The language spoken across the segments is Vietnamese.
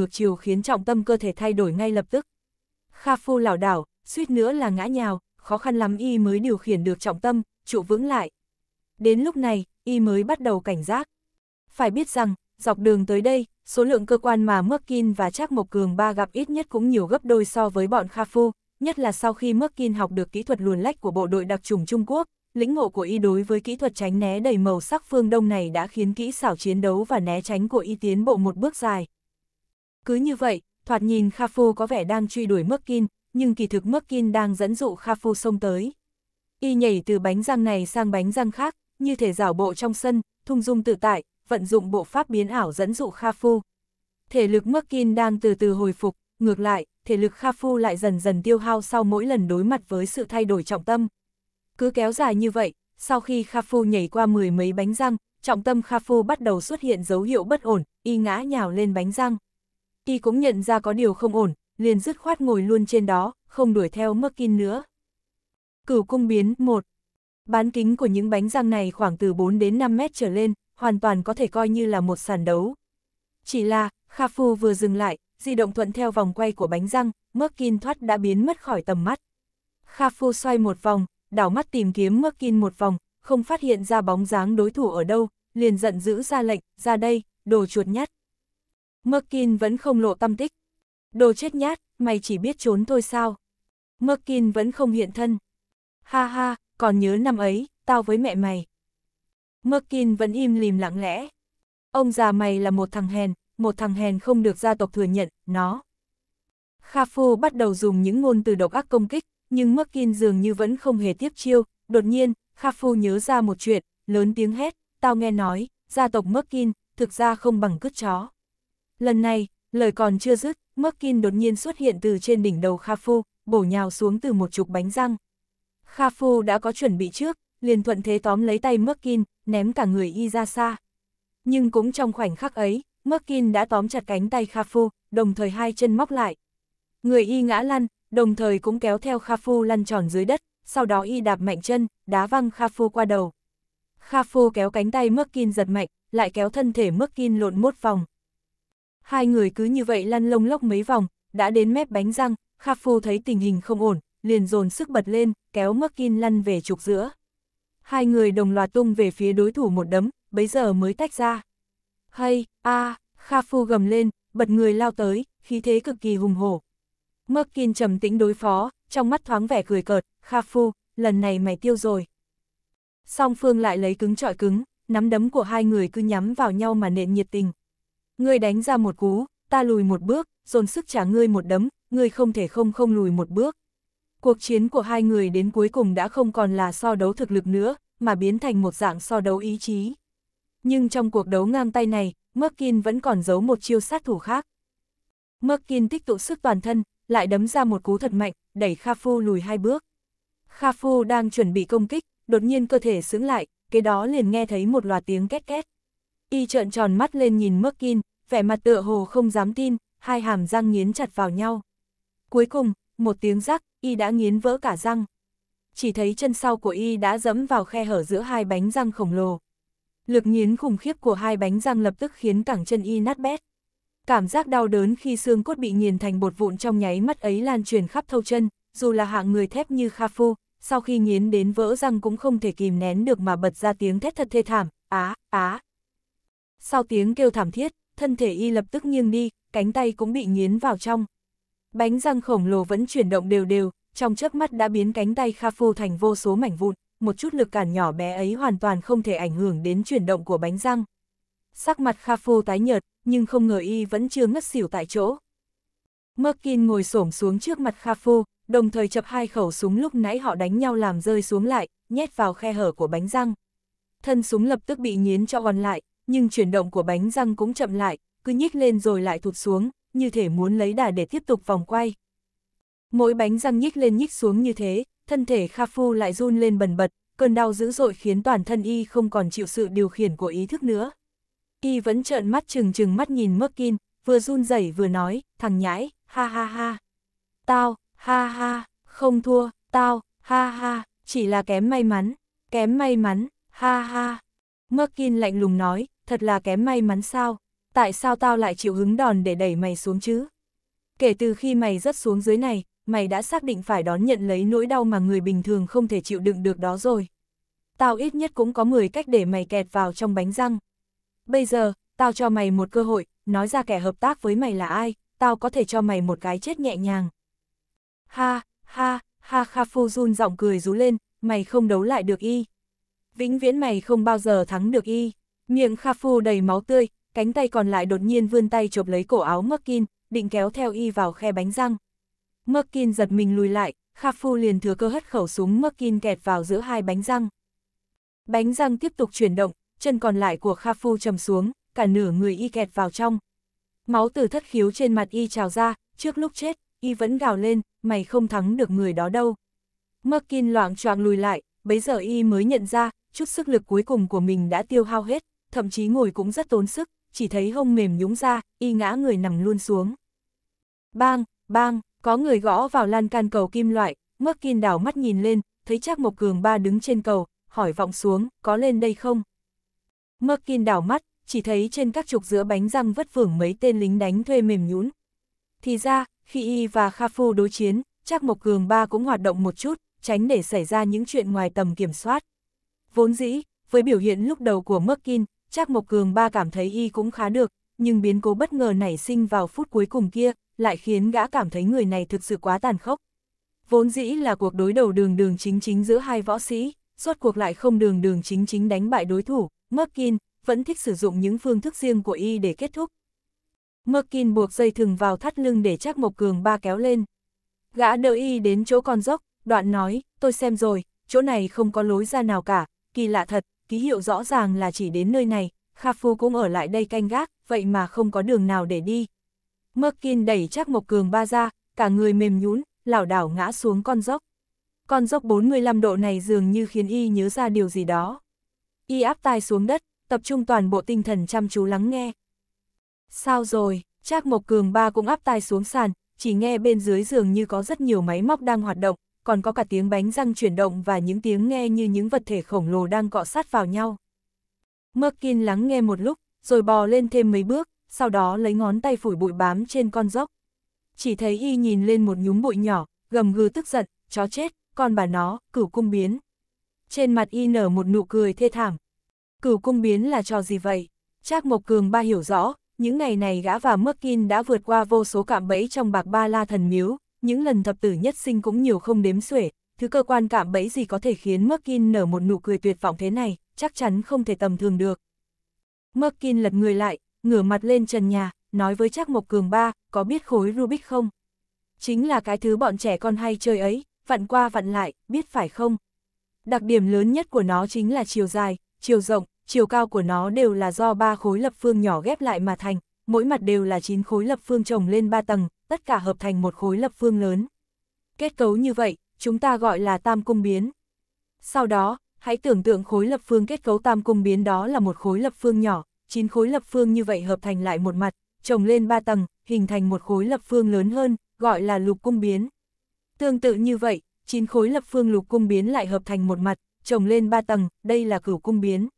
ngược chiều khiến trọng tâm cơ thể thay đổi ngay lập tức. Kha Phu lảo đảo, suýt nữa là ngã nhào, khó khăn lắm y mới điều khiển được trọng tâm, trụ vững lại. Đến lúc này, y mới bắt đầu cảnh giác. Phải biết rằng, dọc đường tới đây, số lượng cơ quan mà Merkin và Trác Mộc Cường ba gặp ít nhất cũng nhiều gấp đôi so với bọn Kha Phu, nhất là sau khi Merkin học được kỹ thuật luồn lách của bộ đội đặc trùng Trung Quốc, lĩnh ngộ của y đối với kỹ thuật tránh né đầy màu sắc phương đông này đã khiến kỹ xảo chiến đấu và né tránh của y tiến bộ một bước dài, cứ như vậy, thoạt nhìn Kha Phu có vẻ đang truy đuổi Merkin, nhưng kỳ thực Merkin đang dẫn dụ Kha Phu xông tới. Y nhảy từ bánh răng này sang bánh răng khác, như thể rảo bộ trong sân, thung dung tự tại, vận dụng bộ pháp biến ảo dẫn dụ Kha Phu. Thể lực Merkin đang từ từ hồi phục, ngược lại, thể lực Kha Phu lại dần dần tiêu hao sau mỗi lần đối mặt với sự thay đổi trọng tâm. Cứ kéo dài như vậy, sau khi Kha Phu nhảy qua mười mấy bánh răng, trọng tâm Kha Phu bắt đầu xuất hiện dấu hiệu bất ổn, y ngã nhào lên bánh răng y cũng nhận ra có điều không ổn, liền dứt khoát ngồi luôn trên đó, không đuổi theo Merkin nữa. Cửu cung biến 1 Bán kính của những bánh răng này khoảng từ 4 đến 5 mét trở lên, hoàn toàn có thể coi như là một sàn đấu. Chỉ là, Kha Phu vừa dừng lại, di động thuận theo vòng quay của bánh răng, Merkin thoát đã biến mất khỏi tầm mắt. Kha Phu xoay một vòng, đảo mắt tìm kiếm Merkin một vòng, không phát hiện ra bóng dáng đối thủ ở đâu, liền giận dữ ra lệnh, ra đây, đồ chuột nhát. Merkin vẫn không lộ tâm tích. Đồ chết nhát, mày chỉ biết trốn thôi sao. Merkin vẫn không hiện thân. Ha ha, còn nhớ năm ấy, tao với mẹ mày. Merkin vẫn im lìm lặng lẽ. Ông già mày là một thằng hèn, một thằng hèn không được gia tộc thừa nhận, nó. Kha Phu bắt đầu dùng những ngôn từ độc ác công kích, nhưng Merkin dường như vẫn không hề tiếp chiêu. Đột nhiên, Kha Phu nhớ ra một chuyện, lớn tiếng hét, tao nghe nói, gia tộc Merkin, thực ra không bằng cứt chó. Lần này, lời còn chưa dứt, Merkin đột nhiên xuất hiện từ trên đỉnh đầu Kha Phu, bổ nhào xuống từ một chục bánh răng. Kha Phu đã có chuẩn bị trước, liền thuận thế tóm lấy tay Merkin, ném cả người y ra xa. Nhưng cũng trong khoảnh khắc ấy, Merkin đã tóm chặt cánh tay Kha Phu, đồng thời hai chân móc lại. Người y ngã lăn, đồng thời cũng kéo theo Kha Phu lăn tròn dưới đất, sau đó y đạp mạnh chân, đá văng Kha Phu qua đầu. Kha Phu kéo cánh tay Merkin giật mạnh, lại kéo thân thể Merkin lộn mốt vòng. Hai người cứ như vậy lăn lông lốc mấy vòng, đã đến mép bánh răng, Kha Phu thấy tình hình không ổn, liền dồn sức bật lên, kéo mắc Kinh lăn về trục giữa. Hai người đồng loạt tung về phía đối thủ một đấm, bấy giờ mới tách ra. Hay, a, Kha Phu gầm lên, bật người lao tới, khí thế cực kỳ hùng hổ. Mắc Kinh trầm tĩnh đối phó, trong mắt thoáng vẻ cười cợt, Kha Phu, lần này mày tiêu rồi. Song Phương lại lấy cứng trọi cứng, nắm đấm của hai người cứ nhắm vào nhau mà nện nhiệt tình. Ngươi đánh ra một cú, ta lùi một bước, dồn sức trả ngươi một đấm, ngươi không thể không không lùi một bước. Cuộc chiến của hai người đến cuối cùng đã không còn là so đấu thực lực nữa, mà biến thành một dạng so đấu ý chí. Nhưng trong cuộc đấu ngang tay này, Merkin vẫn còn giấu một chiêu sát thủ khác. Merkin tích tụ sức toàn thân, lại đấm ra một cú thật mạnh, đẩy Kha Phu lùi hai bước. Kha Phu đang chuẩn bị công kích, đột nhiên cơ thể sững lại, cái đó liền nghe thấy một loạt tiếng két két. Y trợn tròn mắt lên nhìn Merkin, vẻ mặt tựa hồ không dám tin, hai hàm răng nghiến chặt vào nhau. Cuối cùng, một tiếng rắc, y đã nghiến vỡ cả răng. Chỉ thấy chân sau của y đã dẫm vào khe hở giữa hai bánh răng khổng lồ. Lực nghiến khủng khiếp của hai bánh răng lập tức khiến cẳng chân y nát bét. Cảm giác đau đớn khi xương cốt bị nghiền thành bột vụn trong nháy mắt ấy lan truyền khắp thâu chân, dù là hạng người thép như Kha Phu, sau khi nghiến đến vỡ răng cũng không thể kìm nén được mà bật ra tiếng thét thật thê thảm, á, á. Sau tiếng kêu thảm thiết, thân thể y lập tức nghiêng đi, cánh tay cũng bị nghiến vào trong. Bánh răng khổng lồ vẫn chuyển động đều đều, trong chớp mắt đã biến cánh tay Kha Phu thành vô số mảnh vụn, một chút lực cản nhỏ bé ấy hoàn toàn không thể ảnh hưởng đến chuyển động của bánh răng. Sắc mặt Kha Phu tái nhợt, nhưng không ngờ y vẫn chưa ngất xỉu tại chỗ. Merkin ngồi xổm xuống trước mặt Kha Phu, đồng thời chập hai khẩu súng lúc nãy họ đánh nhau làm rơi xuống lại, nhét vào khe hở của bánh răng. Thân súng lập tức bị nghiến cho còn lại, nhưng chuyển động của bánh răng cũng chậm lại, cứ nhích lên rồi lại thụt xuống, như thể muốn lấy đà để tiếp tục vòng quay. Mỗi bánh răng nhích lên nhích xuống như thế, thân thể Kha Phu lại run lên bần bật, cơn đau dữ dội khiến toàn thân y không còn chịu sự điều khiển của ý thức nữa. Y vẫn trợn mắt trừng trừng mắt nhìn Merkin, vừa run rẩy vừa nói, thằng nhãi, ha ha ha. Tao, ha ha, không thua, tao, ha ha, chỉ là kém may mắn, kém may mắn, ha ha. Merkin lạnh lùng nói, thật là kém may mắn sao, tại sao tao lại chịu hứng đòn để đẩy mày xuống chứ? Kể từ khi mày rớt xuống dưới này, mày đã xác định phải đón nhận lấy nỗi đau mà người bình thường không thể chịu đựng được đó rồi. Tao ít nhất cũng có 10 cách để mày kẹt vào trong bánh răng. Bây giờ, tao cho mày một cơ hội, nói ra kẻ hợp tác với mày là ai, tao có thể cho mày một cái chết nhẹ nhàng. Ha, ha, ha Kha Phu Jun giọng cười rú lên, mày không đấu lại được y. Vĩnh viễn mày không bao giờ thắng được y. Miệng Kha Phu đầy máu tươi, cánh tay còn lại đột nhiên vươn tay chộp lấy cổ áo Merkin, định kéo theo y vào khe bánh răng. Merkin giật mình lùi lại, Kha Phu liền thừa cơ hất khẩu súng Merkin kẹt vào giữa hai bánh răng. Bánh răng tiếp tục chuyển động, chân còn lại của Kha Phu trầm xuống, cả nửa người y kẹt vào trong. Máu từ thất khiếu trên mặt y trào ra, trước lúc chết, y vẫn gào lên, mày không thắng được người đó đâu. Merkin loạn choạng lùi lại, bấy giờ y mới nhận ra, chút sức lực cuối cùng của mình đã tiêu hao hết, thậm chí ngồi cũng rất tốn sức, chỉ thấy hông mềm nhúng ra, y ngã người nằm luôn xuống. Bang, bang, có người gõ vào lan can cầu kim loại, mắc kiên đảo mắt nhìn lên, thấy chắc Mộc Cường ba đứng trên cầu, hỏi vọng xuống, có lên đây không? Mắc kiên đảo mắt, chỉ thấy trên các trục giữa bánh răng vất vưởng mấy tên lính đánh thuê mềm nhũn. Thì ra, khi y và Kha Phu đối chiến, chắc Mộc Cường ba cũng hoạt động một chút, tránh để xảy ra những chuyện ngoài tầm kiểm soát. Vốn dĩ, với biểu hiện lúc đầu của Merkin, Trác Mộc Cường ba cảm thấy y cũng khá được, nhưng biến cố bất ngờ nảy sinh vào phút cuối cùng kia, lại khiến gã cảm thấy người này thực sự quá tàn khốc. Vốn dĩ là cuộc đối đầu đường đường chính chính giữa hai võ sĩ, rốt cuộc lại không đường đường chính chính đánh bại đối thủ, Merkin vẫn thích sử dụng những phương thức riêng của y để kết thúc. Merkin buộc dây thừng vào thắt lưng để Trác Mộc Cường ba kéo lên. Gã đỡ y đến chỗ con dốc, đoạn nói, tôi xem rồi, chỗ này không có lối ra nào cả, kỳ lạ thật, ký hiệu rõ ràng là chỉ đến nơi này, Kha Phu cũng ở lại đây canh gác, vậy mà không có đường nào để đi. Merkin đẩy chắc Mộc Cường ba ra, cả người mềm nhũn, lảo đảo ngã xuống con dốc. Con dốc 45 độ này dường như khiến y nhớ ra điều gì đó. Y áp tai xuống đất, tập trung toàn bộ tinh thần chăm chú lắng nghe. Sao rồi, Trác Mộc Cường ba cũng áp tai xuống sàn, chỉ nghe bên dưới giường như có rất nhiều máy móc đang hoạt động, còn có cả tiếng bánh răng chuyển động và những tiếng nghe như những vật thể khổng lồ đang cọ sát vào nhau. Merkin lắng nghe một lúc, rồi bò lên thêm mấy bước, sau đó lấy ngón tay phủi bụi bám trên con dốc. Chỉ thấy y nhìn lên một nhúm bụi nhỏ, gầm gừ tức giận, chó chết, con bà nó, cửu cung biến. Trên mặt y nở một nụ cười thê thảm. Cửu cung biến là trò gì vậy? Trác Mộc Cường ba hiểu rõ, những ngày này gã và Merkin đã vượt qua vô số cạm bẫy trong bạc ba la thần miếu, những lần thập tử nhất sinh cũng nhiều không đếm xuể, thứ cơ quan cảm bẫy gì có thể khiến Merkin nở một nụ cười tuyệt vọng thế này, chắc chắn không thể tầm thường được. Merkin lật người lại, ngửa mặt lên trần nhà, nói với Trác Mộc Cường ba, có biết khối Rubik không? Chính là cái thứ bọn trẻ con hay chơi ấy, vặn qua vặn lại, biết phải không? Đặc điểm lớn nhất của nó chính là chiều dài, chiều rộng, chiều cao của nó đều là do ba khối lập phương nhỏ ghép lại mà thành, mỗi mặt đều là 9 khối lập phương trồng lên 3 tầng, tất cả hợp thành một khối lập phương lớn. Kết cấu như vậy, chúng ta gọi là tam cung biến. Sau đó, hãy tưởng tượng khối lập phương kết cấu tam cung biến đó là một khối lập phương nhỏ, 9 khối lập phương như vậy hợp thành lại một mặt, trồng lên 3 tầng, hình thành một khối lập phương lớn hơn, gọi là lục cung biến. Tương tự như vậy, 9 khối lập phương lục cung biến lại hợp thành một mặt, trồng lên 3 tầng, đây là cửu cung biến.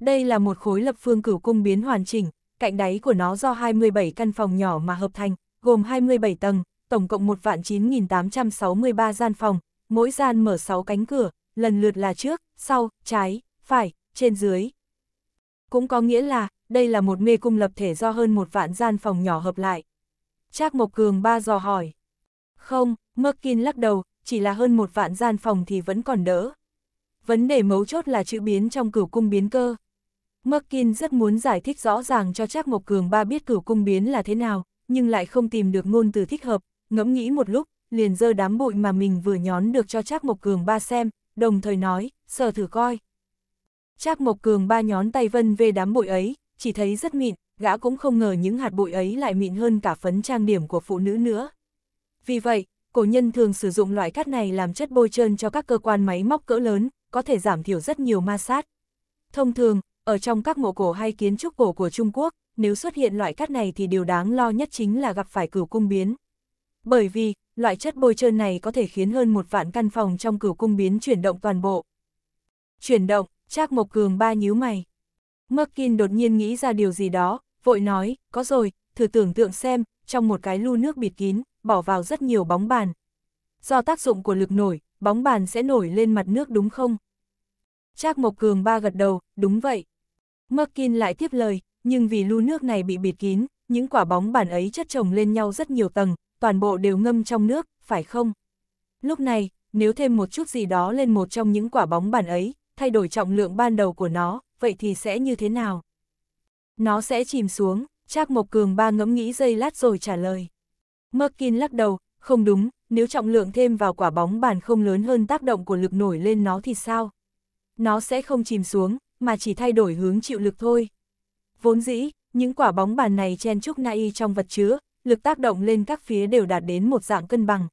Đây là một khối lập phương cửu cung biến hoàn chỉnh, cạnh đáy của nó do 27 căn phòng nhỏ mà hợp thành, gồm 27 tầng, tổng cộng 1 vạn 9.863 gian phòng, mỗi gian mở 6 cánh cửa, lần lượt là trước, sau, trái, phải, trên dưới. Cũng có nghĩa là, đây là một mê cung lập thể do hơn một vạn gian phòng nhỏ hợp lại. Trác Mộc Cường ba dò hỏi. Không, Merkin lắc đầu, chỉ là hơn một vạn gian phòng thì vẫn còn đỡ. Vấn đề mấu chốt là chữ biến trong cửu cung biến cơ. Markin rất muốn giải thích rõ ràng cho Trác Mộc Cường ba biết cửu cung biến là thế nào, nhưng lại không tìm được ngôn từ thích hợp, ngẫm nghĩ một lúc, liền dơ đám bụi mà mình vừa nhón được cho Trác Mộc Cường ba xem, đồng thời nói, sờ thử coi. Trác Mộc Cường ba nhón tay vân về đám bụi ấy, chỉ thấy rất mịn, gã cũng không ngờ những hạt bụi ấy lại mịn hơn cả phấn trang điểm của phụ nữ nữa. Vì vậy, cổ nhân thường sử dụng loại cát này làm chất bôi trơn cho các cơ quan máy móc cỡ lớn, có thể giảm thiểu rất nhiều ma sát. Thông thường, ở trong các mộ cổ hay kiến trúc cổ của Trung Quốc, nếu xuất hiện loại cát này thì điều đáng lo nhất chính là gặp phải cửu cung biến. Bởi vì, loại chất bôi trơn này có thể khiến hơn một vạn căn phòng trong cửu cung biến chuyển động toàn bộ. Chuyển động, Trác Mộc Cường ba nhíu mày. Merkin đột nhiên nghĩ ra điều gì đó, vội nói, có rồi, thử tưởng tượng xem, trong một cái lu nước bịt kín, bỏ vào rất nhiều bóng bàn. Do tác dụng của lực nổi, bóng bàn sẽ nổi lên mặt nước đúng không? Trác Mộc Cường ba gật đầu, đúng vậy. Markin lại tiếp lời, nhưng vì lu nước này bị bịt kín, những quả bóng bàn ấy chất chồng lên nhau rất nhiều tầng, toàn bộ đều ngâm trong nước, phải không? Lúc này, nếu thêm một chút gì đó lên một trong những quả bóng bàn ấy, thay đổi trọng lượng ban đầu của nó, vậy thì sẽ như thế nào? Nó sẽ chìm xuống, Trác Mộc Cường ba ngẫm nghĩ giây lát rồi trả lời. Merkin lắc đầu, không đúng, nếu trọng lượng thêm vào quả bóng bàn không lớn hơn tác động của lực nổi lên nó thì sao? Nó sẽ không chìm xuống, mà chỉ thay đổi hướng chịu lực thôi. Vốn dĩ, những quả bóng bàn này chen chúc nai trong vật chứa, lực tác động lên các phía đều đạt đến một dạng cân bằng.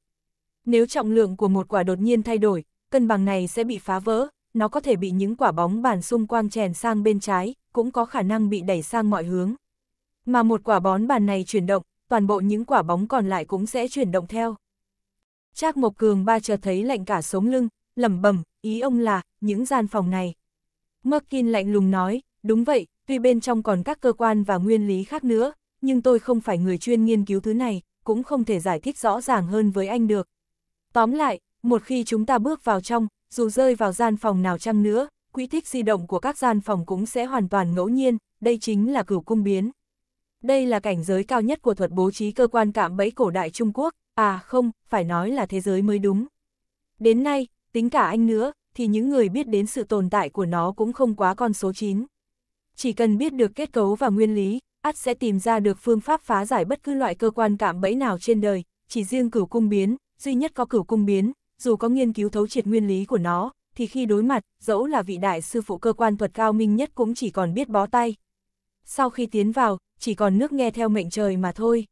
Nếu trọng lượng của một quả đột nhiên thay đổi, cân bằng này sẽ bị phá vỡ, nó có thể bị những quả bóng bàn xung quanh chèn sang bên trái, cũng có khả năng bị đẩy sang mọi hướng. Mà một quả bóng bàn này chuyển động, toàn bộ những quả bóng còn lại cũng sẽ chuyển động theo. Trác Mộc Cường ba chờ thấy lạnh cả sống lưng, lẩm bẩm, ý ông là, những gian phòng này. Merkin lạnh lùng nói, đúng vậy, tuy bên trong còn các cơ quan và nguyên lý khác nữa, nhưng tôi không phải người chuyên nghiên cứu thứ này, cũng không thể giải thích rõ ràng hơn với anh được. Tóm lại, một khi chúng ta bước vào trong, dù rơi vào gian phòng nào chăng nữa, quỹ tích di động của các gian phòng cũng sẽ hoàn toàn ngẫu nhiên, đây chính là cửu cung biến. Đây là cảnh giới cao nhất của thuật bố trí cơ quan cạm bẫy cổ đại Trung Quốc, à không, phải nói là thế giới mới đúng. Đến nay, tính cả anh nữa, thì những người biết đến sự tồn tại của nó cũng không quá con số 9. Chỉ cần biết được kết cấu và nguyên lý, ắt sẽ tìm ra được phương pháp phá giải bất cứ loại cơ quan cạm bẫy nào trên đời, chỉ riêng cửu cung biến, duy nhất có cửu cung biến, dù có nghiên cứu thấu triệt nguyên lý của nó, thì khi đối mặt, dẫu là vị đại sư phụ cơ quan thuật cao minh nhất cũng chỉ còn biết bó tay. Sau khi tiến vào, chỉ còn nước nghe theo mệnh trời mà thôi.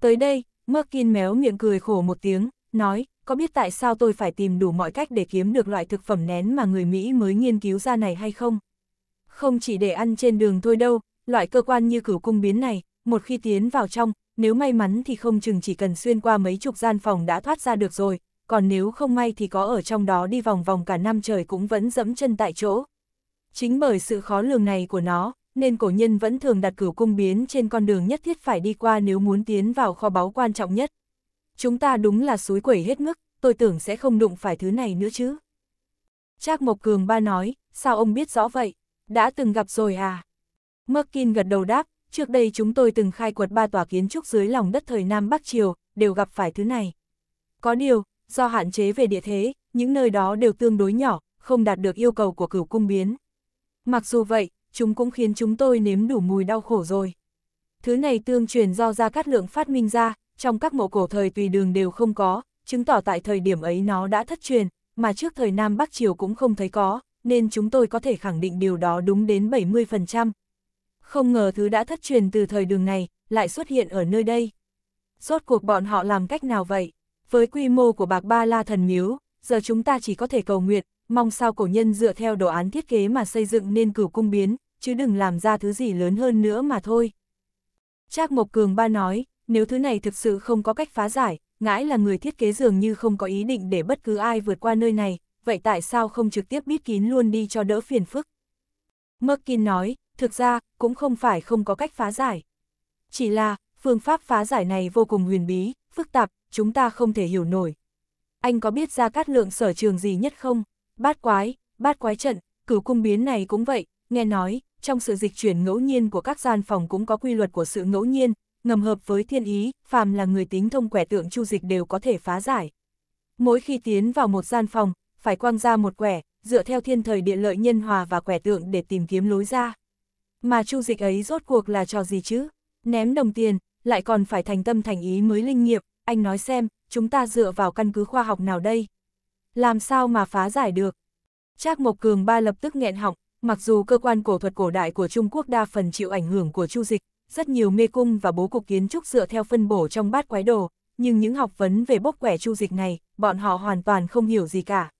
Tới đây, Merkin méo miệng cười khổ một tiếng, nói, có biết tại sao tôi phải tìm đủ mọi cách để kiếm được loại thực phẩm nén mà người Mỹ mới nghiên cứu ra này hay không? Không chỉ để ăn trên đường thôi đâu, loại cơ quan như cửu cung biến này, một khi tiến vào trong, nếu may mắn thì không chừng chỉ cần xuyên qua mấy chục gian phòng đã thoát ra được rồi, còn nếu không may thì có ở trong đó đi vòng vòng cả năm trời cũng vẫn dẫm chân tại chỗ. Chính bởi sự khó lường này của nó, nên cổ nhân vẫn thường đặt cửu cung biến trên con đường nhất thiết phải đi qua nếu muốn tiến vào kho báu quan trọng nhất chúng ta đúng là suối quẩy hết mức, tôi tưởng sẽ không đụng phải thứ này nữa chứ. Trác Mộc Cường ba nói, sao ông biết rõ vậy? Đã từng gặp rồi à? Merkin gật đầu đáp, trước đây chúng tôi từng khai quật ba tòa kiến trúc dưới lòng đất thời Nam Bắc Triều, đều gặp phải thứ này. Có điều, do hạn chế về địa thế, những nơi đó đều tương đối nhỏ, không đạt được yêu cầu của cửu cung biến. Mặc dù vậy, chúng cũng khiến chúng tôi nếm đủ mùi đau khổ rồi. Thứ này tương truyền do Gia Cát Lượng phát minh ra, trong các mộ cổ thời tùy đường đều không có, chứng tỏ tại thời điểm ấy nó đã thất truyền, mà trước thời Nam Bắc Triều cũng không thấy có, nên chúng tôi có thể khẳng định điều đó đúng đến 70%. Không ngờ thứ đã thất truyền từ thời đường này, lại xuất hiện ở nơi đây. Rốt cuộc bọn họ làm cách nào vậy? Với quy mô của bạc ba la thần miếu, giờ chúng ta chỉ có thể cầu nguyện, mong sao cổ nhân dựa theo đồ án thiết kế mà xây dựng nên cửu cung biến, chứ đừng làm ra thứ gì lớn hơn nữa mà thôi. Trác Mộc Cường Ba nói, nếu thứ này thực sự không có cách phá giải, ngãi là người thiết kế dường như không có ý định để bất cứ ai vượt qua nơi này, vậy tại sao không trực tiếp biết kín luôn đi cho đỡ phiền phức? Merkin nói, thực ra, cũng không phải không có cách phá giải. Chỉ là, phương pháp phá giải này vô cùng huyền bí, phức tạp, chúng ta không thể hiểu nổi. Anh có biết ra cát lượng sở trường gì nhất không? Bát quái, bát quái trận, cửu cung biến này cũng vậy, nghe nói, trong sự dịch chuyển ngẫu nhiên của các gian phòng cũng có quy luật của sự ngẫu nhiên, ngầm hợp với thiên ý, phàm là người tính thông quẻ tượng chu dịch đều có thể phá giải. Mỗi khi tiến vào một gian phòng, phải quang ra một quẻ, dựa theo thiên thời địa lợi nhân hòa và quẻ tượng để tìm kiếm lối ra. Mà chu dịch ấy rốt cuộc là trò gì chứ? Ném đồng tiền, lại còn phải thành tâm thành ý mới linh nghiệp, anh nói xem, chúng ta dựa vào căn cứ khoa học nào đây? Làm sao mà phá giải được? Trác Mộc Cường ba lập tức nghẹn họng, mặc dù cơ quan cổ thuật cổ đại của Trung Quốc đa phần chịu ảnh hưởng của chu dịch, rất nhiều mê cung và bố cục kiến trúc dựa theo phân bổ trong bát quái đồ, nhưng những học vấn về bốc quẻ chu dịch này, bọn họ hoàn toàn không hiểu gì cả.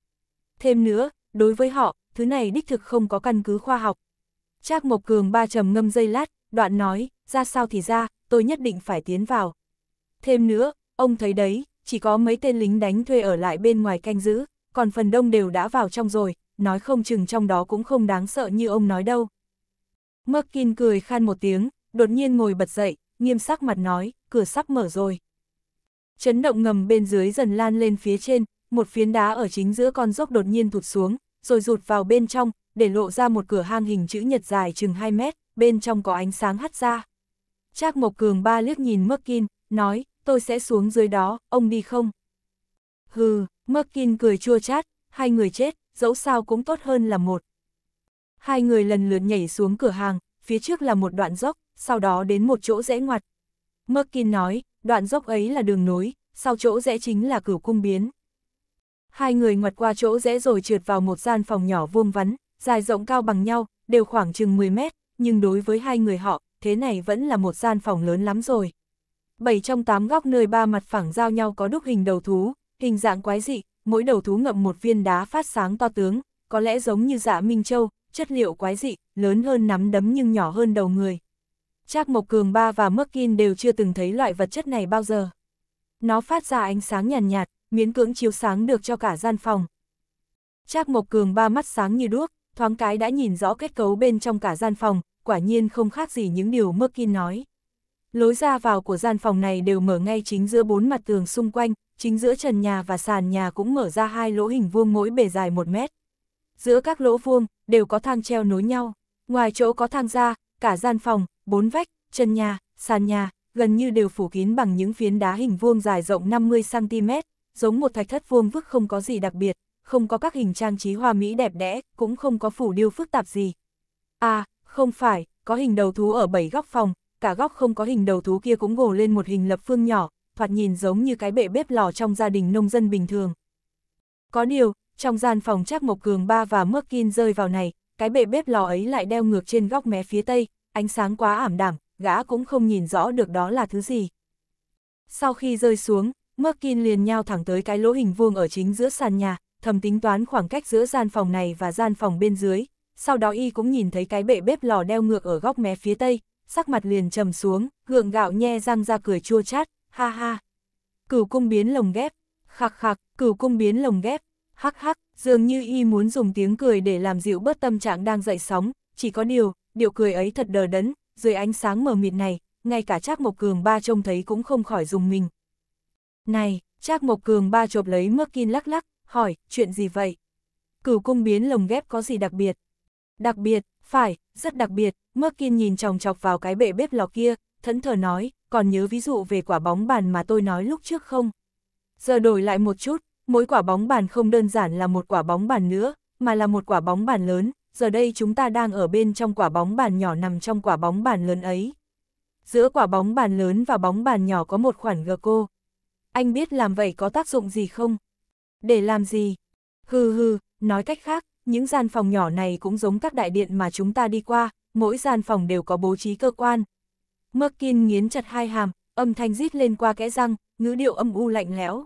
Thêm nữa, đối với họ, thứ này đích thực không có căn cứ khoa học. Trác Mộc Cường ba trầm ngâm dây lát, đoạn nói, ra sao thì ra, tôi nhất định phải tiến vào. Thêm nữa, ông thấy đấy, chỉ có mấy tên lính đánh thuê ở lại bên ngoài canh giữ, còn phần đông đều đã vào trong rồi, nói không chừng trong đó cũng không đáng sợ như ông nói đâu. Merkin cười khan một tiếng, đột nhiên ngồi bật dậy, nghiêm sắc mặt nói, cửa sắp mở rồi. Chấn động ngầm bên dưới dần lan lên phía trên, một phiến đá ở chính giữa con dốc đột nhiên thụt xuống, rồi rụt vào bên trong, để lộ ra một cửa hang hình chữ nhật dài chừng 2 mét, bên trong có ánh sáng hắt ra. Trác Mộc Cường ba liếc nhìn Merkin, nói, tôi sẽ xuống dưới đó, ông đi không? Hừ, Merkin cười chua chát, hai người chết, dẫu sao cũng tốt hơn là một. Hai người lần lượt nhảy xuống cửa hàng, phía trước là một đoạn dốc, sau đó đến một chỗ rẽ ngoặt. Merkin nói, đoạn dốc ấy là đường nối, sau chỗ rẽ chính là cửu cung biến. Hai người ngoặt qua chỗ rẽ rồi trượt vào một gian phòng nhỏ vuông vắn, dài rộng cao bằng nhau, đều khoảng chừng 10 mét, nhưng đối với hai người họ, thế này vẫn là một gian phòng lớn lắm rồi. Bảy trong tám góc nơi ba mặt phẳng giao nhau có đúc hình đầu thú, hình dạng quái dị, mỗi đầu thú ngậm một viên đá phát sáng to tướng, có lẽ giống như dạ Minh Châu, chất liệu quái dị, lớn hơn nắm đấm nhưng nhỏ hơn đầu người. Trác Mộc Cường Ba và Mắc Kin đều chưa từng thấy loại vật chất này bao giờ. Nó phát ra ánh sáng nhàn nhạt, nhạt, miễn cưỡng chiếu sáng được cho cả gian phòng. Trác Mộc Cường Ba mắt sáng như đuốc, thoáng cái đã nhìn rõ kết cấu bên trong cả gian phòng, quả nhiên không khác gì những điều Mắc Kin nói. Lối ra vào của gian phòng này đều mở ngay chính giữa bốn mặt tường xung quanh, chính giữa trần nhà và sàn nhà cũng mở ra hai lỗ hình vuông mỗi bề dài một mét. Giữa các lỗ vuông, đều có thang treo nối nhau. Ngoài chỗ có thang ra, cả gian phòng, bốn vách, chân nhà, sàn nhà, gần như đều phủ kín bằng những phiến đá hình vuông dài rộng 50cm, giống một thạch thất vuông vức không có gì đặc biệt, không có các hình trang trí hoa mỹ đẹp đẽ, cũng không có phủ điêu phức tạp gì. À, không phải, có hình đầu thú ở bảy góc phòng, cả góc không có hình đầu thú kia cũng gồ lên một hình lập phương nhỏ, thoạt nhìn giống như cái bệ bếp lò trong gia đình nông dân bình thường. Có điều, trong gian phòng chắc Mộc Cường Ba và Mơ Kin rơi vào này, cái bệ bếp lò ấy lại đeo ngược trên góc mé phía tây, ánh sáng quá ảm đạm, gã cũng không nhìn rõ được đó là thứ gì. Sau khi rơi xuống, Merkin liền nhao thẳng tới cái lỗ hình vuông ở chính giữa sàn nhà, thầm tính toán khoảng cách giữa gian phòng này và gian phòng bên dưới. Sau đó y cũng nhìn thấy cái bệ bếp lò đeo ngược ở góc mé phía tây, sắc mặt liền trầm xuống, gượng gạo nhe răng ra cười chua chát, ha ha. Cửu cung biến lồng ghép, khạc khạc, cửu cung biến lồng ghép, hắc hắc, dường như y muốn dùng tiếng cười để làm dịu bớt tâm trạng đang dậy sóng, chỉ có điều, điều cười ấy thật đờ đẫn, dưới ánh sáng mờ mịt này, ngay cả Trác Mộc Cường ba trông thấy cũng không khỏi dùng mình. Này, Trác Mộc Cường ba chộp lấy mước kin lắc lắc, hỏi, chuyện gì vậy? Cửu cung biến lồng ghép có gì đặc biệt? Đặc biệt, phải, rất đặc biệt, mước kin nhìn chòng chọc vào cái bệ bếp lò kia, thẫn thờ nói, còn nhớ ví dụ về quả bóng bàn mà tôi nói lúc trước không? Giờ đổi lại một chút, mỗi quả bóng bàn không đơn giản là một quả bóng bàn nữa, mà là một quả bóng bàn lớn, giờ đây chúng ta đang ở bên trong quả bóng bàn nhỏ nằm trong quả bóng bàn lớn ấy. Giữa quả bóng bàn lớn và bóng bàn nhỏ có một khoản gờ cô. Anh biết làm vậy có tác dụng gì không? Để làm gì? Hừ hừ, nói cách khác, những gian phòng nhỏ này cũng giống các đại điện mà chúng ta đi qua, mỗi gian phòng đều có bố trí cơ quan. Merkin nghiến chặt hai hàm, âm thanh rít lên qua kẽ răng, ngữ điệu âm u lạnh lẽo.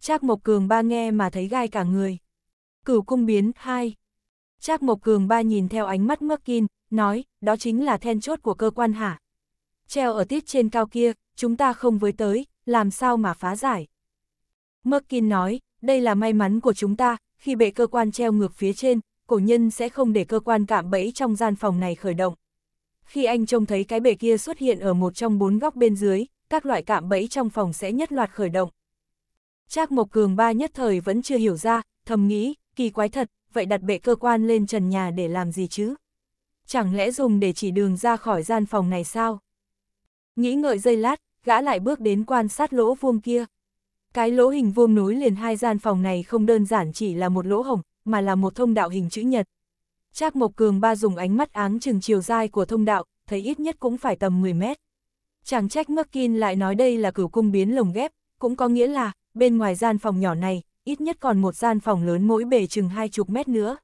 Trác Mộc Cường ba nghe mà thấy gai cả người. Cửu cung biến 2 Trác Mộc Cường ba nhìn theo ánh mắt Merkin, nói, đó chính là then chốt của cơ quan hả? Treo ở tiết trên cao kia, chúng ta không với tới, làm sao mà phá giải? Merkin nói, đây là may mắn của chúng ta, khi bệ cơ quan treo ngược phía trên, cổ nhân sẽ không để cơ quan cạm bẫy trong gian phòng này khởi động. Khi anh trông thấy cái bệ kia xuất hiện ở một trong bốn góc bên dưới, các loại cạm bẫy trong phòng sẽ nhất loạt khởi động. Trác Mộc Cường ba nhất thời vẫn chưa hiểu ra, thầm nghĩ, kỳ quái thật, vậy đặt bệ cơ quan lên trần nhà để làm gì chứ? Chẳng lẽ dùng để chỉ đường ra khỏi gian phòng này sao? Nghĩ ngợi giây lát, gã lại bước đến quan sát lỗ vuông kia. Cái lỗ hình vuông nối liền hai gian phòng này không đơn giản chỉ là một lỗ hổng, mà là một thông đạo hình chữ nhật. Trác Mộc Cường ba dùng ánh mắt áng chừng chiều dài của thông đạo, thấy ít nhất cũng phải tầm 10 mét. Chẳng trách Merkin lại nói đây là cửu cung biến lồng ghép, cũng có nghĩa là, bên ngoài gian phòng nhỏ này, ít nhất còn một gian phòng lớn mỗi bề chừng hai chục mét nữa.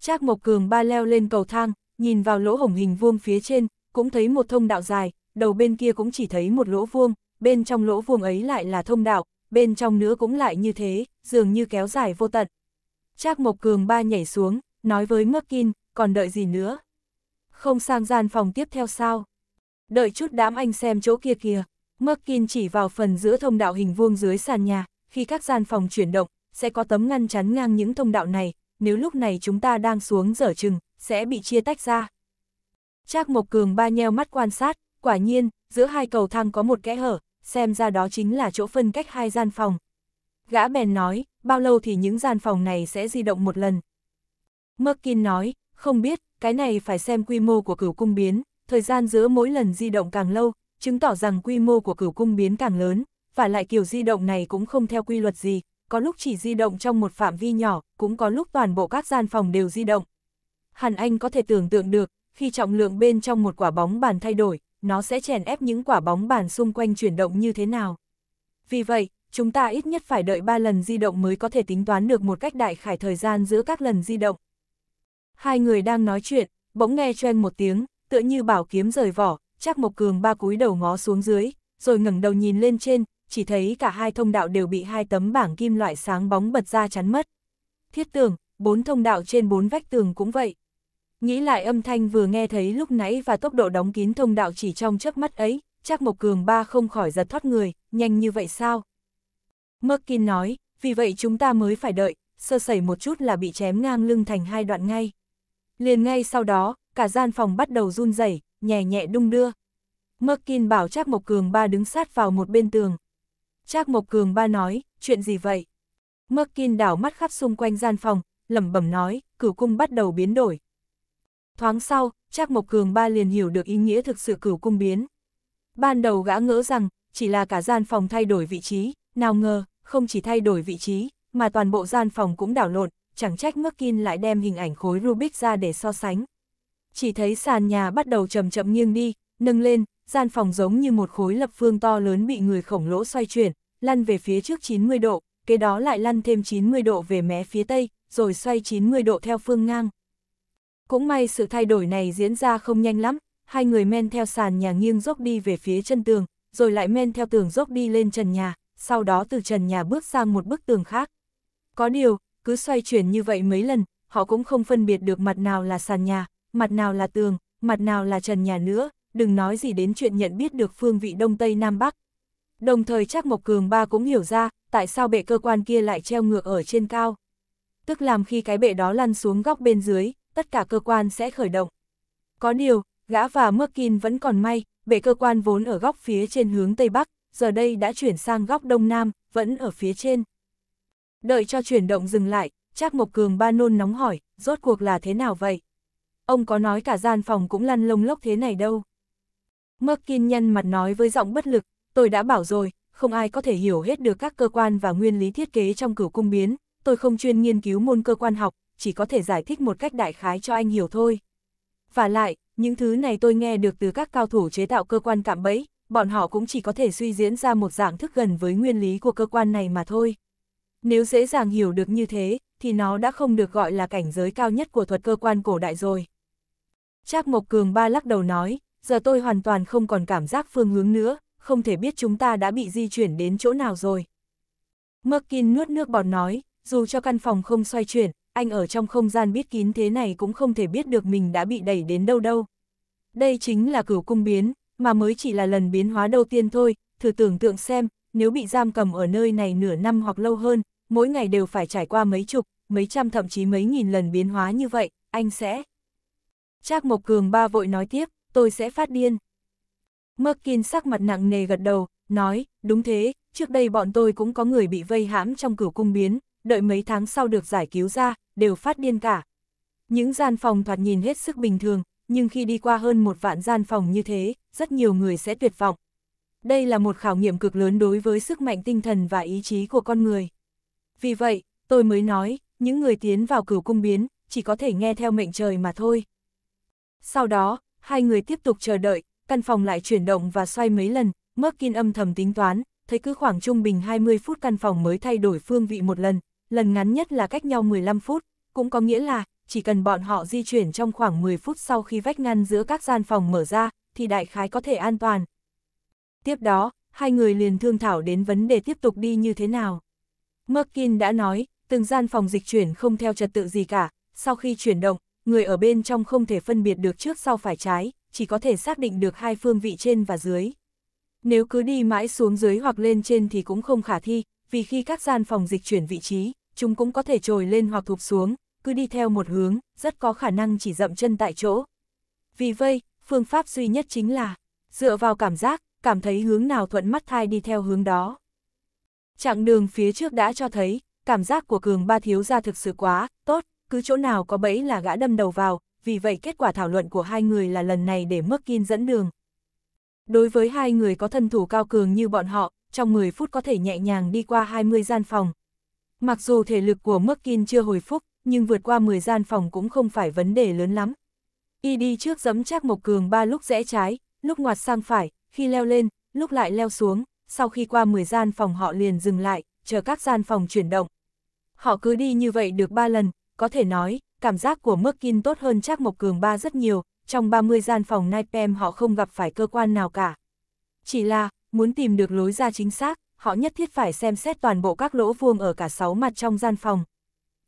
Trác Mộc Cường ba leo lên cầu thang, nhìn vào lỗ hổng hình vuông phía trên, cũng thấy một thông đạo dài, đầu bên kia cũng chỉ thấy một lỗ vuông, bên trong lỗ vuông ấy lại là thông đạo, bên trong nữa cũng lại như thế, dường như kéo dài vô tận. Trác Mộc Cường ba nhảy xuống, nói với Merkin, còn đợi gì nữa? Không sang gian phòng tiếp theo sao? Đợi chút đám anh xem chỗ kia kìa. Merkin chỉ vào phần giữa thông đạo hình vuông dưới sàn nhà, khi các gian phòng chuyển động, sẽ có tấm ngăn chắn ngang những thông đạo này, nếu lúc này chúng ta đang xuống dở chừng, sẽ bị chia tách ra. Trác Mộc Cường ba nheo mắt quan sát, quả nhiên, giữa hai cầu thang có một kẽ hở, xem ra đó chính là chỗ phân cách hai gian phòng. Gã bèn nói, bao lâu thì những gian phòng này sẽ di động một lần. Merkin nói, không biết, cái này phải xem quy mô của cửu cung biến, thời gian giữa mỗi lần di động càng lâu, chứng tỏ rằng quy mô của cửu cung biến càng lớn, và lại kiểu di động này cũng không theo quy luật gì, có lúc chỉ di động trong một phạm vi nhỏ, cũng có lúc toàn bộ các gian phòng đều di động. Hàn Anh có thể tưởng tượng được, khi trọng lượng bên trong một quả bóng bàn thay đổi, nó sẽ chèn ép những quả bóng bàn xung quanh chuyển động như thế nào. Vì vậy, chúng ta ít nhất phải đợi 3 lần di động mới có thể tính toán được một cách đại khải thời gian giữa các lần di động. Hai người đang nói chuyện, bỗng nghe choeng một tiếng, tựa như bảo kiếm rời vỏ, chắc Mộc Cường ba cúi đầu ngó xuống dưới, rồi ngẩng đầu nhìn lên trên, chỉ thấy cả hai thông đạo đều bị hai tấm bảng kim loại sáng bóng bật ra chắn mất. Thiết tường, bốn thông đạo trên bốn vách tường cũng vậy. Nghĩ lại âm thanh vừa nghe thấy lúc nãy và tốc độ đóng kín thông đạo chỉ trong chớp mắt ấy, chắc Mộc Cường ba không khỏi giật thoát người, nhanh như vậy sao? Merkin nói, vì vậy chúng ta mới phải đợi, sơ sẩy một chút là bị chém ngang lưng thành hai đoạn ngay. Liền ngay sau đó, cả gian phòng bắt đầu run rẩy, nhẹ nhẹ đung đưa. Merkin bảo chắc Mộc Cường ba đứng sát vào một bên tường, Trác Mộc Cường ba nói, chuyện gì vậy? Merkin đảo mắt khắp xung quanh gian phòng, lẩm bẩm nói, cửu cung bắt đầu biến đổi. Thoáng sau, Trác Mộc Cường ba liền hiểu được ý nghĩa thực sự cửu cung biến. Ban đầu gã ngỡ rằng, chỉ là cả gian phòng thay đổi vị trí, nào ngờ, không chỉ thay đổi vị trí, mà toàn bộ gian phòng cũng đảo lộn, chẳng trách Merkin lại đem hình ảnh khối Rubik ra để so sánh. Chỉ thấy sàn nhà bắt đầu chậm chậm nghiêng đi, nâng lên, gian phòng giống như một khối lập phương to lớn bị người khổng lỗ xoay chuyển, lăn về phía trước 90 độ, kế đó lại lăn thêm 90 độ về mé phía tây, rồi xoay 90 độ theo phương ngang. Cũng may sự thay đổi này diễn ra không nhanh lắm, hai người men theo sàn nhà nghiêng dốc đi về phía chân tường, rồi lại men theo tường dốc đi lên trần nhà, sau đó từ trần nhà bước sang một bức tường khác. Có điều, cứ xoay chuyển như vậy mấy lần, họ cũng không phân biệt được mặt nào là sàn nhà, mặt nào là tường, mặt nào là trần nhà nữa, đừng nói gì đến chuyện nhận biết được phương vị Đông Tây Nam Bắc, Đồng thời chắc Mộc Cường Ba cũng hiểu ra, tại sao bệ cơ quan kia lại treo ngược ở trên cao. Tức làm khi cái bệ đó lăn xuống góc bên dưới, tất cả cơ quan sẽ khởi động. Có điều, gã và Merkin vẫn còn may, bệ cơ quan vốn ở góc phía trên hướng Tây Bắc, giờ đây đã chuyển sang góc Đông Nam, vẫn ở phía trên. Đợi cho chuyển động dừng lại, chắc Mộc Cường ba nôn nóng hỏi, rốt cuộc là thế nào vậy? Ông có nói cả gian phòng cũng lăn lông lốc thế này đâu. Merkin nhăn mặt nói với giọng bất lực, tôi đã bảo rồi, không ai có thể hiểu hết được các cơ quan và nguyên lý thiết kế trong cửu cung biến, tôi không chuyên nghiên cứu môn cơ quan học, chỉ có thể giải thích một cách đại khái cho anh hiểu thôi. Và lại, những thứ này tôi nghe được từ các cao thủ chế tạo cơ quan cạm bẫy, bọn họ cũng chỉ có thể suy diễn ra một dạng thức gần với nguyên lý của cơ quan này mà thôi. Nếu dễ dàng hiểu được như thế, thì nó đã không được gọi là cảnh giới cao nhất của thuật cơ quan cổ đại rồi. Trác Mộc Cường Ba lắc đầu nói, giờ tôi hoàn toàn không còn cảm giác phương hướng nữa, không thể biết chúng ta đã bị di chuyển đến chỗ nào rồi. Merkin nuốt nước bọt nói, dù cho căn phòng không xoay chuyển, anh ở trong không gian biết kín thế này cũng không thể biết được mình đã bị đẩy đến đâu đâu. Đây chính là cửu cung biến, mà mới chỉ là lần biến hóa đầu tiên thôi, thử tưởng tượng xem, nếu bị giam cầm ở nơi này nửa năm hoặc lâu hơn, mỗi ngày đều phải trải qua mấy chục, mấy trăm thậm chí mấy nghìn lần biến hóa như vậy, anh sẽ... Trác Mộc Cường ba vội nói tiếp, tôi sẽ phát điên. Merkin sắc mặt nặng nề gật đầu, nói, đúng thế, trước đây bọn tôi cũng có người bị vây hãm trong cửu cung biến, đợi mấy tháng sau được giải cứu ra, đều phát điên cả. Những gian phòng thoạt nhìn hết sức bình thường, nhưng khi đi qua hơn một vạn gian phòng như thế, rất nhiều người sẽ tuyệt vọng. Đây là một khảo nghiệm cực lớn đối với sức mạnh tinh thần và ý chí của con người. Vì vậy, tôi mới nói, những người tiến vào cửu cung biến, chỉ có thể nghe theo mệnh trời mà thôi. Sau đó, hai người tiếp tục chờ đợi, căn phòng lại chuyển động và xoay mấy lần, Merkin âm thầm tính toán, thấy cứ khoảng trung bình 20 phút căn phòng mới thay đổi phương vị một lần, lần ngắn nhất là cách nhau 15 phút, cũng có nghĩa là, chỉ cần bọn họ di chuyển trong khoảng 10 phút sau khi vách ngăn giữa các gian phòng mở ra, thì đại khái có thể an toàn. Tiếp đó, hai người liền thương thảo đến vấn đề tiếp tục đi như thế nào. Merkin đã nói, từng gian phòng dịch chuyển không theo trật tự gì cả, sau khi chuyển động, người ở bên trong không thể phân biệt được trước sau phải trái, chỉ có thể xác định được hai phương vị trên và dưới. Nếu cứ đi mãi xuống dưới hoặc lên trên thì cũng không khả thi, vì khi các gian phòng dịch chuyển vị trí, chúng cũng có thể trồi lên hoặc thụp xuống, cứ đi theo một hướng, rất có khả năng chỉ dậm chân tại chỗ. Vì vậy, phương pháp duy nhất chính là, dựa vào cảm giác, cảm thấy hướng nào thuận mắt thai đi theo hướng đó. Chặng đường phía trước đã cho thấy, cảm giác của cường ba thiếu gia thực sự quá, tốt, cứ chỗ nào có bẫy là gã đâm đầu vào, vì vậy kết quả thảo luận của hai người là lần này để Merkin dẫn đường. Đối với hai người có thân thủ cao cường như bọn họ, trong 10 phút có thể nhẹ nhàng đi qua 20 gian phòng. Mặc dù thể lực của Merkin chưa hồi phục, nhưng vượt qua 10 gian phòng cũng không phải vấn đề lớn lắm. Y đi trước giấm chắc một Cường ba lúc rẽ trái, lúc ngoặt sang phải, khi leo lên, lúc lại leo xuống, sau khi qua 10 gian phòng họ liền dừng lại, chờ các gian phòng chuyển động. Họ cứ đi như vậy được 3 lần, có thể nói, cảm giác của Merkin tốt hơn chắc Mộc Cường ba rất nhiều, trong 30 gian phòng Nightpem họ không gặp phải cơ quan nào cả. Chỉ là, muốn tìm được lối ra chính xác, họ nhất thiết phải xem xét toàn bộ các lỗ vuông ở cả 6 mặt trong gian phòng.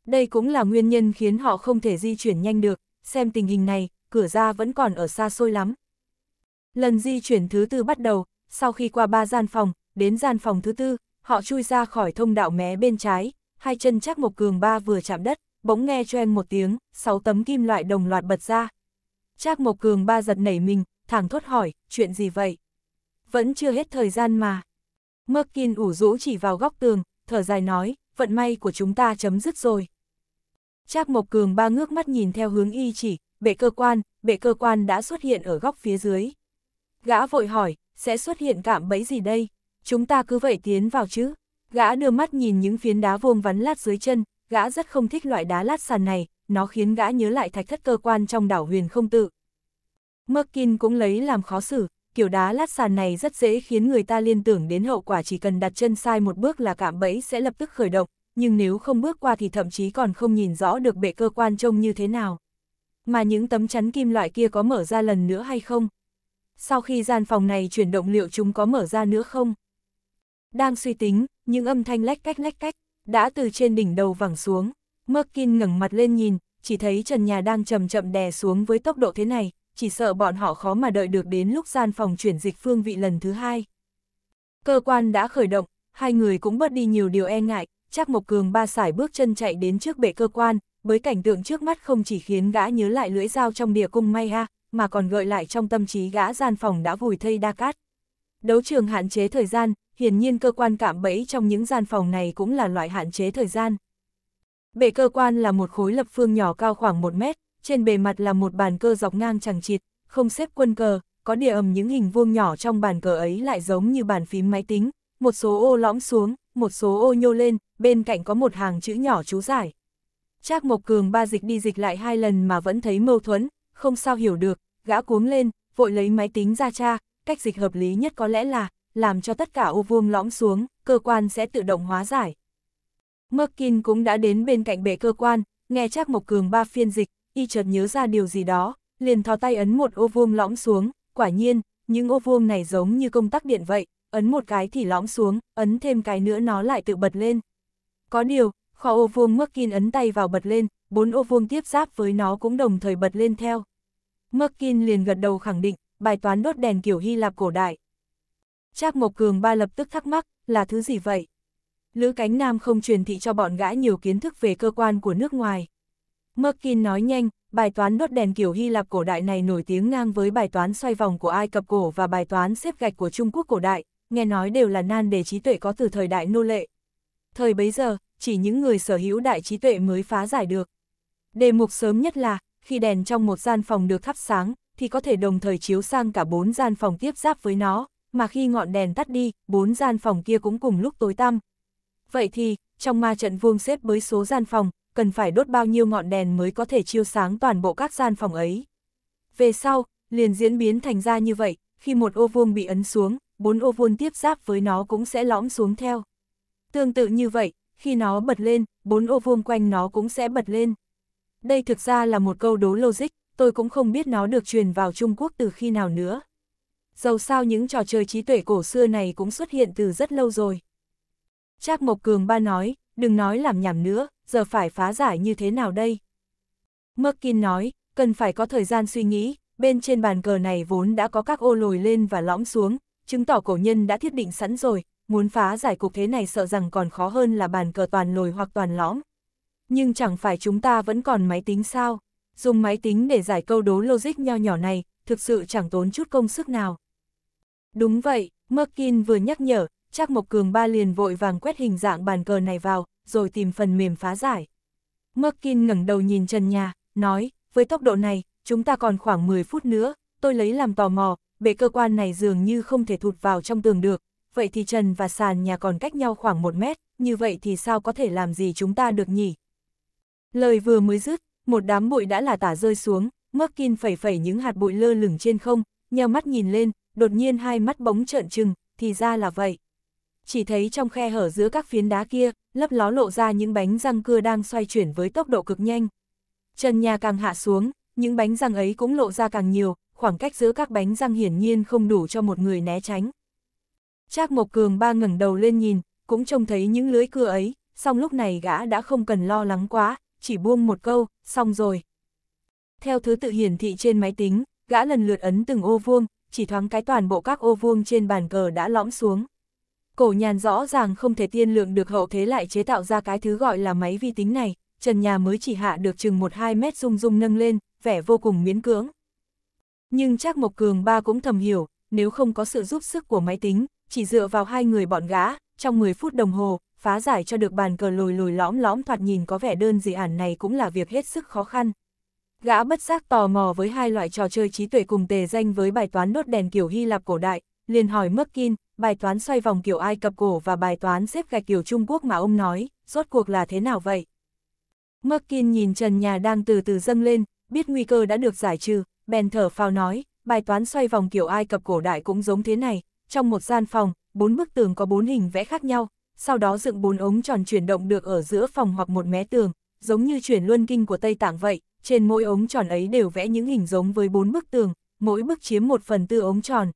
Đây cũng là nguyên nhân khiến họ không thể di chuyển nhanh được, xem tình hình này, cửa ra vẫn còn ở xa xôi lắm. Lần di chuyển thứ tư bắt đầu, sau khi qua ba gian phòng, đến gian phòng thứ tư, họ chui ra khỏi thông đạo mé bên trái, hai chân chắc Mộc Cường Ba vừa chạm đất, bỗng nghe choeng một tiếng, sáu tấm kim loại đồng loạt bật ra. Trác Mộc Cường ba giật nảy mình, thẳng thốt hỏi, chuyện gì vậy? Vẫn chưa hết thời gian mà. Merkin ủ rũ chỉ vào góc tường, thở dài nói, vận may của chúng ta chấm dứt rồi. Trác Mộc Cường ba ngước mắt nhìn theo hướng y chỉ, bệ cơ quan, bệ cơ quan đã xuất hiện ở góc phía dưới. Gã vội hỏi, sẽ xuất hiện cảm bẫy gì đây? Chúng ta cứ vậy tiến vào chứ? Gã đưa mắt nhìn những phiến đá vuông vắn lát dưới chân, gã rất không thích loại đá lát sàn này, nó khiến gã nhớ lại thạch thất cơ quan trong đảo huyền không tự. Merkin cũng lấy làm khó xử, kiểu đá lát sàn này rất dễ khiến người ta liên tưởng đến hậu quả chỉ cần đặt chân sai một bước là cạm bẫy sẽ lập tức khởi động, nhưng nếu không bước qua thì thậm chí còn không nhìn rõ được bệ cơ quan trông như thế nào. Mà những tấm chắn kim loại kia có mở ra lần nữa hay không? Sau khi gian phòng này chuyển động liệu chúng có mở ra nữa không? Đang suy tính, những âm thanh lách cách lách cách đã từ trên đỉnh đầu vẳng xuống. Merkin ngẩng mặt lên nhìn, chỉ thấy trần nhà đang chậm chậm đè xuống với tốc độ thế này, chỉ sợ bọn họ khó mà đợi được đến lúc gian phòng chuyển dịch phương vị lần thứ hai. Cơ quan đã khởi động, hai người cũng bớt đi nhiều điều e ngại, chắc Mộc Cường ba sải bước chân chạy đến trước bệ cơ quan, với cảnh tượng trước mắt không chỉ khiến gã nhớ lại lưỡi dao trong địa cung may ha, mà còn gợi lại trong tâm trí gã gian phòng đã vùi thây đa cát. Đấu trường hạn chế thời gian, hiển nhiên cơ quan cạm bẫy trong những gian phòng này cũng là loại hạn chế thời gian. Bệ cơ quan là một khối lập phương nhỏ cao khoảng 1 mét, trên bề mặt là một bàn cơ dọc ngang chẳng chịt, không xếp quân cờ, có địa ầm những hình vuông nhỏ trong bàn cờ ấy lại giống như bàn phím máy tính, một số ô lõm xuống, một số ô nhô lên, bên cạnh có một hàng chữ nhỏ chú giải. Trác Mộc Cường ba dịch đi dịch lại hai lần mà vẫn thấy mâu thuẫn, không sao hiểu được, gã cuống lên, vội lấy máy tính ra tra, cách dịch hợp lý nhất có lẽ là làm cho tất cả ô vuông lõm xuống, cơ quan sẽ tự động hóa giải. Merkin cũng đã đến bên cạnh bể cơ quan, nghe chắc Mộc Cường ba phiên dịch, y chợt nhớ ra điều gì đó, liền thò tay ấn một ô vuông lõm xuống, quả nhiên, những ô vuông này giống như công tắc điện vậy, ấn một cái thì lõm xuống, ấn thêm cái nữa nó lại tự bật lên. Có điều, kho ô vuông Merkin ấn tay vào bật lên, bốn ô vuông tiếp giáp với nó cũng đồng thời bật lên theo. Merkin liền gật đầu khẳng định, bài toán đốt đèn kiểu Hy Lạp cổ đại. Trác Mộc Cường ba lập tức thắc mắc, là thứ gì vậy? Lữ Cánh Nam không truyền thị cho bọn gã nhiều kiến thức về cơ quan của nước ngoài. Merkin nói nhanh, bài toán đốt đèn kiểu Hy Lạp cổ đại này nổi tiếng ngang với bài toán xoay vòng của Ai Cập cổ và bài toán xếp gạch của Trung Quốc cổ đại, nghe nói đều là nan đề trí tuệ có từ thời đại nô lệ. Thời bấy giờ, chỉ những người sở hữu đại trí tuệ mới phá giải được. Đề mục sớm nhất là, khi đèn trong một gian phòng được thắp sáng, thì có thể đồng thời chiếu sang cả bốn gian phòng tiếp giáp với nó, mà khi ngọn đèn tắt đi, bốn gian phòng kia cũng cùng lúc tối tăm. Vậy thì, trong ma trận vuông xếp với số gian phòng, cần phải đốt bao nhiêu ngọn đèn mới có thể chiêu sáng toàn bộ các gian phòng ấy. Về sau, liền diễn biến thành ra như vậy, khi một ô vuông bị ấn xuống, bốn ô vuông tiếp giáp với nó cũng sẽ lõm xuống theo. Tương tự như vậy, khi nó bật lên, bốn ô vuông quanh nó cũng sẽ bật lên. Đây thực ra là một câu đố logic, tôi cũng không biết nó được truyền vào Trung Quốc từ khi nào nữa dầu sao những trò chơi trí tuệ cổ xưa này cũng xuất hiện từ rất lâu rồi. Trác Mộc Cường ba nói, đừng nói làm nhảm nữa, giờ phải phá giải như thế nào đây? Merkin nói, cần phải có thời gian suy nghĩ, bên trên bàn cờ này vốn đã có các ô lồi lên và lõm xuống, chứng tỏ cổ nhân đã thiết định sẵn rồi, muốn phá giải cục thế này sợ rằng còn khó hơn là bàn cờ toàn lồi hoặc toàn lõm. Nhưng chẳng phải chúng ta vẫn còn máy tính sao? Dùng máy tính để giải câu đố logic nho nhỏ này, thực sự chẳng tốn chút công sức nào. Đúng vậy, Merkin vừa nhắc nhở, chắc Mộc Cường ba liền vội vàng quét hình dạng bàn cờ này vào, rồi tìm phần mềm phá giải. Merkin ngẩng đầu nhìn trần nhà, nói, với tốc độ này, chúng ta còn khoảng 10 phút nữa, tôi lấy làm tò mò, bệ cơ quan này dường như không thể thụt vào trong tường được, vậy thì trần và sàn nhà còn cách nhau khoảng 1 mét, như vậy thì sao có thể làm gì chúng ta được nhỉ? Lời vừa mới dứt, một đám bụi đã là tả rơi xuống, Merkin phẩy phẩy những hạt bụi lơ lửng trên không, nheo mắt nhìn lên, đột nhiên hai mắt bóng trợn trừng, thì ra là vậy. Chỉ thấy trong khe hở giữa các phiến đá kia, lấp ló lộ ra những bánh răng cưa đang xoay chuyển với tốc độ cực nhanh. Trần nhà càng hạ xuống, những bánh răng ấy cũng lộ ra càng nhiều, khoảng cách giữa các bánh răng hiển nhiên không đủ cho một người né tránh. Trác Mộc Cường ba ngẩng đầu lên nhìn, cũng trông thấy những lưới cưa ấy, song lúc này gã đã không cần lo lắng quá, chỉ buông một câu, xong rồi. Theo thứ tự hiển thị trên máy tính, gã lần lượt ấn từng ô vuông, chỉ thoáng cái toàn bộ các ô vuông trên bàn cờ đã lõm xuống. Cổ nhàn rõ ràng không thể tiên lượng được hậu thế lại chế tạo ra cái thứ gọi là máy vi tính này, trần nhà mới chỉ hạ được chừng 1-2 mét rung rung nâng lên, vẻ vô cùng miễn cưỡng. Nhưng chắc Mộc Cường ba cũng thầm hiểu, nếu không có sự giúp sức của máy tính, chỉ dựa vào hai người bọn gã, trong 10 phút đồng hồ, phá giải cho được bàn cờ lồi lồi lõm lõm thoạt nhìn có vẻ đơn dị ản này cũng là việc hết sức khó khăn. Gã bất giác tò mò với hai loại trò chơi trí tuệ cùng tề danh với bài toán đốt đèn kiểu Hy Lạp cổ đại, liền hỏi Merkin, bài toán xoay vòng kiểu Ai Cập cổ và bài toán xếp gạch kiểu Trung Quốc mà ông nói, rốt cuộc là thế nào vậy? Merkin nhìn trần nhà đang từ từ dâng lên, biết nguy cơ đã được giải trừ, bèn thở phào nói, bài toán xoay vòng kiểu Ai Cập cổ đại cũng giống thế này, trong một gian phòng, bốn bức tường có bốn hình vẽ khác nhau, sau đó dựng bốn ống tròn chuyển động được ở giữa phòng hoặc một mé tường, giống như chuyển luân kinh của Tây Tạng vậy, trên mỗi ống tròn ấy đều vẽ những hình giống với bốn bức tường, mỗi bức chiếm một phần tư ống tròn.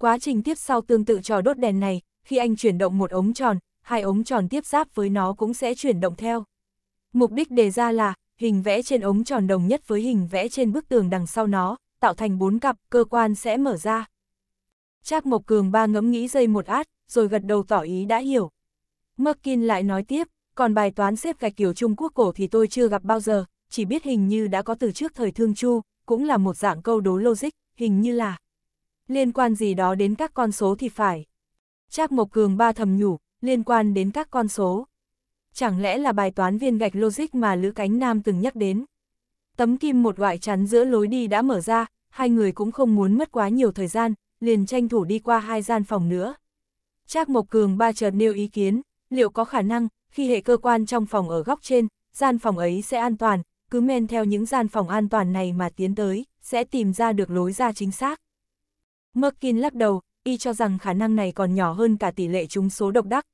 Quá trình tiếp sau tương tự trò đốt đèn này, khi anh chuyển động một ống tròn, hai ống tròn tiếp giáp với nó cũng sẽ chuyển động theo. Mục đích đề ra là, hình vẽ trên ống tròn đồng nhất với hình vẽ trên bức tường đằng sau nó, tạo thành bốn cặp, cơ quan sẽ mở ra. Trác Mộc Cường ba ngẫm nghĩ dây một át, rồi gật đầu tỏ ý đã hiểu. Merkin lại nói tiếp, còn bài toán xếp gạch kiểu Trung Quốc cổ thì tôi chưa gặp bao giờ, chỉ biết hình như đã có từ trước thời Thương Chu, cũng là một dạng câu đố logic, hình như là liên quan gì đó đến các con số thì phải. Trác Mộc Cường ba thầm nhủ, liên quan đến các con số. Chẳng lẽ là bài toán viên gạch logic mà Lữ Cánh Nam từng nhắc đến. Tấm kim một loại chắn giữa lối đi đã mở ra, hai người cũng không muốn mất quá nhiều thời gian, liền tranh thủ đi qua hai gian phòng nữa. Trác Mộc Cường ba chợt nêu ý kiến, liệu có khả năng, khi hệ cơ quan trong phòng ở góc trên, gian phòng ấy sẽ an toàn, cứ men theo những gian phòng an toàn này mà tiến tới, sẽ tìm ra được lối ra chính xác. Merkin lắc đầu, y cho rằng khả năng này còn nhỏ hơn cả tỷ lệ trúng số độc đắc.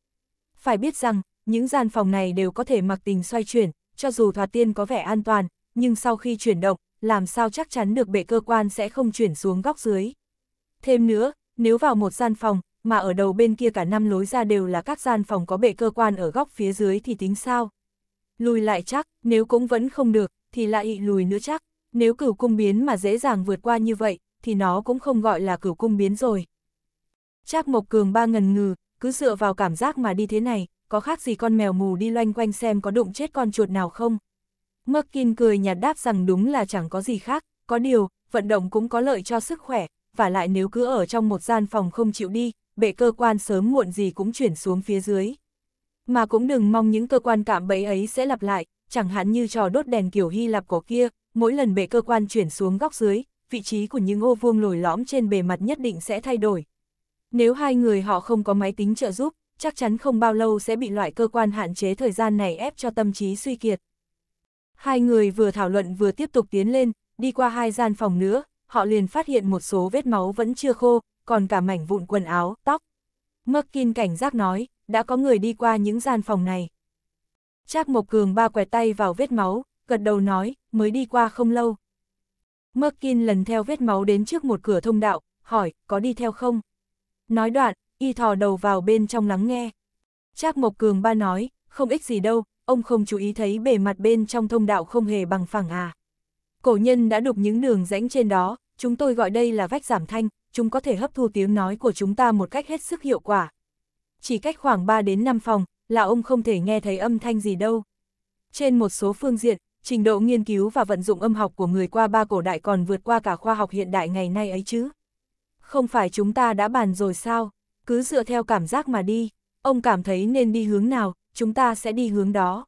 Phải biết rằng, những gian phòng này đều có thể mặc tình xoay chuyển, cho dù thoạt tiên có vẻ an toàn, nhưng sau khi chuyển động, làm sao chắc chắn được bệ cơ quan sẽ không chuyển xuống góc dưới. Thêm nữa, nếu vào một gian phòng, mà ở đầu bên kia cả năm lối ra đều là các gian phòng có bệ cơ quan ở góc phía dưới thì tính sao? lùi lại chắc, nếu cũng vẫn không được, thì lại lùi nữa chắc, nếu cửu cung biến mà dễ dàng vượt qua như vậy, thì nó cũng không gọi là cửu cung biến rồi. Trác Mộc Cường ba ngần ngừ, cứ dựa vào cảm giác mà đi thế này, có khác gì con mèo mù đi loanh quanh xem có đụng chết con chuột nào không. Mặc Merkin cười nhạt đáp rằng đúng là chẳng có gì khác, có điều, vận động cũng có lợi cho sức khỏe, và lại nếu cứ ở trong một gian phòng không chịu đi, bệ cơ quan sớm muộn gì cũng chuyển xuống phía dưới mà cũng đừng mong những cơ quan cạm bẫy ấy sẽ lặp lại, chẳng hạn như trò đốt đèn kiểu Hy Lạp cổ kia, mỗi lần bệ cơ quan chuyển xuống góc dưới, vị trí của những ô vuông lồi lõm trên bề mặt nhất định sẽ thay đổi. Nếu hai người họ không có máy tính trợ giúp, chắc chắn không bao lâu sẽ bị loại cơ quan hạn chế thời gian này ép cho tâm trí suy kiệt. Hai người vừa thảo luận vừa tiếp tục tiến lên, đi qua hai gian phòng nữa, họ liền phát hiện một số vết máu vẫn chưa khô, còn cả mảnh vụn quần áo, tóc. Merkin cảnh giác nói, đã có người đi qua những gian phòng này. Trác Mộc Cường ba quẹt tay vào vết máu, gật đầu nói, mới đi qua không lâu. Merkin lần theo vết máu đến trước một cửa thông đạo, hỏi, có đi theo không? Nói đoạn, y thò đầu vào bên trong lắng nghe. Trác Mộc Cường ba nói, không ích gì đâu, ông không chú ý thấy bề mặt bên trong thông đạo không hề bằng phẳng à. Cổ nhân đã đục những đường rãnh trên đó, chúng tôi gọi đây là vách giảm thanh, chúng có thể hấp thu tiếng nói của chúng ta một cách hết sức hiệu quả, chỉ cách khoảng 3 đến 5 phòng, là ông không thể nghe thấy âm thanh gì đâu. Trên một số phương diện, trình độ nghiên cứu và vận dụng âm học của người qua ba cổ đại còn vượt qua cả khoa học hiện đại ngày nay ấy chứ. Không phải chúng ta đã bàn rồi sao, cứ dựa theo cảm giác mà đi, ông cảm thấy nên đi hướng nào, chúng ta sẽ đi hướng đó.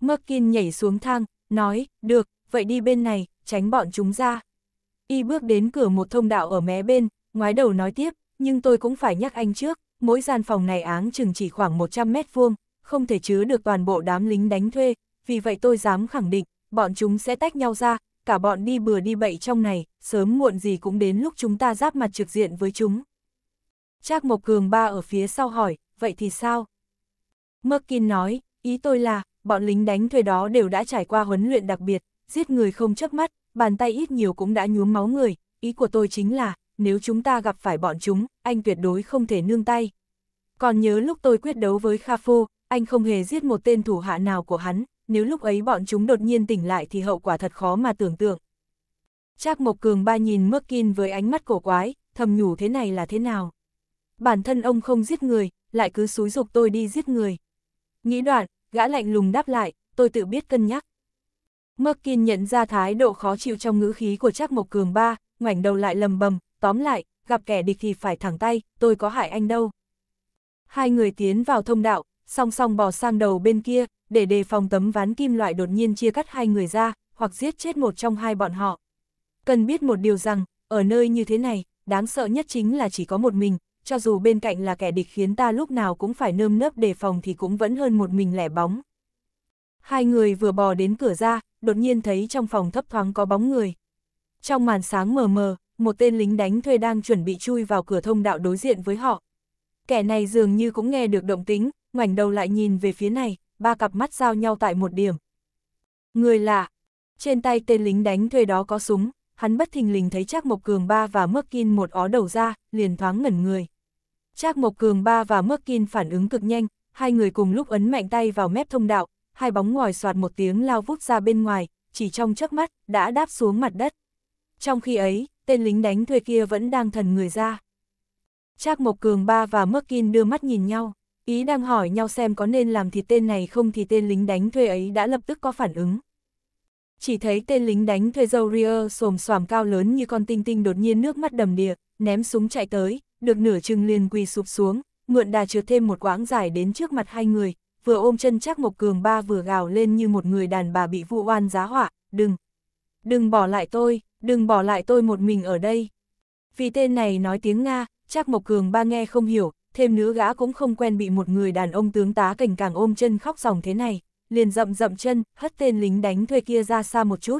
Merkin nhảy xuống thang, nói, được, vậy đi bên này, tránh bọn chúng ra. Y bước đến cửa một thông đạo ở mé bên, ngoái đầu nói tiếp, nhưng tôi cũng phải nhắc anh trước, mỗi gian phòng này áng chừng chỉ khoảng 100 mét vuông, không thể chứa được toàn bộ đám lính đánh thuê, vì vậy tôi dám khẳng định, bọn chúng sẽ tách nhau ra, cả bọn đi bừa đi bậy trong này, sớm muộn gì cũng đến lúc chúng ta giáp mặt trực diện với chúng. Trác Mộc Cường ba ở phía sau hỏi, vậy thì sao? Merkin nói, ý tôi là, bọn lính đánh thuê đó đều đã trải qua huấn luyện đặc biệt, giết người không chớp mắt, bàn tay ít nhiều cũng đã nhuốm máu người, ý của tôi chính là, nếu chúng ta gặp phải bọn chúng, anh tuyệt đối không thể nương tay. Còn nhớ lúc tôi quyết đấu với Kha Phô, anh không hề giết một tên thủ hạ nào của hắn, nếu lúc ấy bọn chúng đột nhiên tỉnh lại thì hậu quả thật khó mà tưởng tượng. Trác Mộc Cường ba nhìn Merkin với ánh mắt cổ quái, thầm nhủ thế này là thế nào. Bản thân ông không giết người, lại cứ xúi dục tôi đi giết người. Nghĩ đoạn, gã lạnh lùng đáp lại, tôi tự biết cân nhắc. Merkin nhận ra thái độ khó chịu trong ngữ khí của Trác Mộc Cường ba, ngoảnh đầu lại lầm bầm, tóm lại, gặp kẻ địch thì phải thẳng tay, tôi có hại anh đâu. Hai người tiến vào thông đạo, song song bò sang đầu bên kia, để đề phòng tấm ván kim loại đột nhiên chia cắt hai người ra, hoặc giết chết một trong hai bọn họ. Cần biết một điều rằng, ở nơi như thế này, đáng sợ nhất chính là chỉ có một mình, cho dù bên cạnh là kẻ địch khiến ta lúc nào cũng phải nơm nớp đề phòng thì cũng vẫn hơn một mình lẻ bóng. Hai người vừa bò đến cửa ra, đột nhiên thấy trong phòng thấp thoáng có bóng người. Trong màn sáng mờ mờ, một tên lính đánh thuê đang chuẩn bị chui vào cửa thông đạo đối diện với họ. Kẻ này dường như cũng nghe được động tính, ngoảnh đầu lại nhìn về phía này, ba cặp mắt giao nhau tại một điểm. Người lạ, trên tay tên lính đánh thuê đó có súng, hắn bất thình lình thấy Trác Mộc Cường ba và Mước Kin một ó đầu ra, liền thoáng ngẩn người. Trác Mộc Cường ba và Mước Kin phản ứng cực nhanh, hai người cùng lúc ấn mạnh tay vào mép thông đạo, hai bóng ngòi soạt một tiếng lao vút ra bên ngoài, chỉ trong chớp mắt đã đáp xuống mặt đất. Trong khi ấy, tên lính đánh thuê kia vẫn đang thần người ra. Trác Mộc Cường ba và Mắc Kin đưa mắt nhìn nhau, ý đang hỏi nhau xem có nên làm thịt tên này không thì tên lính đánh thuê ấy đã lập tức có phản ứng. Chỉ thấy tên lính đánh thuê dâu Ria xồm xoàm cao lớn như con tinh tinh đột nhiên nước mắt đầm đìa, ném súng chạy tới, được nửa chừng liền quỳ sụp xuống, mượn đà trượt thêm một quãng dài đến trước mặt hai người, vừa ôm chân Trác Mộc Cường ba vừa gào lên như một người đàn bà bị vụ oan giá họa, đừng, đừng bỏ lại tôi, đừng bỏ lại tôi một mình ở đây. Vì tên này nói tiếng Nga, chắc Mộc Cường ba nghe không hiểu, thêm nữa gã cũng không quen bị một người đàn ông tướng tá cảnh càng ôm chân khóc ròng thế này, liền rậm rậm chân, hất tên lính đánh thuê kia ra xa một chút.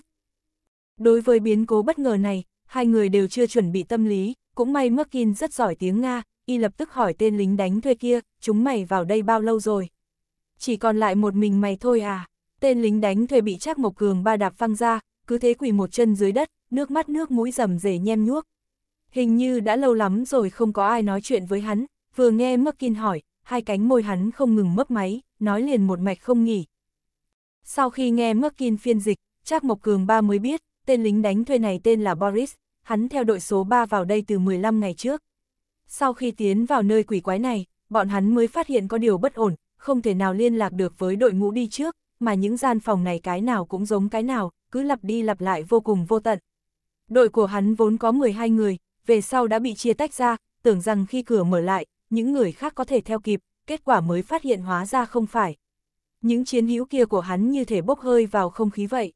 Đối với biến cố bất ngờ này, hai người đều chưa chuẩn bị tâm lý, cũng may Merkin rất giỏi tiếng Nga, y lập tức hỏi tên lính đánh thuê kia, chúng mày vào đây bao lâu rồi? Chỉ còn lại một mình mày thôi à? Tên lính đánh thuê bị Trác Mộc Cường ba đạp phăng ra, cứ thế quỳ một chân dưới đất, nước mắt nước mũi rầm rề nhem nhuốc. Hình như đã lâu lắm rồi không có ai nói chuyện với hắn, vừa nghe Merkin hỏi, hai cánh môi hắn không ngừng mấp máy, nói liền một mạch không nghỉ. Sau khi nghe Merkin phiên dịch, Trác Mộc Cường ba mới biết, tên lính đánh thuê này tên là Boris, hắn theo đội số 3 vào đây từ 15 ngày trước. Sau khi tiến vào nơi quỷ quái này, bọn hắn mới phát hiện có điều bất ổn, không thể nào liên lạc được với đội ngũ đi trước, mà những gian phòng này cái nào cũng giống cái nào, cứ lặp đi lặp lại vô cùng vô tận. Đội của hắn vốn có 12 người, về sau đã bị chia tách ra, tưởng rằng khi cửa mở lại, những người khác có thể theo kịp, kết quả mới phát hiện hóa ra không phải. Những chiến hữu kia của hắn như thể bốc hơi vào không khí vậy.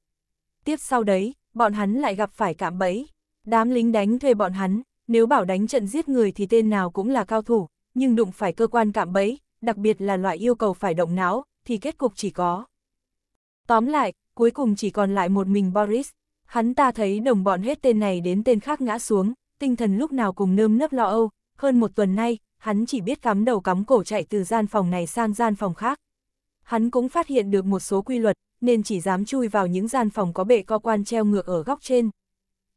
Tiếp sau đấy, bọn hắn lại gặp phải cạm bẫy. Đám lính đánh thuê bọn hắn, nếu bảo đánh trận giết người thì tên nào cũng là cao thủ, nhưng đụng phải cơ quan cạm bẫy, đặc biệt là loại yêu cầu phải động não, thì kết cục chỉ có. Tóm lại, cuối cùng chỉ còn lại một mình Boris, Hắn ta thấy đồng bọn hết tên này đến tên khác ngã xuống, tinh thần lúc nào cùng nơm nớp lo âu, hơn một tuần nay, hắn chỉ biết cắm đầu cắm cổ chạy từ gian phòng này sang gian phòng khác. Hắn cũng phát hiện được một số quy luật, nên chỉ dám chui vào những gian phòng có bệ co quan treo ngược ở góc trên.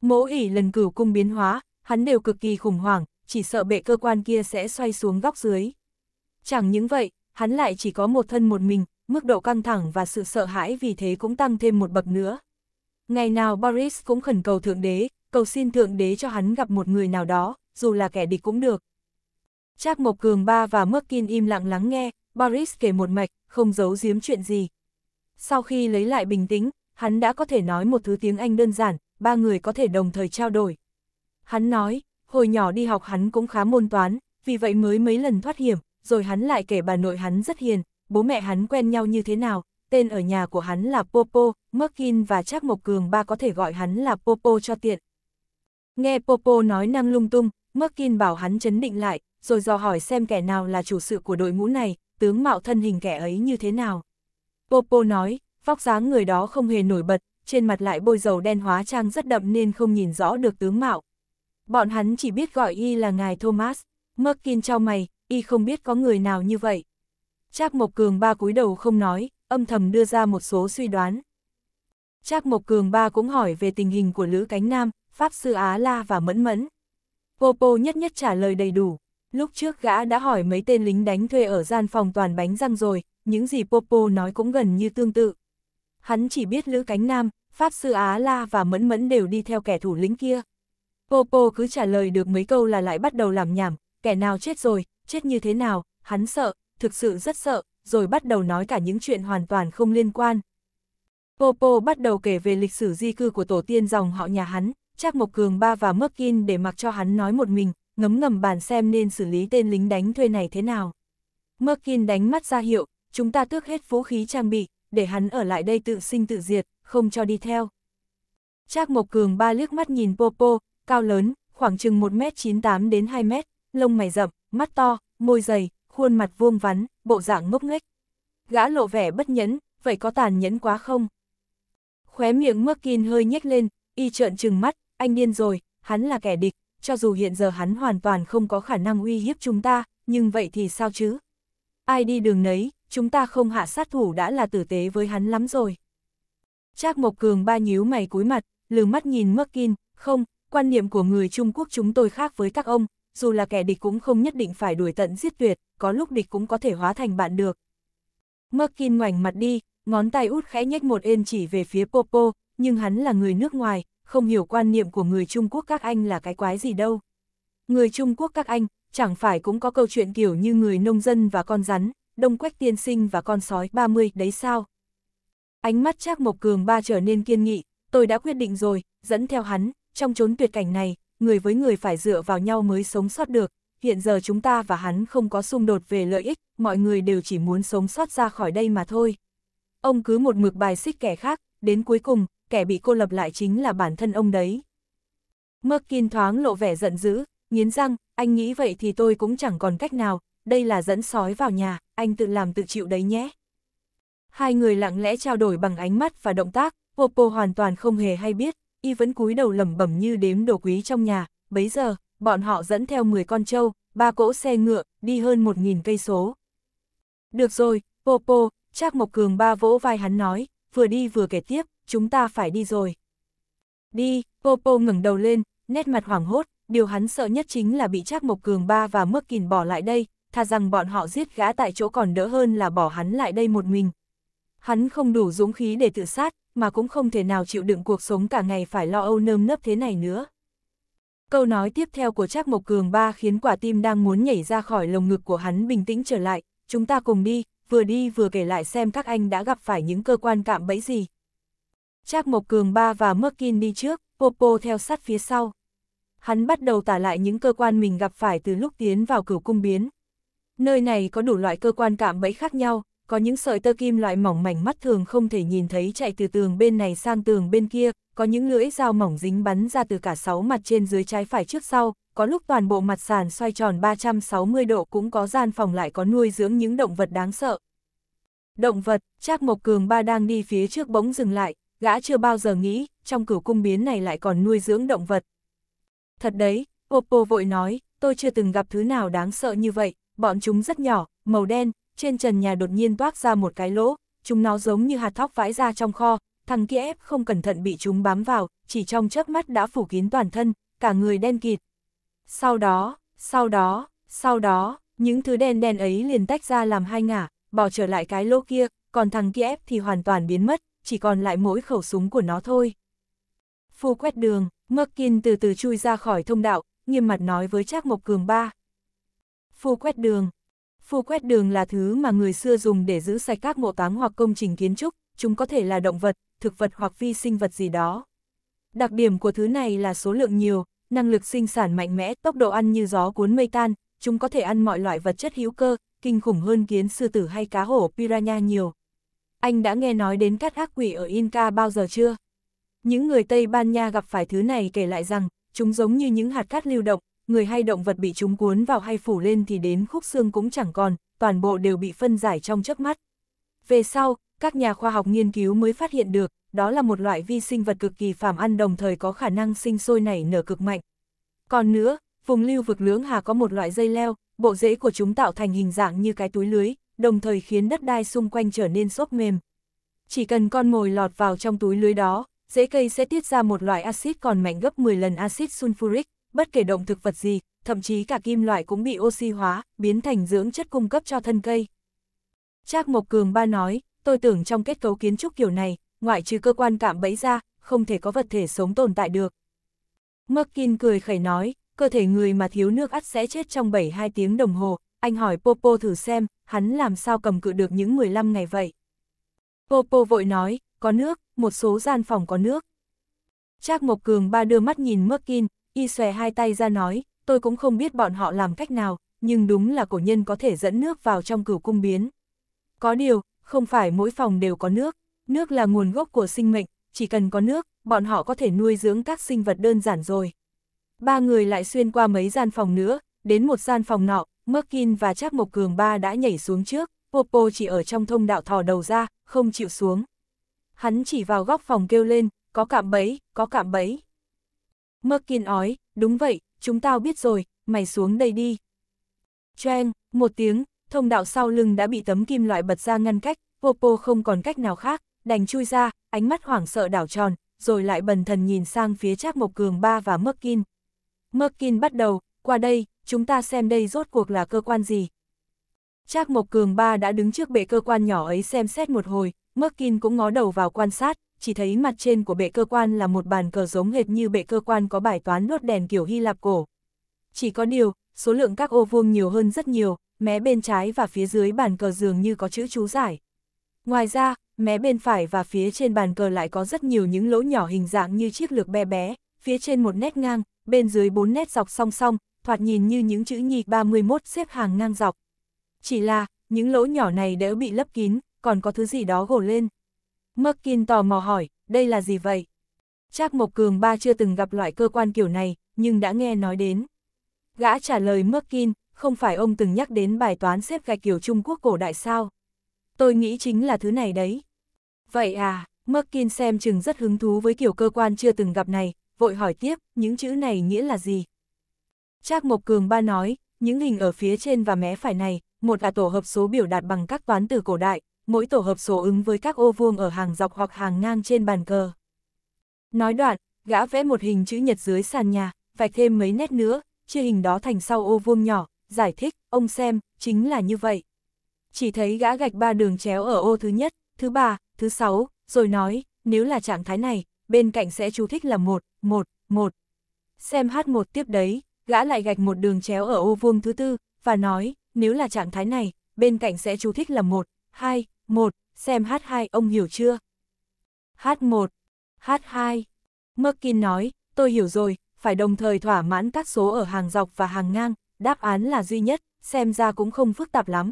Mỗ ỉ lần cửu cung biến hóa, hắn đều cực kỳ khủng hoảng, chỉ sợ bệ cơ quan kia sẽ xoay xuống góc dưới. Chẳng những vậy, hắn lại chỉ có một thân một mình, mức độ căng thẳng và sự sợ hãi vì thế cũng tăng thêm một bậc nữa. Ngày nào Boris cũng khẩn cầu Thượng Đế, cầu xin Thượng Đế cho hắn gặp một người nào đó, dù là kẻ địch cũng được. Trác Mộc Cường Ba và Merkin im lặng lắng nghe, Boris kể một mạch, không giấu giếm chuyện gì. Sau khi lấy lại bình tĩnh, hắn đã có thể nói một thứ tiếng Anh đơn giản, ba người có thể đồng thời trao đổi. Hắn nói, hồi nhỏ đi học hắn cũng khá môn toán, vì vậy mới mấy lần thoát hiểm, rồi hắn lại kể bà nội hắn rất hiền, bố mẹ hắn quen nhau như thế nào, tên ở nhà của hắn là Popo, Merkin và Trác Mộc Cường ba có thể gọi hắn là Popo cho tiện. Nghe Popo nói năng lung tung, Merkin bảo hắn chấn định lại, rồi dò hỏi xem kẻ nào là chủ sự của đội ngũ này, tướng mạo thân hình kẻ ấy như thế nào. Popo nói, vóc dáng người đó không hề nổi bật, trên mặt lại bôi dầu đen hóa trang rất đậm nên không nhìn rõ được tướng mạo. Bọn hắn chỉ biết gọi y là ngài Thomas, Merkin trao mày, y không biết có người nào như vậy. Trác Mộc Cường ba cúi đầu không nói, âm thầm đưa ra một số suy đoán. Trác Mộc Cường Ba cũng hỏi về tình hình của Lữ Cánh Nam, Pháp Sư Á La và Mẫn Mẫn. Popo nhất nhất trả lời đầy đủ. Lúc trước gã đã hỏi mấy tên lính đánh thuê ở gian phòng toàn bánh răng rồi, những gì Popo nói cũng gần như tương tự. Hắn chỉ biết Lữ Cánh Nam, Pháp Sư Á La và Mẫn Mẫn đều đi theo kẻ thủ lĩnh kia. Popo cứ trả lời được mấy câu là lại bắt đầu làm nhảm, kẻ nào chết rồi, chết như thế nào, hắn sợ, thực sự rất sợ, rồi bắt đầu nói cả những chuyện hoàn toàn không liên quan, Popo bắt đầu kể về lịch sử di cư của tổ tiên dòng họ nhà hắn, Trác Mộc Cường Ba và Merkin để mặc cho hắn nói một mình, ngấm ngầm bàn xem nên xử lý tên lính đánh thuê này thế nào. Merkin đánh mắt ra hiệu, chúng ta tước hết vũ khí trang bị, để hắn ở lại đây tự sinh tự diệt, không cho đi theo. Trác Mộc Cường Ba liếc mắt nhìn Popo, cao lớn, khoảng chừng 1m98 đến 2m, lông mày rậm, mắt to, môi dày, khuôn mặt vuông vắn, bộ dạng ngốc nghếch. Gã lộ vẻ bất nhẫn, vậy có tàn nhẫn quá không? Khóe miệng Merkin hơi nhếch lên, y trợn trừng mắt, anh điên rồi, hắn là kẻ địch, cho dù hiện giờ hắn hoàn toàn không có khả năng uy hiếp chúng ta, nhưng vậy thì sao chứ? Ai đi đường nấy, chúng ta không hạ sát thủ đã là tử tế với hắn lắm rồi. Trác Mộc Cường ba nhíu mày cúi mặt, lường mắt nhìn Merkin, không, quan niệm của người Trung Quốc chúng tôi khác với các ông, dù là kẻ địch cũng không nhất định phải đuổi tận giết tuyệt, có lúc địch cũng có thể hóa thành bạn được. Merkin ngoảnh mặt đi, ngón tay út khẽ nhếch một ên chỉ về phía Popo, nhưng hắn là người nước ngoài, không hiểu quan niệm của người Trung Quốc các anh là cái quái gì đâu. Người Trung Quốc các anh, chẳng phải cũng có câu chuyện kiểu như người nông dân và con rắn, đông quách tiên sinh và con sói 30 đấy sao? Ánh mắt Trác Mộc Cường ba trở nên kiên nghị, tôi đã quyết định rồi, dẫn theo hắn, trong chốn tuyệt cảnh này, người với người phải dựa vào nhau mới sống sót được, hiện giờ chúng ta và hắn không có xung đột về lợi ích, mọi người đều chỉ muốn sống sót ra khỏi đây mà thôi. Ông cứ một mực bài xích kẻ khác, đến cuối cùng, kẻ bị cô lập lại chính là bản thân ông đấy. Merkin thoáng lộ vẻ giận dữ, nghiến răng, anh nghĩ vậy thì tôi cũng chẳng còn cách nào, đây là dẫn sói vào nhà, anh tự làm tự chịu đấy nhé. Hai người lặng lẽ trao đổi bằng ánh mắt và động tác, Popo hoàn toàn không hề hay biết, y vẫn cúi đầu lẩm bẩm như đếm đồ quý trong nhà, bấy giờ, bọn họ dẫn theo 10 con trâu, ba cỗ xe ngựa, đi hơn 1.000 cây số. Được rồi, Popo, Trác Mộc Cường ba vỗ vai hắn nói, vừa đi vừa kể tiếp, chúng ta phải đi rồi. Đi, Popo ngẩng đầu lên, nét mặt hoảng hốt, điều hắn sợ nhất chính là bị Trác Mộc Cường ba và Mước Kình bỏ lại đây, thà rằng bọn họ giết gã tại chỗ còn đỡ hơn là bỏ hắn lại đây một mình. Hắn không đủ dũng khí để tự sát, mà cũng không thể nào chịu đựng cuộc sống cả ngày phải lo âu nơm nớp thế này nữa. Câu nói tiếp theo của Trác Mộc Cường ba khiến quả tim đang muốn nhảy ra khỏi lồng ngực của hắn bình tĩnh trở lại, chúng ta cùng đi, vừa đi vừa kể lại xem các anh đã gặp phải những cơ quan cạm bẫy gì. Trác Mộc Cường ba và Merkin đi trước, Popo theo sát phía sau. Hắn bắt đầu tả lại những cơ quan mình gặp phải từ lúc tiến vào cửu cung biến. Nơi này có đủ loại cơ quan cạm bẫy khác nhau, có những sợi tơ kim loại mỏng mảnh mắt thường không thể nhìn thấy chạy từ tường bên này sang tường bên kia, có những lưỡi dao mỏng dính bắn ra từ cả sáu mặt trên dưới trái phải trước sau, có lúc toàn bộ mặt sàn xoay tròn 360 độ cũng có gian phòng lại có nuôi dưỡng những động vật đáng sợ. Động vật, Trác Mộc Cường ba đang đi phía trước bỗng dừng lại, gã chưa bao giờ nghĩ, trong cửu cung biến này lại còn nuôi dưỡng động vật. Thật đấy, Oppo vội nói, tôi chưa từng gặp thứ nào đáng sợ như vậy, bọn chúng rất nhỏ, màu đen, trên trần nhà đột nhiên toát ra một cái lỗ, chúng nó giống như hạt thóc vãi ra trong kho, thằng kia ép không cẩn thận bị chúng bám vào, chỉ trong chớp mắt đã phủ kín toàn thân, cả người đen kịt. Sau đó, sau đó, sau đó, những thứ đen đen ấy liền tách ra làm hai ngả, bỏ trở lại cái lỗ kia, còn thằng kia ép thì hoàn toàn biến mất, chỉ còn lại mỗi khẩu súng của nó thôi. Phu quét đường, Merkin từ từ chui ra khỏi thông đạo, nghiêm mặt nói với Trác Mộc Cường ba. Phu quét đường. Phu quét đường là thứ mà người xưa dùng để giữ sạch các mộ táng hoặc công trình kiến trúc, chúng có thể là động vật, thực vật hoặc vi sinh vật gì đó. Đặc điểm của thứ này là số lượng nhiều, năng lực sinh sản mạnh mẽ, tốc độ ăn như gió cuốn mây tan, chúng có thể ăn mọi loại vật chất hữu cơ, kinh khủng hơn kiến sư tử hay cá hổ piranha nhiều. Anh đã nghe nói đến các ác quỷ ở Inca bao giờ chưa? Những người Tây Ban Nha gặp phải thứ này kể lại rằng, chúng giống như những hạt cát lưu động, người hay động vật bị chúng cuốn vào hay phủ lên thì đến khúc xương cũng chẳng còn, toàn bộ đều bị phân giải trong chớp mắt. Về sau, các nhà khoa học nghiên cứu mới phát hiện được, đó là một loại vi sinh vật cực kỳ phàm ăn đồng thời có khả năng sinh sôi nảy nở cực mạnh. Còn nữa, vùng lưu vực lưỡng hà có một loại dây leo, bộ rễ của chúng tạo thành hình dạng như cái túi lưới, đồng thời khiến đất đai xung quanh trở nên xốp mềm. Chỉ cần con mồi lọt vào trong túi lưới đó, rễ cây sẽ tiết ra một loại axit còn mạnh gấp 10 lần axit sulfuric, bất kể động thực vật gì, thậm chí cả kim loại cũng bị oxy hóa, biến thành dưỡng chất cung cấp cho thân cây. Trác Mộc Cường Ba nói, tôi tưởng trong kết cấu kiến trúc kiểu này, ngoại trừ cơ quan cạm bẫy ra, không thể có vật thể sống tồn tại được. Merkin cười khẩy nói, cơ thể người mà thiếu nước ắt sẽ chết trong 7-2 tiếng đồng hồ, anh hỏi Popo thử xem, hắn làm sao cầm cự được những 15 ngày vậy. Popo vội nói, có nước, một số gian phòng có nước. Trác Mộc Cường ba đưa mắt nhìn Merkin, y xòe hai tay ra nói, tôi cũng không biết bọn họ làm cách nào, nhưng đúng là cổ nhân có thể dẫn nước vào trong cửu cung biến. Có điều, không phải mỗi phòng đều có nước, nước là nguồn gốc của sinh mệnh, chỉ cần có nước, bọn họ có thể nuôi dưỡng các sinh vật đơn giản rồi. Ba người lại xuyên qua mấy gian phòng nữa, đến một gian phòng nọ, Merkin và Trác Mộc Cường ba đã nhảy xuống trước, Popo chỉ ở trong thông đạo thò đầu ra, không chịu xuống. Hắn chỉ vào góc phòng kêu lên, có cạm bẫy, có cạm bẫy. Merkin ói, đúng vậy, chúng tao biết rồi, mày xuống đây đi. Choang, một tiếng, thông đạo sau lưng đã bị tấm kim loại bật ra ngăn cách, Popo không còn cách nào khác, đành chui ra, ánh mắt hoảng sợ đảo tròn, rồi lại bần thần nhìn sang phía Trác Mộc Cường Ba và Merkin. Merkin bắt đầu, qua đây, chúng ta xem đây rốt cuộc là cơ quan gì. Trác Mộc Cường Ba đã đứng trước bệ cơ quan nhỏ ấy xem xét một hồi, Merkin cũng ngó đầu vào quan sát, chỉ thấy mặt trên của bệ cơ quan là một bàn cờ giống hệt như bệ cơ quan có bài toán nốt đèn kiểu Hy Lạp cổ. Chỉ có điều, số lượng các ô vuông nhiều hơn rất nhiều, mé bên trái và phía dưới bàn cờ dường như có chữ chú giải. Ngoài ra, mé bên phải và phía trên bàn cờ lại có rất nhiều những lỗ nhỏ hình dạng như chiếc lược bé bé, phía trên một nét ngang, bên dưới bốn nét dọc song song, thoạt nhìn như những chữ nhị 31 xếp hàng ngang dọc. Chỉ là, những lỗ nhỏ này đều bị lấp kín, còn có thứ gì đó gồ lên. Merkin tò mò hỏi, đây là gì vậy? Trác Mộc Cường ba chưa từng gặp loại cơ quan kiểu này, nhưng đã nghe nói đến. Gã trả lời Merkin, không phải ông từng nhắc đến bài toán xếp gạch kiểu Trung Quốc cổ đại sao? Tôi nghĩ chính là thứ này đấy. Vậy à, Merkin xem chừng rất hứng thú với kiểu cơ quan chưa từng gặp này, vội hỏi tiếp, những chữ này nghĩa là gì? Trác Mộc Cường ba nói, những hình ở phía trên và mé phải này, một là tổ hợp số biểu đạt bằng các toán từ cổ đại, mỗi tổ hợp số ứng với các ô vuông ở hàng dọc hoặc hàng ngang trên bàn cờ. Nói đoạn, gã vẽ một hình chữ nhật dưới sàn nhà, vạch thêm mấy nét nữa, chia hình đó thành sau ô vuông nhỏ, giải thích, ông xem, chính là như vậy. Chỉ thấy gã gạch ba đường chéo ở ô thứ nhất, thứ ba, thứ sáu, rồi nói, nếu là trạng thái này, bên cạnh sẽ chú thích là một, một, một. Xem h một tiếp đấy, gã lại gạch một đường chéo ở ô vuông thứ tư, và nói, nếu là trạng thái này, bên cạnh sẽ chú thích là một, hai, một. xem h hai ông hiểu chưa? h một h hai Merkin nói, tôi hiểu rồi, phải đồng thời thỏa mãn các số ở hàng dọc và hàng ngang, đáp án là duy nhất, xem ra cũng không phức tạp lắm.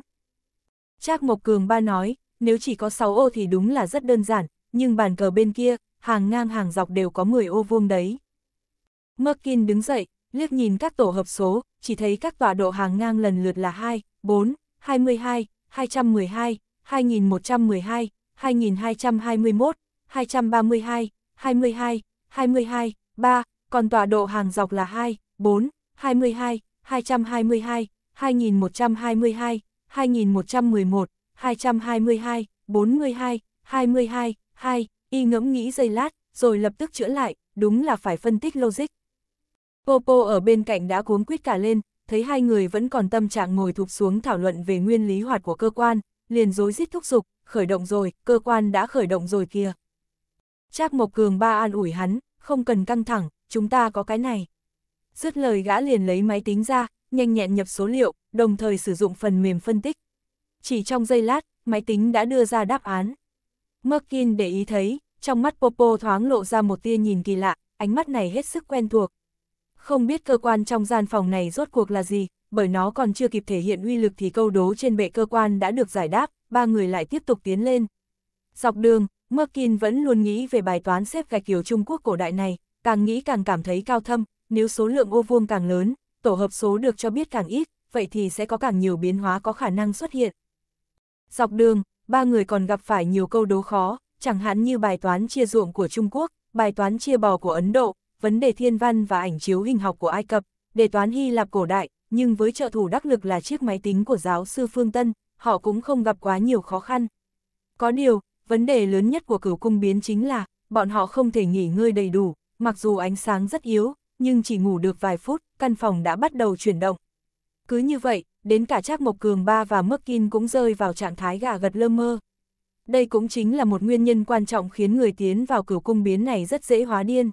Trác Mộc Cường ba nói, nếu chỉ có 6 ô thì đúng là rất đơn giản, nhưng bàn cờ bên kia, hàng ngang hàng dọc đều có 10 ô vuông đấy. Merkin đứng dậy, liếc nhìn các tổ hợp số, chỉ thấy các tọa độ hàng ngang lần lượt là 2, 4, 22, 212, 2112, 2221, 232, 22, 22, 3, còn tọa độ hàng dọc là 2, 4, 22, 222, 2122, 2111, 222, 42, 22, 2, y ngẫm nghĩ giây lát, rồi lập tức chữa lại, đúng là phải phân tích logic. Popo ở bên cạnh đã cuống quýt cả lên, thấy hai người vẫn còn tâm trạng ngồi thụp xuống thảo luận về nguyên lý hoạt của cơ quan, liền dối rít thúc giục, khởi động rồi, cơ quan đã khởi động rồi kìa. Trác Mộc Cường ba an ủi hắn, không cần căng thẳng, chúng ta có cái này. Dứt lời gã liền lấy máy tính ra, nhanh nhẹn nhập số liệu, đồng thời sử dụng phần mềm phân tích. Chỉ trong giây lát, máy tính đã đưa ra đáp án. Merkin để ý thấy, trong mắt Popo thoáng lộ ra một tia nhìn kỳ lạ, ánh mắt này hết sức quen thuộc. Không biết cơ quan trong gian phòng này rốt cuộc là gì, bởi nó còn chưa kịp thể hiện uy lực thì câu đố trên bệ cơ quan đã được giải đáp, ba người lại tiếp tục tiến lên. Dọc đường, Merkin vẫn luôn nghĩ về bài toán xếp gạch kiểu Trung Quốc cổ đại này, càng nghĩ càng cảm thấy cao thâm, nếu số lượng ô vuông càng lớn, tổ hợp số được cho biết càng ít, vậy thì sẽ có càng nhiều biến hóa có khả năng xuất hiện. Dọc đường, ba người còn gặp phải nhiều câu đố khó, chẳng hạn như bài toán chia ruộng của Trung Quốc, bài toán chia bò của Ấn Độ, vấn đề thiên văn và ảnh chiếu hình học của Ai Cập, đề toán Hy Lạp cổ đại, nhưng với trợ thủ đắc lực là chiếc máy tính của giáo sư Phương Tân, họ cũng không gặp quá nhiều khó khăn. Có điều, vấn đề lớn nhất của cửu cung biến chính là, bọn họ không thể nghỉ ngơi đầy đủ, mặc dù ánh sáng rất yếu, nhưng chỉ ngủ được vài phút, căn phòng đã bắt đầu chuyển động. Cứ như vậy, đến cả Trác Mộc Cường Ba và Mắc Kin cũng rơi vào trạng thái gà gật lơ mơ. Đây cũng chính là một nguyên nhân quan trọng khiến người tiến vào cửu cung biến này rất dễ hóa điên.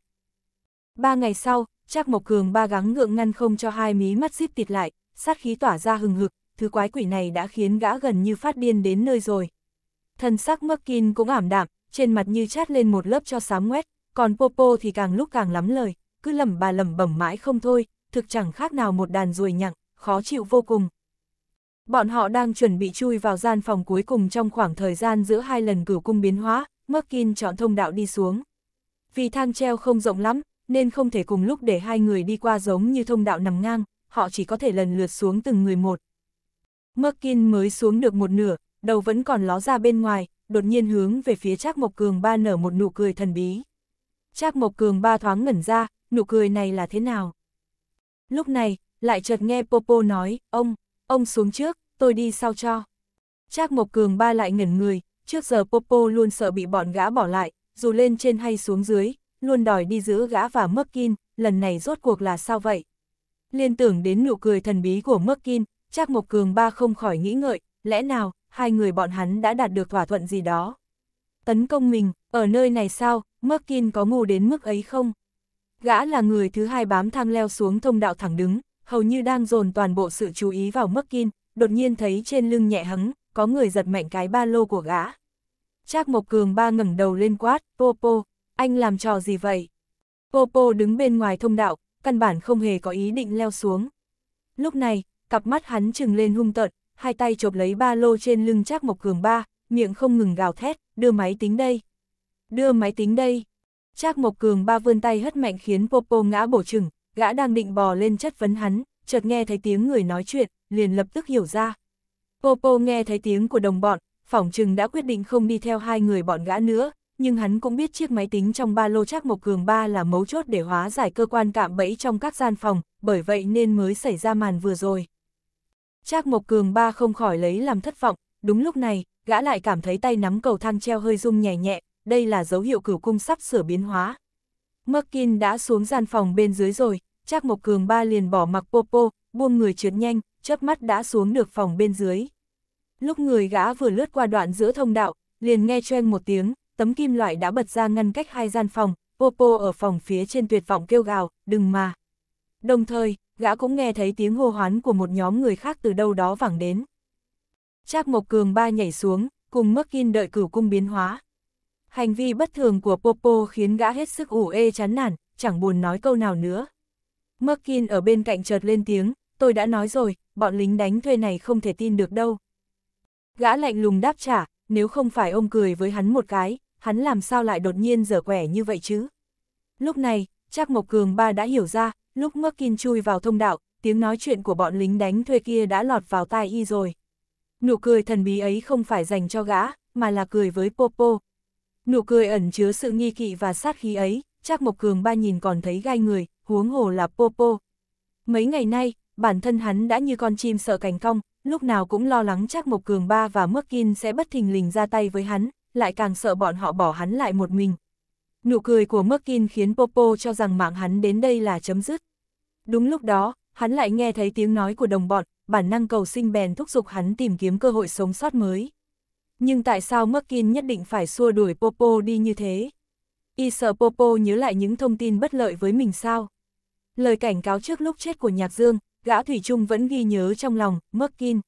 Ba ngày sau, Trác Mộc Cường Ba gắng ngượng ngăn không cho hai mí mắt díp tịt lại, sát khí tỏa ra hừng hực, thứ quái quỷ này đã khiến gã gần như phát điên đến nơi rồi. thân sắc Mắc Kin cũng ảm đạm, trên mặt như chát lên một lớp cho sám ngoét, còn Popo thì càng lúc càng lắm lời, cứ lẩm bà lẩm bẩm mãi không thôi, thực chẳng khác nào một đàn ruồi nhặng, khó chịu vô cùng. Bọn họ đang chuẩn bị chui vào gian phòng cuối cùng trong khoảng thời gian giữa hai lần cửu cung biến hóa, Merkin chọn thông đạo đi xuống. Vì thang treo không rộng lắm, nên không thể cùng lúc để hai người đi qua giống như thông đạo nằm ngang, họ chỉ có thể lần lượt xuống từng người một. Merkin mới xuống được một nửa, đầu vẫn còn ló ra bên ngoài, đột nhiên hướng về phía Trác Mộc Cường ba nở một nụ cười thần bí. Trác Mộc Cường ba thoáng ngẩn ra, nụ cười này là thế nào? Lúc này, lại chợt nghe Popo nói, ông, ông xuống trước, tôi đi sau cho. Trác Mộc Cường ba lại ngẩn người, trước giờ Popo luôn sợ bị bọn gã bỏ lại, dù lên trên hay xuống dưới, luôn đòi đi giữ gã và Merkin, lần này rốt cuộc là sao vậy? Liên tưởng đến nụ cười thần bí của Merkin, Trác Mộc Cường ba không khỏi nghĩ ngợi, lẽ nào, hai người bọn hắn đã đạt được thỏa thuận gì đó? Tấn công mình, ở nơi này sao, Merkin có ngu đến mức ấy không? Gã là người thứ hai bám thang leo xuống thông đạo thẳng đứng, hầu như đang dồn toàn bộ sự chú ý vào mất kinh. đột nhiên thấy trên lưng nhẹ hắng, có người giật mạnh cái ba lô của gã. Trác Mộc Cường ba ngẩng đầu lên quát, Popo, anh làm trò gì vậy? Popo đứng bên ngoài thông đạo, căn bản không hề có ý định leo xuống. Lúc này, cặp mắt hắn trừng lên hung tợn, hai tay chộp lấy ba lô trên lưng Trác Mộc Cường ba, miệng không ngừng gào thét, đưa máy tính đây. Đưa máy tính đây. Trác Mộc Cường ba vươn tay hất mạnh khiến Popo ngã bổ chừng, gã đang định bò lên chất vấn hắn, chợt nghe thấy tiếng người nói chuyện, liền lập tức hiểu ra. Popo nghe thấy tiếng của đồng bọn, phỏng chừng đã quyết định không đi theo hai người bọn gã nữa, nhưng hắn cũng biết chiếc máy tính trong ba lô Trác Mộc Cường ba là mấu chốt để hóa giải cơ quan cạm bẫy trong các gian phòng, bởi vậy nên mới xảy ra màn vừa rồi. Trác Mộc Cường ba không khỏi lấy làm thất vọng, đúng lúc này, gã lại cảm thấy tay nắm cầu thang treo hơi rung nhẹ nhẹ, đây là dấu hiệu cửu cung sắp sửa biến hóa. Merkin đã xuống gian phòng bên dưới rồi, Trác Mộc Cường ba liền bỏ mặc Popo, buông người trượt nhanh, chớp mắt đã xuống được phòng bên dưới. Lúc người gã vừa lướt qua đoạn giữa thông đạo, liền nghe choeng một tiếng, tấm kim loại đã bật ra ngăn cách hai gian phòng, Popo ở phòng phía trên tuyệt vọng kêu gào, đừng mà. Đồng thời, gã cũng nghe thấy tiếng hô hoán của một nhóm người khác từ đâu đó vẳng đến. Trác Mộc Cường ba nhảy xuống, cùng Merkin đợi cửu cung biến hóa. Hành vi bất thường của Popo khiến gã hết sức ủ ê chán nản, chẳng buồn nói câu nào nữa. Merkin ở bên cạnh chợt lên tiếng, tôi đã nói rồi, bọn lính đánh thuê này không thể tin được đâu. Gã lạnh lùng đáp trả, nếu không phải ông cười với hắn một cái, hắn làm sao lại đột nhiên dở quẻ như vậy chứ? Lúc này, Trác Mộc Cường ba đã hiểu ra, lúc Merkin chui vào thông đạo, tiếng nói chuyện của bọn lính đánh thuê kia đã lọt vào tai y rồi. Nụ cười thần bí ấy không phải dành cho gã, mà là cười với Popo, Nụ cười ẩn chứa sự nghi kỵ và sát khí ấy, Trác Mộc Cường ba nhìn còn thấy gai người, huống hồ là Popo. Mấy ngày nay, bản thân hắn đã như con chim sợ cành cong, lúc nào cũng lo lắng Trác Mộc Cường ba và Mước Merkin sẽ bất thình lình ra tay với hắn, lại càng sợ bọn họ bỏ hắn lại một mình. Nụ cười của Mước Merkin khiến Popo cho rằng mạng hắn đến đây là chấm dứt. Đúng lúc đó, hắn lại nghe thấy tiếng nói của đồng bọn, bản năng cầu sinh bèn thúc giục hắn tìm kiếm cơ hội sống sót mới nhưng tại sao Merkin nhất định phải xua đuổi Popo đi như thế? Y sợ Popo nhớ lại những thông tin bất lợi với mình sao? Lời cảnh cáo trước lúc chết của Nhạc Dương, gã Thủy Trung vẫn ghi nhớ trong lòng, Merkin.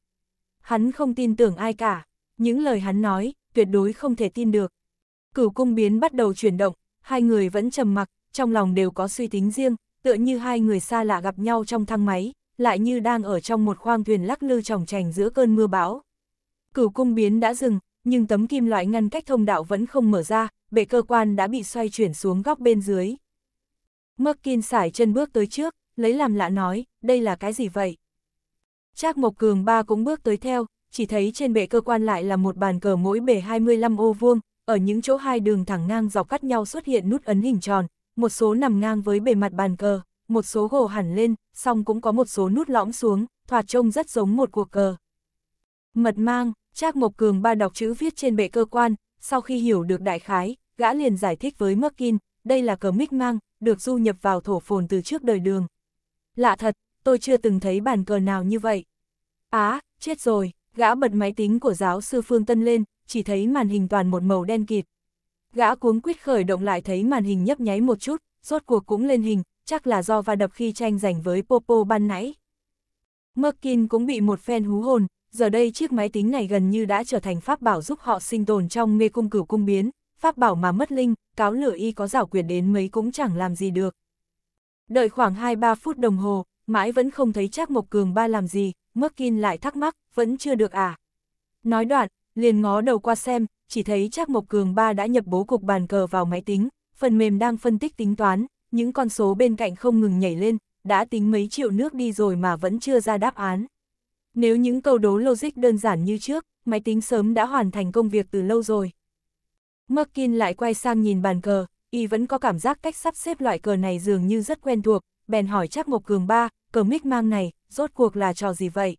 Hắn không tin tưởng ai cả, những lời hắn nói, tuyệt đối không thể tin được. Cửu cung biến bắt đầu chuyển động, hai người vẫn trầm mặc, trong lòng đều có suy tính riêng, tựa như hai người xa lạ gặp nhau trong thang máy, lại như đang ở trong một khoang thuyền lắc lư tròng trành giữa cơn mưa bão. Cửu cung biến đã dừng, nhưng tấm kim loại ngăn cách thông đạo vẫn không mở ra, bệ cơ quan đã bị xoay chuyển xuống góc bên dưới. Merkin sải chân bước tới trước, lấy làm lạ nói, đây là cái gì vậy? Trác Mộc Cường ba cũng bước tới theo, chỉ thấy trên bệ cơ quan lại là một bàn cờ mỗi bề 25 ô vuông, ở những chỗ hai đường thẳng ngang dọc cắt nhau xuất hiện nút ấn hình tròn, một số nằm ngang với bề mặt bàn cờ, một số gồ hẳn lên, song cũng có một số nút lõm xuống, thoạt trông rất giống một cuộc cờ. Mật mang, Trác Mộc Cường ba đọc chữ viết trên bệ cơ quan, sau khi hiểu được đại khái, gã liền giải thích với Merkin, đây là cờ mích mang, được du nhập vào thổ phồn từ trước đời đường. Lạ thật, tôi chưa từng thấy bàn cờ nào như vậy. Á, à, chết rồi, gã bật máy tính của giáo sư Phương Tân lên, chỉ thấy màn hình toàn một màu đen kịt. Gã cuống quýt khởi động lại thấy màn hình nhấp nháy một chút, rốt cuộc cũng lên hình, chắc là do va đập khi tranh giành với Popo ban nãy. Merkin cũng bị một phen hú hồn, giờ đây chiếc máy tính này gần như đã trở thành pháp bảo giúp họ sinh tồn trong mê cung cửu cung biến, pháp bảo mà mất linh, cáo lửa y có giảo quyền đến mấy cũng chẳng làm gì được. Đợi khoảng 2-3 phút đồng hồ, mãi vẫn không thấy Trác Mộc Cường ba làm gì, Mắc Kinh lại thắc mắc, vẫn chưa được à. Nói đoạn, liền ngó đầu qua xem, chỉ thấy Trác Mộc Cường ba đã nhập bố cục bàn cờ vào máy tính, phần mềm đang phân tích tính toán, những con số bên cạnh không ngừng nhảy lên, đã tính mấy triệu nước đi rồi mà vẫn chưa ra đáp án. Nếu những câu đố logic đơn giản như trước, máy tính sớm đã hoàn thành công việc từ lâu rồi. Merkin lại quay sang nhìn bàn cờ, y vẫn có cảm giác cách sắp xếp loại cờ này dường như rất quen thuộc, bèn hỏi Trác Mộc Cường ba, cờ mic mang này, rốt cuộc là trò gì vậy?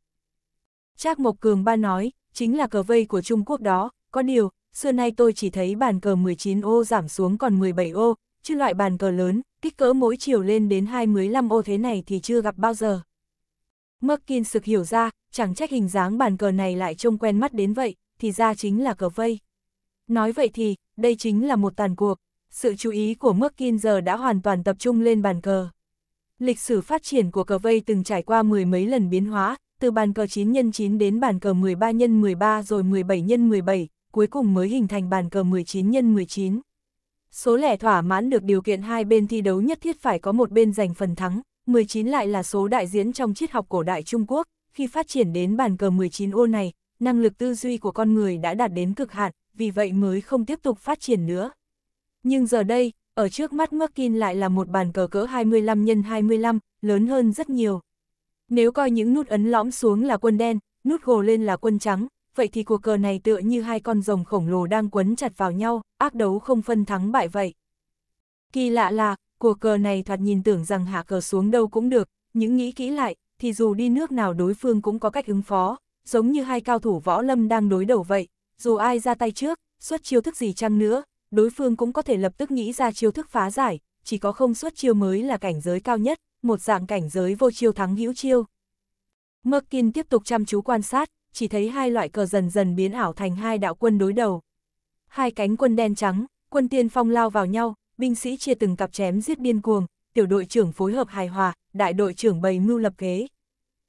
Trác Mộc Cường ba nói, chính là cờ vây của Trung Quốc đó, có điều, xưa nay tôi chỉ thấy bàn cờ 19 ô giảm xuống còn 17 ô, chứ loại bàn cờ lớn, kích cỡ mỗi chiều lên đến 25 ô thế này thì chưa gặp bao giờ. Merkin sực hiểu ra, chẳng trách hình dáng bàn cờ này lại trông quen mắt đến vậy, thì ra chính là cờ vây. Nói vậy thì, đây chính là một tàn cuộc. Sự chú ý của Merkin giờ đã hoàn toàn tập trung lên bàn cờ. Lịch sử phát triển của cờ vây từng trải qua mười mấy lần biến hóa, từ bàn cờ 9 x 9 đến bàn cờ 13 x 13 rồi 17 x 17, cuối cùng mới hình thành bàn cờ 19 x 19. Số lẻ thỏa mãn được điều kiện hai bên thi đấu nhất thiết phải có một bên giành phần thắng, 19 lại là số đại diễn trong triết học cổ đại Trung Quốc, khi phát triển đến bàn cờ 19 ô này, năng lực tư duy của con người đã đạt đến cực hạn, vì vậy mới không tiếp tục phát triển nữa. Nhưng giờ đây, ở trước mắt Merkin lại là một bàn cờ cỡ 25 x 25, lớn hơn rất nhiều. Nếu coi những nút ấn lõm xuống là quân đen, nút gồ lên là quân trắng, vậy thì cuộc cờ này tựa như hai con rồng khổng lồ đang quấn chặt vào nhau, ác đấu không phân thắng bại vậy. Kỳ lạ là, cuộc cờ này thoạt nhìn tưởng rằng hạ cờ xuống đâu cũng được, những nghĩ kỹ lại, thì dù đi nước nào đối phương cũng có cách ứng phó, giống như hai cao thủ võ lâm đang đối đầu vậy, dù ai ra tay trước, xuất chiêu thức gì chăng nữa, đối phương cũng có thể lập tức nghĩ ra chiêu thức phá giải, chỉ có không xuất chiêu mới là cảnh giới cao nhất, một dạng cảnh giới vô chiêu thắng hữu chiêu. Merkin tiếp tục chăm chú quan sát, chỉ thấy hai loại cờ dần dần biến ảo thành hai đạo quân đối đầu. Hai cánh quân đen trắng, quân tiên phong lao vào nhau, binh sĩ chia từng cặp chém giết điên cuồng, tiểu đội trưởng phối hợp hài hòa, đại đội trưởng bày mưu lập kế.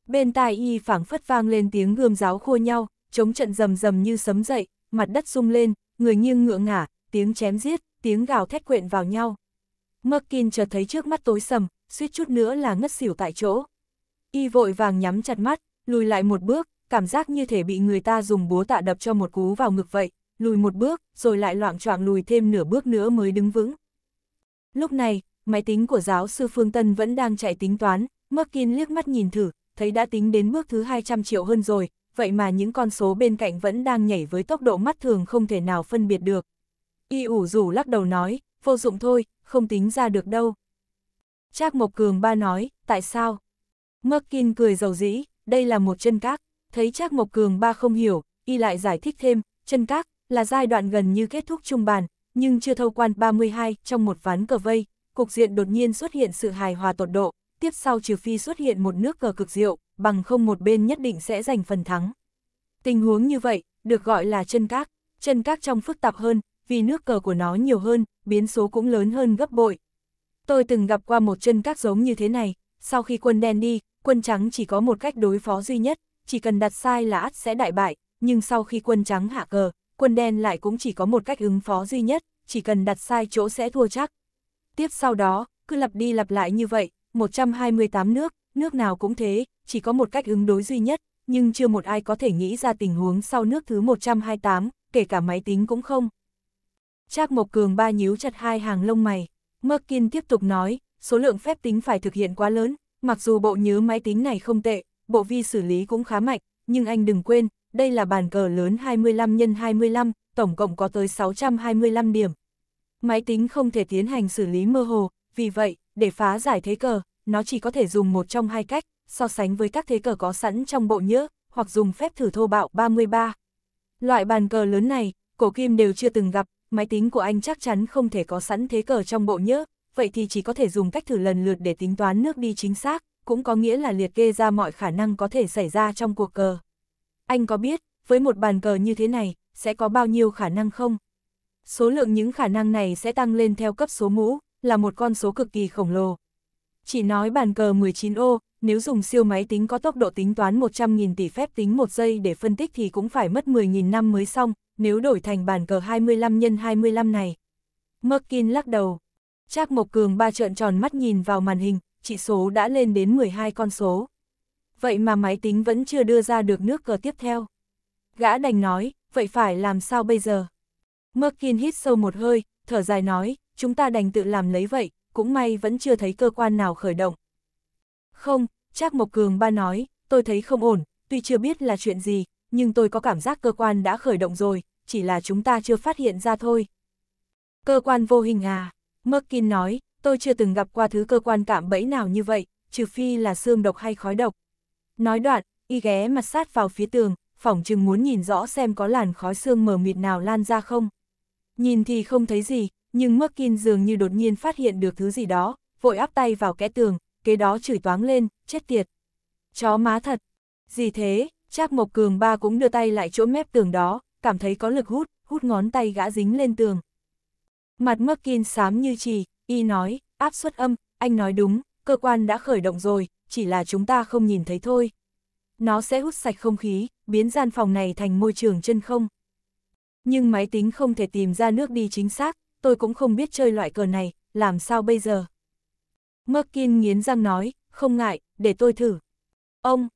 Bên tai y phảng phất vang lên tiếng gươm giáo khua nhau, chống trận rầm rầm như sấm dậy, mặt đất rung lên, người nghiêng ngựa ngả, tiếng chém giết, tiếng gào thét quện vào nhau. Merkin chợt thấy trước mắt tối sầm, suýt chút nữa là ngất xỉu tại chỗ. Y vội vàng nhắm chặt mắt, lùi lại một bước, cảm giác như thể bị người ta dùng búa tạ đập cho một cú vào ngực vậy, lùi một bước, rồi lại loạn choạng lùi thêm nửa bước nữa mới đứng vững. Lúc này, máy tính của giáo sư Phương Tân vẫn đang chạy tính toán, Merkin liếc mắt nhìn thử, thấy đã tính đến bước thứ 200 triệu hơn rồi, vậy mà những con số bên cạnh vẫn đang nhảy với tốc độ mắt thường không thể nào phân biệt được. Y ủ rủ lắc đầu nói, vô dụng thôi, không tính ra được đâu. Trác Mộc Cường ba nói, tại sao? Merkin cười giàu dĩ, đây là một chân các, thấy Trác Mộc Cường ba không hiểu, y lại giải thích thêm, chân các là giai đoạn gần như kết thúc trung bàn, nhưng chưa thâu quan 32, trong một ván cờ vây, cục diện đột nhiên xuất hiện sự hài hòa tột độ, tiếp sau trừ phi xuất hiện một nước cờ cực diệu, bằng không một bên nhất định sẽ giành phần thắng. Tình huống như vậy, được gọi là chân các, chân các trong phức tạp hơn, vì nước cờ của nó nhiều hơn, biến số cũng lớn hơn gấp bội. Tôi từng gặp qua một chân các giống như thế này, sau khi quân đen đi, quân trắng chỉ có một cách đối phó duy nhất, chỉ cần đặt sai là ắt sẽ đại bại, nhưng sau khi quân trắng hạ cờ, quân đen lại cũng chỉ có một cách ứng phó duy nhất, chỉ cần đặt sai chỗ sẽ thua chắc. Tiếp sau đó, cứ lặp đi lặp lại như vậy, 128 nước, nước nào cũng thế, chỉ có một cách ứng đối duy nhất, nhưng chưa một ai có thể nghĩ ra tình huống sau nước thứ 128, kể cả máy tính cũng không. Trác Mộc Cường ba nhíu chặt hai hàng lông mày, Merkin tiếp tục nói, số lượng phép tính phải thực hiện quá lớn, mặc dù bộ nhớ máy tính này không tệ, bộ vi xử lý cũng khá mạnh, nhưng anh đừng quên, đây là bàn cờ lớn 25 x 25, tổng cộng có tới 625 điểm. Máy tính không thể tiến hành xử lý mơ hồ, vì vậy, để phá giải thế cờ, nó chỉ có thể dùng một trong hai cách, so sánh với các thế cờ có sẵn trong bộ nhớ, hoặc dùng phép thử thô bạo 33. Loại bàn cờ lớn này, cổ kim đều chưa từng gặp, máy tính của anh chắc chắn không thể có sẵn thế cờ trong bộ nhớ, vậy thì chỉ có thể dùng cách thử lần lượt để tính toán nước đi chính xác, cũng có nghĩa là liệt kê ra mọi khả năng có thể xảy ra trong cuộc cờ anh có biết, với một bàn cờ như thế này, sẽ có bao nhiêu khả năng không? Số lượng những khả năng này sẽ tăng lên theo cấp số mũ, là một con số cực kỳ khổng lồ. Chỉ nói bàn cờ 19 ô, nếu dùng siêu máy tính có tốc độ tính toán 100.000 tỷ phép tính một giây để phân tích thì cũng phải mất 10.000 năm mới xong, nếu đổi thành bàn cờ 25 x 25 này. Merkin lắc đầu. Trác Mộc Cường ba trợn tròn mắt nhìn vào màn hình, chỉ số đã lên đến 12 con số vậy mà máy tính vẫn chưa đưa ra được nước cờ tiếp theo. Gã đành nói, vậy phải làm sao bây giờ? Merkin hít sâu một hơi, thở dài nói, chúng ta đành tự làm lấy vậy, cũng may vẫn chưa thấy cơ quan nào khởi động. Không, Trác Mộc Cường ba nói, tôi thấy không ổn, tuy chưa biết là chuyện gì, nhưng tôi có cảm giác cơ quan đã khởi động rồi, chỉ là chúng ta chưa phát hiện ra thôi. Cơ quan vô hình à? Merkin nói, tôi chưa từng gặp qua thứ cơ quan cảm bẫy nào như vậy, trừ phi là xương độc hay khói độc, Nói đoạn, y ghé mặt sát vào phía tường, phỏng chừng muốn nhìn rõ xem có làn khói xương mờ mịt nào lan ra không. Nhìn thì không thấy gì, nhưng Merkin dường như đột nhiên phát hiện được thứ gì đó, vội áp tay vào kẽ tường, kế đó chửi toáng lên, chết tiệt. Chó má thật, gì thế, Trác Mộc Cường ba cũng đưa tay lại chỗ mép tường đó, cảm thấy có lực hút, hút ngón tay gã dính lên tường. Mặt Merkin xám như trì, y nói, áp suất âm, anh nói đúng, cơ quan đã khởi động rồi, chỉ là chúng ta không nhìn thấy thôi. Nó sẽ hút sạch không khí, biến gian phòng này thành môi trường chân không. Nhưng máy tính không thể tìm ra nước đi chính xác, tôi cũng không biết chơi loại cờ này, làm sao bây giờ? Merkin nghiến răng nói, không ngại, để tôi thử. Ông,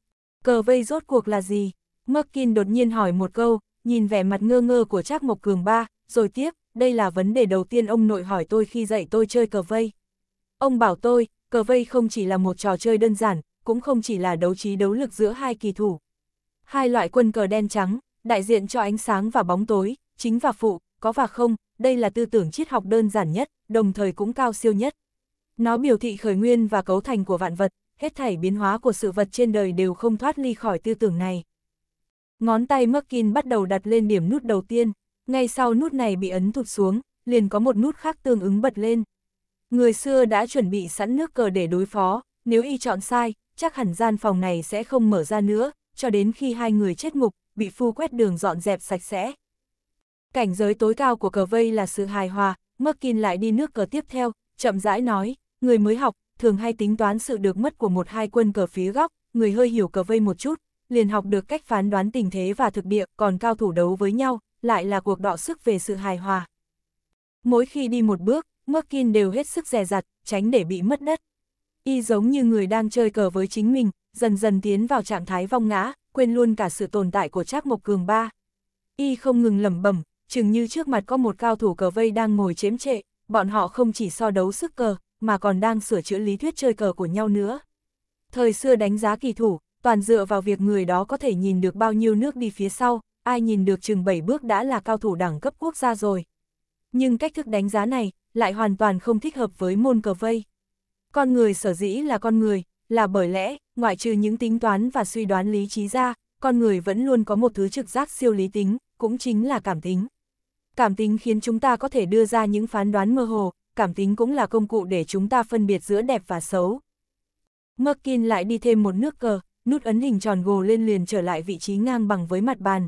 cờ vây rốt cuộc là gì? Merkin đột nhiên hỏi một câu, nhìn vẻ mặt ngơ ngơ của Trác Mộc Cường ba, rồi tiếp, đây là vấn đề đầu tiên ông nội hỏi tôi khi dạy tôi chơi cờ vây. Ông bảo tôi, cờ vây không chỉ là một trò chơi đơn giản, cũng không chỉ là đấu trí đấu lực giữa hai kỳ thủ. Hai loại quân cờ đen trắng, đại diện cho ánh sáng và bóng tối, chính và phụ, có và không, đây là tư tưởng triết học đơn giản nhất, đồng thời cũng cao siêu nhất. Nó biểu thị khởi nguyên và cấu thành của vạn vật, hết thảy biến hóa của sự vật trên đời đều không thoát ly khỏi tư tưởng này. Ngón tay Merkin bắt đầu đặt lên điểm nút đầu tiên, ngay sau nút này bị ấn thụt xuống, liền có một nút khác tương ứng bật lên. Người xưa đã chuẩn bị sẵn nước cờ để đối phó, nếu y chọn sai, chắc hẳn gian phòng này sẽ không mở ra nữa, cho đến khi hai người chết ngục, bị phu quét đường dọn dẹp sạch sẽ. Cảnh giới tối cao của cờ vây là sự hài hòa, Merkin lại đi nước cờ tiếp theo, chậm rãi nói, người mới học, thường hay tính toán sự được mất của một hai quân cờ phía góc, người hơi hiểu cờ vây một chút, liền học được cách phán đoán tình thế và thực địa, còn cao thủ đấu với nhau, lại là cuộc đọ sức về sự hài hòa. Mỗi khi đi một bước, Merkin đều hết sức dè dặt, tránh để bị mất đất. Y giống như người đang chơi cờ với chính mình, dần dần tiến vào trạng thái vong ngã, quên luôn cả sự tồn tại của Trác Mộc Cường ba. Y không ngừng lẩm bẩm, chừng như trước mặt có một cao thủ cờ vây đang ngồi chém trệ, bọn họ không chỉ so đấu sức cờ, mà còn đang sửa chữa lý thuyết chơi cờ của nhau nữa. Thời xưa đánh giá kỳ thủ, toàn dựa vào việc người đó có thể nhìn được bao nhiêu nước đi phía sau, ai nhìn được chừng 7 bước đã là cao thủ đẳng cấp quốc gia rồi. Nhưng cách thức đánh giá này, lại hoàn toàn không thích hợp với môn cờ vây. Con người sở dĩ là con người, là bởi lẽ, ngoại trừ những tính toán và suy đoán lý trí ra, con người vẫn luôn có một thứ trực giác siêu lý tính, cũng chính là cảm tính. Cảm tính khiến chúng ta có thể đưa ra những phán đoán mơ hồ, cảm tính cũng là công cụ để chúng ta phân biệt giữa đẹp và xấu. Merkin lại đi thêm một nước cờ, nút ấn hình tròn gồ lên liền trở lại vị trí ngang bằng với mặt bàn.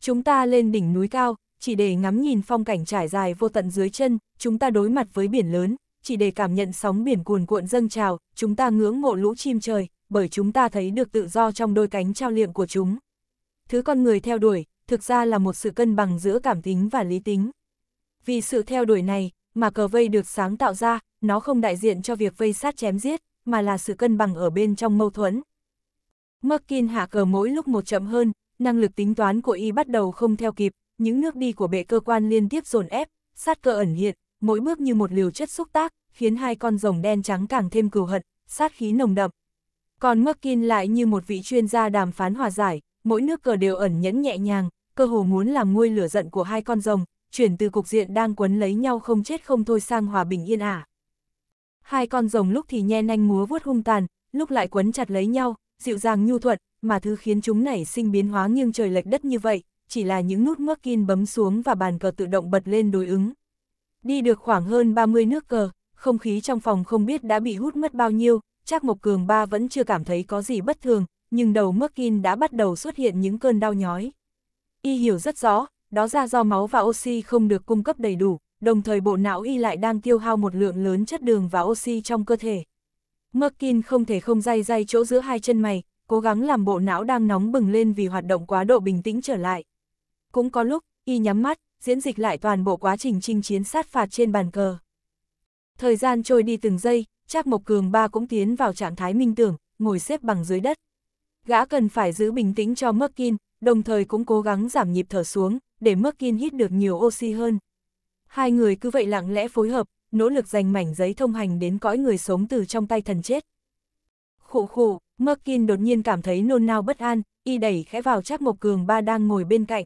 Chúng ta lên đỉnh núi cao, chỉ để ngắm nhìn phong cảnh trải dài vô tận dưới chân, chúng ta đối mặt với biển lớn, chỉ để cảm nhận sóng biển cuồn cuộn dâng trào, chúng ta ngưỡng mộ lũ chim trời, bởi chúng ta thấy được tự do trong đôi cánh trao liệm của chúng. Thứ con người theo đuổi, thực ra là một sự cân bằng giữa cảm tính và lý tính. Vì sự theo đuổi này, mà cờ vây được sáng tạo ra, nó không đại diện cho việc vây sát chém giết, mà là sự cân bằng ở bên trong mâu thuẫn. Merkin hạ cờ mỗi lúc một chậm hơn, năng lực tính toán của y bắt đầu không theo kịp, những nước đi của bệ cơ quan liên tiếp dồn ép, sát cơ ẩn hiện, mỗi bước như một liều chất xúc tác, khiến hai con rồng đen trắng càng thêm cừu hận, sát khí nồng đậm. Còn Merkin lại như một vị chuyên gia đàm phán hòa giải, mỗi nước cờ đều ẩn nhẫn nhẹ nhàng, cơ hồ muốn làm nguôi lửa giận của hai con rồng, chuyển từ cục diện đang quấn lấy nhau không chết không thôi sang hòa bình yên ả. Hai con rồng lúc thì nhe nanh múa vuốt hung tàn, lúc lại quấn chặt lấy nhau, dịu dàng nhu thuận, mà thứ khiến chúng nảy sinh biến hóa nghiêng trời lệch đất như vậy, chỉ là những nút ngước in bấm xuống và bàn cờ tự động bật lên đối ứng. Đi được khoảng hơn 30 nước cờ, không khí trong phòng không biết đã bị hút mất bao nhiêu, Trác Mộc Cường ba vẫn chưa cảm thấy có gì bất thường, nhưng đầu Merkin đã bắt đầu xuất hiện những cơn đau nhói. Y hiểu rất rõ, đó ra do máu và oxy không được cung cấp đầy đủ, đồng thời bộ não y lại đang tiêu hao một lượng lớn chất đường và oxy trong cơ thể. Merkin không thể không day day chỗ giữa hai chân mày, cố gắng làm bộ não đang nóng bừng lên vì hoạt động quá độ bình tĩnh trở lại cũng có lúc, y nhắm mắt, diễn dịch lại toàn bộ quá trình chinh chiến sát phạt trên bàn cờ. Thời gian trôi đi từng giây, chắc Mộc Cường ba cũng tiến vào trạng thái minh tưởng, ngồi xếp bằng dưới đất. Gã cần phải giữ bình tĩnh cho Merkin, đồng thời cũng cố gắng giảm nhịp thở xuống, để Merkin hít được nhiều oxy hơn. Hai người cứ vậy lặng lẽ phối hợp, nỗ lực giành mảnh giấy thông hành đến cõi người sống từ trong tay thần chết. Khụ khụ, Merkin đột nhiên cảm thấy nôn nao bất an, y đẩy khẽ vào chắc Mộc Cường ba đang ngồi bên cạnh,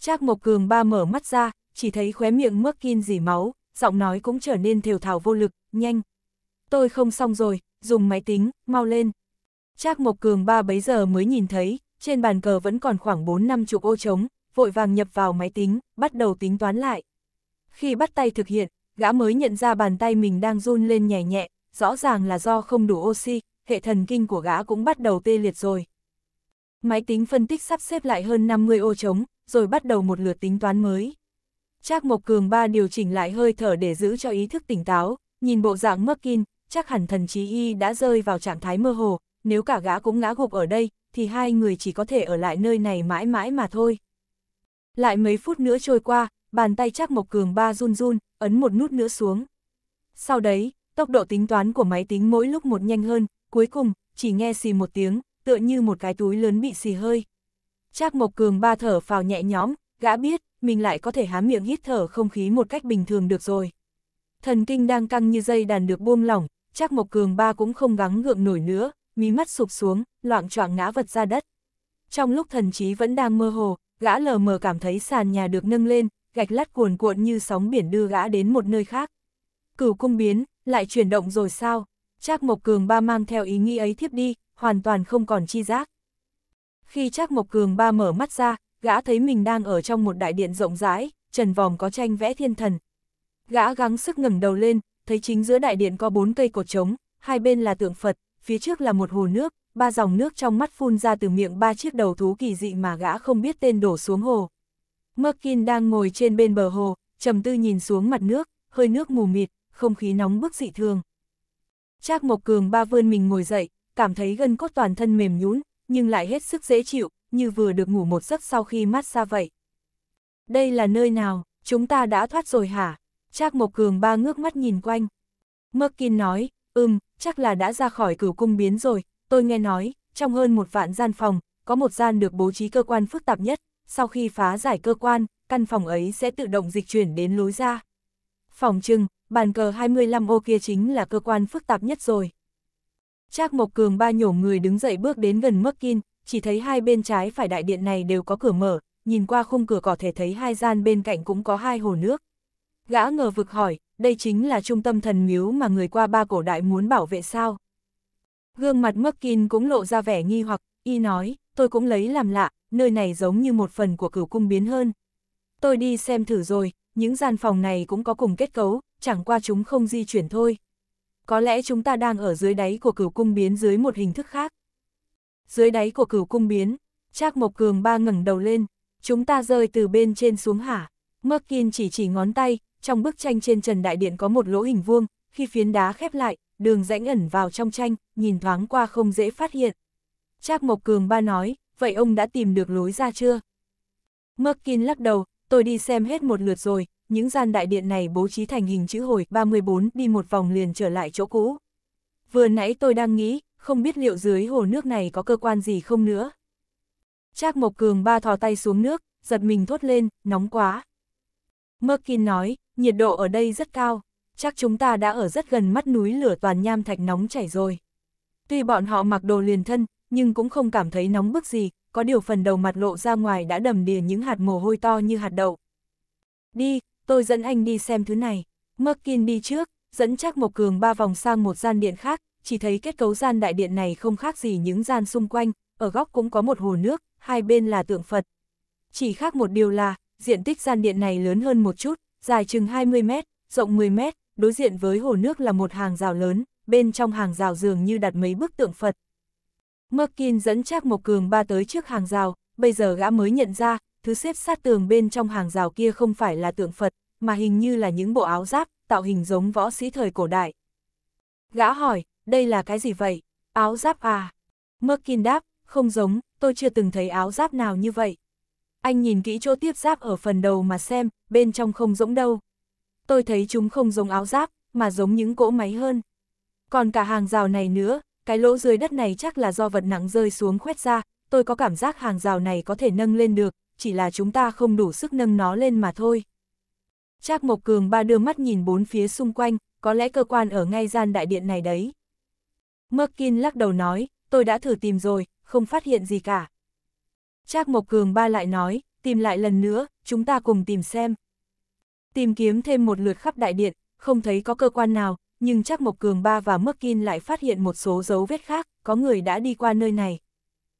Trác Mộc Cường ba mở mắt ra, chỉ thấy khóe miệng mắc kinh dỉ máu, giọng nói cũng trở nên thều thảo vô lực, nhanh. Tôi không xong rồi, dùng máy tính, mau lên. Trác Mộc Cường ba bấy giờ mới nhìn thấy, trên bàn cờ vẫn còn khoảng 4 năm chục ô trống, vội vàng nhập vào máy tính, bắt đầu tính toán lại. Khi bắt tay thực hiện, gã mới nhận ra bàn tay mình đang run lên nhẹ nhẹ, rõ ràng là do không đủ oxy, hệ thần kinh của gã cũng bắt đầu tê liệt rồi. Máy tính phân tích sắp xếp lại hơn 50 ô trống, rồi bắt đầu một lượt tính toán mới. Trác Mộc Cường ba điều chỉnh lại hơi thở để giữ cho ý thức tỉnh táo, nhìn bộ dạng mắc kin, chắc hẳn thần trí y đã rơi vào trạng thái mơ hồ, nếu cả gã cũng ngã gục ở đây, thì hai người chỉ có thể ở lại nơi này mãi mãi mà thôi. Lại mấy phút nữa trôi qua, bàn tay Trác Mộc Cường ba run run, ấn một nút nữa xuống. Sau đấy, tốc độ tính toán của máy tính mỗi lúc một nhanh hơn, cuối cùng, chỉ nghe xì một tiếng, tựa như một cái túi lớn bị xì hơi. Trác Mộc Cường ba thở phào nhẹ nhõm, gã biết, mình lại có thể há miệng hít thở không khí một cách bình thường được rồi. Thần kinh đang căng như dây đàn được buông lỏng, Trác Mộc Cường ba cũng không gắng gượng nổi nữa, mí mắt sụp xuống, loạn choạng ngã vật ra đất. Trong lúc thần trí vẫn đang mơ hồ, gã lờ mờ cảm thấy sàn nhà được nâng lên, gạch lát cuồn cuộn như sóng biển đưa gã đến một nơi khác. Cửu cung biến, lại chuyển động rồi sao? Trác Mộc Cường ba mang theo ý nghĩ ấy thiếp đi, hoàn toàn không còn chi giác. Khi Trác Mộc Cường ba mở mắt ra, gã thấy mình đang ở trong một đại điện rộng rãi, trần vòm có tranh vẽ thiên thần. Gã gắng sức ngẩng đầu lên, thấy chính giữa đại điện có bốn cây cột trống, hai bên là tượng Phật, phía trước là một hồ nước, ba dòng nước trong mắt phun ra từ miệng ba chiếc đầu thú kỳ dị mà gã không biết tên đổ xuống hồ. Merkin đang ngồi trên bên bờ hồ, trầm tư nhìn xuống mặt nước, hơi nước mù mịt, không khí nóng bức dị thường. Trác Mộc Cường ba vươn mình ngồi dậy, cảm thấy gân cốt toàn thân mềm nhũn, nhưng lại hết sức dễ chịu, như vừa được ngủ một giấc sau khi mát xa vậy. Đây là nơi nào, chúng ta đã thoát rồi hả? Trác Mộc Cường ba ngước mắt nhìn quanh. Mơ Merkin nói, ừm, chắc là đã ra khỏi cửu cung biến rồi, tôi nghe nói, trong hơn một vạn gian phòng, có một gian được bố trí cơ quan phức tạp nhất, sau khi phá giải cơ quan, căn phòng ấy sẽ tự động dịch chuyển đến lối ra. Phòng trưng, bàn cờ 25 ô kia chính là cơ quan phức tạp nhất rồi. Trác Mộc Cường ba nhổ người đứng dậy bước đến gần Merkin, chỉ thấy hai bên trái phải đại điện này đều có cửa mở, nhìn qua khung cửa có thể thấy hai gian bên cạnh cũng có hai hồ nước. Gã ngờ vực hỏi, đây chính là trung tâm thần miếu mà người qua ba cổ đại muốn bảo vệ sao? Gương mặt Merkin cũng lộ ra vẻ nghi hoặc, y nói, tôi cũng lấy làm lạ, nơi này giống như một phần của cửu cung biến hơn. Tôi đi xem thử rồi, những gian phòng này cũng có cùng kết cấu, chẳng qua chúng không di chuyển thôi có lẽ chúng ta đang ở dưới đáy của cửu cung biến dưới một hình thức khác. Dưới đáy của cửu cung biến, Trác Mộc Cường ba ngẩng đầu lên, chúng ta rơi từ bên trên xuống hả? Merkin chỉ chỉ ngón tay, trong bức tranh trên trần đại điện có một lỗ hình vuông, khi phiến đá khép lại, đường rãnh ẩn vào trong tranh, nhìn thoáng qua không dễ phát hiện. Trác Mộc Cường ba nói, vậy ông đã tìm được lối ra chưa? Merkin lắc đầu, tôi đi xem hết một lượt rồi, những gian đại điện này bố trí thành hình chữ hồi 34 đi một vòng liền trở lại chỗ cũ. Vừa nãy tôi đang nghĩ, không biết liệu dưới hồ nước này có cơ quan gì không nữa. Trác Mộc Cường ba thò tay xuống nước, giật mình thốt lên, nóng quá. Merkin nói, nhiệt độ ở đây rất cao, chắc chúng ta đã ở rất gần mắt núi lửa toàn nham thạch nóng chảy rồi. Tuy bọn họ mặc đồ liền thân, nhưng cũng không cảm thấy nóng bức gì, có điều phần đầu mặt lộ ra ngoài đã đầm đìa những hạt mồ hôi to như hạt đậu. Đi, tôi dẫn anh đi xem thứ này. Merkin đi trước, dẫn chắc Mộc Cường ba vòng sang một gian điện khác, chỉ thấy kết cấu gian đại điện này không khác gì những gian xung quanh, ở góc cũng có một hồ nước, hai bên là tượng Phật. Chỉ khác một điều là, diện tích gian điện này lớn hơn một chút, dài chừng 20 mét, rộng 10 mét, đối diện với hồ nước là một hàng rào lớn, bên trong hàng rào dường như đặt mấy bức tượng Phật. Merkin dẫn Trác Mộc Cường ba tới trước hàng rào, bây giờ gã mới nhận ra, thứ xếp sát tường bên trong hàng rào kia không phải là tượng Phật, mà hình như là những bộ áo giáp, tạo hình giống võ sĩ thời cổ đại. Gã hỏi, đây là cái gì vậy? Áo giáp à? Merkin đáp, không giống, tôi chưa từng thấy áo giáp nào như vậy. Anh nhìn kỹ chỗ tiếp giáp ở phần đầu mà xem, bên trong không giống đâu. Tôi thấy chúng không giống áo giáp, mà giống những cỗ máy hơn. Còn cả hàng rào này nữa, cái lỗ dưới đất này chắc là do vật nặng rơi xuống khoét ra, tôi có cảm giác hàng rào này có thể nâng lên được, chỉ là chúng ta không đủ sức nâng nó lên mà thôi. Trác Mộc Cường ba đưa mắt nhìn bốn phía xung quanh, có lẽ cơ quan ở ngay gian đại điện này đấy. Merkin lắc đầu nói, tôi đã thử tìm rồi, không phát hiện gì cả. Trác Mộc Cường ba lại nói, tìm lại lần nữa, chúng ta cùng tìm xem. Tìm kiếm thêm một lượt khắp đại điện, không thấy có cơ quan nào, nhưng chắc Mộc Cường Ba và Mước Kinh lại phát hiện một số dấu vết khác, có người đã đi qua nơi này.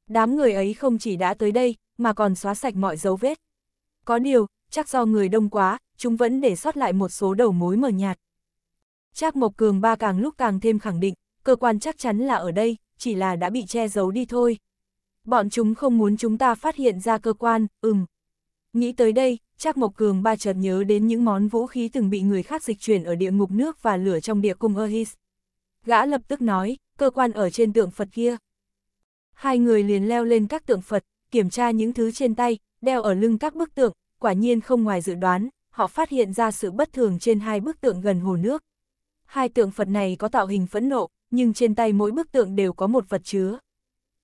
Đám người ấy không chỉ đã tới đây, mà còn xóa sạch mọi dấu vết. Có điều, chắc do người đông quá, chúng vẫn để sót lại một số đầu mối mờ nhạt. Chắc Mộc Cường Ba càng lúc càng thêm khẳng định, cơ quan chắc chắn là ở đây, chỉ là đã bị che giấu đi thôi. Bọn chúng không muốn chúng ta phát hiện ra cơ quan, ừm, Nghĩ tới đây, Trác Mộc Cường ba chợt nhớ đến những món vũ khí từng bị người khác dịch chuyển ở địa ngục nước và lửa trong địa cung Ahis. Gã lập tức nói, cơ quan ở trên tượng Phật kia. Hai người liền leo lên các tượng Phật, kiểm tra những thứ trên tay, đeo ở lưng các bức tượng, quả nhiên không ngoài dự đoán, họ phát hiện ra sự bất thường trên hai bức tượng gần hồ nước. Hai tượng Phật này có tạo hình phẫn nộ, nhưng trên tay mỗi bức tượng đều có một vật chứa.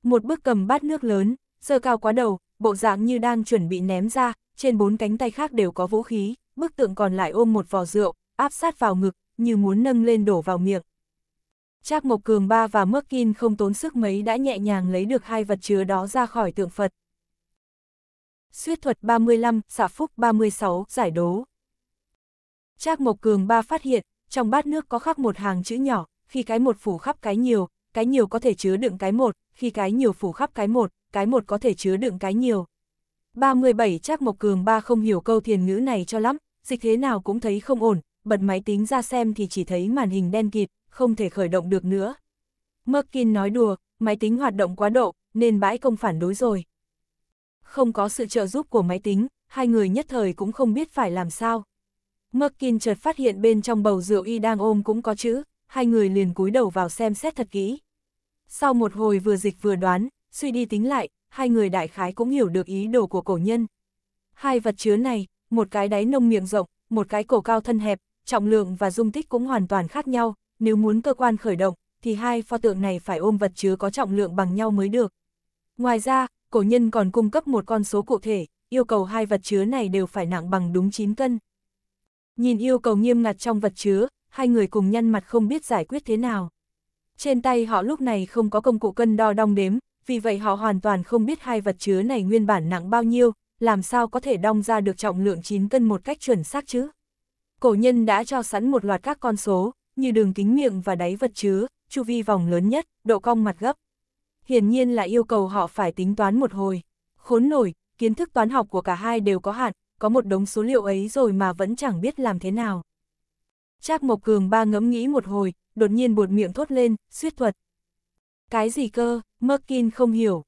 Một bức cầm bát nước lớn, sơ cao quá đầu, bộ dạng như đang chuẩn bị ném ra, trên bốn cánh tay khác đều có vũ khí, bức tượng còn lại ôm một vò rượu, áp sát vào ngực, như muốn nâng lên đổ vào miệng. Trác Mộc Cường Ba và Mước Kin không tốn sức mấy đã nhẹ nhàng lấy được hai vật chứa đó ra khỏi tượng Phật. Xuyết thuật 35, xạ phúc 36, giải đố. Trác Mộc Cường Ba phát hiện, trong bát nước có khắc một hàng chữ nhỏ, khi cái một phủ khắp cái nhiều, cái nhiều có thể chứa đựng cái một, khi cái nhiều phủ khắp cái một, cái một có thể chứa đựng cái nhiều. 37 chắc Mộc Cường ba không hiểu câu thiền ngữ này cho lắm, dịch thế nào cũng thấy không ổn, bật máy tính ra xem thì chỉ thấy màn hình đen kịt, không thể khởi động được nữa. Merkin nói đùa, máy tính hoạt động quá độ, nên bãi công phản đối rồi. Không có sự trợ giúp của máy tính, hai người nhất thời cũng không biết phải làm sao. Merkin chợt phát hiện bên trong bầu rượu y đang ôm cũng có chữ, hai người liền cúi đầu vào xem xét thật kỹ. Sau một hồi vừa dịch vừa đoán, suy đi tính lại, hai người đại khái cũng hiểu được ý đồ của cổ nhân. Hai vật chứa này, một cái đáy nông miệng rộng, một cái cổ cao thân hẹp, trọng lượng và dung tích cũng hoàn toàn khác nhau, nếu muốn cơ quan khởi động, thì hai pho tượng này phải ôm vật chứa có trọng lượng bằng nhau mới được. Ngoài ra, cổ nhân còn cung cấp một con số cụ thể, yêu cầu hai vật chứa này đều phải nặng bằng đúng 9 cân. Nhìn yêu cầu nghiêm ngặt trong vật chứa, hai người cùng nhăn mặt không biết giải quyết thế nào. Trên tay họ lúc này không có công cụ cân đo đong đếm, vì vậy họ hoàn toàn không biết hai vật chứa này nguyên bản nặng bao nhiêu, làm sao có thể đong ra được trọng lượng 9 cân một cách chuẩn xác chứ. Cổ nhân đã cho sẵn một loạt các con số, như đường kính miệng và đáy vật chứa, chu vi vòng lớn nhất, độ cong mặt gấp. Hiển nhiên là yêu cầu họ phải tính toán một hồi. Khốn nổi, kiến thức toán học của cả hai đều có hạn, có một đống số liệu ấy rồi mà vẫn chẳng biết làm thế nào. Trác Mộc Cường ba ngẫm nghĩ một hồi, đột nhiên buột miệng thốt lên, suýt thuật, cái gì cơ, Merkin không hiểu.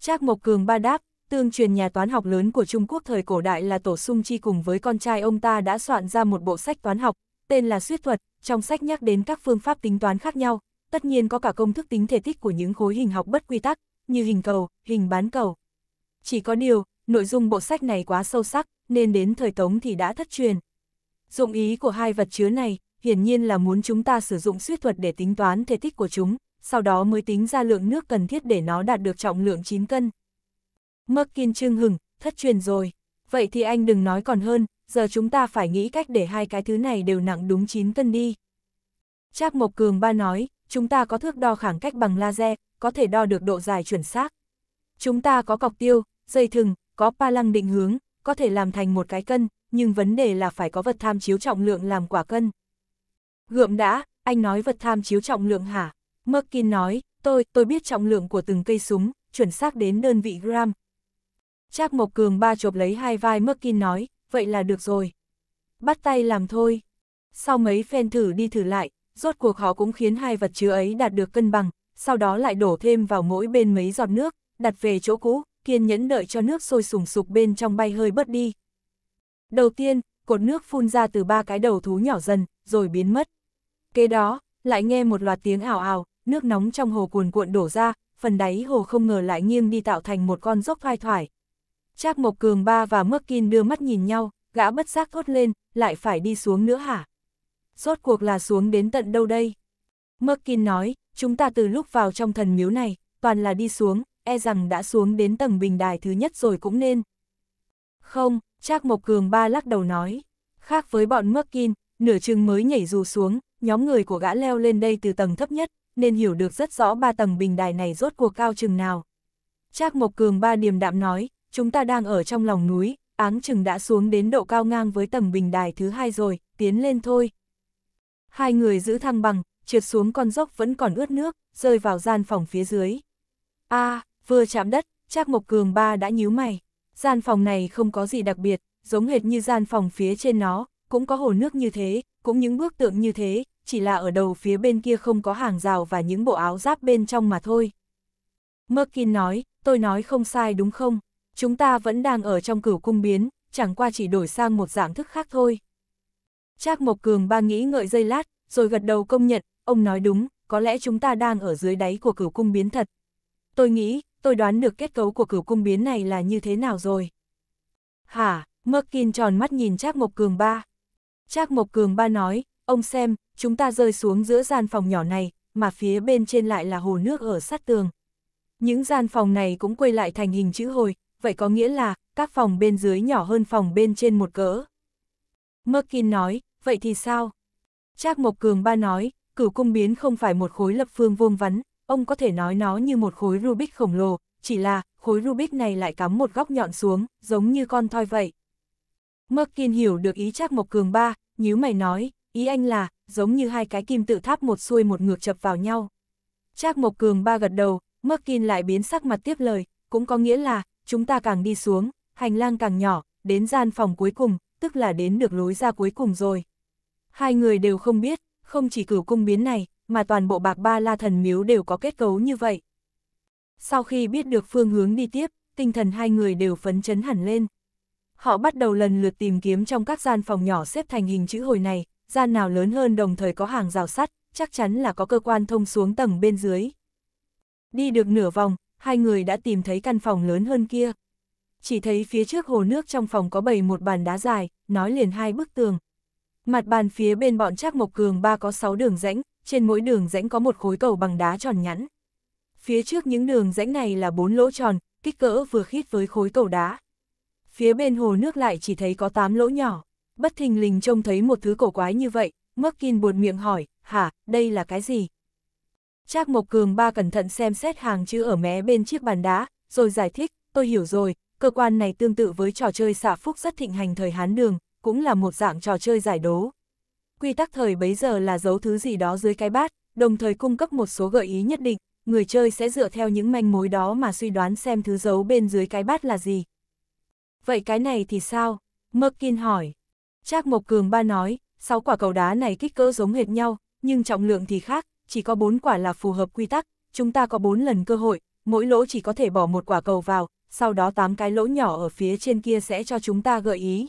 Trác Mộc Cường ba đáp, tương truyền nhà toán học lớn của Trung Quốc thời cổ đại là Tổ Sung Chi cùng với con trai ông ta đã soạn ra một bộ sách toán học, tên là Suyết Thuật, trong sách nhắc đến các phương pháp tính toán khác nhau, tất nhiên có cả công thức tính thể tích của những khối hình học bất quy tắc, như hình cầu, hình bán cầu. Chỉ có điều, nội dung bộ sách này quá sâu sắc, nên đến thời Tống thì đã thất truyền. Dụng ý của hai vật chứa này, hiển nhiên là muốn chúng ta sử dụng suyết thuật để tính toán thể tích của chúng, sau đó mới tính ra lượng nước cần thiết để nó đạt được trọng lượng 9 cân. Mắc kiên trương hừng, thất truyền rồi. Vậy thì anh đừng nói còn hơn, giờ chúng ta phải nghĩ cách để hai cái thứ này đều nặng đúng 9 cân đi. Trác Mộc Cường ba nói, chúng ta có thước đo khoảng cách bằng laser, có thể đo được độ dài chuẩn xác. Chúng ta có cọc tiêu, dây thừng, có pa lăng định hướng, có thể làm thành một cái cân, nhưng vấn đề là phải có vật tham chiếu trọng lượng làm quả cân. Gượm đã, anh nói vật tham chiếu trọng lượng hả? Merkin nói, tôi, tôi biết trọng lượng của từng cây súng, chuẩn xác đến đơn vị gram. Trác Mộc Cường ba chộp lấy hai vai Merkin nói, vậy là được rồi. Bắt tay làm thôi. Sau mấy phen thử đi thử lại, rốt cuộc họ cũng khiến hai vật chứa ấy đạt được cân bằng, sau đó lại đổ thêm vào mỗi bên mấy giọt nước, đặt về chỗ cũ, kiên nhẫn đợi cho nước sôi sùng sục bên trong bay hơi bớt đi. Đầu tiên, cột nước phun ra từ ba cái đầu thú nhỏ dần, rồi biến mất. Kế đó, lại nghe một loạt tiếng ảo ảo, nước nóng trong hồ cuồn cuộn đổ ra, phần đáy hồ không ngờ lại nghiêng đi tạo thành một con dốc thoai thoải. Trác Mộc Cường Ba và Mắc Kin đưa mắt nhìn nhau, gã bất giác thốt lên, lại phải đi xuống nữa hả? Rốt cuộc là xuống đến tận đâu đây? Mắc Kin nói, chúng ta từ lúc vào trong thần miếu này, toàn là đi xuống, e rằng đã xuống đến tầng bình đài thứ nhất rồi cũng nên. Không, Trác Mộc Cường Ba lắc đầu nói, khác với bọn Mắc Kin, nửa chừng mới nhảy dù xuống, nhóm người của gã leo lên đây từ tầng thấp nhất, nên hiểu được rất rõ ba tầng bình đài này rốt cuộc cao chừng nào. Trác Mộc Cường ba điềm đạm nói, chúng ta đang ở trong lòng núi, áng chừng đã xuống đến độ cao ngang với tầng bình đài thứ hai rồi, tiến lên thôi. Hai người giữ thăng bằng, trượt xuống con dốc vẫn còn ướt nước, rơi vào gian phòng phía dưới. a à, vừa chạm đất, Trác Mộc Cường ba đã nhíu mày. Gian phòng này không có gì đặc biệt, giống hệt như gian phòng phía trên nó, cũng có hồ nước như thế, cũng những bức tượng như thế, chỉ là ở đầu phía bên kia không có hàng rào và những bộ áo giáp bên trong mà thôi. Merkin nói, tôi nói không sai đúng không? Chúng ta vẫn đang ở trong cửu cung biến, chẳng qua chỉ đổi sang một dạng thức khác thôi. Trác Mộc Cường ba nghĩ ngợi dây lát, rồi gật đầu công nhận, ông nói đúng, có lẽ chúng ta đang ở dưới đáy của cửu cung biến thật. Tôi nghĩ, tôi đoán được kết cấu của cửu cung biến này là như thế nào rồi. Hả, Merkin tròn mắt nhìn Trác Mộc Cường ba. Trác Mộc Cường ba nói, Ông xem, chúng ta rơi xuống giữa gian phòng nhỏ này, mà phía bên trên lại là hồ nước ở sát tường. Những gian phòng này cũng quay lại thành hình chữ hồi, vậy có nghĩa là, các phòng bên dưới nhỏ hơn phòng bên trên một cỡ. Merkin nói, vậy thì sao? Trác Mộc Cường ba nói, cửu cung biến không phải một khối lập phương vuông vắn, ông có thể nói nó như một khối Rubik khổng lồ, chỉ là, khối Rubik này lại cắm một góc nhọn xuống, giống như con thoi vậy. Merkin hiểu được ý Trác Mộc Cường ba, nhíu mày nói, ý anh là, giống như hai cái kim tự tháp một xuôi một ngược chập vào nhau. Trác Mộc Cường ba gật đầu, Merkin lại biến sắc mặt tiếp lời, cũng có nghĩa là, chúng ta càng đi xuống, hành lang càng nhỏ, đến gian phòng cuối cùng, tức là đến được lối ra cuối cùng rồi. Hai người đều không biết, không chỉ cửu cung biến này, mà toàn bộ bạc ba la thần miếu đều có kết cấu như vậy. Sau khi biết được phương hướng đi tiếp, tinh thần hai người đều phấn chấn hẳn lên. Họ bắt đầu lần lượt tìm kiếm trong các gian phòng nhỏ xếp thành hình chữ hồi này, gian nào lớn hơn đồng thời có hàng rào sắt, chắc chắn là có cơ quan thông xuống tầng bên dưới. Đi được nửa vòng, hai người đã tìm thấy căn phòng lớn hơn kia. Chỉ thấy phía trước hồ nước trong phòng có bầy một bàn đá dài, nói liền hai bức tường. Mặt bàn phía bên bọn Trác Mộc Cường ba có sáu đường rãnh, trên mỗi đường rãnh có một khối cầu bằng đá tròn nhẵn. Phía trước những đường rãnh này là bốn lỗ tròn, kích cỡ vừa khít với khối cầu đá. Phía bên hồ nước lại chỉ thấy có tám lỗ nhỏ bất thình lình trông thấy một thứ cổ quái như vậy, Merkin buồn miệng hỏi, hả, đây là cái gì? Trác Mộc Cường ba cẩn thận xem xét hàng chữ ở mé bên chiếc bàn đá, rồi giải thích, tôi hiểu rồi, cơ quan này tương tự với trò chơi xạ phúc rất thịnh hành thời Hán Đường, cũng là một dạng trò chơi giải đố. Quy tắc thời bấy giờ là giấu thứ gì đó dưới cái bát, đồng thời cung cấp một số gợi ý nhất định, người chơi sẽ dựa theo những manh mối đó mà suy đoán xem thứ giấu bên dưới cái bát là gì. Vậy cái này thì sao? Merkin hỏi. Trác Mộc Cường ba nói, sáu quả cầu đá này kích cỡ giống hệt nhau, nhưng trọng lượng thì khác, chỉ có bốn quả là phù hợp quy tắc, chúng ta có bốn lần cơ hội, mỗi lỗ chỉ có thể bỏ một quả cầu vào, sau đó tám cái lỗ nhỏ ở phía trên kia sẽ cho chúng ta gợi ý.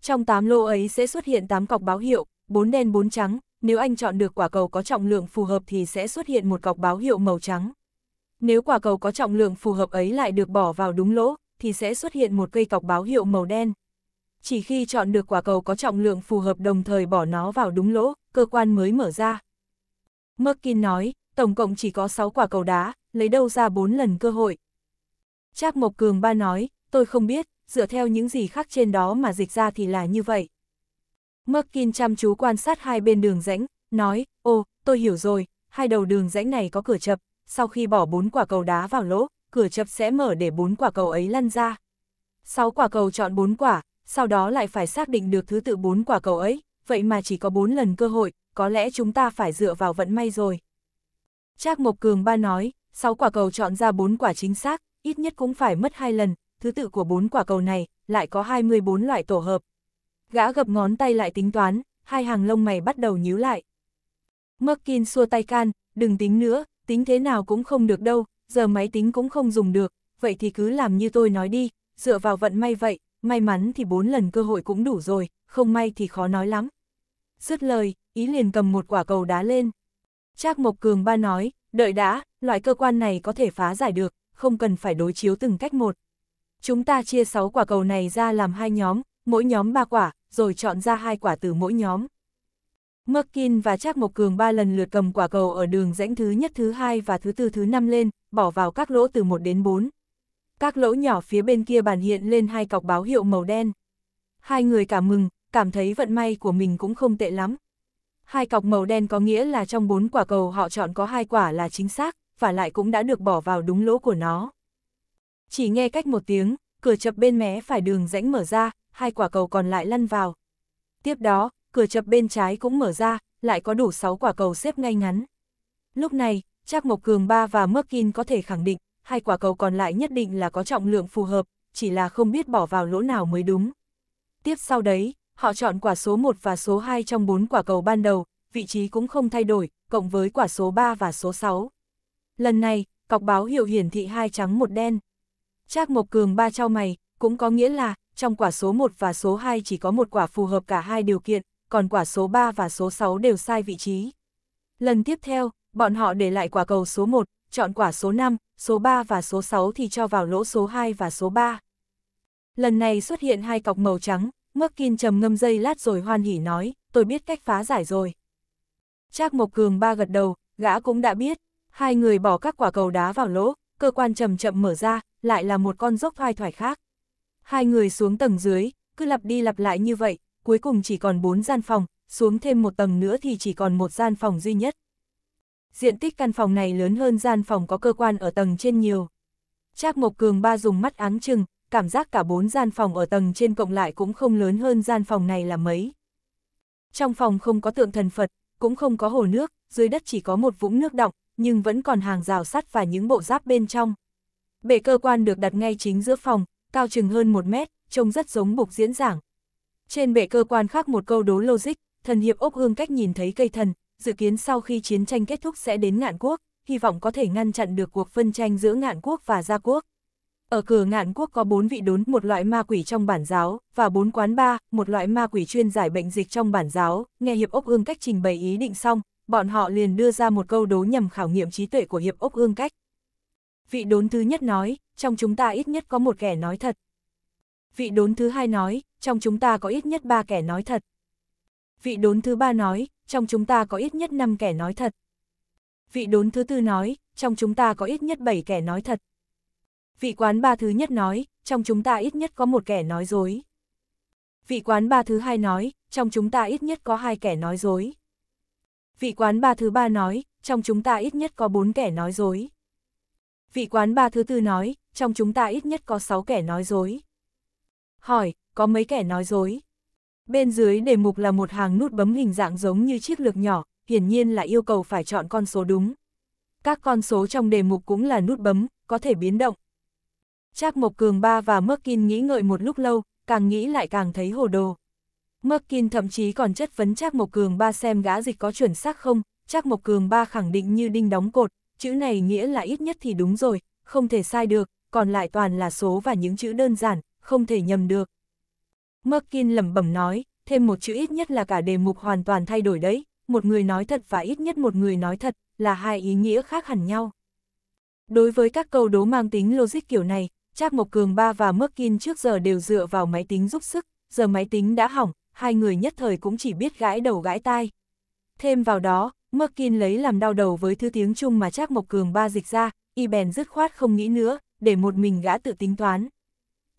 Trong tám lỗ ấy sẽ xuất hiện tám cọc báo hiệu, bốn đen bốn trắng, nếu anh chọn được quả cầu có trọng lượng phù hợp thì sẽ xuất hiện một cọc báo hiệu màu trắng. Nếu quả cầu có trọng lượng phù hợp ấy lại được bỏ vào đúng lỗ, thì sẽ xuất hiện một cây cọc báo hiệu màu đen chỉ khi chọn được quả cầu có trọng lượng phù hợp đồng thời bỏ nó vào đúng lỗ, cơ quan mới mở ra. Merkin nói, tổng cộng chỉ có 6 quả cầu đá, lấy đâu ra 4 lần cơ hội. Trác Mộc Cường ba nói, tôi không biết, dựa theo những gì khác trên đó mà dịch ra thì là như vậy. Merkin chăm chú quan sát hai bên đường rãnh, nói, ô, tôi hiểu rồi, hai đầu đường rãnh này có cửa chập, sau khi bỏ 4 quả cầu đá vào lỗ, cửa chập sẽ mở để 4 quả cầu ấy lăn ra. 6 quả cầu chọn 4 quả, sau đó lại phải xác định được thứ tự bốn quả cầu ấy, vậy mà chỉ có bốn lần cơ hội, có lẽ chúng ta phải dựa vào vận may rồi. Trác Mộc Cường ba nói, sáu quả cầu chọn ra bốn quả chính xác, ít nhất cũng phải mất hai lần, thứ tự của bốn quả cầu này lại có 24 loại tổ hợp. Gã gập ngón tay lại tính toán, hai hàng lông mày bắt đầu nhíu lại. Merkin xua tay can, đừng tính nữa, tính thế nào cũng không được đâu, giờ máy tính cũng không dùng được, vậy thì cứ làm như tôi nói đi, dựa vào vận may vậy, may mắn thì bốn lần cơ hội cũng đủ rồi, không may thì khó nói lắm. Dứt lời, ý liền cầm một quả cầu đá lên. Trác Mộc Cường ba nói, đợi đã, loại cơ quan này có thể phá giải được, không cần phải đối chiếu từng cách một. Chúng ta chia 6 quả cầu này ra làm hai nhóm, mỗi nhóm 3 quả, rồi chọn ra hai quả từ mỗi nhóm. Merkin và Trác Mộc Cường ba lần lượt cầm quả cầu ở đường rãnh thứ nhất thứ hai và thứ tư thứ năm lên, bỏ vào các lỗ từ 1 đến 4. Các lỗ nhỏ phía bên kia bàn hiện lên hai cọc báo hiệu màu đen. Hai người cả mừng, cảm thấy vận may của mình cũng không tệ lắm. Hai cọc màu đen có nghĩa là trong bốn quả cầu họ chọn có hai quả là chính xác, và lại cũng đã được bỏ vào đúng lỗ của nó. Chỉ nghe cách một tiếng, cửa chập bên mé phải đường rãnh mở ra, hai quả cầu còn lại lăn vào. Tiếp đó, cửa chập bên trái cũng mở ra, lại có đủ sáu quả cầu xếp ngay ngắn. Lúc này, Trác Mộc Cường Ba và Merkin có thể khẳng định, hai quả cầu còn lại nhất định là có trọng lượng phù hợp, chỉ là không biết bỏ vào lỗ nào mới đúng. Tiếp sau đấy, họ chọn quả số 1 và số 2 trong 4 quả cầu ban đầu, vị trí cũng không thay đổi, cộng với quả số 3 và số 6. Lần này, cọc báo hiệu hiển thị hai trắng một đen. Trác Mộc Cường ba trao mày, cũng có nghĩa là, trong quả số 1 và số 2 chỉ có một quả phù hợp cả hai điều kiện, còn quả số 3 và số 6 đều sai vị trí. Lần tiếp theo, bọn họ để lại quả cầu số 1, chọn quả số 5, số 3 và số 6 thì cho vào lỗ số 2 và số 3. Lần này xuất hiện hai cọc màu trắng, Merkin trầm ngâm dây lát rồi hoan hỉ nói, tôi biết cách phá giải rồi. Trác Mộc Cường ba gật đầu, gã cũng đã biết, hai người bỏ các quả cầu đá vào lỗ, cơ quan chậm chậm mở ra, lại là một con dốc thoai thoải khác. Hai người xuống tầng dưới, cứ lặp đi lặp lại như vậy, cuối cùng chỉ còn bốn gian phòng, xuống thêm một tầng nữa thì chỉ còn một gian phòng duy nhất diện tích căn phòng này lớn hơn gian phòng có cơ quan ở tầng trên nhiều. Trác Mộc Cường ba dùng mắt áng chừng, cảm giác cả bốn gian phòng ở tầng trên cộng lại cũng không lớn hơn gian phòng này là mấy. Trong phòng không có tượng thần Phật, cũng không có hồ nước, dưới đất chỉ có một vũng nước đọng, nhưng vẫn còn hàng rào sắt và những bộ giáp bên trong. Bể cơ quan được đặt ngay chính giữa phòng, cao chừng hơn một mét, trông rất giống bục diễn giảng. Trên bệ cơ quan khác một câu đố logic, thần hiệp ốc hương cách nhìn thấy cây thần, dự kiến sau khi chiến tranh kết thúc sẽ đến ngạn quốc, hy vọng có thể ngăn chặn được cuộc phân tranh giữa ngạn quốc và gia quốc. Ở cửa ngạn quốc có bốn vị đốn một loại ma quỷ trong bản giáo, và bốn quán ba, một loại ma quỷ chuyên giải bệnh dịch trong bản giáo, nghe Hiệp Ốc Ương Cách trình bày ý định xong, bọn họ liền đưa ra một câu đố nhằm khảo nghiệm trí tuệ của Hiệp Ốc Ương Cách. Vị đốn thứ nhất nói, trong chúng ta ít nhất có một kẻ nói thật. Vị đốn thứ hai nói, trong chúng ta có ít nhất ba kẻ nói thật. Vị đốn thứ ba nói, trong chúng ta có ít nhất 5 kẻ nói thật. Vị đốn thứ tư nói, trong chúng ta có ít nhất 7 kẻ nói thật. Vị quán ba thứ nhất nói, trong chúng ta ít nhất có một kẻ nói dối. Vị quán ba thứ hai nói, trong chúng ta ít nhất có hai kẻ nói dối. Vị quán ba thứ ba nói, trong chúng ta ít nhất có bốn kẻ nói dối. Vị quán ba thứ tư nói, trong chúng ta ít nhất có sáu kẻ nói dối. Hỏi, có mấy kẻ nói dối? Bên dưới đề mục là một hàng nút bấm hình dạng giống như chiếc lược nhỏ, hiển nhiên là yêu cầu phải chọn con số đúng. Các con số trong đề mục cũng là nút bấm, có thể biến động. Trác Mộc Cường Ba và Merkin nghĩ ngợi một lúc lâu, càng nghĩ lại càng thấy hồ đồ. Merkin thậm chí còn chất vấn Trác Mộc Cường Ba xem gã dịch có chuẩn xác không, Trác Mộc Cường Ba khẳng định như đinh đóng cột, chữ này nghĩa là ít nhất thì đúng rồi, không thể sai được, còn lại toàn là số và những chữ đơn giản, không thể nhầm được, Merkin lẩm bẩm nói, thêm một chữ ít nhất là cả đề mục hoàn toàn thay đổi đấy, một người nói thật và ít nhất một người nói thật, là hai ý nghĩa khác hẳn nhau. Đối với các câu đố mang tính logic kiểu này, Trác Mộc Cường Ba và Merkin trước giờ đều dựa vào máy tính giúp sức, giờ máy tính đã hỏng, hai người nhất thời cũng chỉ biết gãi đầu gãi tai. Thêm vào đó, Merkin lấy làm đau đầu với thứ tiếng Trung mà Trác Mộc Cường Ba dịch ra, y bèn dứt khoát không nghĩ nữa, để một mình gã tự tính toán.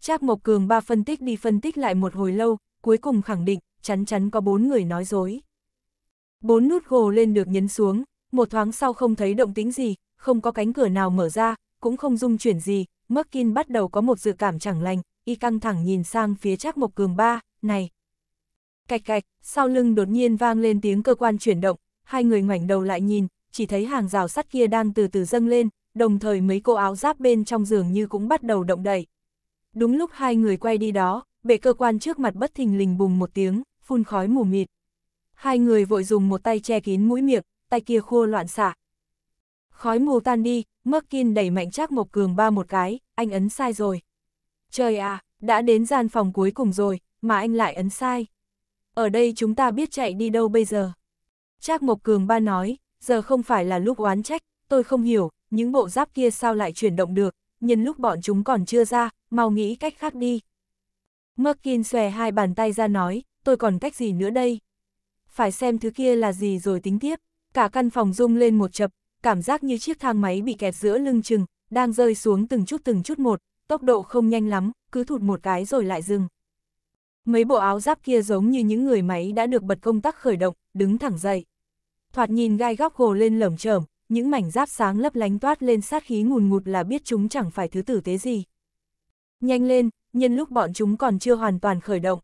Trác Mộc Cường ba phân tích đi phân tích lại một hồi lâu, cuối cùng khẳng định, chắn chắn có bốn người nói dối. Bốn nút gồ lên được nhấn xuống, một thoáng sau không thấy động tính gì, không có cánh cửa nào mở ra, cũng không dung chuyển gì, Merkin bắt đầu có một dự cảm chẳng lành, y căng thẳng nhìn sang phía Trác Mộc Cường ba, này. Cạch cạch, sau lưng đột nhiên vang lên tiếng cơ quan chuyển động, hai người ngoảnh đầu lại nhìn, chỉ thấy hàng rào sắt kia đang từ từ dâng lên, đồng thời mấy cô áo giáp bên trong giường như cũng bắt đầu động đậy. Đúng lúc hai người quay đi đó, bệ cơ quan trước mặt bất thình lình bùng một tiếng, phun khói mù mịt. Hai người vội dùng một tay che kín mũi miệng, tay kia khua loạn xạ. Khói mù tan đi, Merkin đẩy mạnh chắc một Cường ba một cái, anh ấn sai rồi. Trời à, đã đến gian phòng cuối cùng rồi, mà anh lại ấn sai. Ở đây chúng ta biết chạy đi đâu bây giờ. chắc Mộc Cường ba nói, giờ không phải là lúc oán trách, tôi không hiểu, những bộ giáp kia sao lại chuyển động được, nhân lúc bọn chúng còn chưa ra, mau nghĩ cách khác đi. Merkin xòe hai bàn tay ra nói, tôi còn cách gì nữa đây? Phải xem thứ kia là gì rồi tính tiếp. Cả căn phòng rung lên một chập, cảm giác như chiếc thang máy bị kẹt giữa lưng chừng, đang rơi xuống từng chút từng chút một, tốc độ không nhanh lắm, cứ thụt một cái rồi lại dừng. Mấy bộ áo giáp kia giống như những người máy đã được bật công tắc khởi động, đứng thẳng dậy. Thoạt nhìn gai góc gồ lên lởm chởm, những mảnh giáp sáng lấp lánh toát lên sát khí ngùn ngụt là biết chúng chẳng phải thứ tử tế gì. Nhanh lên, nhân lúc bọn chúng còn chưa hoàn toàn khởi động.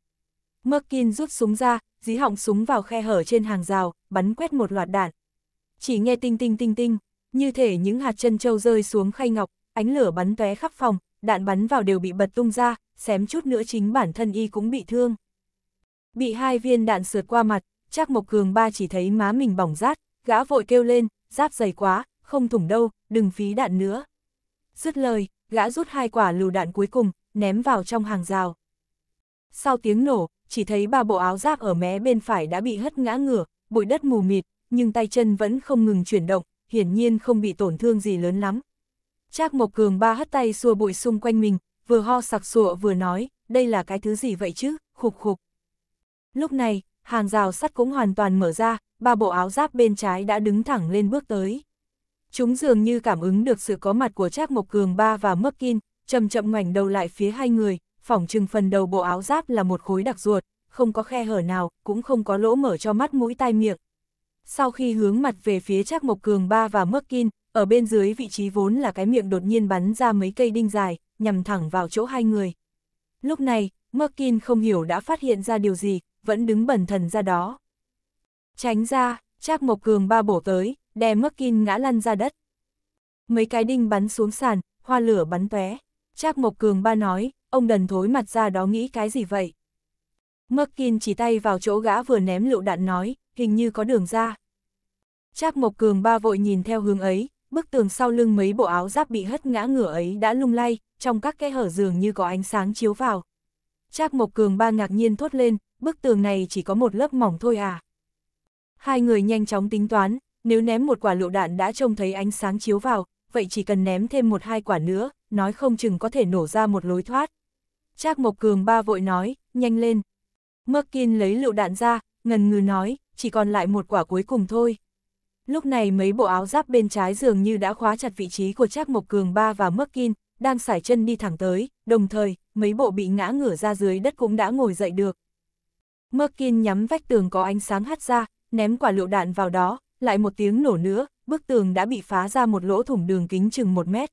Merkin rút súng ra, dí họng súng vào khe hở trên hàng rào, bắn quét một loạt đạn. Chỉ nghe tinh tinh tinh tinh, như thể những hạt chân trâu rơi xuống khay ngọc, ánh lửa bắn tóe khắp phòng, đạn bắn vào đều bị bật tung ra, xém chút nữa chính bản thân y cũng bị thương. Bị hai viên đạn sượt qua mặt, chắc Mộc Cường ba chỉ thấy má mình bỏng rát, gã vội kêu lên, giáp dày quá, không thủng đâu, đừng phí đạn nữa. Dứt lời, gã rút hai quả lựu đạn cuối cùng, ném vào trong hàng rào. Sau tiếng nổ, chỉ thấy ba bộ áo giáp ở mé bên phải đã bị hất ngã ngửa, bụi đất mù mịt, nhưng tay chân vẫn không ngừng chuyển động, hiển nhiên không bị tổn thương gì lớn lắm. Trác Mộc Cường ba hất tay xua bụi xung quanh mình, vừa ho sặc sụa vừa nói, đây là cái thứ gì vậy chứ, khục khục. Lúc này, hàng rào sắt cũng hoàn toàn mở ra, ba bộ áo giáp bên trái đã đứng thẳng lên bước tới. Chúng dường như cảm ứng được sự có mặt của Trác Mộc Cường ba và Mấp Kin, chậm chậm ngoảnh đầu lại phía hai người, phỏng chừng phần đầu bộ áo giáp là một khối đặc ruột, không có khe hở nào, cũng không có lỗ mở cho mắt mũi tai miệng. Sau khi hướng mặt về phía Trác Mộc Cường ba và Mấp Kin, ở bên dưới vị trí vốn là cái miệng đột nhiên bắn ra mấy cây đinh dài, nhằm thẳng vào chỗ hai người. Lúc này, Mơ Kin không hiểu đã phát hiện ra điều gì, vẫn đứng bẩn thần ra đó. Tránh ra, Trác Mộc Cường ba bổ tới, đè mất Kin ngã lăn ra đất. Mấy cái đinh bắn xuống sàn, hoa lửa bắn tóe. Trác Mộc Cường ba nói, ông đần thối mặt ra đó nghĩ cái gì vậy? Merkin chỉ tay vào chỗ gã vừa ném lựu đạn nói, hình như có đường ra. Trác Mộc Cường ba vội nhìn theo hướng ấy, bức tường sau lưng mấy bộ áo giáp bị hất ngã ngửa ấy đã lung lay, trong các cái hở giường như có ánh sáng chiếu vào. Trác Mộc Cường ba ngạc nhiên thốt lên, bức tường này chỉ có một lớp mỏng thôi à? Hai người nhanh chóng tính toán, nếu ném một quả lựu đạn đã trông thấy ánh sáng chiếu vào, vậy chỉ cần ném thêm một hai quả nữa, nói không chừng có thể nổ ra một lối thoát. Trác Mộc Cường ba vội nói, nhanh lên. Mắc Kiên lấy lựu đạn ra, ngần ngừ nói, chỉ còn lại một quả cuối cùng thôi. Lúc này mấy bộ áo giáp bên trái dường như đã khóa chặt vị trí của Trác Mộc Cường ba và Mắc Kiên, đang sải chân đi thẳng tới, đồng thời, mấy bộ bị ngã ngửa ra dưới đất cũng đã ngồi dậy được. Mơ Kiên nhắm vách tường có ánh sáng hắt ra, ném quả lựu đạn vào đó, lại một tiếng nổ nữa, bức tường đã bị phá ra một lỗ thủng đường kính chừng một mét.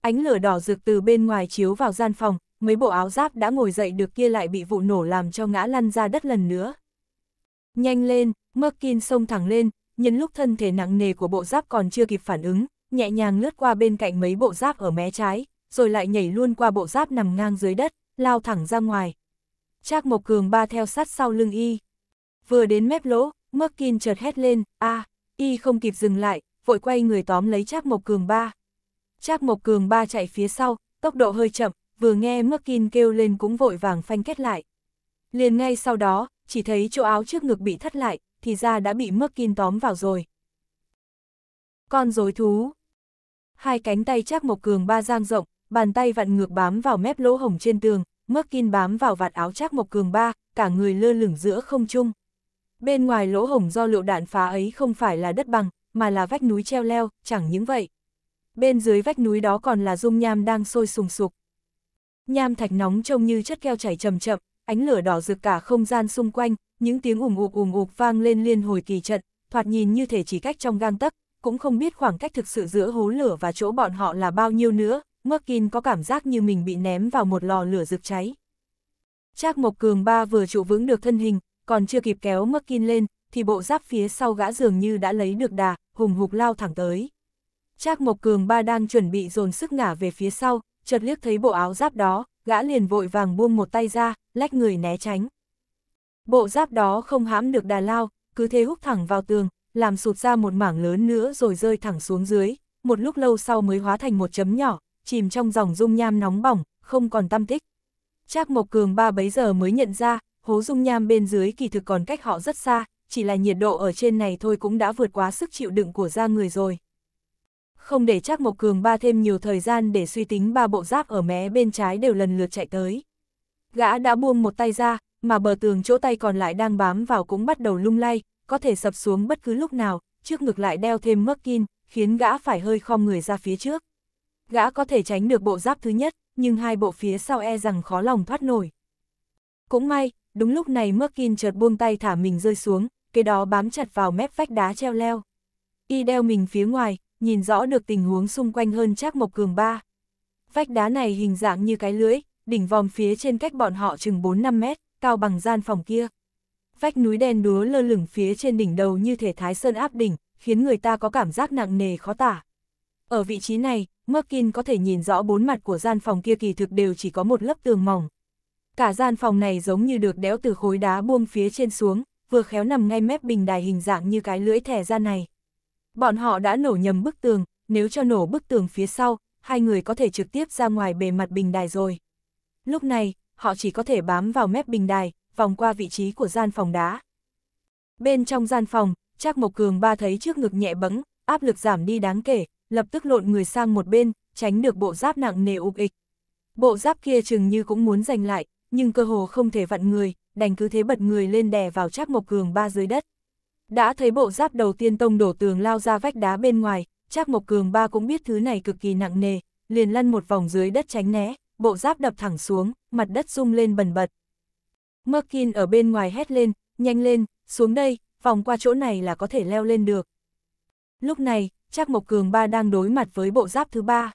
Ánh lửa đỏ rực từ bên ngoài chiếu vào gian phòng, mấy bộ áo giáp đã ngồi dậy được kia lại bị vụ nổ làm cho ngã lăn ra đất lần nữa. Nhanh lên, Merkin xông thẳng lên, nhân lúc thân thể nặng nề của bộ giáp còn chưa kịp phản ứng, nhẹ nhàng lướt qua bên cạnh mấy bộ giáp ở mé trái, rồi lại nhảy luôn qua bộ giáp nằm ngang dưới đất, lao thẳng ra ngoài. Trác Mộc Cường ba theo sát sau lưng y. Vừa đến mép lỗ, Merkin chợt hét lên, a, y không kịp dừng lại, vội quay người tóm lấy Trác Mộc Cường ba. Trác Mộc Cường ba chạy phía sau, tốc độ hơi chậm, vừa nghe Merkin kêu lên cũng vội vàng phanh kết lại. Liền ngay sau đó, chỉ thấy chỗ áo trước ngực bị thắt lại, thì ra đã bị Merkin tóm vào rồi. Con rối thú. Hai cánh tay Trác Mộc Cường ba giang rộng, bàn tay vặn ngược bám vào mép lỗ hổng trên tường, Merkin bám vào vạt áo Trác Mộc Cường ba, cả người lơ lửng giữa không trung. Bên ngoài lỗ hổng do lựu đạn phá ấy không phải là đất bằng, mà là vách núi treo leo, chẳng những vậy. Bên dưới vách núi đó còn là dung nham đang sôi sùng sục. Nham thạch nóng trông như chất keo chảy chậm chậm, ánh lửa đỏ rực cả không gian xung quanh, những tiếng ùm ụp ùm ụp vang lên liên hồi kỳ trận, thoạt nhìn như thể chỉ cách trong gang tấc, cũng không biết khoảng cách thực sự giữa hố lửa và chỗ bọn họ là bao nhiêu nữa, Merkin có cảm giác như mình bị ném vào một lò lửa rực cháy. Trác Mộc Cường Ba vừa trụ vững được thân hình, còn chưa kịp kéo Merkin lên, thì bộ giáp phía sau gã dường như đã lấy được đà, hùng hục lao thẳng tới. Trác Mộc Cường ba đang chuẩn bị dồn sức ngả về phía sau, chợt liếc thấy bộ áo giáp đó, gã liền vội vàng buông một tay ra, lách người né tránh. Bộ giáp đó không hãm được đà lao, cứ thế hút thẳng vào tường, làm sụt ra một mảng lớn nữa rồi rơi thẳng xuống dưới, một lúc lâu sau mới hóa thành một chấm nhỏ, chìm trong dòng dung nham nóng bỏng, không còn tâm tích. Trác Mộc Cường ba bấy giờ mới nhận ra, hố dung nham bên dưới kỳ thực còn cách họ rất xa, chỉ là nhiệt độ ở trên này thôi cũng đã vượt quá sức chịu đựng của da người rồi. Không để chắc Mộc Cường ba thêm nhiều thời gian để suy tính ba bộ giáp ở mé bên trái đều lần lượt chạy tới. Gã đã buông một tay ra, mà bờ tường chỗ tay còn lại đang bám vào cũng bắt đầu lung lay, có thể sập xuống bất cứ lúc nào, trước ngực lại đeo thêm mắc kin, khiến gã phải hơi khom người ra phía trước. Gã có thể tránh được bộ giáp thứ nhất, nhưng hai bộ phía sau e rằng khó lòng thoát nổi. Cũng may, Đúng lúc này Merkin chợt buông tay thả mình rơi xuống, cái đó bám chặt vào mép vách đá treo leo. Y đeo mình phía ngoài, nhìn rõ được tình huống xung quanh hơn chắc Mộc Cường ba. Vách đá này hình dạng như cái lưỡi, đỉnh vòm phía trên cách bọn họ chừng 4-5 mét, cao bằng gian phòng kia. Vách núi đen đúa lơ lửng phía trên đỉnh đầu như thể thái sơn áp đỉnh, khiến người ta có cảm giác nặng nề khó tả. Ở vị trí này, Merkin có thể nhìn rõ bốn mặt của gian phòng kia kỳ thực đều chỉ có một lớp tường mỏng, cả gian phòng này giống như được đéo từ khối đá buông phía trên xuống, vừa khéo nằm ngay mép bình đài hình dạng như cái lưỡi thẻ ra này. Bọn họ đã nổ nhầm bức tường, nếu cho nổ bức tường phía sau, hai người có thể trực tiếp ra ngoài bề mặt bình đài rồi. Lúc này, họ chỉ có thể bám vào mép bình đài, vòng qua vị trí của gian phòng đá. Bên trong gian phòng, Trác Mộc Cường ba thấy trước ngực nhẹ bẫng, áp lực giảm đi đáng kể, lập tức lộn người sang một bên, tránh được bộ giáp nặng nề ục ịch. Bộ giáp kia chừng như cũng muốn giành lại, nhưng cơ hồ không thể vặn người, đành cứ thế bật người lên đè vào Trác Mộc Cường ba dưới đất. Đã thấy bộ giáp đầu tiên tông đổ tường lao ra vách đá bên ngoài, Trác Mộc Cường ba cũng biết thứ này cực kỳ nặng nề, liền lăn một vòng dưới đất tránh né, bộ giáp đập thẳng xuống, mặt đất rung lên bần bật. Merkin ở bên ngoài hét lên, nhanh lên, xuống đây, vòng qua chỗ này là có thể leo lên được. Lúc này, Trác Mộc Cường ba đang đối mặt với bộ giáp thứ ba.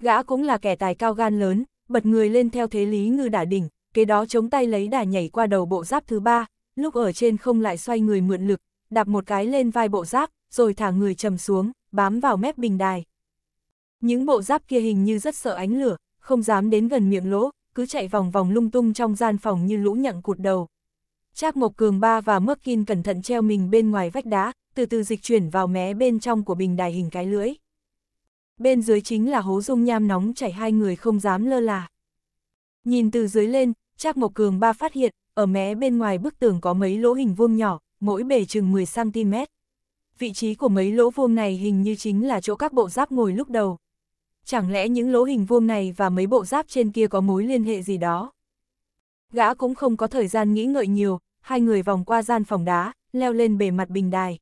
Gã cũng là kẻ tài cao gan lớn, bật người lên theo thế Lý Ngư đả đỉnh, kế đó chống tay lấy đà nhảy qua đầu bộ giáp thứ ba, lúc ở trên không lại xoay người mượn lực, đạp một cái lên vai bộ giáp, rồi thả người trầm xuống, bám vào mép bình đài. Những bộ giáp kia hình như rất sợ ánh lửa, không dám đến gần miệng lỗ, cứ chạy vòng vòng lung tung trong gian phòng như lũ nhặng cụt đầu. Trác Mộc Cường Ba và Mước Kin cẩn thận treo mình bên ngoài vách đá, từ từ dịch chuyển vào mé bên trong của bình đài hình cái lưỡi. Bên dưới chính là hố dung nham nóng chảy hai người không dám lơ là. Nhìn từ dưới lên, Trác Mộc Cường ba phát hiện, ở mé bên ngoài bức tường có mấy lỗ hình vuông nhỏ, mỗi bề chừng 10cm. Vị trí của mấy lỗ vuông này hình như chính là chỗ các bộ giáp ngồi lúc đầu. Chẳng lẽ những lỗ hình vuông này và mấy bộ giáp trên kia có mối liên hệ gì đó? Gã cũng không có thời gian nghĩ ngợi nhiều, hai người vòng qua gian phòng đá, leo lên bề mặt bình đài.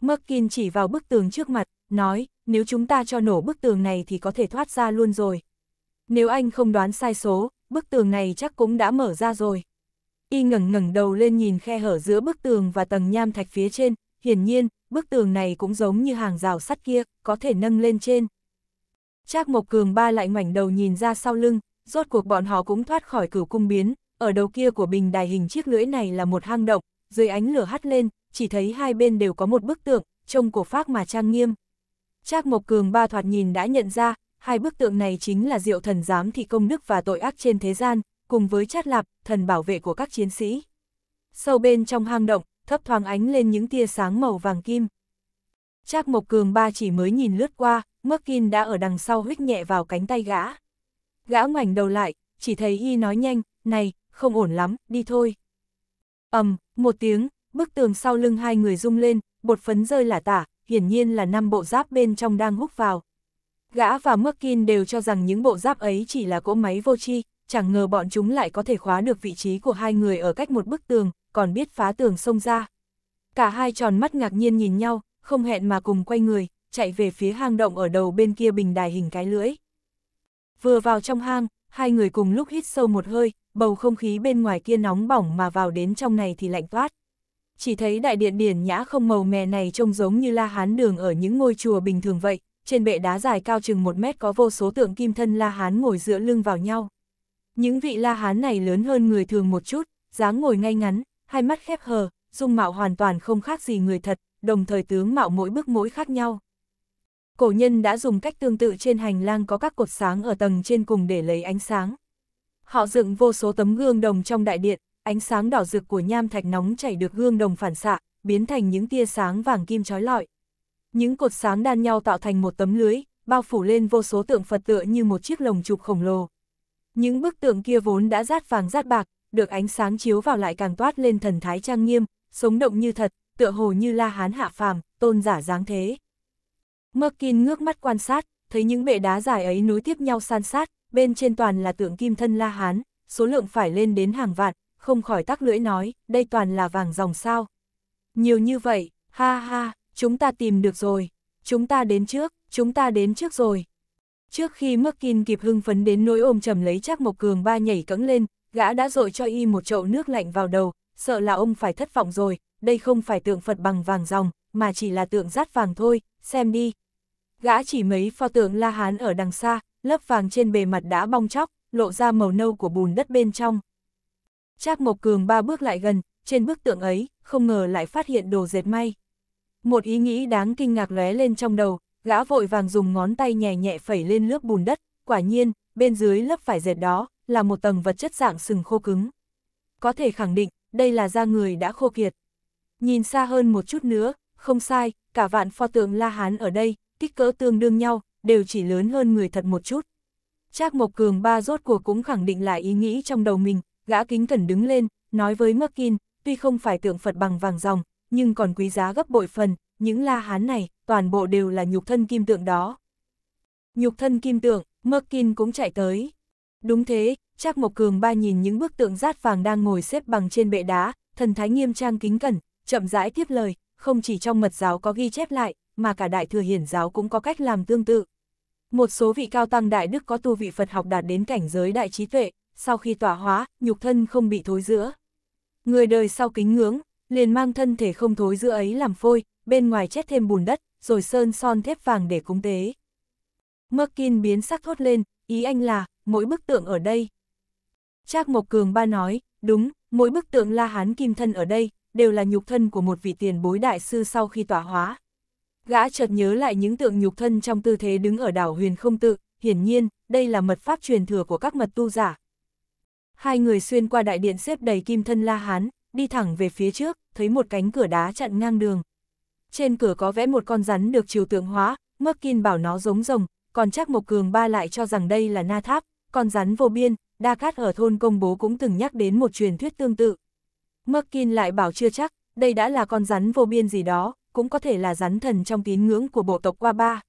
Merkin chỉ vào bức tường trước mặt, nói, nếu chúng ta cho nổ bức tường này thì có thể thoát ra luôn rồi. Nếu anh không đoán sai số, bức tường này chắc cũng đã mở ra rồi. Y ngẩng ngẩng đầu lên nhìn khe hở giữa bức tường và tầng nham thạch phía trên, hiển nhiên, bức tường này cũng giống như hàng rào sắt kia, có thể nâng lên trên. Trác Mộc Cường ba lại ngoảnh đầu nhìn ra sau lưng, rốt cuộc bọn họ cũng thoát khỏi cửu cung biến, ở đầu kia của bình đài hình chiếc lưỡi này là một hang động, dưới ánh lửa hắt lên, chỉ thấy hai bên đều có một bức tượng, trông cổ phác mà trang nghiêm. Trác Mộc Cường ba thoạt nhìn đã nhận ra, hai bức tượng này chính là diệu thần giám thị công đức và tội ác trên thế gian, cùng với chát lạp, thần bảo vệ của các chiến sĩ. Sâu bên trong hang động, thấp thoáng ánh lên những tia sáng màu vàng kim. Trác Mộc Cường ba chỉ mới nhìn lướt qua, Mắc Kinh đã ở đằng sau huyết nhẹ vào cánh tay gã. Gã ngoảnh đầu lại, chỉ thấy y nói nhanh, này, không ổn lắm, đi thôi. ầm, một tiếng, bức tường sau lưng hai người rung lên, bột phấn rơi lả tả, hiển nhiên là năm bộ giáp bên trong đang hút vào, Gã và Merkin đều cho rằng những bộ giáp ấy chỉ là cỗ máy vô tri, chẳng ngờ bọn chúng lại có thể khóa được vị trí của hai người ở cách một bức tường, còn biết phá tường xông ra. Cả hai tròn mắt ngạc nhiên nhìn nhau, không hẹn mà cùng quay người, chạy về phía hang động ở đầu bên kia bình đài hình cái lưỡi. Vừa vào trong hang, hai người cùng lúc hít sâu một hơi, bầu không khí bên ngoài kia nóng bỏng mà vào đến trong này thì lạnh toát. Chỉ thấy đại điện điển nhã không màu mè này trông giống như la hán đường ở những ngôi chùa bình thường vậy, trên bệ đá dài cao chừng một mét có vô số tượng kim thân La Hán ngồi dựa lưng vào nhau. Những vị La Hán này lớn hơn người thường một chút, dáng ngồi ngay ngắn, hai mắt khép hờ, dung mạo hoàn toàn không khác gì người thật, đồng thời tướng mạo mỗi bước mỗi khác nhau. Cổ nhân đã dùng cách tương tự trên hành lang có các cột sáng ở tầng trên cùng để lấy ánh sáng. Họ dựng vô số tấm gương đồng trong đại điện, ánh sáng đỏ rực của nham thạch nóng chảy được gương đồng phản xạ, biến thành những tia sáng vàng kim trói lọi. Những cột sáng đan nhau tạo thành một tấm lưới, bao phủ lên vô số tượng Phật tựa như một chiếc lồng chụp khổng lồ. Những bức tượng kia vốn đã rát vàng rát bạc, được ánh sáng chiếu vào lại càng toát lên thần thái trang nghiêm, sống động như thật, tựa hồ như la hán hạ phàm, tôn giả dáng thế. Merkin ngước mắt quan sát, thấy những bệ đá dài ấy nối tiếp nhau san sát, bên trên toàn là tượng kim thân la hán, số lượng phải lên đến hàng vạn, không khỏi tắc lưỡi nói, đây toàn là vàng dòng sao. Nhiều như vậy, ha ha, chúng ta tìm được rồi, chúng ta đến trước, chúng ta đến trước rồi. Trước khi Merkin kịp hưng phấn đến nỗi ôm chầm lấy Trác Mộc Cường ba nhảy cẫng lên, gã đã dội cho y một chậu nước lạnh vào đầu, sợ là ông phải thất vọng rồi, đây không phải tượng Phật bằng vàng ròng, mà chỉ là tượng rát vàng thôi, xem đi. Gã chỉ mấy pho tượng La Hán ở đằng xa, lớp vàng trên bề mặt đã bong chóc, lộ ra màu nâu của bùn đất bên trong. Trác Mộc Cường ba bước lại gần, trên bức tượng ấy, không ngờ lại phát hiện đồ dệt may. Một ý nghĩ đáng kinh ngạc lóe lên trong đầu, gã vội vàng dùng ngón tay nhẹ nhẹ phẩy lên lớp bùn đất, quả nhiên, bên dưới lớp phải dệt đó, là một tầng vật chất dạng sừng khô cứng. Có thể khẳng định, đây là da người đã khô kiệt. Nhìn xa hơn một chút nữa, không sai, cả vạn pho tượng La Hán ở đây, kích cỡ tương đương nhau, đều chỉ lớn hơn người thật một chút. Trác Mộc Cường ba rốt cuộc cũng khẳng định lại ý nghĩ trong đầu mình, gã kính cẩn đứng lên, nói với Mắc Kinh, tuy không phải tượng Phật bằng vàng dòng, nhưng còn quý giá gấp bội phần, những la hán này, toàn bộ đều là nhục thân kim tượng đó. Nhục thân kim tượng, Merkin cũng chạy tới. Đúng thế, Trác Mộc Cường ba nhìn những bức tượng rát vàng đang ngồi xếp bằng trên bệ đá, thần thái nghiêm trang kính cẩn, chậm rãi tiếp lời, không chỉ trong mật giáo có ghi chép lại, mà cả đại thừa hiển giáo cũng có cách làm tương tự. Một số vị cao tăng đại đức có tu vị Phật học đạt đến cảnh giới đại trí tuệ, sau khi tỏa hóa, nhục thân không bị thối giữa. Người đời sau kính ngưỡng, liền mang thân thể không thối giữa ấy làm phôi, bên ngoài chết thêm bùn đất, rồi sơn son thép vàng để cúng tế. Merkin biến sắc thốt lên, ý anh là, mỗi bức tượng ở đây. Trác Mộc Cường ba nói, đúng, mỗi bức tượng La Hán Kim Thân ở đây, đều là nhục thân của một vị tiền bối đại sư sau khi tỏa hóa. Gã chợt nhớ lại những tượng nhục thân trong tư thế đứng ở đảo huyền không tự, hiển nhiên, đây là mật pháp truyền thừa của các mật tu giả. Hai người xuyên qua đại điện xếp đầy kim thân La Hán, đi thẳng về phía trước, thấy một cánh cửa đá chặn ngang đường. Trên cửa có vẽ một con rắn được chiều tượng hóa, Merkin bảo nó giống rồng, còn chắc một Cường Ba lại cho rằng đây là na tháp, con rắn vô biên, Đa Cát ở thôn công bố cũng từng nhắc đến một truyền thuyết tương tự. Merkin lại bảo chưa chắc, đây đã là con rắn vô biên gì đó, cũng có thể là rắn thần trong tín ngưỡng của bộ tộc Qua Ba.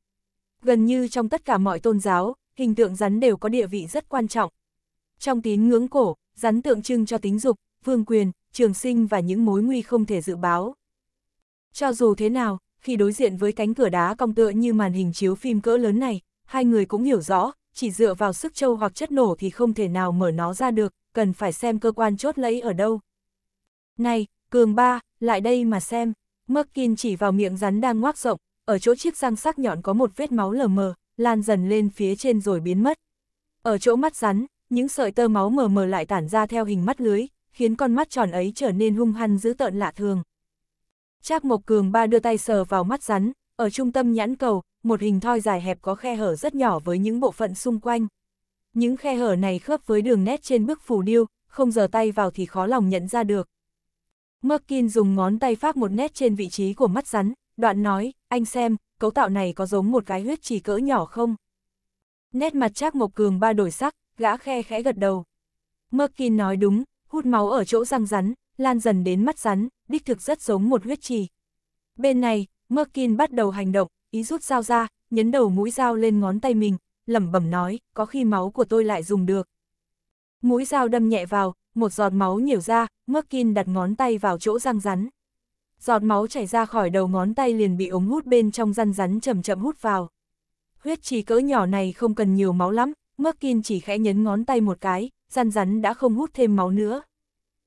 Gần như trong tất cả mọi tôn giáo, hình tượng rắn đều có địa vị rất quan trọng. Trong tín ngưỡng cổ, rắn tượng trưng cho tính dục, vương quyền, trường sinh và những mối nguy không thể dự báo. Cho dù thế nào, khi đối diện với cánh cửa đá cong tựa như màn hình chiếu phim cỡ lớn này, hai người cũng hiểu rõ, chỉ dựa vào sức trâu hoặc chất nổ thì không thể nào mở nó ra được, cần phải xem cơ quan chốt lẫy ở đâu. Này, cường ba, lại đây mà xem. Merkin chỉ vào miệng rắn đang ngoác rộng, ở chỗ chiếc răng sắc nhọn có một vết máu lờ mờ, lan dần lên phía trên rồi biến mất. Ở chỗ mắt rắn, những sợi tơ máu mờ mờ lại tản ra theo hình mắt lưới, khiến con mắt tròn ấy trở nên hung hăng dữ tợn lạ thường. Trác Mộc Cường ba đưa tay sờ vào mắt rắn, ở trung tâm nhãn cầu, một hình thoi dài hẹp có khe hở rất nhỏ với những bộ phận xung quanh. Những khe hở này khớp với đường nét trên bức phù điêu, không giờ tay vào thì khó lòng nhận ra được. Merkin dùng ngón tay phát một nét trên vị trí của mắt rắn, đoạn nói, anh xem, cấu tạo này có giống một cái huyết trì cỡ nhỏ không? Nét mặt Trác Mộc Cường ba đổi sắc, gã khe khẽ gật đầu. Merkin nói đúng, hút máu ở chỗ răng rắn, lan dần đến mắt rắn, đích thực rất giống một huyết trì. Bên này, Merkin bắt đầu hành động, ý rút dao ra, nhấn đầu mũi dao lên ngón tay mình, lẩm bẩm nói, có khi máu của tôi lại dùng được. Mũi dao đâm nhẹ vào, một giọt máu nhiều ra, Merkin đặt ngón tay vào chỗ răng rắn. Giọt máu chảy ra khỏi đầu ngón tay liền bị ống hút bên trong răng rắn chậm chậm hút vào. Huyết trì cỡ nhỏ này không cần nhiều máu lắm, Merkin chỉ khẽ nhấn ngón tay một cái, răn rắn đã không hút thêm máu nữa.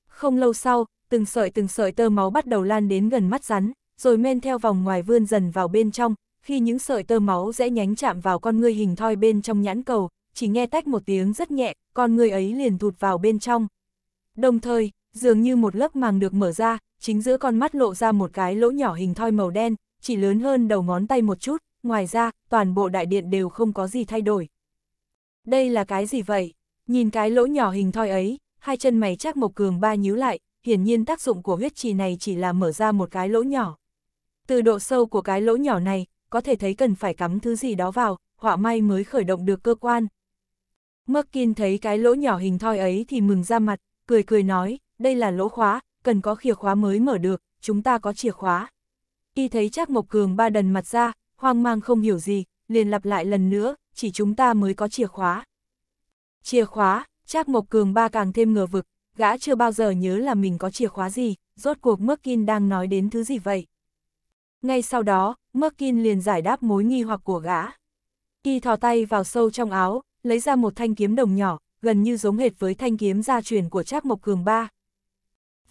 Không lâu sau, từng sợi từng sợi tơ máu bắt đầu lan đến gần mắt rắn, rồi men theo vòng ngoài vươn dần vào bên trong, khi những sợi tơ máu dễ nhánh chạm vào con ngươi hình thoi bên trong nhãn cầu, chỉ nghe tách một tiếng rất nhẹ, con ngươi ấy liền thụt vào bên trong. Đồng thời, dường như một lớp màng được mở ra, chính giữa con mắt lộ ra một cái lỗ nhỏ hình thoi màu đen, chỉ lớn hơn đầu ngón tay một chút, ngoài ra, toàn bộ đại điện đều không có gì thay đổi. Đây là cái gì vậy? Nhìn cái lỗ nhỏ hình thoi ấy, hai chân mày chắc Mộc Cường ba nhíu lại, hiển nhiên tác dụng của huyết trì này chỉ là mở ra một cái lỗ nhỏ. Từ độ sâu của cái lỗ nhỏ này, có thể thấy cần phải cắm thứ gì đó vào, họa may mới khởi động được cơ quan. Mắc Kiên thấy cái lỗ nhỏ hình thoi ấy thì mừng ra mặt, cười cười nói, đây là lỗ khóa, cần có khìa khóa mới mở được, chúng ta có chìa khóa. Y thấy chắc Mộc Cường ba đần mặt ra, hoang mang không hiểu gì, liền lặp lại lần nữa, chỉ chúng ta mới có chìa khóa. Chìa khóa, Trác Mộc Cường ba càng thêm ngờ vực, gã chưa bao giờ nhớ là mình có chìa khóa gì, rốt cuộc Merkin đang nói đến thứ gì vậy. Ngay sau đó, Merkin liền giải đáp mối nghi hoặc của gã. Y thò tay vào sâu trong áo, lấy ra một thanh kiếm đồng nhỏ, gần như giống hệt với thanh kiếm gia truyền của Trác Mộc Cường ba.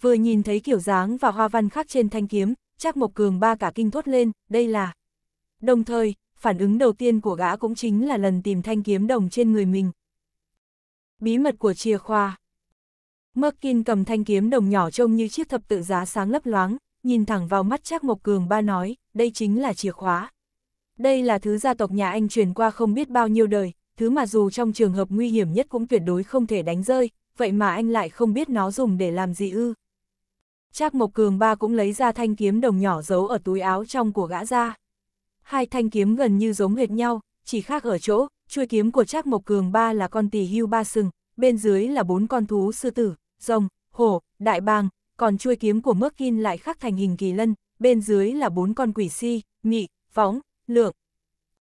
Vừa nhìn thấy kiểu dáng và hoa văn khác trên thanh kiếm, Trác Mộc Cường ba cả kinh thốt lên, đây là. Đồng thời, phản ứng đầu tiên của gã cũng chính là lần tìm thanh kiếm đồng trên người mình, Bí mật của chìa khóa. Merkin cầm thanh kiếm đồng nhỏ trông như chiếc thập tự giá sáng lấp loáng, nhìn thẳng vào mắt Trác Mộc Cường ba nói, đây chính là chìa khóa. Đây là thứ gia tộc nhà anh truyền qua không biết bao nhiêu đời, thứ mà dù trong trường hợp nguy hiểm nhất cũng tuyệt đối không thể đánh rơi, vậy mà anh lại không biết nó dùng để làm gì ư. Trác Mộc Cường ba cũng lấy ra thanh kiếm đồng nhỏ giấu ở túi áo trong của gã ra. Hai thanh kiếm gần như giống hệt nhau, chỉ khác ở chỗ, chuôi kiếm của Trác Mộc Cường ba là con tỳ hưu ba sừng, bên dưới là bốn con thú sư tử, rồng, hổ, đại bàng, còn chuôi kiếm của Mước Kin lại khắc thành hình kỳ lân, bên dưới là bốn con quỷ si, nhị, phóng, lượng.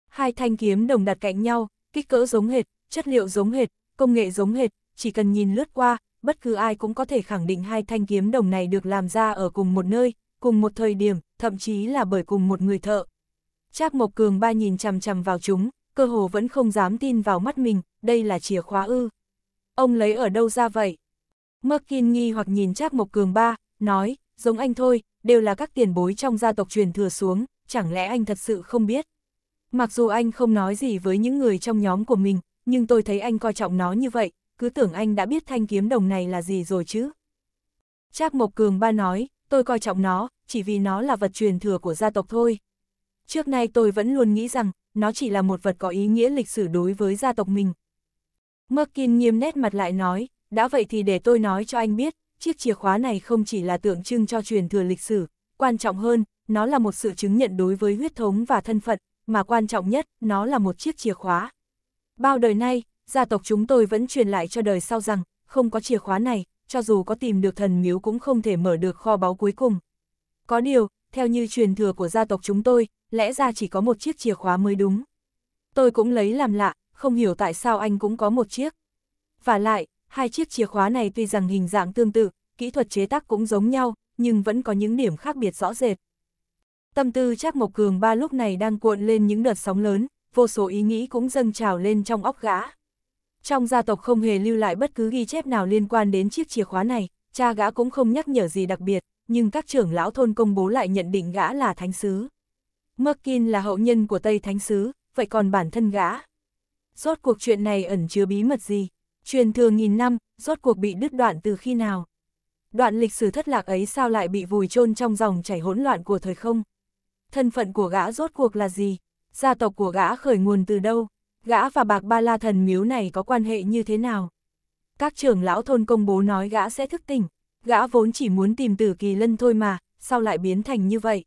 Hai thanh kiếm đồng đặt cạnh nhau, kích cỡ giống hệt, chất liệu giống hệt, công nghệ giống hệt, chỉ cần nhìn lướt qua, bất cứ ai cũng có thể khẳng định hai thanh kiếm đồng này được làm ra ở cùng một nơi, cùng một thời điểm, thậm chí là bởi cùng một người thợ. Trác Mộc Cường ba nhìn chằm chằm vào chúng, cơ hồ vẫn không dám tin vào mắt mình, đây là chìa khóa ư. Ông lấy ở đâu ra vậy? Merkin nghi hoặc nhìn Trác Mộc Cường ba, nói, giống anh thôi, đều là các tiền bối trong gia tộc truyền thừa xuống, chẳng lẽ anh thật sự không biết? Mặc dù anh không nói gì với những người trong nhóm của mình, nhưng tôi thấy anh coi trọng nó như vậy, cứ tưởng anh đã biết thanh kiếm đồng này là gì rồi chứ. Trác Mộc Cường ba nói, tôi coi trọng nó, chỉ vì nó là vật truyền thừa của gia tộc thôi. Trước nay tôi vẫn luôn nghĩ rằng, nó chỉ là một vật có ý nghĩa lịch sử đối với gia tộc mình. Merkin nghiêm nét mặt lại nói, đã vậy thì để tôi nói cho anh biết, chiếc chìa khóa này không chỉ là tượng trưng cho truyền thừa lịch sử, quan trọng hơn, nó là một sự chứng nhận đối với huyết thống và thân phận, mà quan trọng nhất, nó là một chiếc chìa khóa. Bao đời nay, gia tộc chúng tôi vẫn truyền lại cho đời sau rằng, không có chìa khóa này, cho dù có tìm được thần miếu cũng không thể mở được kho báu cuối cùng. Có điều, theo như truyền thừa của gia tộc chúng tôi, lẽ ra chỉ có một chiếc chìa khóa mới đúng. Tôi cũng lấy làm lạ, không hiểu tại sao anh cũng có một chiếc. Và lại, hai chiếc chìa khóa này tuy rằng hình dạng tương tự, kỹ thuật chế tác cũng giống nhau, nhưng vẫn có những điểm khác biệt rõ rệt. Tâm tư chắc Mộc Cường ba lúc này đang cuộn lên những đợt sóng lớn, vô số ý nghĩ cũng dâng trào lên trong óc gã. Trong gia tộc không hề lưu lại bất cứ ghi chép nào liên quan đến chiếc chìa khóa này, cha gã cũng không nhắc nhở gì đặc biệt, nhưng các trưởng lão thôn công bố lại nhận định gã là thánh sứ. Merkin là hậu nhân của Tây Thánh Sứ, vậy còn bản thân gã? Rốt cuộc chuyện này ẩn chứa bí mật gì? Truyền thừa nghìn năm, rốt cuộc bị đứt đoạn từ khi nào? Đoạn lịch sử thất lạc ấy sao lại bị vùi chôn trong dòng chảy hỗn loạn của thời không? Thân phận của gã rốt cuộc là gì? Gia tộc của gã khởi nguồn từ đâu? Gã và bạc ba la thần miếu này có quan hệ như thế nào? Các trưởng lão thôn công bố nói gã sẽ thức tỉnh, Gã vốn chỉ muốn tìm tử kỳ lân thôi mà, sao lại biến thành như vậy?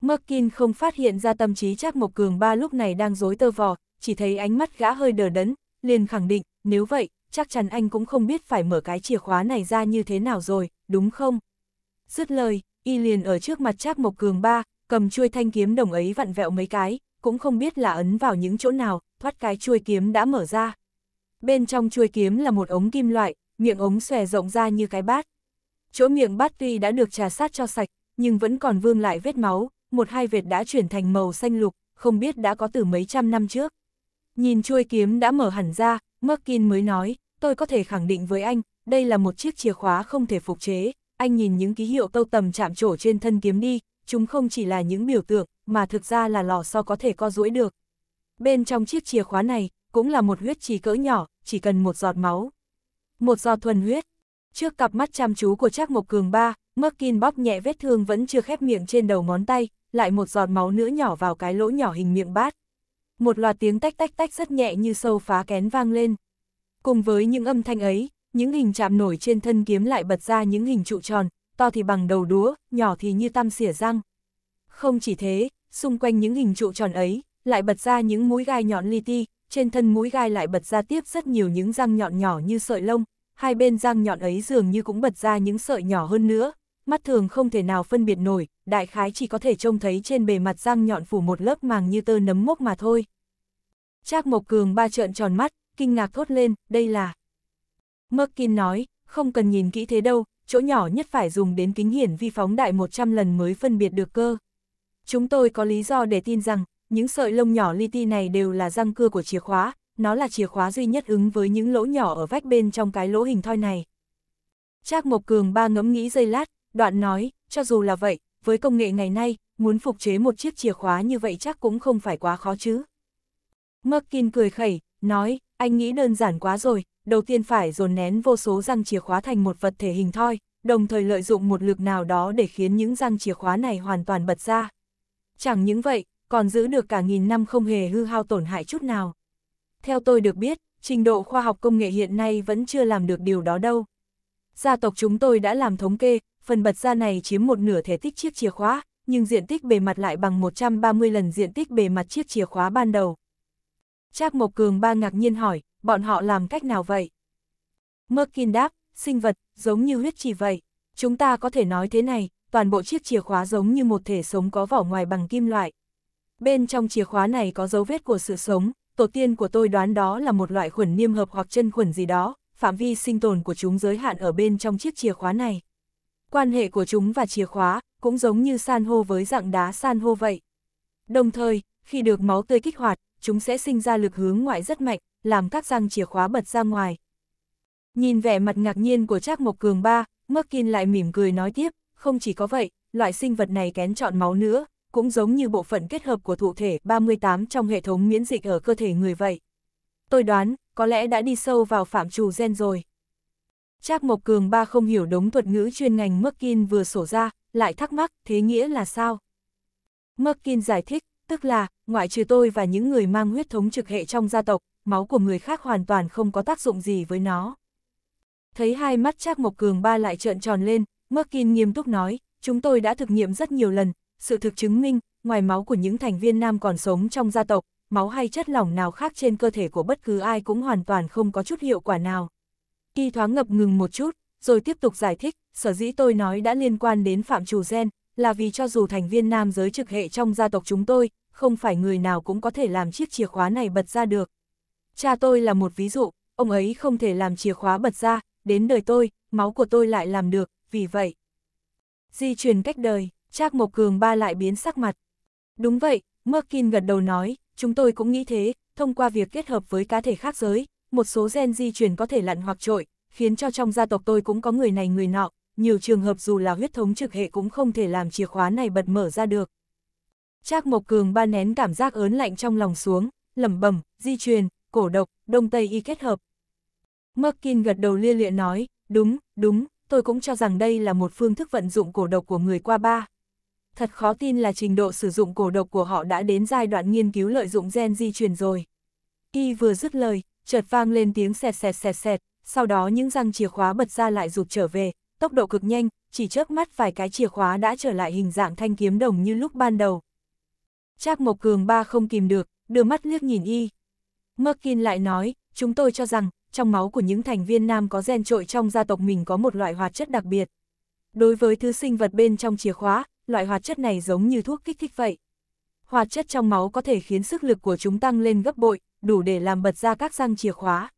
Merkin không phát hiện ra tâm trí Trác Mộc Cường ba lúc này đang dối tơ vò, chỉ thấy ánh mắt gã hơi đờ đẫn, liền khẳng định, nếu vậy, chắc chắn anh cũng không biết phải mở cái chìa khóa này ra như thế nào rồi, đúng không? Dứt lời, y liền ở trước mặt Trác Mộc Cường ba, cầm chuôi thanh kiếm đồng ấy vặn vẹo mấy cái, cũng không biết là ấn vào những chỗ nào, thoát cái chuôi kiếm đã mở ra. Bên trong chuôi kiếm là một ống kim loại, miệng ống xòe rộng ra như cái bát, chỗ miệng bát tuy đã được trà sát cho sạch, nhưng vẫn còn vương lại vết máu, một hai vệt đã chuyển thành màu xanh lục, không biết đã có từ mấy trăm năm trước. Nhìn chuôi kiếm đã mở hẳn ra, Merkin mới nói, tôi có thể khẳng định với anh, đây là một chiếc chìa khóa không thể phục chế, anh nhìn những ký hiệu tâu tầm chạm trổ trên thân kiếm đi, chúng không chỉ là những biểu tượng, mà thực ra là lò xo có thể co duỗi được. Bên trong chiếc chìa khóa này, cũng là một huyết trì cỡ nhỏ, chỉ cần một giọt máu. Một giọt thuần huyết, Trước cặp mắt chăm chú của Trác Mộc Cường ba, Merkin bóp nhẹ vết thương vẫn chưa khép miệng trên đầu ngón tay, lại một giọt máu nữa nhỏ vào cái lỗ nhỏ hình miệng bát. Một loạt tiếng tách tách tách rất nhẹ như sâu phá kén vang lên. Cùng với những âm thanh ấy, những hình chạm nổi trên thân kiếm lại bật ra những hình trụ tròn, to thì bằng đầu đúa, nhỏ thì như tăm xỉa răng. Không chỉ thế, xung quanh những hình trụ tròn ấy, lại bật ra những mũi gai nhọn li ti, trên thân mũi gai lại bật ra tiếp rất nhiều những răng nhọn nhỏ như sợi lông, hai bên răng nhọn ấy dường như cũng bật ra những sợi nhỏ hơn nữa, mắt thường không thể nào phân biệt nổi, đại khái chỉ có thể trông thấy trên bề mặt răng nhọn phủ một lớp màng như tơ nấm mốc mà thôi. Trác Mộc Cường ba trợn tròn mắt, kinh ngạc thốt lên, đây là... Merkin nói, không cần nhìn kỹ thế đâu, chỗ nhỏ nhất phải dùng đến kính hiển vi phóng đại 100 lần mới phân biệt được cơ. Chúng tôi có lý do để tin rằng, những sợi lông nhỏ li ti này đều là răng cưa của chìa khóa, nó là chìa khóa duy nhất ứng với những lỗ nhỏ ở vách bên trong cái lỗ hình thoi này. Trác Mộc Cường ba ngẫm nghĩ giây lát, đoạn nói, cho dù là vậy, với công nghệ ngày nay, muốn phục chế một chiếc chìa khóa như vậy chắc cũng không phải quá khó chứ. Merkin cười khẩy, nói, anh nghĩ đơn giản quá rồi, đầu tiên phải dồn nén vô số răng chìa khóa thành một vật thể hình thoi, đồng thời lợi dụng một lực nào đó để khiến những răng chìa khóa này hoàn toàn bật ra. Chẳng những vậy, còn giữ được cả nghìn năm không hề hư hao tổn hại chút nào. Theo tôi được biết, trình độ khoa học công nghệ hiện nay vẫn chưa làm được điều đó đâu. Gia tộc chúng tôi đã làm thống kê, phần bật ra này chiếm một nửa thể tích chiếc chìa khóa, nhưng diện tích bề mặt lại bằng 130 lần diện tích bề mặt chiếc chìa khóa ban đầu. Trác Mộc Cường ba ngạc nhiên hỏi, bọn họ làm cách nào vậy? Merkin đáp, sinh vật, giống như huyết trì vậy. Chúng ta có thể nói thế này, toàn bộ chiếc chìa khóa giống như một thể sống có vỏ ngoài bằng kim loại. Bên trong chìa khóa này có dấu vết của sự sống, tổ tiên của tôi đoán đó là một loại khuẩn niêm hợp hoặc chân khuẩn gì đó, phạm vi sinh tồn của chúng giới hạn ở bên trong chiếc chìa khóa này. Quan hệ của chúng và chìa khóa cũng giống như san hô với dạng đá san hô vậy. Đồng thời, khi được máu tươi kích hoạt, chúng sẽ sinh ra lực hướng ngoại rất mạnh, làm các răng chìa khóa bật ra ngoài. Nhìn vẻ mặt ngạc nhiên của Trác Mộc Cường ba, Merkin lại mỉm cười nói tiếp, không chỉ có vậy, loại sinh vật này kén chọn máu nữa, cũng giống như bộ phận kết hợp của thụ thể 38 trong hệ thống miễn dịch ở cơ thể người vậy. Tôi đoán, có lẽ đã đi sâu vào phạm trù gen rồi. Trác Mộc Cường ba không hiểu đống thuật ngữ chuyên ngành Merkin vừa sổ ra, lại thắc mắc, thế nghĩa là sao? Merkin giải thích, tức là, ngoại trừ tôi và những người mang huyết thống trực hệ trong gia tộc, máu của người khác hoàn toàn không có tác dụng gì với nó. Thấy hai mắt Trác Mộc Cường ba lại trợn tròn lên, Merkin nghiêm túc nói, chúng tôi đã thực nghiệm rất nhiều lần, sự thực chứng minh, ngoài máu của những thành viên nam còn sống trong gia tộc, máu hay chất lỏng nào khác trên cơ thể của bất cứ ai cũng hoàn toàn không có chút hiệu quả nào. Y thoáng ngập ngừng một chút, rồi tiếp tục giải thích, sở dĩ tôi nói đã liên quan đến phạm trù gen, là vì cho dù thành viên nam giới trực hệ trong gia tộc chúng tôi, không phải người nào cũng có thể làm chiếc chìa khóa này bật ra được. Cha tôi là một ví dụ, ông ấy không thể làm chìa khóa bật ra, đến đời tôi, máu của tôi lại làm được, vì vậy. Di truyền cách đời Trác Mộc Cường ba lại biến sắc mặt. Đúng vậy, Merkin gật đầu nói, chúng tôi cũng nghĩ thế, thông qua việc kết hợp với cá thể khác giới, một số gen di truyền có thể lặn hoặc trội, khiến cho trong gia tộc tôi cũng có người này người nọ, nhiều trường hợp dù là huyết thống trực hệ cũng không thể làm chìa khóa này bật mở ra được. Trác Mộc Cường ba nén cảm giác ớn lạnh trong lòng xuống, lẩm bẩm, di truyền, cổ độc, đông tây y kết hợp. Merkin gật đầu lia lịa nói, đúng, đúng, tôi cũng cho rằng đây là một phương thức vận dụng cổ độc của người qua ba thật khó tin là trình độ sử dụng cổ độc của họ đã đến giai đoạn nghiên cứu lợi dụng gen di truyền rồi. Y vừa dứt lời, chợt vang lên tiếng xẹt xẹt xẹt xẹt, sau đó những răng chìa khóa bật ra lại rụt trở về, tốc độ cực nhanh, chỉ chớp mắt vài cái chìa khóa đã trở lại hình dạng thanh kiếm đồng như lúc ban đầu. Trác Mộc Cường ba không kìm được, đưa mắt liếc nhìn y. Merkin lại nói, chúng tôi cho rằng, trong máu của những thành viên nam có gen trội trong gia tộc mình có một loại hoạt chất đặc biệt. Đối với thứ sinh vật bên trong chìa khóa, loại hoạt chất này giống như thuốc kích thích vậy. Hoạt chất trong máu có thể khiến sức lực của chúng tăng lên gấp bội, đủ để làm bật ra các răng chìa khóa.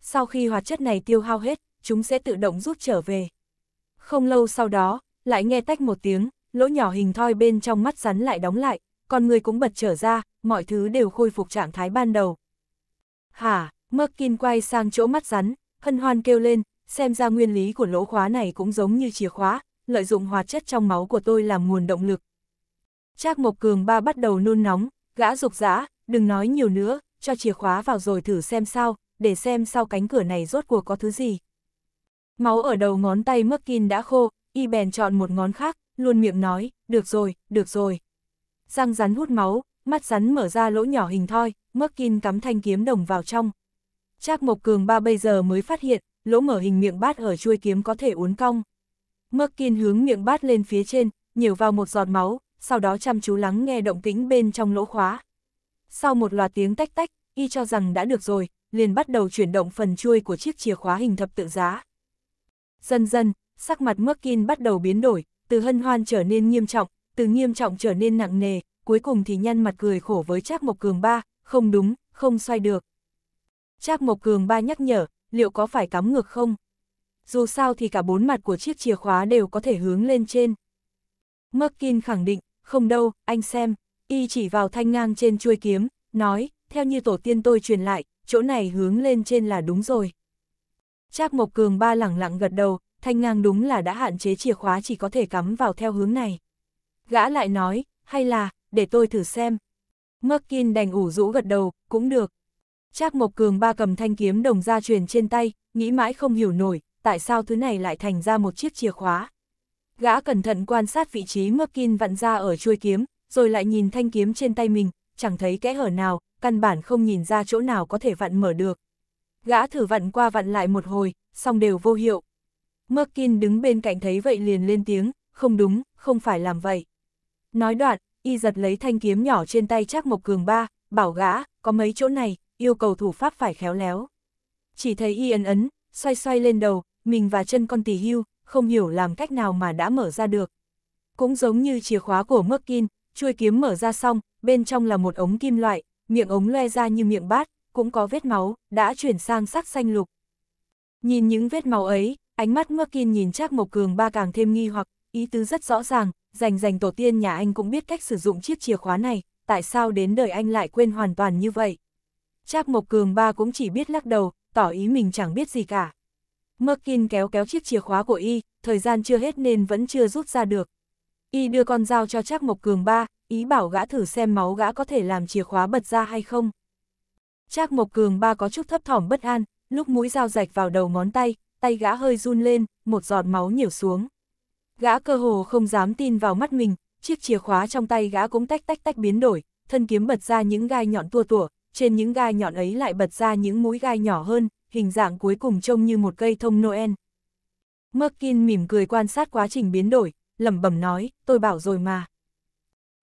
Sau khi hoạt chất này tiêu hao hết, chúng sẽ tự động rút trở về. Không lâu sau đó, lại nghe tách một tiếng, lỗ nhỏ hình thoi bên trong mắt rắn lại đóng lại, Con người cũng bật trở ra, mọi thứ đều khôi phục trạng thái ban đầu. Hả, Merkin quay sang chỗ mắt rắn, hân hoan kêu lên, xem ra nguyên lý của lỗ khóa này cũng giống như chìa khóa, lợi dụng hoạt chất trong máu của tôi làm nguồn động lực. Trác Mộc Cường ba bắt đầu nôn nóng, gã rục rã, đừng nói nhiều nữa, cho chìa khóa vào rồi thử xem sao, để xem sau cánh cửa này rốt cuộc có thứ gì. Máu ở đầu ngón tay Merkin đã khô, y bèn chọn một ngón khác, luôn miệng nói, được rồi, được rồi. Răng rắn hút máu, mắt rắn mở ra lỗ nhỏ hình thoi, Merkin cắm thanh kiếm đồng vào trong. Trác Mộc Cường ba bây giờ mới phát hiện, lỗ mở hình miệng bát ở chuôi kiếm có thể uốn cong. Merkin hướng miệng bát lên phía trên, nhiều vào một giọt máu, sau đó chăm chú lắng nghe động tĩnh bên trong lỗ khóa. Sau một loạt tiếng tách tách, y cho rằng đã được rồi, liền bắt đầu chuyển động phần chuôi của chiếc chìa khóa hình thập tự giá. Dần dần, sắc mặt Merkin bắt đầu biến đổi, từ hân hoan trở nên nghiêm trọng, từ nghiêm trọng trở nên nặng nề, cuối cùng thì nhăn mặt cười khổ với Trác Mộc Cường ba, không đúng, không xoay được. Trác Mộc Cường ba nhắc nhở, liệu có phải cắm ngược không? dù sao thì cả bốn mặt của chiếc chìa khóa đều có thể hướng lên trên. Merkin khẳng định, không đâu, anh xem, y chỉ vào thanh ngang trên chuôi kiếm, nói, theo như tổ tiên tôi truyền lại, chỗ này hướng lên trên là đúng rồi. Trác Mộc Cường ba lẳng lặng gật đầu, thanh ngang đúng là đã hạn chế chìa khóa chỉ có thể cắm vào theo hướng này. Gã lại nói, hay là, để tôi thử xem. Merkin đành ủ rũ gật đầu, cũng được. Trác Mộc Cường ba cầm thanh kiếm đồng ra truyền trên tay, nghĩ mãi không hiểu nổi, tại sao thứ này lại thành ra một chiếc chìa khóa. Gã cẩn thận quan sát vị trí Merkin vặn ra ở chuôi kiếm, rồi lại nhìn thanh kiếm trên tay mình, chẳng thấy kẽ hở nào, căn bản không nhìn ra chỗ nào có thể vặn mở được. Gã thử vặn qua vặn lại một hồi, xong đều vô hiệu. Merkin đứng bên cạnh thấy vậy liền lên tiếng, không đúng, không phải làm vậy. Nói đoạn, y giật lấy thanh kiếm nhỏ trên tay chắc Mộc Cường Ba, bảo gã, có mấy chỗ này, yêu cầu thủ pháp phải khéo léo. Chỉ thấy y ấn ấn, xoay xoay lên đầu, mình và chân con tỷ hưu, không hiểu làm cách nào mà đã mở ra được. Cũng giống như chìa khóa của Merkin, chuôi kiếm mở ra xong, bên trong là một ống kim loại, miệng ống loe ra như miệng bát, cũng có vết máu, đã chuyển sang sắc xanh lục. Nhìn những vết máu ấy, ánh mắt Merkin nhìn Trác Mộc Cường ba càng thêm nghi hoặc, ý tứ rất rõ ràng, dành dành tổ tiên nhà anh cũng biết cách sử dụng chiếc chìa khóa này, tại sao đến đời anh lại quên hoàn toàn như vậy. Trác Mộc Cường ba cũng chỉ biết lắc đầu, tỏ ý mình chẳng biết gì cả. Merkin kéo kéo chiếc chìa khóa của y, thời gian chưa hết nên vẫn chưa rút ra được. Y đưa con dao cho Trác Mộc Cường ba, ý bảo gã thử xem máu gã có thể làm chìa khóa bật ra hay không. Trác Mộc Cường ba có chút thấp thỏm bất an, lúc mũi dao rạch vào đầu ngón tay, tay gã hơi run lên, một giọt máu nhiều xuống. Gã cơ hồ không dám tin vào mắt mình, chiếc chìa khóa trong tay gã cũng tách tách tách biến đổi, thân kiếm bật ra những gai nhọn tua tủa, trên những gai nhọn ấy lại bật ra những mũi gai nhỏ hơn, hình dạng cuối cùng trông như một cây thông Noel. Merkin mỉm cười quan sát quá trình biến đổi, lẩm bẩm nói, tôi bảo rồi mà.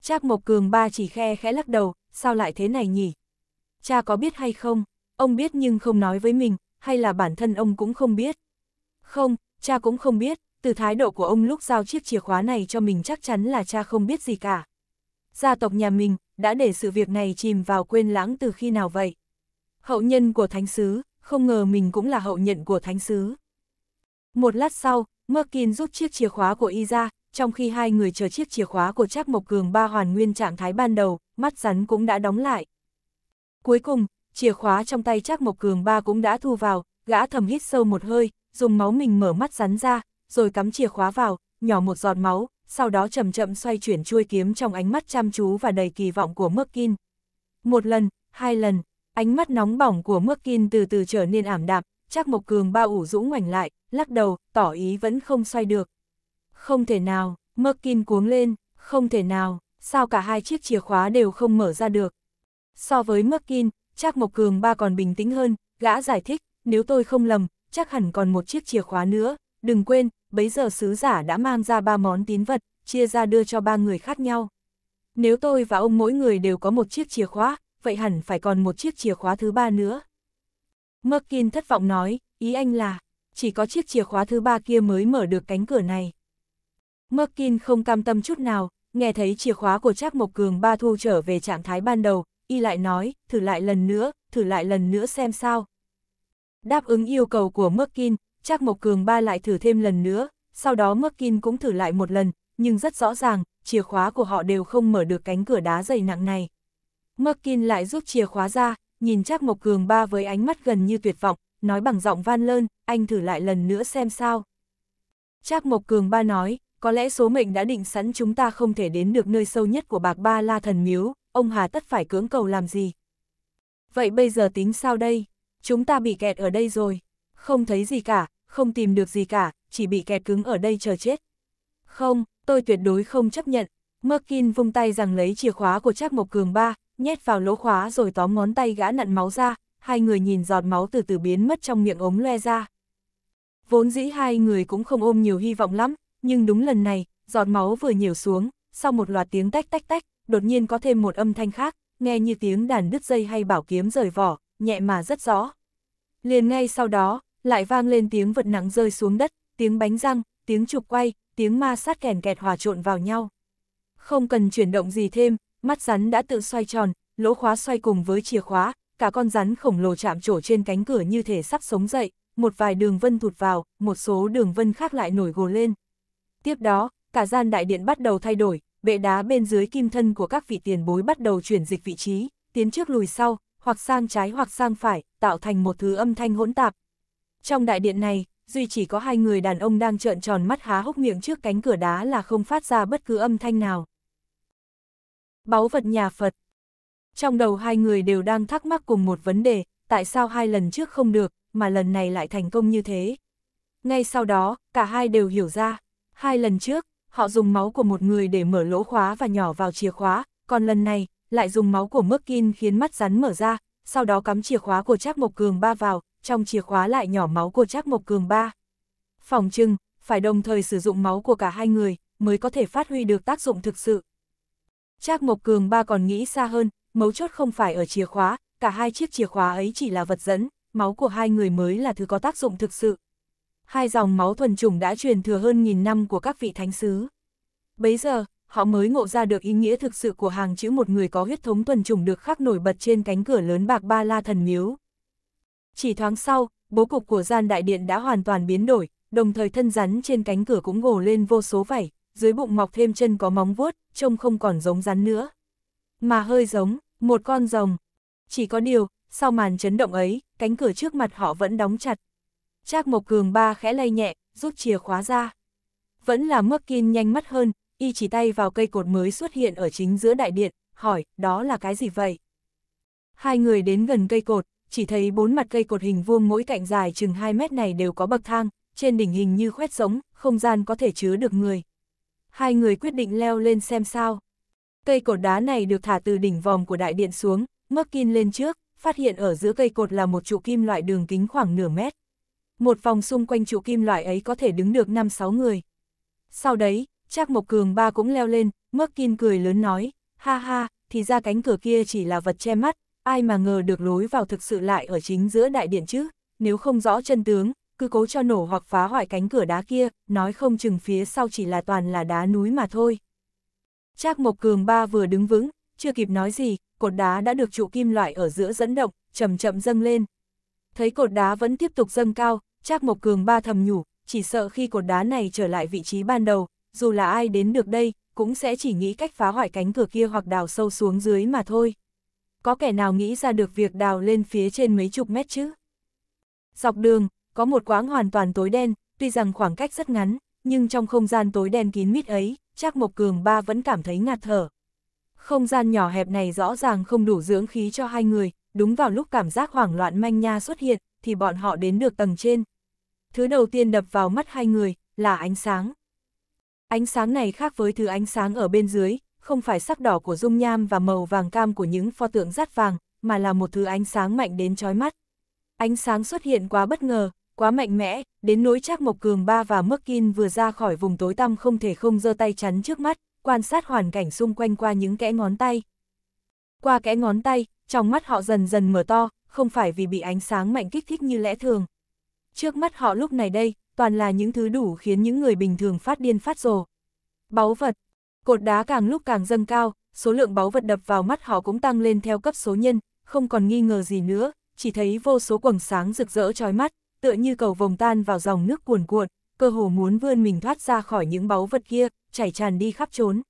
Trác Mộc Cường ba chỉ khe khẽ lắc đầu, sao lại thế này nhỉ? Cha có biết hay không? Ông biết nhưng không nói với mình, hay là bản thân ông cũng không biết? Không, cha cũng không biết, từ thái độ của ông lúc giao chiếc chìa khóa này cho mình chắc chắn là cha không biết gì cả. Gia tộc nhà mình đã để sự việc này chìm vào quên lãng từ khi nào vậy? Hậu nhân của thánh sứ, không ngờ mình cũng là hậu nhận của thánh sứ. Một lát sau, Merkin rút chiếc chìa khóa của y ra, trong khi hai người chờ chiếc chìa khóa của Trác Mộc Cường ba hoàn nguyên trạng thái ban đầu, mắt rắn cũng đã đóng lại. Cuối cùng, chìa khóa trong tay Trác Mộc Cường ba cũng đã thu vào, gã thầm hít sâu một hơi, dùng máu mình mở mắt rắn ra, rồi cắm chìa khóa vào, nhỏ một giọt máu, sau đó chậm chậm xoay chuyển chuôi kiếm trong ánh mắt chăm chú và đầy kỳ vọng của Merkin. Một lần, hai lần, Ánh mắt nóng bỏng của Mước Kin từ từ trở nên ảm đạm, Trác Mộc Cường bao ủ rũ ngoảnh lại, lắc đầu, tỏ ý vẫn không xoay được. Không thể nào, Mước Kin cuống lên, không thể nào, sao cả hai chiếc chìa khóa đều không mở ra được. So với Mước Kin, Trác Mộc Cường ba còn bình tĩnh hơn, gã giải thích, nếu tôi không lầm, chắc hẳn còn một chiếc chìa khóa nữa, đừng quên, bấy giờ sứ giả đã mang ra ba món tín vật, chia ra đưa cho ba người khác nhau. Nếu tôi và ông mỗi người đều có một chiếc chìa khóa, vậy hẳn phải còn một chiếc chìa khóa thứ ba nữa. Merkin thất vọng nói, ý anh là, chỉ có chiếc chìa khóa thứ ba kia mới mở được cánh cửa này. Merkin không cam tâm chút nào, nghe thấy chìa khóa của Trác Mộc Cường ba thu trở về trạng thái ban đầu, y lại nói, thử lại lần nữa, thử lại lần nữa xem sao. Đáp ứng yêu cầu của Merkin, Trác Mộc Cường ba lại thử thêm lần nữa, sau đó Merkin cũng thử lại một lần, nhưng rất rõ ràng, chìa khóa của họ đều không mở được cánh cửa đá dày nặng này. Merkin lại rút chìa khóa ra, nhìn chắc Mộc Cường ba với ánh mắt gần như tuyệt vọng, nói bằng giọng van lơn, anh thử lại lần nữa xem sao. Chắc Mộc Cường ba nói, có lẽ số mệnh đã định sẵn chúng ta không thể đến được nơi sâu nhất của bạc ba la thần miếu, ông hà tất phải cưỡng cầu làm gì. Vậy bây giờ tính sao đây? Chúng ta bị kẹt ở đây rồi, không thấy gì cả, không tìm được gì cả, chỉ bị kẹt cứng ở đây chờ chết. Không, tôi tuyệt đối không chấp nhận. Merkin vung tay rằng lấy chìa khóa của Trác Mộc Cường ba, nhét vào lỗ khóa rồi tóm ngón tay gã nặn máu ra, hai người nhìn giọt máu từ từ biến mất trong miệng ống loe ra. Vốn dĩ hai người cũng không ôm nhiều hy vọng lắm, nhưng đúng lần này, giọt máu vừa nhiều xuống, sau một loạt tiếng tách tách tách, đột nhiên có thêm một âm thanh khác, nghe như tiếng đàn đứt dây hay bảo kiếm rời vỏ, nhẹ mà rất rõ. Liền ngay sau đó, lại vang lên tiếng vật nặng rơi xuống đất, tiếng bánh răng, tiếng chụp quay, tiếng ma sát kèn kẹt hòa trộn vào nhau. Không cần chuyển động gì thêm, mắt rắn đã tự xoay tròn, lỗ khóa xoay cùng với chìa khóa, cả con rắn khổng lồ chạm trổ trên cánh cửa như thể sắp sống dậy, một vài đường vân thụt vào, một số đường vân khác lại nổi gồ lên. Tiếp đó, cả gian đại điện bắt đầu thay đổi, bệ đá bên dưới kim thân của các vị tiền bối bắt đầu chuyển dịch vị trí, tiến trước lùi sau, hoặc sang trái hoặc sang phải, tạo thành một thứ âm thanh hỗn tạp. Trong đại điện này, duy chỉ có hai người đàn ông đang trợn tròn mắt há hốc miệng trước cánh cửa đá là không phát ra bất cứ âm thanh nào báu vật nhà Phật. Trong đầu hai người đều đang thắc mắc cùng một vấn đề, tại sao hai lần trước không được, mà lần này lại thành công như thế. Ngay sau đó, cả hai đều hiểu ra, hai lần trước, họ dùng máu của một người để mở lỗ khóa và nhỏ vào chìa khóa, còn lần này, lại dùng máu của Merkin khiến mắt rắn mở ra, sau đó cắm chìa khóa của Trác Mộc Cường ba vào, trong chìa khóa lại nhỏ máu của Trác Mộc Cường ba. Phòng trưng, phải đồng thời sử dụng máu của cả hai người, mới có thể phát huy được tác dụng thực sự. Trác Mộc Cường ba còn nghĩ xa hơn, mấu chốt không phải ở chìa khóa, cả hai chiếc chìa khóa ấy chỉ là vật dẫn, máu của hai người mới là thứ có tác dụng thực sự. Hai dòng máu thuần chủng đã truyền thừa hơn nghìn năm của các vị thánh sứ. Bấy giờ, họ mới ngộ ra được ý nghĩa thực sự của hàng chữ một người có huyết thống thuần chủng được khắc nổi bật trên cánh cửa lớn bạc ba la thần miếu. Chỉ thoáng sau, bố cục của gian đại điện đã hoàn toàn biến đổi, đồng thời thân rắn trên cánh cửa cũng gồ lên vô số vảy, dưới bụng mọc thêm chân có móng vuốt, trông không còn giống rắn nữa. Mà hơi giống, một con rồng. Chỉ có điều, sau màn chấn động ấy, cánh cửa trước mặt họ vẫn đóng chặt. Trác Mộc Cường ba khẽ lay nhẹ, rút chìa khóa ra. Vẫn là mắc kiên nhanh mắt hơn, y chỉ tay vào cây cột mới xuất hiện ở chính giữa đại điện, hỏi, đó là cái gì vậy? Hai người đến gần cây cột, chỉ thấy bốn mặt cây cột hình vuông mỗi cạnh dài chừng 2 mét này đều có bậc thang, trên đỉnh hình như khoét sống không gian có thể chứa được người hai người quyết định leo lên xem sao. Cây cột đá này được thả từ đỉnh vòm của đại điện xuống, Merkin lên trước, phát hiện ở giữa cây cột là một trụ kim loại đường kính khoảng nửa mét. Một vòng xung quanh trụ kim loại ấy có thể đứng được 5-6 người. Sau đấy, Trác Mộc Cường ba cũng leo lên, Merkin cười lớn nói, ha ha, thì ra cánh cửa kia chỉ là vật che mắt, ai mà ngờ được lối vào thực sự lại ở chính giữa đại điện chứ, nếu không rõ chân tướng, cứ cố cho nổ hoặc phá hoại cánh cửa đá kia, nói không chừng phía sau chỉ là toàn là đá núi mà thôi. Trác Mộc Cường ba vừa đứng vững, chưa kịp nói gì, cột đá đã được trụ kim loại ở giữa dẫn động, chậm chậm dâng lên. Thấy cột đá vẫn tiếp tục dâng cao, Trác Mộc Cường ba thầm nhủ, chỉ sợ khi cột đá này trở lại vị trí ban đầu, dù là ai đến được đây, cũng sẽ chỉ nghĩ cách phá hoại cánh cửa kia hoặc đào sâu xuống dưới mà thôi. Có kẻ nào nghĩ ra được việc đào lên phía trên mấy chục mét chứ? Dọc đường, có một quãng hoàn toàn tối đen, tuy rằng khoảng cách rất ngắn, nhưng trong không gian tối đen kín mít ấy, Trác Mộc Cường ba vẫn cảm thấy ngạt thở. Không gian nhỏ hẹp này rõ ràng không đủ dưỡng khí cho hai người, đúng vào lúc cảm giác hoảng loạn manh nha xuất hiện, thì bọn họ đến được tầng trên. Thứ đầu tiên đập vào mắt hai người, là ánh sáng. Ánh sáng này khác với thứ ánh sáng ở bên dưới, không phải sắc đỏ của dung nham và màu vàng cam của những pho tượng rát vàng, mà là một thứ ánh sáng mạnh đến chói mắt. Ánh sáng xuất hiện quá bất ngờ, quá mạnh mẽ, đến nỗi Trác Mộc Cường ba và Mức Merkin vừa ra khỏi vùng tối tăm không thể không giơ tay chắn trước mắt, quan sát hoàn cảnh xung quanh qua những kẽ ngón tay. Qua kẽ ngón tay, trong mắt họ dần dần mở to, không phải vì bị ánh sáng mạnh kích thích như lẽ thường. Trước mắt họ lúc này đây, toàn là những thứ đủ khiến những người bình thường phát điên phát rồ. Báu vật, cột đá càng lúc càng dâng cao, số lượng báu vật đập vào mắt họ cũng tăng lên theo cấp số nhân, không còn nghi ngờ gì nữa, chỉ thấy vô số quầng sáng rực rỡ trói mắt, tựa như cầu vồng tan vào dòng nước cuồn cuộn, cơ hồ muốn vươn mình thoát ra khỏi những báu vật kia, chảy tràn đi khắp trốn.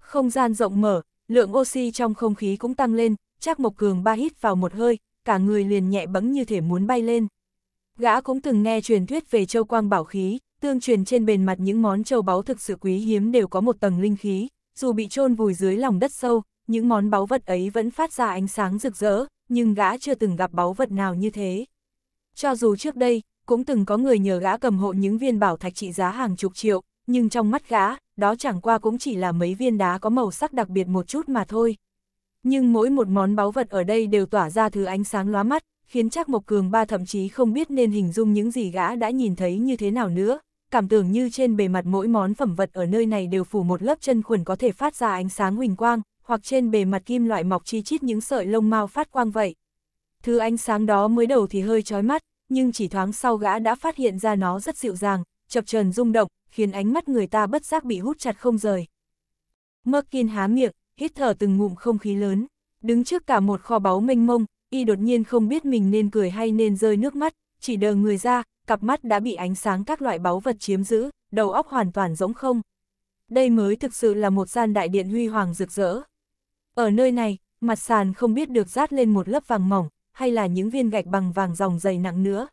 Không gian rộng mở, lượng oxy trong không khí cũng tăng lên, Trác Mộc Cường ba hít vào một hơi, cả người liền nhẹ bẫng như thể muốn bay lên. Gã cũng từng nghe truyền thuyết về châu quang bảo khí, tương truyền trên bề mặt những món châu báu thực sự quý hiếm đều có một tầng linh khí, dù bị chôn vùi dưới lòng đất sâu, những món báu vật ấy vẫn phát ra ánh sáng rực rỡ, nhưng gã chưa từng gặp báu vật nào như thế. Cho dù trước đây, cũng từng có người nhờ gã cầm hộ những viên bảo thạch trị giá hàng chục triệu, nhưng trong mắt gã, đó chẳng qua cũng chỉ là mấy viên đá có màu sắc đặc biệt một chút mà thôi. Nhưng mỗi một món báu vật ở đây đều tỏa ra thứ ánh sáng lóa mắt, khiến chắc Mộc Cường Ba thậm chí không biết nên hình dung những gì gã đã nhìn thấy như thế nào nữa, cảm tưởng như trên bề mặt mỗi món phẩm vật ở nơi này đều phủ một lớp chân khuẩn có thể phát ra ánh sáng huỳnh quang, hoặc trên bề mặt kim loại mọc chi chít những sợi lông mau phát quang vậy. Thứ ánh sáng đó mới đầu thì hơi chói mắt, nhưng chỉ thoáng sau gã đã phát hiện ra nó rất dịu dàng, chập trần rung động, khiến ánh mắt người ta bất giác bị hút chặt không rời. Merkin há miệng, hít thở từng ngụm không khí lớn, đứng trước cả một kho báu mênh mông, y đột nhiên không biết mình nên cười hay nên rơi nước mắt, chỉ đờ người ra, cặp mắt đã bị ánh sáng các loại báu vật chiếm giữ, đầu óc hoàn toàn rỗng không. Đây mới thực sự là một gian đại điện huy hoàng rực rỡ. Ở nơi này, mặt sàn không biết được rát lên một lớp vàng mỏng, hay là những viên gạch bằng vàng dòng dày nặng nữa.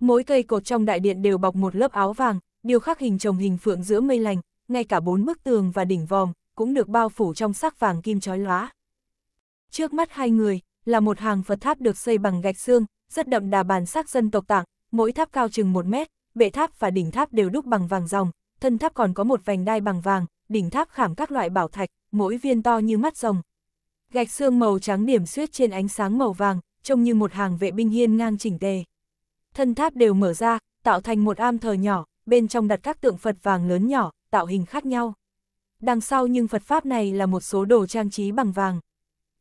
Mỗi cây cột trong đại điện đều bọc một lớp áo vàng, điều khắc hình trồng hình phượng giữa mây lành, ngay cả bốn bức tường và đỉnh vòm cũng được bao phủ trong sắc vàng kim chói lóa. Trước mắt hai người là một hàng Phật tháp được xây bằng gạch xương, rất đậm đà bản sắc dân tộc Tạng, mỗi tháp cao chừng một mét, bệ tháp và đỉnh tháp đều đúc bằng vàng ròng, thân tháp còn có một vành đai bằng vàng, đỉnh tháp khảm các loại bảo thạch, mỗi viên to như mắt rồng. Gạch xương màu trắng điểm xuyết trên ánh sáng màu vàng, trông như một hàng vệ binh hiên ngang chỉnh tề. Thân tháp đều mở ra, tạo thành một am thờ nhỏ, bên trong đặt các tượng Phật vàng lớn nhỏ, tạo hình khác nhau. Đằng sau nhưng Phật Pháp này là một số đồ trang trí bằng vàng.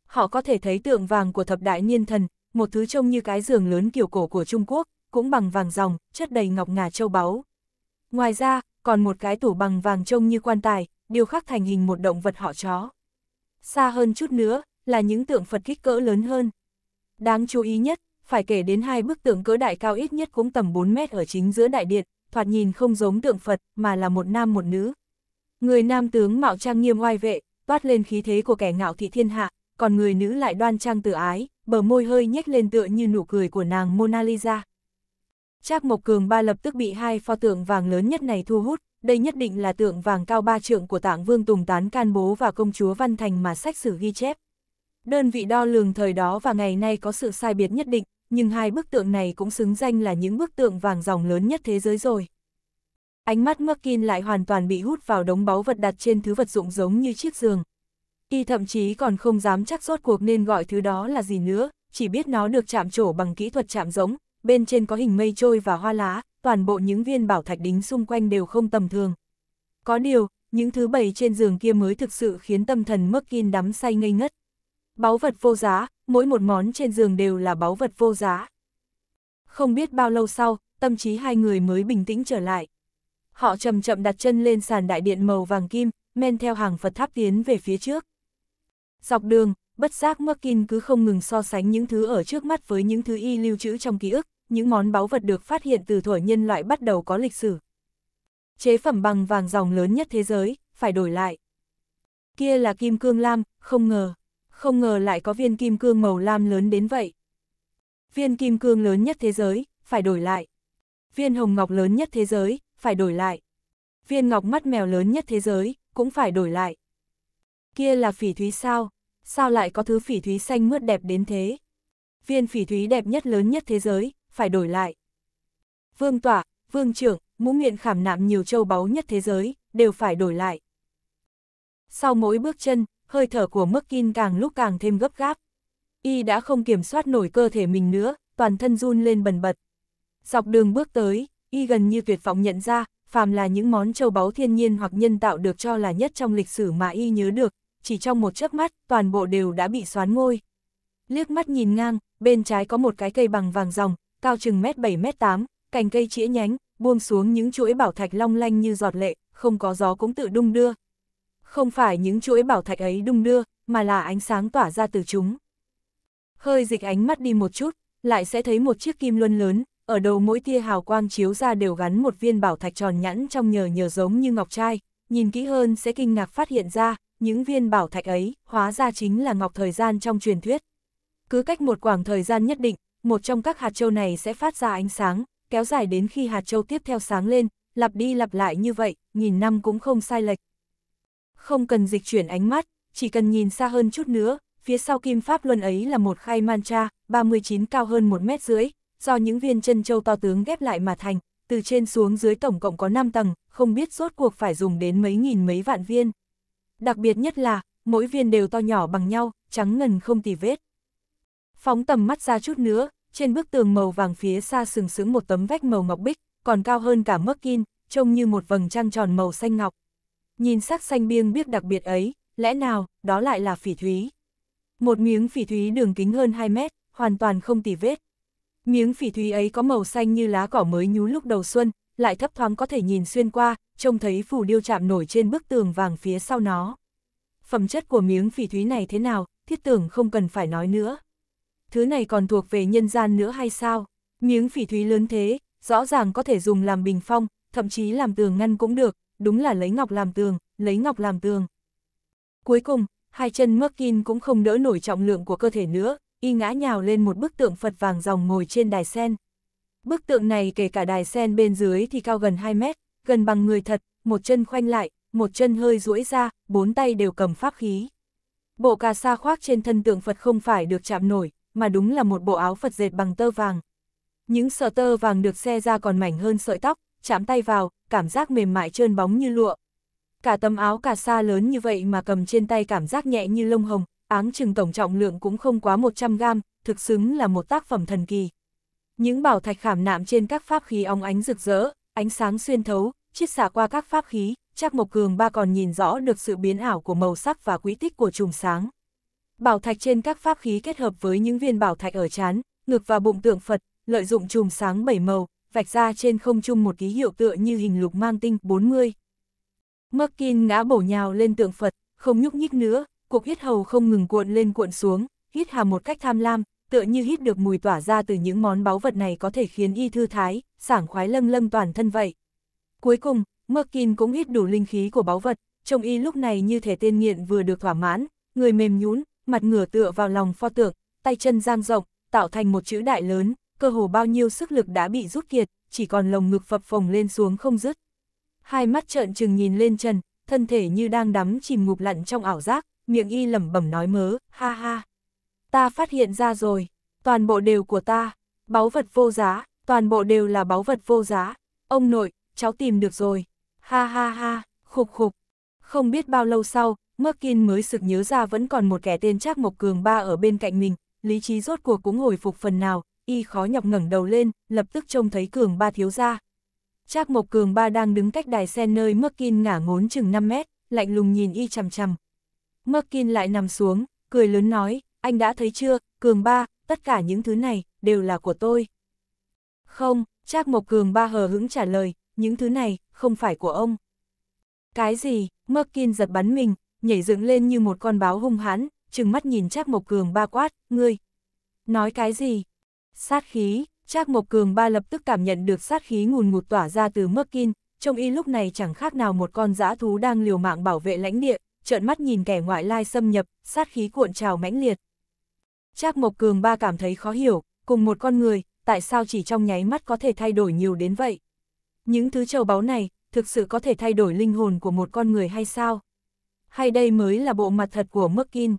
Họ có thể thấy tượng vàng của thập đại niên thần, một thứ trông như cái giường lớn kiểu cổ của Trung Quốc, cũng bằng vàng dòng, chất đầy ngọc ngà châu báu. Ngoài ra, còn một cái tủ bằng vàng trông như quan tài, điều khắc thành hình một động vật họ chó. Xa hơn chút nữa, là những tượng Phật kích cỡ lớn hơn. Đáng chú ý nhất, phải kể đến hai bức tượng cỡ đại cao ít nhất cũng tầm 4 mét ở chính giữa đại điện, thoạt nhìn không giống tượng Phật mà là một nam một nữ. Người nam tướng mạo trang nghiêm oai vệ, toát lên khí thế của kẻ ngạo thị thiên hạ, còn người nữ lại đoan trang tự ái, bờ môi hơi nhếch lên tựa như nụ cười của nàng Mona Lisa. Trác Mộc Cường ba lập tức bị hai pho tượng vàng lớn nhất này thu hút, đây nhất định là tượng vàng cao ba trượng của tạng vương Tùng Tán Can Bố và công chúa Văn Thành mà sách sử ghi chép. Đơn vị đo lường thời đó và ngày nay có sự sai biệt nhất định, nhưng hai bức tượng này cũng xứng danh là những bức tượng vàng dòng lớn nhất thế giới rồi. Ánh mắt Merkin lại hoàn toàn bị hút vào đống báu vật đặt trên thứ vật dụng giống như chiếc giường. Y thậm chí còn không dám chắc rốt cuộc nên gọi thứ đó là gì nữa, chỉ biết nó được chạm trổ bằng kỹ thuật chạm giống, bên trên có hình mây trôi và hoa lá, toàn bộ những viên bảo thạch đính xung quanh đều không tầm thường. Có điều, những thứ bày trên giường kia mới thực sự khiến tâm thần Merkin đắm say ngây ngất. Báu vật vô giá, mỗi một món trên giường đều là báu vật vô giá. Không biết bao lâu sau, tâm trí hai người mới bình tĩnh trở lại. Họ chậm chậm đặt chân lên sàn đại điện màu vàng kim, men theo hàng Phật tháp tiến về phía trước. Dọc đường, bất giác Merkin cứ không ngừng so sánh những thứ ở trước mắt với những thứ y lưu trữ trong ký ức, những món báu vật được phát hiện từ thuở nhân loại bắt đầu có lịch sử. Chế phẩm bằng vàng dòng lớn nhất thế giới, phải đổi lại. Kia là kim cương lam, không ngờ không ngờ lại có viên kim cương màu lam lớn đến vậy. Viên kim cương lớn nhất thế giới, phải đổi lại. Viên hồng ngọc lớn nhất thế giới, phải đổi lại. Viên ngọc mắt mèo lớn nhất thế giới, cũng phải đổi lại. Kia là phỉ thúy sao? Sao lại có thứ phỉ thúy xanh mướt đẹp đến thế? Viên phỉ thúy đẹp nhất lớn nhất thế giới, phải đổi lại. Vương tỏa, vương trưởng, mũ nguyện khảm nạm nhiều châu báu nhất thế giới, đều phải đổi lại. Sau mỗi bước chân, hơi thở của Merkin càng lúc càng thêm gấp gáp. Y đã không kiểm soát nổi cơ thể mình nữa, toàn thân run lên bần bật. Dọc đường bước tới, Y gần như tuyệt vọng nhận ra, phàm là những món châu báu thiên nhiên hoặc nhân tạo được cho là nhất trong lịch sử mà Y nhớ được, chỉ trong một chớp mắt, toàn bộ đều đã bị xoán ngôi. Liếc mắt nhìn ngang, bên trái có một cái cây bằng vàng ròng, cao chừng mét 7 mét 8, cành cây chĩa nhánh, buông xuống những chuỗi bảo thạch long lanh như giọt lệ, không có gió cũng tự đung đưa, không phải những chuỗi bảo thạch ấy đung đưa, mà là ánh sáng tỏa ra từ chúng. Hơi dịch ánh mắt đi một chút, lại sẽ thấy một chiếc kim luân lớn, ở đầu mỗi tia hào quang chiếu ra đều gắn một viên bảo thạch tròn nhẵn trong nhờ nhờ giống như ngọc trai, nhìn kỹ hơn sẽ kinh ngạc phát hiện ra, những viên bảo thạch ấy hóa ra chính là ngọc thời gian trong truyền thuyết. Cứ cách một khoảng thời gian nhất định, một trong các hạt châu này sẽ phát ra ánh sáng, kéo dài đến khi hạt châu tiếp theo sáng lên, lặp đi lặp lại như vậy, nghìn năm cũng không sai lệch, không cần dịch chuyển ánh mắt, chỉ cần nhìn xa hơn chút nữa, phía sau kim pháp luân ấy là một khay mantra, 39 cao hơn 1 mét rưỡi, do những viên chân châu to tướng ghép lại mà thành, từ trên xuống dưới tổng cộng có 5 tầng, không biết rốt cuộc phải dùng đến mấy nghìn mấy vạn viên. Đặc biệt nhất là, mỗi viên đều to nhỏ bằng nhau, trắng ngần không tì vết. Phóng tầm mắt ra chút nữa, trên bức tường màu vàng phía xa sừng sững một tấm vách màu ngọc bích, còn cao hơn cả mấc kim, trông như một vầng trăng tròn màu xanh ngọc. Nhìn sắc xanh biêng biếc đặc biệt ấy, lẽ nào, đó lại là phỉ thúy. Một miếng phỉ thúy đường kính hơn 2 mét, hoàn toàn không tỉ vết. Miếng phỉ thúy ấy có màu xanh như lá cỏ mới nhú lúc đầu xuân, lại thấp thoáng có thể nhìn xuyên qua, trông thấy phù điêu chạm nổi trên bức tường vàng phía sau nó. Phẩm chất của miếng phỉ thúy này thế nào, thiết tưởng không cần phải nói nữa. Thứ này còn thuộc về nhân gian nữa hay sao? Miếng phỉ thúy lớn thế, rõ ràng có thể dùng làm bình phong, thậm chí làm tường ngăn cũng được, đúng là lấy ngọc làm tường, lấy ngọc làm tường. Cuối cùng, hai chân Merkin cũng không đỡ nổi trọng lượng của cơ thể nữa, y ngã nhào lên một bức tượng Phật vàng dòng ngồi trên đài sen. Bức tượng này kể cả đài sen bên dưới thì cao gần 2 mét, gần bằng người thật, một chân khoanh lại, một chân hơi duỗi ra, bốn tay đều cầm pháp khí. Bộ cà sa khoác trên thân tượng Phật không phải được chạm nổi, mà đúng là một bộ áo Phật dệt bằng tơ vàng. Những sợi tơ vàng được xe ra còn mảnh hơn sợi tóc, chạm tay vào, cảm giác mềm mại trơn bóng như lụa. Cả tấm áo cà sa lớn như vậy mà cầm trên tay cảm giác nhẹ như lông hồng, áng chừng tổng trọng lượng cũng không quá 100 gram, thực xứng là một tác phẩm thần kỳ. Những bảo thạch khảm nạm trên các pháp khí óng ánh rực rỡ, ánh sáng xuyên thấu, chiết xạ qua các pháp khí, chắc Mộc Cường ba còn nhìn rõ được sự biến ảo của màu sắc và quý tích của trùng sáng. Bảo thạch trên các pháp khí kết hợp với những viên bảo thạch ở chán, ngực và bụng tượng Phật, lợi dụng trùm sáng bảy màu, vạch ra trên không trung một ký hiệu tựa như hình lục mang tinh 40. Merkin ngã bổ nhào lên tượng Phật, không nhúc nhích nữa, cuộc hít hầu không ngừng cuộn lên cuộn xuống, hít hà một cách tham lam, tựa như hít được mùi tỏa ra từ những món báu vật này có thể khiến y thư thái, sảng khoái lâng lâng toàn thân vậy. Cuối cùng, Merkin cũng hít đủ linh khí của báu vật, trông y lúc này như thể tên nghiện vừa được thỏa mãn, người mềm nhũn mặt ngửa tựa vào lòng pho tượng, tay chân dang rộng, tạo thành một chữ đại lớn, cơ hồ bao nhiêu sức lực đã bị rút kiệt, chỉ còn lồng ngực phập phồng lên xuống không dứt. Hai mắt trợn trừng nhìn lên trần, thân thể như đang đắm chìm ngục lặn trong ảo giác, miệng y lẩm bẩm nói mớ, ha ha. Ta phát hiện ra rồi, toàn bộ đều của ta, báu vật vô giá, toàn bộ đều là báu vật vô giá. Ông nội, cháu tìm được rồi. Ha ha ha, khục khục. Không biết bao lâu sau, Merkin mới sực nhớ ra vẫn còn một kẻ tên Trác Mộc Cường Ba ở bên cạnh mình, lý trí rốt cuộc cũng hồi phục phần nào, y khó nhọc ngẩng đầu lên, lập tức trông thấy cường ba thiếu ra. Trác Mộc Cường ba đang đứng cách đài sen nơi Merkin ngả ngốn chừng 5 mét, lạnh lùng nhìn y chằm chằm. Merkin lại nằm xuống, cười lớn nói, anh đã thấy chưa, Cường ba, tất cả những thứ này, đều là của tôi. Không, Trác Mộc Cường ba hờ hững trả lời, những thứ này, không phải của ông. Cái gì, Merkin giật bắn mình, nhảy dựng lên như một con báo hung hãn, trừng mắt nhìn Trác Mộc Cường ba quát, ngươi. Nói cái gì, Sát khí, Trác Mộc Cường ba lập tức cảm nhận được sát khí ngùn ngụt tỏa ra từ Merkin, trông y lúc này chẳng khác nào một con dã thú đang liều mạng bảo vệ lãnh địa, trợn mắt nhìn kẻ ngoại lai xâm nhập, sát khí cuộn trào mãnh liệt. Trác Mộc Cường ba cảm thấy khó hiểu, cùng một con người, tại sao chỉ trong nháy mắt có thể thay đổi nhiều đến vậy? Những thứ châu báu này, thực sự có thể thay đổi linh hồn của một con người hay sao? Hay đây mới là bộ mặt thật của Merkin?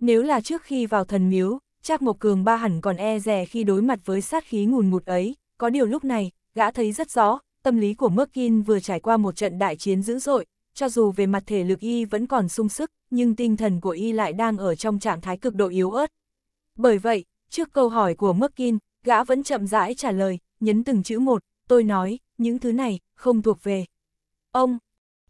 Nếu là trước khi vào thần miếu, Trác Mộc Cường ba hẳn còn e rè khi đối mặt với sát khí ngùn ngụt ấy, có điều lúc này, gã thấy rất rõ, tâm lý của Merkin vừa trải qua một trận đại chiến dữ dội, cho dù về mặt thể lực y vẫn còn sung sức, nhưng tinh thần của y lại đang ở trong trạng thái cực độ yếu ớt. Bởi vậy, trước câu hỏi của Merkin, gã vẫn chậm rãi trả lời, nhấn từng chữ một, tôi nói, những thứ này, không thuộc về. Ông,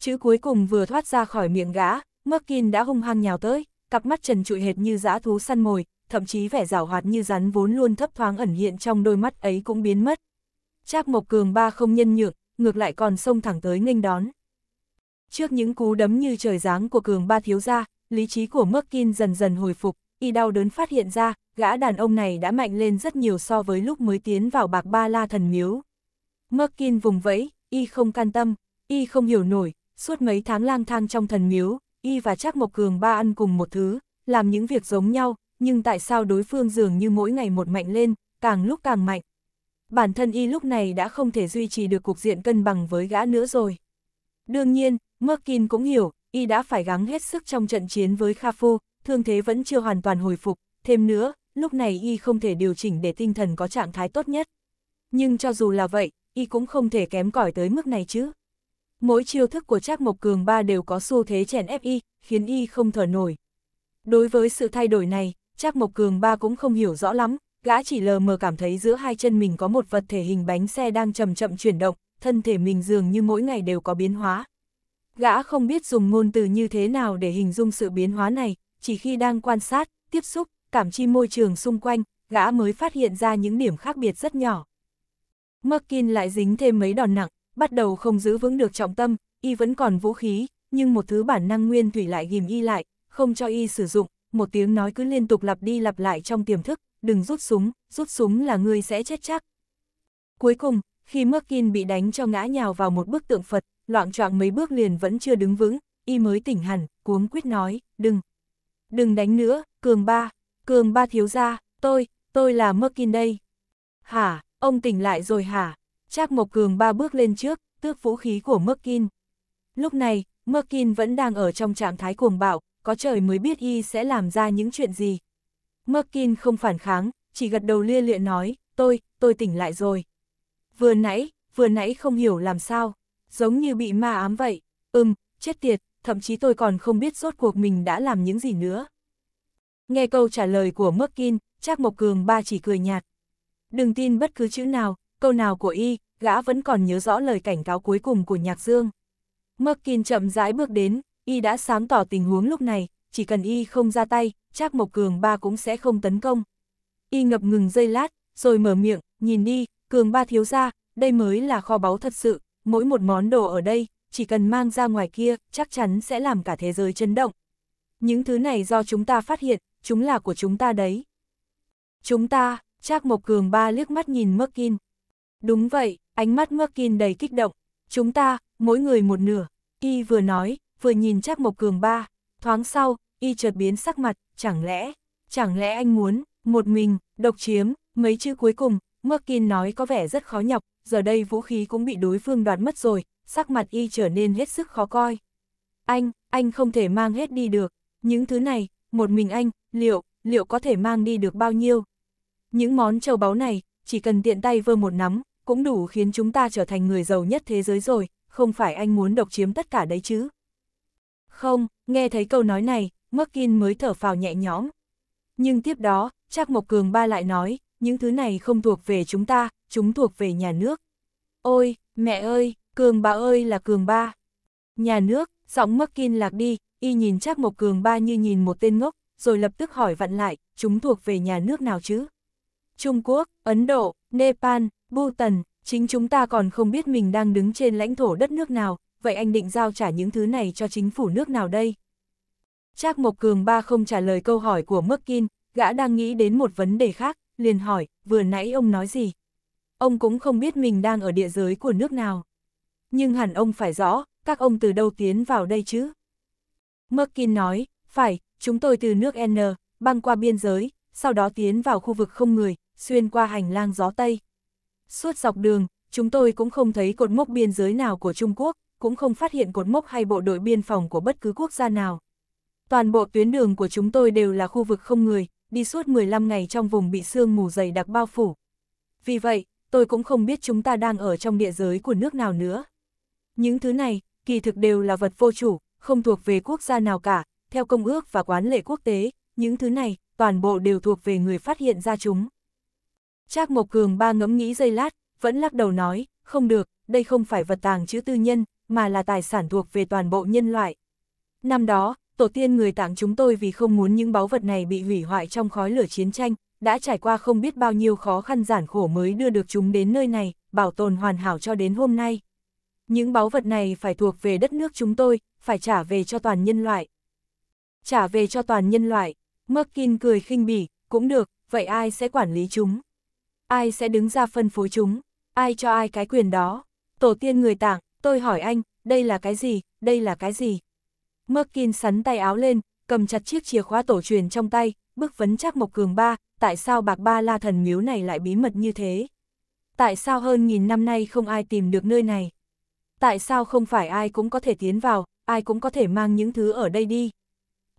chữ cuối cùng vừa thoát ra khỏi miệng gã, Merkin đã hung hăng nhào tới, cặp mắt trần trụi hệt như dã thú săn mồi, thậm chí vẻ rào hoạt như rắn vốn luôn thấp thoáng ẩn hiện trong đôi mắt ấy cũng biến mất. Trác Mộc Cường ba không nhân nhượng, ngược lại còn xông thẳng tới nghênh đón. Trước những cú đấm như trời giáng của Cường ba thiếu gia, lý trí của Merkin dần dần hồi phục, y đau đớn phát hiện ra, gã đàn ông này đã mạnh lên rất nhiều so với lúc mới tiến vào bạc ba la thần miếu. Merkin vùng vẫy, y không can tâm, y không hiểu nổi, suốt mấy tháng lang thang trong thần miếu, y và Trác Mộc Cường ba ăn cùng một thứ, làm những việc giống nhau, nhưng tại sao đối phương dường như mỗi ngày một mạnh lên, càng lúc càng mạnh. Bản thân y lúc này đã không thể duy trì được cục diện cân bằng với gã nữa rồi. Đương nhiên, Merkin cũng hiểu, y đã phải gắng hết sức trong trận chiến với Kha Khafu, thương thế vẫn chưa hoàn toàn hồi phục, thêm nữa, lúc này y không thể điều chỉnh để tinh thần có trạng thái tốt nhất. Nhưng cho dù là vậy, y cũng không thể kém cỏi tới mức này chứ. Mỗi chiêu thức của Trác Mộc Cường ba đều có xu thế chèn ép y, khiến y không thở nổi. Đối với sự thay đổi này, Trác Mộc Cường ba cũng không hiểu rõ lắm, gã chỉ lờ mờ cảm thấy giữa hai chân mình có một vật thể hình bánh xe đang chậm chậm chuyển động, thân thể mình dường như mỗi ngày đều có biến hóa. Gã không biết dùng ngôn từ như thế nào để hình dung sự biến hóa này, chỉ khi đang quan sát, tiếp xúc, cảm chi môi trường xung quanh, gã mới phát hiện ra những điểm khác biệt rất nhỏ. Merkin lại dính thêm mấy đòn nặng, bắt đầu không giữ vững được trọng tâm, y vẫn còn vũ khí, nhưng một thứ bản năng nguyên thủy lại ghim y lại, không cho y sử dụng, một tiếng nói cứ liên tục lặp đi lặp lại trong tiềm thức, đừng rút súng, rút súng là ngươi sẽ chết chắc. Cuối cùng, khi Merkin bị đánh cho ngã nhào vào một bức tượng Phật, loạn choạng mấy bước liền vẫn chưa đứng vững, y mới tỉnh hẳn, cuống quyết nói, đừng, đừng đánh nữa, cường ba, cường ba thiếu gia, tôi, tôi là Merkin đây. Hả, ông tỉnh lại rồi hả? Chắc một Cường ba bước lên trước, tước vũ khí của Merkin. Lúc này, Merkin vẫn đang ở trong trạng thái cuồng bạo, có trời mới biết y sẽ làm ra những chuyện gì. Merkin không phản kháng, chỉ gật đầu lia lịa nói, tôi, tôi tỉnh lại rồi. Vừa nãy, vừa nãy không hiểu làm sao, giống như bị ma ám vậy, ừm, chết tiệt, thậm chí tôi còn không biết rốt cuộc mình đã làm những gì nữa. Nghe câu trả lời của Merkin, Trác Mộc Cường ba chỉ cười nhạt. Đừng tin bất cứ chữ nào, câu nào của y, gã vẫn còn nhớ rõ lời cảnh cáo cuối cùng của Nhạc Dương. Merkin chậm rãi bước đến, y đã sáng tỏ tình huống lúc này, chỉ cần y không ra tay, chắc Mộc Cường ba cũng sẽ không tấn công. Y ngập ngừng giây lát, rồi mở miệng, nhìn đi, Cường ba thiếu ra, đây mới là kho báu thật sự, mỗi một món đồ ở đây, chỉ cần mang ra ngoài kia, chắc chắn sẽ làm cả thế giới chấn động. Những thứ này do chúng ta phát hiện, chúng là của chúng ta đấy. Chúng ta, chắc Mộc Cường ba liếc mắt nhìn Merkin. Đúng vậy, ánh mắt Merkin đầy kích động. Chúng ta, mỗi người một nửa. Y vừa nói, vừa nhìn chắc Mộc Cường ba, thoáng sau, y chợt biến sắc mặt, chẳng lẽ, chẳng lẽ anh muốn, một mình, độc chiếm, mấy chữ cuối cùng, Merkin nói có vẻ rất khó nhọc, giờ đây vũ khí cũng bị đối phương đoạt mất rồi, sắc mặt y trở nên hết sức khó coi. Anh, anh không thể mang hết đi được, những thứ này, một mình anh, liệu, liệu có thể mang đi được bao nhiêu? Những món châu báu này, chỉ cần tiện tay vơ một nắm, cũng đủ khiến chúng ta trở thành người giàu nhất thế giới rồi, không phải anh muốn độc chiếm tất cả đấy chứ. Không, nghe thấy câu nói này, Merkin mới thở phào nhẹ nhõm. Nhưng tiếp đó, Trác Mộc Cường ba lại nói, những thứ này không thuộc về chúng ta, chúng thuộc về nhà nước. Ôi, mẹ ơi, Cường Ba ơi là Cường ba. Nhà nước, giọng Merkin lạc đi, y nhìn Trác Mộc Cường ba như nhìn một tên ngốc, rồi lập tức hỏi vặn lại, chúng thuộc về nhà nước nào chứ? Trung Quốc, Ấn Độ, Nepal, Bhutan, chính chúng ta còn không biết mình đang đứng trên lãnh thổ đất nước nào, vậy anh định giao trả những thứ này cho chính phủ nước nào đây? Trác Mộc Cường ba không trả lời câu hỏi của Merkin, gã đang nghĩ đến một vấn đề khác, liền hỏi, vừa nãy ông nói gì? Ông cũng không biết mình đang ở địa giới của nước nào. Nhưng hẳn ông phải rõ, các ông từ đâu tiến vào đây chứ? Merkin nói, phải, chúng tôi từ nước N, băng qua biên giới, sau đó tiến vào khu vực không người, xuyên qua hành lang gió Tây. Suốt dọc đường, chúng tôi cũng không thấy cột mốc biên giới nào của Trung Quốc, cũng không phát hiện cột mốc hay bộ đội biên phòng của bất cứ quốc gia nào. Toàn bộ tuyến đường của chúng tôi đều là khu vực không người, đi suốt 15 ngày trong vùng bị sương mù dày đặc bao phủ. Vì vậy, tôi cũng không biết chúng ta đang ở trong địa giới của nước nào nữa. Những thứ này, kỳ thực đều là vật vô chủ, không thuộc về quốc gia nào cả, theo công ước và quán lệ quốc tế, những thứ này, toàn bộ đều thuộc về người phát hiện ra chúng. Trác Mộc Cường ba ngẫm nghĩ giây lát, vẫn lắc đầu nói, không được, đây không phải vật tàng chữ tư nhân, mà là tài sản thuộc về toàn bộ nhân loại. Năm đó, tổ tiên người tặng chúng tôi vì không muốn những báu vật này bị hủy hoại trong khói lửa chiến tranh, đã trải qua không biết bao nhiêu khó khăn giản khổ mới đưa được chúng đến nơi này, bảo tồn hoàn hảo cho đến hôm nay. Những báu vật này phải thuộc về đất nước chúng tôi, phải trả về cho toàn nhân loại. Trả về cho toàn nhân loại, Merkin cười khinh bỉ, cũng được, vậy ai sẽ quản lý chúng? Ai sẽ đứng ra phân phối chúng? Ai cho ai cái quyền đó? Tổ tiên người tảng, Tôi hỏi anh, đây là cái gì, đây là cái gì? Merkin sắn tay áo lên, cầm chặt chiếc chìa khóa tổ truyền trong tay, bước vấn chắc Mộc Cường Ba, tại sao bạc ba la thần miếu này lại bí mật như thế? Tại sao hơn nghìn năm nay không ai tìm được nơi này? Tại sao không phải ai cũng có thể tiến vào, ai cũng có thể mang những thứ ở đây đi?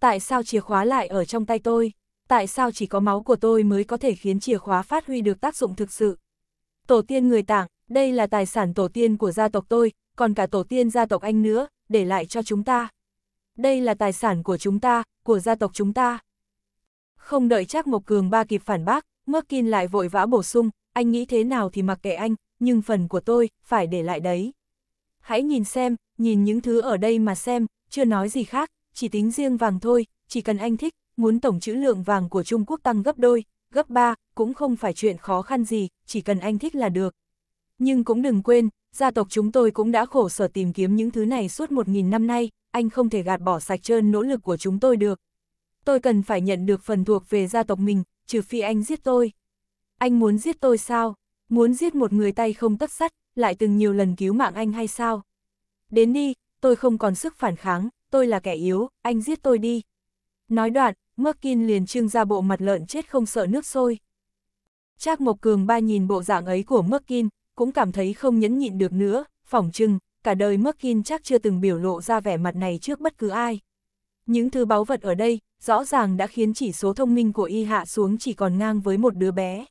Tại sao chìa khóa lại ở trong tay tôi? Tại sao chỉ có máu của tôi mới có thể khiến chìa khóa phát huy được tác dụng thực sự? Tổ tiên người Tạng, đây là tài sản tổ tiên của gia tộc tôi, còn cả tổ tiên gia tộc anh nữa, để lại cho chúng ta. Đây là tài sản của chúng ta, của gia tộc chúng ta. Không đợi chắc Mộc Cường ba kịp phản bác, Merkin lại vội vã bổ sung, anh nghĩ thế nào thì mặc kệ anh, nhưng phần của tôi, phải để lại đấy. Hãy nhìn xem, nhìn những thứ ở đây mà xem, chưa nói gì khác, chỉ tính riêng vàng thôi, chỉ cần anh thích, muốn tổng trữ lượng vàng của Trung Quốc tăng gấp đôi, gấp ba, cũng không phải chuyện khó khăn gì, chỉ cần anh thích là được. Nhưng cũng đừng quên, gia tộc chúng tôi cũng đã khổ sở tìm kiếm những thứ này suốt một nghìn năm nay, anh không thể gạt bỏ sạch trơn nỗ lực của chúng tôi được. Tôi cần phải nhận được phần thuộc về gia tộc mình, trừ phi anh giết tôi. Anh muốn giết tôi sao? Muốn giết một người tay không tất sắt, lại từng nhiều lần cứu mạng anh hay sao? Đến đi, tôi không còn sức phản kháng, tôi là kẻ yếu, anh giết tôi đi. Nói đoạn, Merkin liền trưng ra bộ mặt lợn chết không sợ nước sôi. Trác Mộc Cường ba nhìn bộ dạng ấy của Merkin, cũng cảm thấy không nhẫn nhịn được nữa, phỏng chừng, cả đời Merkin chắc chưa từng biểu lộ ra vẻ mặt này trước bất cứ ai. Những thứ báu vật ở đây, rõ ràng đã khiến chỉ số thông minh của y hạ xuống chỉ còn ngang với một đứa bé.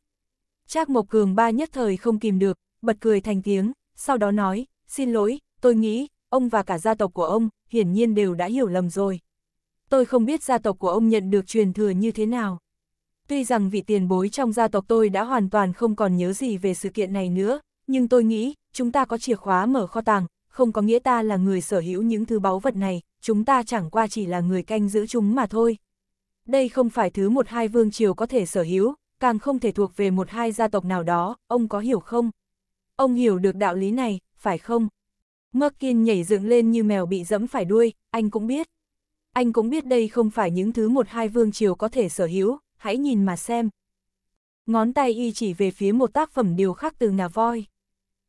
Trác Mộc Cường ba nhất thời không kìm được, bật cười thành tiếng, sau đó nói, xin lỗi, tôi nghĩ, ông và cả gia tộc của ông, hiển nhiên đều đã hiểu lầm rồi. Tôi không biết gia tộc của ông nhận được truyền thừa như thế nào. Tuy rằng vị tiền bối trong gia tộc tôi đã hoàn toàn không còn nhớ gì về sự kiện này nữa, nhưng tôi nghĩ, chúng ta có chìa khóa mở kho tàng, không có nghĩa ta là người sở hữu những thứ báu vật này, chúng ta chẳng qua chỉ là người canh giữ chúng mà thôi. Đây không phải thứ một hai vương triều có thể sở hữu, càng không thể thuộc về một hai gia tộc nào đó, ông có hiểu không? Ông hiểu được đạo lý này, phải không? Merkin nhảy dựng lên như mèo bị dẫm phải đuôi, anh cũng biết. Anh cũng biết đây không phải những thứ một hai vương triều có thể sở hữu, hãy nhìn mà xem. Ngón tay y chỉ về phía một tác phẩm điều khắc từ ngà voi.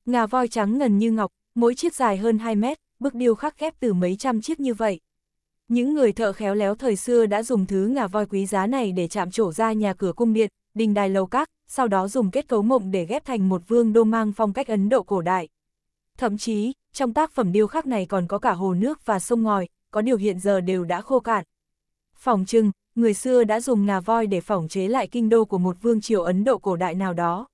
Ngà voi trắng ngần như ngọc, mỗi chiếc dài hơn 2 mét, bức điêu khắc ghép từ mấy trăm chiếc như vậy. Những người thợ khéo léo thời xưa đã dùng thứ ngà voi quý giá này để chạm trổ ra nhà cửa cung điện, đình đài lầu các, sau đó dùng kết cấu mộng để ghép thành một vương đô mang phong cách Ấn Độ cổ đại. Thậm chí, trong tác phẩm điêu khắc này còn có cả hồ nước và sông ngòi, có điều hiện giờ đều đã khô cạn. Phòng trưng, người xưa đã dùng ngà voi để phỏng chế lại kinh đô của một vương triều Ấn Độ cổ đại nào đó.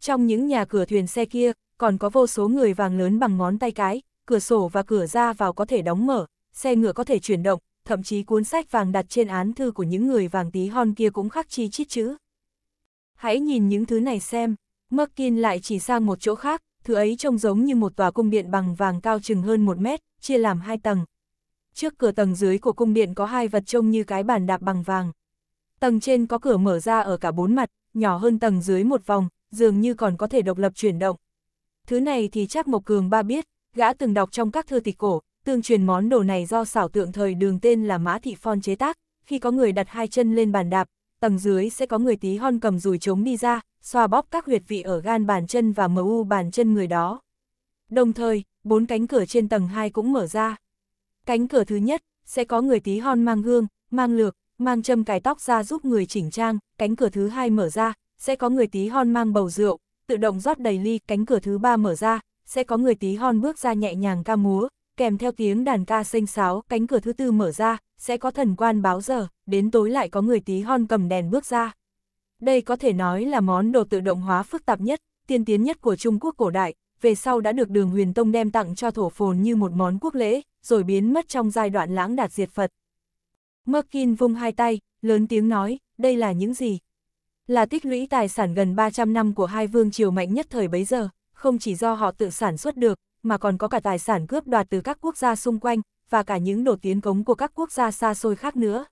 Trong những nhà cửa thuyền xe kia, còn có vô số người vàng lớn bằng ngón tay cái, cửa sổ và cửa ra vào có thể đóng mở, xe ngựa có thể chuyển động, thậm chí cuốn sách vàng đặt trên án thư của những người vàng tí hon kia cũng khắc chi chít chữ. Hãy nhìn những thứ này xem, Merkin lại chỉ sang một chỗ khác, thứ ấy trông giống như một tòa cung điện bằng vàng cao chừng hơn một mét, chia làm hai tầng. Trước cửa tầng dưới của cung điện có hai vật trông như cái bàn đạp bằng vàng. Tầng trên có cửa mở ra ở cả bốn mặt, nhỏ hơn tầng dưới một vòng, dường như còn có thể độc lập chuyển động. Thứ này thì chắc Mộc Cường ba biết, gã từng đọc trong các thư tịch cổ, tương truyền món đồ này do xảo tượng thời đường tên là Mã Thị Phon chế tác, khi có người đặt hai chân lên bàn đạp, tầng dưới sẽ có người tí hon cầm dùi trống đi ra, xoa bóp các huyệt vị ở gan bàn chân và mu bàn chân người đó. Đồng thời, bốn cánh cửa trên tầng 2 cũng mở ra. Cánh cửa thứ nhất, sẽ có người tí hon mang gương, mang lược, mang châm cài tóc ra giúp người chỉnh trang, cánh cửa thứ hai mở ra, sẽ có người tí hon mang bầu rượu, tự động rót đầy ly, cánh cửa thứ ba mở ra, sẽ có người tí hon bước ra nhẹ nhàng ca múa, kèm theo tiếng đàn ca xanh sáo, cánh cửa thứ tư mở ra, sẽ có thần quan báo giờ, đến tối lại có người tí hon cầm đèn bước ra. Đây có thể nói là món đồ tự động hóa phức tạp nhất, tiên tiến nhất của Trung Quốc cổ đại, về sau đã được đường huyền tông đem tặng cho thổ phồn như một món quốc lễ, rồi biến mất trong giai đoạn lãng đạt diệt Phật. Merkin vung hai tay, lớn tiếng nói, đây là những gì, là tích lũy tài sản gần 300 năm của hai vương triều mạnh nhất thời bấy giờ, không chỉ do họ tự sản xuất được, mà còn có cả tài sản cướp đoạt từ các quốc gia xung quanh, và cả những đồ tiến cống của các quốc gia xa xôi khác nữa.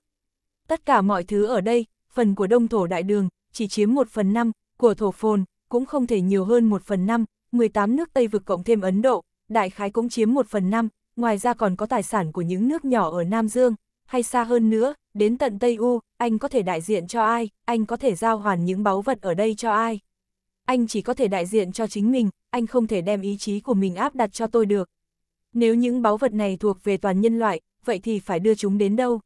Tất cả mọi thứ ở đây, phần của đông thổ đại đường, chỉ chiếm 1 phần 5, của thổ phồn, cũng không thể nhiều hơn 1 phần 5, 18 nước Tây vực cộng thêm Ấn Độ, đại khái cũng chiếm 1 phần 5, ngoài ra còn có tài sản của những nước nhỏ ở Nam Dương, hay xa hơn nữa, đến tận Tây U, anh có thể đại diện cho ai, anh có thể giao hoàn những báu vật ở đây cho ai. Anh chỉ có thể đại diện cho chính mình, anh không thể đem ý chí của mình áp đặt cho tôi được. Nếu những báu vật này thuộc về toàn nhân loại, vậy thì phải đưa chúng đến đâu?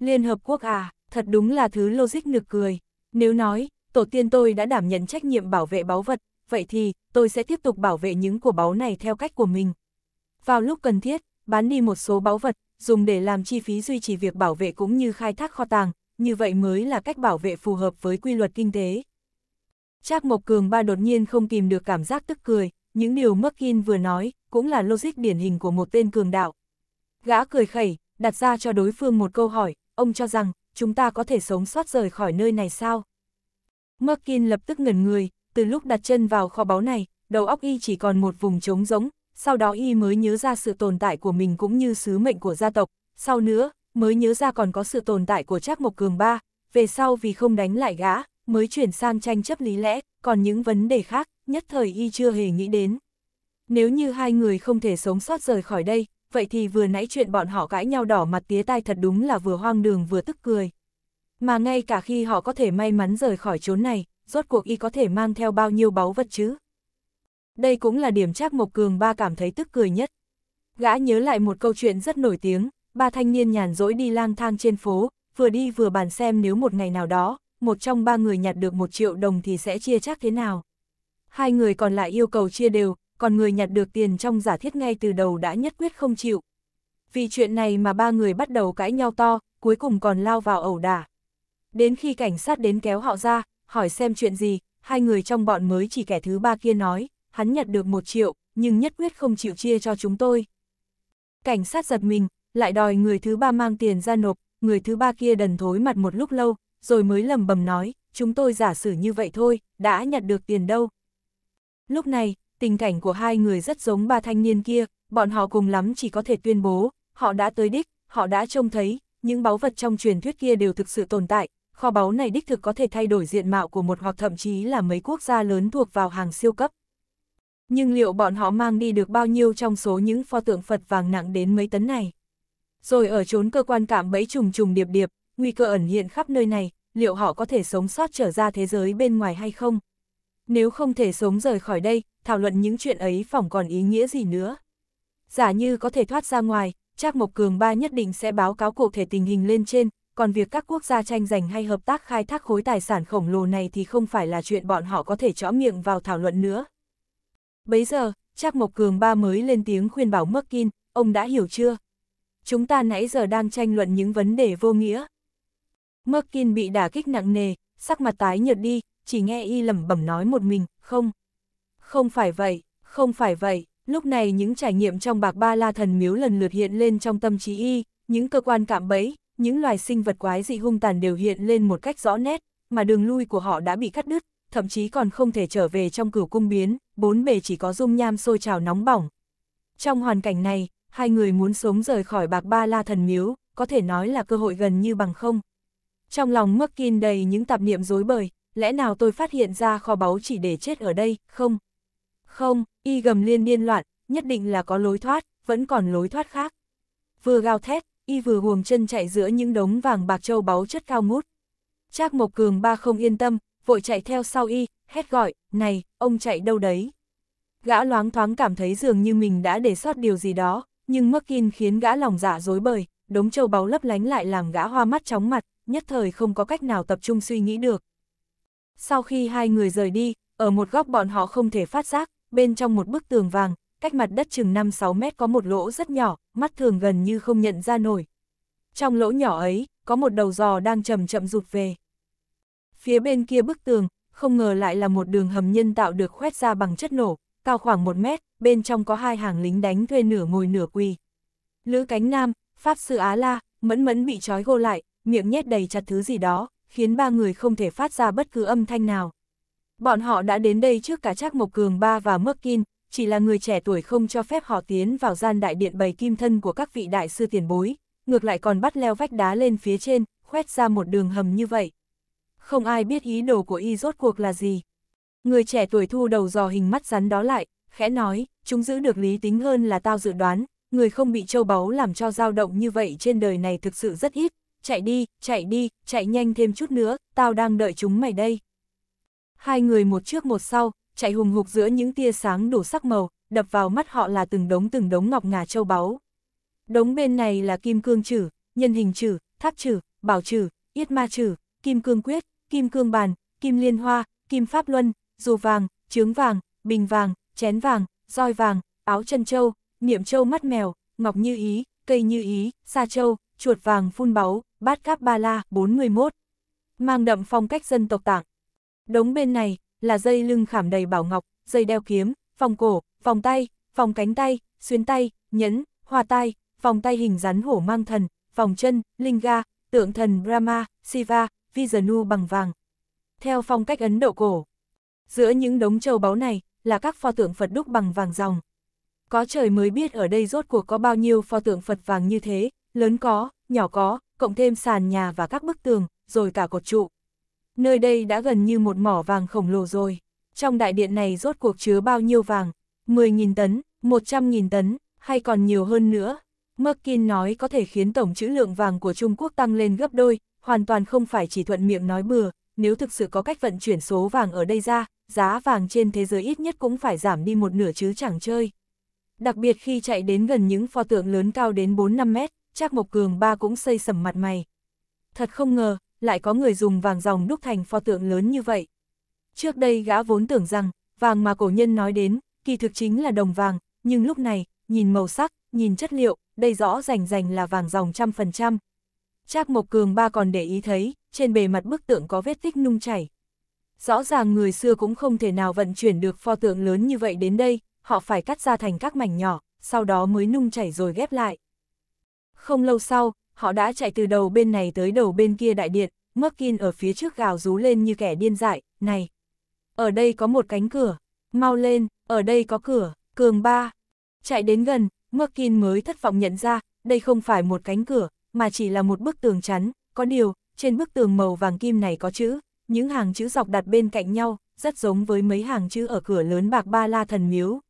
Liên Hợp Quốc à, thật đúng là thứ logic nực cười. Nếu nói, tổ tiên tôi đã đảm nhận trách nhiệm bảo vệ báu vật, vậy thì, tôi sẽ tiếp tục bảo vệ những của báu này theo cách của mình. Vào lúc cần thiết, bán đi một số báu vật, dùng để làm chi phí duy trì việc bảo vệ cũng như khai thác kho tàng, như vậy mới là cách bảo vệ phù hợp với quy luật kinh tế. Trác Mộc Cường ba đột nhiên không kìm được cảm giác tức cười, những điều Merkin vừa nói cũng là logic điển hình của một tên cường đạo. Gã cười khẩy, đặt ra cho đối phương một câu hỏi, ông cho rằng chúng ta có thể sống sót rời khỏi nơi này sao? Merkin lập tức ngẩn người, từ lúc đặt chân vào kho báu này, đầu óc y chỉ còn một vùng trống rỗng, sau đó y mới nhớ ra sự tồn tại của mình cũng như sứ mệnh của gia tộc, sau nữa, mới nhớ ra còn có sự tồn tại của Trác Mộc Cường Ba, về sau vì không đánh lại gã, mới chuyển sang tranh chấp lý lẽ, còn những vấn đề khác, nhất thời y chưa hề nghĩ đến. Nếu như hai người không thể sống sót rời khỏi đây, vậy thì vừa nãy chuyện bọn họ cãi nhau đỏ mặt tía tai thật đúng là vừa hoang đường vừa tức cười. Mà ngay cả khi họ có thể may mắn rời khỏi chốn này, rốt cuộc y có thể mang theo bao nhiêu báu vật chứ? đây cũng là điểm Trác Mộc Cường ba cảm thấy tức cười nhất. Gã nhớ lại một câu chuyện rất nổi tiếng, ba thanh niên nhàn rỗi đi lang thang trên phố, vừa đi vừa bàn xem nếu một ngày nào đó, một trong ba người nhặt được một triệu đồng thì sẽ chia chắc thế nào. Hai người còn lại yêu cầu chia đều, còn người nhặt được tiền trong giả thiết ngay từ đầu đã nhất quyết không chịu. Vì chuyện này mà ba người bắt đầu cãi nhau to, cuối cùng còn lao vào ẩu đả. Đến khi cảnh sát đến kéo họ ra, hỏi xem chuyện gì, hai người trong bọn mới chỉ kẻ thứ ba kia nói, hắn nhặt được một triệu, nhưng nhất quyết không chịu chia cho chúng tôi. Cảnh sát giật mình, lại đòi người thứ ba mang tiền ra nộp, người thứ ba kia đần thối mặt một lúc lâu, rồi mới lầm bầm nói, chúng tôi giả sử như vậy thôi, đã nhặt được tiền đâu. Lúc này, tình cảnh của hai người rất giống ba thanh niên kia, bọn họ cùng lắm chỉ có thể tuyên bố, họ đã tới đích, họ đã trông thấy, những báu vật trong truyền thuyết kia đều thực sự tồn tại, kho báu này đích thực có thể thay đổi diện mạo của một hoặc thậm chí là mấy quốc gia lớn thuộc vào hàng siêu cấp. Nhưng liệu bọn họ mang đi được bao nhiêu trong số những pho tượng Phật vàng nặng đến mấy tấn này? Rồi ở chốn cơ quan cảm bẫy trùng trùng điệp điệp, nguy cơ ẩn hiện khắp nơi này, liệu họ có thể sống sót trở ra thế giới bên ngoài hay không? Nếu không thể sống rời khỏi đây, thảo luận những chuyện ấy phỏng còn ý nghĩa gì nữa? Giả như có thể thoát ra ngoài, Trác Mộc Cường Ba nhất định sẽ báo cáo cụ thể tình hình lên trên, còn việc các quốc gia tranh giành hay hợp tác khai thác khối tài sản khổng lồ này thì không phải là chuyện bọn họ có thể chõ miệng vào thảo luận nữa. Bấy giờ, Trác Mộc Cường ba mới lên tiếng khuyên bảo Merkin, ông đã hiểu chưa? Chúng ta nãy giờ đang tranh luận những vấn đề vô nghĩa. Merkin bị đả kích nặng nề, sắc mặt tái nhợt đi, chỉ nghe y lẩm bẩm nói một mình, không. Không phải vậy, không phải vậy, lúc này những trải nghiệm trong bạc ba la thần miếu lần lượt hiện lên trong tâm trí y, những cơ quan cạm bẫy, những loài sinh vật quái dị hung tàn đều hiện lên một cách rõ nét, mà đường lui của họ đã bị cắt đứt, thậm chí còn không thể trở về trong cửu cung biến, bốn bề chỉ có dung nham sôi trào nóng bỏng. Trong hoàn cảnh này, hai người muốn sống rời khỏi bạc ba la thần miếu, có thể nói là cơ hội gần như bằng không. Trong lòng mắc kin đầy những tạp niệm dối bời, lẽ nào tôi phát hiện ra kho báu chỉ để chết ở đây, không? Không, y gầm liên điên loạn, nhất định là có lối thoát, vẫn còn lối thoát khác. Vừa gào thét, y vừa huồng chân chạy giữa những đống vàng bạc châu báu chất cao ngút. Trác Mộc Cường ba không yên tâm, vội chạy theo sau y, hét gọi, này, ông chạy đâu đấy? Gã loáng thoáng cảm thấy dường như mình đã để sót điều gì đó, nhưng mắc in khiến gã lòng dạ dối bời, đống châu báu lấp lánh lại làm gã hoa mắt chóng mặt, nhất thời không có cách nào tập trung suy nghĩ được. Sau khi hai người rời đi, ở một góc bọn họ không thể phát giác, bên trong một bức tường vàng, cách mặt đất chừng 5-6 mét có một lỗ rất nhỏ, mắt thường gần như không nhận ra nổi. Trong lỗ nhỏ ấy, có một đầu giò đang chậm chậm rụt về. Phía bên kia bức tường, không ngờ lại là một đường hầm nhân tạo được khoét ra bằng chất nổ, cao khoảng một mét, bên trong có hai hàng lính đánh thuê nửa ngồi nửa quỳ. Lữ cánh nam, Pháp sư Á La, mẫn mẫn bị trói gô lại, miệng nhét đầy chặt thứ gì đó, khiến ba người không thể phát ra bất cứ âm thanh nào. Bọn họ đã đến đây trước cả Trác Mộc Cường Ba và Merkin, chỉ là người trẻ tuổi không cho phép họ tiến vào gian đại điện bày kim thân của các vị đại sư tiền bối, ngược lại còn bắt leo vách đá lên phía trên, khoét ra một đường hầm như vậy không ai biết ý đồ của y rốt cuộc là gì. Người trẻ tuổi thu đầu dò hình mắt rắn đó lại, khẽ nói, chúng giữ được lý tính hơn là tao dự đoán, người không bị châu báu làm cho dao động như vậy trên đời này thực sự rất ít, chạy đi, chạy đi, chạy nhanh thêm chút nữa, tao đang đợi chúng mày đây. Hai người một trước một sau, chạy hùng hục giữa những tia sáng đủ sắc màu, đập vào mắt họ là từng đống từng đống ngọc ngà châu báu. Đống bên này là kim cương chử, nhân hình chử, tháp chử, bảo chử, yết ma chử, kim cương quyết, kim cương bàn, kim liên hoa, kim pháp luân, dù vàng, trướng vàng, bình vàng, chén vàng, roi vàng, áo chân châu, niệm châu mắt mèo, ngọc như ý, cây như ý, sa châu, chuột vàng phun báu, bát cáp ba la, 41. Mang đậm phong cách dân tộc tạng. Đống bên này là dây lưng khảm đầy bảo ngọc, dây đeo kiếm, vòng cổ, vòng tay, vòng cánh tay, xuyên tay, nhẫn, hoa tai, vòng tay hình rắn hổ mang thần, vòng chân, linga, tượng thần Brahma, Shiva. Viznu bằng vàng. Theo phong cách Ấn Độ cổ. Giữa những đống châu báu này là các pho tượng Phật đúc bằng vàng ròng. Có trời mới biết ở đây rốt cuộc có bao nhiêu pho tượng Phật vàng như thế, lớn có, nhỏ có, cộng thêm sàn nhà và các bức tường, rồi cả cột trụ. Nơi đây đã gần như một mỏ vàng khổng lồ rồi. Trong đại điện này rốt cuộc chứa bao nhiêu vàng? 10.000 tấn, 100.000 tấn, hay còn nhiều hơn nữa? Merkin nói có thể khiến tổng trữ lượng vàng của Trung Quốc tăng lên gấp đôi, hoàn toàn không phải chỉ thuận miệng nói bừa, nếu thực sự có cách vận chuyển số vàng ở đây ra, giá vàng trên thế giới ít nhất cũng phải giảm đi một nửa chứ chẳng chơi. Đặc biệt khi chạy đến gần những pho tượng lớn cao đến 4-5 mét, Trác Mộc Cường ba cũng xây sầm mặt mày. Thật không ngờ, lại có người dùng vàng dòng đúc thành pho tượng lớn như vậy. Trước đây gã vốn tưởng rằng, vàng mà cổ nhân nói đến, kỳ thực chính là đồng vàng, nhưng lúc này, nhìn màu sắc, nhìn chất liệu, đây rõ rành rành là vàng dòng trăm phần trăm, Trác Mộc Cường ba còn để ý thấy, trên bề mặt bức tượng có vết tích nung chảy. Rõ ràng người xưa cũng không thể nào vận chuyển được pho tượng lớn như vậy đến đây, họ phải cắt ra thành các mảnh nhỏ, sau đó mới nung chảy rồi ghép lại. Không lâu sau, họ đã chạy từ đầu bên này tới đầu bên kia đại điện, Merkin ở phía trước gào rú lên như kẻ điên dại, này. Ở đây có một cánh cửa, mau lên, ở đây có cửa, cường ba. Chạy đến gần, Merkin mới thất vọng nhận ra, đây không phải một cánh cửa, mà chỉ là một bức tường chắn, có điều, trên bức tường màu vàng kim này có chữ, những hàng chữ dọc đặt bên cạnh nhau, rất giống với mấy hàng chữ ở cửa lớn bạc ba la thần miếu.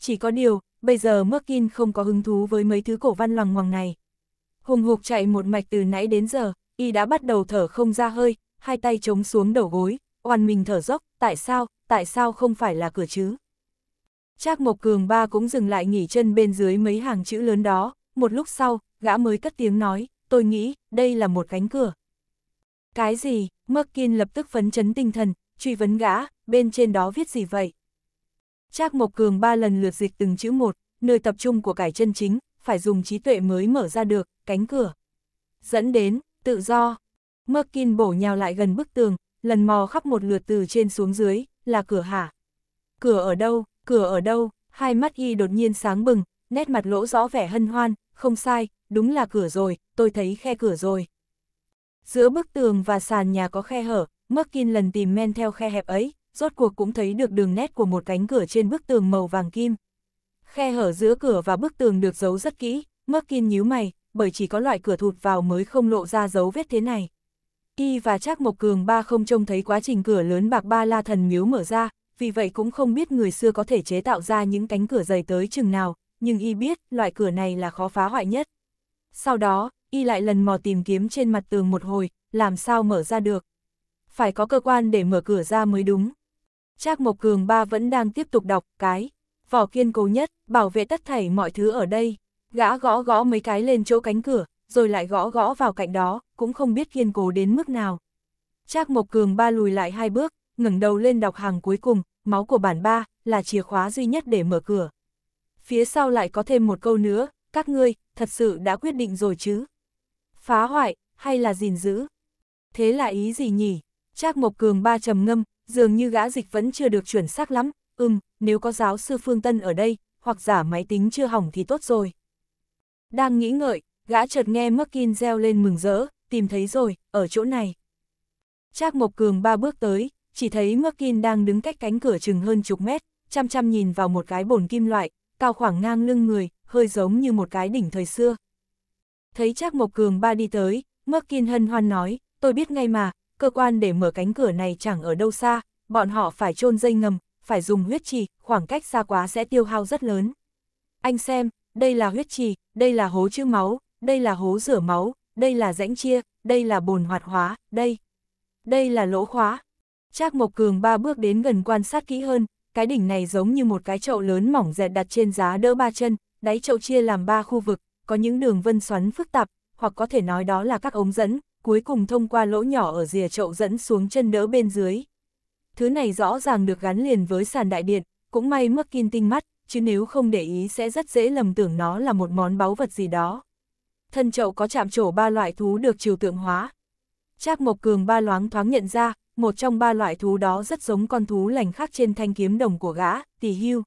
Chỉ có điều, bây giờ Merkin không có hứng thú với mấy thứ cổ văn loằng ngoằng này. Hùng hục chạy một mạch từ nãy đến giờ, y đã bắt đầu thở không ra hơi, hai tay chống xuống đầu gối, oan mình thở dốc, tại sao, tại sao không phải là cửa chứ? Trác Mộc Cường ba cũng dừng lại nghỉ chân bên dưới mấy hàng chữ lớn đó, một lúc sau, gã mới cất tiếng nói, tôi nghĩ, đây là một cánh cửa. Cái gì, Merkin lập tức phấn chấn tinh thần, truy vấn gã, bên trên đó viết gì vậy? Trác Mộc Cường ba lần lượt dịch từng chữ một, nơi tập trung của cải chân chính, phải dùng trí tuệ mới mở ra được, cánh cửa. Dẫn đến, tự do. Merkin bổ nhào lại gần bức tường, lần mò khắp một lượt từ trên xuống dưới, là cửa hả? Cửa ở đâu, cửa ở đâu, hai mắt y đột nhiên sáng bừng, nét mặt lỗ rõ vẻ hân hoan, không sai, đúng là cửa rồi, tôi thấy khe cửa rồi. Giữa bức tường và sàn nhà có khe hở, Merkin lần tìm men theo khe hẹp ấy, rốt cuộc cũng thấy được đường nét của một cánh cửa trên bức tường màu vàng kim. Khe hở giữa cửa và bức tường được giấu rất kỹ, Merkin nhíu mày, bởi chỉ có loại cửa thụt vào mới không lộ ra dấu vết thế này. Y và Trác Mộc Cường ba không trông thấy quá trình cửa lớn bạc ba la thần miếu mở ra, vì vậy cũng không biết người xưa có thể chế tạo ra những cánh cửa dày tới chừng nào, nhưng y biết loại cửa này là khó phá hoại nhất. Sau đó, y lại lần mò tìm kiếm trên mặt tường một hồi, làm sao mở ra được. Phải có cơ quan để mở cửa ra mới đúng. Trác Mộc Cường ba vẫn đang tiếp tục đọc cái. Vỏ kiên cố nhất, bảo vệ tất thảy mọi thứ ở đây. Gã gõ gõ mấy cái lên chỗ cánh cửa, rồi lại gõ gõ vào cạnh đó, cũng không biết kiên cố đến mức nào. Trác Mộc Cường ba lùi lại hai bước, ngẩng đầu lên đọc hàng cuối cùng, máu của bản ba là chìa khóa duy nhất để mở cửa phía sau lại có thêm một câu nữa, các ngươi, thật sự đã quyết định rồi chứ? Phá hoại, hay là gìn giữ? Thế là ý gì nhỉ? Trác Mộc Cường ba trầm ngâm, dường như gã dịch vẫn chưa được chuẩn xác lắm, ừm, nếu có giáo sư Phương Tân ở đây, hoặc giả máy tính chưa hỏng thì tốt rồi. Đang nghĩ ngợi, gã chợt nghe Merkin reo lên mừng rỡ, tìm thấy rồi, ở chỗ này. Trác Mộc Cường ba bước tới, chỉ thấy Merkin đang đứng cách cánh cửa chừng hơn chục mét, chăm chăm nhìn vào một cái bồn kim loại, cao khoảng ngang lưng người, hơi giống như một cái đỉnh thời xưa. Thấy Trác Mộc Cường ba đi tới, Mắc Kiên Hân hoan nói, tôi biết ngay mà, cơ quan để mở cánh cửa này chẳng ở đâu xa, bọn họ phải chôn dây ngầm, phải dùng huyết trì, khoảng cách xa quá sẽ tiêu hao rất lớn. Anh xem, đây là huyết trì, đây là hố chứa máu, đây là hố rửa máu, đây là rãnh chia, đây là bồn hoạt hóa, đây. Đây là lỗ khóa. Trác Mộc Cường ba bước đến gần quan sát kỹ hơn, cái đỉnh này giống như một cái chậu lớn mỏng dẹt đặt trên giá đỡ ba chân, đáy chậu chia làm ba khu vực, có những đường vân xoắn phức tạp, hoặc có thể nói đó là các ống dẫn, cuối cùng thông qua lỗ nhỏ ở rìa chậu dẫn xuống chân đỡ bên dưới. Thứ này rõ ràng được gắn liền với sàn đại điện, cũng may mất kinh tinh mắt, chứ nếu không để ý sẽ rất dễ lầm tưởng nó là một món báu vật gì đó. Thân chậu có chạm trổ ba loại thú được chiều tượng hóa. Trác Mộc Cường ba loáng thoáng nhận ra, một trong ba loại thú đó rất giống con thú lành khác trên thanh kiếm đồng của gã, tỷ hưu.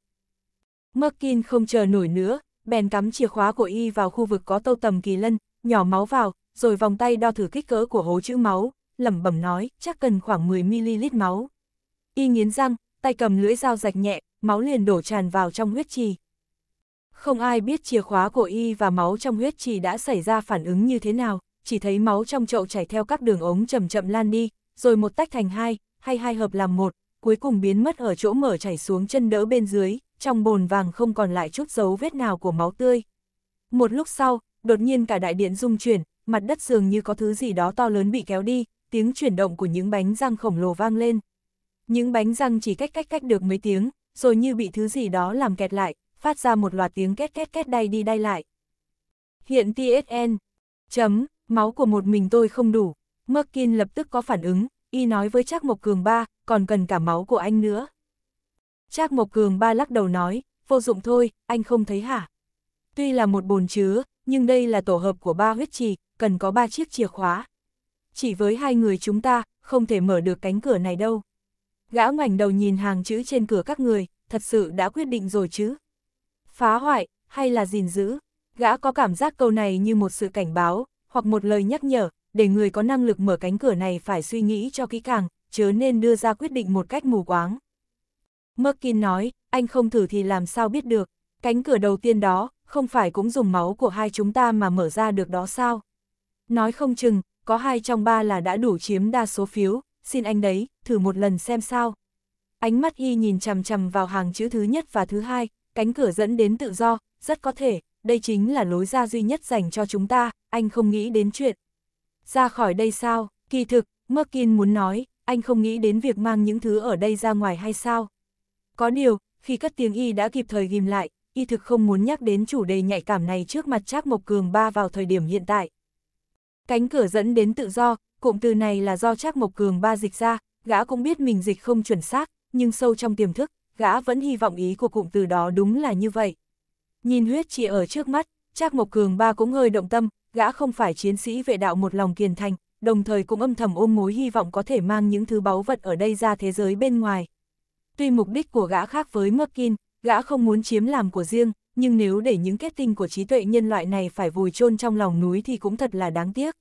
Merkin không chờ nổi nữa, bèn cắm chìa khóa của y vào khu vực có tâu tầm kỳ lân, nhỏ máu vào, rồi vòng tay đo thử kích cỡ của hố chữ máu, lẩm bẩm nói, chắc cần khoảng 10ml máu. Y nghiến răng, tay cầm lưỡi dao rạch nhẹ, máu liền đổ tràn vào trong huyết trì. Không ai biết chìa khóa của y và máu trong huyết trì đã xảy ra phản ứng như thế nào, chỉ thấy máu trong chậu chảy theo các đường ống chậm chậm lan đi, rồi một tách thành hai, hay hai hợp làm một, cuối cùng biến mất ở chỗ mở chảy xuống chân đỡ bên dưới, trong bồn vàng không còn lại chút dấu vết nào của máu tươi. Một lúc sau, đột nhiên cả đại điện rung chuyển, mặt đất dường như có thứ gì đó to lớn bị kéo đi, tiếng chuyển động của những bánh răng khổng lồ vang lên. Những bánh răng chỉ cách cách cách được mấy tiếng, rồi như bị thứ gì đó làm kẹt lại, phát ra một loạt tiếng két két két đay đi đay lại. Hiện TSN. Chấm, máu của một mình tôi không đủ. Merkin lập tức có phản ứng, y nói với Trác Mộc Cường ba, còn cần cả máu của anh nữa. Trác Mộc Cường ba lắc đầu nói, vô dụng thôi, anh không thấy hả? Tuy là một bồn chứa, nhưng đây là tổ hợp của ba huyết trì, cần có ba chiếc chìa khóa. Chỉ với hai người chúng ta, không thể mở được cánh cửa này đâu. Gã ngoảnh đầu nhìn hàng chữ trên cửa các người, thật sự đã quyết định rồi chứ. Phá hoại, hay là gìn giữ? Gã có cảm giác câu này như một sự cảnh báo, hoặc một lời nhắc nhở, để người có năng lực mở cánh cửa này phải suy nghĩ cho kỹ càng, chớ nên đưa ra quyết định một cách mù quáng. Merkin nói, anh không thử thì làm sao biết được, cánh cửa đầu tiên đó, không phải cũng dùng máu của hai chúng ta mà mở ra được đó sao? Nói không chừng, có hai trong ba là đã đủ chiếm đa số phiếu, xin anh đấy, thử một lần xem sao. Ánh mắt y nhìn chằm chằm vào hàng chữ thứ nhất và thứ hai, cánh cửa dẫn đến tự do, rất có thể, đây chính là lối ra duy nhất dành cho chúng ta, anh không nghĩ đến chuyện ra khỏi đây sao, kỳ thực, Merkin muốn nói, anh không nghĩ đến việc mang những thứ ở đây ra ngoài hay sao. Có điều, khi cất tiếng y đã kịp thời ghim lại, y thực không muốn nhắc đến chủ đề nhạy cảm này trước mặt Trác Mộc Cường ba vào thời điểm hiện tại. Cánh cửa dẫn đến tự do, cụm từ này là do Trác Mộc Cường ba dịch ra, gã cũng biết mình dịch không chuẩn xác, nhưng sâu trong tiềm thức, gã vẫn hy vọng ý của cụm từ đó đúng là như vậy. Nhìn huyết chỉ ở trước mắt, Trác Mộc Cường ba cũng hơi động tâm, gã không phải chiến sĩ vệ đạo một lòng kiên thành, đồng thời cũng âm thầm ôm mối hy vọng có thể mang những thứ báu vật ở đây ra thế giới bên ngoài. Tuy mục đích của gã khác với Merkin, gã không muốn chiếm làm của riêng, nhưng nếu để những kết tinh của trí tuệ nhân loại này phải vùi chôn trong lòng núi thì cũng thật là đáng tiếc.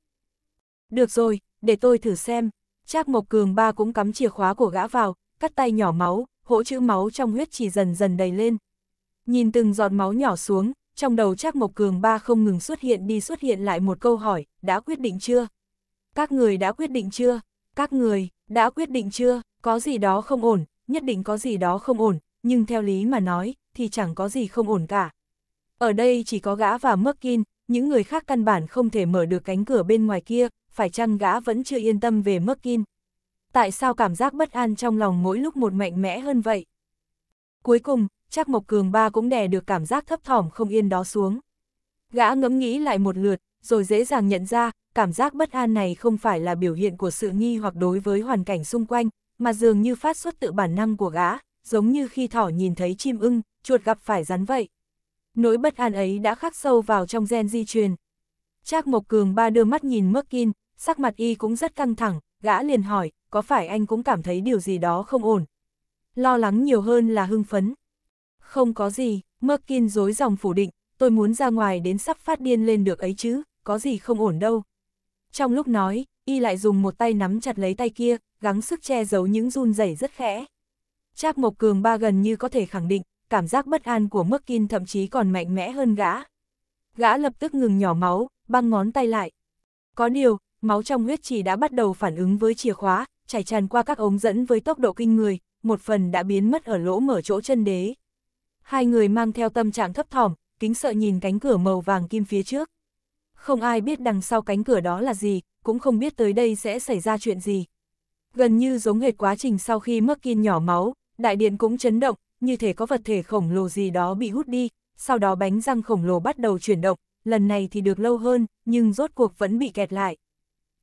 Được rồi, để tôi thử xem. Trác Mộc Cường ba cũng cắm chìa khóa của gã vào, cắt tay nhỏ máu, hỗ chữ máu trong huyết chỉ dần dần đầy lên. Nhìn từng giọt máu nhỏ xuống, trong đầu Trác Mộc Cường ba không ngừng xuất hiện đi xuất hiện lại một câu hỏi, đã quyết định chưa? Các người đã quyết định chưa? Các người, đã quyết định chưa? Có gì đó không ổn, nhất định có gì đó không ổn, nhưng theo lý mà nói, thì chẳng có gì không ổn cả. Ở đây chỉ có gã và Merkin, những người khác căn bản không thể mở được cánh cửa bên ngoài kia, phải chăng gã vẫn chưa yên tâm về Merkin? Tại sao cảm giác bất an trong lòng mỗi lúc một mạnh mẽ hơn vậy? Cuối cùng, chắc Mộc Cường ba cũng đè được cảm giác thấp thỏm không yên đó xuống. Gã ngẫm nghĩ lại một lượt, rồi dễ dàng nhận ra, cảm giác bất an này không phải là biểu hiện của sự nghi hoặc đối với hoàn cảnh xung quanh, mà dường như phát xuất tự bản năng của gã, giống như khi thỏ nhìn thấy chim ưng, chuột gặp phải rắn vậy. Nỗi bất an ấy đã khắc sâu vào trong gen di truyền. Trác Mộc Cường ba đưa mắt nhìn Merkin, sắc mặt y cũng rất căng thẳng, gã liền hỏi, có phải anh cũng cảm thấy điều gì đó không ổn? Lo lắng nhiều hơn là hưng phấn. Không có gì, Merkin dối dòng phủ định, tôi muốn ra ngoài đến sắp phát điên lên được ấy chứ, có gì không ổn đâu. Trong lúc nói, y lại dùng một tay nắm chặt lấy tay kia, gắng sức che giấu những run rẩy rất khẽ. Trác Mộc Cường ba gần như có thể khẳng định, cảm giác bất an của Merkin thậm chí còn mạnh mẽ hơn gã. Gã lập tức ngừng nhỏ máu, băng ngón tay lại. Có điều, máu trong huyết chỉ đã bắt đầu phản ứng với chìa khóa, chảy tràn qua các ống dẫn với tốc độ kinh người, một phần đã biến mất ở lỗ mở chỗ chân đế, hai người mang theo tâm trạng thấp thỏm, kính sợ nhìn cánh cửa màu vàng kim phía trước. Không ai biết đằng sau cánh cửa đó là gì, cũng không biết tới đây sẽ xảy ra chuyện gì. Gần như giống hệt quá trình sau khi mất Merkin nhỏ máu, đại điện cũng chấn động, như thể có vật thể khổng lồ gì đó bị hút đi, sau đó bánh răng khổng lồ bắt đầu chuyển động, lần này thì được lâu hơn, nhưng rốt cuộc vẫn bị kẹt lại.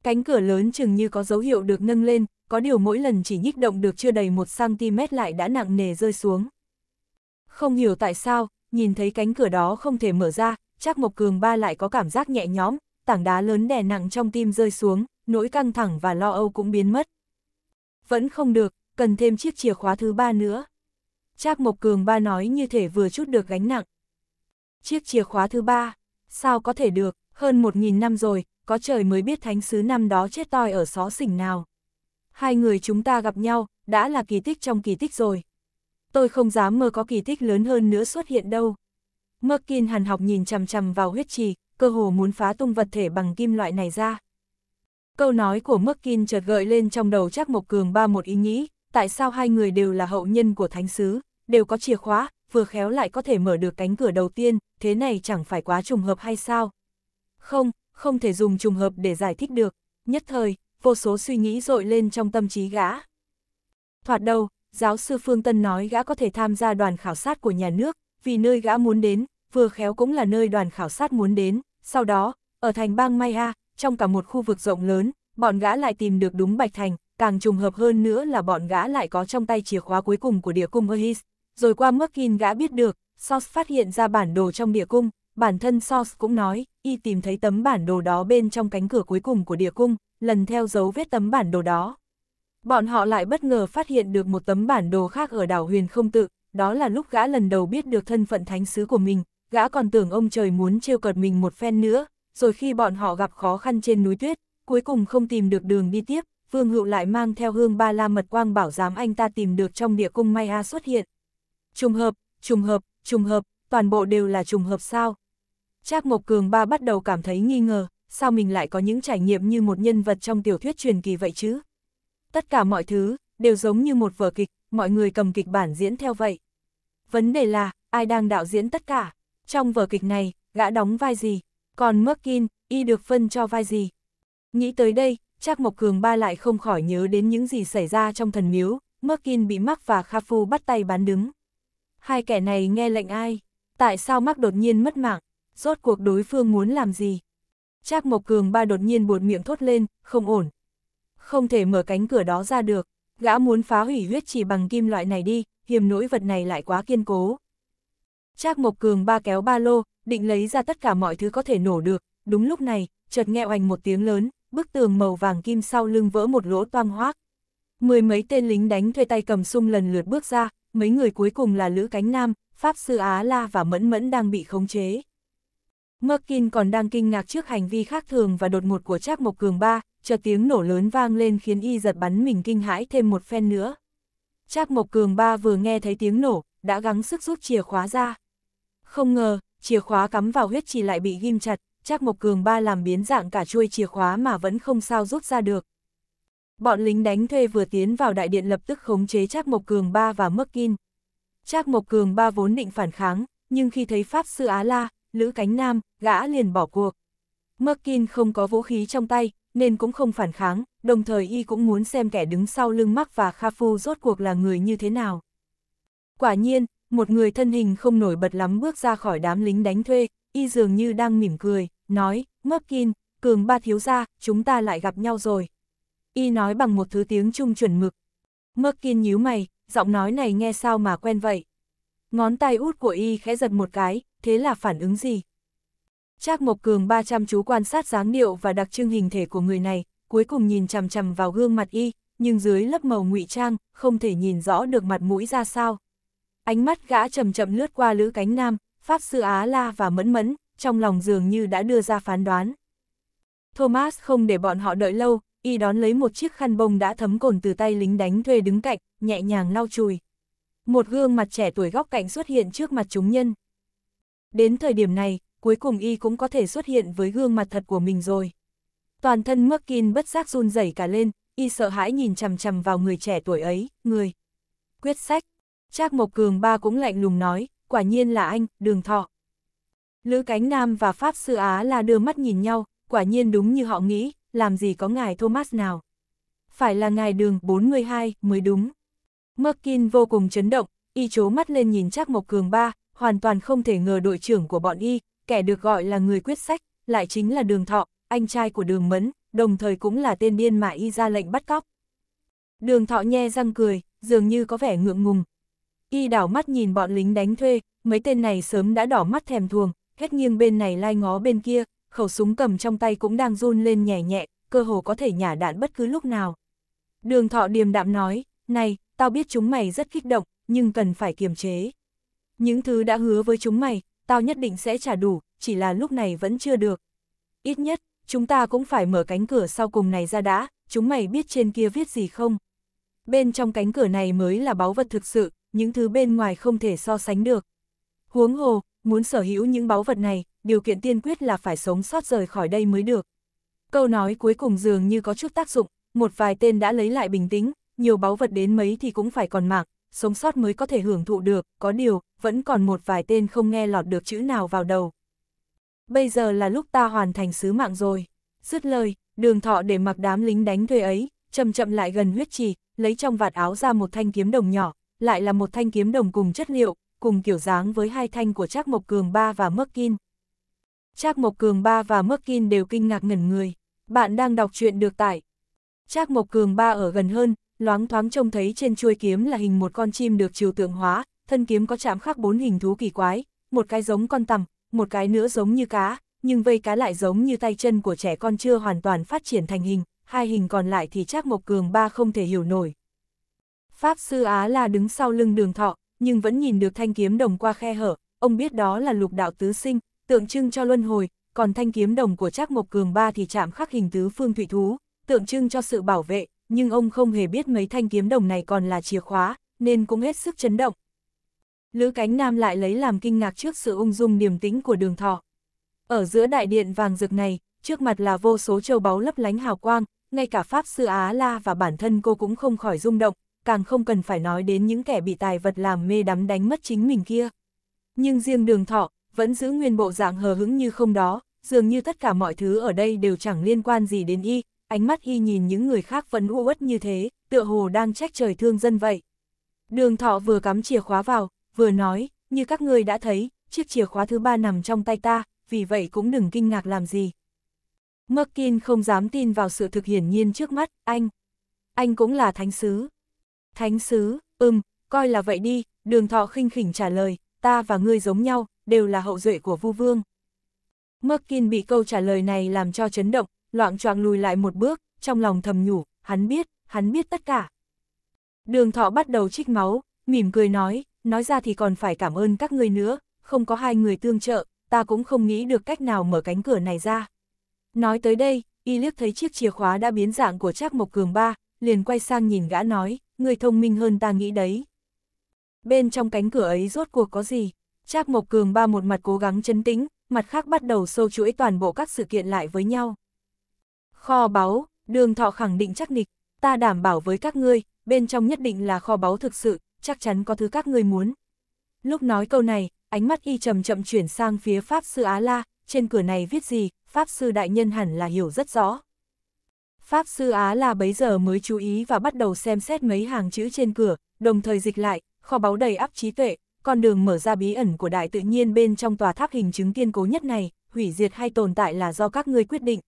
Cánh cửa lớn chừng như có dấu hiệu được nâng lên, có điều mỗi lần chỉ nhích động được chưa đầy 1cm lại đã nặng nề rơi xuống. Không hiểu tại sao, nhìn thấy cánh cửa đó không thể mở ra, Trác Mộc Cường ba lại có cảm giác nhẹ nhõm, tảng đá lớn đè nặng trong tim rơi xuống, nỗi căng thẳng và lo âu cũng biến mất. Vẫn không được, cần thêm chiếc chìa khóa thứ ba nữa. Trác Mộc Cường ba nói như thể vừa chút được gánh nặng. Chiếc chìa khóa thứ ba, sao có thể được, hơn một nghìn năm rồi, có trời mới biết thánh sứ năm đó chết toi ở xó xỉnh nào. Hai người chúng ta gặp nhau, đã là kỳ tích trong kỳ tích rồi tôi không dám mơ có kỳ tích lớn hơn nữa xuất hiện đâu. Merkin hàn học nhìn chằm chằm vào huyết trì, cơ hồ muốn phá tung vật thể bằng kim loại này ra. Câu nói của Merkin chợt gợi lên trong đầu chắc Mộc Cường ba một ý nghĩ, tại sao hai người đều là hậu nhân của thánh sứ, đều có chìa khóa, vừa khéo lại có thể mở được cánh cửa đầu tiên, thế này chẳng phải quá trùng hợp hay sao? Không, không thể dùng trùng hợp để giải thích được, nhất thời, vô số suy nghĩ dội lên trong tâm trí gã. Thoạt đầu, giáo sư Phương Tân nói gã có thể tham gia đoàn khảo sát của nhà nước, vì nơi gã muốn đến, vừa khéo cũng là nơi đoàn khảo sát muốn đến, sau đó, ở thành bang Maya, trong cả một khu vực rộng lớn, bọn gã lại tìm được đúng Bạch Thành, càng trùng hợp hơn nữa là bọn gã lại có trong tay chìa khóa cuối cùng của địa cung Ohis, rồi qua Merkin gã biết được, Sos phát hiện ra bản đồ trong địa cung, bản thân Sos cũng nói, y tìm thấy tấm bản đồ đó bên trong cánh cửa cuối cùng của địa cung, lần theo dấu vết tấm bản đồ đó. Bọn họ lại bất ngờ phát hiện được một tấm bản đồ khác ở đảo huyền không tự, đó là lúc gã lần đầu biết được thân phận thánh sứ của mình, gã còn tưởng ông trời muốn trêu cợt mình một phen nữa, rồi khi bọn họ gặp khó khăn trên núi tuyết, cuối cùng không tìm được đường đi tiếp, Vương Hữu lại mang theo hương ba la mật quang bảo giám anh ta tìm được trong địa cung mai A xuất hiện. Trùng hợp, trùng hợp, trùng hợp, toàn bộ đều là trùng hợp sao? Trác Mộc Cường ba bắt đầu cảm thấy nghi ngờ, sao mình lại có những trải nghiệm như một nhân vật trong tiểu thuyết truyền kỳ vậy chứ? Tất cả mọi thứ, đều giống như một vở kịch, mọi người cầm kịch bản diễn theo vậy. Vấn đề là, ai đang đạo diễn tất cả? Trong vở kịch này, gã đóng vai gì? Còn Merkin, y được phân cho vai gì? Nghĩ tới đây, Trác Mộc Cường ba lại không khỏi nhớ đến những gì xảy ra trong thần miếu, Merkin bị mắc và Kha Phu bắt tay bán đứng. Hai kẻ này nghe lệnh ai? Tại sao mắc đột nhiên mất mạng? Rốt cuộc đối phương muốn làm gì? Trác Mộc Cường ba đột nhiên buột miệng thốt lên, không ổn, không thể mở cánh cửa đó ra được, gã muốn phá hủy huyết chỉ bằng kim loại này đi, hiểm nỗi vật này lại quá kiên cố. Trác Mộc Cường ba kéo ba lô, định lấy ra tất cả mọi thứ có thể nổ được, đúng lúc này, chợt nghe oành một tiếng lớn, bức tường màu vàng kim sau lưng vỡ một lỗ toang hoác. Mười mấy tên lính đánh thuê tay cầm sung lần lượt bước ra, mấy người cuối cùng là Lữ Cánh Nam, Pháp Sư Á La và Mẫn Mẫn đang bị khống chế. Merkin còn đang kinh ngạc trước hành vi khác thường và đột ngột của Trác Mộc Cường ba, chợt tiếng nổ lớn vang lên khiến y giật bắn mình kinh hãi thêm một phen nữa. Trác Mộc Cường ba vừa nghe thấy tiếng nổ, đã gắng sức rút chìa khóa ra. Không ngờ, chìa khóa cắm vào huyết trì lại bị ghim chặt, Trác Mộc Cường ba làm biến dạng cả chuôi chìa khóa mà vẫn không sao rút ra được. Bọn lính đánh thuê vừa tiến vào đại điện lập tức khống chế Trác Mộc Cường ba và Mắc Kin. Trác Mộc Cường ba vốn định phản kháng, nhưng khi thấy Pháp Sư Á La, Lữ Cánh Nam, gã liền bỏ cuộc. Mắc Kin không có vũ khí trong tay, nên cũng không phản kháng, đồng thời y cũng muốn xem kẻ đứng sau lưng mắc và Kha Phu rốt cuộc là người như thế nào. Quả nhiên, một người thân hình không nổi bật lắm bước ra khỏi đám lính đánh thuê, y dường như đang mỉm cười, nói, Mấp Kim, cường ba thiếu gia, chúng ta lại gặp nhau rồi. Y nói bằng một thứ tiếng trung chuẩn mực. Mấp Kim nhíu mày, giọng nói này nghe sao mà quen vậy. Ngón tay út của y khẽ giật một cái, thế là phản ứng gì? Trác Mộc Cường ba chăm chú quan sát dáng điệu và đặc trưng hình thể của người này, cuối cùng nhìn chằm chằm vào gương mặt y, nhưng dưới lớp màu ngụy trang, không thể nhìn rõ được mặt mũi ra sao. Ánh mắt gã chậm chậm lướt qua Lữ Cánh Nam, Pháp Sư Á La và Mẫn Mẫn, trong lòng dường như đã đưa ra phán đoán. Thomas không để bọn họ đợi lâu, y đón lấy một chiếc khăn bông đã thấm cồn từ tay lính đánh thuê đứng cạnh, nhẹ nhàng lau chùi. Một gương mặt trẻ tuổi góc cạnh xuất hiện trước mặt chúng nhân. Đến thời điểm này, cuối cùng y cũng có thể xuất hiện với gương mặt thật của mình rồi. Toàn thân Merkin bất giác run rẩy cả lên, y sợ hãi nhìn chằm chằm vào người trẻ tuổi ấy, người. Quyết sách, Trác Mộc Cường ba cũng lạnh lùng nói, quả nhiên là anh, đường thọ. Lữ Cánh Nam và Pháp Sư Á là đưa mắt nhìn nhau, quả nhiên đúng như họ nghĩ, làm gì có ngài Thomas nào. Phải là ngài đường 42 mới đúng. Merkin vô cùng chấn động, y chố mắt lên nhìn Trác Mộc Cường ba, hoàn toàn không thể ngờ đội trưởng của bọn y, kẻ được gọi là người quyết sách, lại chính là Đường Thọ, anh trai của Đường Mẫn, đồng thời cũng là tên điên mà y ra lệnh bắt cóc. Đường Thọ nhe răng cười, dường như có vẻ ngượng ngùng. Y đảo mắt nhìn bọn lính đánh thuê, mấy tên này sớm đã đỏ mắt thèm thuồng, hết nghiêng bên này lai ngó bên kia, khẩu súng cầm trong tay cũng đang run lên nhẹ nhẹ, cơ hồ có thể nhả đạn bất cứ lúc nào. Đường Thọ điềm đạm nói, này, tao biết chúng mày rất kích động, nhưng cần phải kiềm chế. Những thứ đã hứa với chúng mày, tao nhất định sẽ trả đủ, chỉ là lúc này vẫn chưa được. Ít nhất, chúng ta cũng phải mở cánh cửa sau cùng này ra đã, chúng mày biết trên kia viết gì không? Bên trong cánh cửa này mới là báu vật thực sự, những thứ bên ngoài không thể so sánh được. Huống hồ, muốn sở hữu những báu vật này, điều kiện tiên quyết là phải sống sót rời khỏi đây mới được. Câu nói cuối cùng dường như có chút tác dụng, một vài tên đã lấy lại bình tĩnh, nhiều báu vật đến mấy thì cũng phải còn mạng, sống sót mới có thể hưởng thụ được, có điều, vẫn còn một vài tên không nghe lọt được chữ nào vào đầu. Bây giờ là lúc ta hoàn thành sứ mạng rồi. Dứt lời, đường thọ để mặc đám lính đánh thuê ấy, chậm chậm lại gần huyết trì, lấy trong vạt áo ra một thanh kiếm đồng nhỏ, lại là một thanh kiếm đồng cùng chất liệu, cùng kiểu dáng với hai thanh của Trác Mộc Cường Ba và Mốc Kin. Trác Mộc Cường Ba và Mốc Kin đều kinh ngạc ngẩn người. Bạn đang đọc truyện được tải. Trác Mộc Cường Ba ở gần hơn, loáng thoáng trông thấy trên chuôi kiếm là hình một con chim được chiều tượng hóa, thân kiếm có chạm khắc bốn hình thú kỳ quái, một cái giống con tằm, một cái nữa giống như cá, nhưng vây cá lại giống như tay chân của trẻ con chưa hoàn toàn phát triển thành hình, hai hình còn lại thì chắc Mộc Cường ba không thể hiểu nổi. Pháp sư Á là đứng sau lưng đường thọ, nhưng vẫn nhìn được thanh kiếm đồng qua khe hở, ông biết đó là lục đạo tứ sinh, tượng trưng cho luân hồi, còn thanh kiếm đồng của Trác Mộc Cường Ba thì chạm khắc hình tứ phương thủy thú, tượng trưng cho sự bảo vệ, nhưng ông không hề biết mấy thanh kiếm đồng này còn là chìa khóa, nên cũng hết sức chấn động. Lữ Cánh Nam lại lấy làm kinh ngạc trước sự ung dung điềm tĩnh của đường thọ. Ở giữa đại điện vàng rực này, trước mặt là vô số châu báu lấp lánh hào quang, ngay cả Pháp Sư Á La và bản thân cô cũng không khỏi rung động, càng không cần phải nói đến những kẻ bị tài vật làm mê đắm đánh mất chính mình kia. Nhưng riêng đường thọ, vẫn giữ nguyên bộ dạng hờ hững như không đó, dường như tất cả mọi thứ ở đây đều chẳng liên quan gì đến y, ánh mắt y nhìn những người khác vẫn u uất như thế, tựa hồ đang trách trời thương dân vậy. Đường thọ vừa cắm chìa khóa vào, vừa nói, như các ngươi đã thấy, chiếc chìa khóa thứ ba nằm trong tay ta, vì vậy cũng đừng kinh ngạc làm gì. Merkin không dám tin vào sự thực hiển nhiên trước mắt, anh. Anh cũng là thánh sứ. Thánh sứ, ừm, coi là vậy đi, đường thọ khinh khỉnh trả lời, ta và ngươi giống nhau, đều là hậu duệ của vu vương. Merkin bị câu trả lời này làm cho chấn động, loạn choạng lùi lại một bước, trong lòng thầm nhủ, hắn biết, hắn biết tất cả. Đường thọ bắt đầu trích máu, mỉm cười nói, nói ra thì còn phải cảm ơn các ngươi nữa, không có hai người tương trợ, ta cũng không nghĩ được cách nào mở cánh cửa này ra. Nói tới đây, y liếc thấy chiếc chìa khóa đã biến dạng của Trác Mộc Cường ba, liền quay sang nhìn gã nói, người thông minh hơn ta nghĩ đấy. Bên trong cánh cửa ấy rốt cuộc có gì? Trác Mộc Cường ba một mặt cố gắng chân tĩnh, mặt khác bắt đầu sâu chuỗi toàn bộ các sự kiện lại với nhau. Kho báu, đường thọ khẳng định chắc nịch, ta đảm bảo với các ngươi, bên trong nhất định là kho báu thực sự, chắc chắn có thứ các ngươi muốn. Lúc nói câu này, ánh mắt y chậm chậm chuyển sang phía Pháp Sư Á La, trên cửa này viết gì, Pháp Sư Đại Nhân hẳn là hiểu rất rõ. Pháp Sư Á La bấy giờ mới chú ý và bắt đầu xem xét mấy hàng chữ trên cửa, đồng thời dịch lại, kho báu đầy áp trí tuệ, con đường mở ra bí ẩn của đại tự nhiên bên trong tòa tháp hình chứng kiên cố nhất này, hủy diệt hay tồn tại là do các ngươi quyết định,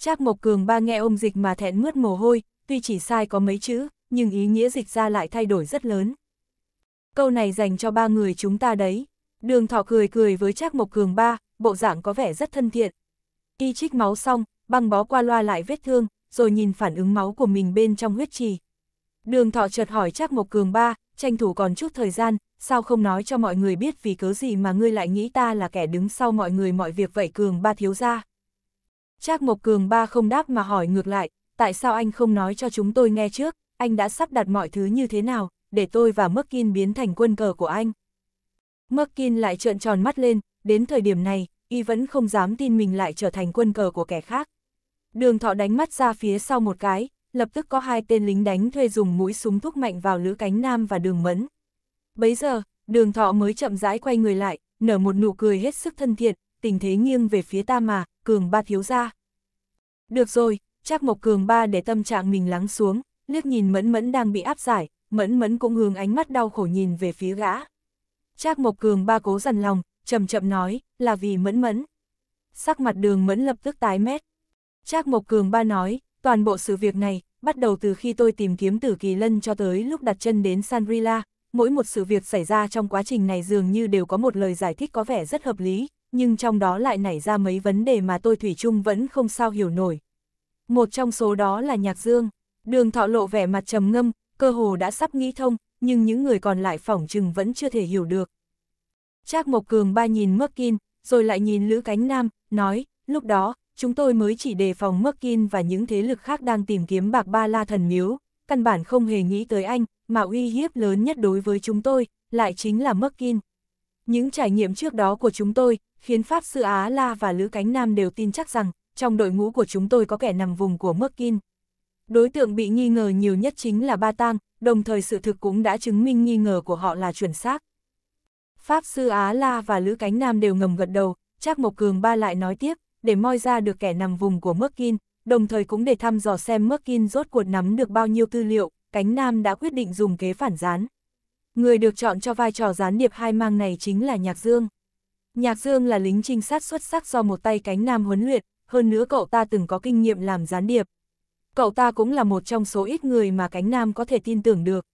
Trác Mộc Cường ba nghe ông dịch mà thẹn mướt mồ hôi, tuy chỉ sai có mấy chữ, nhưng ý nghĩa dịch ra lại thay đổi rất lớn. Câu này dành cho ba người chúng ta đấy. Đường thọ cười cười với Trác Mộc Cường ba, bộ dạng có vẻ rất thân thiện. Y trích máu xong, băng bó qua loa lại vết thương, rồi nhìn phản ứng máu của mình bên trong huyết trì. Đường thọ chợt hỏi Trác Mộc Cường ba, tranh thủ còn chút thời gian, sao không nói cho mọi người biết vì cớ gì mà ngươi lại nghĩ ta là kẻ đứng sau mọi người mọi việc vậy Cường ba thiếu ra. Trác Mộc Cường ba không đáp mà hỏi ngược lại, tại sao anh không nói cho chúng tôi nghe trước, anh đã sắp đặt mọi thứ như thế nào, để tôi và Merkin biến thành quân cờ của anh. Merkin lại trợn tròn mắt lên, đến thời điểm này, y vẫn không dám tin mình lại trở thành quân cờ của kẻ khác. Đường thọ đánh mắt ra phía sau một cái, lập tức có hai tên lính đánh thuê dùng mũi súng thúc mạnh vào lữ cánh nam và đường mẫn. Bấy giờ, đường thọ mới chậm rãi quay người lại, nở một nụ cười hết sức thân thiện, tình thế nghiêng về phía ta mà, Cường Ba thiếu ra. Được rồi, Trác Mộc Cường Ba để tâm trạng mình lắng xuống, liếc nhìn Mẫn Mẫn đang bị áp giải, Mẫn Mẫn cũng hướng ánh mắt đau khổ nhìn về phía gã. Trác Mộc Cường Ba cố dằn lòng, chậm chậm nói, là vì Mẫn Mẫn. Sắc mặt đường Mẫn lập tức tái mét. Trác Mộc Cường Ba nói, toàn bộ sự việc này, bắt đầu từ khi tôi tìm kiếm tử kỳ lân cho tới lúc đặt chân đến Sanrila, mỗi một sự việc xảy ra trong quá trình này dường như đều có một lời giải thích có vẻ rất hợp lý, nhưng trong đó lại nảy ra mấy vấn đề mà tôi Thủy chung vẫn không sao hiểu nổi. Một trong số đó là Nhạc Dương, đường thọ lộ vẻ mặt trầm ngâm, cơ hồ đã sắp nghĩ thông, nhưng những người còn lại phỏng chừng vẫn chưa thể hiểu được. Trác Mộc Cường ba nhìn Merkin, rồi lại nhìn Lữ Cánh Nam, nói, lúc đó, chúng tôi mới chỉ đề phòng Merkin và những thế lực khác đang tìm kiếm bạc ba la thần miếu, căn bản không hề nghĩ tới anh, mà uy hiếp lớn nhất đối với chúng tôi, lại chính là Merkin. Những trải nghiệm trước đó của chúng tôi, khiến Pháp sư Á La và Lữ Cánh Nam đều tin chắc rằng, trong đội ngũ của chúng tôi có kẻ nằm vùng của Merkin. Đối tượng bị nghi ngờ nhiều nhất chính là Ba Tang, đồng thời sự thực cũng đã chứng minh nghi ngờ của họ là chuẩn xác. Pháp sư Á La và Lữ Cánh Nam đều ngầm gật đầu, chắc Mộc Cường Ba lại nói tiếp, để moi ra được kẻ nằm vùng của Merkin, đồng thời cũng để thăm dò xem Merkin rốt cuộc nắm được bao nhiêu tư liệu, Cánh Nam đã quyết định dùng kế phản gián. Người được chọn cho vai trò gián điệp hai mang này chính là Nhạc Dương. Nhạc Dương là lính trinh sát xuất sắc do một tay cánh nam huấn luyện, hơn nữa cậu ta từng có kinh nghiệm làm gián điệp. Cậu ta cũng là một trong số ít người mà cánh nam có thể tin tưởng được.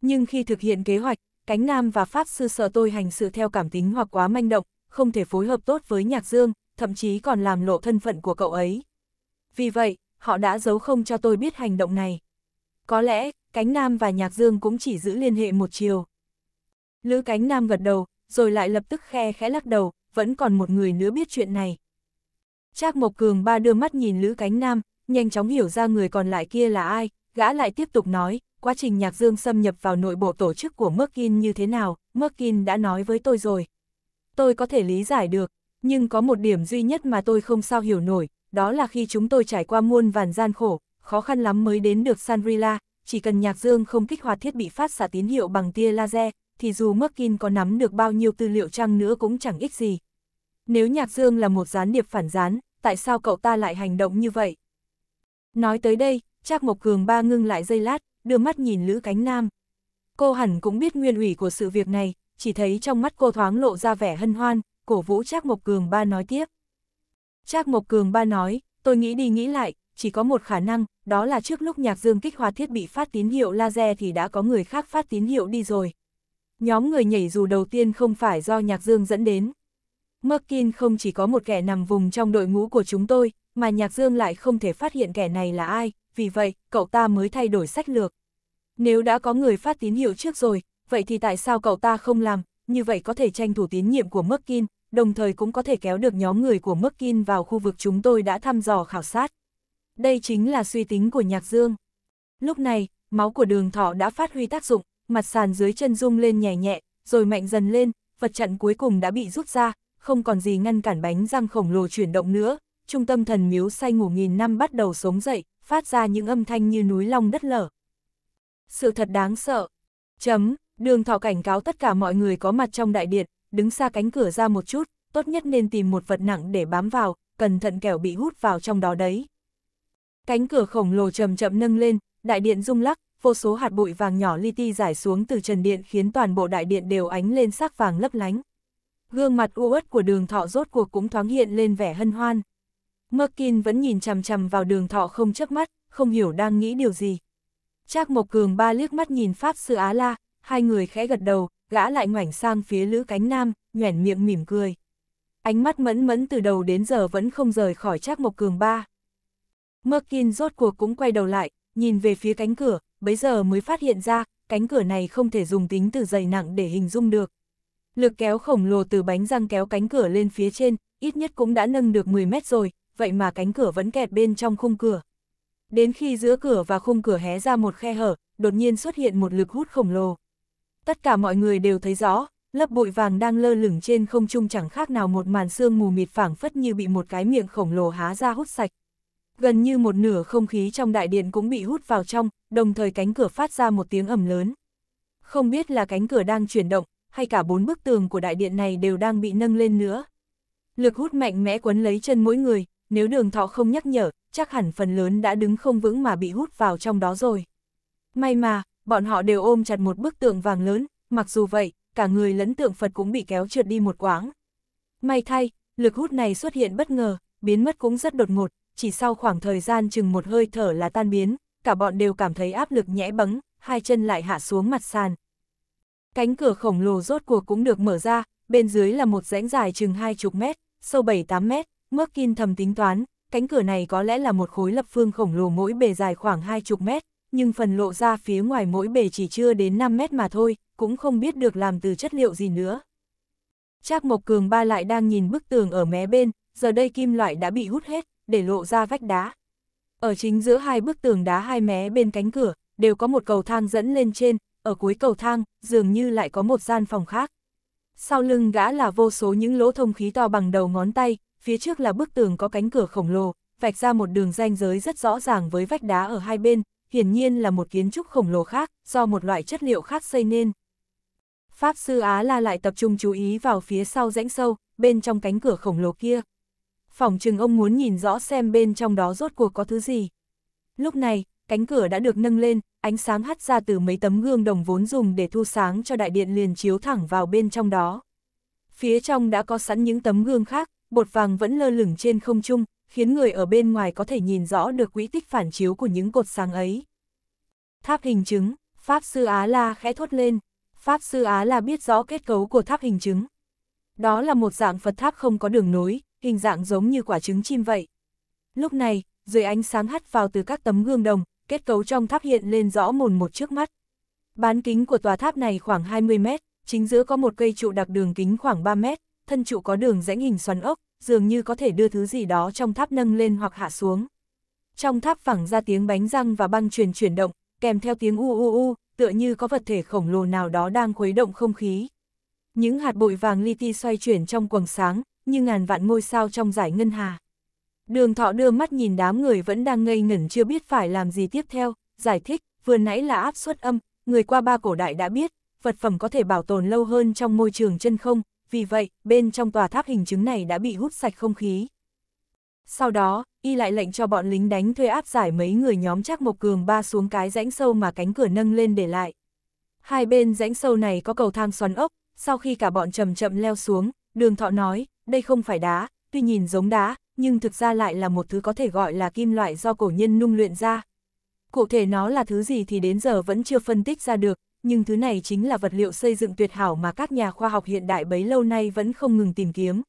Nhưng khi thực hiện kế hoạch, cánh nam và Pháp sư sợ tôi hành sự theo cảm tính hoặc quá manh động, không thể phối hợp tốt với Nhạc Dương, thậm chí còn làm lộ thân phận của cậu ấy. Vì vậy, họ đã giấu không cho tôi biết hành động này. Có lẽ, cánh nam và Nhạc Dương cũng chỉ giữ liên hệ một chiều. Lữ cánh nam gật đầu, rồi lại lập tức khe khẽ lắc đầu, vẫn còn một người nữa biết chuyện này. Trác Mộc Cường ba đưa mắt nhìn Lữ Cánh Nam, nhanh chóng hiểu ra người còn lại kia là ai, gã lại tiếp tục nói, quá trình Nhạc Dương xâm nhập vào nội bộ tổ chức của Merkin như thế nào, Merkin đã nói với tôi rồi. Tôi có thể lý giải được, nhưng có một điểm duy nhất mà tôi không sao hiểu nổi, đó là khi chúng tôi trải qua muôn vàn gian khổ, khó khăn lắm mới đến được Sanrila, chỉ cần Nhạc Dương không kích hoạt thiết bị phát xạ tín hiệu bằng tia laser, thì dù Merkin có nắm được bao nhiêu tư liệu chăng nữa cũng chẳng ích gì. Nếu Nhạc Dương là một gián điệp phản gián, tại sao cậu ta lại hành động như vậy? Nói tới đây, Trác Mộc Cường ba ngưng lại giây lát, đưa mắt nhìn Lữ Cánh Nam. Cô hẳn cũng biết nguyên ủy của sự việc này, chỉ thấy trong mắt cô thoáng lộ ra vẻ hân hoan, cổ vũ Trác Mộc Cường ba nói tiếp. Trác Mộc Cường ba nói, tôi nghĩ đi nghĩ lại, chỉ có một khả năng, đó là trước lúc Nhạc Dương kích hoạt thiết bị phát tín hiệu laser thì đã có người khác phát tín hiệu đi rồi nhóm người nhảy dù đầu tiên không phải do Nhạc Dương dẫn đến. Merkin không chỉ có một kẻ nằm vùng trong đội ngũ của chúng tôi, mà Nhạc Dương lại không thể phát hiện kẻ này là ai, vì vậy, cậu ta mới thay đổi sách lược. Nếu đã có người phát tín hiệu trước rồi, vậy thì tại sao cậu ta không làm, như vậy có thể tranh thủ tín nhiệm của Merkin, đồng thời cũng có thể kéo được nhóm người của Merkin vào khu vực chúng tôi đã thăm dò khảo sát. Đây chính là suy tính của Nhạc Dương. Lúc này, máu của đường thọ đã phát huy tác dụng, mặt sàn dưới chân rung lên nhẹ nhẹ, rồi mạnh dần lên, vật chặn cuối cùng đã bị rút ra, không còn gì ngăn cản bánh răng khổng lồ chuyển động nữa, trung tâm thần miếu say ngủ nghìn năm bắt đầu sống dậy, phát ra những âm thanh như núi long đất lở. Sự thật đáng sợ. Chấm, đường thọ cảnh cáo tất cả mọi người có mặt trong đại điện, đứng xa cánh cửa ra một chút, tốt nhất nên tìm một vật nặng để bám vào, cẩn thận kẻo bị hút vào trong đó đấy. Cánh cửa khổng lồ chậm chậm nâng lên, đại điện rung lắc, vô số hạt bụi vàng nhỏ li ti rải xuống từ trần điện khiến toàn bộ đại điện đều ánh lên sắc vàng lấp lánh. Gương mặt u uất của đường thọ rốt cuộc cũng thoáng hiện lên vẻ hân hoan. Merkin vẫn nhìn chằm chằm vào đường thọ không chớp mắt, không hiểu đang nghĩ điều gì. Trác Mộc Cường ba liếc mắt nhìn Pháp Sư Á La, hai người khẽ gật đầu, gã lại ngoảnh sang phía Lữ Cánh Nam, nhoẻn miệng mỉm cười. Ánh mắt mẫn mẫn từ đầu đến giờ vẫn không rời khỏi Trác Mộc Cường ba. Merkin rốt cuộc cũng quay đầu lại, nhìn về phía cánh cửa, bấy giờ mới phát hiện ra, cánh cửa này không thể dùng tính từ dày nặng để hình dung được. Lực kéo khổng lồ từ bánh răng kéo cánh cửa lên phía trên, ít nhất cũng đã nâng được 10 mét rồi, vậy mà cánh cửa vẫn kẹt bên trong khung cửa. Đến khi giữa cửa và khung cửa hé ra một khe hở, đột nhiên xuất hiện một lực hút khổng lồ. Tất cả mọi người đều thấy rõ, lớp bụi vàng đang lơ lửng trên không trung chẳng khác nào một màn sương mù mịt phảng phất như bị một cái miệng khổng lồ há ra hút sạch gần như một nửa không khí trong đại điện cũng bị hút vào trong, đồng thời cánh cửa phát ra một tiếng ầm lớn. Không biết là cánh cửa đang chuyển động, hay cả bốn bức tường của đại điện này đều đang bị nâng lên nữa. Lực hút mạnh mẽ quấn lấy chân mỗi người, nếu đường thọ không nhắc nhở, chắc hẳn phần lớn đã đứng không vững mà bị hút vào trong đó rồi. May mà, bọn họ đều ôm chặt một bức tượng vàng lớn, mặc dù vậy, cả người lẫn tượng Phật cũng bị kéo trượt đi một quãng. May thay, lực hút này xuất hiện bất ngờ, biến mất cũng rất đột ngột, chỉ sau khoảng thời gian chừng một hơi thở là tan biến, cả bọn đều cảm thấy áp lực nhẽ bấng, hai chân lại hạ xuống mặt sàn. Cánh cửa khổng lồ rốt cuộc cũng được mở ra, bên dưới là một rãnh dài chừng hai chục mét, sâu bảy tám mét, Mước Kim thầm tính toán, cánh cửa này có lẽ là một khối lập phương khổng lồ mỗi bề dài khoảng hai chục mét, nhưng phần lộ ra phía ngoài mỗi bề chỉ chưa đến 5 mét mà thôi, cũng không biết được làm từ chất liệu gì nữa. Trác Mộc Cường ba lại đang nhìn bức tường ở mé bên, giờ đây kim loại đã bị hút hết, để lộ ra vách đá. Ở chính giữa hai bức tường đá hai mé bên cánh cửa, đều có một cầu thang dẫn lên trên, ở cuối cầu thang, dường như lại có một gian phòng khác. Sau lưng gã là vô số những lỗ thông khí to bằng đầu ngón tay, phía trước là bức tường có cánh cửa khổng lồ, vạch ra một đường ranh giới rất rõ ràng với vách đá ở hai bên, hiển nhiên là một kiến trúc khổng lồ khác, do một loại chất liệu khác xây nên. Pháp sư Á La lại tập trung chú ý vào phía sau rãnh sâu, bên trong cánh cửa khổng lồ kia, phỏng chừng ông muốn nhìn rõ xem bên trong đó rốt cuộc có thứ gì. Lúc này, cánh cửa đã được nâng lên, ánh sáng hắt ra từ mấy tấm gương đồng vốn dùng để thu sáng cho đại điện liền chiếu thẳng vào bên trong đó. Phía trong đã có sẵn những tấm gương khác, bột vàng vẫn lơ lửng trên không trung, khiến người ở bên ngoài có thể nhìn rõ được quỹ tích phản chiếu của những cột sáng ấy. Tháp hình chứng, Pháp Sư Á La khẽ thốt lên, Pháp Sư Á La biết rõ kết cấu của tháp hình chứng. Đó là một dạng Phật tháp không có đường nối, hình dạng giống như quả trứng chim vậy. Lúc này, dưới ánh sáng hắt vào từ các tấm gương đồng, kết cấu trong tháp hiện lên rõ mồn một trước mắt. Bán kính của tòa tháp này khoảng 20 mét, chính giữa có một cây trụ đặc đường kính khoảng 3 mét, thân trụ có đường rãnh hình xoắn ốc, dường như có thể đưa thứ gì đó trong tháp nâng lên hoặc hạ xuống. Trong tháp phẳng ra tiếng bánh răng và băng truyền chuyển động, kèm theo tiếng u u u, tựa như có vật thể khổng lồ nào đó đang khuấy động không khí. Những hạt bụi vàng li ti xoay chuyển trong quầng sáng, như ngàn vạn ngôi sao trong giải ngân hà. Đường thọ đưa mắt nhìn đám người vẫn đang ngây ngẩn chưa biết phải làm gì tiếp theo, giải thích, vừa nãy là áp suất âm, người qua ba cổ đại đã biết, vật phẩm có thể bảo tồn lâu hơn trong môi trường chân không, vì vậy, bên trong tòa tháp hình chứng này đã bị hút sạch không khí. Sau đó, y lại lệnh cho bọn lính đánh thuê áp giải mấy người nhóm chắc Mộc Cường ba xuống cái rãnh sâu mà cánh cửa nâng lên để lại. Hai bên rãnh sâu này có cầu thang xoắn ốc, sau khi cả bọn chậm chậm leo xuống, đường thọ nói, đây không phải đá, tuy nhìn giống đá, nhưng thực ra lại là một thứ có thể gọi là kim loại do cổ nhân nung luyện ra. Cụ thể nó là thứ gì thì đến giờ vẫn chưa phân tích ra được, nhưng thứ này chính là vật liệu xây dựng tuyệt hảo mà các nhà khoa học hiện đại bấy lâu nay vẫn không ngừng tìm kiếm.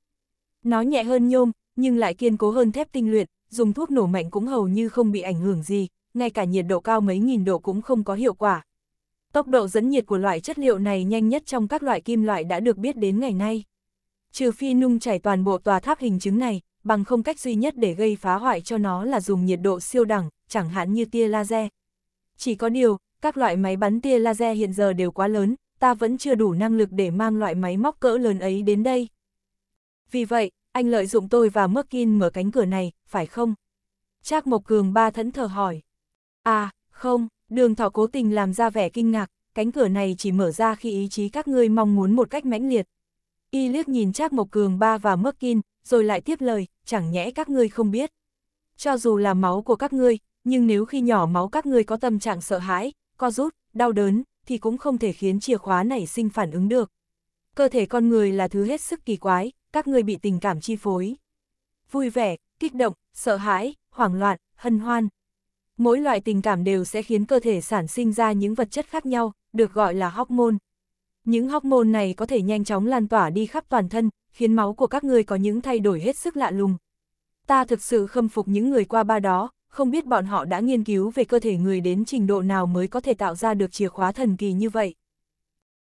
Nó nhẹ hơn nhôm, nhưng lại kiên cố hơn thép tinh luyện, dùng thuốc nổ mạnh cũng hầu như không bị ảnh hưởng gì, ngay cả nhiệt độ cao mấy nghìn độ cũng không có hiệu quả. Tốc độ dẫn nhiệt của loại chất liệu này nhanh nhất trong các loại kim loại đã được biết đến ngày nay. Trừ phi nung chảy toàn bộ tòa tháp hình chứng này, bằng không cách duy nhất để gây phá hoại cho nó là dùng nhiệt độ siêu đẳng, chẳng hạn như tia laser. Chỉ có điều, các loại máy bắn tia laser hiện giờ đều quá lớn, ta vẫn chưa đủ năng lực để mang loại máy móc cỡ lớn ấy đến đây. Vì vậy, anh lợi dụng tôi và Merkin mở cánh cửa này, phải không? Trác Mộc Cường ba thẫn thờ hỏi. À, không, đường thỏ cố tình làm ra vẻ kinh ngạc, cánh cửa này chỉ mở ra khi ý chí các ngươi mong muốn một cách mãnh liệt, Y liếc nhìn Trác Mộc Cường ba và Merkin, rồi lại tiếp lời, chẳng nhẽ các ngươi không biết. Cho dù là máu của các ngươi, nhưng nếu khi nhỏ máu các ngươi có tâm trạng sợ hãi, co rút, đau đớn, thì cũng không thể khiến chìa khóa này sinh phản ứng được. Cơ thể con người là thứ hết sức kỳ quái, các ngươi bị tình cảm chi phối. Vui vẻ, kích động, sợ hãi, hoảng loạn, hân hoan. Mỗi loại tình cảm đều sẽ khiến cơ thể sản sinh ra những vật chất khác nhau, được gọi là hormone. Những hormone này có thể nhanh chóng lan tỏa đi khắp toàn thân, khiến máu của các người có những thay đổi hết sức lạ lùng. Ta thực sự khâm phục những người qua ba đó, không biết bọn họ đã nghiên cứu về cơ thể người đến trình độ nào mới có thể tạo ra được chìa khóa thần kỳ như vậy.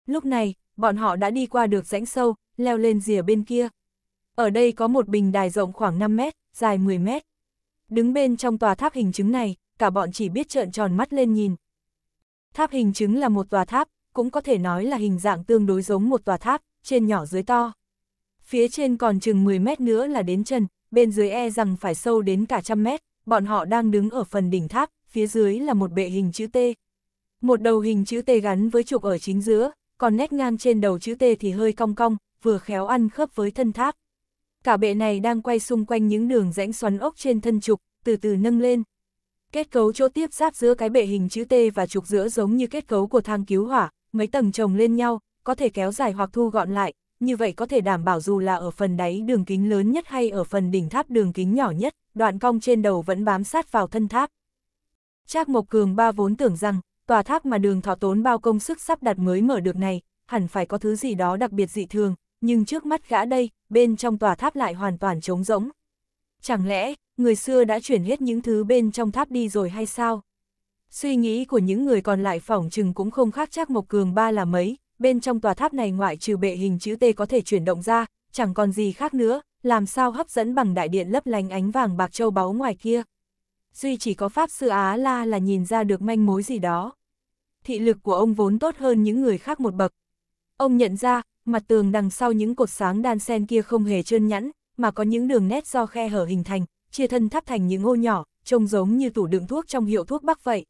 Lúc này, bọn họ đã đi qua được rãnh sâu, leo lên rìa bên kia. Ở đây có một bình đài rộng khoảng 5 mét, dài 10 mét. Đứng bên trong tòa tháp hình chứng này, cả bọn chỉ biết trợn tròn mắt lên nhìn. Tháp hình chứng là một tòa tháp, cũng có thể nói là hình dạng tương đối giống một tòa tháp, trên nhỏ dưới to. Phía trên còn chừng 10 mét nữa là đến chân, bên dưới e rằng phải sâu đến cả trăm mét, bọn họ đang đứng ở phần đỉnh tháp, phía dưới là một bệ hình chữ T. Một đầu hình chữ T gắn với trục ở chính giữa, còn nét ngang trên đầu chữ T thì hơi cong cong, vừa khéo ăn khớp với thân tháp. Cả bệ này đang quay xung quanh những đường rãnh xoắn ốc trên thân trục, từ từ nâng lên. Kết cấu chỗ tiếp giáp giữa cái bệ hình chữ T và trục giữa giống như kết cấu của thang cứu hỏa, mấy tầng chồng lên nhau, có thể kéo dài hoặc thu gọn lại, như vậy có thể đảm bảo dù là ở phần đáy đường kính lớn nhất hay ở phần đỉnh tháp đường kính nhỏ nhất, đoạn cong trên đầu vẫn bám sát vào thân tháp. Trác Mộc Cường ba vốn tưởng rằng, tòa tháp mà đường thọ tốn bao công sức sắp đặt mới mở được này, hẳn phải có thứ gì đó đặc biệt dị thường, nhưng trước mắt gã đây, bên trong tòa tháp lại hoàn toàn trống rỗng. Chẳng lẽ, người xưa đã chuyển hết những thứ bên trong tháp đi rồi hay sao? Suy nghĩ của những người còn lại phỏng chừng cũng không khác chắc Mộc Cường ba là mấy, bên trong tòa tháp này ngoại trừ bệ hình chữ T có thể chuyển động ra, chẳng còn gì khác nữa, làm sao hấp dẫn bằng đại điện lấp lánh ánh vàng bạc châu báu ngoài kia. Duy chỉ có Pháp Sư Á La là nhìn ra được manh mối gì đó. Thị lực của ông vốn tốt hơn những người khác một bậc. Ông nhận ra, mặt tường đằng sau những cột sáng đan sen kia không hề trơn nhẵn, mà có những đường nét do khe hở hình thành, chia thân tháp thành những ô nhỏ, trông giống như tủ đựng thuốc trong hiệu thuốc bắc vậy.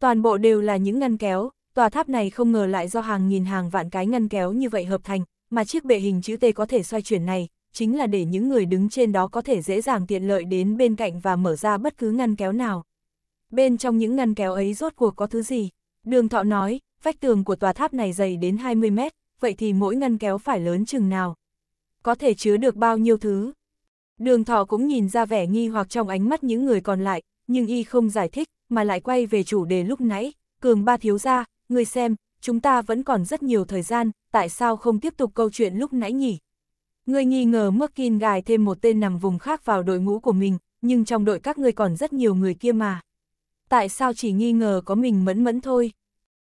Toàn bộ đều là những ngăn kéo, tòa tháp này không ngờ lại do hàng nghìn hàng vạn cái ngăn kéo như vậy hợp thành, mà chiếc bệ hình chữ T có thể xoay chuyển này, chính là để những người đứng trên đó có thể dễ dàng tiện lợi đến bên cạnh và mở ra bất cứ ngăn kéo nào. Bên trong những ngăn kéo ấy rốt cuộc có thứ gì? Đường thọ nói, vách tường của tòa tháp này dày đến 20 mét, vậy thì mỗi ngăn kéo phải lớn chừng nào? Có thể chứa được bao nhiêu thứ? Đường thọ cũng nhìn ra vẻ nghi hoặc trong ánh mắt những người còn lại, nhưng y không giải thích, mà lại quay về chủ đề lúc nãy, cường ba thiếu ra, người xem, chúng ta vẫn còn rất nhiều thời gian, tại sao không tiếp tục câu chuyện lúc nãy nhỉ? Người nghi ngờ Merkin gài thêm một tên nằm vùng khác vào đội ngũ của mình, nhưng trong đội các người còn rất nhiều người kia mà. Tại sao chỉ nghi ngờ có mình mẫn mẫn thôi?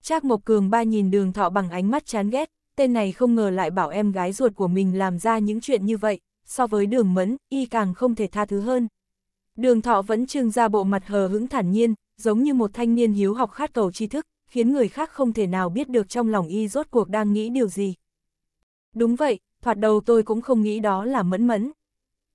Trác Mộc Cường ba nhìn đường thọ bằng ánh mắt chán ghét, tên này không ngờ lại bảo em gái ruột của mình làm ra những chuyện như vậy, so với đường mẫn, y càng không thể tha thứ hơn. Đường thọ vẫn trưng ra bộ mặt hờ hững thản nhiên, giống như một thanh niên hiếu học khát cầu tri thức, khiến người khác không thể nào biết được trong lòng y rốt cuộc đang nghĩ điều gì. Đúng vậy, thoạt đầu tôi cũng không nghĩ đó là mẫn mẫn.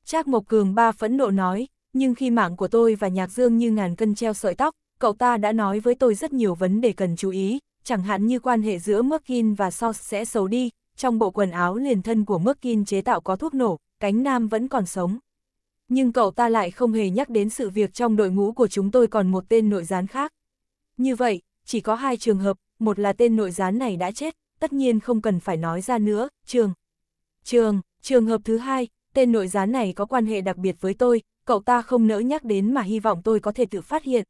Trác Mộc Cường ba phẫn nộ nói, nhưng khi mạng của tôi và Nhạc Dương như ngàn cân treo sợi tóc, cậu ta đã nói với tôi rất nhiều vấn đề cần chú ý, chẳng hạn như quan hệ giữa Merkin và Sos sẽ xấu đi, trong bộ quần áo liền thân của Merkin chế tạo có thuốc nổ, cánh nam vẫn còn sống nhưng cậu ta lại không hề nhắc đến sự việc trong đội ngũ của chúng tôi còn một tên nội gián khác. Như vậy, chỉ có hai trường hợp, một là tên nội gián này đã chết, tất nhiên không cần phải nói ra nữa, trường. Trường, trường hợp thứ hai, tên nội gián này có quan hệ đặc biệt với tôi, cậu ta không nỡ nhắc đến mà hy vọng tôi có thể tự phát hiện.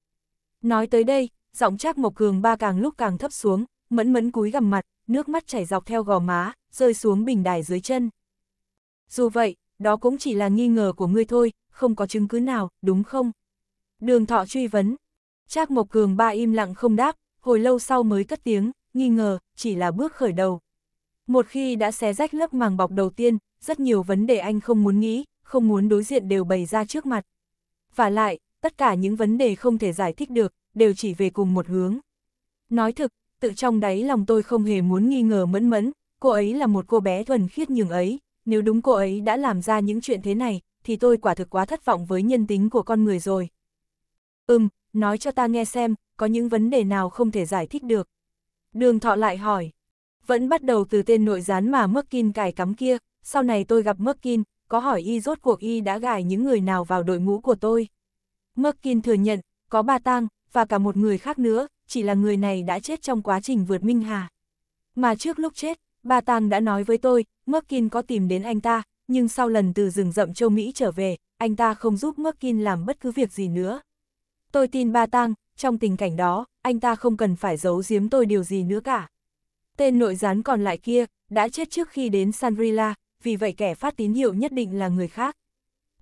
Nói tới đây, giọng chắc Mộc Cường ba càng lúc càng thấp xuống, mẫn mẫn cúi gằm mặt, nước mắt chảy dọc theo gò má, rơi xuống bình đài dưới chân. Dù vậy, đó cũng chỉ là nghi ngờ của ngươi thôi, không có chứng cứ nào, đúng không? Đường thọ truy vấn. Trác Mộc Cường ba im lặng không đáp, hồi lâu sau mới cất tiếng, nghi ngờ, chỉ là bước khởi đầu. Một khi đã xé rách lớp màng bọc đầu tiên, rất nhiều vấn đề anh không muốn nghĩ, không muốn đối diện đều bày ra trước mặt. Và lại, tất cả những vấn đề không thể giải thích được, đều chỉ về cùng một hướng. Nói thực, tự trong đáy lòng tôi không hề muốn nghi ngờ mẫn mẫn, cô ấy là một cô bé thuần khiết nhường ấy, nếu đúng cô ấy đã làm ra những chuyện thế này, thì tôi quả thực quá thất vọng với nhân tính của con người rồi. Ừm, nói cho ta nghe xem, có những vấn đề nào không thể giải thích được. Đường thọ lại hỏi, vẫn bắt đầu từ tên nội gián mà Merkin cài cắm kia, sau này tôi gặp Merkin, có hỏi y rốt cuộc y đã gài những người nào vào đội ngũ của tôi. Merkin thừa nhận, có ba Tang, và cả một người khác nữa, chỉ là người này đã chết trong quá trình vượt Minh Hà. Mà trước lúc chết, ba Tang đã nói với tôi, Merkin có tìm đến anh ta, nhưng sau lần từ rừng rậm châu Mỹ trở về, anh ta không giúp Merkin làm bất cứ việc gì nữa. Tôi tin ba tang, trong tình cảnh đó, anh ta không cần phải giấu giếm tôi điều gì nữa cả. Tên nội gián còn lại kia, đã chết trước khi đến Sanrila, vì vậy kẻ phát tín hiệu nhất định là người khác.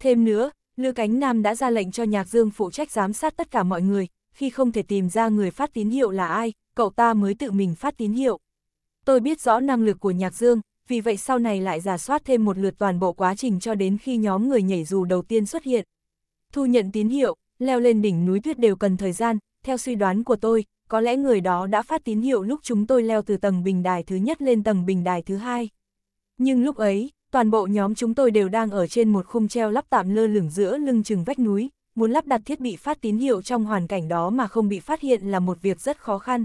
Thêm nữa, Lữ Cánh Nam đã ra lệnh cho Nhạc Dương phụ trách giám sát tất cả mọi người, khi không thể tìm ra người phát tín hiệu là ai, cậu ta mới tự mình phát tín hiệu. Tôi biết rõ năng lực của Nhạc Dương, vì vậy sau này lại giả soát thêm một lượt toàn bộ quá trình cho đến khi nhóm người nhảy dù đầu tiên xuất hiện. Thu nhận tín hiệu, leo lên đỉnh núi tuyết đều cần thời gian, theo suy đoán của tôi, có lẽ người đó đã phát tín hiệu lúc chúng tôi leo từ tầng bình đài thứ nhất lên tầng bình đài thứ hai. Nhưng lúc ấy, toàn bộ nhóm chúng tôi đều đang ở trên một khung treo lắp tạm lơ lửng giữa lưng chừng vách núi, muốn lắp đặt thiết bị phát tín hiệu trong hoàn cảnh đó mà không bị phát hiện là một việc rất khó khăn.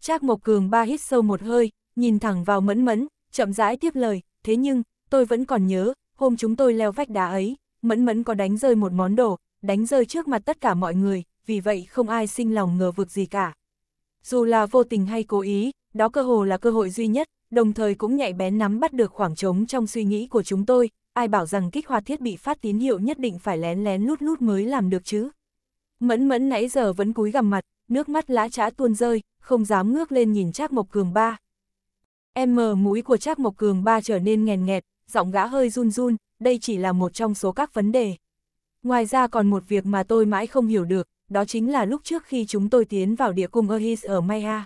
Trác Mộc Cường ba hít sâu một hơi, nhìn thẳng vào mẫn mẫn, chậm rãi tiếp lời, thế nhưng, tôi vẫn còn nhớ, hôm chúng tôi leo vách đá ấy, mẫn mẫn có đánh rơi một món đồ, đánh rơi trước mặt tất cả mọi người, vì vậy không ai sinh lòng ngờ vực gì cả. Dù là vô tình hay cố ý, đó cơ hồ là cơ hội duy nhất, đồng thời cũng nhạy bén nắm bắt được khoảng trống trong suy nghĩ của chúng tôi, ai bảo rằng kích hoạt thiết bị phát tín hiệu nhất định phải lén lén lút lút mới làm được chứ. Mẫn mẫn nãy giờ vẫn cúi gằm mặt, nước mắt lã trã tuôn rơi, không dám ngước lên nhìn Trác Mộc Cường ba, Em mũi của Trác Mộc Cường ba trở nên nghèn nghẹt, giọng gã hơi run run, đây chỉ là một trong số các vấn đề. Ngoài ra còn một việc mà tôi mãi không hiểu được, đó chính là lúc trước khi chúng tôi tiến vào địa cung ahis ở Maya.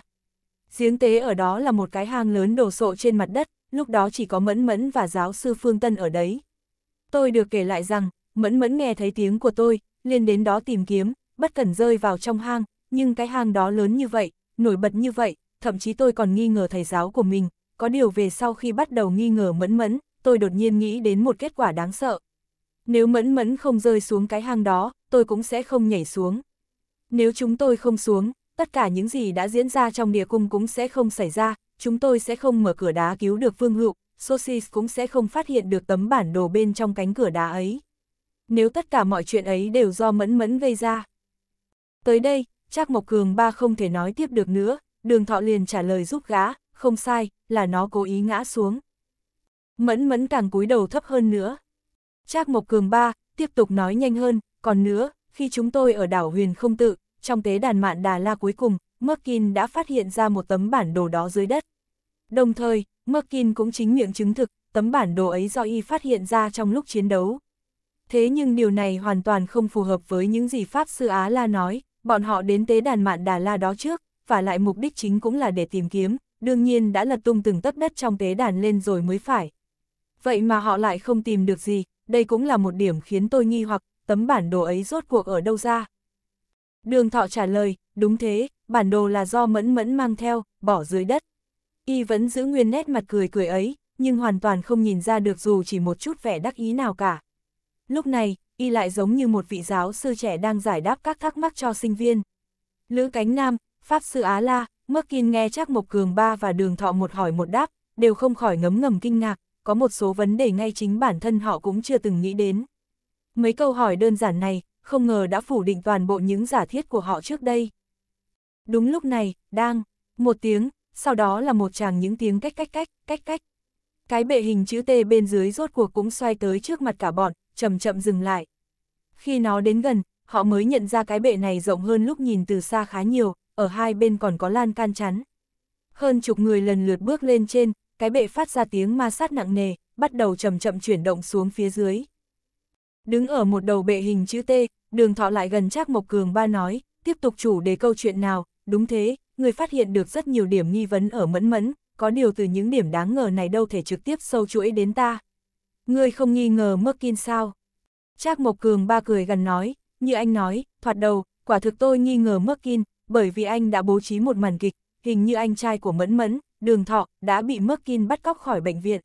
Giếng tế ở đó là một cái hang lớn đồ sộ trên mặt đất, lúc đó chỉ có Mẫn Mẫn và giáo sư Phương Tân ở đấy. Tôi được kể lại rằng, Mẫn Mẫn nghe thấy tiếng của tôi, liền đến đó tìm kiếm, bất cần rơi vào trong hang, nhưng cái hang đó lớn như vậy, nổi bật như vậy, thậm chí tôi còn nghi ngờ thầy giáo của mình, có điều về sau khi bắt đầu nghi ngờ mẫn mẫn, tôi đột nhiên nghĩ đến một kết quả đáng sợ. Nếu mẫn mẫn không rơi xuống cái hang đó, tôi cũng sẽ không nhảy xuống. Nếu chúng tôi không xuống, tất cả những gì đã diễn ra trong địa cung cũng sẽ không xảy ra, chúng tôi sẽ không mở cửa đá cứu được Vương Hữu, Sosis cũng sẽ không phát hiện được tấm bản đồ bên trong cánh cửa đá ấy. Nếu tất cả mọi chuyện ấy đều do mẫn mẫn gây ra. Tới đây, Trác Mộc Cường ba không thể nói tiếp được nữa, đường thọ liền trả lời giúp gã, không sai, là nó cố ý ngã xuống. Mẫn mẫn càng cúi đầu thấp hơn nữa. Trác Mộc Cường ba, tiếp tục nói nhanh hơn, còn nữa, khi chúng tôi ở đảo Huyền không tự, trong tế đàn mạn Đà La cuối cùng, Merkin đã phát hiện ra một tấm bản đồ đó dưới đất. Đồng thời, Merkin cũng chính miệng chứng thực, tấm bản đồ ấy do y phát hiện ra trong lúc chiến đấu. Thế nhưng điều này hoàn toàn không phù hợp với những gì Pháp Sư Á La nói, bọn họ đến tế đàn mạn Đà La đó trước, và lại mục đích chính cũng là để tìm kiếm, đương nhiên đã lật tung từng tấc đất trong tế đàn lên rồi mới phải. Vậy mà họ lại không tìm được gì, đây cũng là một điểm khiến tôi nghi hoặc, tấm bản đồ ấy rốt cuộc ở đâu ra? Đường thọ trả lời, đúng thế, bản đồ là do mẫn mẫn mang theo, bỏ dưới đất. Y vẫn giữ nguyên nét mặt cười cười ấy, nhưng hoàn toàn không nhìn ra được dù chỉ một chút vẻ đắc ý nào cả. Lúc này, Y lại giống như một vị giáo sư trẻ đang giải đáp các thắc mắc cho sinh viên. Lữ Cánh Nam, Pháp Sư Á La, Ngước Kiên nghe Trác Mộc Cường ba và Đường Thọ một hỏi một đáp, đều không khỏi ngấm ngầm kinh ngạc, có một số vấn đề ngay chính bản thân họ cũng chưa từng nghĩ đến. Mấy câu hỏi đơn giản này, không ngờ đã phủ định toàn bộ những giả thiết của họ trước đây. Đúng lúc này, đang, một tiếng, sau đó là một chàng những tiếng cách cách cách, cách cách. Cái bệ hình chữ T bên dưới rốt cuộc cũng xoay tới trước mặt cả bọn, chậm chậm dừng lại. Khi nó đến gần, họ mới nhận ra cái bệ này rộng hơn lúc nhìn từ xa khá nhiều, ở hai bên còn có lan can chắn. Hơn chục người lần lượt bước lên trên, cái bệ phát ra tiếng ma sát nặng nề, bắt đầu chậm chậm chuyển động xuống phía dưới. Đứng ở một đầu bệ hình chữ T, đường thọ lại gần Trác Mộc Cường ba nói, tiếp tục chủ đề câu chuyện nào, đúng thế, người phát hiện được rất nhiều điểm nghi vấn ở mẫn mẫn, có điều từ những điểm đáng ngờ này đâu thể trực tiếp sâu chuỗi đến ta. người không nghi ngờ Merkin sao? Trác Mộc Cường ba cười gần nói, như anh nói, thoạt đầu, quả thực tôi nghi ngờ Merkin, bởi vì anh đã bố trí một màn kịch, hình như anh trai của Mẫn Mẫn, Đường Thọ, đã bị Merkin bắt cóc khỏi bệnh viện.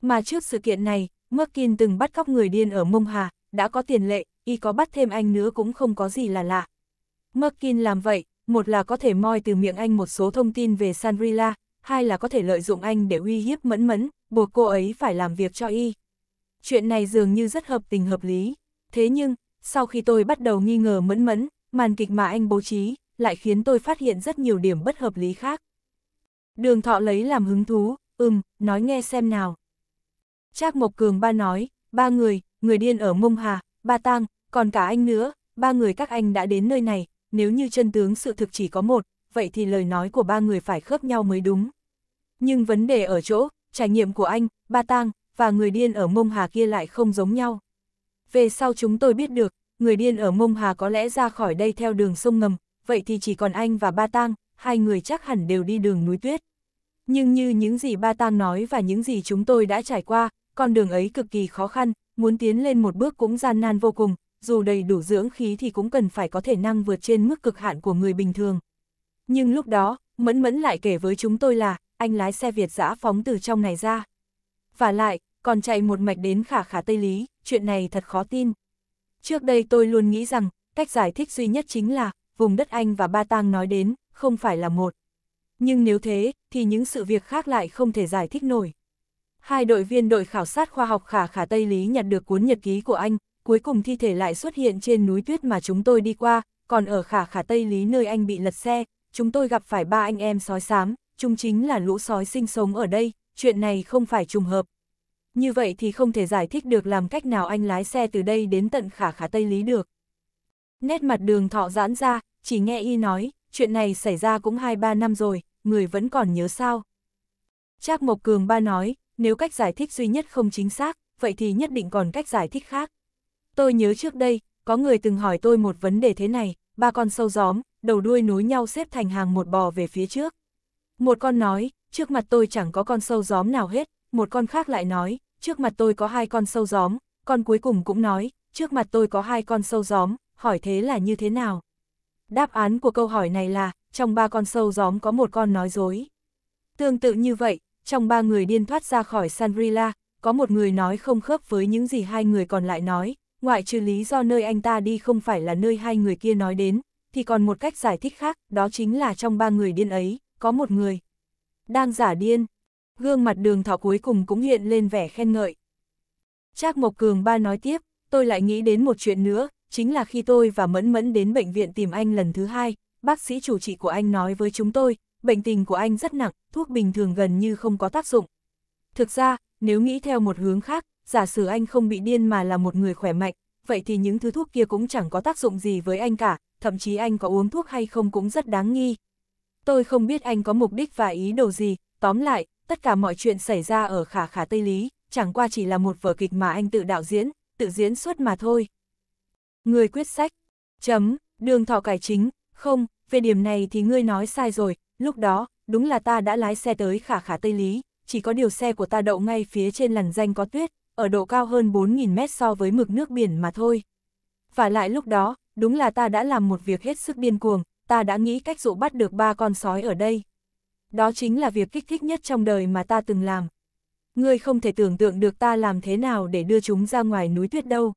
Mà trước sự kiện này, Merkin từng bắt cóc người điên ở Mông Hà, đã có tiền lệ, y có bắt thêm anh nữa cũng không có gì là lạ. Merkin làm vậy, một là có thể moi từ miệng anh một số thông tin về Sanrila, hai là có thể lợi dụng anh để uy hiếp Mẫn Mẫn, buộc cô ấy phải làm việc cho y. Chuyện này dường như rất hợp tình hợp lý. Thế nhưng, sau khi tôi bắt đầu nghi ngờ Mẫn Mẫn, màn kịch mà anh bố trí, lại khiến tôi phát hiện rất nhiều điểm bất hợp lý khác. Đường thọ lấy làm hứng thú, ừm, nói nghe xem nào. Trác Mộc Cường ba nói, ba người, người điên ở Mông Hà, ba tang, còn cả anh nữa, ba người các anh đã đến nơi này, nếu như chân tướng sự thực chỉ có một, vậy thì lời nói của ba người phải khớp nhau mới đúng. Nhưng vấn đề ở chỗ, trải nghiệm của anh, ba tang, và người điên ở Mông Hà kia lại không giống nhau. Về sau chúng tôi biết được, người điên ở Mông Hà có lẽ ra khỏi đây theo đường sông ngầm, vậy thì chỉ còn anh và Ba Tang, hai người chắc hẳn đều đi đường núi tuyết. Nhưng như những gì Ba Tang nói và những gì chúng tôi đã trải qua, con đường ấy cực kỳ khó khăn, muốn tiến lên một bước cũng gian nan vô cùng, dù đầy đủ dưỡng khí thì cũng cần phải có thể năng vượt trên mức cực hạn của người bình thường. Nhưng lúc đó, Mẫn Mẫn lại kể với chúng tôi là, anh lái xe Việt giã phóng từ trong này ra. Và lại, còn chạy một mạch đến khả khả Tây Lý, chuyện này thật khó tin. Trước đây tôi luôn nghĩ rằng, cách giải thích duy nhất chính là, vùng đất Anh và Ba Tang nói đến, không phải là một. Nhưng nếu thế, thì những sự việc khác lại không thể giải thích nổi. Hai đội viên đội khảo sát khoa học khả khả Tây Lý nhặt được cuốn nhật ký của anh, cuối cùng thi thể lại xuất hiện trên núi tuyết mà chúng tôi đi qua, còn ở khả khả Tây Lý nơi anh bị lật xe, chúng tôi gặp phải ba anh em sói xám, chúng chính là lũ sói sinh sống ở đây, chuyện này không phải trùng hợp. Như vậy thì không thể giải thích được làm cách nào anh lái xe từ đây đến tận khả khả Tây Lý được. Nét mặt đường thọ giãn ra, chỉ nghe y nói, chuyện này xảy ra cũng 2-3 năm rồi, người vẫn còn nhớ sao. Trác Mộc Cường ba nói, nếu cách giải thích duy nhất không chính xác, vậy thì nhất định còn cách giải thích khác. Tôi nhớ trước đây, có người từng hỏi tôi một vấn đề thế này, ba con sâu gióm, đầu đuôi nối nhau xếp thành hàng một bò về phía trước. Một con nói, trước mặt tôi chẳng có con sâu gióm nào hết, một con khác lại nói, trước mặt tôi có hai con sâu gióm, con cuối cùng cũng nói, trước mặt tôi có hai con sâu gióm, hỏi thế là như thế nào? Đáp án của câu hỏi này là, trong ba con sâu gióm có một con nói dối. Tương tự như vậy, trong ba người điên thoát ra khỏi Sanrila, có một người nói không khớp với những gì hai người còn lại nói, ngoại trừ lý do nơi anh ta đi không phải là nơi hai người kia nói đến, thì còn một cách giải thích khác, đó chính là trong ba người điên ấy, có một người đang giả điên. Gương mặt đường thọ cuối cùng cũng hiện lên vẻ khen ngợi. Trác Mộc Cường ba nói tiếp, tôi lại nghĩ đến một chuyện nữa, chính là khi tôi và Mẫn Mẫn đến bệnh viện tìm anh lần thứ hai, bác sĩ chủ trị của anh nói với chúng tôi, bệnh tình của anh rất nặng, thuốc bình thường gần như không có tác dụng. Thực ra, nếu nghĩ theo một hướng khác, giả sử anh không bị điên mà là một người khỏe mạnh, vậy thì những thứ thuốc kia cũng chẳng có tác dụng gì với anh cả, thậm chí anh có uống thuốc hay không cũng rất đáng nghi. Tôi không biết anh có mục đích và ý đồ gì, tóm lại, tất cả mọi chuyện xảy ra ở khả khả Tây Lý, chẳng qua chỉ là một vở kịch mà anh tự đạo diễn, tự diễn xuất mà thôi. Người quyết sách, chấm, đường thọ cải chính, không, về điểm này thì ngươi nói sai rồi, lúc đó, đúng là ta đã lái xe tới khả khả Tây Lý, chỉ có điều xe của ta đậu ngay phía trên lằn danh có tuyết, ở độ cao hơn 4.000 mét so với mực nước biển mà thôi. Và lại lúc đó, đúng là ta đã làm một việc hết sức điên cuồng, ta đã nghĩ cách dụ bắt được ba con sói ở đây. Đó chính là việc kích thích nhất trong đời mà ta từng làm. Ngươi không thể tưởng tượng được ta làm thế nào để đưa chúng ra ngoài núi tuyết đâu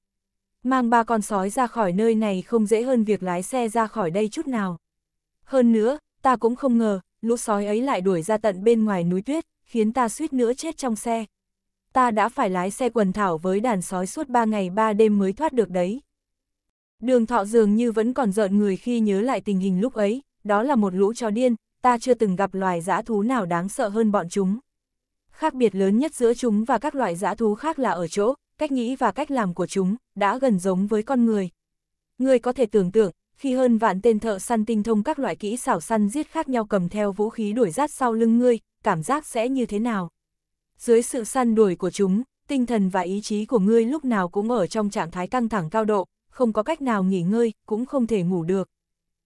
mang ba con sói ra khỏi nơi này không dễ hơn việc lái xe ra khỏi đây chút nào. Hơn nữa, ta cũng không ngờ, lũ sói ấy lại đuổi ra tận bên ngoài núi tuyết, khiến ta suýt nữa chết trong xe. Ta đã phải lái xe quần thảo với đàn sói suốt ba ngày ba đêm mới thoát được đấy. Đường thọ dường như vẫn còn giận người khi nhớ lại tình hình lúc ấy, đó là một lũ chó điên, ta chưa từng gặp loài dã thú nào đáng sợ hơn bọn chúng. Khác biệt lớn nhất giữa chúng và các loại dã thú khác là ở chỗ, cách nghĩ và cách làm của chúng đã gần giống với con người. Người có thể tưởng tượng, khi hơn vạn tên thợ săn tinh thông các loại kỹ xảo săn giết khác nhau cầm theo vũ khí đuổi rát sau lưng ngươi, cảm giác sẽ như thế nào? Dưới sự săn đuổi của chúng, tinh thần và ý chí của ngươi lúc nào cũng ở trong trạng thái căng thẳng cao độ, không có cách nào nghỉ ngơi, cũng không thể ngủ được.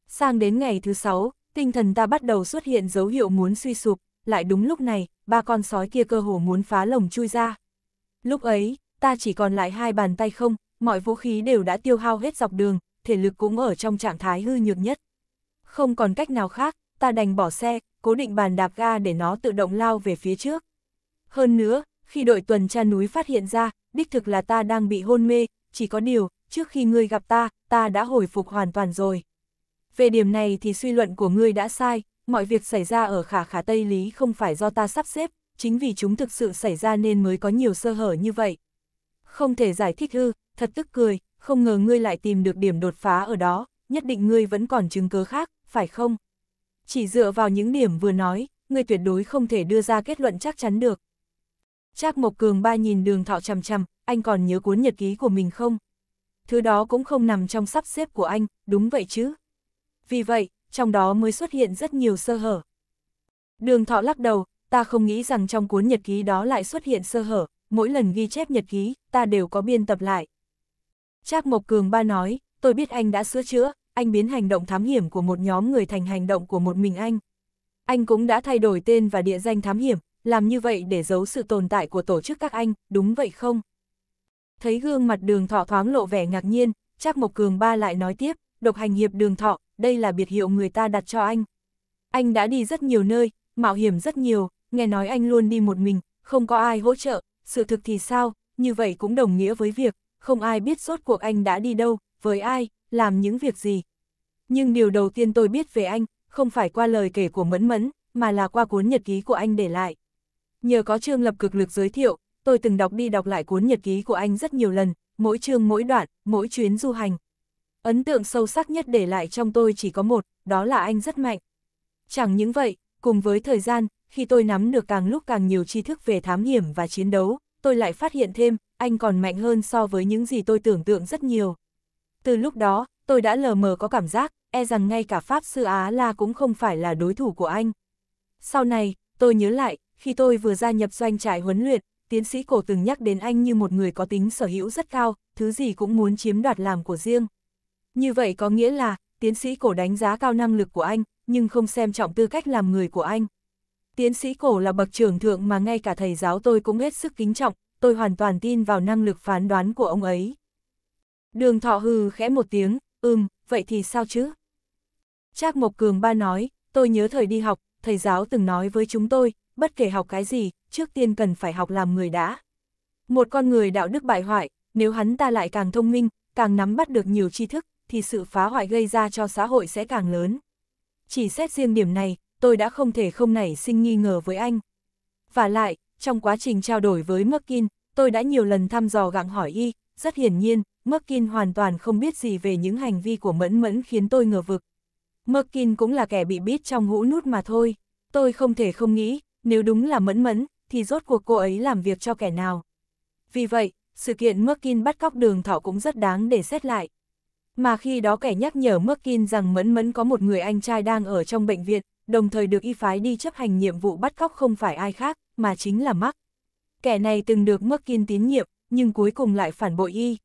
Sang đến ngày thứ sáu, tinh thần ta bắt đầu xuất hiện dấu hiệu muốn suy sụp, lại đúng lúc này, ba con sói kia cơ hồ muốn phá lồng chui ra. Lúc ấy, ta chỉ còn lại hai bàn tay không, mọi vũ khí đều đã tiêu hao hết dọc đường, thể lực cũng ở trong trạng thái hư nhược nhất. Không còn cách nào khác, ta đành bỏ xe, cố định bàn đạp ga để nó tự động lao về phía trước. Hơn nữa, khi đội tuần tra núi phát hiện ra, đích thực là ta đang bị hôn mê, chỉ có điều, trước khi ngươi gặp ta, ta đã hồi phục hoàn toàn rồi. Về điểm này thì suy luận của ngươi đã sai, mọi việc xảy ra ở khả khả Tây Lý không phải do ta sắp xếp, chính vì chúng thực sự xảy ra nên mới có nhiều sơ hở như vậy không thể giải thích hư thật tức cười, không ngờ ngươi lại tìm được điểm đột phá ở đó, nhất định ngươi vẫn còn chứng cứ khác, phải không? Chỉ dựa vào những điểm vừa nói, ngươi tuyệt đối không thể đưa ra kết luận chắc chắn được. Trác Mộc Cường ba nhìn đường thọ chằm chằm, anh còn nhớ cuốn nhật ký của mình không? Thứ đó cũng không nằm trong sắp xếp của anh, đúng vậy chứ? Vì vậy, trong đó mới xuất hiện rất nhiều sơ hở. Đường thọ lắc đầu, ta không nghĩ rằng trong cuốn nhật ký đó lại xuất hiện sơ hở, mỗi lần ghi chép nhật ký, ta đều có biên tập lại. Trác Mộc Cường ba nói, tôi biết anh đã sửa chữa, anh biến hành động thám hiểm của một nhóm người thành hành động của một mình anh. Anh cũng đã thay đổi tên và địa danh thám hiểm, làm như vậy để giấu sự tồn tại của tổ chức các anh, đúng vậy không? Thấy gương mặt đường thọ thoáng lộ vẻ ngạc nhiên, Trác Mộc Cường ba lại nói tiếp, độc hành hiệp đường thọ, đây là biệt hiệu người ta đặt cho anh. Anh đã đi rất nhiều nơi, mạo hiểm rất nhiều, nghe nói anh luôn đi một mình, không có ai hỗ trợ, sự thực thì sao, như vậy cũng đồng nghĩa với việc, không ai biết rốt cuộc anh đã đi đâu, với ai, làm những việc gì. Nhưng điều đầu tiên tôi biết về anh, không phải qua lời kể của Mẫn Mẫn, mà là qua cuốn nhật ký của anh để lại. Nhờ có Trương Lập cực lực giới thiệu, tôi từng đọc đi đọc lại cuốn nhật ký của anh rất nhiều lần, mỗi chương mỗi đoạn, mỗi chuyến du hành. Ấn tượng sâu sắc nhất để lại trong tôi chỉ có một, đó là anh rất mạnh. Chẳng những vậy, cùng với thời gian, khi tôi nắm được càng lúc càng nhiều tri thức về thám hiểm và chiến đấu, tôi lại phát hiện thêm, anh còn mạnh hơn so với những gì tôi tưởng tượng rất nhiều. Từ lúc đó, tôi đã lờ mờ có cảm giác, e rằng ngay cả Pháp Sư Á La cũng không phải là đối thủ của anh. Sau này, tôi nhớ lại, khi tôi vừa gia nhập doanh trại huấn luyện, tiến sĩ cổ từng nhắc đến anh như một người có tính sở hữu rất cao, thứ gì cũng muốn chiếm đoạt làm của riêng. Như vậy có nghĩa là, tiến sĩ cổ đánh giá cao năng lực của anh, nhưng không xem trọng tư cách làm người của anh. Tiến sĩ cổ là bậc trưởng thượng mà ngay cả thầy giáo tôi cũng hết sức kính trọng, tôi hoàn toàn tin vào năng lực phán đoán của ông ấy. Đường thọ hừ khẽ một tiếng, ừm, vậy thì sao chứ? Trác Mộc Cường ba nói, tôi nhớ thời đi học, thầy giáo từng nói với chúng tôi, bất kể học cái gì, trước tiên cần phải học làm người đã. Một con người đạo đức bại hoại, nếu hắn ta lại càng thông minh, càng nắm bắt được nhiều tri thức, thì sự phá hoại gây ra cho xã hội sẽ càng lớn. Chỉ xét riêng điểm này, tôi đã không thể không nảy sinh nghi ngờ với anh. Và lại, trong quá trình trao đổi với Merkin, tôi đã nhiều lần thăm dò gặng hỏi y, rất hiển nhiên, Merkin hoàn toàn không biết gì về những hành vi của Mẫn Mẫn khiến tôi ngờ vực. Merkin cũng là kẻ bị biết trong hũ nút mà thôi. Tôi không thể không nghĩ, nếu đúng là Mẫn Mẫn, thì rốt cuộc cô ấy làm việc cho kẻ nào. Vì vậy, sự kiện Merkin bắt cóc đường thọ cũng rất đáng để xét lại. Mà khi đó kẻ nhắc nhở Merkin rằng Mẫn Mẫn có một người anh trai đang ở trong bệnh viện, đồng thời được y phái đi chấp hành nhiệm vụ bắt cóc không phải ai khác, mà chính là Mắc. Kẻ này từng được Merkin tín nhiệm, nhưng cuối cùng lại phản bội y.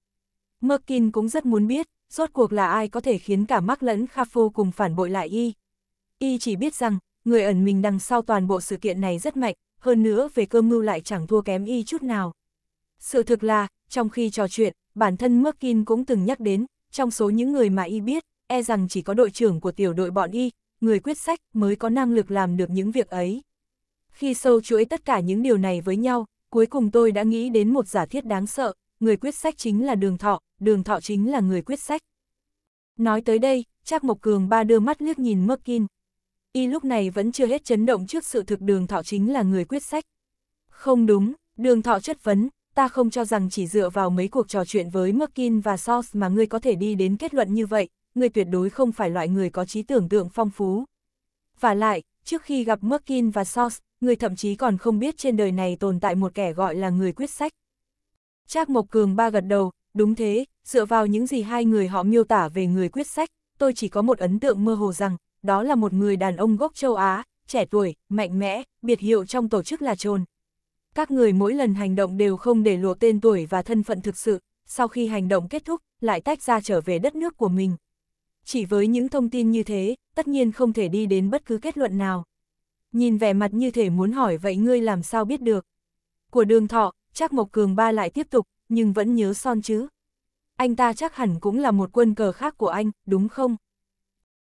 Merkin cũng rất muốn biết, rốt cuộc là ai có thể khiến cả Mắc lẫn Khafu cùng phản bội lại y. Y chỉ biết rằng, người ẩn mình đằng sau toàn bộ sự kiện này rất mạnh, hơn nữa về cơ mưu lại chẳng thua kém y chút nào. Sự thực là, trong khi trò chuyện, bản thân Merkin cũng từng nhắc đến, trong số những người mà y biết, e rằng chỉ có đội trưởng của tiểu đội bọn y, người quyết sách mới có năng lực làm được những việc ấy. Khi sâu chuỗi tất cả những điều này với nhau, cuối cùng tôi đã nghĩ đến một giả thiết đáng sợ, người quyết sách chính là đường thọ, đường thọ chính là người quyết sách. Nói tới đây, Trác Mộc Cường ba đưa mắt liếc nhìn Merkin. Y lúc này vẫn chưa hết chấn động trước sự thực đường thọ chính là người quyết sách. Không đúng, đường thọ chất vấn, ta không cho rằng chỉ dựa vào mấy cuộc trò chuyện với Merkin và Sauce mà ngươi có thể đi đến kết luận như vậy, ngươi tuyệt đối không phải loại người có trí tưởng tượng phong phú. Và lại, trước khi gặp Merkin và Sauce, ngươi thậm chí còn không biết trên đời này tồn tại một kẻ gọi là người quyết sách. Trác Mộc Cường ba gật đầu, đúng thế, dựa vào những gì hai người họ miêu tả về người quyết sách, tôi chỉ có một ấn tượng mơ hồ rằng, đó là một người đàn ông gốc châu Á, trẻ tuổi, mạnh mẽ, biệt hiệu trong tổ chức là trồn. Các người mỗi lần hành động đều không để lộ tên tuổi và thân phận thực sự, sau khi hành động kết thúc, lại tách ra trở về đất nước của mình chỉ với những thông tin như thế, tất nhiên không thể đi đến bất cứ kết luận nào. Nhìn vẻ mặt như thể muốn hỏi vậy ngươi làm sao biết được. Của đường thọ, chắc Mộc Cường ba lại tiếp tục, nhưng vẫn nhớ son chứ. Anh ta chắc hẳn cũng là một quân cờ khác của anh, đúng không?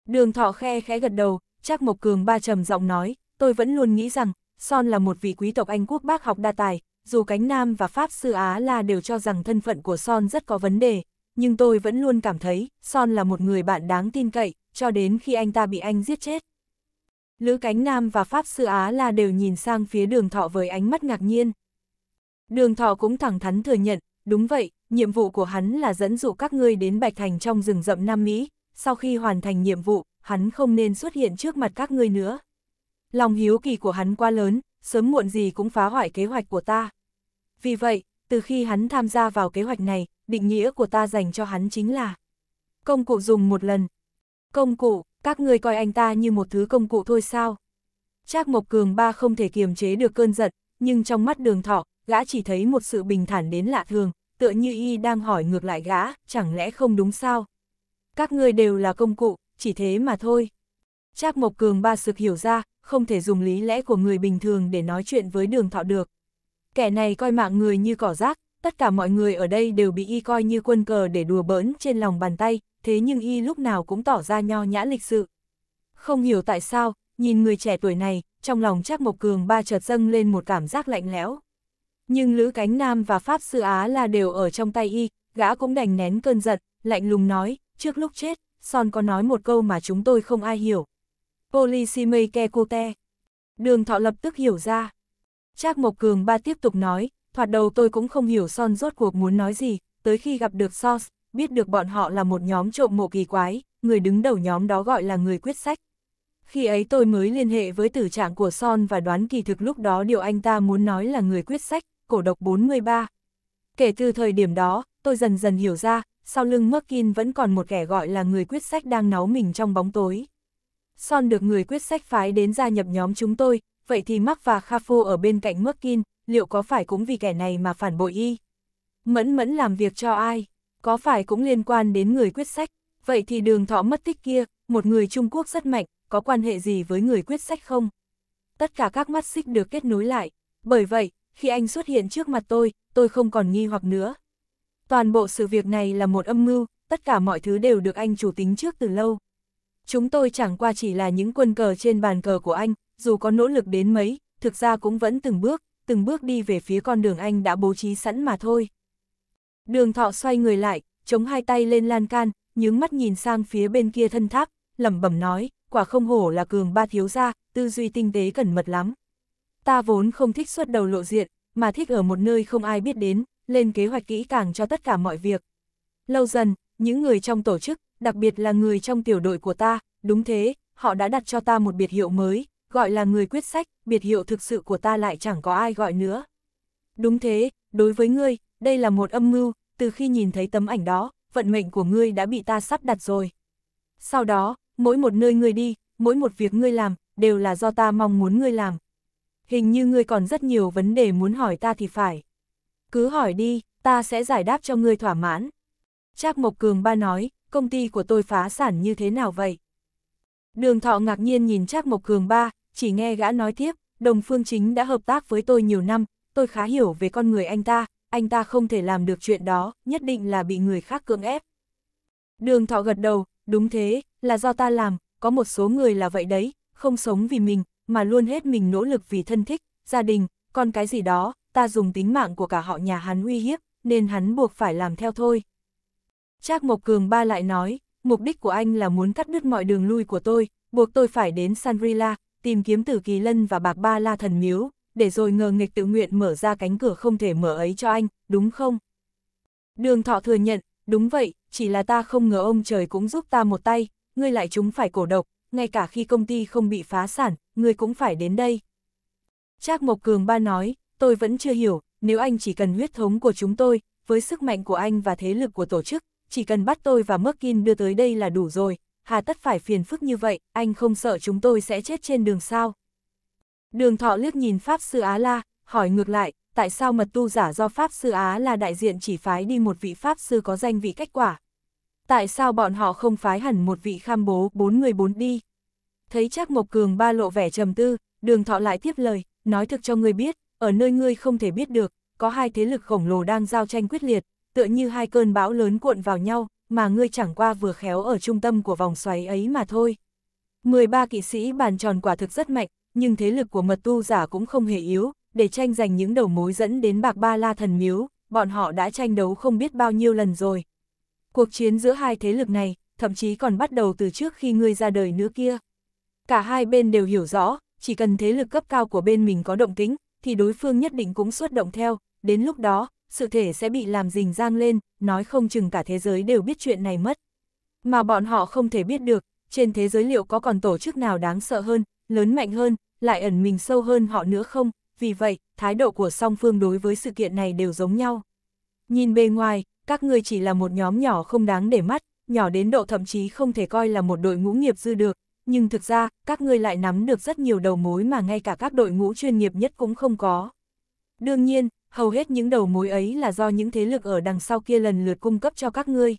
Đường thọ khe khẽ gật đầu, chắc Mộc Cường ba trầm giọng nói, tôi vẫn luôn nghĩ rằng, son là một vị quý tộc Anh quốc bác học đa tài, dù cánh Nam và Pháp sư Á là đều cho rằng thân phận của son rất có vấn đề, nhưng tôi vẫn luôn cảm thấy, Son là một người bạn đáng tin cậy, cho đến khi anh ta bị anh giết chết. Lữ Cánh Nam và Pháp Sư Á là đều nhìn sang phía đường thọ với ánh mắt ngạc nhiên. Đường thọ cũng thẳng thắn thừa nhận, đúng vậy, nhiệm vụ của hắn là dẫn dụ các ngươi đến Bạch Thành trong rừng rậm Nam Mỹ, sau khi hoàn thành nhiệm vụ, hắn không nên xuất hiện trước mặt các ngươi nữa. Lòng hiếu kỳ của hắn quá lớn, sớm muộn gì cũng phá hoại kế hoạch của ta. Vì vậy, từ khi hắn tham gia vào kế hoạch này, định nghĩa của ta dành cho hắn chính là công cụ dùng một lần. Công cụ, các ngươi coi anh ta như một thứ công cụ thôi sao? Trác Mộc Cường ba không thể kiềm chế được cơn giận, nhưng trong mắt đường thọ, gã chỉ thấy một sự bình thản đến lạ thường, tựa như y đang hỏi ngược lại gã, chẳng lẽ không đúng sao? Các ngươi đều là công cụ, chỉ thế mà thôi. Trác Mộc Cường ba sực hiểu ra, không thể dùng lý lẽ của người bình thường để nói chuyện với đường thọ được kẻ này coi mạng người như cỏ rác, tất cả mọi người ở đây đều bị y coi như quân cờ để đùa bỡn trên lòng bàn tay, thế nhưng y lúc nào cũng tỏ ra nho nhã lịch sự. Không hiểu tại sao, nhìn người trẻ tuổi này, trong lòng chắc Mộc Cường ba chợt dâng lên một cảm giác lạnh lẽo. Nhưng Lữ Cánh Nam và Pháp Sư Á là đều ở trong tay y, gã cũng đành nén cơn giận, lạnh lùng nói, trước lúc chết, Son có nói một câu mà chúng tôi không ai hiểu. Polysime ke cô te. Đường thọ lập tức hiểu ra. Trác Mộc Cường ba tiếp tục nói, thoạt đầu tôi cũng không hiểu son rốt cuộc muốn nói gì, tới khi gặp được Sos, biết được bọn họ là một nhóm trộm mộ kỳ quái, người đứng đầu nhóm đó gọi là người quyết sách. Khi ấy tôi mới liên hệ với tử trạng của Son và đoán kỳ thực lúc đó điều anh ta muốn nói là người quyết sách, cổ độc 43. Kể từ thời điểm đó, tôi dần dần hiểu ra, sau lưng Merkin vẫn còn một kẻ gọi là người quyết sách đang náu mình trong bóng tối. Son được người quyết sách phái đến gia nhập nhóm chúng tôi, vậy thì Mark và Khafo ở bên cạnh Merkin, liệu có phải cũng vì kẻ này mà phản bội y? Mẫn mẫn làm việc cho ai? Có phải cũng liên quan đến người quyết sách? Vậy thì đường thọ mất tích kia, một người Trung Quốc rất mạnh, có quan hệ gì với người quyết sách không? Tất cả các mắt xích được kết nối lại. Bởi vậy, khi anh xuất hiện trước mặt tôi, tôi không còn nghi hoặc nữa. Toàn bộ sự việc này là một âm mưu, tất cả mọi thứ đều được anh chủ tính trước từ lâu. Chúng tôi chẳng qua chỉ là những quân cờ trên bàn cờ của anh, dù có nỗ lực đến mấy, thực ra cũng vẫn từng bước, từng bước đi về phía con đường anh đã bố trí sẵn mà thôi. Đường thọ xoay người lại, chống hai tay lên lan can, nhướng mắt nhìn sang phía bên kia thân tháp, lẩm bẩm nói, quả không hổ là cường ba thiếu gia, tư duy tinh tế cẩn mật lắm. Ta vốn không thích xuất đầu lộ diện, mà thích ở một nơi không ai biết đến, lên kế hoạch kỹ càng cho tất cả mọi việc. Lâu dần, những người trong tổ chức, đặc biệt là người trong tiểu đội của ta, đúng thế, họ đã đặt cho ta một biệt hiệu mới, gọi là người quyết sách, biệt hiệu thực sự của ta lại chẳng có ai gọi nữa. Đúng thế, đối với ngươi, đây là một âm mưu, từ khi nhìn thấy tấm ảnh đó, vận mệnh của ngươi đã bị ta sắp đặt rồi. Sau đó, mỗi một nơi ngươi đi, mỗi một việc ngươi làm, đều là do ta mong muốn ngươi làm. Hình như ngươi còn rất nhiều vấn đề muốn hỏi ta thì phải. Cứ hỏi đi, ta sẽ giải đáp cho ngươi thỏa mãn. Trác Mộc Cường ba nói, công ty của tôi phá sản như thế nào vậy? Đường Thọ ngạc nhiên nhìn Trác Mộc Cường ba, chỉ nghe gã nói tiếp, đồng phương chính đã hợp tác với tôi nhiều năm, tôi khá hiểu về con người anh ta, anh ta không thể làm được chuyện đó, nhất định là bị người khác cưỡng ép. Đường thọ gật đầu, đúng thế, là do ta làm, có một số người là vậy đấy, không sống vì mình, mà luôn hết mình nỗ lực vì thân thích, gia đình, con cái gì đó, ta dùng tính mạng của cả họ nhà hắn uy hiếp, nên hắn buộc phải làm theo thôi. Trác Mộc Cường ba lại nói, mục đích của anh là muốn cắt đứt mọi đường lui của tôi, buộc tôi phải đến Sanrila, tìm kiếm tử kỳ lân và bạc ba la thần miếu, để rồi ngờ nghịch tự nguyện mở ra cánh cửa không thể mở ấy cho anh, đúng không? Đường thọ thừa nhận, đúng vậy, chỉ là ta không ngờ ông trời cũng giúp ta một tay, ngươi lại chúng phải cổ độc, ngay cả khi công ty không bị phá sản, ngươi cũng phải đến đây. Trác Mộc Cường ba nói, tôi vẫn chưa hiểu, nếu anh chỉ cần huyết thống của chúng tôi, với sức mạnh của anh và thế lực của tổ chức, chỉ cần bắt tôi và Merkin đưa tới đây là đủ rồi, hà tất phải phiền phức như vậy, anh không sợ chúng tôi sẽ chết trên đường sao. Đường thọ liếc nhìn Pháp Sư Á La, hỏi ngược lại, tại sao mật tu giả do Pháp Sư Á La đại diện chỉ phái đi một vị Pháp Sư có danh vị cách quả? Tại sao bọn họ không phái hẳn một vị kham bố bốn người bốn đi? Thấy chắc Mộc Cường ba lộ vẻ trầm tư, đường thọ lại tiếp lời, nói thực cho ngươi biết, ở nơi ngươi không thể biết được, có hai thế lực khổng lồ đang giao tranh quyết liệt, tựa như hai cơn bão lớn cuộn vào nhau, mà ngươi chẳng qua vừa khéo ở trung tâm của vòng xoáy ấy mà thôi. 13 kỵ sĩ bàn tròn quả thực rất mạnh, nhưng thế lực của mật tu giả cũng không hề yếu, để tranh giành những đầu mối dẫn đến bạc ba la thần miếu, bọn họ đã tranh đấu không biết bao nhiêu lần rồi. Cuộc chiến giữa hai thế lực này, thậm chí còn bắt đầu từ trước khi ngươi ra đời nữa kia. Cả hai bên đều hiểu rõ, chỉ cần thế lực cấp cao của bên mình có động tính, thì đối phương nhất định cũng xuất động theo, đến lúc đó, sự thể sẽ bị làm rình rang lên, nói không chừng cả thế giới đều biết chuyện này mất. Mà bọn họ không thể biết được, trên thế giới liệu có còn tổ chức nào đáng sợ hơn, lớn mạnh hơn, lại ẩn mình sâu hơn họ nữa không, vì vậy, thái độ của song phương đối với sự kiện này đều giống nhau. Nhìn bề ngoài, các ngươi chỉ là một nhóm nhỏ không đáng để mắt, nhỏ đến độ thậm chí không thể coi là một đội ngũ nghiệp dư được, nhưng thực ra, các ngươi lại nắm được rất nhiều đầu mối mà ngay cả các đội ngũ chuyên nghiệp nhất cũng không có. Đương nhiên, hầu hết những đầu mối ấy là do những thế lực ở đằng sau kia lần lượt cung cấp cho các ngươi.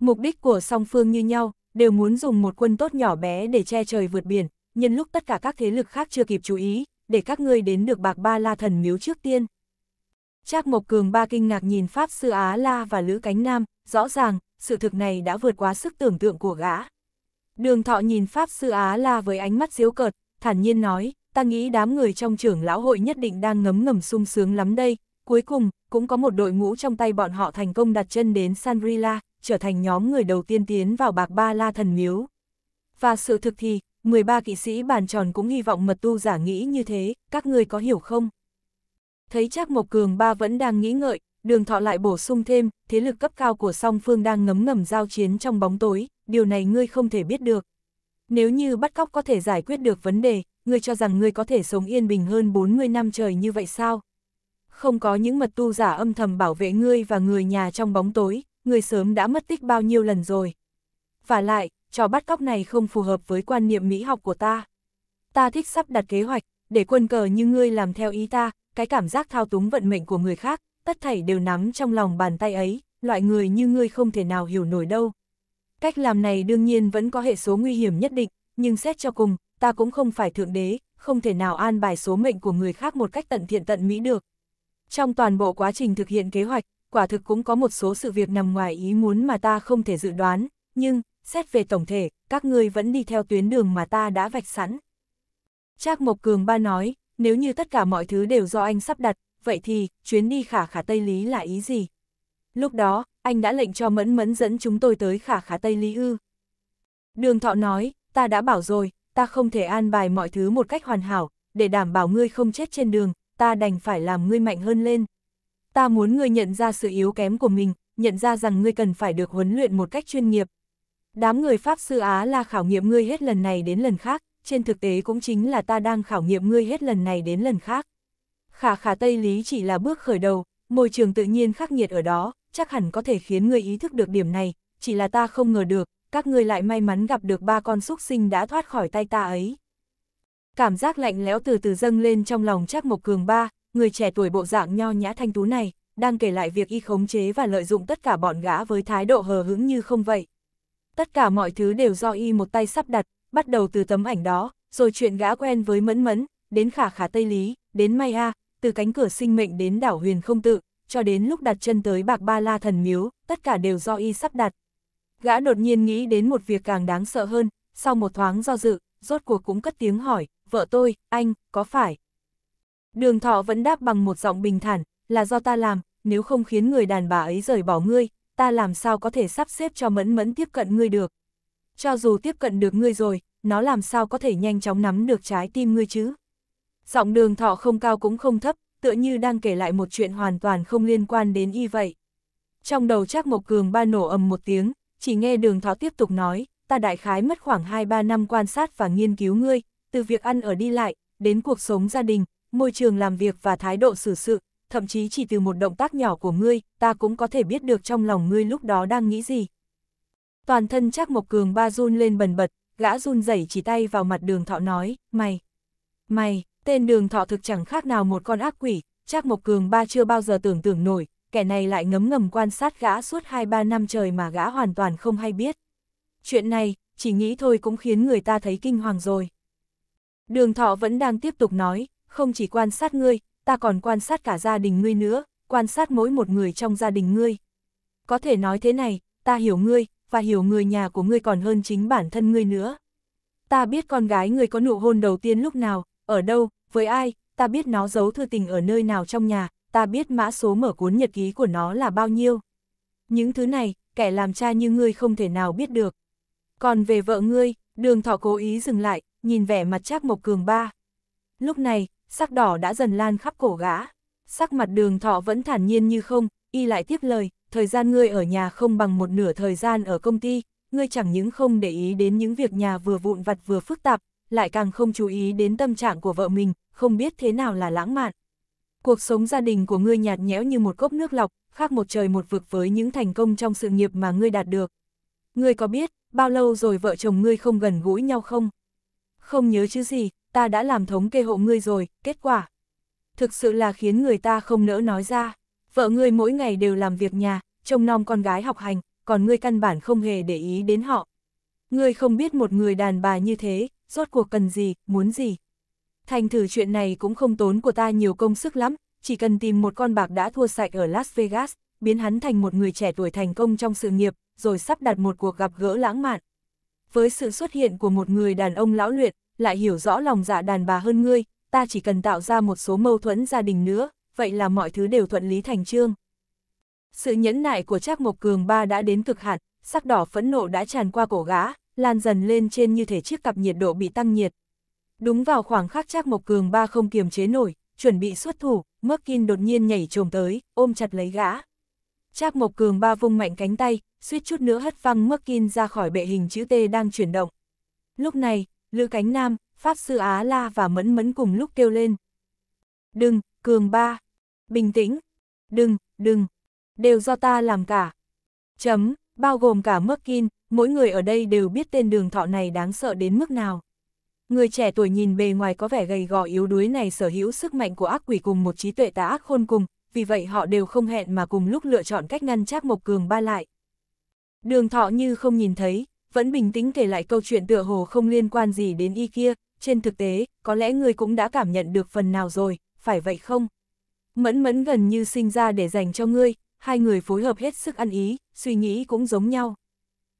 Mục đích của song phương như nhau, đều muốn dùng một quân tốt nhỏ bé để che trời vượt biển, nhân lúc tất cả các thế lực khác chưa kịp chú ý, để các ngươi đến được bạc ba la thần miếu trước tiên. Trác Mộc Cường ba kinh ngạc nhìn Pháp Sư Á La và Lữ Cánh Nam, rõ ràng, sự thực này đã vượt quá sức tưởng tượng của gã. Đường thọ nhìn Pháp Sư Á La với ánh mắt diếu cợt, thản nhiên nói, ta nghĩ đám người trong trưởng lão hội nhất định đang ngấm ngầm sung sướng lắm đây, cuối cùng, cũng có một đội ngũ trong tay bọn họ thành công đặt chân đến Sanrila, trở thành nhóm người đầu tiên tiến vào bạc ba la thần miếu. Và sự thực thì, 13 kỵ sĩ bàn tròn cũng hy vọng mật tu giả nghĩ như thế, các người có hiểu không? Thấy chắc Mộc Cường ba vẫn đang nghĩ ngợi, đường thọ lại bổ sung thêm, thế lực cấp cao của song phương đang ngấm ngầm giao chiến trong bóng tối, điều này ngươi không thể biết được. Nếu như bắt cóc có thể giải quyết được vấn đề, ngươi cho rằng ngươi có thể sống yên bình hơn 40 năm trời như vậy sao? Không có những mật tu giả âm thầm bảo vệ ngươi và người nhà trong bóng tối, ngươi sớm đã mất tích bao nhiêu lần rồi. Và lại, trò bắt cóc này không phù hợp với quan niệm mỹ học của ta. Ta thích sắp đặt kế hoạch, để quân cờ như ngươi làm theo ý ta, cái cảm giác thao túng vận mệnh của người khác, tất thảy đều nắm trong lòng bàn tay ấy, loại người như ngươi không thể nào hiểu nổi đâu. Cách làm này đương nhiên vẫn có hệ số nguy hiểm nhất định, nhưng xét cho cùng, ta cũng không phải thượng đế, không thể nào an bài số mệnh của người khác một cách tận thiện tận mỹ được. Trong toàn bộ quá trình thực hiện kế hoạch, quả thực cũng có một số sự việc nằm ngoài ý muốn mà ta không thể dự đoán, nhưng, xét về tổng thể, các ngươi vẫn đi theo tuyến đường mà ta đã vạch sẵn. Trác Mộc Cường ba nói, nếu như tất cả mọi thứ đều do anh sắp đặt, vậy thì, chuyến đi khả khả Tây Lý là ý gì? Lúc đó, anh đã lệnh cho mẫn mẫn dẫn chúng tôi tới khả khả Tây Lý ư. Đường thọ nói, ta đã bảo rồi, ta không thể an bài mọi thứ một cách hoàn hảo, để đảm bảo ngươi không chết trên đường, ta đành phải làm ngươi mạnh hơn lên. Ta muốn ngươi nhận ra sự yếu kém của mình, nhận ra rằng ngươi cần phải được huấn luyện một cách chuyên nghiệp. Đám người Pháp Sư Á là khảo nghiệm ngươi hết lần này đến lần khác, trên thực tế cũng chính là ta đang khảo nghiệm ngươi hết lần này đến lần khác. Khả khả Tây Lý chỉ là bước khởi đầu, môi trường tự nhiên khắc nghiệt ở đó, chắc hẳn có thể khiến người ý thức được điểm này, chỉ là ta không ngờ được, các ngươi lại may mắn gặp được ba con súc sinh đã thoát khỏi tay ta ấy. Cảm giác lạnh lẽo từ từ dâng lên trong lòng chắc Mộc Cường ba, người trẻ tuổi bộ dạng nho nhã thanh tú này, đang kể lại việc y khống chế và lợi dụng tất cả bọn gã với thái độ hờ hững như không vậy. Tất cả mọi thứ đều do y một tay sắp đặt, bắt đầu từ tấm ảnh đó, rồi chuyện gã quen với mẫn mẫn, đến khả khả Tây Lý, đến May A, từ cánh cửa sinh mệnh đến đảo huyền không tự, cho đến lúc đặt chân tới bạc ba la thần miếu, tất cả đều do y sắp đặt. Gã đột nhiên nghĩ đến một việc càng đáng sợ hơn, sau một thoáng do dự, rốt cuộc cũng cất tiếng hỏi, vợ tôi, anh, có phải? Đường thọ vẫn đáp bằng một giọng bình thản, là do ta làm, nếu không khiến người đàn bà ấy rời bỏ ngươi, ta làm sao có thể sắp xếp cho mẫn mẫn tiếp cận ngươi được. Cho dù tiếp cận được ngươi rồi, nó làm sao có thể nhanh chóng nắm được trái tim ngươi chứ. Giọng đường thọ không cao cũng không thấp, tựa như đang kể lại một chuyện hoàn toàn không liên quan đến y vậy. Trong đầu Trác Mộc Cường ba nổ ầm một tiếng, chỉ nghe đường thọ tiếp tục nói, ta đại khái mất khoảng 2-3 năm quan sát và nghiên cứu ngươi, từ việc ăn ở đi lại, đến cuộc sống gia đình, môi trường làm việc và thái độ xử sự, thậm chí chỉ từ một động tác nhỏ của ngươi, ta cũng có thể biết được trong lòng ngươi lúc đó đang nghĩ gì. Toàn thân Trác Mộc Cường ba run lên bần bật, gã run rẩy chỉ tay vào mặt đường thọ nói, mày, mày, Tên đường thọ thực chẳng khác nào một con ác quỷ, Trác Mộc Cường ba chưa bao giờ tưởng tưởng nổi, kẻ này lại ngấm ngầm quan sát gã suốt 2-3 năm trời mà gã hoàn toàn không hay biết. Chuyện này, chỉ nghĩ thôi cũng khiến người ta thấy kinh hoàng rồi. Đường thọ vẫn đang tiếp tục nói, không chỉ quan sát ngươi, ta còn quan sát cả gia đình ngươi nữa, quan sát mỗi một người trong gia đình ngươi. Có thể nói thế này, ta hiểu ngươi, và hiểu người nhà của ngươi còn hơn chính bản thân ngươi nữa. Ta biết con gái ngươi có nụ hôn đầu tiên lúc nào, ở đâu, với ai, ta biết nó giấu thư tình ở nơi nào trong nhà, ta biết mã số mở cuốn nhật ký của nó là bao nhiêu. Những thứ này, kẻ làm cha như ngươi không thể nào biết được. Còn về vợ ngươi, đường thọ cố ý dừng lại, nhìn vẻ mặt chắc Mộc Cường ba. Lúc này, sắc đỏ đã dần lan khắp cổ gã. Sắc mặt đường thọ vẫn thản nhiên như không, y lại tiếp lời, thời gian ngươi ở nhà không bằng một nửa thời gian ở công ty, ngươi chẳng những không để ý đến những việc nhà vừa vụn vặt vừa phức tạp, lại càng không chú ý đến tâm trạng của vợ mình, không biết thế nào là lãng mạn. Cuộc sống gia đình của ngươi nhạt nhẽo như một cốc nước lọc, khác một trời một vực với những thành công trong sự nghiệp mà ngươi đạt được. Ngươi có biết, bao lâu rồi vợ chồng ngươi không gần gũi nhau không? Không nhớ chứ gì, ta đã làm thống kê hộ ngươi rồi, kết quả. Thực sự là khiến người ta không nỡ nói ra. Vợ ngươi mỗi ngày đều làm việc nhà, trông nom con gái học hành, còn ngươi căn bản không hề để ý đến họ. Ngươi không biết một người đàn bà như thế, rốt cuộc cần gì, muốn gì. Thành thử chuyện này cũng không tốn của ta nhiều công sức lắm, chỉ cần tìm một con bạc đã thua sạch ở Las Vegas, biến hắn thành một người trẻ tuổi thành công trong sự nghiệp, rồi sắp đặt một cuộc gặp gỡ lãng mạn. Với sự xuất hiện của một người đàn ông lão luyện, lại hiểu rõ lòng dạ đàn bà hơn ngươi, ta chỉ cần tạo ra một số mâu thuẫn gia đình nữa, vậy là mọi thứ đều thuận lý thành trương. Sự nhẫn nại của Trác Mộc Cường Ba đã đến cực hạn, sắc đỏ phẫn nộ đã tràn qua cổ gã, lan dần lên trên như thể chiếc cặp nhiệt độ bị tăng nhiệt. Đúng vào khoảng khắc Trác Mộc Cường ba không kiềm chế nổi, chuẩn bị xuất thủ, Merkin đột nhiên nhảy trồm tới, ôm chặt lấy gã. Trác Mộc Cường ba vung mạnh cánh tay, suýt chút nữa hất văng Merkin ra khỏi bệ hình chữ T đang chuyển động. Lúc này, Lữ Cánh Nam, Pháp Sư Á La và Mẫn Mẫn cùng lúc kêu lên. Đừng, Cường ba, bình tĩnh, đừng, đừng, đều do ta làm cả. Chấm, bao gồm cả Merkin, mỗi người ở đây đều biết tên đường thọ này đáng sợ đến mức nào. Người trẻ tuổi nhìn bề ngoài có vẻ gầy gò yếu đuối này sở hữu sức mạnh của ác quỷ cùng một trí tuệ tà ác khôn cùng, vì vậy họ đều không hẹn mà cùng lúc lựa chọn cách ngăn Trác Mộc Cường ba lại. Đường thọ như không nhìn thấy, vẫn bình tĩnh kể lại câu chuyện tựa hồ không liên quan gì đến y kia, trên thực tế, có lẽ người cũng đã cảm nhận được phần nào rồi, phải vậy không? Mẫn mẫn gần như sinh ra để dành cho ngươi, hai người phối hợp hết sức ăn ý, suy nghĩ cũng giống nhau.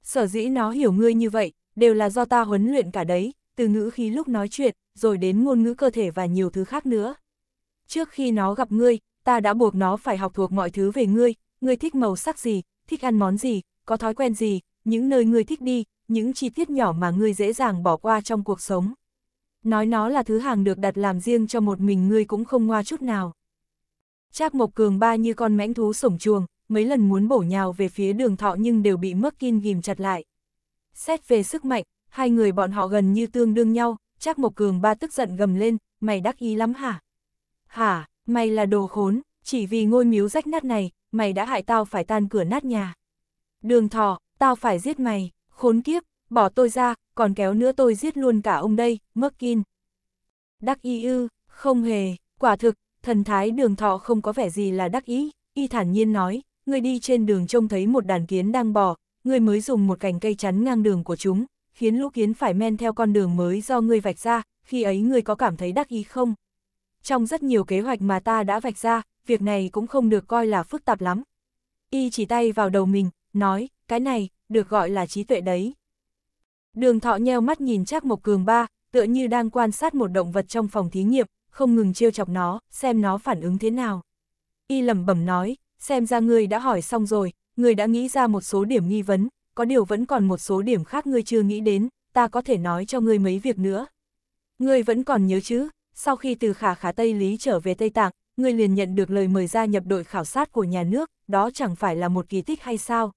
Sở dĩ nó hiểu ngươi như vậy, đều là do ta huấn luyện cả đấy, từ ngữ khí lúc nói chuyện, rồi đến ngôn ngữ cơ thể và nhiều thứ khác nữa. Trước khi nó gặp ngươi, ta đã buộc nó phải học thuộc mọi thứ về ngươi, ngươi thích màu sắc gì, thích ăn món gì, có thói quen gì, những nơi ngươi thích đi, những chi tiết nhỏ mà ngươi dễ dàng bỏ qua trong cuộc sống. Nói nó là thứ hàng được đặt làm riêng cho một mình ngươi cũng không ngoa chút nào. Trác Mộc Cường ba như con mãnh thú sổng chuồng, mấy lần muốn bổ nhào về phía đường thọ nhưng đều bị mắc kin ghim chặt lại. Xét về sức mạnh, hai người bọn họ gần như tương đương nhau, chắc Mộc Cường ba tức giận gầm lên, mày đắc ý lắm hả? Hả, mày là đồ khốn, chỉ vì ngôi miếu rách nát này, mày đã hại tao phải tan cửa nát nhà. Đường thọ, tao phải giết mày, khốn kiếp, bỏ tôi ra, còn kéo nữa tôi giết luôn cả ông đây, mắc kin. Đắc ý ư, không hề, quả thực, thần thái đường thọ không có vẻ gì là đắc ý, y thản nhiên nói, ngươi đi trên đường trông thấy một đàn kiến đang bò, ngươi mới dùng một cành cây chắn ngang đường của chúng, khiến lũ kiến phải men theo con đường mới do ngươi vạch ra, khi ấy ngươi có cảm thấy đắc ý không? Trong rất nhiều kế hoạch mà ta đã vạch ra, việc này cũng không được coi là phức tạp lắm. Y chỉ tay vào đầu mình, nói, cái này, được gọi là trí tuệ đấy. Đường thọ nheo mắt nhìn chắc Mộc Cường ba, tựa như đang quan sát một động vật trong phòng thí nghiệm, không ngừng trêu chọc nó, xem nó phản ứng thế nào. Y lẩm bẩm nói, xem ra ngươi đã hỏi xong rồi, ngươi đã nghĩ ra một số điểm nghi vấn, có điều vẫn còn một số điểm khác ngươi chưa nghĩ đến, ta có thể nói cho ngươi mấy việc nữa. Ngươi vẫn còn nhớ chứ, sau khi từ khả khả Tây Lý trở về Tây Tạng, ngươi liền nhận được lời mời gia nhập đội khảo sát của nhà nước, đó chẳng phải là một kỳ tích hay sao?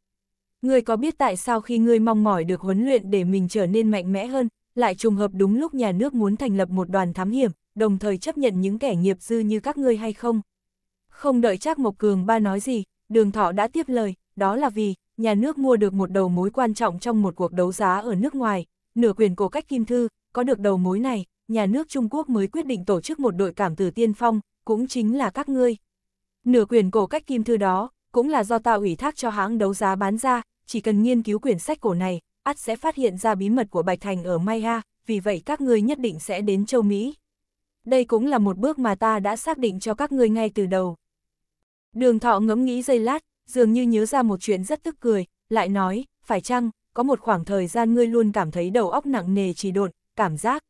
Ngươi có biết tại sao khi ngươi mong mỏi được huấn luyện để mình trở nên mạnh mẽ hơn, lại trùng hợp đúng lúc nhà nước muốn thành lập một đoàn thám hiểm, đồng thời chấp nhận những kẻ nghiệp dư như các ngươi hay không? Không đợi Trác Mộc Cường ba nói gì, Đường Thọ đã tiếp lời, đó là vì, nhà nước mua được một đầu mối quan trọng trong một cuộc đấu giá ở nước ngoài, nửa quyền cổ cách kim thư, có được đầu mối này, nhà nước Trung Quốc mới quyết định tổ chức một đội cảm tử tiên phong, cũng chính là các ngươi. Nửa quyền cổ cách kim thư đó, cũng là do ta ủy thác cho hãng đấu giá bán ra, chỉ cần nghiên cứu quyển sách cổ này, ắt sẽ phát hiện ra bí mật của Bạch Thành ở Maya, vì vậy các ngươi nhất định sẽ đến châu Mỹ. Đây cũng là một bước mà ta đã xác định cho các ngươi ngay từ đầu. Đường thọ ngẫm nghĩ giây lát, dường như nhớ ra một chuyện rất tức cười, lại nói, phải chăng, có một khoảng thời gian ngươi luôn cảm thấy đầu óc nặng nề trì độn, cảm giác.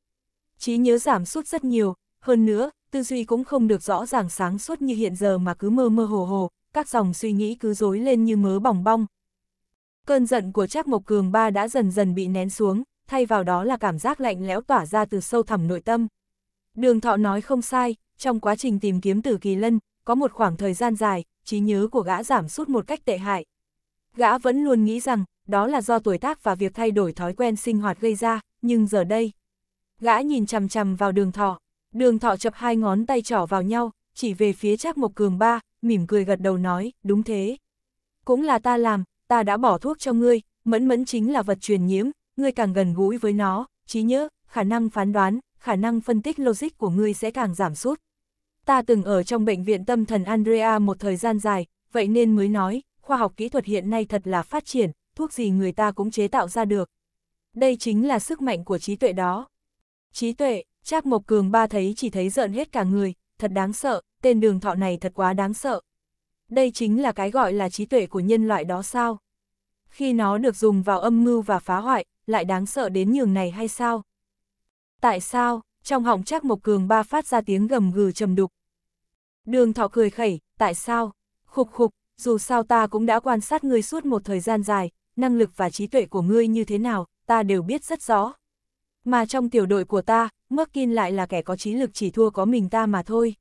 trí nhớ giảm sút rất nhiều, hơn nữa, tư duy cũng không được rõ ràng sáng suốt như hiện giờ mà cứ mơ mơ hồ hồ, các dòng suy nghĩ cứ rối lên như mớ bỏng bong. Cơn giận của Trác Mộc Cường ba đã dần dần bị nén xuống, thay vào đó là cảm giác lạnh lẽo tỏa ra từ sâu thẳm nội tâm. Đường Thọ nói không sai, trong quá trình tìm kiếm Tử Kỳ Lân, có một khoảng thời gian dài, trí nhớ của gã giảm sút một cách tệ hại. Gã vẫn luôn nghĩ rằng, đó là do tuổi tác và việc thay đổi thói quen sinh hoạt gây ra, nhưng giờ đây... Gã nhìn chằm chằm vào đường thọ, đường thọ chập hai ngón tay trỏ vào nhau, chỉ về phía Trác Mộc Cường ba, mỉm cười gật đầu nói, đúng thế. Cũng là ta làm, ta đã bỏ thuốc cho ngươi, mẫn mẫn chính là vật truyền nhiễm, ngươi càng gần gũi với nó, trí nhớ, khả năng phán đoán, khả năng phân tích logic của ngươi sẽ càng giảm sút ta từng ở trong bệnh viện tâm thần Andrea một thời gian dài, vậy nên mới nói, khoa học kỹ thuật hiện nay thật là phát triển, thuốc gì người ta cũng chế tạo ra được. Đây chính là sức mạnh của trí tuệ đó. Trí tuệ, Trác Mộc Cường ba thấy chỉ thấy giận hết cả người, thật đáng sợ, tên đường thọ này thật quá đáng sợ. Đây chính là cái gọi là trí tuệ của nhân loại đó sao? Khi nó được dùng vào âm mưu và phá hoại, lại đáng sợ đến nhường này hay sao? Tại sao, trong họng Trác Mộc Cường ba phát ra tiếng gầm gừ trầm đục. Đường thọ cười khẩy, tại sao? Khục khục, dù sao ta cũng đã quan sát ngươi suốt một thời gian dài, năng lực và trí tuệ của ngươi như thế nào, ta đều biết rất rõ. Mà trong tiểu đội của ta, Merkin lại là kẻ có trí lực chỉ thua có mình ta mà thôi.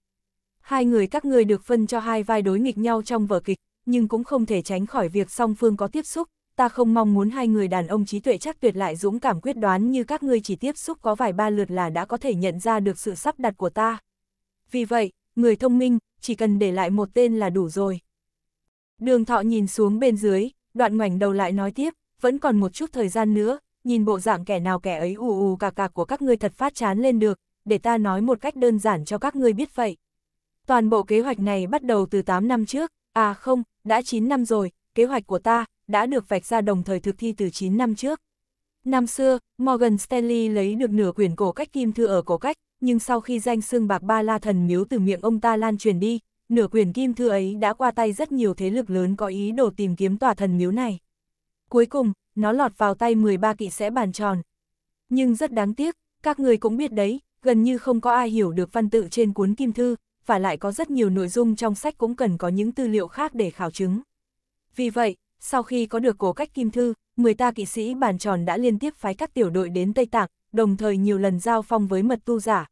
Hai người các ngươi được phân cho hai vai đối nghịch nhau trong vở kịch, nhưng cũng không thể tránh khỏi việc song phương có tiếp xúc, ta không mong muốn hai người đàn ông trí tuệ chắc tuyệt lại dũng cảm quyết đoán như các ngươi chỉ tiếp xúc có vài ba lượt là đã có thể nhận ra được sự sắp đặt của ta. Vì vậy, người thông minh, chỉ cần để lại một tên là đủ rồi. Đường thọ nhìn xuống bên dưới, đoạn ngoảnh đầu lại nói tiếp, vẫn còn một chút thời gian nữa, nhìn bộ dạng kẻ nào kẻ ấy ù ù cà cà của các ngươi thật phát chán lên được, để ta nói một cách đơn giản cho các ngươi biết vậy. Toàn bộ kế hoạch này bắt đầu từ 8 năm trước, à không, đã 9 năm rồi, kế hoạch của ta, đã được vạch ra đồng thời thực thi từ 9 năm trước. Năm xưa, Morgan Stanley lấy được nửa quyển cổ cách kim thư ở cổ cách, nhưng sau khi danh xương bạc ba la thần miếu từ miệng ông ta lan truyền đi, nửa quyển kim thư ấy đã qua tay rất nhiều thế lực lớn có ý đồ tìm kiếm tòa thần miếu này. Cuối cùng, nó lọt vào tay 13 kỵ sẽ bàn tròn. Nhưng rất đáng tiếc, các người cũng biết đấy, gần như không có ai hiểu được văn tự trên cuốn kim thư, và lại có rất nhiều nội dung trong sách cũng cần có những tư liệu khác để khảo chứng. Vì vậy, sau khi có được cổ cách kim thư, 10 ta kỵ sĩ bàn tròn đã liên tiếp phái các tiểu đội đến Tây Tạng, đồng thời nhiều lần giao phong với mật tu giả.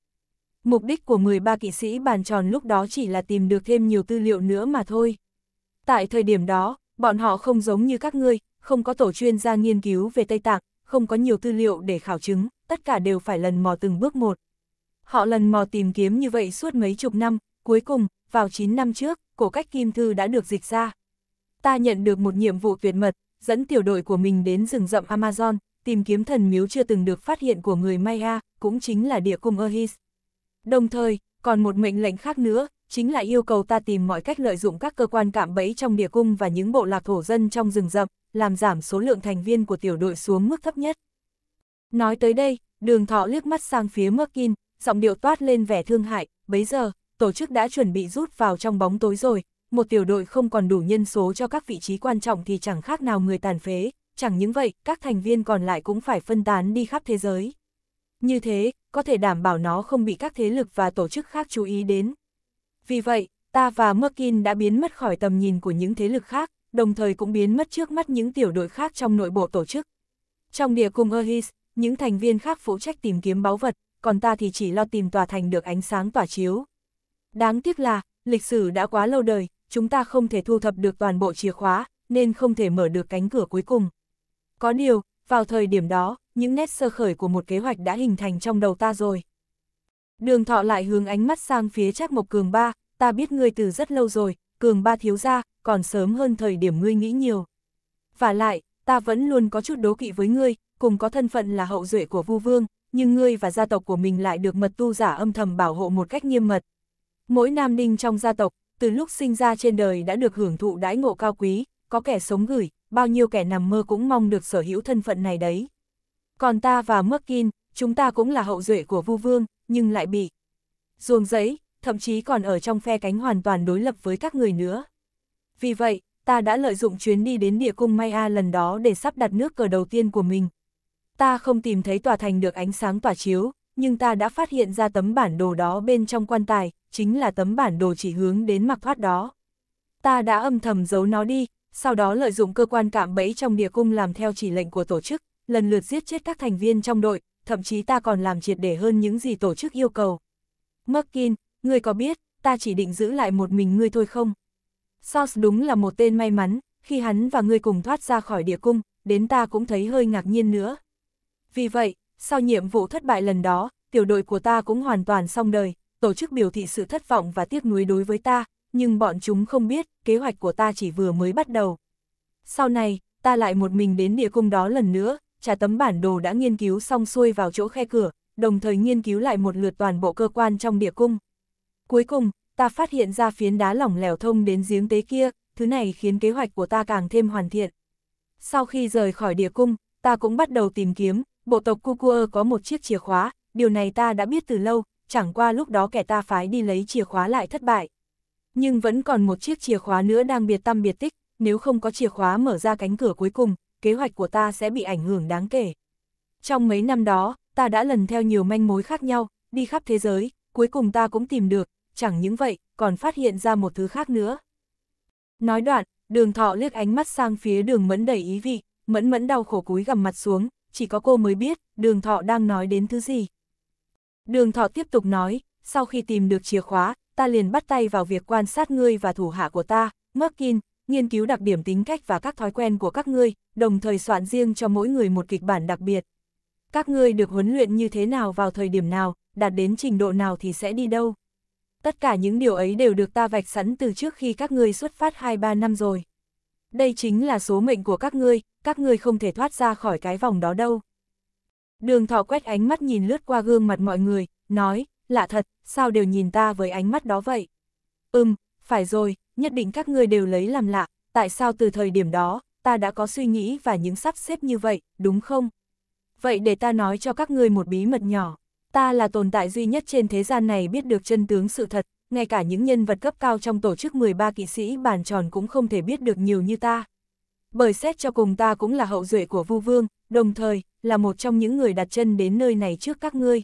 Mục đích của 13 kỵ sĩ bàn tròn lúc đó chỉ là tìm được thêm nhiều tư liệu nữa mà thôi. Tại thời điểm đó, bọn họ không giống như các ngươi, không có tổ chuyên gia nghiên cứu về Tây Tạng, không có nhiều tư liệu để khảo chứng, tất cả đều phải lần mò từng bước một. Họ lần mò tìm kiếm như vậy suốt mấy chục năm, cuối cùng, vào 9 năm trước, cổ cách Kim Thư đã được dịch ra ta nhận được một nhiệm vụ tuyệt mật, dẫn tiểu đội của mình đến rừng rậm Amazon, tìm kiếm thần miếu chưa từng được phát hiện của người Maya, cũng chính là địa cung Erhis. Đồng thời, còn một mệnh lệnh khác nữa, chính là yêu cầu ta tìm mọi cách lợi dụng các cơ quan cạm bẫy trong địa cung và những bộ lạc thổ dân trong rừng rậm, làm giảm số lượng thành viên của tiểu đội xuống mức thấp nhất. Nói tới đây, đường thọ liếc mắt sang phía Merkin, giọng điệu toát lên vẻ thương hại, bấy giờ, tổ chức đã chuẩn bị rút vào trong bóng tối rồi, một tiểu đội không còn đủ nhân số cho các vị trí quan trọng thì chẳng khác nào người tàn phế, chẳng những vậy, các thành viên còn lại cũng phải phân tán đi khắp thế giới. Như thế, có thể đảm bảo nó không bị các thế lực và tổ chức khác chú ý đến. Vì vậy, ta và Merkin đã biến mất khỏi tầm nhìn của những thế lực khác, đồng thời cũng biến mất trước mắt những tiểu đội khác trong nội bộ tổ chức. Trong địa cung Erhis, những thành viên khác phụ trách tìm kiếm báu vật, còn ta thì chỉ lo tìm tòa thành được ánh sáng tỏa chiếu. Đáng tiếc là, lịch sử đã quá lâu đời, chúng ta không thể thu thập được toàn bộ chìa khóa, nên không thể mở được cánh cửa cuối cùng. Có điều, vào thời điểm đó, những nét sơ khởi của một kế hoạch đã hình thành trong đầu ta rồi. Đường thọ lại hướng ánh mắt sang phía Trác Mộc Cường Ba, ta biết ngươi từ rất lâu rồi, Cường Ba thiếu ra, còn sớm hơn thời điểm ngươi nghĩ nhiều. Và lại, ta vẫn luôn có chút đố kỵ với ngươi, cùng có thân phận là hậu duệ của Vu Vương, nhưng ngươi và gia tộc của mình lại được mật tu giả âm thầm bảo hộ một cách nghiêm mật. Mỗi nam ninh trong gia tộc, từ lúc sinh ra trên đời đã được hưởng thụ đãi ngộ cao quý, có kẻ sống gửi, bao nhiêu kẻ nằm mơ cũng mong được sở hữu thân phận này đấy. Còn ta và Merkin, chúng ta cũng là hậu duệ của Vu Vương, nhưng lại bị ruồng giấy, thậm chí còn ở trong phe cánh hoàn toàn đối lập với các người nữa. Vì vậy, ta đã lợi dụng chuyến đi đến địa cung Maya lần đó để sắp đặt nước cờ đầu tiên của mình. Ta không tìm thấy tòa thành được ánh sáng tỏa chiếu, nhưng ta đã phát hiện ra tấm bản đồ đó bên trong quan tài, chính là tấm bản đồ chỉ hướng đến mặc thoát đó. Ta đã âm thầm giấu nó đi, sau đó lợi dụng cơ quan cạm bẫy trong địa cung làm theo chỉ lệnh của tổ chức, lần lượt giết chết các thành viên trong đội, thậm chí ta còn làm triệt để hơn những gì tổ chức yêu cầu. Merkin, ngươi có biết, ta chỉ định giữ lại một mình ngươi thôi không? Sauce đúng là một tên may mắn, khi hắn và ngươi cùng thoát ra khỏi địa cung, đến ta cũng thấy hơi ngạc nhiên nữa. Vì vậy, sau nhiệm vụ thất bại lần đó, tiểu đội của ta cũng hoàn toàn xong đời, tổ chức biểu thị sự thất vọng và tiếc nuối đối với ta, nhưng bọn chúng không biết, kế hoạch của ta chỉ vừa mới bắt đầu. Sau này, ta lại một mình đến địa cung đó lần nữa, trả tấm bản đồ đã nghiên cứu xong xuôi vào chỗ khe cửa, đồng thời nghiên cứu lại một lượt toàn bộ cơ quan trong địa cung. Cuối cùng, ta phát hiện ra phiến đá lỏng lẻo thông đến giếng tế kia, thứ này khiến kế hoạch của ta càng thêm hoàn thiện. Sau khi rời khỏi địa cung, ta cũng bắt đầu tìm kiếm, bộ tộc Cucua có một chiếc chìa khóa, điều này ta đã biết từ lâu, chẳng qua lúc đó kẻ ta phái đi lấy chìa khóa lại thất bại. Nhưng vẫn còn một chiếc chìa khóa nữa đang biệt tâm biệt tích, nếu không có chìa khóa mở ra cánh cửa cuối cùng, kế hoạch của ta sẽ bị ảnh hưởng đáng kể. Trong mấy năm đó, ta đã lần theo nhiều manh mối khác nhau, đi khắp thế giới, cuối cùng ta cũng tìm được, chẳng những vậy, còn phát hiện ra một thứ khác nữa. Nói đoạn, đường thọ liếc ánh mắt sang phía đường mẫn đầy ý vị, mẫn mẫn đau khổ cúi gầm mặt xuống, chỉ có cô mới biết, đường thọ đang nói đến thứ gì. Đường thọ tiếp tục nói, sau khi tìm được chìa khóa, ta liền bắt tay vào việc quan sát ngươi và thủ hạ của ta, Merkin, nghiên cứu đặc điểm tính cách và các thói quen của các ngươi, đồng thời soạn riêng cho mỗi người một kịch bản đặc biệt. Các ngươi được huấn luyện như thế nào vào thời điểm nào, đạt đến trình độ nào thì sẽ đi đâu. Tất cả những điều ấy đều được ta vạch sẵn từ trước khi các ngươi xuất phát 2-3 năm rồi đây chính là số mệnh của các ngươi, các ngươi không thể thoát ra khỏi cái vòng đó đâu. Đường thọ quét ánh mắt nhìn lướt qua gương mặt mọi người, nói, lạ thật, sao đều nhìn ta với ánh mắt đó vậy? Ừm, phải rồi, nhất định các ngươi đều lấy làm lạ, tại sao từ thời điểm đó, ta đã có suy nghĩ và những sắp xếp như vậy, đúng không? Vậy để ta nói cho các ngươi một bí mật nhỏ, ta là tồn tại duy nhất trên thế gian này biết được chân tướng sự thật, ngay cả những nhân vật cấp cao trong tổ chức 13 kỵ sĩ bàn tròn cũng không thể biết được nhiều như ta. Bởi xét cho cùng ta cũng là hậu duệ của Vu Vương, đồng thời là một trong những người đặt chân đến nơi này trước các ngươi.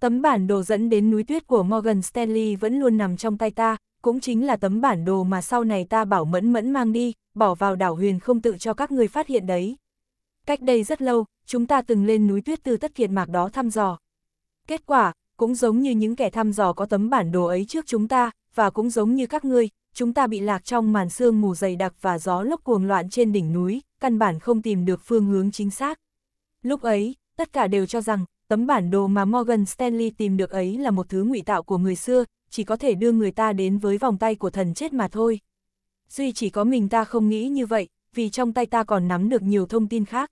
Tấm bản đồ dẫn đến núi tuyết của Morgan Stanley vẫn luôn nằm trong tay ta, cũng chính là tấm bản đồ mà sau này ta bảo mẫn mẫn mang đi, bỏ vào đảo huyền không tự cho các ngươi phát hiện đấy. Cách đây rất lâu, chúng ta từng lên núi tuyết từ tất kiệt mạc đó thăm dò. Kết quả, cũng giống như những kẻ thăm dò có tấm bản đồ ấy trước chúng ta, và cũng giống như các ngươi, chúng ta bị lạc trong màn sương mù dày đặc và gió lốc cuồng loạn trên đỉnh núi, căn bản không tìm được phương hướng chính xác. Lúc ấy, tất cả đều cho rằng, tấm bản đồ mà Morgan Stanley tìm được ấy là một thứ ngụy tạo của người xưa, chỉ có thể đưa người ta đến với vòng tay của thần chết mà thôi. Duy chỉ có mình ta không nghĩ như vậy, vì trong tay ta còn nắm được nhiều thông tin khác.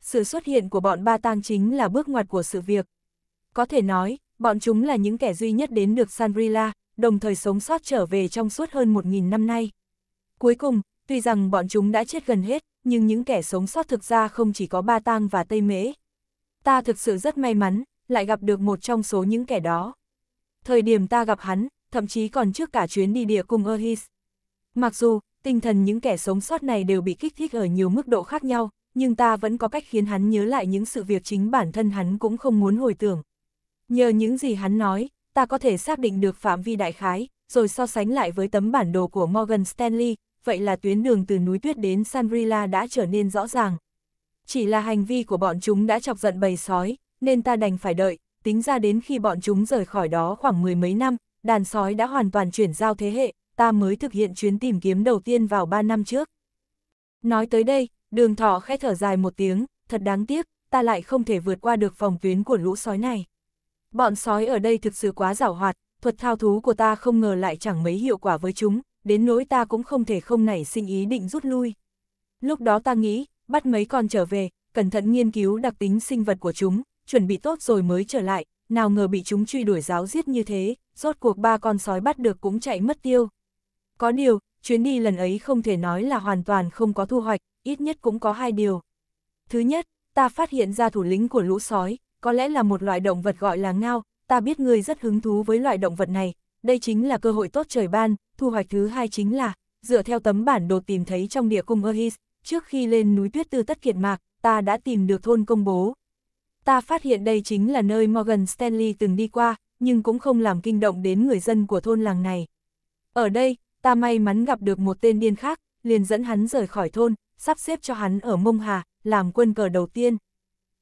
Sự xuất hiện của bọn ba tang chính là bước ngoặt của sự việc. Có thể nói, Bọn chúng là những kẻ duy nhất đến được Sanbrila, đồng thời sống sót trở về trong suốt hơn 1.000 năm nay. Cuối cùng, tuy rằng bọn chúng đã chết gần hết, nhưng những kẻ sống sót thực ra không chỉ có Ba Tang và Tây Mễ. Ta thực sự rất may mắn, lại gặp được một trong số những kẻ đó. Thời điểm ta gặp hắn, thậm chí còn trước cả chuyến đi địa cung Erhis. Mặc dù, tinh thần những kẻ sống sót này đều bị kích thích ở nhiều mức độ khác nhau, nhưng ta vẫn có cách khiến hắn nhớ lại những sự việc chính bản thân hắn cũng không muốn hồi tưởng. Nhờ những gì hắn nói, ta có thể xác định được phạm vi đại khái, rồi so sánh lại với tấm bản đồ của Morgan Stanley, vậy là tuyến đường từ núi tuyết đến Sanbrila đã trở nên rõ ràng. Chỉ là hành vi của bọn chúng đã chọc giận bầy sói, nên ta đành phải đợi, tính ra đến khi bọn chúng rời khỏi đó khoảng mười mấy năm, đàn sói đã hoàn toàn chuyển giao thế hệ, ta mới thực hiện chuyến tìm kiếm đầu tiên vào ba năm trước. Nói tới đây, đường thọ khẽ thở dài một tiếng, thật đáng tiếc, ta lại không thể vượt qua được phòng tuyến của lũ sói này. Bọn sói ở đây thực sự quá giảo hoạt, thuật thao thú của ta không ngờ lại chẳng mấy hiệu quả với chúng, đến nỗi ta cũng không thể không nảy sinh ý định rút lui. Lúc đó ta nghĩ, bắt mấy con trở về, cẩn thận nghiên cứu đặc tính sinh vật của chúng, chuẩn bị tốt rồi mới trở lại, nào ngờ bị chúng truy đuổi giáo giết như thế, rốt cuộc ba con sói bắt được cũng chạy mất tiêu. Có điều, chuyến đi lần ấy không thể nói là hoàn toàn không có thu hoạch, ít nhất cũng có hai điều. Thứ nhất, ta phát hiện ra thủ lĩnh của lũ sói, có lẽ là một loại động vật gọi là ngao, ta biết ngươi rất hứng thú với loại động vật này, đây chính là cơ hội tốt trời ban, thu hoạch thứ hai chính là, dựa theo tấm bản đồ tìm thấy trong địa cung Ahis trước khi lên núi tuyết tư tất kiệt mạc, ta đã tìm được thôn công bố. Ta phát hiện đây chính là nơi Morgan Stanley từng đi qua, nhưng cũng không làm kinh động đến người dân của thôn làng này. Ở đây, ta may mắn gặp được một tên điên khác, liền dẫn hắn rời khỏi thôn, sắp xếp cho hắn ở Mông Hà, làm quân cờ đầu tiên.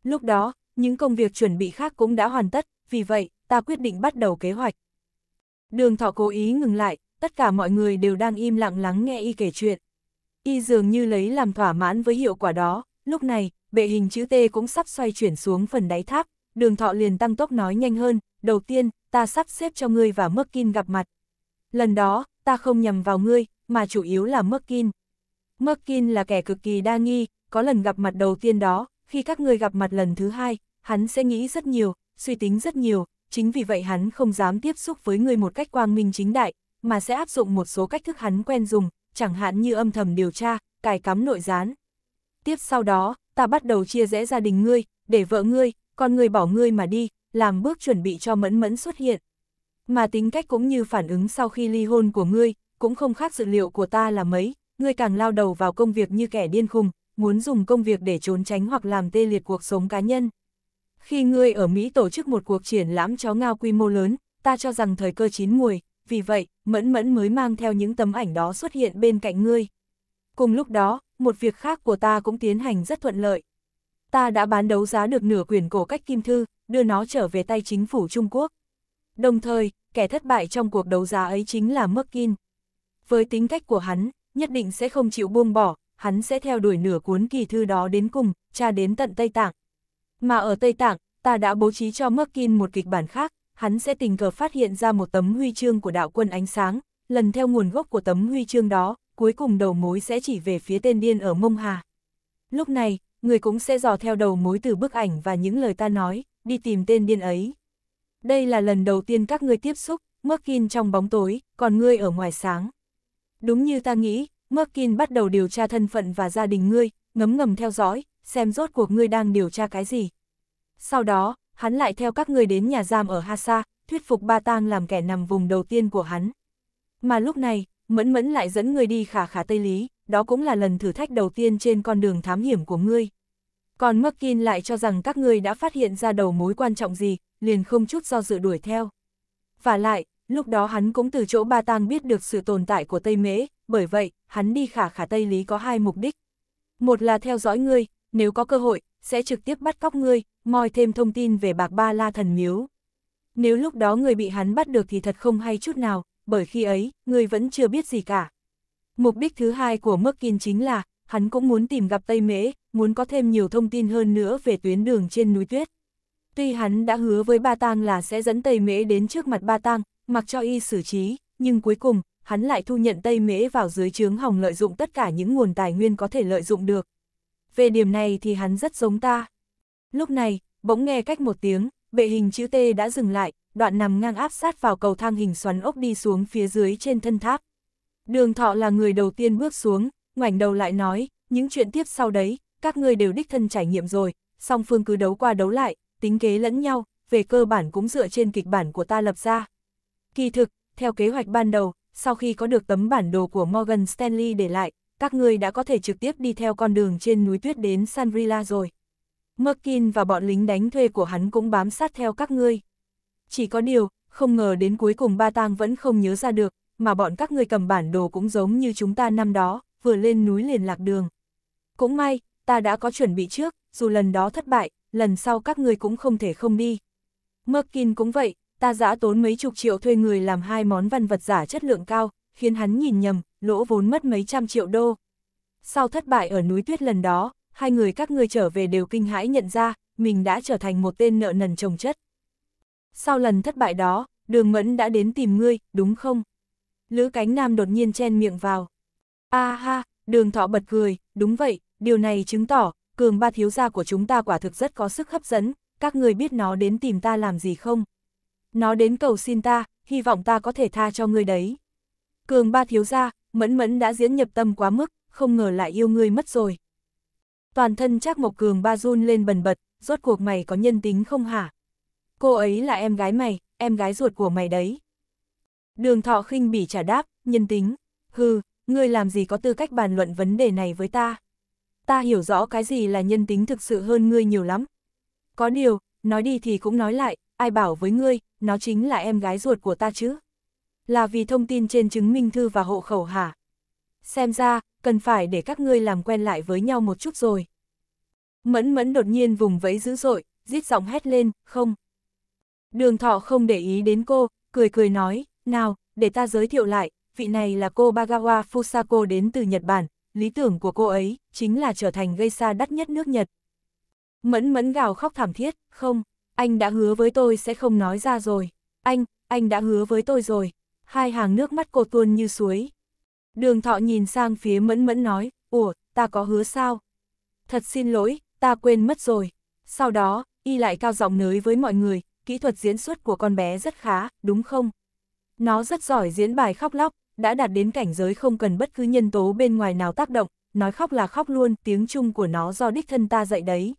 Lúc đó, những công việc chuẩn bị khác cũng đã hoàn tất, vì vậy, ta quyết định bắt đầu kế hoạch. Đường thọ cố ý ngừng lại, tất cả mọi người đều đang im lặng lắng nghe y kể chuyện. Y dường như lấy làm thỏa mãn với hiệu quả đó, lúc này, bệ hình chữ T cũng sắp xoay chuyển xuống phần đáy tháp, đường thọ liền tăng tốc nói nhanh hơn, đầu tiên, ta sắp xếp cho ngươi và Merkin gặp mặt. Lần đó, ta không nhầm vào ngươi, mà chủ yếu là Merkin. Merkin là kẻ cực kỳ đa nghi, có lần gặp mặt đầu tiên đó, khi các ngươi gặp mặt lần thứ hai, hắn sẽ nghĩ rất nhiều, suy tính rất nhiều, chính vì vậy hắn không dám tiếp xúc với người một cách quang minh chính đại, mà sẽ áp dụng một số cách thức hắn quen dùng, chẳng hạn như âm thầm điều tra, cài cắm nội gián. Tiếp sau đó, ta bắt đầu chia rẽ gia đình ngươi, để vợ ngươi, con ngươi bỏ ngươi mà đi, làm bước chuẩn bị cho mẫn mẫn xuất hiện. Mà tính cách cũng như phản ứng sau khi ly hôn của ngươi, cũng không khác dự liệu của ta là mấy, ngươi càng lao đầu vào công việc như kẻ điên khùng, muốn dùng công việc để trốn tránh hoặc làm tê liệt cuộc sống cá nhân. Khi ngươi ở Mỹ tổ chức một cuộc triển lãm chó ngao quy mô lớn, ta cho rằng thời cơ chín muồi, vì vậy, Mẫn Mẫn mới mang theo những tấm ảnh đó xuất hiện bên cạnh ngươi. Cùng lúc đó, một việc khác của ta cũng tiến hành rất thuận lợi. Ta đã bán đấu giá được nửa quyền cổ cách kim thư, đưa nó trở về tay chính phủ Trung Quốc. Đồng thời, kẻ thất bại trong cuộc đấu giá ấy chính là Merkin. Với tính cách của hắn, nhất định sẽ không chịu buông bỏ, hắn sẽ theo đuổi nửa cuốn kỳ thư đó đến cùng, tra đến tận Tây Tạng, mà ở Tây Tạng, ta đã bố trí cho Merkin một kịch bản khác, hắn sẽ tình cờ phát hiện ra một tấm huy chương của đạo quân ánh sáng, lần theo nguồn gốc của tấm huy chương đó, cuối cùng đầu mối sẽ chỉ về phía tên điên ở Mông Hà. Lúc này, người cũng sẽ dò theo đầu mối từ bức ảnh và những lời ta nói, đi tìm tên điên ấy. Đây là lần đầu tiên các ngươi tiếp xúc, Merkin trong bóng tối, còn ngươi ở ngoài sáng. Đúng như ta nghĩ, Merkin bắt đầu điều tra thân phận và gia đình ngươi, ngấm ngầm theo dõi, xem rốt cuộc ngươi đang điều tra cái gì. Sau đó, hắn lại theo các ngươi đến nhà giam ở Hasa, thuyết phục Ba Tang làm kẻ nằm vùng đầu tiên của hắn. Mà lúc này, Mẫn Mẫn lại dẫn ngươi đi khả khả Tây Lý, đó cũng là lần thử thách đầu tiên trên con đường thám hiểm của ngươi. Còn Merkin lại cho rằng các ngươi đã phát hiện ra đầu mối quan trọng gì, liền không chút do dự đuổi theo. Và lại, lúc đó hắn cũng từ chỗ Ba Tang biết được sự tồn tại của Tây Mễ, bởi vậy, hắn đi khả khả Tây Lý có hai mục đích. Một là theo dõi ngươi, nếu có cơ hội, sẽ trực tiếp bắt cóc ngươi, moi thêm thông tin về bạc ba la thần miếu. Nếu lúc đó người bị hắn bắt được thì thật không hay chút nào, bởi khi ấy, người vẫn chưa biết gì cả. Mục đích thứ hai của Merkin chính là, hắn cũng muốn tìm gặp Tây Mễ, muốn có thêm nhiều thông tin hơn nữa về tuyến đường trên núi tuyết. Tuy hắn đã hứa với Ba Tang là sẽ dẫn Tây Mễ đến trước mặt Ba Tang, mặc cho y xử trí, nhưng cuối cùng, hắn lại thu nhận Tây Mễ vào dưới chướng hồng lợi dụng tất cả những nguồn tài nguyên có thể lợi dụng được, về điểm này thì hắn rất giống ta. Lúc này, bỗng nghe cách một tiếng, bệ hình chữ T đã dừng lại, đoạn nằm ngang áp sát vào cầu thang hình xoắn ốc đi xuống phía dưới trên thân tháp. Đường thọ là người đầu tiên bước xuống, ngoảnh đầu lại nói, những chuyện tiếp sau đấy, các ngươi đều đích thân trải nghiệm rồi, song phương cứ đấu qua đấu lại, tính kế lẫn nhau, về cơ bản cũng dựa trên kịch bản của ta lập ra. Kỳ thực, theo kế hoạch ban đầu, sau khi có được tấm bản đồ của Morgan Stanley để lại, các ngươi đã có thể trực tiếp đi theo con đường trên núi tuyết đến Sanrila rồi. Merkin và bọn lính đánh thuê của hắn cũng bám sát theo các ngươi. Chỉ có điều, không ngờ đến cuối cùng ba tang vẫn không nhớ ra được, mà bọn các ngươi cầm bản đồ cũng giống như chúng ta năm đó, vừa lên núi liền lạc đường. Cũng may, ta đã có chuẩn bị trước, dù lần đó thất bại, lần sau các ngươi cũng không thể không đi. Merkin cũng vậy, ta giã tốn mấy chục triệu thuê người làm hai món văn vật giả chất lượng cao, khiến hắn nhìn nhầm, lỗ vốn mất mấy trăm triệu đô. Sau thất bại ở núi tuyết lần đó, hai người các ngươi trở về đều kinh hãi nhận ra, mình đã trở thành một tên nợ nần chồng chất. Sau lần thất bại đó, đường mẫn đã đến tìm ngươi, đúng không? Lữ cánh nam đột nhiên chen miệng vào. A ha, đường thọ bật cười, đúng vậy, điều này chứng tỏ, cường ba thiếu gia của chúng ta quả thực rất có sức hấp dẫn, các ngươi biết nó đến tìm ta làm gì không? Nó đến cầu xin ta, hy vọng ta có thể tha cho ngươi đấy. Cường ba thiếu gia, mẫn mẫn đã diễn nhập tâm quá mức, không ngờ lại yêu ngươi mất rồi. Toàn thân chắc Mộc Cường ba run lên bần bật, rốt cuộc mày có nhân tính không hả? Cô ấy là em gái mày, em gái ruột của mày đấy. Đường thọ khinh bỉ trả đáp, nhân tính, hừ, ngươi làm gì có tư cách bàn luận vấn đề này với ta? Ta hiểu rõ cái gì là nhân tính thực sự hơn ngươi nhiều lắm. Có điều, nói đi thì cũng nói lại, ai bảo với ngươi, nó chính là em gái ruột của ta chứ? là vì thông tin trên chứng minh thư và hộ khẩu hả? Xem ra, cần phải để các ngươi làm quen lại với nhau một chút rồi. Mẫn mẫn đột nhiên vùng vẫy dữ dội, rít giọng hét lên, không. Đường thọ không để ý đến cô, cười cười nói, nào, để ta giới thiệu lại, vị này là cô Bagawa Fusako đến từ Nhật Bản, lý tưởng của cô ấy chính là trở thành gây xa đắt nhất nước Nhật. Mẫn mẫn gào khóc thảm thiết, không, anh đã hứa với tôi sẽ không nói ra rồi, anh, anh đã hứa với tôi rồi hai hàng nước mắt cô tuôn như suối. Đường thọ nhìn sang phía mẫn mẫn nói, ủa, ta có hứa sao? Thật xin lỗi, ta quên mất rồi. Sau đó, y lại cao giọng nới với mọi người, kỹ thuật diễn xuất của con bé rất khá, đúng không? Nó rất giỏi diễn bài khóc lóc, đã đạt đến cảnh giới không cần bất cứ nhân tố bên ngoài nào tác động, nói khóc là khóc luôn, tiếng chung của nó do đích thân ta dạy đấy.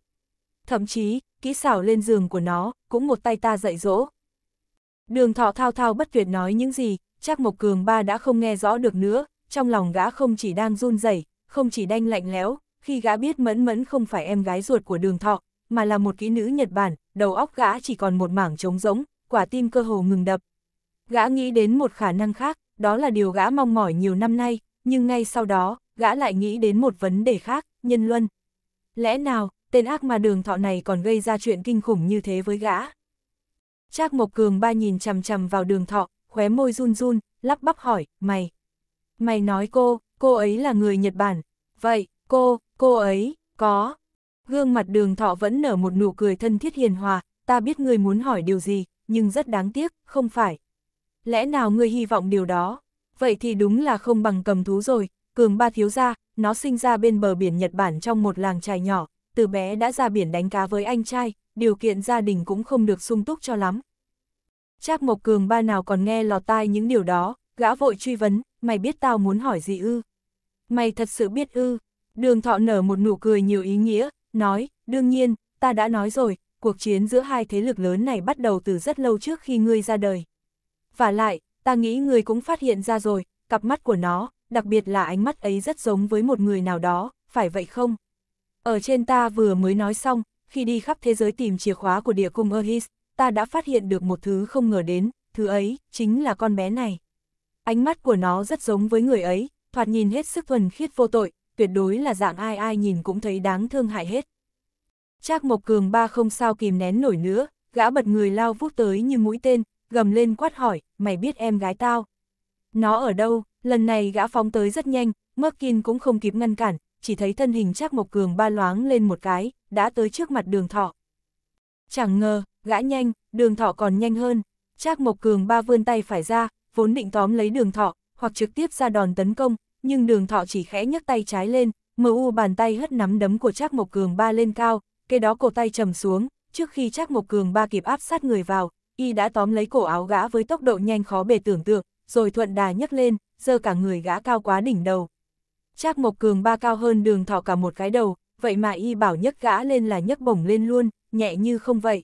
Thậm chí, kỹ xảo lên giường của nó, cũng một tay ta dạy dỗ, Đường thọ thao thao bất tuyệt nói những gì, chắc Mộc Cường ba đã không nghe rõ được nữa, trong lòng gã không chỉ đang run rẩy, không chỉ đanh lạnh lẽo, khi gã biết mẫn mẫn không phải em gái ruột của đường thọ, mà là một kỹ nữ Nhật Bản, đầu óc gã chỉ còn một mảng trống rỗng, quả tim cơ hồ ngừng đập. Gã nghĩ đến một khả năng khác, đó là điều gã mong mỏi nhiều năm nay, nhưng ngay sau đó, gã lại nghĩ đến một vấn đề khác, nhân luân. Lẽ nào, tên ác mà đường thọ này còn gây ra chuyện kinh khủng như thế với gã? Trác Mộc Cường ba nhìn chằm chằm vào đường thọ, khóe môi run run, lắp bắp hỏi, mày. Mày nói cô, cô ấy là người Nhật Bản. Vậy, cô, cô ấy, có. Gương mặt đường thọ vẫn nở một nụ cười thân thiết hiền hòa, ta biết người muốn hỏi điều gì, nhưng rất đáng tiếc, không phải. Lẽ nào người hy vọng điều đó? Vậy thì đúng là không bằng cầm thú rồi, cường ba thiếu gia, nó sinh ra bên bờ biển Nhật Bản trong một làng trài nhỏ, từ bé đã ra biển đánh cá với anh trai, điều kiện gia đình cũng không được sung túc cho lắm. Trác Mộc Cường ba nào còn nghe lọt tai những điều đó, gã vội truy vấn, mày biết tao muốn hỏi gì ư? Mày thật sự biết ư? Đường thọ nở một nụ cười nhiều ý nghĩa, nói, đương nhiên, ta đã nói rồi, cuộc chiến giữa hai thế lực lớn này bắt đầu từ rất lâu trước khi ngươi ra đời. Và lại, ta nghĩ ngươi cũng phát hiện ra rồi, cặp mắt của nó, đặc biệt là ánh mắt ấy rất giống với một người nào đó, phải vậy không? Ở trên ta vừa mới nói xong, khi đi khắp thế giới tìm chìa khóa của địa cung Erhis, ta đã phát hiện được một thứ không ngờ đến, thứ ấy, chính là con bé này. Ánh mắt của nó rất giống với người ấy, thoạt nhìn hết sức thuần khiết vô tội, tuyệt đối là dạng ai ai nhìn cũng thấy đáng thương hại hết. Trác Mộc Cường ba không sao kìm nén nổi nữa, gã bật người lao vút tới như mũi tên, gầm lên quát hỏi, mày biết em gái tao. Nó ở đâu, lần này gã phóng tới rất nhanh, Merkin cũng không kịp ngăn cản, chỉ thấy thân hình Trác Mộc Cường ba loáng lên một cái, đã tới trước mặt đường thọ. Chẳng ngờ, gã nhanh, đường thọ còn nhanh hơn, Trác Mộc Cường ba vươn tay phải ra, vốn định tóm lấy đường thọ, hoặc trực tiếp ra đòn tấn công, nhưng đường thọ chỉ khẽ nhấc tay trái lên, mờ u bàn tay hất nắm đấm của Trác Mộc Cường ba lên cao, cái đó cổ tay trầm xuống, trước khi Trác Mộc Cường ba kịp áp sát người vào, y đã tóm lấy cổ áo gã với tốc độ nhanh khó bề tưởng tượng, rồi thuận đà nhấc lên, giơ cả người gã cao quá đỉnh đầu, Trác Mộc Cường ba cao hơn đường thọ cả một cái đầu, vậy mà y bảo nhấc gã lên là nhấc bổng lên luôn, nhẹ như không vậy.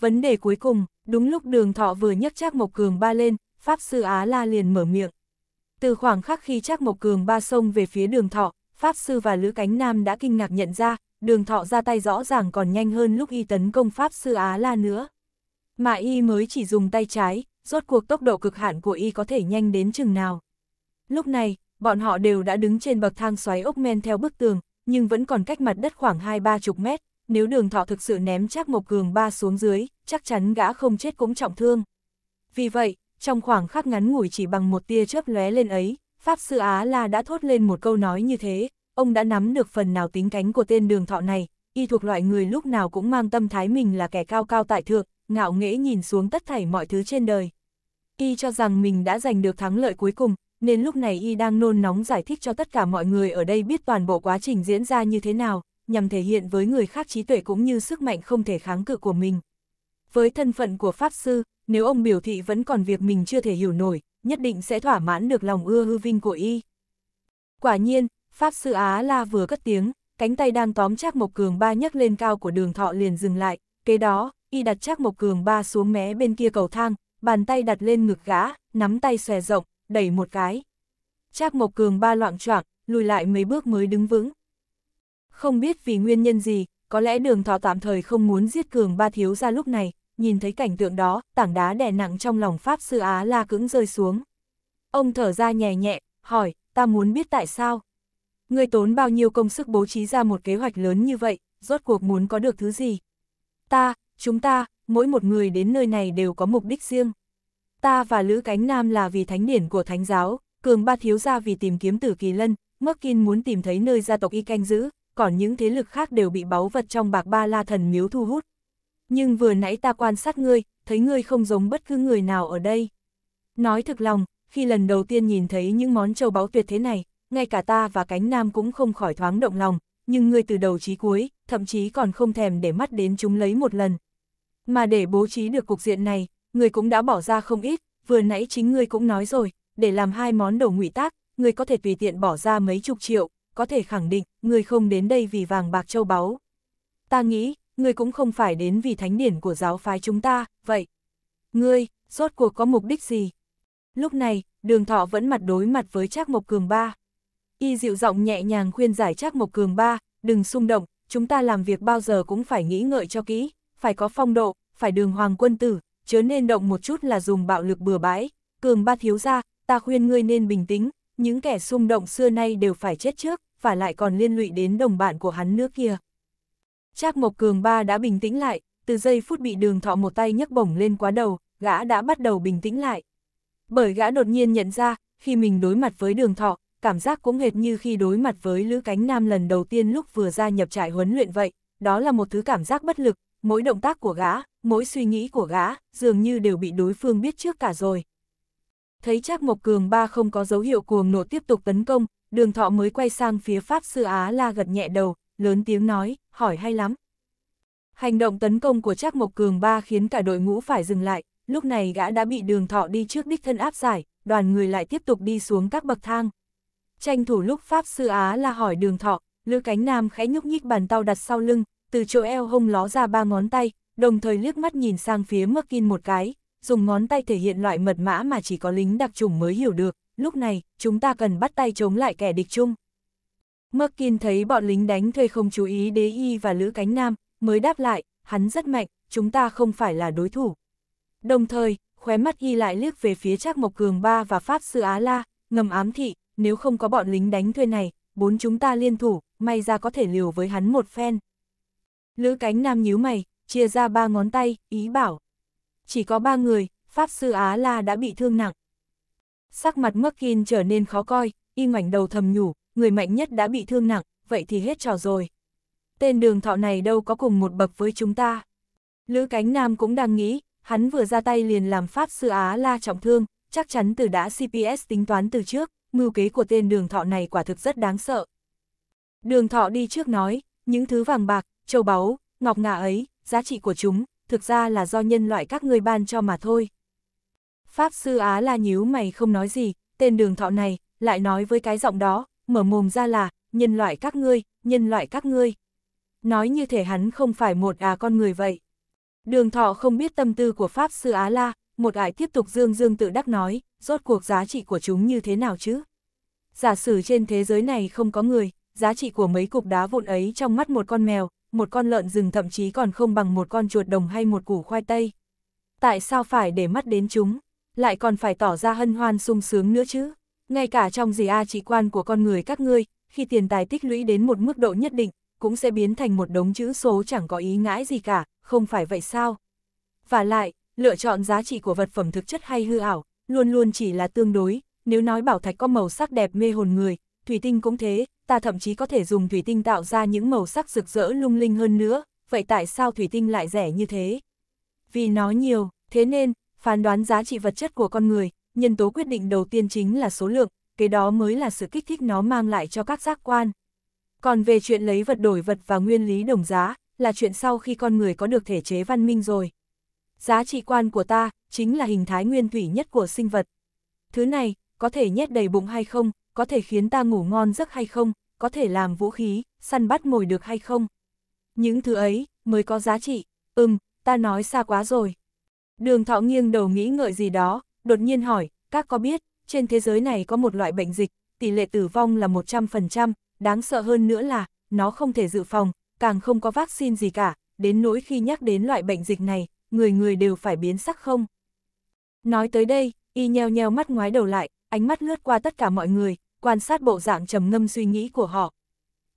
Vấn đề cuối cùng, đúng lúc đường thọ vừa nhấc Trác Mộc Cường ba lên, Pháp Sư Á La liền mở miệng. Từ khoảng khắc khi Trác Mộc Cường ba xông về phía đường thọ, Pháp Sư và Lữ Cánh Nam đã kinh ngạc nhận ra, đường thọ ra tay rõ ràng còn nhanh hơn lúc y tấn công Pháp Sư Á La nữa. Mà y mới chỉ dùng tay trái, rốt cuộc tốc độ cực hạn của y có thể nhanh đến chừng nào. Lúc này, bọn họ đều đã đứng trên bậc thang xoáy ốc men theo bức tường, nhưng vẫn còn cách mặt đất khoảng hai ba chục mét, nếu đường thọ thực sự ném chắc một Cường ba xuống dưới, chắc chắn gã không chết cũng trọng thương. Vì vậy, trong khoảng khắc ngắn ngủi chỉ bằng một tia chớp lóe lên ấy, Pháp Sư Á La đã thốt lên một câu nói như thế, ông đã nắm được phần nào tính cánh của tên đường thọ này, y thuộc loại người lúc nào cũng mang tâm thái mình là kẻ cao cao tại thượng, ngạo nghễ nhìn xuống tất thảy mọi thứ trên đời. Y cho rằng mình đã giành được thắng lợi cuối cùng, nên lúc này y đang nôn nóng giải thích cho tất cả mọi người ở đây biết toàn bộ quá trình diễn ra như thế nào, nhằm thể hiện với người khác trí tuệ cũng như sức mạnh không thể kháng cự của mình. Với thân phận của Pháp Sư, nếu ông biểu thị vẫn còn việc mình chưa thể hiểu nổi, nhất định sẽ thỏa mãn được lòng ưa hư vinh của y. Quả nhiên, Pháp Sư Á La vừa cất tiếng, cánh tay đang tóm chắc Mộc Cường Ba nhấc lên cao của đường thọ liền dừng lại, kế đó, y đặt chắc Mộc Cường Ba xuống mé bên kia cầu thang, bàn tay đặt lên ngực gã, nắm tay xòe rộng, đẩy một cái. Trác Mộc Cường ba loạn choạng, lùi lại mấy bước mới đứng vững. Không biết vì nguyên nhân gì, có lẽ đường thọ tạm thời không muốn giết Cường ba thiếu ra lúc này, nhìn thấy cảnh tượng đó, tảng đá đè nặng trong lòng Pháp Sư Á La cứng rơi xuống. Ông thở ra nhẹ nhẹ, hỏi, ta muốn biết tại sao? Người tốn bao nhiêu công sức bố trí ra một kế hoạch lớn như vậy, rốt cuộc muốn có được thứ gì? Ta, chúng ta, mỗi một người đến nơi này đều có mục đích riêng ta và Lữ Cánh Nam là vì thánh điển của thánh giáo, cường ba thiếu gia vì tìm kiếm tử kỳ lân, mắc kinh muốn tìm thấy nơi gia tộc y canh giữ, còn những thế lực khác đều bị báu vật trong bạc ba la thần miếu thu hút. Nhưng vừa nãy ta quan sát ngươi, thấy ngươi không giống bất cứ người nào ở đây. Nói thực lòng, khi lần đầu tiên nhìn thấy những món châu báu tuyệt thế này, ngay cả ta và cánh nam cũng không khỏi thoáng động lòng, nhưng ngươi từ đầu chí cuối, thậm chí còn không thèm để mắt đến chúng lấy một lần. Mà để bố trí được cục diện này, người cũng đã bỏ ra không ít, vừa nãy chính ngươi cũng nói rồi, để làm hai món đồ ngụy tác, ngươi có thể tùy tiện bỏ ra mấy chục triệu, có thể khẳng định, ngươi không đến đây vì vàng bạc châu báu. Ta nghĩ, ngươi cũng không phải đến vì thánh điển của giáo phái chúng ta, vậy. Ngươi, rốt cuộc có mục đích gì? Lúc này, đường thọ vẫn mặt đối mặt với Trác Mộc Cường Ba. Y dịu giọng nhẹ nhàng khuyên giải Trác Mộc Cường Ba, đừng xung động, chúng ta làm việc bao giờ cũng phải nghĩ ngợi cho kỹ, phải có phong độ, phải đường hoàng quân tử, chớ nên động một chút là dùng bạo lực bừa bãi, cường ba thiếu ra, ta khuyên ngươi nên bình tĩnh, những kẻ xung động xưa nay đều phải chết trước, và lại còn liên lụy đến đồng bạn của hắn nữa kia. Trác Mộc Cường ba đã bình tĩnh lại, từ giây phút bị đường thọ một tay nhấc bổng lên quá đầu, gã đã bắt đầu bình tĩnh lại. Bởi gã đột nhiên nhận ra, khi mình đối mặt với đường thọ, cảm giác cũng hệt như khi đối mặt với Lữ Cánh Nam lần đầu tiên lúc vừa gia nhập trại huấn luyện vậy, đó là một thứ cảm giác bất lực, mỗi động tác của gã, mỗi suy nghĩ của gã, dường như đều bị đối phương biết trước cả rồi. Thấy chắc Mộc Cường ba không có dấu hiệu cuồng nộ tiếp tục tấn công, đường thọ mới quay sang phía Pháp Sư Á La gật nhẹ đầu, lớn tiếng nói, hỏi hay lắm. Hành động tấn công của Trác Mộc Cường ba khiến cả đội ngũ phải dừng lại, lúc này gã đã bị đường thọ đi trước đích thân áp giải, đoàn người lại tiếp tục đi xuống các bậc thang. Tranh thủ lúc Pháp Sư Á La hỏi đường thọ, Lữ Cánh Nam khẽ nhúc nhích bàn tao đặt sau lưng, từ chỗ eo hông ló ra ba ngón tay, đồng thời liếc mắt nhìn sang phía Merkin một cái, dùng ngón tay thể hiện loại mật mã mà chỉ có lính đặc chủng mới hiểu được, lúc này, chúng ta cần bắt tay chống lại kẻ địch chung. Merkin thấy bọn lính đánh thuê không chú ý đế y và lữ cánh nam, mới đáp lại, hắn rất mạnh, chúng ta không phải là đối thủ. Đồng thời, khóe mắt y lại liếc về phía Trác Mộc Cường Ba và Pháp Sư Á La, ngầm ám thị, nếu không có bọn lính đánh thuê này, bốn chúng ta liên thủ, may ra có thể liều với hắn một phen. Lữ cánh nam nhíu mày, chia ra ba ngón tay, ý bảo. Chỉ có ba người, Pháp Sư Á La đã bị thương nặng. Sắc mặt mất Merkin trở nên khó coi, y ngoảnh đầu thầm nhủ, người mạnh nhất đã bị thương nặng, vậy thì hết trò rồi. Tên đường thọ này đâu có cùng một bậc với chúng ta. Lữ cánh nam cũng đang nghĩ, hắn vừa ra tay liền làm Pháp Sư Á La trọng thương, chắc chắn từ đã CPS tính toán từ trước, mưu kế của tên đường thọ này quả thực rất đáng sợ. Đường thọ đi trước nói, những thứ vàng bạc, châu báu, ngọc ngà ấy, giá trị của chúng, thực ra là do nhân loại các ngươi ban cho mà thôi. Pháp sư Á la nhíu mày không nói gì, tên đường thọ này, lại nói với cái giọng đó, mở mồm ra là, nhân loại các ngươi, nhân loại các ngươi. Nói như thể hắn không phải một à con người vậy. Đường thọ không biết tâm tư của Pháp sư Á la, một ải tiếp tục dương dương tự đắc nói, rốt cuộc giá trị của chúng như thế nào chứ? Giả sử trên thế giới này không có người, giá trị của mấy cục đá vụn ấy trong mắt một con mèo, một con lợn rừng thậm chí còn không bằng một con chuột đồng hay một củ khoai tây. Tại sao phải để mắt đến chúng, lại còn phải tỏ ra hân hoan sung sướng nữa chứ? Ngay cả trong gì a à trị quan của con người các ngươi, khi tiền tài tích lũy đến một mức độ nhất định, cũng sẽ biến thành một đống chữ số chẳng có ý ngãi gì cả, không phải vậy sao? Và lại, lựa chọn giá trị của vật phẩm thực chất hay hư ảo, luôn luôn chỉ là tương đối, nếu nói bảo thạch có màu sắc đẹp mê hồn người, thủy tinh cũng thế, ta thậm chí có thể dùng thủy tinh tạo ra những màu sắc rực rỡ lung linh hơn nữa, vậy tại sao thủy tinh lại rẻ như thế? Vì nó nhiều, thế nên, phán đoán giá trị vật chất của con người, nhân tố quyết định đầu tiên chính là số lượng, cái đó mới là sự kích thích nó mang lại cho các giác quan. Còn về chuyện lấy vật đổi vật và nguyên lý đồng giá, là chuyện sau khi con người có được thể chế văn minh rồi. Giá trị quan của ta, chính là hình thái nguyên thủy nhất của sinh vật. Thứ này, có thể nhét đầy bụng hay không, có thể khiến ta ngủ ngon giấc hay không, có thể làm vũ khí, săn bắt mồi được hay không. Những thứ ấy, mới có giá trị, ừm, ta nói xa quá rồi. Đường thọ nghiêng đầu nghĩ ngợi gì đó, đột nhiên hỏi, các có biết, trên thế giới này có một loại bệnh dịch, tỷ lệ tử vong là 100%, đáng sợ hơn nữa là, nó không thể dự phòng, càng không có vaccine gì cả, đến nỗi khi nhắc đến loại bệnh dịch này, người người đều phải biến sắc không. Nói tới đây, y nheo nheo mắt ngoái đầu lại, ánh mắt lướt qua tất cả mọi người, quan sát bộ dạng trầm ngâm suy nghĩ của họ.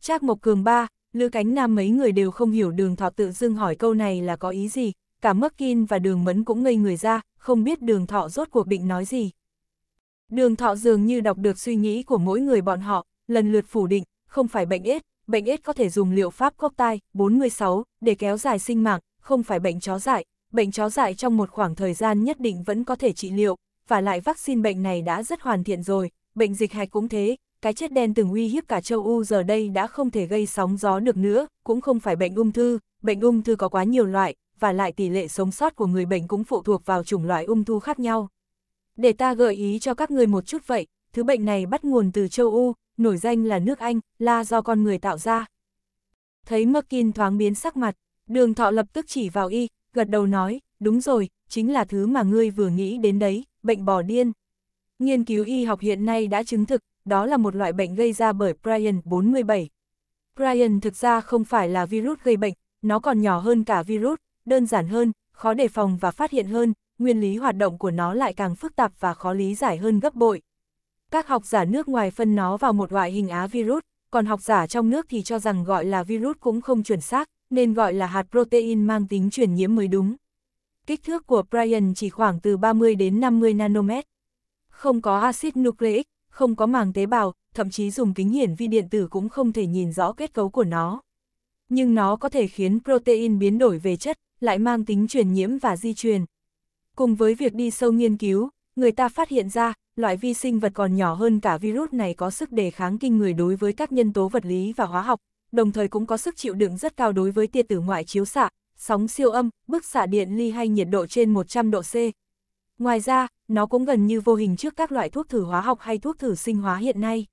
Trác Mộc Cường ba, Lữ Cánh Nam mấy người đều không hiểu đường thọ tự dưng hỏi câu này là có ý gì, cả Mắc Kinh và đường mẫn cũng ngây người ra, không biết đường thọ rốt cuộc định nói gì. Đường thọ dường như đọc được suy nghĩ của mỗi người bọn họ, lần lượt phủ định, không phải bệnh ếch, bệnh ếch có thể dùng liệu pháp cốc tai 46 để kéo dài sinh mạng, không phải bệnh chó dại, bệnh chó dại trong một khoảng thời gian nhất định vẫn có thể trị liệu, và lại vaccine bệnh này đã rất hoàn thiện rồi, bệnh dịch hạch cũng thế, cái chết đen từng uy hiếp cả châu u giờ đây đã không thể gây sóng gió được nữa, cũng không phải bệnh ung thư, bệnh ung thư có quá nhiều loại, và lại tỷ lệ sống sót của người bệnh cũng phụ thuộc vào chủng loại ung thư khác nhau. Để ta gợi ý cho các người một chút vậy, thứ bệnh này bắt nguồn từ châu u nổi danh là nước Anh, là do con người tạo ra. Thấy Merkin thoáng biến sắc mặt, đường thọ lập tức chỉ vào y, gật đầu nói, đúng rồi, chính là thứ mà ngươi vừa nghĩ đến đấy, bệnh bò điên. Nghiên cứu y học hiện nay đã chứng thực, đó là một loại bệnh gây ra bởi prion 47. Prion thực ra không phải là virus gây bệnh, nó còn nhỏ hơn cả virus, đơn giản hơn, khó đề phòng và phát hiện hơn, nguyên lý hoạt động của nó lại càng phức tạp và khó lý giải hơn gấp bội. Các học giả nước ngoài phân nó vào một loại hình á virus, còn học giả trong nước thì cho rằng gọi là virus cũng không chuẩn xác, nên gọi là hạt protein mang tính truyền nhiễm mới đúng. Kích thước của prion chỉ khoảng từ 30 đến 50 nanomet không có axit nucleic, không có màng tế bào, thậm chí dùng kính hiển vi điện tử cũng không thể nhìn rõ kết cấu của nó. Nhưng nó có thể khiến protein biến đổi về chất, lại mang tính truyền nhiễm và di truyền. Cùng với việc đi sâu nghiên cứu, người ta phát hiện ra, loại vi sinh vật còn nhỏ hơn cả virus này có sức đề kháng kinh người đối với các nhân tố vật lý và hóa học, đồng thời cũng có sức chịu đựng rất cao đối với tia tử ngoại chiếu xạ, sóng siêu âm, bức xạ điện ly hay nhiệt độ trên 100 độ C, Ngoài ra, nó cũng gần như vô hình trước các loại thuốc thử hóa học hay thuốc thử sinh hóa hiện nay.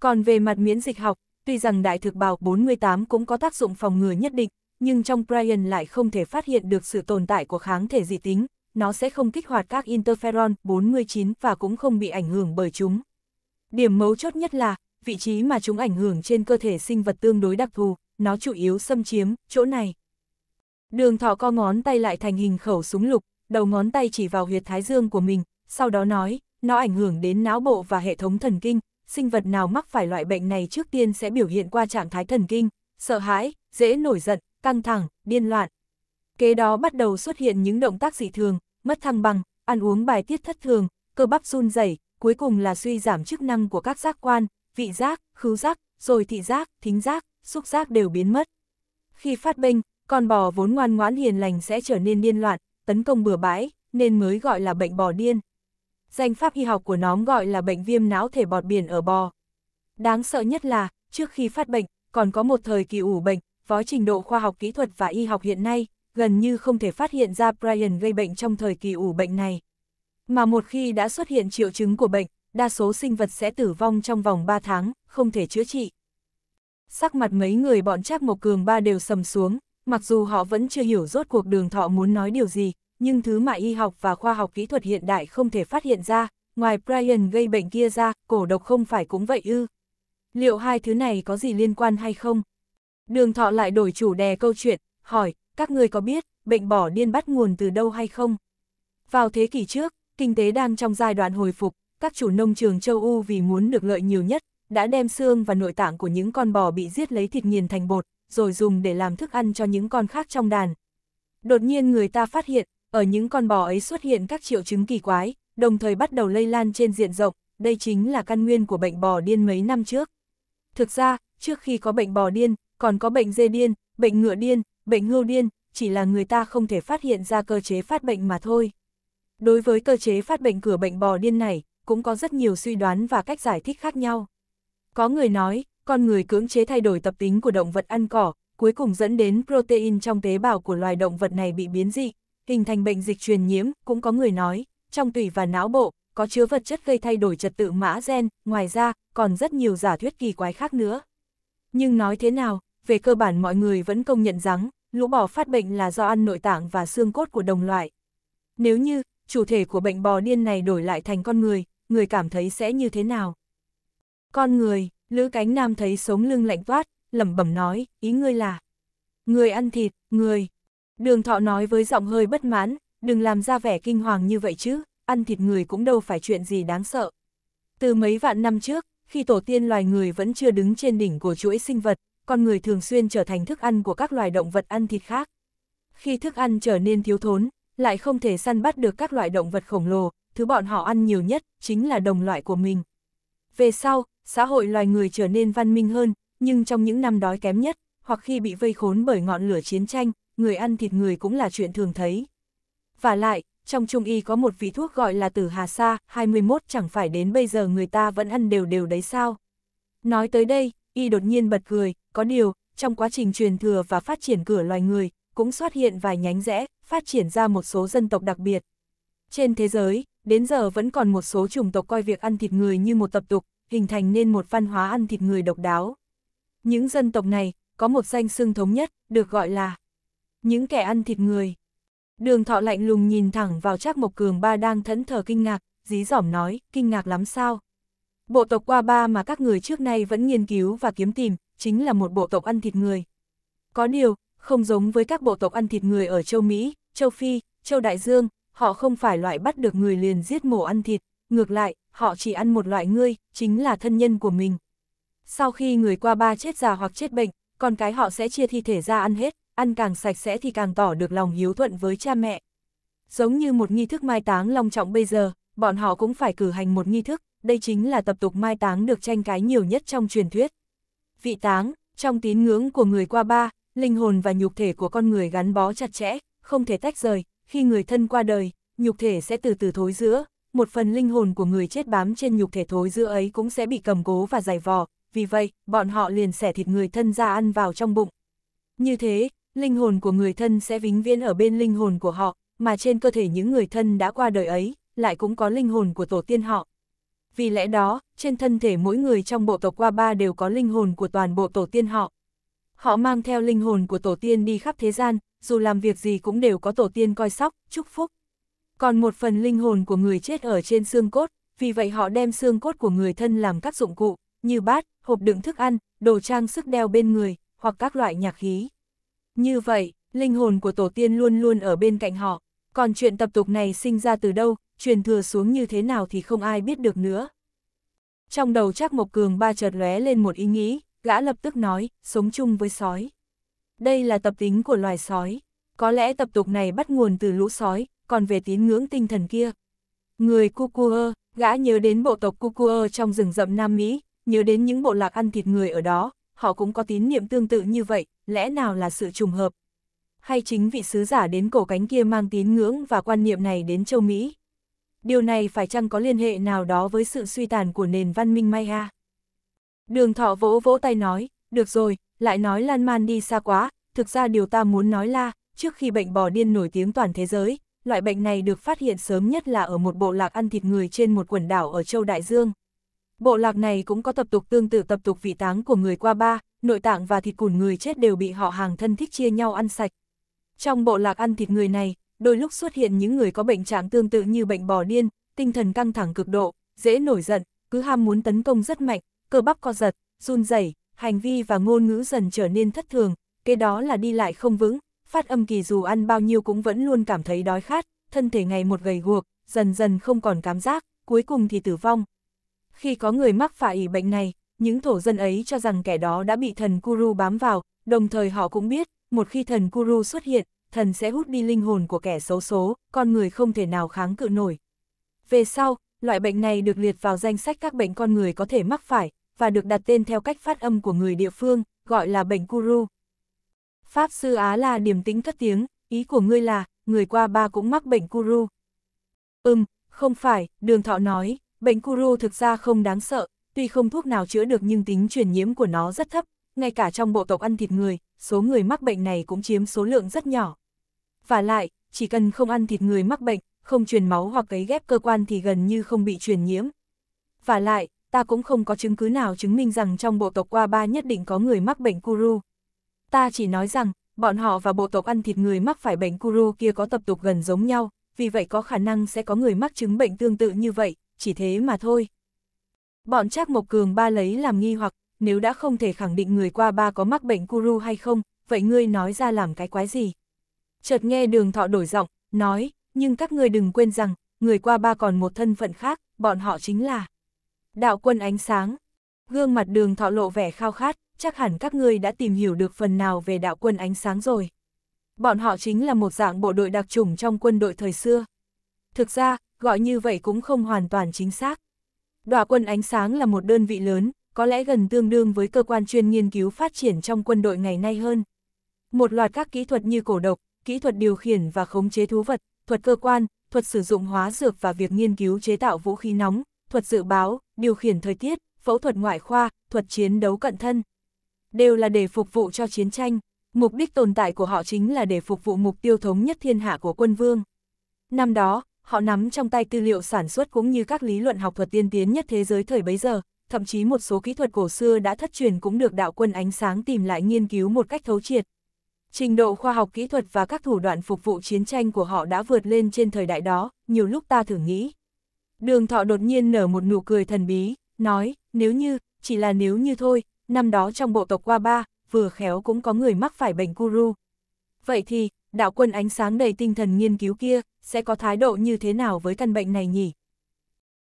Còn về mặt miễn dịch học, tuy rằng đại thực bào 48 cũng có tác dụng phòng ngừa nhất định, nhưng trong Brian lại không thể phát hiện được sự tồn tại của kháng thể dị tính, nó sẽ không kích hoạt các interferon 49 và cũng không bị ảnh hưởng bởi chúng. Điểm mấu chốt nhất là, vị trí mà chúng ảnh hưởng trên cơ thể sinh vật tương đối đặc thù, nó chủ yếu xâm chiếm, chỗ này. Đường thọ co ngón tay lại thành hình khẩu súng lục, đầu ngón tay chỉ vào huyệt thái dương của mình, sau đó nói, nó ảnh hưởng đến não bộ và hệ thống thần kinh, sinh vật nào mắc phải loại bệnh này trước tiên sẽ biểu hiện qua trạng thái thần kinh, sợ hãi, dễ nổi giận, căng thẳng, điên loạn. Kế đó bắt đầu xuất hiện những động tác dị thường, mất thăng bằng, ăn uống bài tiết thất thường, cơ bắp run rẩy, cuối cùng là suy giảm chức năng của các giác quan, vị giác, khứ giác, rồi thị giác, thính giác, xúc giác đều biến mất. Khi phát bệnh, con bò vốn ngoan ngoãn hiền lành sẽ trở nên điên loạn, tấn công bừa bãi, nên mới gọi là bệnh bò điên. Danh pháp y học của nóm gọi là bệnh viêm não thể bọt biển ở bò. Đáng sợ nhất là, trước khi phát bệnh, còn có một thời kỳ ủ bệnh, với trình độ khoa học kỹ thuật và y học hiện nay, gần như không thể phát hiện ra Brian gây bệnh trong thời kỳ ủ bệnh này. Mà một khi đã xuất hiện triệu chứng của bệnh, đa số sinh vật sẽ tử vong trong vòng 3 tháng, không thể chữa trị. Sắc mặt mấy người bọn Trác Mộc Cường ba đều sầm xuống, Mặc dù họ vẫn chưa hiểu rốt cuộc đường thọ muốn nói điều gì, nhưng thứ mà y học và khoa học kỹ thuật hiện đại không thể phát hiện ra, ngoài Brian gây bệnh kia ra, cổ độc không phải cũng vậy ư. Liệu hai thứ này có gì liên quan hay không? Đường thọ lại đổi chủ đề câu chuyện, hỏi, các người có biết, bệnh bỏ điên bắt nguồn từ đâu hay không? Vào thế kỷ trước, kinh tế đang trong giai đoạn hồi phục, các chủ nông trường châu Âu vì muốn được lợi nhiều nhất, đã đem xương và nội tạng của những con bò bị giết lấy thịt nghiền thành bột, rồi dùng để làm thức ăn cho những con khác trong đàn. Đột nhiên người ta phát hiện, ở những con bò ấy xuất hiện các triệu chứng kỳ quái, đồng thời bắt đầu lây lan trên diện rộng, đây chính là căn nguyên của bệnh bò điên mấy năm trước. Thực ra, trước khi có bệnh bò điên, còn có bệnh dê điên, bệnh ngựa điên, bệnh hưu điên, chỉ là người ta không thể phát hiện ra cơ chế phát bệnh mà thôi. Đối với cơ chế phát bệnh cửa bệnh bò điên này, cũng có rất nhiều suy đoán và cách giải thích khác nhau. Có người nói, con người cưỡng chế thay đổi tập tính của động vật ăn cỏ, cuối cùng dẫn đến protein trong tế bào của loài động vật này bị biến dị, hình thành bệnh dịch truyền nhiễm, cũng có người nói, trong tủy và não bộ, có chứa vật chất gây thay đổi trật tự mã gen, ngoài ra, còn rất nhiều giả thuyết kỳ quái khác nữa. Nhưng nói thế nào, về cơ bản mọi người vẫn công nhận rằng, lũ bò phát bệnh là do ăn nội tạng và xương cốt của đồng loại. Nếu như, chủ thể của bệnh bò điên này đổi lại thành con người, người cảm thấy sẽ như thế nào? Con người Lữ cánh nam thấy sống lưng lạnh toát, lẩm bẩm nói, ý ngươi là. Người ăn thịt, người. Đường thọ nói với giọng hơi bất mãn, đừng làm ra vẻ kinh hoàng như vậy chứ, ăn thịt người cũng đâu phải chuyện gì đáng sợ. Từ mấy vạn năm trước, khi tổ tiên loài người vẫn chưa đứng trên đỉnh của chuỗi sinh vật, con người thường xuyên trở thành thức ăn của các loài động vật ăn thịt khác. Khi thức ăn trở nên thiếu thốn, lại không thể săn bắt được các loại động vật khổng lồ, thứ bọn họ ăn nhiều nhất chính là đồng loại của mình. Về sau, xã hội loài người trở nên văn minh hơn, nhưng trong những năm đói kém nhất, hoặc khi bị vây khốn bởi ngọn lửa chiến tranh, người ăn thịt người cũng là chuyện thường thấy. Và lại, trong Trung Y có một vị thuốc gọi là tử hà sa, 21 chẳng phải đến bây giờ người ta vẫn ăn đều đều đấy sao. Nói tới đây, Y đột nhiên bật cười, có điều, trong quá trình truyền thừa và phát triển cửa loài người, cũng xuất hiện vài nhánh rẽ, phát triển ra một số dân tộc đặc biệt. Trên thế giới, đến giờ vẫn còn một số chủng tộc coi việc ăn thịt người như một tập tục, hình thành nên một văn hóa ăn thịt người độc đáo. Những dân tộc này, có một danh xưng thống nhất, được gọi là những kẻ ăn thịt người. Đường thọ lạnh lùng nhìn thẳng vào Trác Mộc Cường Ba đang thẫn thờ kinh ngạc, dí dỏm nói, kinh ngạc lắm sao. Bộ tộc qua ba mà các người trước nay vẫn nghiên cứu và kiếm tìm, chính là một bộ tộc ăn thịt người. Có điều, không giống với các bộ tộc ăn thịt người ở châu Mỹ, châu Phi, châu Đại Dương, họ không phải loại bắt được người liền giết mổ ăn thịt, ngược lại, họ chỉ ăn một loại ngươi, chính là thân nhân của mình. Sau khi người qua ba chết già hoặc chết bệnh, con cái họ sẽ chia thi thể ra ăn hết, ăn càng sạch sẽ thì càng tỏ được lòng hiếu thuận với cha mẹ. Giống như một nghi thức mai táng long trọng bây giờ, bọn họ cũng phải cử hành một nghi thức, đây chính là tập tục mai táng được tranh cái nhiều nhất trong truyền thuyết. Vị táng, trong tín ngưỡng của người qua ba, linh hồn và nhục thể của con người gắn bó chặt chẽ, không thể tách rời, khi người thân qua đời, nhục thể sẽ từ từ thối giữa, một phần linh hồn của người chết bám trên nhục thể thối giữa ấy cũng sẽ bị cầm cố và giày vò, vì vậy, bọn họ liền xẻ thịt người thân ra ăn vào trong bụng. Như thế, linh hồn của người thân sẽ vĩnh viễn ở bên linh hồn của họ, mà trên cơ thể những người thân đã qua đời ấy, lại cũng có linh hồn của tổ tiên họ. Vì lẽ đó, trên thân thể mỗi người trong bộ tộc qua ba đều có linh hồn của toàn bộ tổ tiên họ. Họ mang theo linh hồn của tổ tiên đi khắp thế gian, dù làm việc gì cũng đều có tổ tiên coi sóc, chúc phúc, còn một phần linh hồn của người chết ở trên xương cốt, vì vậy họ đem xương cốt của người thân làm các dụng cụ, như bát, hộp đựng thức ăn, đồ trang sức đeo bên người, hoặc các loại nhạc khí. Như vậy, linh hồn của tổ tiên luôn luôn ở bên cạnh họ, còn chuyện tập tục này sinh ra từ đâu, truyền thừa xuống như thế nào thì không ai biết được nữa. Trong đầu Trác Mộc Cường ba chợt lóe lên một ý nghĩ, gã lập tức nói, sống chung với sói. Đây là tập tính của loài sói, có lẽ tập tục này bắt nguồn từ lũ sói, còn về tín ngưỡng tinh thần kia. Người Kukuơ, gã nhớ đến bộ tộc Kukuơ trong rừng rậm Nam Mỹ, nhớ đến những bộ lạc ăn thịt người ở đó, họ cũng có tín niệm tương tự như vậy, lẽ nào là sự trùng hợp? Hay chính vị sứ giả đến cổ cánh kia mang tín ngưỡng và quan niệm này đến châu Mỹ? Điều này phải chăng có liên hệ nào đó với sự suy tàn của nền văn minh Maya? Đường thọ vỗ vỗ tay nói, được rồi, lại nói lan man đi xa quá, thực ra điều ta muốn nói là, trước khi bệnh bò điên nổi tiếng toàn thế giới, loại bệnh này được phát hiện sớm nhất là ở một bộ lạc ăn thịt người trên một quần đảo ở châu Đại Dương. Bộ lạc này cũng có tập tục tương tự tập tục vị táng của người qua ba, nội tạng và thịt củn người chết đều bị họ hàng thân thích chia nhau ăn sạch. Trong bộ lạc ăn thịt người này, đôi lúc xuất hiện những người có bệnh trạng tương tự như bệnh bò điên, tinh thần căng thẳng cực độ, dễ nổi giận, cứ ham muốn tấn công rất mạnh, cơ bắp co giật, run rẩy, hành vi và ngôn ngữ dần trở nên thất thường, kế đó là đi lại không vững, phát âm kỳ dù ăn bao nhiêu cũng vẫn luôn cảm thấy đói khát, thân thể ngày một gầy guộc, dần dần không còn cảm giác, cuối cùng thì tử vong. Khi có người mắc phải bệnh này, những thổ dân ấy cho rằng kẻ đó đã bị thần Kuru bám vào, đồng thời họ cũng biết, một khi thần Kuru xuất hiện, thần sẽ hút đi linh hồn của kẻ xấu số, con người không thể nào kháng cự nổi. Về sau, loại bệnh này được liệt vào danh sách các bệnh con người có thể mắc phải, và được đặt tên theo cách phát âm của người địa phương, gọi là bệnh Kuru. Pháp sư Á là điềm tính cất tiếng, ý của ngươi là, người qua ba cũng mắc bệnh Kuru. Ừm, không phải, đường thọ nói, bệnh Kuru thực ra không đáng sợ, tuy không thuốc nào chữa được nhưng tính truyền nhiễm của nó rất thấp, ngay cả trong bộ tộc ăn thịt người, số người mắc bệnh này cũng chiếm số lượng rất nhỏ. Và lại, chỉ cần không ăn thịt người mắc bệnh, không truyền máu hoặc cấy ghép cơ quan thì gần như không bị truyền nhiễm. Và lại, ta cũng không có chứng cứ nào chứng minh rằng trong bộ tộc qua ba nhất định có người mắc bệnh Kuru. Ta chỉ nói rằng, bọn họ và bộ tộc ăn thịt người mắc phải bệnh Kuru kia có tập tục gần giống nhau, vì vậy có khả năng sẽ có người mắc chứng bệnh tương tự như vậy, chỉ thế mà thôi. Bọn Trác Mộc Cường ba lấy làm nghi hoặc, nếu đã không thể khẳng định người qua ba có mắc bệnh Kuru hay không, vậy ngươi nói ra làm cái quái gì? Chợt nghe đường thọ đổi giọng, nói, nhưng các ngươi đừng quên rằng, người qua ba còn một thân phận khác, bọn họ chính là đạo quân ánh sáng. Gương mặt đường thọ lộ vẻ khao khát, chắc hẳn các ngươi đã tìm hiểu được phần nào về đạo quân ánh sáng rồi. Bọn họ chính là một dạng bộ đội đặc trùng trong quân đội thời xưa. Thực ra, gọi như vậy cũng không hoàn toàn chính xác. Đòa quân ánh sáng là một đơn vị lớn, có lẽ gần tương đương với cơ quan chuyên nghiên cứu phát triển trong quân đội ngày nay hơn. Một loạt các kỹ thuật như cổ độc, kỹ thuật điều khiển và khống chế thú vật, thuật cơ quan, thuật sử dụng hóa dược và việc nghiên cứu chế tạo vũ khí nóng, thuật dự báo, điều khiển thời tiết, phẫu thuật ngoại khoa, thuật chiến đấu cận thân, đều là để phục vụ cho chiến tranh, mục đích tồn tại của họ chính là để phục vụ mục tiêu thống nhất thiên hạ của quân vương. Năm đó, họ nắm trong tay tư liệu sản xuất cũng như các lý luận học thuật tiên tiến nhất thế giới thời bấy giờ, thậm chí một số kỹ thuật cổ xưa đã thất truyền cũng được đạo quân ánh sáng tìm lại nghiên cứu một cách thấu triệt. Trình độ khoa học kỹ thuật và các thủ đoạn phục vụ chiến tranh của họ đã vượt lên trên thời đại đó, nhiều lúc ta thử nghĩ. Đường thọ đột nhiên nở một nụ cười thần bí, nói, nếu như, chỉ là nếu như thôi, năm đó trong bộ tộc Qua Ba, vừa khéo cũng có người mắc phải bệnh Kuru. Vậy thì, đạo quân ánh sáng đầy tinh thần nghiên cứu kia, sẽ có thái độ như thế nào với căn bệnh này nhỉ?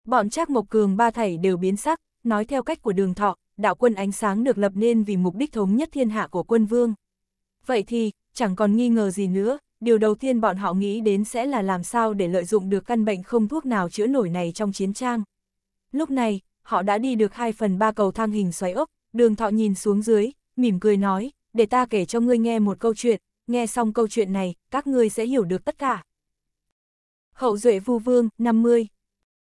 Bọn Trác Mộc Cường ba thầy đều biến sắc, nói theo cách của đường thọ, đạo quân ánh sáng được lập nên vì mục đích thống nhất thiên hạ của quân vương. Vậy thì, chẳng còn nghi ngờ gì nữa, điều đầu tiên bọn họ nghĩ đến sẽ là làm sao để lợi dụng được căn bệnh không thuốc nào chữa nổi này trong chiến trang. Lúc này, họ đã đi được 2 phần 3 cầu thang hình xoáy ốc, đường thọ nhìn xuống dưới, mỉm cười nói, để ta kể cho ngươi nghe một câu chuyện, nghe xong câu chuyện này, các ngươi sẽ hiểu được tất cả. Hậu duệ vu vương, 50.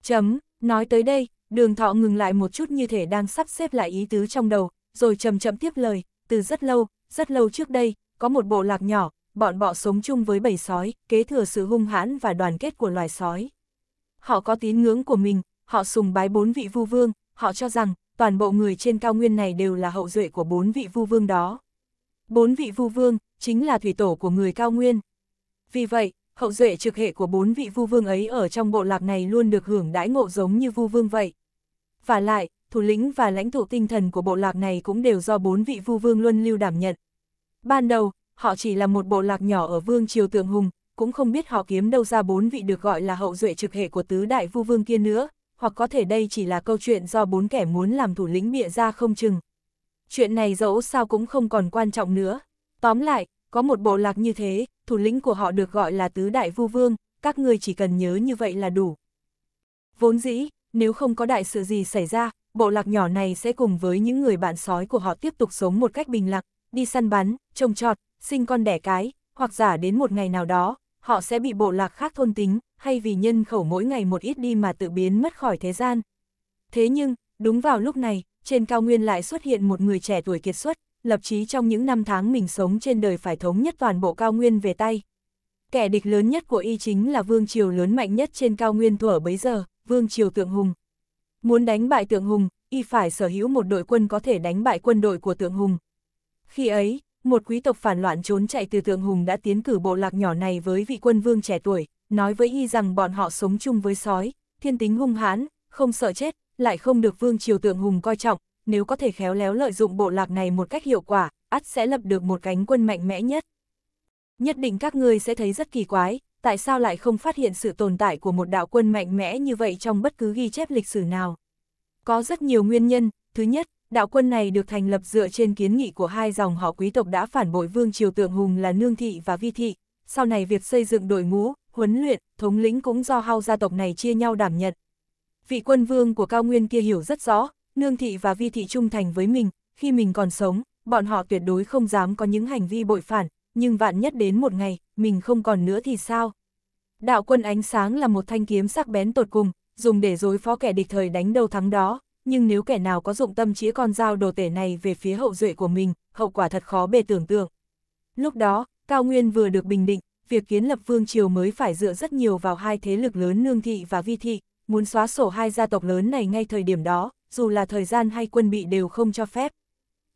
Chấm, nói tới đây, đường thọ ngừng lại một chút như thể đang sắp xếp lại ý tứ trong đầu, rồi chậm chậm tiếp lời, từ rất lâu, rất lâu trước đây, có một bộ lạc nhỏ, bọn bọ sống chung với bầy sói, kế thừa sự hung hãn và đoàn kết của loài sói. Họ có tín ngưỡng của mình, họ sùng bái bốn vị vu vương, họ cho rằng, toàn bộ người trên cao nguyên này đều là hậu duệ của bốn vị vu vương đó. Bốn vị vu vương, chính là thủy tổ của người cao nguyên. Vì vậy, hậu duệ trực hệ của bốn vị vu vương ấy ở trong bộ lạc này luôn được hưởng đãi ngộ giống như vu vương vậy. Và lại, thủ lĩnh và lãnh tụ tinh thần của bộ lạc này cũng đều do bốn vị vu vương luân lưu đảm nhận. Ban đầu, họ chỉ là một bộ lạc nhỏ ở vương triều tượng hùng, cũng không biết họ kiếm đâu ra bốn vị được gọi là hậu duệ trực hệ của tứ đại vu vương kia nữa, hoặc có thể đây chỉ là câu chuyện do bốn kẻ muốn làm thủ lĩnh bịa ra không chừng. Chuyện này dẫu sao cũng không còn quan trọng nữa. Tóm lại, có một bộ lạc như thế, thủ lĩnh của họ được gọi là tứ đại vu vương, các ngươi chỉ cần nhớ như vậy là đủ. Vốn dĩ, nếu không có đại sự gì xảy ra, bộ lạc nhỏ này sẽ cùng với những người bạn sói của họ tiếp tục sống một cách bình lặng, đi săn bắn, trồng trọt, sinh con đẻ cái, hoặc giả đến một ngày nào đó, họ sẽ bị bộ lạc khác thôn tính, hay vì nhân khẩu mỗi ngày một ít đi mà tự biến mất khỏi thế gian. Thế nhưng, đúng vào lúc này, trên cao nguyên lại xuất hiện một người trẻ tuổi kiệt xuất, lập chí trong những năm tháng mình sống trên đời phải thống nhất toàn bộ cao nguyên về tay. Kẻ địch lớn nhất của y chính là vương triều lớn mạnh nhất trên cao nguyên thuở bấy giờ, vương triều tượng hùng. Muốn đánh bại tượng hùng, y phải sở hữu một đội quân có thể đánh bại quân đội của tượng hùng. Khi ấy, một quý tộc phản loạn trốn chạy từ tượng hùng đã tiến cử bộ lạc nhỏ này với vị quân vương trẻ tuổi, nói với y rằng bọn họ sống chung với sói, thiên tính hung hãn, không sợ chết, lại không được vương triều tượng hùng coi trọng, nếu có thể khéo léo lợi dụng bộ lạc này một cách hiệu quả, ắt sẽ lập được một cánh quân mạnh mẽ nhất. Nhất định các ngươi sẽ thấy rất kỳ quái, tại sao lại không phát hiện sự tồn tại của một đạo quân mạnh mẽ như vậy trong bất cứ ghi chép lịch sử nào. Có rất nhiều nguyên nhân, thứ nhất, đạo quân này được thành lập dựa trên kiến nghị của hai dòng họ quý tộc đã phản bội vương triều tượng hùng là Nương Thị và Vi Thị. Sau này việc xây dựng đội ngũ, huấn luyện, thống lĩnh cũng do hao gia tộc này chia nhau đảm nhận. Vị quân vương của cao nguyên kia hiểu rất rõ, nương thị và vi thị trung thành với mình, khi mình còn sống, bọn họ tuyệt đối không dám có những hành vi bội phản, nhưng vạn nhất đến một ngày, mình không còn nữa thì sao? Đạo quân ánh sáng là một thanh kiếm sắc bén tột cùng, dùng để đối phó kẻ địch thời đánh đầu thắng đó, nhưng nếu kẻ nào có dụng tâm chĩa con dao đồ tể này về phía hậu duệ của mình, hậu quả thật khó bề tưởng tượng. Lúc đó, Cao Nguyên vừa được bình định, việc kiến lập vương triều mới phải dựa rất nhiều vào hai thế lực lớn nương thị và vi thị, muốn xóa sổ hai gia tộc lớn này ngay thời điểm đó, dù là thời gian hay quân bị đều không cho phép.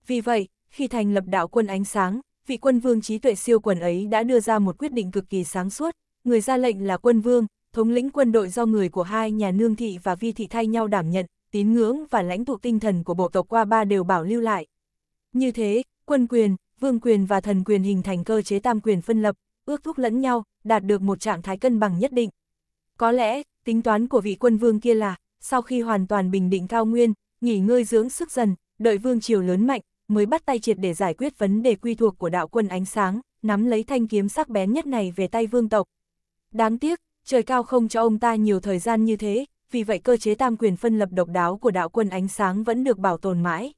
Vì vậy, khi thành lập đạo quân ánh sáng, vị quân vương trí tuệ siêu quần ấy đã đưa ra một quyết định cực kỳ sáng suốt, người ra lệnh là quân vương, thống lĩnh quân đội do người của hai nhà nương thị và vi thị thay nhau đảm nhận, tín ngưỡng và lãnh tụ tinh thần của bộ tộc qua ba đều bảo lưu lại. Như thế, quân quyền, vương quyền và thần quyền hình thành cơ chế tam quyền phân lập, ước thúc lẫn nhau, đạt được một trạng thái cân bằng nhất định. Có lẽ, tính toán của vị quân vương kia là, sau khi hoàn toàn bình định cao nguyên, nghỉ ngơi dưỡng sức dần, đợi vương triều lớn mạnh, mới bắt tay triệt để giải quyết vấn đề quy thuộc của đạo quân ánh sáng, nắm lấy thanh kiếm sắc bén nhất này về tay vương tộc. Đáng tiếc, trời cao không cho ông ta nhiều thời gian như thế, vì vậy cơ chế tam quyền phân lập độc đáo của đạo quân ánh sáng vẫn được bảo tồn mãi.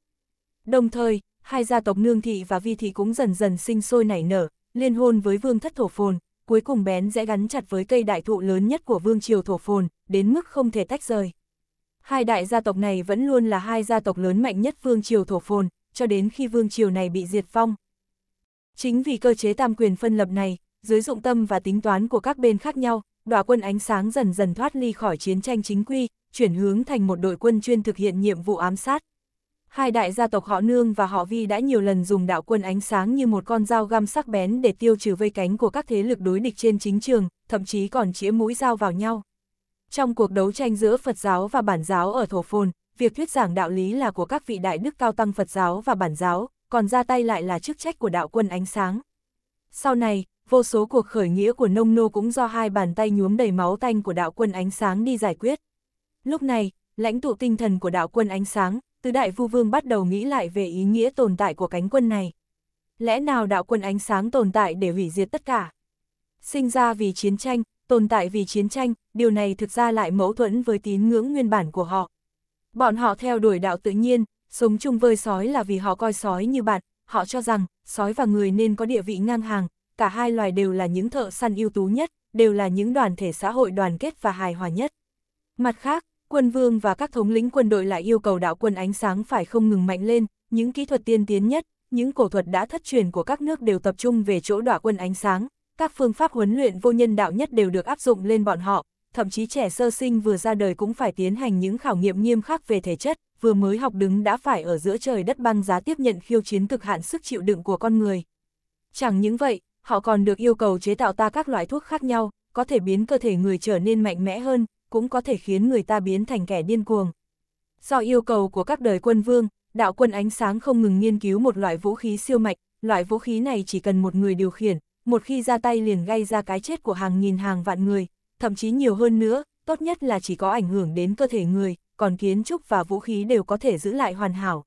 Đồng thời, hai gia tộc Nương Thị và Vi Thị cũng dần dần sinh sôi nảy nở, liên hôn với vương thất thổ phồn, cuối cùng bén rẽ gắn chặt với cây đại thụ lớn nhất của vương triều thổ phồn, đến mức không thể tách rời. Hai đại gia tộc này vẫn luôn là hai gia tộc lớn mạnh nhất vương triều thổ phồn, cho đến khi vương triều này bị diệt phong Chính vì cơ chế tam quyền phân lập này, dưới dụng tâm và tính toán của các bên khác nhau, đọa quân ánh sáng dần dần thoát ly khỏi chiến tranh chính quy, chuyển hướng thành một đội quân chuyên thực hiện nhiệm vụ ám sát. Hai đại gia tộc họ Nương và họ Vi đã nhiều lần dùng đạo quân ánh sáng như một con dao găm sắc bén để tiêu trừ vây cánh của các thế lực đối địch trên chính trường, thậm chí còn chĩa mũi dao vào nhau. Trong cuộc đấu tranh giữa Phật giáo và bản giáo ở Thổ Phồn, việc thuyết giảng đạo lý là của các vị đại đức cao tăng Phật giáo và bản giáo, còn ra tay lại là chức trách của đạo quân ánh sáng. Sau này, vô số cuộc khởi nghĩa của nông nô cũng do hai bàn tay nhuốm đầy máu tanh của đạo quân ánh sáng đi giải quyết. Lúc này, lãnh tụ tinh thần của đạo quân ánh sáng, tứ đại vu vương bắt đầu nghĩ lại về ý nghĩa tồn tại của cánh quân này. Lẽ nào đạo quân ánh sáng tồn tại để hủy diệt tất cả? Sinh ra vì chiến tranh, tồn tại vì chiến tranh, điều này thực ra lại mâu thuẫn với tín ngưỡng nguyên bản của họ. Bọn họ theo đuổi đạo tự nhiên, sống chung với sói là vì họ coi sói như bạn, họ cho rằng sói và người nên có địa vị ngang hàng, cả hai loài đều là những thợ săn ưu tú nhất, đều là những đoàn thể xã hội đoàn kết và hài hòa nhất. Mặt khác, quân vương và các thống lĩnh quân đội lại yêu cầu đạo quân ánh sáng phải không ngừng mạnh lên, những kỹ thuật tiên tiến nhất, những cổ thuật đã thất truyền của các nước đều tập trung về chỗ đọa quân ánh sáng, các phương pháp huấn luyện vô nhân đạo nhất đều được áp dụng lên bọn họ, thậm chí trẻ sơ sinh vừa ra đời cũng phải tiến hành những khảo nghiệm nghiêm khắc về thể chất, vừa mới học đứng đã phải ở giữa trời đất băng giá tiếp nhận khiêu chiến cực hạn sức chịu đựng của con người. Chẳng những vậy, họ còn được yêu cầu chế tạo ta các loại thuốc khác nhau, có thể biến cơ thể người trở nên mạnh mẽ hơn, cũng có thể khiến người ta biến thành kẻ điên cuồng. Do yêu cầu của các đời quân vương, đạo quân ánh sáng không ngừng nghiên cứu một loại vũ khí siêu mạnh, loại vũ khí này chỉ cần một người điều khiển, một khi ra tay liền gây ra cái chết của hàng nghìn hàng vạn người, thậm chí nhiều hơn nữa, tốt nhất là chỉ có ảnh hưởng đến cơ thể người, còn kiến trúc và vũ khí đều có thể giữ lại hoàn hảo.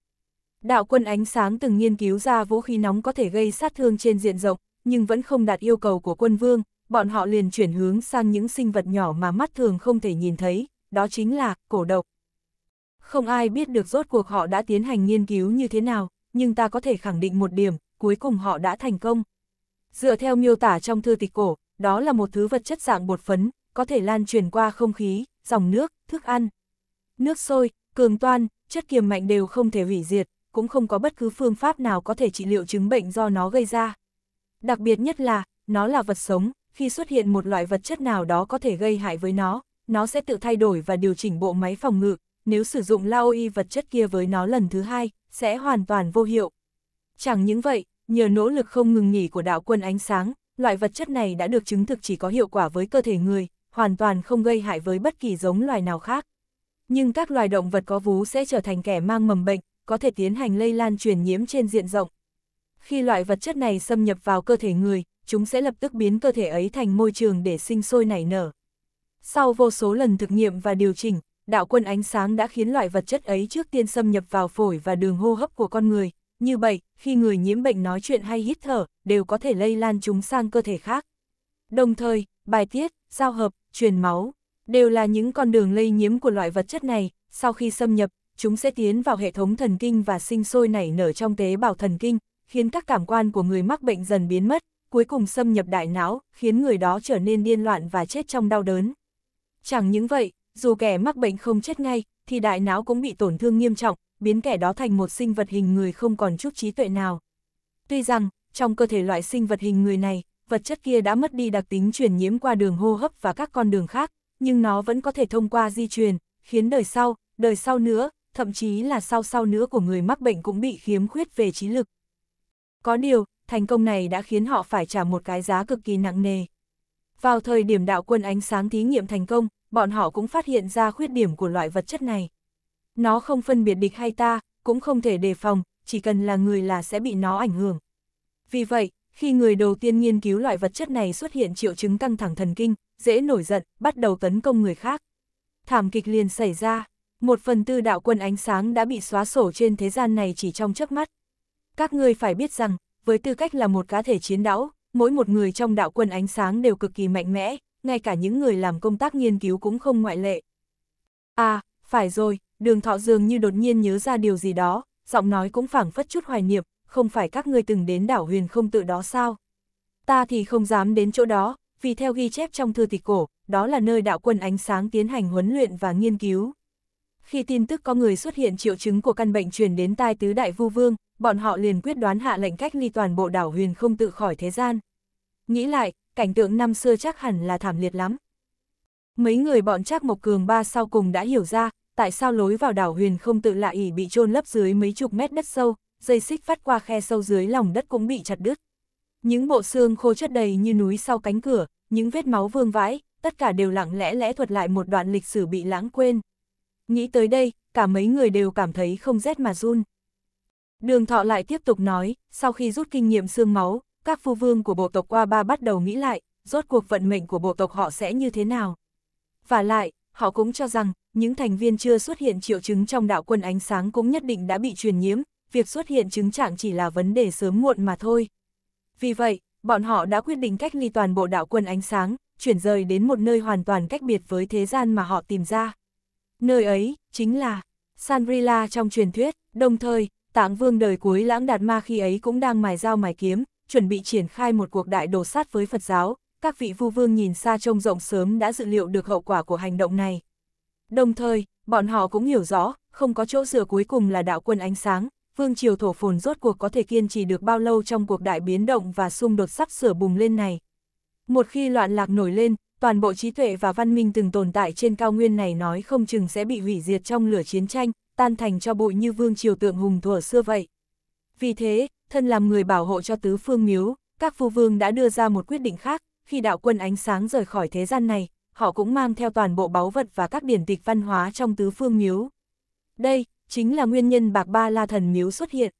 Đạo quân ánh sáng từng nghiên cứu ra vũ khí nóng có thể gây sát thương trên diện rộng, nhưng vẫn không đạt yêu cầu của quân vương, bọn họ liền chuyển hướng sang những sinh vật nhỏ mà mắt thường không thể nhìn thấy, đó chính là cổ độc. Không ai biết được rốt cuộc họ đã tiến hành nghiên cứu như thế nào, nhưng ta có thể khẳng định một điểm, cuối cùng họ đã thành công. Dựa theo miêu tả trong thư tịch cổ, đó là một thứ vật chất dạng bột phấn, có thể lan truyền qua không khí, dòng nước, thức ăn. Nước sôi, cường toan, chất kiềm mạnh đều không thể hủy diệt, cũng không có bất cứ phương pháp nào có thể trị liệu chứng bệnh do nó gây ra. Đặc biệt nhất là, nó là vật sống, khi xuất hiện một loại vật chất nào đó có thể gây hại với nó, nó sẽ tự thay đổi và điều chỉnh bộ máy phòng ngự, nếu sử dụng lao y vật chất kia với nó lần thứ hai, sẽ hoàn toàn vô hiệu. Chẳng những vậy, nhờ nỗ lực không ngừng nghỉ của đạo quân ánh sáng, loại vật chất này đã được chứng thực chỉ có hiệu quả với cơ thể người, hoàn toàn không gây hại với bất kỳ giống loài nào khác. Nhưng các loài động vật có vú sẽ trở thành kẻ mang mầm bệnh, có thể tiến hành lây lan truyền nhiễm trên diện rộng khi loại vật chất này xâm nhập vào cơ thể người, chúng sẽ lập tức biến cơ thể ấy thành môi trường để sinh sôi nảy nở. Sau vô số lần thực nghiệm và điều chỉnh, đạo quân ánh sáng đã khiến loại vật chất ấy trước tiên xâm nhập vào phổi và đường hô hấp của con người. Như vậy, khi người nhiễm bệnh nói chuyện hay hít thở, đều có thể lây lan chúng sang cơ thể khác. Đồng thời, bài tiết, giao hợp, truyền máu, đều là những con đường lây nhiễm của loại vật chất này, sau khi xâm nhập, chúng sẽ tiến vào hệ thống thần kinh và sinh sôi nảy nở trong tế bào thần kinh, khiến các cảm quan của người mắc bệnh dần biến mất, cuối cùng xâm nhập đại não, khiến người đó trở nên điên loạn và chết trong đau đớn. Chẳng những vậy, dù kẻ mắc bệnh không chết ngay, thì đại não cũng bị tổn thương nghiêm trọng, biến kẻ đó thành một sinh vật hình người không còn chút trí tuệ nào. Tuy rằng, trong cơ thể loại sinh vật hình người này, vật chất kia đã mất đi đặc tính truyền nhiễm qua đường hô hấp và các con đường khác, nhưng nó vẫn có thể thông qua di truyền, khiến đời sau, đời sau nữa, thậm chí là sau sau nữa của người mắc bệnh cũng bị khiếm khuyết về trí lực. Có điều, thành công này đã khiến họ phải trả một cái giá cực kỳ nặng nề. Vào thời điểm đạo quân ánh sáng thí nghiệm thành công, bọn họ cũng phát hiện ra khuyết điểm của loại vật chất này. Nó không phân biệt địch hay ta, cũng không thể đề phòng, chỉ cần là người là sẽ bị nó ảnh hưởng. Vì vậy, khi người đầu tiên nghiên cứu loại vật chất này xuất hiện triệu chứng căng thẳng thần kinh, dễ nổi giận, bắt đầu tấn công người khác. Thảm kịch liền xảy ra, một phần tư đạo quân ánh sáng đã bị xóa sổ trên thế gian này chỉ trong chớp mắt các ngươi phải biết rằng, với tư cách là một cá thể chiến đấu, mỗi một người trong đạo quân ánh sáng đều cực kỳ mạnh mẽ, ngay cả những người làm công tác nghiên cứu cũng không ngoại lệ. À, phải rồi, đường thọ dường như đột nhiên nhớ ra điều gì đó, giọng nói cũng phảng phất chút hoài niệm, không phải các ngươi từng đến đảo huyền không tự đó sao? Ta thì không dám đến chỗ đó, vì theo ghi chép trong thư tịch cổ, đó là nơi đạo quân ánh sáng tiến hành huấn luyện và nghiên cứu khi tin tức có người xuất hiện triệu chứng của căn bệnh truyền đến tai tứ đại vu vương, bọn họ liền quyết đoán hạ lệnh cách ly toàn bộ đảo huyền không tự khỏi thế gian. Nghĩ lại, cảnh tượng năm xưa chắc hẳn là thảm liệt lắm. Mấy người bọn Trác Mộc Cường ba sau cùng đã hiểu ra, tại sao lối vào đảo huyền không tự lạ ỉ bị chôn lấp dưới mấy chục mét đất sâu, dây xích phát qua khe sâu dưới lòng đất cũng bị chặt đứt. Những bộ xương khô chất đầy như núi sau cánh cửa, những vết máu vương vãi, tất cả đều lặng lẽ lẽ thuật lại một đoạn lịch sử bị lãng quên. Nghĩ tới đây, cả mấy người đều cảm thấy không rét mà run. Đường thọ lại tiếp tục nói, sau khi rút kinh nghiệm xương máu, các phu vương của bộ tộc qua ba bắt đầu nghĩ lại, rốt cuộc vận mệnh của bộ tộc họ sẽ như thế nào. Và lại, họ cũng cho rằng, những thành viên chưa xuất hiện triệu chứng trong đạo quân ánh sáng cũng nhất định đã bị truyền nhiễm, việc xuất hiện chứng trạng chỉ là vấn đề sớm muộn mà thôi. Vì vậy, bọn họ đã quyết định cách ly toàn bộ đạo quân ánh sáng, chuyển rời đến một nơi hoàn toàn cách biệt với thế gian mà họ tìm ra. Nơi ấy, chính là Sanrila trong truyền thuyết, đồng thời, tạng vương đời cuối lãng đạt ma khi ấy cũng đang mài dao mài kiếm, chuẩn bị triển khai một cuộc đại đổ sát với Phật giáo, các vị vu vương nhìn xa trông rộng sớm đã dự liệu được hậu quả của hành động này. Đồng thời, bọn họ cũng hiểu rõ, không có chỗ dựa cuối cùng là đạo quân ánh sáng, vương triều thổ phồn rốt cuộc có thể kiên trì được bao lâu trong cuộc đại biến động và xung đột sắp sửa bùng lên này. Một khi loạn lạc nổi lên, toàn bộ trí tuệ và văn minh từng tồn tại trên cao nguyên này nói không chừng sẽ bị hủy diệt trong lửa chiến tranh, tan thành cho bụi như vương triều tượng hùng thuở xưa vậy. Vì thế, thân làm người bảo hộ cho tứ phương miếu, các phu vương đã đưa ra một quyết định khác, khi đạo quân ánh sáng rời khỏi thế gian này, họ cũng mang theo toàn bộ báu vật và các điển tịch văn hóa trong tứ phương miếu. Đây, chính là nguyên nhân bạc ba la thần miếu xuất hiện.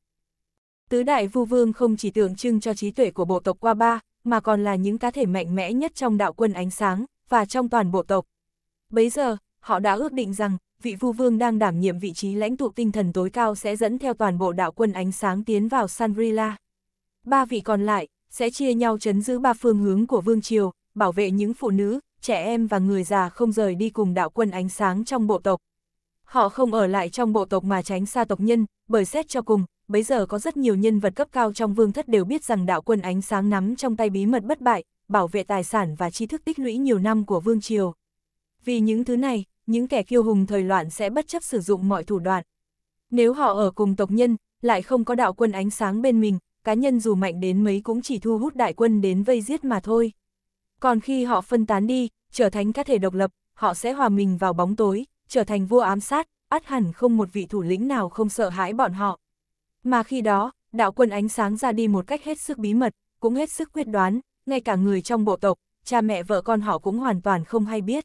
Tứ đại vu vương không chỉ tượng trưng cho trí tuệ của bộ tộc qua ba, mà còn là những cá thể mạnh mẽ nhất trong đạo quân ánh sáng, và trong toàn bộ tộc. Bấy giờ, họ đã ước định rằng, vị vu vương đang đảm nhiệm vị trí lãnh tụ tinh thần tối cao sẽ dẫn theo toàn bộ đạo quân ánh sáng tiến vào Sanrila. Ba vị còn lại, sẽ chia nhau chấn giữ ba phương hướng của vương triều, bảo vệ những phụ nữ, trẻ em và người già không rời đi cùng đạo quân ánh sáng trong bộ tộc. Họ không ở lại trong bộ tộc mà tránh xa tộc nhân, bởi xét cho cùng, bấy giờ có rất nhiều nhân vật cấp cao trong vương thất đều biết rằng đạo quân ánh sáng nắm trong tay bí mật bất bại, bảo vệ tài sản và tri thức tích lũy nhiều năm của vương triều. Vì những thứ này, những kẻ kiêu hùng thời loạn sẽ bất chấp sử dụng mọi thủ đoạn. Nếu họ ở cùng tộc nhân, lại không có đạo quân ánh sáng bên mình, cá nhân dù mạnh đến mấy cũng chỉ thu hút đại quân đến vây giết mà thôi. Còn khi họ phân tán đi, trở thành các thể độc lập, họ sẽ hòa mình vào bóng tối, trở thành vua ám sát, át hẳn không một vị thủ lĩnh nào không sợ hãi bọn họ. Mà khi đó, đạo quân ánh sáng ra đi một cách hết sức bí mật, cũng hết sức quyết đoán, ngay cả người trong bộ tộc, cha mẹ vợ con họ cũng hoàn toàn không hay biết.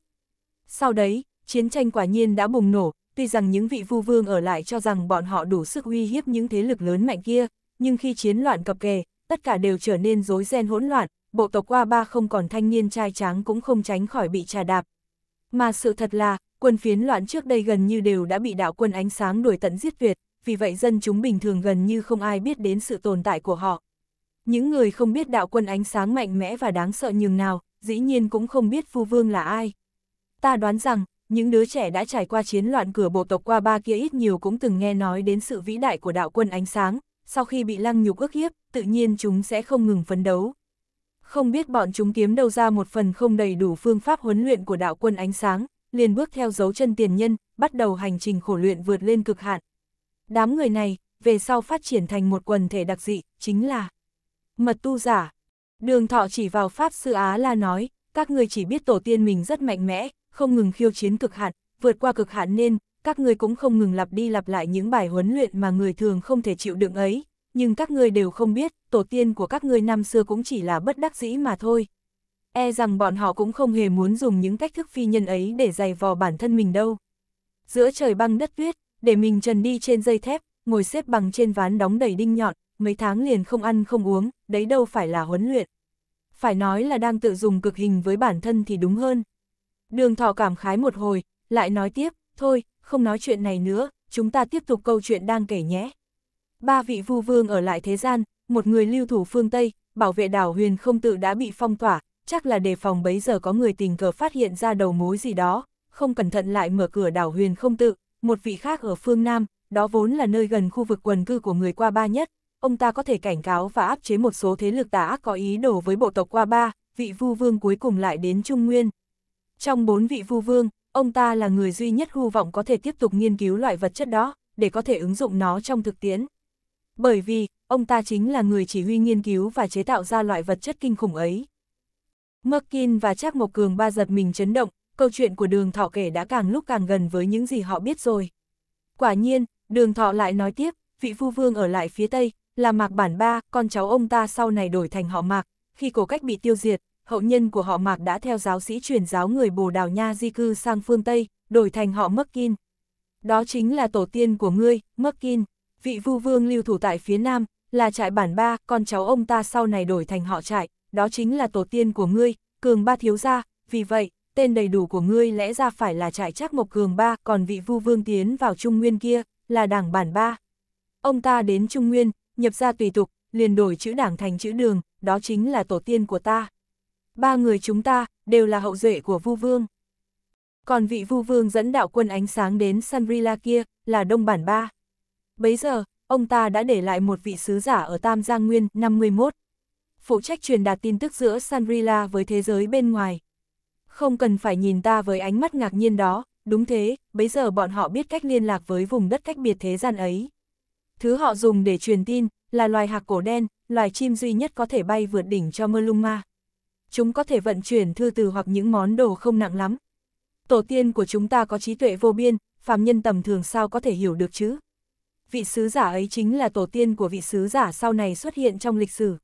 Sau đấy, chiến tranh quả nhiên đã bùng nổ, tuy rằng những vị vu vương ở lại cho rằng bọn họ đủ sức uy hiếp những thế lực lớn mạnh kia, nhưng khi chiến loạn cập kề, tất cả đều trở nên rối ren hỗn loạn, bộ tộc qua ba không còn thanh niên trai tráng cũng không tránh khỏi bị trà đạp. Mà sự thật là, quân phiến loạn trước đây gần như đều đã bị đạo quân ánh sáng đuổi tận giết tuyệt, vì vậy dân chúng bình thường gần như không ai biết đến sự tồn tại của họ. Những người không biết đạo quân ánh sáng mạnh mẽ và đáng sợ nhường nào, dĩ nhiên cũng không biết phu vương là ai. Ta đoán rằng, những đứa trẻ đã trải qua chiến loạn cửa bộ tộc qua ba kia ít nhiều cũng từng nghe nói đến sự vĩ đại của đạo quân ánh sáng, sau khi bị lăng nhục ức hiếp, tự nhiên chúng sẽ không ngừng phấn đấu. Không biết bọn chúng kiếm đâu ra một phần không đầy đủ phương pháp huấn luyện của đạo quân ánh sáng, liền bước theo dấu chân tiền nhân, bắt đầu hành trình khổ luyện vượt lên cực hạn, Đám người này, về sau phát triển thành một quần thể đặc dị, chính là mật tu giả. Đường thọ chỉ vào Pháp Sư Á La nói, các người chỉ biết tổ tiên mình rất mạnh mẽ, không ngừng khiêu chiến cực hạn, vượt qua cực hạn nên, các người cũng không ngừng lặp đi lặp lại những bài huấn luyện mà người thường không thể chịu đựng ấy, nhưng các người đều không biết, tổ tiên của các người năm xưa cũng chỉ là bất đắc dĩ mà thôi. E rằng bọn họ cũng không hề muốn dùng những cách thức phi nhân ấy để giày vò bản thân mình đâu. Giữa trời băng đất tuyết, để mình trần đi trên dây thép, ngồi xếp bằng trên ván đóng đầy đinh nhọn, mấy tháng liền không ăn không uống, đấy đâu phải là huấn luyện. Phải nói là đang tự dùng cực hình với bản thân thì đúng hơn. Đường thọ cảm khái một hồi, lại nói tiếp, thôi, không nói chuyện này nữa, chúng ta tiếp tục câu chuyện đang kể nhé. Ba vị vu vương ở lại thế gian, một người lưu thủ phương Tây, bảo vệ đảo huyền không tự đã bị phong tỏa, chắc là đề phòng bấy giờ có người tình cờ phát hiện ra đầu mối gì đó, không cẩn thận lại mở cửa đảo huyền không tự, một vị khác ở phương Nam, đó vốn là nơi gần khu vực quần cư của người qua ba nhất, ông ta có thể cảnh cáo và áp chế một số thế lực tà ác có ý đồ với bộ tộc qua ba, vị vu vương cuối cùng lại đến Trung Nguyên. Trong bốn vị vu vương, ông ta là người duy nhất hưu vọng có thể tiếp tục nghiên cứu loại vật chất đó, để có thể ứng dụng nó trong thực tiễn. Bởi vì, ông ta chính là người chỉ huy nghiên cứu và chế tạo ra loại vật chất kinh khủng ấy. Merkin và Trác Mộc Cường ba giật mình chấn động, câu chuyện của đường thọ kể đã càng lúc càng gần với những gì họ biết rồi. Quả nhiên, đường thọ lại nói tiếp, vị phu vương ở lại phía Tây, là mạc bản ba, con cháu ông ta sau này đổi thành họ mạc, khi cổ cách bị tiêu diệt, hậu nhân của họ mạc đã theo giáo sĩ truyền giáo người Bồ Đào Nha di cư sang phương Tây, đổi thành họ Mấkin. Đó chính là tổ tiên của ngươi, Mấkin, vị vu vương lưu thủ tại phía Nam, là trại bản ba, con cháu ông ta sau này đổi thành họ trại, đó chính là tổ tiên của ngươi, cường ba thiếu gia, vì vậy, tên đầy đủ của ngươi lẽ ra phải là trại trác Mộc Cường Ba, còn vị vu vương tiến vào Trung Nguyên kia, là đảng bản Ba. Ông ta đến Trung Nguyên, nhập ra tùy tục, liền đổi chữ đảng thành chữ đường, đó chính là tổ tiên của ta. Ba người chúng ta, đều là hậu duệ của vu vương. Còn vị vu vương dẫn đạo quân ánh sáng đến Sanrila kia, là đông bản Ba. Bấy giờ, ông ta đã để lại một vị sứ giả ở Tam Giang Nguyên, 51. Phụ trách truyền đạt tin tức giữa Sanrila với thế giới bên ngoài, không cần phải nhìn ta với ánh mắt ngạc nhiên đó, đúng thế, bây giờ bọn họ biết cách liên lạc với vùng đất cách biệt thế gian ấy. Thứ họ dùng để truyền tin là loài hạc cổ đen, loài chim duy nhất có thể bay vượt đỉnh cho Meluma. Chúng có thể vận chuyển thư từ hoặc những món đồ không nặng lắm. Tổ tiên của chúng ta có trí tuệ vô biên, phàm nhân tầm thường sao có thể hiểu được chứ? Vị sứ giả ấy chính là tổ tiên của vị sứ giả sau này xuất hiện trong lịch sử.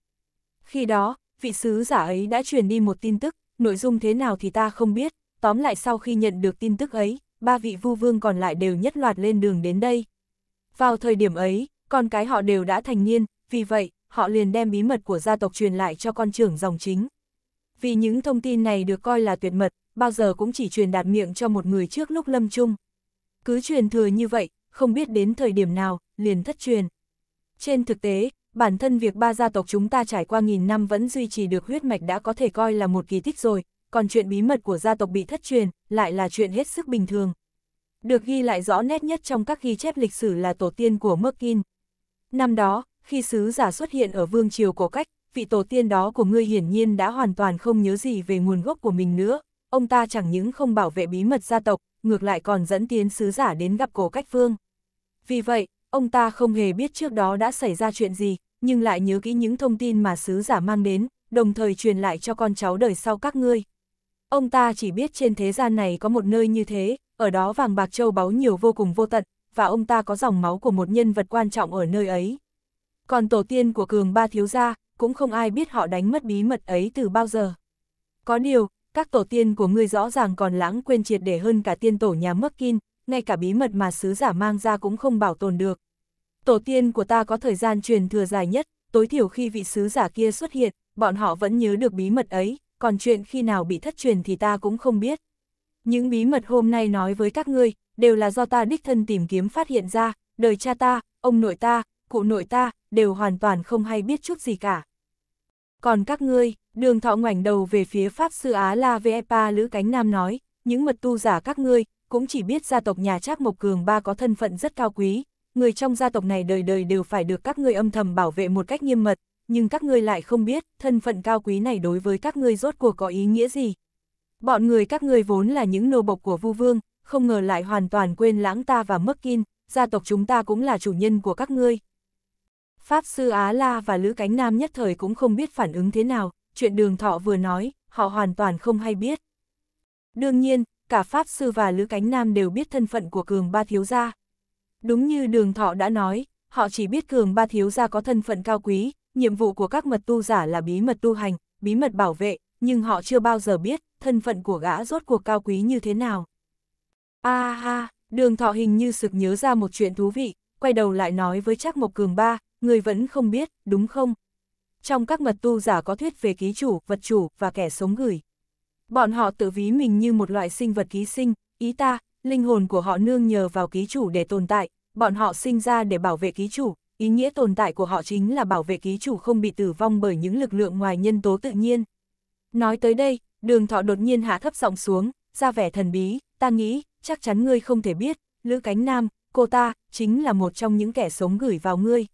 Khi đó, vị sứ giả ấy đã truyền đi một tin tức, nội dung thế nào thì ta không biết, tóm lại sau khi nhận được tin tức ấy, ba vị vu vương còn lại đều nhất loạt lên đường đến đây. Vào thời điểm ấy, con cái họ đều đã thành niên, vì vậy, họ liền đem bí mật của gia tộc truyền lại cho con trưởng dòng chính. Vì những thông tin này được coi là tuyệt mật, bao giờ cũng chỉ truyền đạt miệng cho một người trước lúc lâm chung. Cứ truyền thừa như vậy, không biết đến thời điểm nào, liền thất truyền. Trên thực tế, bản thân việc ba gia tộc chúng ta trải qua nghìn năm vẫn duy trì được huyết mạch đã có thể coi là một kỳ tích rồi, còn chuyện bí mật của gia tộc bị thất truyền, lại là chuyện hết sức bình thường. Được ghi lại rõ nét nhất trong các ghi chép lịch sử là tổ tiên của Merkin. Năm đó, khi sứ giả xuất hiện ở vương triều cổ cách, vị tổ tiên đó của ngươi hiển nhiên đã hoàn toàn không nhớ gì về nguồn gốc của mình nữa, ông ta chẳng những không bảo vệ bí mật gia tộc, ngược lại còn dẫn tiến sứ giả đến gặp cổ cách vương. Vì vậy, Ông ta không hề biết trước đó đã xảy ra chuyện gì, nhưng lại nhớ kỹ những thông tin mà sứ giả mang đến, đồng thời truyền lại cho con cháu đời sau các ngươi. Ông ta chỉ biết trên thế gian này có một nơi như thế, ở đó vàng bạc châu báu nhiều vô cùng vô tận, và ông ta có dòng máu của một nhân vật quan trọng ở nơi ấy. Còn tổ tiên của cường ba thiếu gia, cũng không ai biết họ đánh mất bí mật ấy từ bao giờ. Có điều, các tổ tiên của ngươi rõ ràng còn lãng quên triệt để hơn cả tiên tổ nhà Mắc Kinh, ngay cả bí mật mà sứ giả mang ra cũng không bảo tồn được. Tổ tiên của ta có thời gian truyền thừa dài nhất, tối thiểu khi vị sứ giả kia xuất hiện, bọn họ vẫn nhớ được bí mật ấy, còn chuyện khi nào bị thất truyền thì ta cũng không biết. Những bí mật hôm nay nói với các ngươi, đều là do ta đích thân tìm kiếm phát hiện ra, đời cha ta, ông nội ta, cụ nội ta, đều hoàn toàn không hay biết chút gì cả. Còn các ngươi, đường thọ ngoảnh đầu về phía Pháp Sư Á La Vepa Lữ Cánh Nam nói, những mật tu giả các ngươi, cũng chỉ biết gia tộc nhà Trác Mộc Cường ba có thân phận rất cao quý, người trong gia tộc này đời đời đều phải được các ngươi âm thầm bảo vệ một cách nghiêm mật, nhưng các ngươi lại không biết thân phận cao quý này đối với các ngươi rốt cuộc có ý nghĩa gì. Bọn người các ngươi vốn là những nô bộc của Vu Vương, không ngờ lại hoàn toàn quên lãng ta và mất kin, gia tộc chúng ta cũng là chủ nhân của các ngươi. Pháp sư Á La và Lữ Cánh Nam nhất thời cũng không biết phản ứng thế nào, chuyện đường thọ vừa nói, họ hoàn toàn không hay biết. Đương nhiên, cả Pháp Sư và Lữ Cánh Nam đều biết thân phận của Cường Ba Thiếu Gia. Đúng như Đường Thọ đã nói, họ chỉ biết Cường Ba Thiếu Gia có thân phận cao quý, nhiệm vụ của các mật tu giả là bí mật tu hành, bí mật bảo vệ, nhưng họ chưa bao giờ biết thân phận của gã rốt cuộc cao quý như thế nào. A à, ha, đường thọ hình như sực nhớ ra một chuyện thú vị, quay đầu lại nói với Trác Mộc Cường Ba, người vẫn không biết, đúng không? Trong các mật tu giả có thuyết về ký chủ, vật chủ và kẻ sống gửi. Bọn họ tự ví mình như một loại sinh vật ký sinh, ý ta, linh hồn của họ nương nhờ vào ký chủ để tồn tại, bọn họ sinh ra để bảo vệ ký chủ, ý nghĩa tồn tại của họ chính là bảo vệ ký chủ không bị tử vong bởi những lực lượng ngoài nhân tố tự nhiên. Nói tới đây, đường thọ đột nhiên hạ thấp giọng xuống, ra vẻ thần bí, ta nghĩ, chắc chắn ngươi không thể biết, Lữ Cánh Nam, cô ta, chính là một trong những kẻ sống gửi vào ngươi.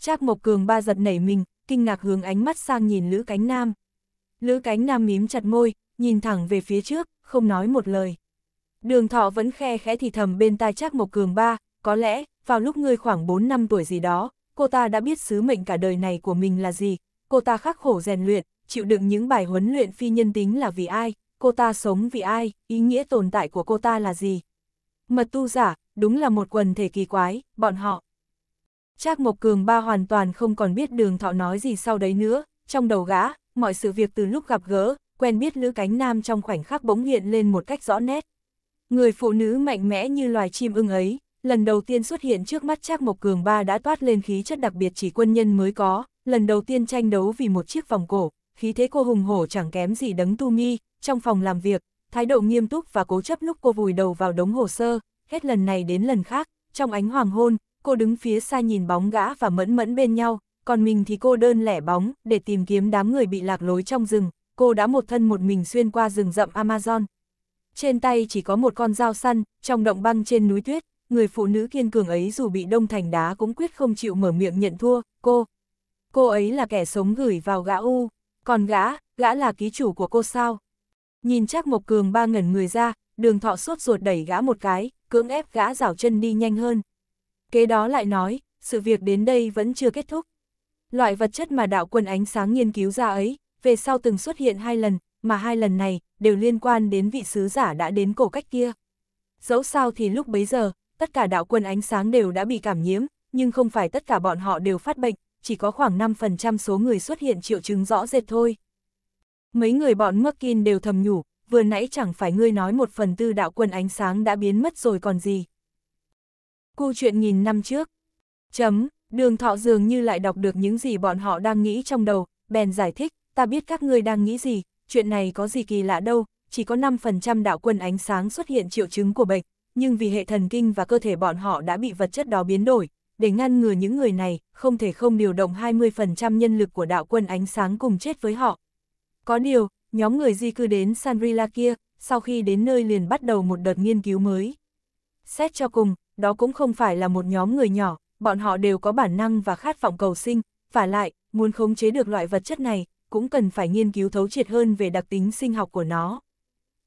Trác Mộc Cường ba giật nảy mình, kinh ngạc hướng ánh mắt sang nhìn Lữ Cánh Nam. Lữ cánh nam mím chặt môi, nhìn thẳng về phía trước, không nói một lời. Đường thọ vẫn khe khẽ thì thầm bên tai chắc Mộc Cường ba, có lẽ, vào lúc ngươi khoảng 4 năm tuổi gì đó, cô ta đã biết sứ mệnh cả đời này của mình là gì, cô ta khắc khổ rèn luyện, chịu đựng những bài huấn luyện phi nhân tính là vì ai, cô ta sống vì ai, ý nghĩa tồn tại của cô ta là gì. Mật tu giả, đúng là một quần thể kỳ quái, bọn họ. Trác Mộc Cường ba hoàn toàn không còn biết đường thọ nói gì sau đấy nữa, trong đầu gã, mọi sự việc từ lúc gặp gỡ, quen biết Lữ Cánh Nam trong khoảnh khắc bỗng hiện lên một cách rõ nét. Người phụ nữ mạnh mẽ như loài chim ưng ấy, lần đầu tiên xuất hiện trước mắt Trác Mộc Cường Ba đã toát lên khí chất đặc biệt chỉ quân nhân mới có, lần đầu tiên tranh đấu vì một chiếc vòng cổ, khí thế cô hùng hổ chẳng kém gì đấng tu mi, trong phòng làm việc, thái độ nghiêm túc và cố chấp lúc cô vùi đầu vào đống hồ sơ, hết lần này đến lần khác, trong ánh hoàng hôn, cô đứng phía xa nhìn bóng gã và mẫn mẫn bên nhau, còn mình thì cô đơn lẻ bóng, để tìm kiếm đám người bị lạc lối trong rừng, cô đã một thân một mình xuyên qua rừng rậm Amazon. Trên tay chỉ có một con dao săn, trong động băng trên núi tuyết, người phụ nữ kiên cường ấy dù bị đông thành đá cũng quyết không chịu mở miệng nhận thua, cô. Cô ấy là kẻ sống gửi vào gã U, còn gã, gã là ký chủ của cô sao? Nhìn chắc một Cường ba ngẩn người ra, đường thọ suốt ruột đẩy gã một cái, cưỡng ép gã rảo chân đi nhanh hơn. Kế đó lại nói, sự việc đến đây vẫn chưa kết thúc. Loại vật chất mà đạo quân ánh sáng nghiên cứu ra ấy, về sau từng xuất hiện hai lần, mà hai lần này đều liên quan đến vị sứ giả đã đến cổ cách kia. Dẫu sao thì lúc bấy giờ, tất cả đạo quân ánh sáng đều đã bị cảm nhiễm, nhưng không phải tất cả bọn họ đều phát bệnh, chỉ có khoảng 5% số người xuất hiện triệu chứng rõ rệt thôi. Mấy người bọn Merkin đều thầm nhủ, vừa nãy chẳng phải ngươi nói một phần tư đạo quân ánh sáng đã biến mất rồi còn gì. Câu chuyện nghìn năm trước. Chấm. Đường thọ dường như lại đọc được những gì bọn họ đang nghĩ trong đầu, bèn giải thích, ta biết các ngươi đang nghĩ gì, chuyện này có gì kỳ lạ đâu, chỉ có 5% đạo quân ánh sáng xuất hiện triệu chứng của bệnh, nhưng vì hệ thần kinh và cơ thể bọn họ đã bị vật chất đó biến đổi, để ngăn ngừa những người này, không thể không điều động 20% nhân lực của đạo quân ánh sáng cùng chết với họ. Có điều, nhóm người di cư đến Sanrila kia, sau khi đến nơi liền bắt đầu một đợt nghiên cứu mới. Xét cho cùng, đó cũng không phải là một nhóm người nhỏ, bọn họ đều có bản năng và khát vọng cầu sinh, và lại, muốn khống chế được loại vật chất này, cũng cần phải nghiên cứu thấu triệt hơn về đặc tính sinh học của nó.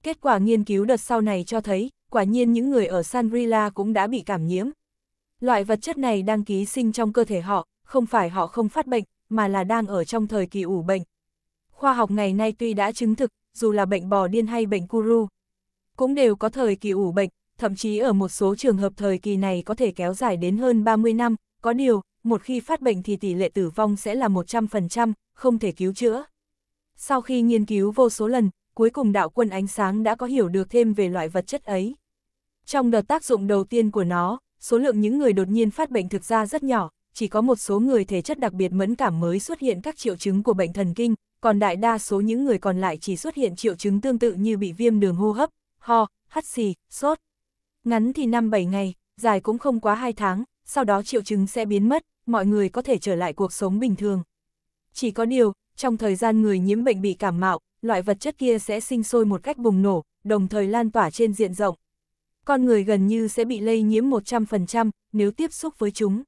Kết quả nghiên cứu đợt sau này cho thấy, quả nhiên những người ở Sanrila cũng đã bị cảm nhiễm. Loại vật chất này đang ký sinh trong cơ thể họ, không phải họ không phát bệnh, mà là đang ở trong thời kỳ ủ bệnh. Khoa học ngày nay tuy đã chứng thực, dù là bệnh bò điên hay bệnh kuru, cũng đều có thời kỳ ủ bệnh, thậm chí ở một số trường hợp thời kỳ này có thể kéo dài đến hơn 30 năm, có điều, một khi phát bệnh thì tỷ lệ tử vong sẽ là 100%, không thể cứu chữa. Sau khi nghiên cứu vô số lần, cuối cùng đạo quân ánh sáng đã có hiểu được thêm về loại vật chất ấy. Trong đợt tác dụng đầu tiên của nó, số lượng những người đột nhiên phát bệnh thực ra rất nhỏ, chỉ có một số người thể chất đặc biệt mẫn cảm mới xuất hiện các triệu chứng của bệnh thần kinh, còn đại đa số những người còn lại chỉ xuất hiện triệu chứng tương tự như bị viêm đường hô hấp, ho, hắt xì, sốt. Ngắn thì 5-7 ngày, dài cũng không quá 2 tháng, sau đó triệu chứng sẽ biến mất, mọi người có thể trở lại cuộc sống bình thường. Chỉ có điều, trong thời gian người nhiễm bệnh bị cảm mạo, loại vật chất kia sẽ sinh sôi một cách bùng nổ, đồng thời lan tỏa trên diện rộng. Con người gần như sẽ bị lây nhiễm 100% nếu tiếp xúc với chúng.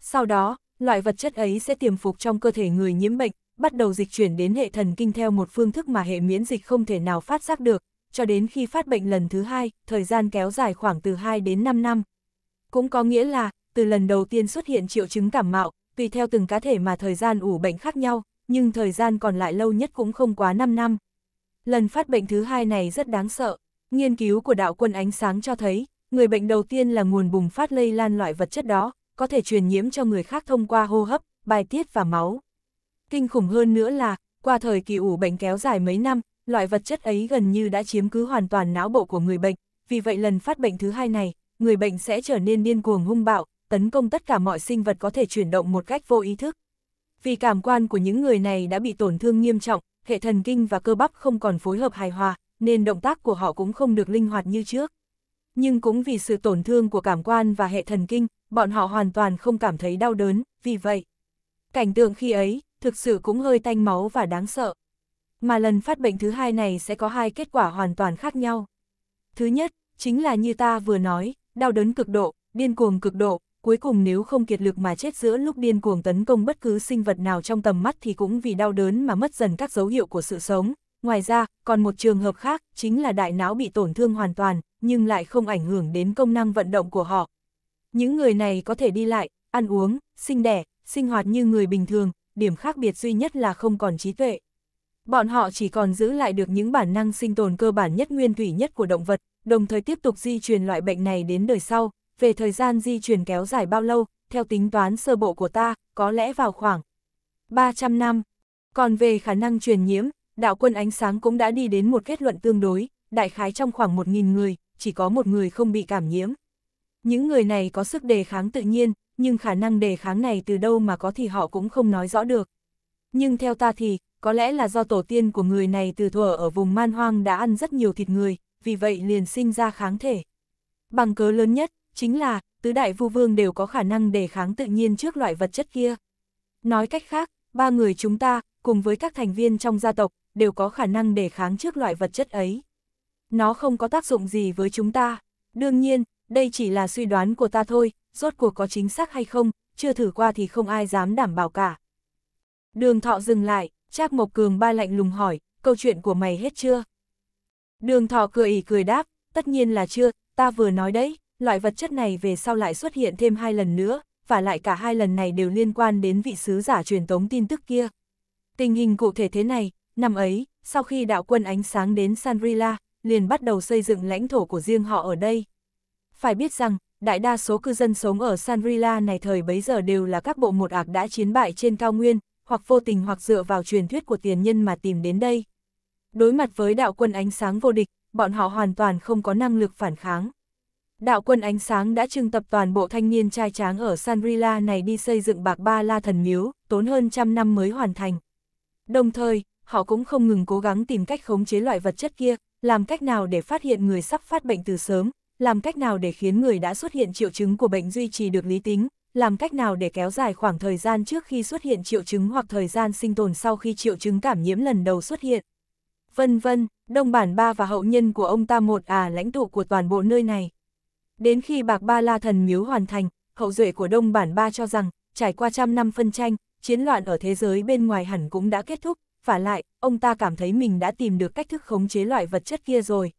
Sau đó, loại vật chất ấy sẽ tiềm phục trong cơ thể người nhiễm bệnh, bắt đầu dịch chuyển đến hệ thần kinh theo một phương thức mà hệ miễn dịch không thể nào phát giác được, cho đến khi phát bệnh lần thứ hai, thời gian kéo dài khoảng từ 2 đến 5 năm. Cũng có nghĩa là, từ lần đầu tiên xuất hiện triệu chứng cảm mạo, tùy theo từng cá thể mà thời gian ủ bệnh khác nhau, nhưng thời gian còn lại lâu nhất cũng không quá 5 năm. Lần phát bệnh thứ hai này rất đáng sợ. Nghiên cứu của đạo quân ánh sáng cho thấy, người bệnh đầu tiên là nguồn bùng phát lây lan loại vật chất đó, có thể truyền nhiễm cho người khác thông qua hô hấp, bài tiết và máu. Kinh khủng hơn nữa là, qua thời kỳ ủ bệnh kéo dài mấy năm, loại vật chất ấy gần như đã chiếm cứ hoàn toàn não bộ của người bệnh, vì vậy lần phát bệnh thứ hai này, người bệnh sẽ trở nên điên cuồng hung bạo, tấn công tất cả mọi sinh vật có thể chuyển động một cách vô ý thức. Vì cảm quan của những người này đã bị tổn thương nghiêm trọng, hệ thần kinh và cơ bắp không còn phối hợp hài hòa, nên động tác của họ cũng không được linh hoạt như trước. Nhưng cũng vì sự tổn thương của cảm quan và hệ thần kinh, bọn họ hoàn toàn không cảm thấy đau đớn, vì vậy. Cảnh tượng khi ấy, thực sự cũng hơi tanh máu và đáng sợ mà lần phát bệnh thứ hai này sẽ có hai kết quả hoàn toàn khác nhau. Thứ nhất, chính là như ta vừa nói, đau đớn cực độ, điên cuồng cực độ, cuối cùng nếu không kiệt lực mà chết giữa lúc điên cuồng tấn công bất cứ sinh vật nào trong tầm mắt thì cũng vì đau đớn mà mất dần các dấu hiệu của sự sống. Ngoài ra, còn một trường hợp khác chính là đại não bị tổn thương hoàn toàn, nhưng lại không ảnh hưởng đến công năng vận động của họ. Những người này có thể đi lại, ăn uống, sinh đẻ, sinh hoạt như người bình thường, điểm khác biệt duy nhất là không còn trí tuệ. Bọn họ chỉ còn giữ lại được những bản năng sinh tồn cơ bản nhất nguyên thủy nhất của động vật, đồng thời tiếp tục di truyền loại bệnh này đến đời sau. Về thời gian di truyền kéo dài bao lâu, theo tính toán sơ bộ của ta, có lẽ vào khoảng 300 năm. Còn về khả năng truyền nhiễm, đạo quân ánh sáng cũng đã đi đến một kết luận tương đối, đại khái trong khoảng 1.000 người, chỉ có một người không bị cảm nhiễm. Những người này có sức đề kháng tự nhiên, nhưng khả năng đề kháng này từ đâu mà có thì họ cũng không nói rõ được. Nhưng theo ta thì, có lẽ là do tổ tiên của người này từ thuở ở vùng man hoang đã ăn rất nhiều thịt người, vì vậy liền sinh ra kháng thể. Bằng cớ lớn nhất, chính là, tứ đại vu vương đều có khả năng đề kháng tự nhiên trước loại vật chất kia. Nói cách khác, ba người chúng ta, cùng với các thành viên trong gia tộc, đều có khả năng đề kháng trước loại vật chất ấy. Nó không có tác dụng gì với chúng ta. Đương nhiên, đây chỉ là suy đoán của ta thôi, rốt cuộc có chính xác hay không, chưa thử qua thì không ai dám đảm bảo cả. Đường thọ dừng lại, Trác Mộc Cường ba lạnh lùng hỏi, câu chuyện của mày hết chưa? Đường thọ cười ỉ cười đáp, tất nhiên là chưa, ta vừa nói đấy, loại vật chất này về sau lại xuất hiện thêm hai lần nữa, và lại cả hai lần này đều liên quan đến vị sứ giả truyền tống tin tức kia. Tình hình cụ thể thế này, năm ấy, sau khi đạo quân ánh sáng đến Sanrila, liền bắt đầu xây dựng lãnh thổ của riêng họ ở đây. Phải biết rằng, đại đa số cư dân sống ở Sanrila này thời bấy giờ đều là các bộ một ạc đã chiến bại trên cao nguyên, hoặc vô tình hoặc dựa vào truyền thuyết của tiền nhân mà tìm đến đây. Đối mặt với đạo quân ánh sáng vô địch, bọn họ hoàn toàn không có năng lực phản kháng. Đạo quân ánh sáng đã trưng tập toàn bộ thanh niên trai tráng ở Sanrila này đi xây dựng bạc ba la thần miếu, tốn hơn trăm năm mới hoàn thành. Đồng thời, họ cũng không ngừng cố gắng tìm cách khống chế loại vật chất kia, làm cách nào để phát hiện người sắp phát bệnh từ sớm, làm cách nào để khiến người đã xuất hiện triệu chứng của bệnh duy trì được lý tính, làm cách nào để kéo dài khoảng thời gian trước khi xuất hiện triệu chứng hoặc thời gian sinh tồn sau khi triệu chứng cảm nhiễm lần đầu xuất hiện. Vân vân, Đông Bản Ba và hậu nhân của ông ta một à lãnh tụ của toàn bộ nơi này. Đến khi Bạc Ba La Thần Miếu hoàn thành, hậu duệ của Đông Bản Ba cho rằng, trải qua trăm năm phân tranh, chiến loạn ở thế giới bên ngoài hẳn cũng đã kết thúc, và lại, ông ta cảm thấy mình đã tìm được cách thức khống chế loại vật chất kia rồi.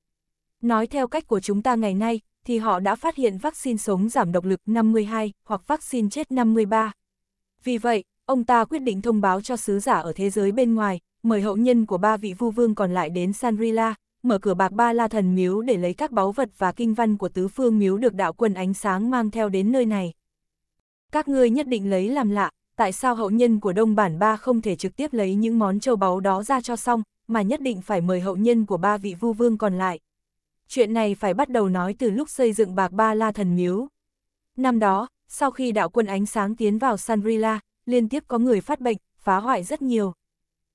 Nói theo cách của chúng ta ngày nay, thì họ đã phát hiện vaccine sống giảm độc lực 52 hoặc vaccine chết 53. Vì vậy, ông ta quyết định thông báo cho sứ giả ở thế giới bên ngoài, mời hậu nhân của ba vị vu vương còn lại đến Sanrila, mở cửa bạc ba la thần miếu để lấy các báu vật và kinh văn của tứ phương miếu được đạo quân ánh sáng mang theo đến nơi này. Các ngươi nhất định lấy làm lạ, tại sao hậu nhân của đông bản ba không thể trực tiếp lấy những món châu báu đó ra cho xong, mà nhất định phải mời hậu nhân của ba vị vu vương còn lại chuyện này phải bắt đầu nói từ lúc xây dựng Bạc Ba La Thần Miếu. Năm đó, sau khi đạo quân ánh sáng tiến vào Sanrila, liên tiếp có người phát bệnh, phá hoại rất nhiều.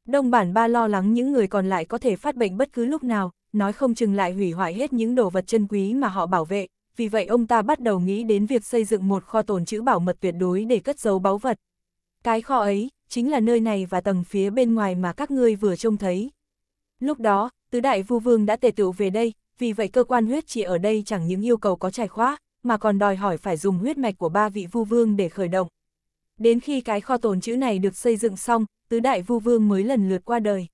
Đông bản ba lo lắng những người còn lại có thể phát bệnh bất cứ lúc nào, nói không chừng lại hủy hoại hết những đồ vật chân quý mà họ bảo vệ, vì vậy ông ta bắt đầu nghĩ đến việc xây dựng một kho tồn trữ bảo mật tuyệt đối để cất giấu báu vật. Cái kho ấy, chính là nơi này và tầng phía bên ngoài mà các ngươi vừa trông thấy. Lúc đó, tứ đại vu vương đã tề tựu về đây, vì vậy cơ quan huyết chỉ ở đây chẳng những yêu cầu có trải khóa, mà còn đòi hỏi phải dùng huyết mạch của ba vị vu vương để khởi động. Đến khi cái kho tồn chữ này được xây dựng xong, tứ đại vu vương mới lần lượt qua đời.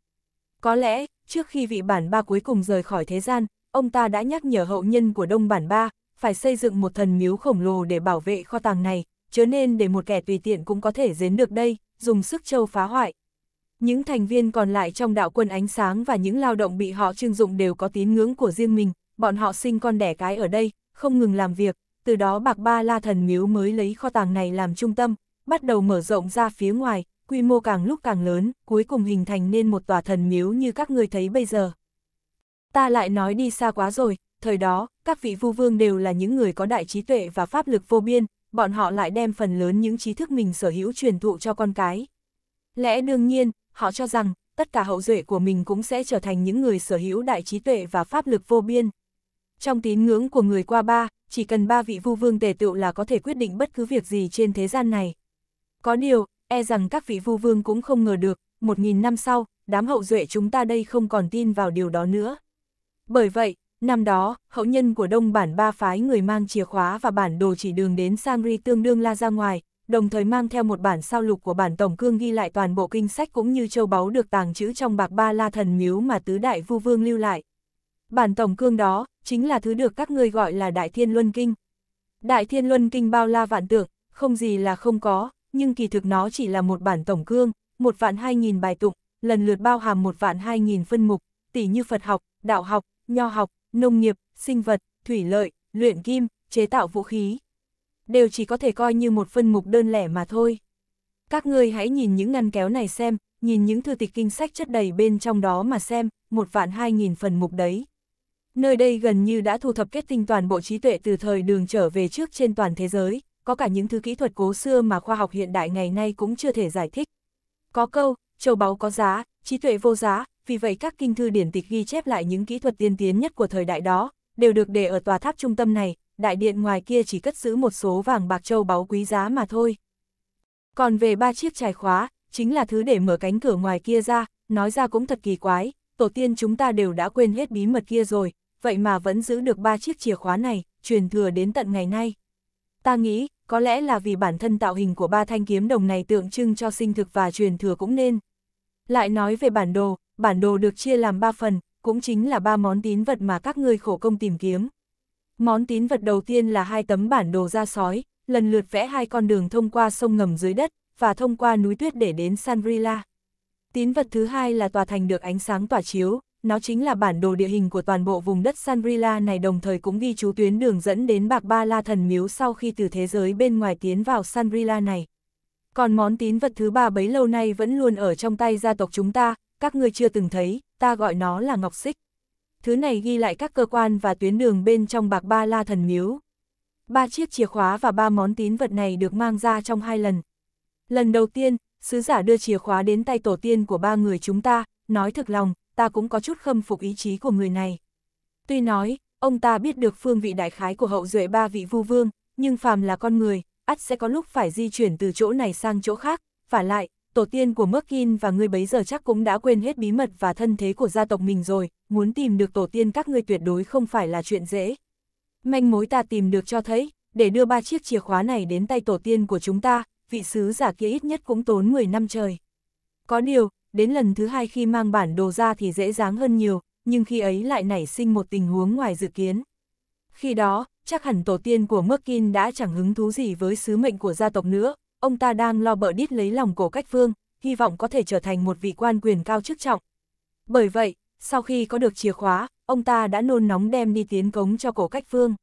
Có lẽ, trước khi vị bản ba cuối cùng rời khỏi thế gian, ông ta đã nhắc nhở hậu nhân của đông bản ba, phải xây dựng một thần miếu khổng lồ để bảo vệ kho tàng này, chớ nên để một kẻ tùy tiện cũng có thể dến được đây, dùng sức châu phá hoại. Những thành viên còn lại trong đạo quân ánh sáng và những lao động bị họ trưng dụng đều có tín ngưỡng của riêng mình, bọn họ sinh con đẻ cái ở đây, không ngừng làm việc, từ đó Bạc Ba La Thần Miếu mới lấy kho tàng này làm trung tâm, bắt đầu mở rộng ra phía ngoài, quy mô càng lúc càng lớn, cuối cùng hình thành nên một tòa thần miếu như các người thấy bây giờ. Ta lại nói đi xa quá rồi, thời đó, các vị vu vương đều là những người có đại trí tuệ và pháp lực vô biên, bọn họ lại đem phần lớn những trí thức mình sở hữu truyền thụ cho con cái. Lẽ đương nhiên, họ cho rằng, tất cả hậu duệ của mình cũng sẽ trở thành những người sở hữu đại trí tuệ và pháp lực vô biên. Trong tín ngưỡng của người qua ba, chỉ cần ba vị vu vương tề tựu là có thể quyết định bất cứ việc gì trên thế gian này. Có điều, e rằng các vị vu vương cũng không ngờ được, một nghìn năm sau, đám hậu duệ chúng ta đây không còn tin vào điều đó nữa. Bởi vậy, năm đó, hậu nhân của đông bản ba phái người mang chìa khóa và bản đồ chỉ đường đến Sangri tương đương la ra ngoài, đồng thời mang theo một bản sao lục của bản tổng cương ghi lại toàn bộ kinh sách cũng như châu báu được tàng trữ trong bạc ba la thần miếu mà tứ đại vu vương lưu lại. Bản tổng cương đó, chính là thứ được các ngươi gọi là Đại Thiên Luân Kinh. Đại Thiên Luân Kinh bao la vạn tượng, không gì là không có, nhưng kỳ thực nó chỉ là một bản tổng cương, một vạn hai nghìn bài tụng, lần lượt bao hàm một vạn hai nghìn phân mục, tỷ như Phật học, đạo học, nho học, nông nghiệp, sinh vật, thủy lợi, luyện kim, chế tạo vũ khí, đều chỉ có thể coi như một phân mục đơn lẻ mà thôi. Các ngươi hãy nhìn những ngăn kéo này xem, nhìn những thư tịch kinh sách chất đầy bên trong đó mà xem, một vạn hai nghìn phần mục đấy. Nơi đây gần như đã thu thập kết tinh toàn bộ trí tuệ từ thời đường trở về trước trên toàn thế giới, có cả những thứ kỹ thuật cố xưa mà khoa học hiện đại ngày nay cũng chưa thể giải thích. Có câu, châu báu có giá, trí tuệ vô giá, vì vậy các kinh thư điển tịch ghi chép lại những kỹ thuật tiên tiến nhất của thời đại đó, đều được để ở tòa tháp trung tâm này, đại điện ngoài kia chỉ cất giữ một số vàng bạc châu báu quý giá mà thôi. Còn về ba chiếc chìa khóa, chính là thứ để mở cánh cửa ngoài kia ra, nói ra cũng thật kỳ quái, tổ tiên chúng ta đều đã quên hết bí mật kia rồi, vậy mà vẫn giữ được ba chiếc chìa khóa này, truyền thừa đến tận ngày nay. Ta nghĩ, có lẽ là vì bản thân tạo hình của ba thanh kiếm đồng này tượng trưng cho sinh thực và truyền thừa cũng nên. Lại nói về bản đồ, bản đồ được chia làm ba phần, cũng chính là ba món tín vật mà các ngươi khổ công tìm kiếm. Món tín vật đầu tiên là hai tấm bản đồ ra sói, lần lượt vẽ hai con đường thông qua sông ngầm dưới đất, và thông qua núi tuyết để đến Sangrila. Tín vật thứ hai là tòa thành được ánh sáng tỏa chiếu, nó chính là bản đồ địa hình của toàn bộ vùng đất Sangrila này đồng thời cũng ghi chú tuyến đường dẫn đến Bạc Ba La Thần Miếu sau khi từ thế giới bên ngoài tiến vào Sangrila này. Còn món tín vật thứ ba bấy lâu nay vẫn luôn ở trong tay gia tộc chúng ta, các ngươi chưa từng thấy, ta gọi nó là ngọc xích thứ này ghi lại các cơ quan và tuyến đường bên trong bạc ba la thần miếu. Ba chiếc chìa khóa và ba món tín vật này được mang ra trong hai lần. Lần đầu tiên, sứ giả đưa chìa khóa đến tay tổ tiên của ba người chúng ta, nói thực lòng, ta cũng có chút khâm phục ý chí của người này. Tuy nói, ông ta biết được phương vị đại khái của hậu duệ ba vị vu vương, nhưng phàm là con người, ắt sẽ có lúc phải di chuyển từ chỗ này sang chỗ khác, và lại, tổ tiên của Merkin và ngươi bấy giờ chắc cũng đã quên hết bí mật và thân thế của gia tộc mình rồi, muốn tìm được tổ tiên các ngươi tuyệt đối không phải là chuyện dễ. Manh mối ta tìm được cho thấy, để đưa ba chiếc chìa khóa này đến tay tổ tiên của chúng ta, vị sứ giả kia ít nhất cũng tốn 10 năm trời. Có điều, đến lần thứ hai khi mang bản đồ ra thì dễ dàng hơn nhiều, nhưng khi ấy lại nảy sinh một tình huống ngoài dự kiến. Khi đó, chắc hẳn tổ tiên của Merkin đã chẳng hứng thú gì với sứ mệnh của gia tộc nữa, ông ta đang lo bợ đít lấy lòng cổ cách vương, hy vọng có thể trở thành một vị quan quyền cao chức trọng. Bởi vậy, sau khi có được chìa khóa, ông ta đã nôn nóng đem đi tiến cống cho cổ cách vương.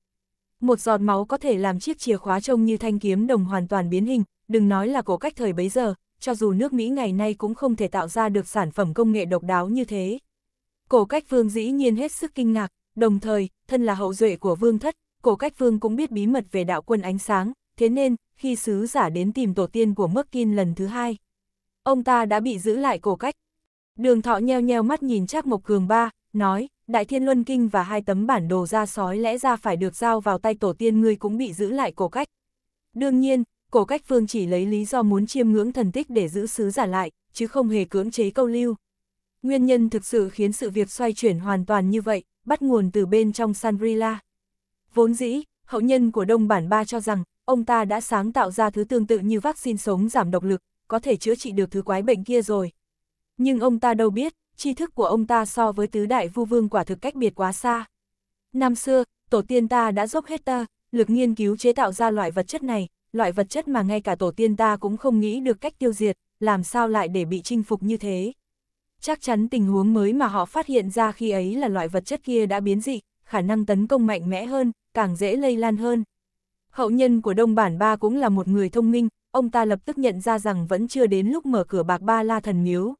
Một giọt máu có thể làm chiếc chìa khóa trông như thanh kiếm đồng hoàn toàn biến hình, đừng nói là cổ cách thời bấy giờ, cho dù nước Mỹ ngày nay cũng không thể tạo ra được sản phẩm công nghệ độc đáo như thế. Cổ cách vương dĩ nhiên hết sức kinh ngạc, đồng thời, thân là hậu duệ của vương thất, cổ cách vương cũng biết bí mật về đạo quân ánh sáng, thế nên, khi sứ giả đến tìm tổ tiên của Merkin lần thứ hai, ông ta đã bị giữ lại cổ cách. Đường thọ nheo nheo mắt nhìn Trác Mộc Cường ba, nói, Đại Thiên Luân Kinh và hai tấm bản đồ ra sói lẽ ra phải được giao vào tay tổ tiên ngươi cũng bị giữ lại cổ cách. Đương nhiên, cổ cách phương chỉ lấy lý do muốn chiêm ngưỡng thần tích để giữ sứ giả lại, chứ không hề cưỡng chế câu lưu. Nguyên nhân thực sự khiến sự việc xoay chuyển hoàn toàn như vậy, bắt nguồn từ bên trong Sanrila. Vốn dĩ, hậu nhân của đông bản ba cho rằng, ông ta đã sáng tạo ra thứ tương tự như vaccine sống giảm độc lực, có thể chữa trị được thứ quái bệnh kia rồi. Nhưng ông ta đâu biết, tri thức của ông ta so với tứ đại vu vương quả thực cách biệt quá xa. Năm xưa, tổ tiên ta đã dốc hết ta, lực nghiên cứu chế tạo ra loại vật chất này, loại vật chất mà ngay cả tổ tiên ta cũng không nghĩ được cách tiêu diệt, làm sao lại để bị chinh phục như thế. Chắc chắn tình huống mới mà họ phát hiện ra khi ấy là loại vật chất kia đã biến dị, khả năng tấn công mạnh mẽ hơn, càng dễ lây lan hơn, Hậu nhân của Đông Bản Ba cũng là một người thông minh, ông ta lập tức nhận ra rằng vẫn chưa đến lúc mở cửa bạc ba la thần miếu.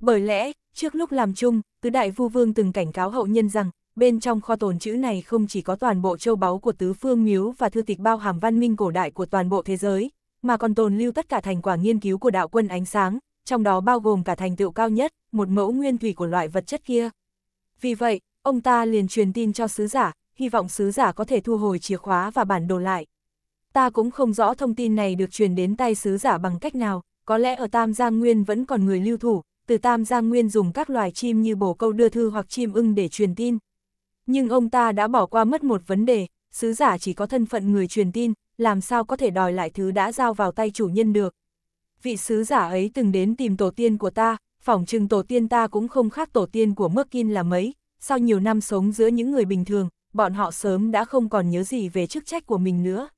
Bởi lẽ, trước lúc làm chung, tứ đại vu vương từng cảnh cáo hậu nhân rằng, bên trong kho tồn chữ này không chỉ có toàn bộ châu báu của tứ phương miếu và thư tịch bao hàm văn minh cổ đại của toàn bộ thế giới, mà còn tồn lưu tất cả thành quả nghiên cứu của đạo quân ánh sáng, trong đó bao gồm cả thành tựu cao nhất, một mẫu nguyên thủy của loại vật chất kia. Vì vậy, ông ta liền truyền tin cho sứ giả, hy vọng sứ giả có thể thu hồi chìa khóa và bản đồ lại. Ta cũng không rõ thông tin này được truyền đến tay sứ giả bằng cách nào, có lẽ ở Tam Giang Nguyên vẫn còn người lưu thủ, từ Tam Giang Nguyên dùng các loài chim như bồ câu đưa thư hoặc chim ưng để truyền tin. Nhưng ông ta đã bỏ qua mất một vấn đề, sứ giả chỉ có thân phận người truyền tin, làm sao có thể đòi lại thứ đã giao vào tay chủ nhân được. Vị sứ giả ấy từng đến tìm tổ tiên của ta, phỏng chừng tổ tiên ta cũng không khác tổ tiên của Merkin là mấy, sau nhiều năm sống giữa những người bình thường, bọn họ sớm đã không còn nhớ gì về chức trách của mình nữa.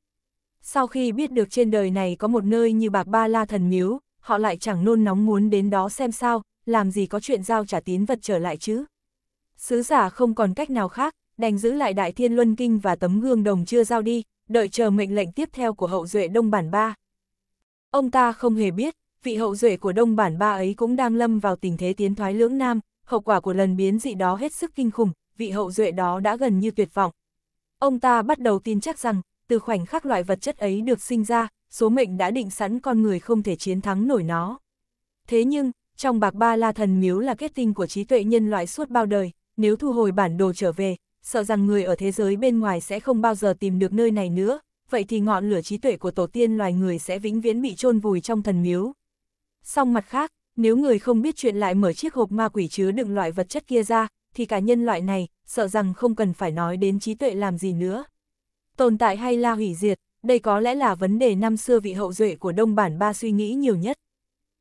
Sau khi biết được trên đời này có một nơi như Bạc Ba La Thần Miếu, họ lại chẳng nôn nóng muốn đến đó xem sao, làm gì có chuyện giao trả tín vật trở lại chứ. Sứ giả không còn cách nào khác, đành giữ lại Đại Thiên Luân Kinh và tấm gương đồng chưa giao đi, đợi chờ mệnh lệnh tiếp theo của hậu duệ Đông Bản Ba. Ông ta không hề biết, vị hậu duệ của Đông Bản Ba ấy cũng đang lâm vào tình thế tiến thoái lưỡng nam, hậu quả của lần biến dị đó hết sức kinh khủng, vị hậu duệ đó đã gần như tuyệt vọng. Ông ta bắt đầu tin chắc rằng, từ khoảnh khắc loại vật chất ấy được sinh ra, số mệnh đã định sẵn con người không thể chiến thắng nổi nó. Thế nhưng, trong bạc ba la thần miếu là kết tinh của trí tuệ nhân loại suốt bao đời, nếu thu hồi bản đồ trở về, sợ rằng người ở thế giới bên ngoài sẽ không bao giờ tìm được nơi này nữa, vậy thì ngọn lửa trí tuệ của tổ tiên loài người sẽ vĩnh viễn bị chôn vùi trong thần miếu. Song mặt khác, nếu người không biết chuyện lại mở chiếc hộp ma quỷ chứa đựng loại vật chất kia ra, thì cả nhân loại này, sợ rằng không cần phải nói đến trí tuệ làm gì nữa. Tồn tại hay là hủy diệt, đây có lẽ là vấn đề năm xưa vị hậu duệ của Đông Bản Ba suy nghĩ nhiều nhất.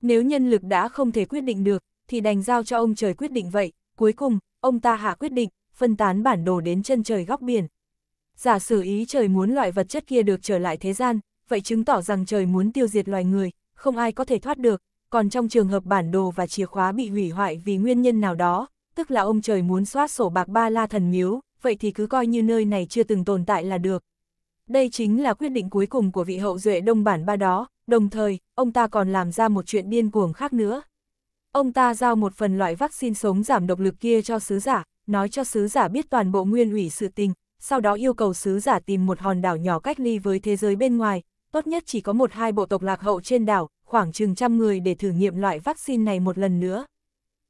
Nếu nhân lực đã không thể quyết định được, thì đành giao cho ông trời quyết định vậy, cuối cùng, ông ta hạ quyết định, phân tán bản đồ đến chân trời góc biển. Giả sử ý trời muốn loại vật chất kia được trở lại thế gian, vậy chứng tỏ rằng trời muốn tiêu diệt loài người, không ai có thể thoát được, còn trong trường hợp bản đồ và chìa khóa bị hủy hoại vì nguyên nhân nào đó, tức là ông trời muốn xoát sổ bạc ba la thần miếu, vậy thì cứ coi như nơi này chưa từng tồn tại là được. Đây chính là quyết định cuối cùng của vị hậu duệ đông bản ba đó, đồng thời, ông ta còn làm ra một chuyện điên cuồng khác nữa. Ông ta giao một phần loại vaccine sống giảm độc lực kia cho sứ giả, nói cho sứ giả biết toàn bộ nguyên ủy sự tình, sau đó yêu cầu sứ giả tìm một hòn đảo nhỏ cách ly với thế giới bên ngoài, tốt nhất chỉ có một hai bộ tộc lạc hậu trên đảo, khoảng chừng trăm người để thử nghiệm loại vaccine này một lần nữa.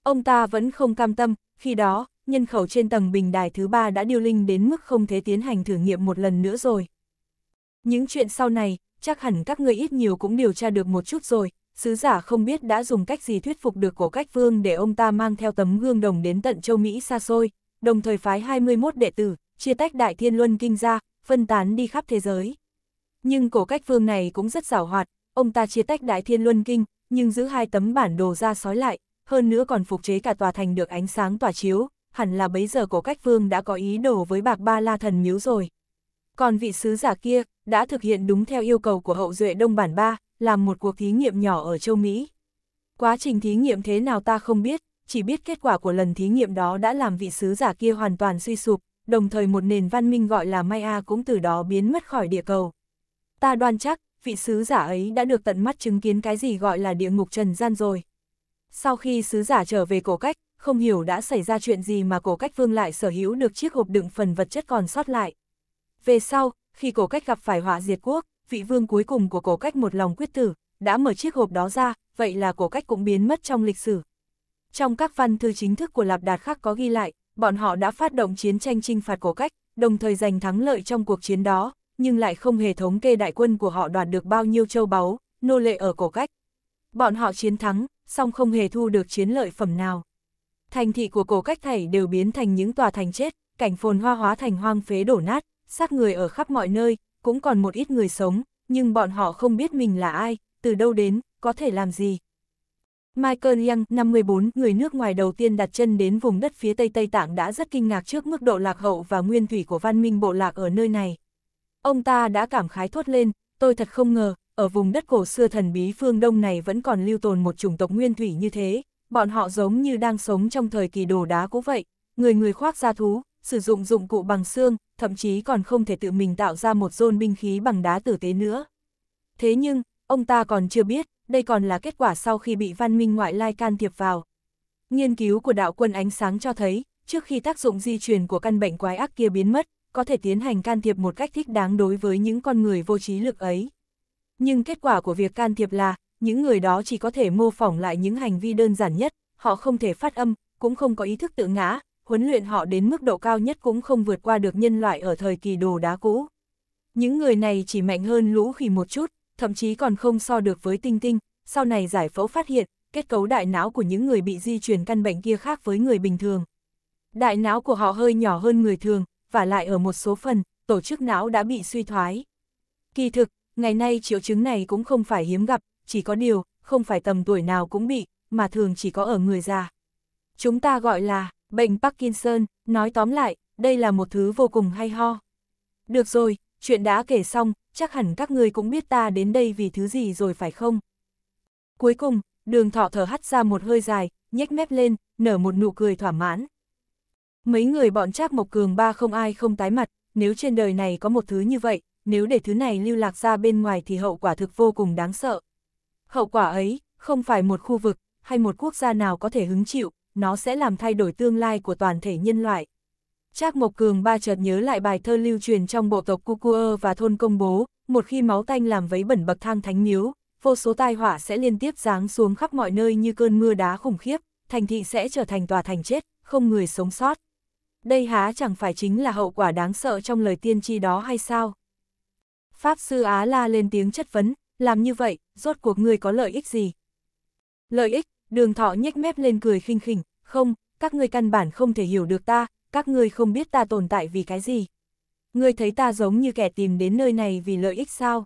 Ông ta vẫn không cam tâm, khi đó, nhân khẩu trên tầng bình đài thứ ba đã điêu linh đến mức không thể tiến hành thử nghiệm một lần nữa rồi. Những chuyện sau này, chắc hẳn các người ít nhiều cũng điều tra được một chút rồi, sứ giả không biết đã dùng cách gì thuyết phục được cổ cách vương để ông ta mang theo tấm gương đồng đến tận châu Mỹ xa xôi, đồng thời phái 21 đệ tử, chia tách đại thiên luân kinh ra, phân tán đi khắp thế giới. Nhưng cổ cách vương này cũng rất giảo hoạt, ông ta chia tách đại thiên luân kinh, nhưng giữ hai tấm bản đồ ra sói lại, hơn nữa còn phục chế cả tòa thành được ánh sáng tỏa chiếu, hẳn là bấy giờ cổ cách vương đã có ý đồ với bạc ba la thần miếu rồi. Còn vị sứ giả kia, đã thực hiện đúng theo yêu cầu của hậu duệ Đông Bản Ba, làm một cuộc thí nghiệm nhỏ ở châu Mỹ. Quá trình thí nghiệm thế nào ta không biết, chỉ biết kết quả của lần thí nghiệm đó đã làm vị sứ giả kia hoàn toàn suy sụp, đồng thời một nền văn minh gọi là Maya cũng từ đó biến mất khỏi địa cầu. Ta đoan chắc, vị sứ giả ấy đã được tận mắt chứng kiến cái gì gọi là địa ngục trần gian rồi. Sau khi sứ giả trở về cổ cách, không hiểu đã xảy ra chuyện gì mà cổ cách vương lại sở hữu được chiếc hộp đựng phần vật chất còn sót lại. Về sau, khi cổ cách gặp phải họa diệt quốc, vị vương cuối cùng của cổ cách một lòng quyết tử, đã mở chiếc hộp đó ra, vậy là cổ cách cũng biến mất trong lịch sử. Trong các văn thư chính thức của Lạp Đạt khác có ghi lại, bọn họ đã phát động chiến tranh chinh phạt cổ cách, đồng thời giành thắng lợi trong cuộc chiến đó, nhưng lại không hề thống kê đại quân của họ đoạt được bao nhiêu châu báu, nô lệ ở cổ cách. Bọn họ chiến thắng, song không hề thu được chiến lợi phẩm nào. Thành thị của cổ cách thảy đều biến thành những tòa thành chết, cảnh phồn hoa hóa thành hoang phế đổ nát, xác người ở khắp mọi nơi, cũng còn một ít người sống, nhưng bọn họ không biết mình là ai, từ đâu đến, có thể làm gì. Michael Young, năm 14, người nước ngoài đầu tiên đặt chân đến vùng đất phía Tây Tây Tạng đã rất kinh ngạc trước mức độ lạc hậu và nguyên thủy của văn minh bộ lạc ở nơi này. Ông ta đã cảm khái thốt lên, tôi thật không ngờ, ở vùng đất cổ xưa thần bí phương Đông này vẫn còn lưu tồn một chủng tộc nguyên thủy như thế, bọn họ giống như đang sống trong thời kỳ đồ đá cũ vậy, người người khoác da thú, sử dụng dụng cụ bằng xương, thậm chí còn không thể tự mình tạo ra một dôn binh khí bằng đá tử tế nữa. Thế nhưng, ông ta còn chưa biết, đây còn là kết quả sau khi bị văn minh ngoại lai can thiệp vào. Nghiên cứu của đạo quân ánh sáng cho thấy, trước khi tác dụng di truyền của căn bệnh quái ác kia biến mất, có thể tiến hành can thiệp một cách thích đáng đối với những con người vô trí lực ấy nhưng kết quả của việc can thiệp là, những người đó chỉ có thể mô phỏng lại những hành vi đơn giản nhất, họ không thể phát âm, cũng không có ý thức tự ngã, huấn luyện họ đến mức độ cao nhất cũng không vượt qua được nhân loại ở thời kỳ đồ đá cũ. Những người này chỉ mạnh hơn lũ khỉ một chút, thậm chí còn không so được với tinh tinh, sau này giải phẫu phát hiện, kết cấu đại não của những người bị di truyền căn bệnh kia khác với người bình thường. Đại não của họ hơi nhỏ hơn người thường, và lại ở một số phần, tổ chức não đã bị suy thoái. Kỳ thực, Ngày nay triệu chứng này cũng không phải hiếm gặp, chỉ có điều, không phải tầm tuổi nào cũng bị, mà thường chỉ có ở người già. Chúng ta gọi là bệnh Parkinson, nói tóm lại, đây là một thứ vô cùng hay ho. Được rồi, chuyện đã kể xong, chắc hẳn các người cũng biết ta đến đây vì thứ gì rồi phải không? Cuối cùng, đường thọ thở hắt ra một hơi dài, nhếch mép lên, nở một nụ cười thỏa mãn. Mấy người bọn Trác Mộc Cường ba không ai không tái mặt, nếu trên đời này có một thứ như vậy, nếu để thứ này lưu lạc ra bên ngoài thì hậu quả thực vô cùng đáng sợ. Hậu quả ấy, không phải một khu vực, hay một quốc gia nào có thể hứng chịu, nó sẽ làm thay đổi tương lai của toàn thể nhân loại. Trác Mộc Cường ba chợt nhớ lại bài thơ lưu truyền trong bộ tộc Cucuơ và thôn công bố, một khi máu tanh làm vấy bẩn bậc thang thánh miếu, vô số tai họa sẽ liên tiếp giáng xuống khắp mọi nơi như cơn mưa đá khủng khiếp, thành thị sẽ trở thành tòa thành chết, không người sống sót. Đây há chẳng phải chính là hậu quả đáng sợ trong lời tiên tri đó hay sao? Pháp sư Á la lên tiếng chất vấn, làm như vậy, rốt cuộc người có lợi ích gì? Lợi ích, đường thọ nhếch mép lên cười khinh khỉnh, không, các ngươi căn bản không thể hiểu được ta, các ngươi không biết ta tồn tại vì cái gì. Ngươi thấy ta giống như kẻ tìm đến nơi này vì lợi ích sao?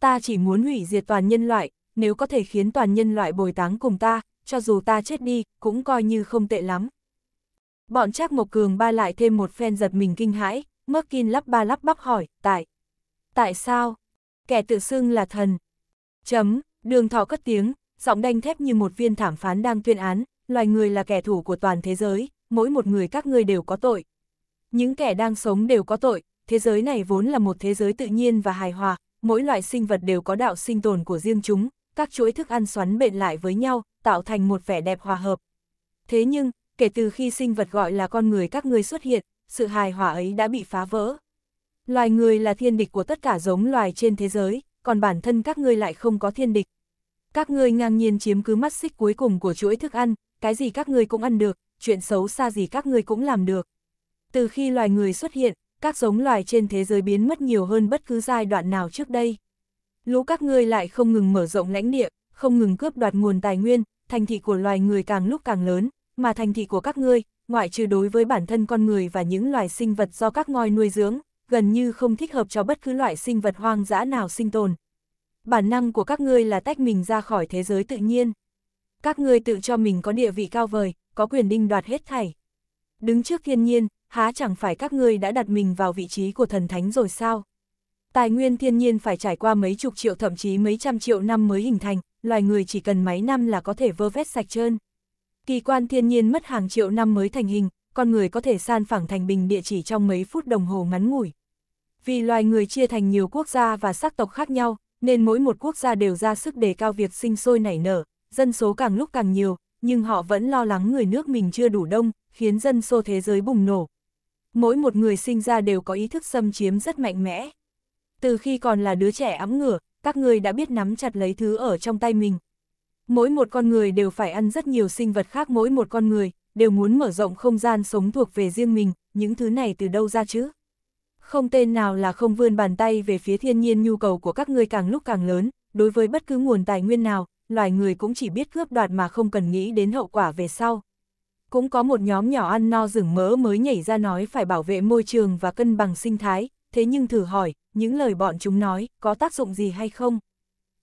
Ta chỉ muốn hủy diệt toàn nhân loại, nếu có thể khiến toàn nhân loại bồi táng cùng ta, cho dù ta chết đi, cũng coi như không tệ lắm. Bọn Trác Mộc Cường ba lại thêm một phen giật mình kinh hãi, Merkin lắp ba lắp bắp hỏi, tại. Tại sao? Kẻ tự xưng là thần. Chấm, đường thọ cất tiếng, giọng đanh thép như một viên thảm phán đang tuyên án, loài người là kẻ thủ của toàn thế giới, mỗi một người các ngươi đều có tội. Những kẻ đang sống đều có tội, thế giới này vốn là một thế giới tự nhiên và hài hòa, mỗi loại sinh vật đều có đạo sinh tồn của riêng chúng, các chuỗi thức ăn xoắn bện lại với nhau, tạo thành một vẻ đẹp hòa hợp. Thế nhưng, kể từ khi sinh vật gọi là con người các ngươi xuất hiện, sự hài hòa ấy đã bị phá vỡ. Loài người là thiên địch của tất cả giống loài trên thế giới, còn bản thân các ngươi lại không có thiên địch. Các ngươi ngang nhiên chiếm cứ mắt xích cuối cùng của chuỗi thức ăn, cái gì các ngươi cũng ăn được, chuyện xấu xa gì các ngươi cũng làm được. Từ khi loài người xuất hiện, các giống loài trên thế giới biến mất nhiều hơn bất cứ giai đoạn nào trước đây. Lũ các ngươi lại không ngừng mở rộng lãnh địa, không ngừng cướp đoạt nguồn tài nguyên, thành thị của loài người càng lúc càng lớn, mà thành thị của các ngươi, ngoại trừ đối với bản thân con người và những loài sinh vật do các ngòi nuôi dưỡng, gần như không thích hợp cho bất cứ loại sinh vật hoang dã nào sinh tồn. Bản năng của các ngươi là tách mình ra khỏi thế giới tự nhiên. Các ngươi tự cho mình có địa vị cao vời, có quyền đinh đoạt hết thảy. Đứng trước thiên nhiên, há chẳng phải các ngươi đã đặt mình vào vị trí của thần thánh rồi sao? Tài nguyên thiên nhiên phải trải qua mấy chục triệu thậm chí mấy trăm triệu năm mới hình thành, loài người chỉ cần mấy năm là có thể vơ vét sạch trơn. Kỳ quan thiên nhiên mất hàng triệu năm mới thành hình, con người có thể san phẳng thành bình địa chỉ trong mấy phút đồng hồ ngắn ngủi. Vì loài người chia thành nhiều quốc gia và sắc tộc khác nhau, nên mỗi một quốc gia đều ra sức đề cao việc sinh sôi nảy nở, dân số càng lúc càng nhiều, nhưng họ vẫn lo lắng người nước mình chưa đủ đông, khiến dân số thế giới bùng nổ. Mỗi một người sinh ra đều có ý thức xâm chiếm rất mạnh mẽ. Từ khi còn là đứa trẻ ấm ngửa, các người đã biết nắm chặt lấy thứ ở trong tay mình. Mỗi một con người đều phải ăn rất nhiều sinh vật khác mỗi một con người, đều muốn mở rộng không gian sống thuộc về riêng mình, những thứ này từ đâu ra chứ? Không tên nào là không vươn bàn tay về phía thiên nhiên nhu cầu của các ngươi càng lúc càng lớn, đối với bất cứ nguồn tài nguyên nào, loài người cũng chỉ biết cướp đoạt mà không cần nghĩ đến hậu quả về sau. Cũng có một nhóm nhỏ ăn no rừng mỡ mới nhảy ra nói phải bảo vệ môi trường và cân bằng sinh thái, thế nhưng thử hỏi, những lời bọn chúng nói có tác dụng gì hay không?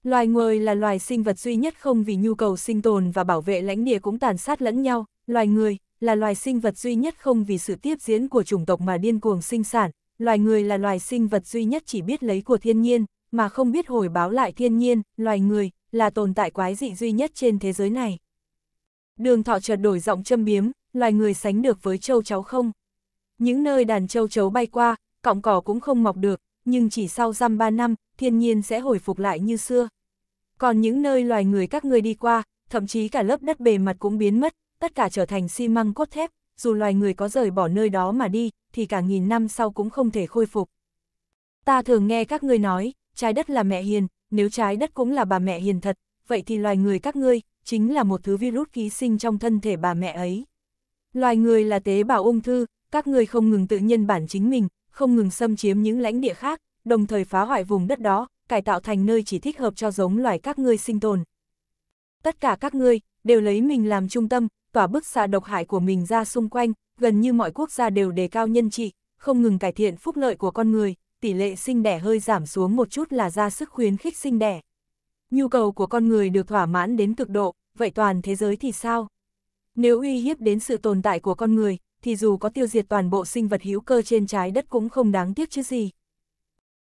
Loài người là loài sinh vật duy nhất không vì nhu cầu sinh tồn và bảo vệ lãnh địa cũng tàn sát lẫn nhau, loài người là loài sinh vật duy nhất không vì sự tiếp diễn của chủng tộc mà điên cuồng sinh sản, Loài người là loài sinh vật duy nhất chỉ biết lấy của thiên nhiên, mà không biết hồi báo lại thiên nhiên, loài người, là tồn tại quái dị duy nhất trên thế giới này. Đường thọ chợt đổi giọng châm biếm, loài người sánh được với châu cháu không? Những nơi đàn châu chấu bay qua, cọng cỏ cũng không mọc được, nhưng chỉ sau răm ba năm, thiên nhiên sẽ hồi phục lại như xưa. Còn những nơi loài người các người đi qua, thậm chí cả lớp đất bề mặt cũng biến mất, tất cả trở thành xi măng cốt thép, dù loài người có rời bỏ nơi đó mà đi, thì cả nghìn năm sau cũng không thể khôi phục. Ta thường nghe các ngươi nói, trái đất là mẹ hiền, nếu trái đất cũng là bà mẹ hiền thật, vậy thì loài người các ngươi, chính là một thứ virus ký sinh trong thân thể bà mẹ ấy. Loài người là tế bào ung thư, các ngươi không ngừng tự nhân bản chính mình, không ngừng xâm chiếm những lãnh địa khác, đồng thời phá hoại vùng đất đó, cải tạo thành nơi chỉ thích hợp cho giống loài các ngươi sinh tồn. Tất cả các ngươi đều lấy mình làm trung tâm, tỏa bức xạ độc hại của mình ra xung quanh, gần như mọi quốc gia đều đề cao nhân trị, không ngừng cải thiện phúc lợi của con người, tỷ lệ sinh đẻ hơi giảm xuống một chút là ra sức khuyến khích sinh đẻ. Nhu cầu của con người được thỏa mãn đến cực độ, vậy toàn thế giới thì sao? Nếu uy hiếp đến sự tồn tại của con người, thì dù có tiêu diệt toàn bộ sinh vật hữu cơ trên trái đất cũng không đáng tiếc chứ gì.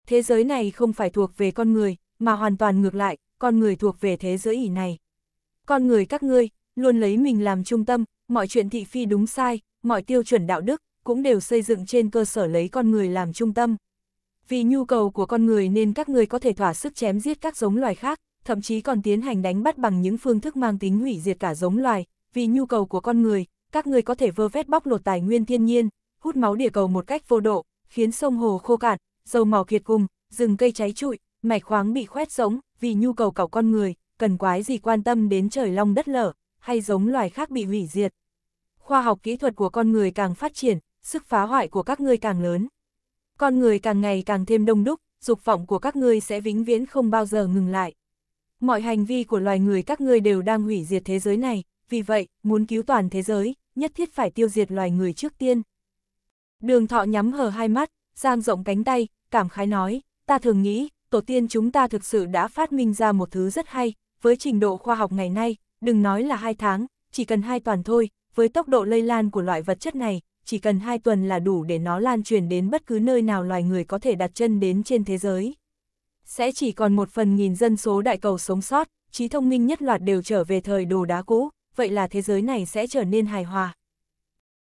Thế giới này không phải thuộc về con người, mà hoàn toàn ngược lại, con người thuộc về thế giới ỉ này. Con người các ngươi, luôn lấy mình làm trung tâm, mọi chuyện thị phi đúng sai, mọi tiêu chuẩn đạo đức, cũng đều xây dựng trên cơ sở lấy con người làm trung tâm. Vì nhu cầu của con người nên các người có thể thỏa sức chém giết các giống loài khác, thậm chí còn tiến hành đánh bắt bằng những phương thức mang tính hủy diệt cả giống loài. Vì nhu cầu của con người, các người có thể vơ vét bóc lột tài nguyên thiên nhiên, hút máu địa cầu một cách vô độ, khiến sông hồ khô cạn, dầu mỏ kiệt cùng, rừng cây cháy trụi, mạch khoáng bị khoét sống. vì nhu cầu cảo con người, cần quái gì quan tâm đến trời long đất lở hay giống loài khác bị hủy diệt. Khoa học kỹ thuật của con người càng phát triển, sức phá hoại của các ngươi càng lớn. Con người càng ngày càng thêm đông đúc, dục vọng của các ngươi sẽ vĩnh viễn không bao giờ ngừng lại. Mọi hành vi của loài người các ngươi đều đang hủy diệt thế giới này, vì vậy, muốn cứu toàn thế giới, nhất thiết phải tiêu diệt loài người trước tiên. Đường thọ nhắm hờ hai mắt, giang rộng cánh tay, cảm khái nói, ta thường nghĩ, tổ tiên chúng ta thực sự đã phát minh ra một thứ rất hay, với trình độ khoa học ngày nay, đừng nói là hai tháng, chỉ cần hai tuần thôi, với tốc độ lây lan của loại vật chất này, chỉ cần hai tuần là đủ để nó lan truyền đến bất cứ nơi nào loài người có thể đặt chân đến trên thế giới. Sẽ chỉ còn một phần nghìn dân số đại cầu sống sót, trí thông minh nhất loạt đều trở về thời đồ đá cũ, vậy là thế giới này sẽ trở nên hài hòa.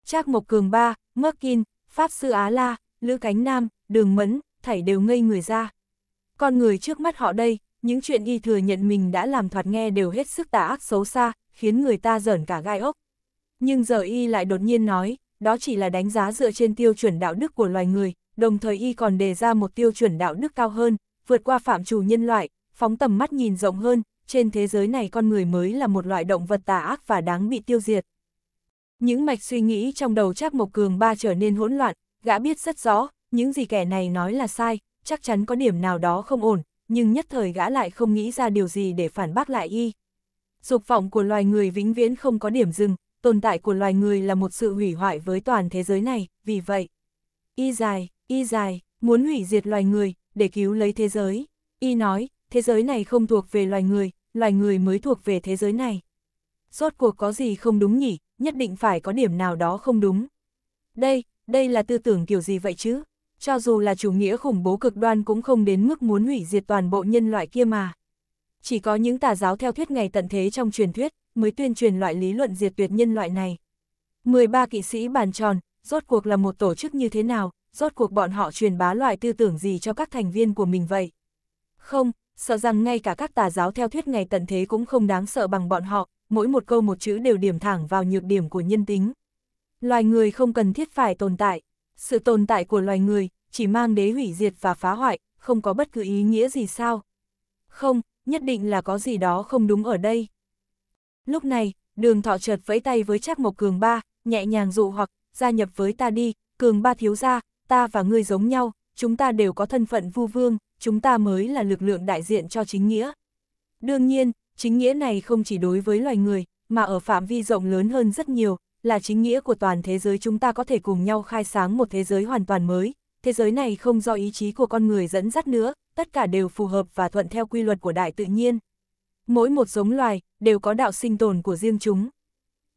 Trác Mộc Cường Ba, Merkin, Pháp Sư Á La, Lữ Cánh Nam, Đường Mẫn, Thảy đều ngây người ra. Con người trước mắt họ đây, những chuyện y thừa nhận mình đã làm thoạt nghe đều hết sức tà ác xấu xa, khiến người ta giởn cả gai ốc. Nhưng giờ y lại đột nhiên nói, đó chỉ là đánh giá dựa trên tiêu chuẩn đạo đức của loài người, đồng thời y còn đề ra một tiêu chuẩn đạo đức cao hơn, vượt qua phạm trù nhân loại, phóng tầm mắt nhìn rộng hơn, trên thế giới này con người mới là một loại động vật tà ác và đáng bị tiêu diệt. Những mạch suy nghĩ trong đầu Trác Mộc Cường ba trở nên hỗn loạn, gã biết rất rõ, những gì kẻ này nói là sai, chắc chắn có điểm nào đó không ổn, nhưng nhất thời gã lại không nghĩ ra điều gì để phản bác lại y. Dục vọng của loài người vĩnh viễn không có điểm dừng, tồn tại của loài người là một sự hủy hoại với toàn thế giới này, vì vậy. Y dài, y dài, muốn hủy diệt loài người, để cứu lấy thế giới. Y nói, thế giới này không thuộc về loài người, loài người mới thuộc về thế giới này. Rốt cuộc có gì không đúng nhỉ, nhất định phải có điểm nào đó không đúng. Đây, đây là tư tưởng kiểu gì vậy chứ? cho dù là chủ nghĩa khủng bố cực đoan cũng không đến mức muốn hủy diệt toàn bộ nhân loại kia mà. Chỉ có những tà giáo theo thuyết ngày tận thế trong truyền thuyết mới tuyên truyền loại lý luận diệt tuyệt nhân loại này. 13 kỵ sĩ bàn tròn, rốt cuộc là một tổ chức như thế nào, rốt cuộc bọn họ truyền bá loại tư tưởng gì cho các thành viên của mình vậy? Không, sợ rằng ngay cả các tà giáo theo thuyết ngày tận thế cũng không đáng sợ bằng bọn họ, mỗi một câu một chữ đều điểm thẳng vào nhược điểm của nhân tính. Loài người không cần thiết phải tồn tại. Sự tồn tại của loài người chỉ mang đế hủy diệt và phá hoại, không có bất cứ ý nghĩa gì sao? Không, nhất định là có gì đó không đúng ở đây. Lúc này, đường thọ chợt vẫy tay với Trác Mộc Cường Ba, nhẹ nhàng dụ hoặc, gia nhập với ta đi, Cường Ba thiếu gia, ta và ngươi giống nhau, chúng ta đều có thân phận vu vương, chúng ta mới là lực lượng đại diện cho chính nghĩa. Đương nhiên, chính nghĩa này không chỉ đối với loài người, mà ở phạm vi rộng lớn hơn rất nhiều, là chính nghĩa của toàn thế giới chúng ta có thể cùng nhau khai sáng một thế giới hoàn toàn mới, thế giới này không do ý chí của con người dẫn dắt nữa, tất cả đều phù hợp và thuận theo quy luật của đại tự nhiên. Mỗi một giống loài đều có đạo sinh tồn của riêng chúng.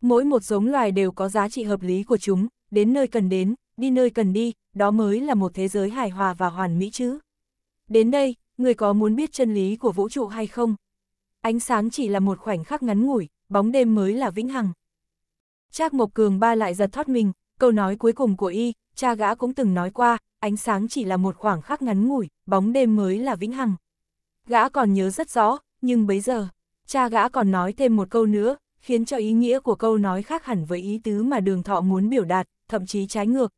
Mỗi một giống loài đều có giá trị hợp lý của chúng, đến nơi cần đến, đi nơi cần đi, đó mới là một thế giới hài hòa và hoàn mỹ chứ. Đến đây, người có muốn biết chân lý của vũ trụ hay không? Ánh sáng chỉ là một khoảnh khắc ngắn ngủi, bóng đêm mới là vĩnh hằng. Trác Mộc Cường ba lại giật thoát mình, câu nói cuối cùng của y, cha gã cũng từng nói qua, ánh sáng chỉ là một khoảng khắc ngắn ngủi, bóng đêm mới là vĩnh hằng. Gã còn nhớ rất rõ, nhưng bấy giờ, cha gã còn nói thêm một câu nữa, khiến cho ý nghĩa của câu nói khác hẳn với ý tứ mà đường thọ muốn biểu đạt, thậm chí trái ngược.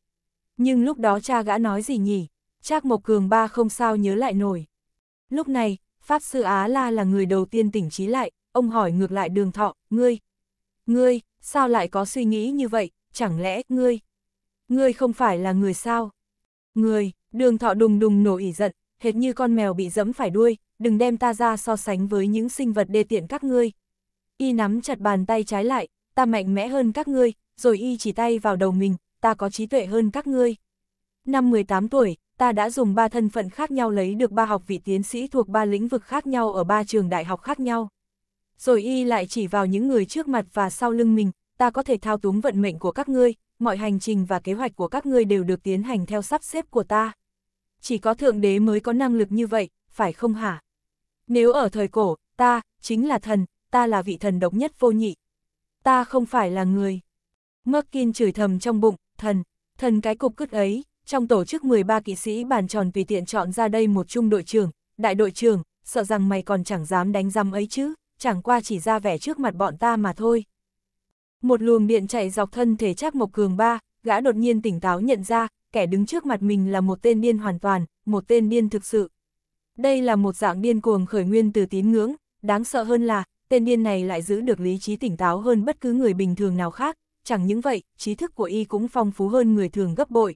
Nhưng lúc đó cha gã nói gì nhỉ? Trác Mộc Cường ba không sao nhớ lại nổi. Lúc này, Pháp Sư Á La là người đầu tiên tỉnh trí lại, ông hỏi ngược lại đường thọ, ngươi, ngươi, sao lại có suy nghĩ như vậy, chẳng lẽ ngươi, ngươi không phải là người sao? Người, đường thọ đùng đùng nổ ỉ giận, hệt như con mèo bị dẫm phải đuôi, đừng đem ta ra so sánh với những sinh vật đê tiện các ngươi. Y nắm chặt bàn tay trái lại, ta mạnh mẽ hơn các ngươi, rồi y chỉ tay vào đầu mình, ta có trí tuệ hơn các ngươi. Năm 18 tuổi, ta đã dùng ba thân phận khác nhau lấy được ba học vị tiến sĩ thuộc ba lĩnh vực khác nhau ở ba trường đại học khác nhau rồi y lại chỉ vào những người trước mặt và sau lưng mình, ta có thể thao túng vận mệnh của các ngươi, mọi hành trình và kế hoạch của các ngươi đều được tiến hành theo sắp xếp của ta. Chỉ có Thượng Đế mới có năng lực như vậy, phải không hả? Nếu ở thời cổ, ta, chính là thần, ta là vị thần độc nhất vô nhị. Ta không phải là người. Merkin chửi thầm trong bụng, thần, thần cái cục cứt ấy, trong tổ chức 13 kỵ sĩ bàn tròn tùy tiện chọn ra đây một trung đội trưởng, đại đội trưởng, sợ rằng mày còn chẳng dám đánh giam ấy chứ chẳng qua chỉ ra vẻ trước mặt bọn ta mà thôi. Một luồng điện chạy dọc thân thể Trác Mộc Cường ba, gã đột nhiên tỉnh táo nhận ra, kẻ đứng trước mặt mình là một tên điên hoàn toàn, một tên điên thực sự. Đây là một dạng điên cuồng khởi nguyên từ tín ngưỡng, đáng sợ hơn là, tên điên này lại giữ được lý trí tỉnh táo hơn bất cứ người bình thường nào khác, chẳng những vậy, trí thức của y cũng phong phú hơn người thường gấp bội.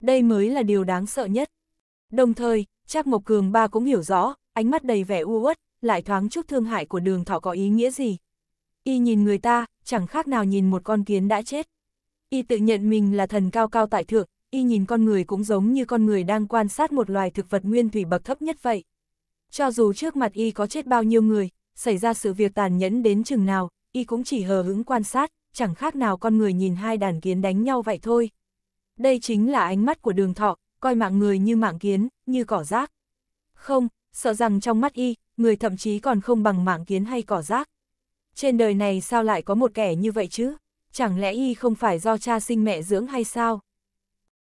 Đây mới là điều đáng sợ nhất. Đồng thời, Trác Mộc Cường ba cũng hiểu rõ, ánh mắt đầy vẻ u uất, lại thoáng chút thương hại của đường thọ có ý nghĩa gì. Y nhìn người ta, chẳng khác nào nhìn một con kiến đã chết. Y tự nhận mình là thần cao cao tại thượng, y nhìn con người cũng giống như con người đang quan sát một loài thực vật nguyên thủy bậc thấp nhất vậy. Cho dù trước mặt y có chết bao nhiêu người, xảy ra sự việc tàn nhẫn đến chừng nào, y cũng chỉ hờ hững quan sát, chẳng khác nào con người nhìn hai đàn kiến đánh nhau vậy thôi. Đây chính là ánh mắt của đường thọ, coi mạng người như mạng kiến, như cỏ rác. Không, sợ rằng trong mắt y, người thậm chí còn không bằng mạng kiến hay cỏ rác. Trên đời này sao lại có một kẻ như vậy chứ? Chẳng lẽ y không phải do cha sinh mẹ dưỡng hay sao?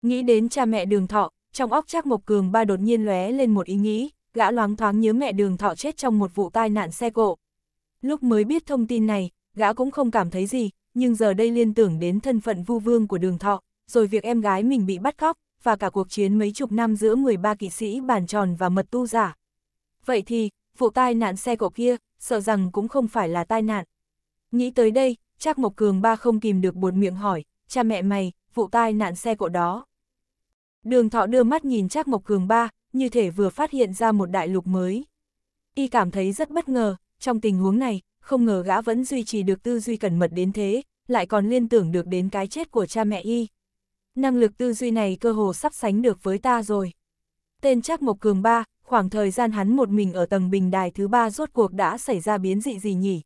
Nghĩ đến cha mẹ đường thọ, trong óc chắc Mộc Cường ba đột nhiên lóe lên một ý nghĩ, gã loáng thoáng nhớ mẹ đường thọ chết trong một vụ tai nạn xe cộ. Lúc mới biết thông tin này, gã cũng không cảm thấy gì, nhưng giờ đây liên tưởng đến thân phận vu vương của đường thọ, rồi việc em gái mình bị bắt cóc, và cả cuộc chiến mấy chục năm giữa 13 kỵ sĩ bàn tròn và mật tu giả, vậy thì, vụ tai nạn xe cộ kia, sợ rằng cũng không phải là tai nạn. Nghĩ tới đây, Trác Mộc Cường ba không kìm được buồn miệng hỏi, cha mẹ mày, vụ tai nạn xe cộ đó. Đường thọ đưa mắt nhìn Trác Mộc Cường ba, như thể vừa phát hiện ra một đại lục mới. Y cảm thấy rất bất ngờ, trong tình huống này, không ngờ gã vẫn duy trì được tư duy cẩn mật đến thế, lại còn liên tưởng được đến cái chết của cha mẹ Y. Năng lực tư duy này cơ hồ sắp sánh được với ta rồi. Tên Trác Mộc Cường ba, khoảng thời gian hắn một mình ở tầng bình đài thứ ba rốt cuộc đã xảy ra biến dị gì nhỉ?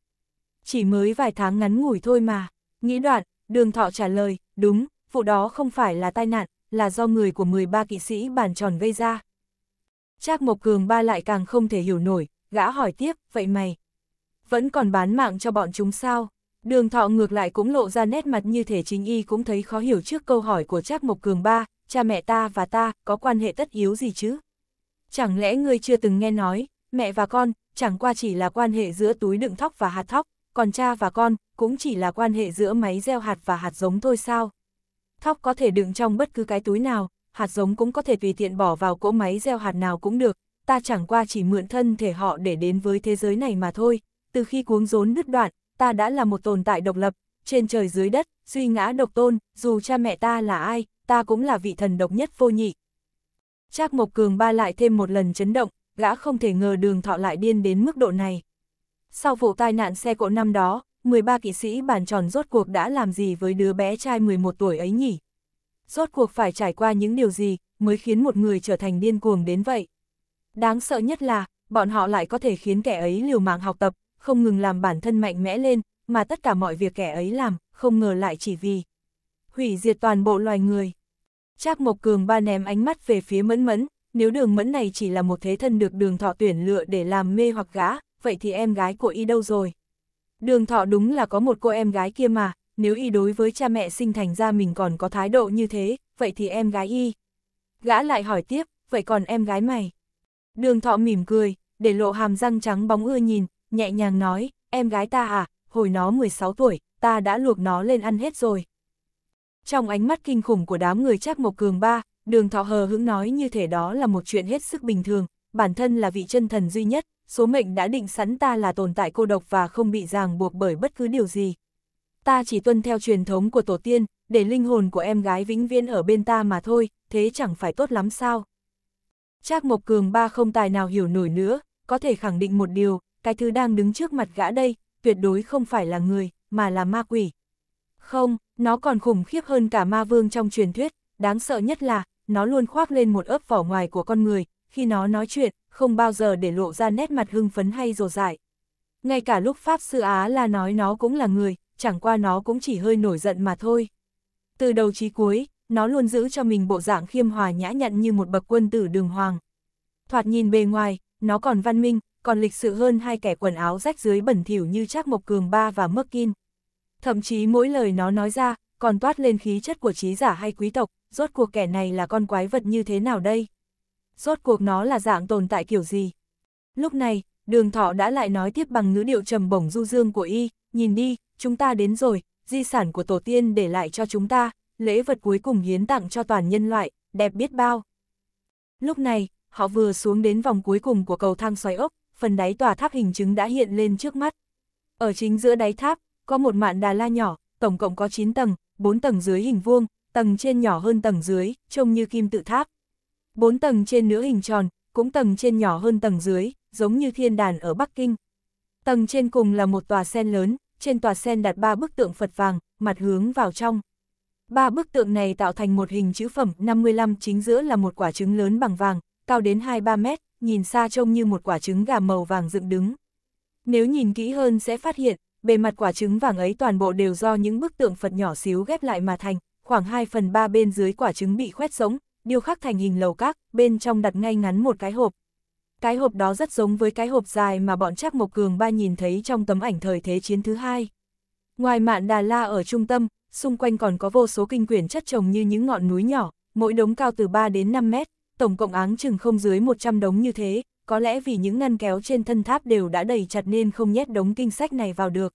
Chỉ mới vài tháng ngắn ngủi thôi mà. Nghĩ đoạn, đường thọ trả lời, đúng, vụ đó không phải là tai nạn, là do người của 13 kỵ sĩ bàn tròn gây ra. Trác Mộc Cường ba lại càng không thể hiểu nổi, gã hỏi tiếp, vậy mày, vẫn còn bán mạng cho bọn chúng sao? Đường thọ ngược lại cũng lộ ra nét mặt như thể chính y cũng thấy khó hiểu trước câu hỏi của Trác Mộc Cường ba, cha mẹ ta và ta có quan hệ tất yếu gì chứ? chẳng lẽ ngươi chưa từng nghe nói, mẹ và con, chẳng qua chỉ là quan hệ giữa túi đựng thóc và hạt thóc, còn cha và con, cũng chỉ là quan hệ giữa máy gieo hạt và hạt giống thôi sao. Thóc có thể đựng trong bất cứ cái túi nào, hạt giống cũng có thể tùy tiện bỏ vào cỗ máy gieo hạt nào cũng được, ta chẳng qua chỉ mượn thân thể họ để đến với thế giới này mà thôi, từ khi cuống rốn nứt đoạn, ta đã là một tồn tại độc lập, trên trời dưới đất, suy ngã độc tôn, dù cha mẹ ta là ai, ta cũng là vị thần độc nhất vô nhị, Trác Mộc Cường ba lại thêm một lần chấn động, gã không thể ngờ đường thọ lại điên đến mức độ này. Sau vụ tai nạn xe cộ năm đó, 13 kỵ sĩ bàn tròn rốt cuộc đã làm gì với đứa bé trai 11 tuổi ấy nhỉ? Rốt cuộc phải trải qua những điều gì mới khiến một người trở thành điên cuồng đến vậy? Đáng sợ nhất là, bọn họ lại có thể khiến kẻ ấy liều mạng học tập, không ngừng làm bản thân mạnh mẽ lên, mà tất cả mọi việc kẻ ấy làm, không ngờ lại chỉ vì hủy diệt toàn bộ loài người. Trác Mộc Cường ba ném ánh mắt về phía mẫn mẫn, nếu đường mẫn này chỉ là một thế thân được đường thọ tuyển lựa để làm mê hoặc gã, vậy thì em gái của y đâu rồi? Đường thọ đúng là có một cô em gái kia mà, nếu y đối với cha mẹ sinh thành ra mình còn có thái độ như thế, vậy thì em gái y. Gã lại hỏi tiếp, vậy còn em gái mày? Đường thọ mỉm cười, để lộ hàm răng trắng bóng ưa nhìn, nhẹ nhàng nói, em gái ta à, hồi nó 16 tuổi, ta đã luộc nó lên ăn hết rồi. Trong ánh mắt kinh khủng của đám người Trác Mộc Cường ba, đường thọ hờ hững nói như thể đó là một chuyện hết sức bình thường, bản thân là vị chân thần duy nhất, số mệnh đã định sẵn ta là tồn tại cô độc và không bị ràng buộc bởi bất cứ điều gì. Ta chỉ tuân theo truyền thống của tổ tiên, để linh hồn của em gái vĩnh viễn ở bên ta mà thôi, thế chẳng phải tốt lắm sao. Trác Mộc Cường ba không tài nào hiểu nổi nữa, có thể khẳng định một điều, cái thứ đang đứng trước mặt gã đây, tuyệt đối không phải là người, mà là ma quỷ. Không, nó còn khủng khiếp hơn cả ma vương trong truyền thuyết, đáng sợ nhất là, nó luôn khoác lên một lớp vỏ ngoài của con người, khi nó nói chuyện, không bao giờ để lộ ra nét mặt hưng phấn hay rồ dại. Ngay cả lúc Pháp Sư Á là nói nó cũng là người, chẳng qua nó cũng chỉ hơi nổi giận mà thôi. Từ đầu chí cuối, nó luôn giữ cho mình bộ dạng khiêm hòa nhã nhặn như một bậc quân tử đường hoàng. Thoạt nhìn bề ngoài, nó còn văn minh, còn lịch sự hơn hai kẻ quần áo rách dưới bẩn thỉu như Trác Mộc Cường Ba và Merkin thậm chí mỗi lời nó nói ra, còn toát lên khí chất của trí giả hay quý tộc, rốt cuộc kẻ này là con quái vật như thế nào đây? Rốt cuộc nó là dạng tồn tại kiểu gì? Lúc này, đường thọ đã lại nói tiếp bằng ngữ điệu trầm bổng du dương của y, nhìn đi, chúng ta đến rồi, di sản của tổ tiên để lại cho chúng ta, lễ vật cuối cùng hiến tặng cho toàn nhân loại, đẹp biết bao. Lúc này, họ vừa xuống đến vòng cuối cùng của cầu thang xoáy ốc, phần đáy tòa tháp hình chứng đã hiện lên trước mắt. Ở chính giữa đáy tháp, có một mạn đà la nhỏ, tổng cộng có 9 tầng, 4 tầng dưới hình vuông, tầng trên nhỏ hơn tầng dưới, trông như kim tự tháp. 4 tầng trên nữa hình tròn, cũng tầng trên nhỏ hơn tầng dưới, giống như thiên đàn ở Bắc Kinh. Tầng trên cùng là một tòa sen lớn, trên tòa sen đặt ba bức tượng Phật vàng, mặt hướng vào trong. Ba bức tượng này tạo thành một hình chữ phẩm 55 chính giữa là một quả trứng lớn bằng vàng, cao đến 2-3 mét, nhìn xa trông như một quả trứng gà màu vàng dựng đứng. Nếu nhìn kỹ hơn sẽ phát hiện, bề mặt quả trứng vàng ấy toàn bộ đều do những bức tượng Phật nhỏ xíu ghép lại mà thành, khoảng 2 phần 3 bên dưới quả trứng bị khoét sống, điêu khắc thành hình lầu các, bên trong đặt ngay ngắn một cái hộp. Cái hộp đó rất giống với cái hộp dài mà bọn Trác Mộc Cường ba nhìn thấy trong tấm ảnh thời Thế chiến thứ hai. Ngoài mạn Đà La ở trung tâm, xung quanh còn có vô số kinh quyển chất trồng như những ngọn núi nhỏ, mỗi đống cao từ 3 đến 5 mét, tổng cộng áng chừng không dưới 100 đống như thế, có lẽ vì những ngăn kéo trên thân tháp đều đã đầy chặt nên không nhét đống kinh sách này vào được.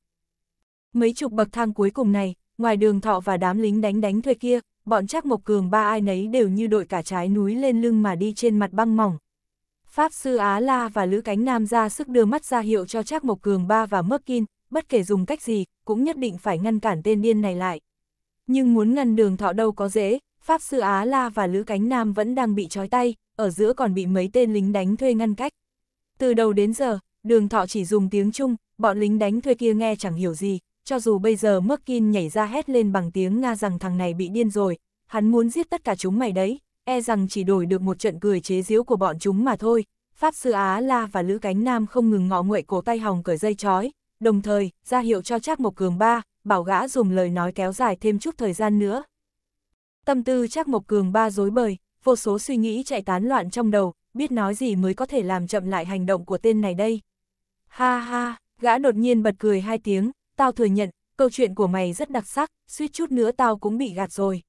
Mấy chục bậc thang cuối cùng này, ngoài đường thọ và đám lính đánh đánh thuê kia, bọn chắc mộc cường ba ai nấy đều như đội cả trái núi lên lưng mà đi trên mặt băng mỏng. Pháp sư Á La và Lữ Cánh Nam ra sức đưa mắt ra hiệu cho Trác Mộc Cường Ba và Merkin, bất kể dùng cách gì, cũng nhất định phải ngăn cản tên điên này lại. Nhưng muốn ngăn đường thọ đâu có dễ, Pháp sư Á La và Lữ Cánh Nam vẫn đang bị trói tay, ở giữa còn bị mấy tên lính đánh thuê ngăn cách. Từ đầu đến giờ, đường thọ chỉ dùng tiếng Trung, bọn lính đánh thuê kia nghe chẳng hiểu gì, cho dù bây giờ Merkin nhảy ra hét lên bằng tiếng Nga rằng thằng này bị điên rồi, hắn muốn giết tất cả chúng mày đấy, e rằng chỉ đổi được một trận cười chế giễu của bọn chúng mà thôi. Pháp sư Á La và Lữ Cánh Nam không ngừng ngọ nguậy cổ tay hồng cởi dây chói, đồng thời ra hiệu cho Trác Mộc Cường ba, bảo gã dùng lời nói kéo dài thêm chút thời gian nữa. Tâm tư Trác Mộc Cường ba dối bời, vô số suy nghĩ chạy tán loạn trong đầu, biết nói gì mới có thể làm chậm lại hành động của tên này đây. Ha ha, gã đột nhiên bật cười hai tiếng, tao thừa nhận, câu chuyện của mày rất đặc sắc, suýt chút nữa tao cũng bị gạt rồi.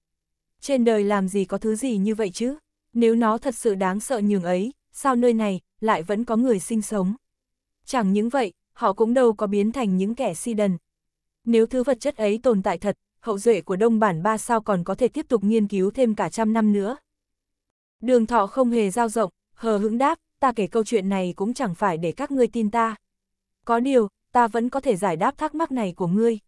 Trên đời làm gì có thứ gì như vậy chứ? Nếu nó thật sự đáng sợ nhường ấy, sao nơi này lại vẫn có người sinh sống? Chẳng những vậy, họ cũng đâu có biến thành những kẻ si đần. Nếu thứ vật chất ấy tồn tại thật, hậu duệ của đông bản ba sao còn có thể tiếp tục nghiên cứu thêm cả trăm năm nữa. Đường thọ không hề giao rộng, hờ hững đáp, ta kể câu chuyện này cũng chẳng phải để các ngươi tin ta. Có điều, ta vẫn có thể giải đáp thắc mắc này của ngươi.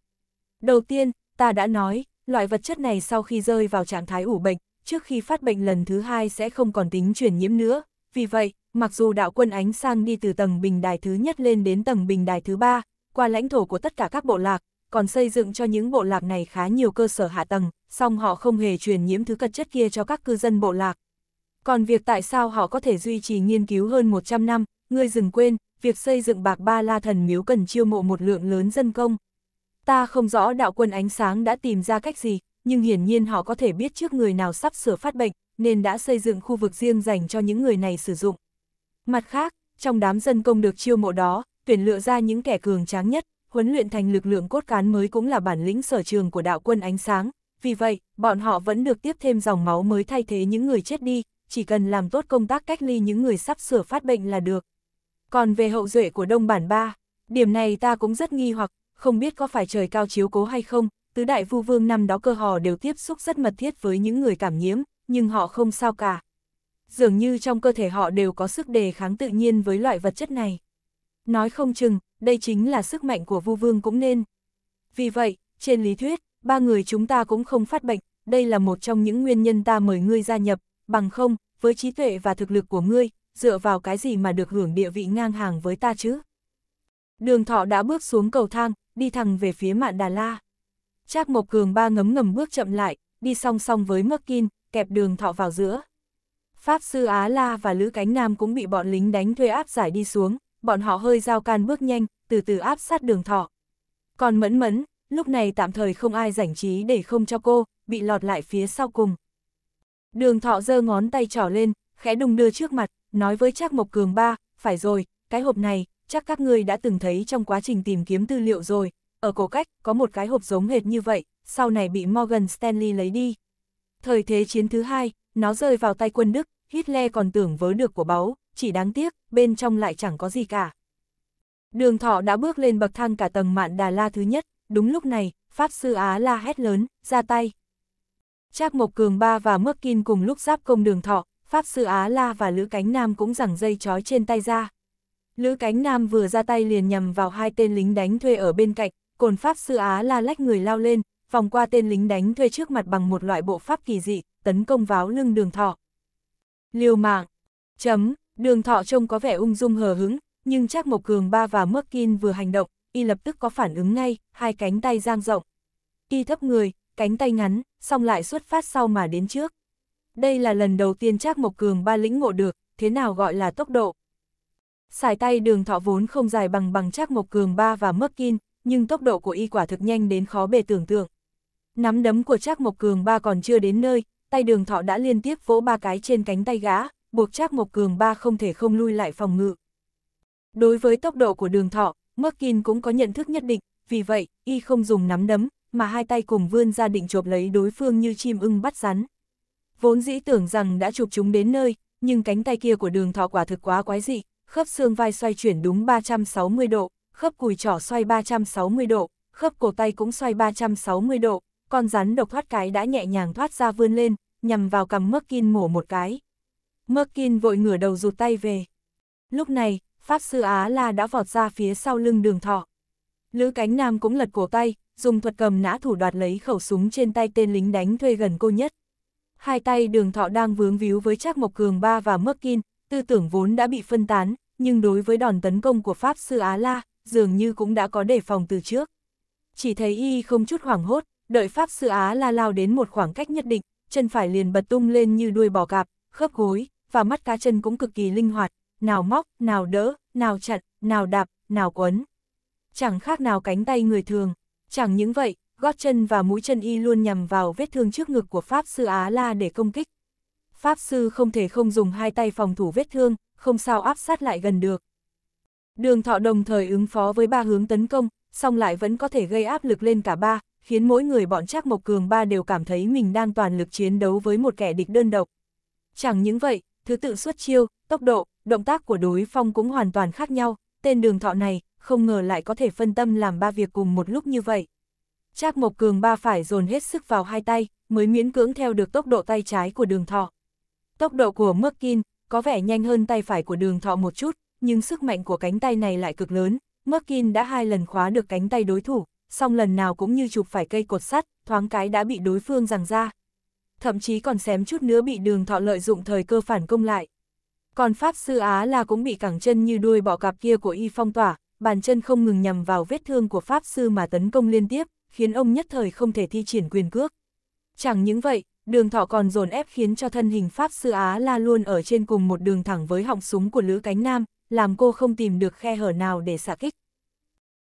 Đầu tiên, ta đã nói, loại vật chất này sau khi rơi vào trạng thái ủ bệnh, trước khi phát bệnh lần thứ hai sẽ không còn tính truyền nhiễm nữa. Vì vậy, mặc dù đạo quân ánh sang đi từ tầng bình đài thứ nhất lên đến tầng bình đài thứ ba, qua lãnh thổ của tất cả các bộ lạc, còn xây dựng cho những bộ lạc này khá nhiều cơ sở hạ tầng, song họ không hề truyền nhiễm thứ cật chất kia cho các cư dân bộ lạc. Còn việc tại sao họ có thể duy trì nghiên cứu hơn 100 năm, ngươi dừng quên, việc xây dựng bạc ba la thần miếu cần chiêu mộ một lượng lớn dân công. Ta không rõ đạo quân ánh sáng đã tìm ra cách gì, nhưng hiển nhiên họ có thể biết trước người nào sắp sửa phát bệnh, nên đã xây dựng khu vực riêng dành cho những người này sử dụng. Mặt khác, trong đám dân công được chiêu mộ đó, tuyển lựa ra những kẻ cường tráng nhất, huấn luyện thành lực lượng cốt cán mới cũng là bản lĩnh sở trường của đạo quân ánh sáng. Vì vậy, bọn họ vẫn được tiếp thêm dòng máu mới thay thế những người chết đi, chỉ cần làm tốt công tác cách ly những người sắp sửa phát bệnh là được. Còn về hậu duệ của Đông Bản Ba, điểm này ta cũng rất nghi hoặc, không biết có phải trời cao chiếu cố hay không, tứ đại vu vương năm đó cơ hò đều tiếp xúc rất mật thiết với những người cảm nhiễm, nhưng họ không sao cả. Dường như trong cơ thể họ đều có sức đề kháng tự nhiên với loại vật chất này. Nói không chừng, đây chính là sức mạnh của vu vương cũng nên. Vì vậy, trên lý thuyết, ba người chúng ta cũng không phát bệnh, đây là một trong những nguyên nhân ta mời ngươi gia nhập, bằng không, với trí tuệ và thực lực của ngươi, dựa vào cái gì mà được hưởng địa vị ngang hàng với ta chứ? Đường thọ đã bước xuống cầu thang, đi thẳng về phía mạn Đà La. Trác Mộc Cường ba ngấm ngầm bước chậm lại, đi song song với Mắc Kin, kẹp đường thọ vào giữa. Pháp sư Á La và Lữ Cánh Nam cũng bị bọn lính đánh thuê áp giải đi xuống, bọn họ hơi giao can bước nhanh, từ từ áp sát đường thọ. Còn mẫn mẫn, lúc này tạm thời không ai rảnh trí để không cho cô, bị lọt lại phía sau cùng. Đường thọ giơ ngón tay trỏ lên, khẽ đùng đưa trước mặt, nói với Trác Mộc Cường ba, phải rồi, cái hộp này, chắc các ngươi đã từng thấy trong quá trình tìm kiếm tư liệu rồi, ở cổ cách, có một cái hộp giống hệt như vậy, sau này bị Morgan Stanley lấy đi. Thời thế chiến thứ hai, nó rơi vào tay quân Đức, Hitler còn tưởng vớ được của báu, chỉ đáng tiếc, bên trong lại chẳng có gì cả. Đường thọ đã bước lên bậc thang cả tầng mạn Đà La thứ nhất, đúng lúc này, Pháp Sư Á la hét lớn, ra tay. Trác Mộc Cường Ba và Mước Kin cùng lúc giáp công đường thọ, Pháp Sư Á La và Lữ Cánh Nam cũng giằng dây chói trên tay ra. Lữ Cánh Nam vừa ra tay liền nhằm vào hai tên lính đánh thuê ở bên cạnh, cồn Pháp Sư Á La lách người lao lên, vòng qua tên lính đánh thuê trước mặt bằng một loại bộ pháp kỳ dị, tấn công váo lưng đường thọ. Liều mạng, chấm, đường thọ trông có vẻ ung dung hờ hứng, nhưng Trác Mộc Cường Ba và Mước Kin vừa hành động, y lập tức có phản ứng ngay, hai cánh tay giang rộng. Y thấp người, cánh tay ngắn, song lại xuất phát sau mà đến trước. Đây là lần đầu tiên Trác Mộc Cường ba lĩnh ngộ được, thế nào gọi là tốc độ. Xài tay đường thọ vốn không dài bằng bằng Trác Mộc Cường ba và Merkin, nhưng tốc độ của y quả thực nhanh đến khó bề tưởng tượng. Nắm đấm của Trác Mộc Cường ba còn chưa đến nơi, tay đường thọ đã liên tiếp vỗ ba cái trên cánh tay gã, buộc Trác Mộc Cường ba không thể không lui lại phòng ngự. Đối với tốc độ của đường thọ, Merkin cũng có nhận thức nhất định, vì vậy, y không dùng nắm đấm, mà hai tay cùng vươn ra định chộp lấy đối phương như chim ưng bắt rắn. Vốn dĩ tưởng rằng đã chụp chúng đến nơi, nhưng cánh tay kia của đường thọ quả thực quá quái dị, khớp xương vai xoay chuyển đúng 360 độ, khớp cùi trỏ xoay 360 độ, khớp cổ tay cũng xoay 360 độ, con rắn độc thoát cái đã nhẹ nhàng thoát ra vươn lên, nhằm vào cằm Merkin mổ một cái. Merkin vội ngửa đầu rụt tay về. Lúc này, Pháp Sư Á La đã vọt ra phía sau lưng đường thọ. Lữ Cánh Nam cũng lật cổ tay, dùng thuật cầm nã thủ đoạt lấy khẩu súng trên tay tên lính đánh thuê gần cô nhất. Hai tay đường thọ đang vướng víu với chắc Mộc Cường Ba và Merkin, tư tưởng vốn đã bị phân tán, nhưng đối với đòn tấn công của Pháp Sư Á La, dường như cũng đã có đề phòng từ trước. Chỉ thấy y không chút hoảng hốt, đợi Pháp Sư Á La lao đến một khoảng cách nhất định, chân phải liền bật tung lên như đuôi bò cạp, khớp gối, và mắt cá chân cũng cực kỳ linh hoạt, nào móc, nào đỡ, nào chặn, nào đạp, nào quấn chẳng khác nào cánh tay người thường. Chẳng những vậy, gót chân và mũi chân y luôn nhằm vào vết thương trước ngực của Pháp Sư Á La để công kích. Pháp Sư không thể không dùng hai tay phòng thủ vết thương, không sao áp sát lại gần được. Đường thọ đồng thời ứng phó với ba hướng tấn công, song lại vẫn có thể gây áp lực lên cả ba, khiến mỗi người bọn Trác Mộc Cường ba đều cảm thấy mình đang toàn lực chiến đấu với một kẻ địch đơn độc. Chẳng những vậy, thứ tự xuất chiêu, tốc độ, động tác của đối phong cũng hoàn toàn khác nhau, tên đường thọ này, không ngờ lại có thể phân tâm làm ba việc cùng một lúc như vậy. Trác Mộc Cường ba phải dồn hết sức vào hai tay, mới miễn cưỡng theo được tốc độ tay trái của đường thọ. Tốc độ của Merkin có vẻ nhanh hơn tay phải của đường thọ một chút, nhưng sức mạnh của cánh tay này lại cực lớn. Merkin đã hai lần khóa được cánh tay đối thủ, song lần nào cũng như chụp phải cây cột sắt, thoáng cái đã bị đối phương giằng ra. Thậm chí còn xém chút nữa bị đường thọ lợi dụng thời cơ phản công lại. Còn Pháp Sư Á là cũng bị cẳng chân như đuôi bọ cạp kia của y phong tỏa, bàn chân không ngừng nhằm vào vết thương của Pháp Sư mà tấn công liên tiếp, khiến ông nhất thời không thể thi triển quyền cước. Chẳng những vậy, đường thọ còn dồn ép khiến cho thân hình Pháp Sư Á La luôn ở trên cùng một đường thẳng với họng súng của Lữ Cánh Nam, làm cô không tìm được khe hở nào để xạ kích.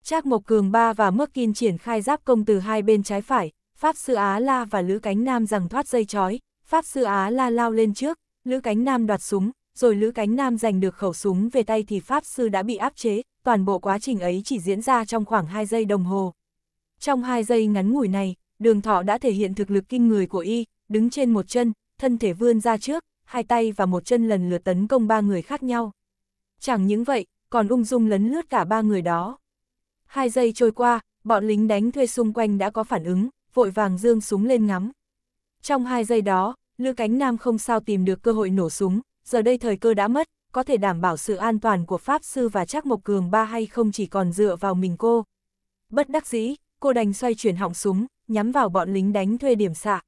Trác Mộc Cường Ba và Mước Kim triển khai giáp công từ hai bên trái phải, Pháp Sư Á La và Lữ Cánh Nam rằng thoát dây chói, Pháp Sư Á La lao lên trước, Lữ Cánh Nam đoạt súng, rồi Lữ Cánh Nam giành được khẩu súng về tay thì Pháp Sư đã bị áp chế, toàn bộ quá trình ấy chỉ diễn ra trong khoảng 2 giây đồng hồ. Trong 2 giây ngắn ngủi này, đường thọ đã thể hiện thực lực kinh người của y, đứng trên một chân, thân thể vươn ra trước, hai tay và một chân lần lượt tấn công ba người khác nhau. Chẳng những vậy, còn ung dung lấn lướt cả ba người đó. Hai giây trôi qua, bọn lính đánh thuê xung quanh đã có phản ứng, vội vàng dương súng lên ngắm. Trong hai giây đó, Lư Cánh Nam không sao tìm được cơ hội nổ súng, giờ đây thời cơ đã mất, có thể đảm bảo sự an toàn của Pháp Sư và Trác Mộc Cường ba hay không chỉ còn dựa vào mình cô. Bất đắc dĩ, cô đành xoay chuyển họng súng, nhắm vào bọn lính đánh thuê điểm xạ.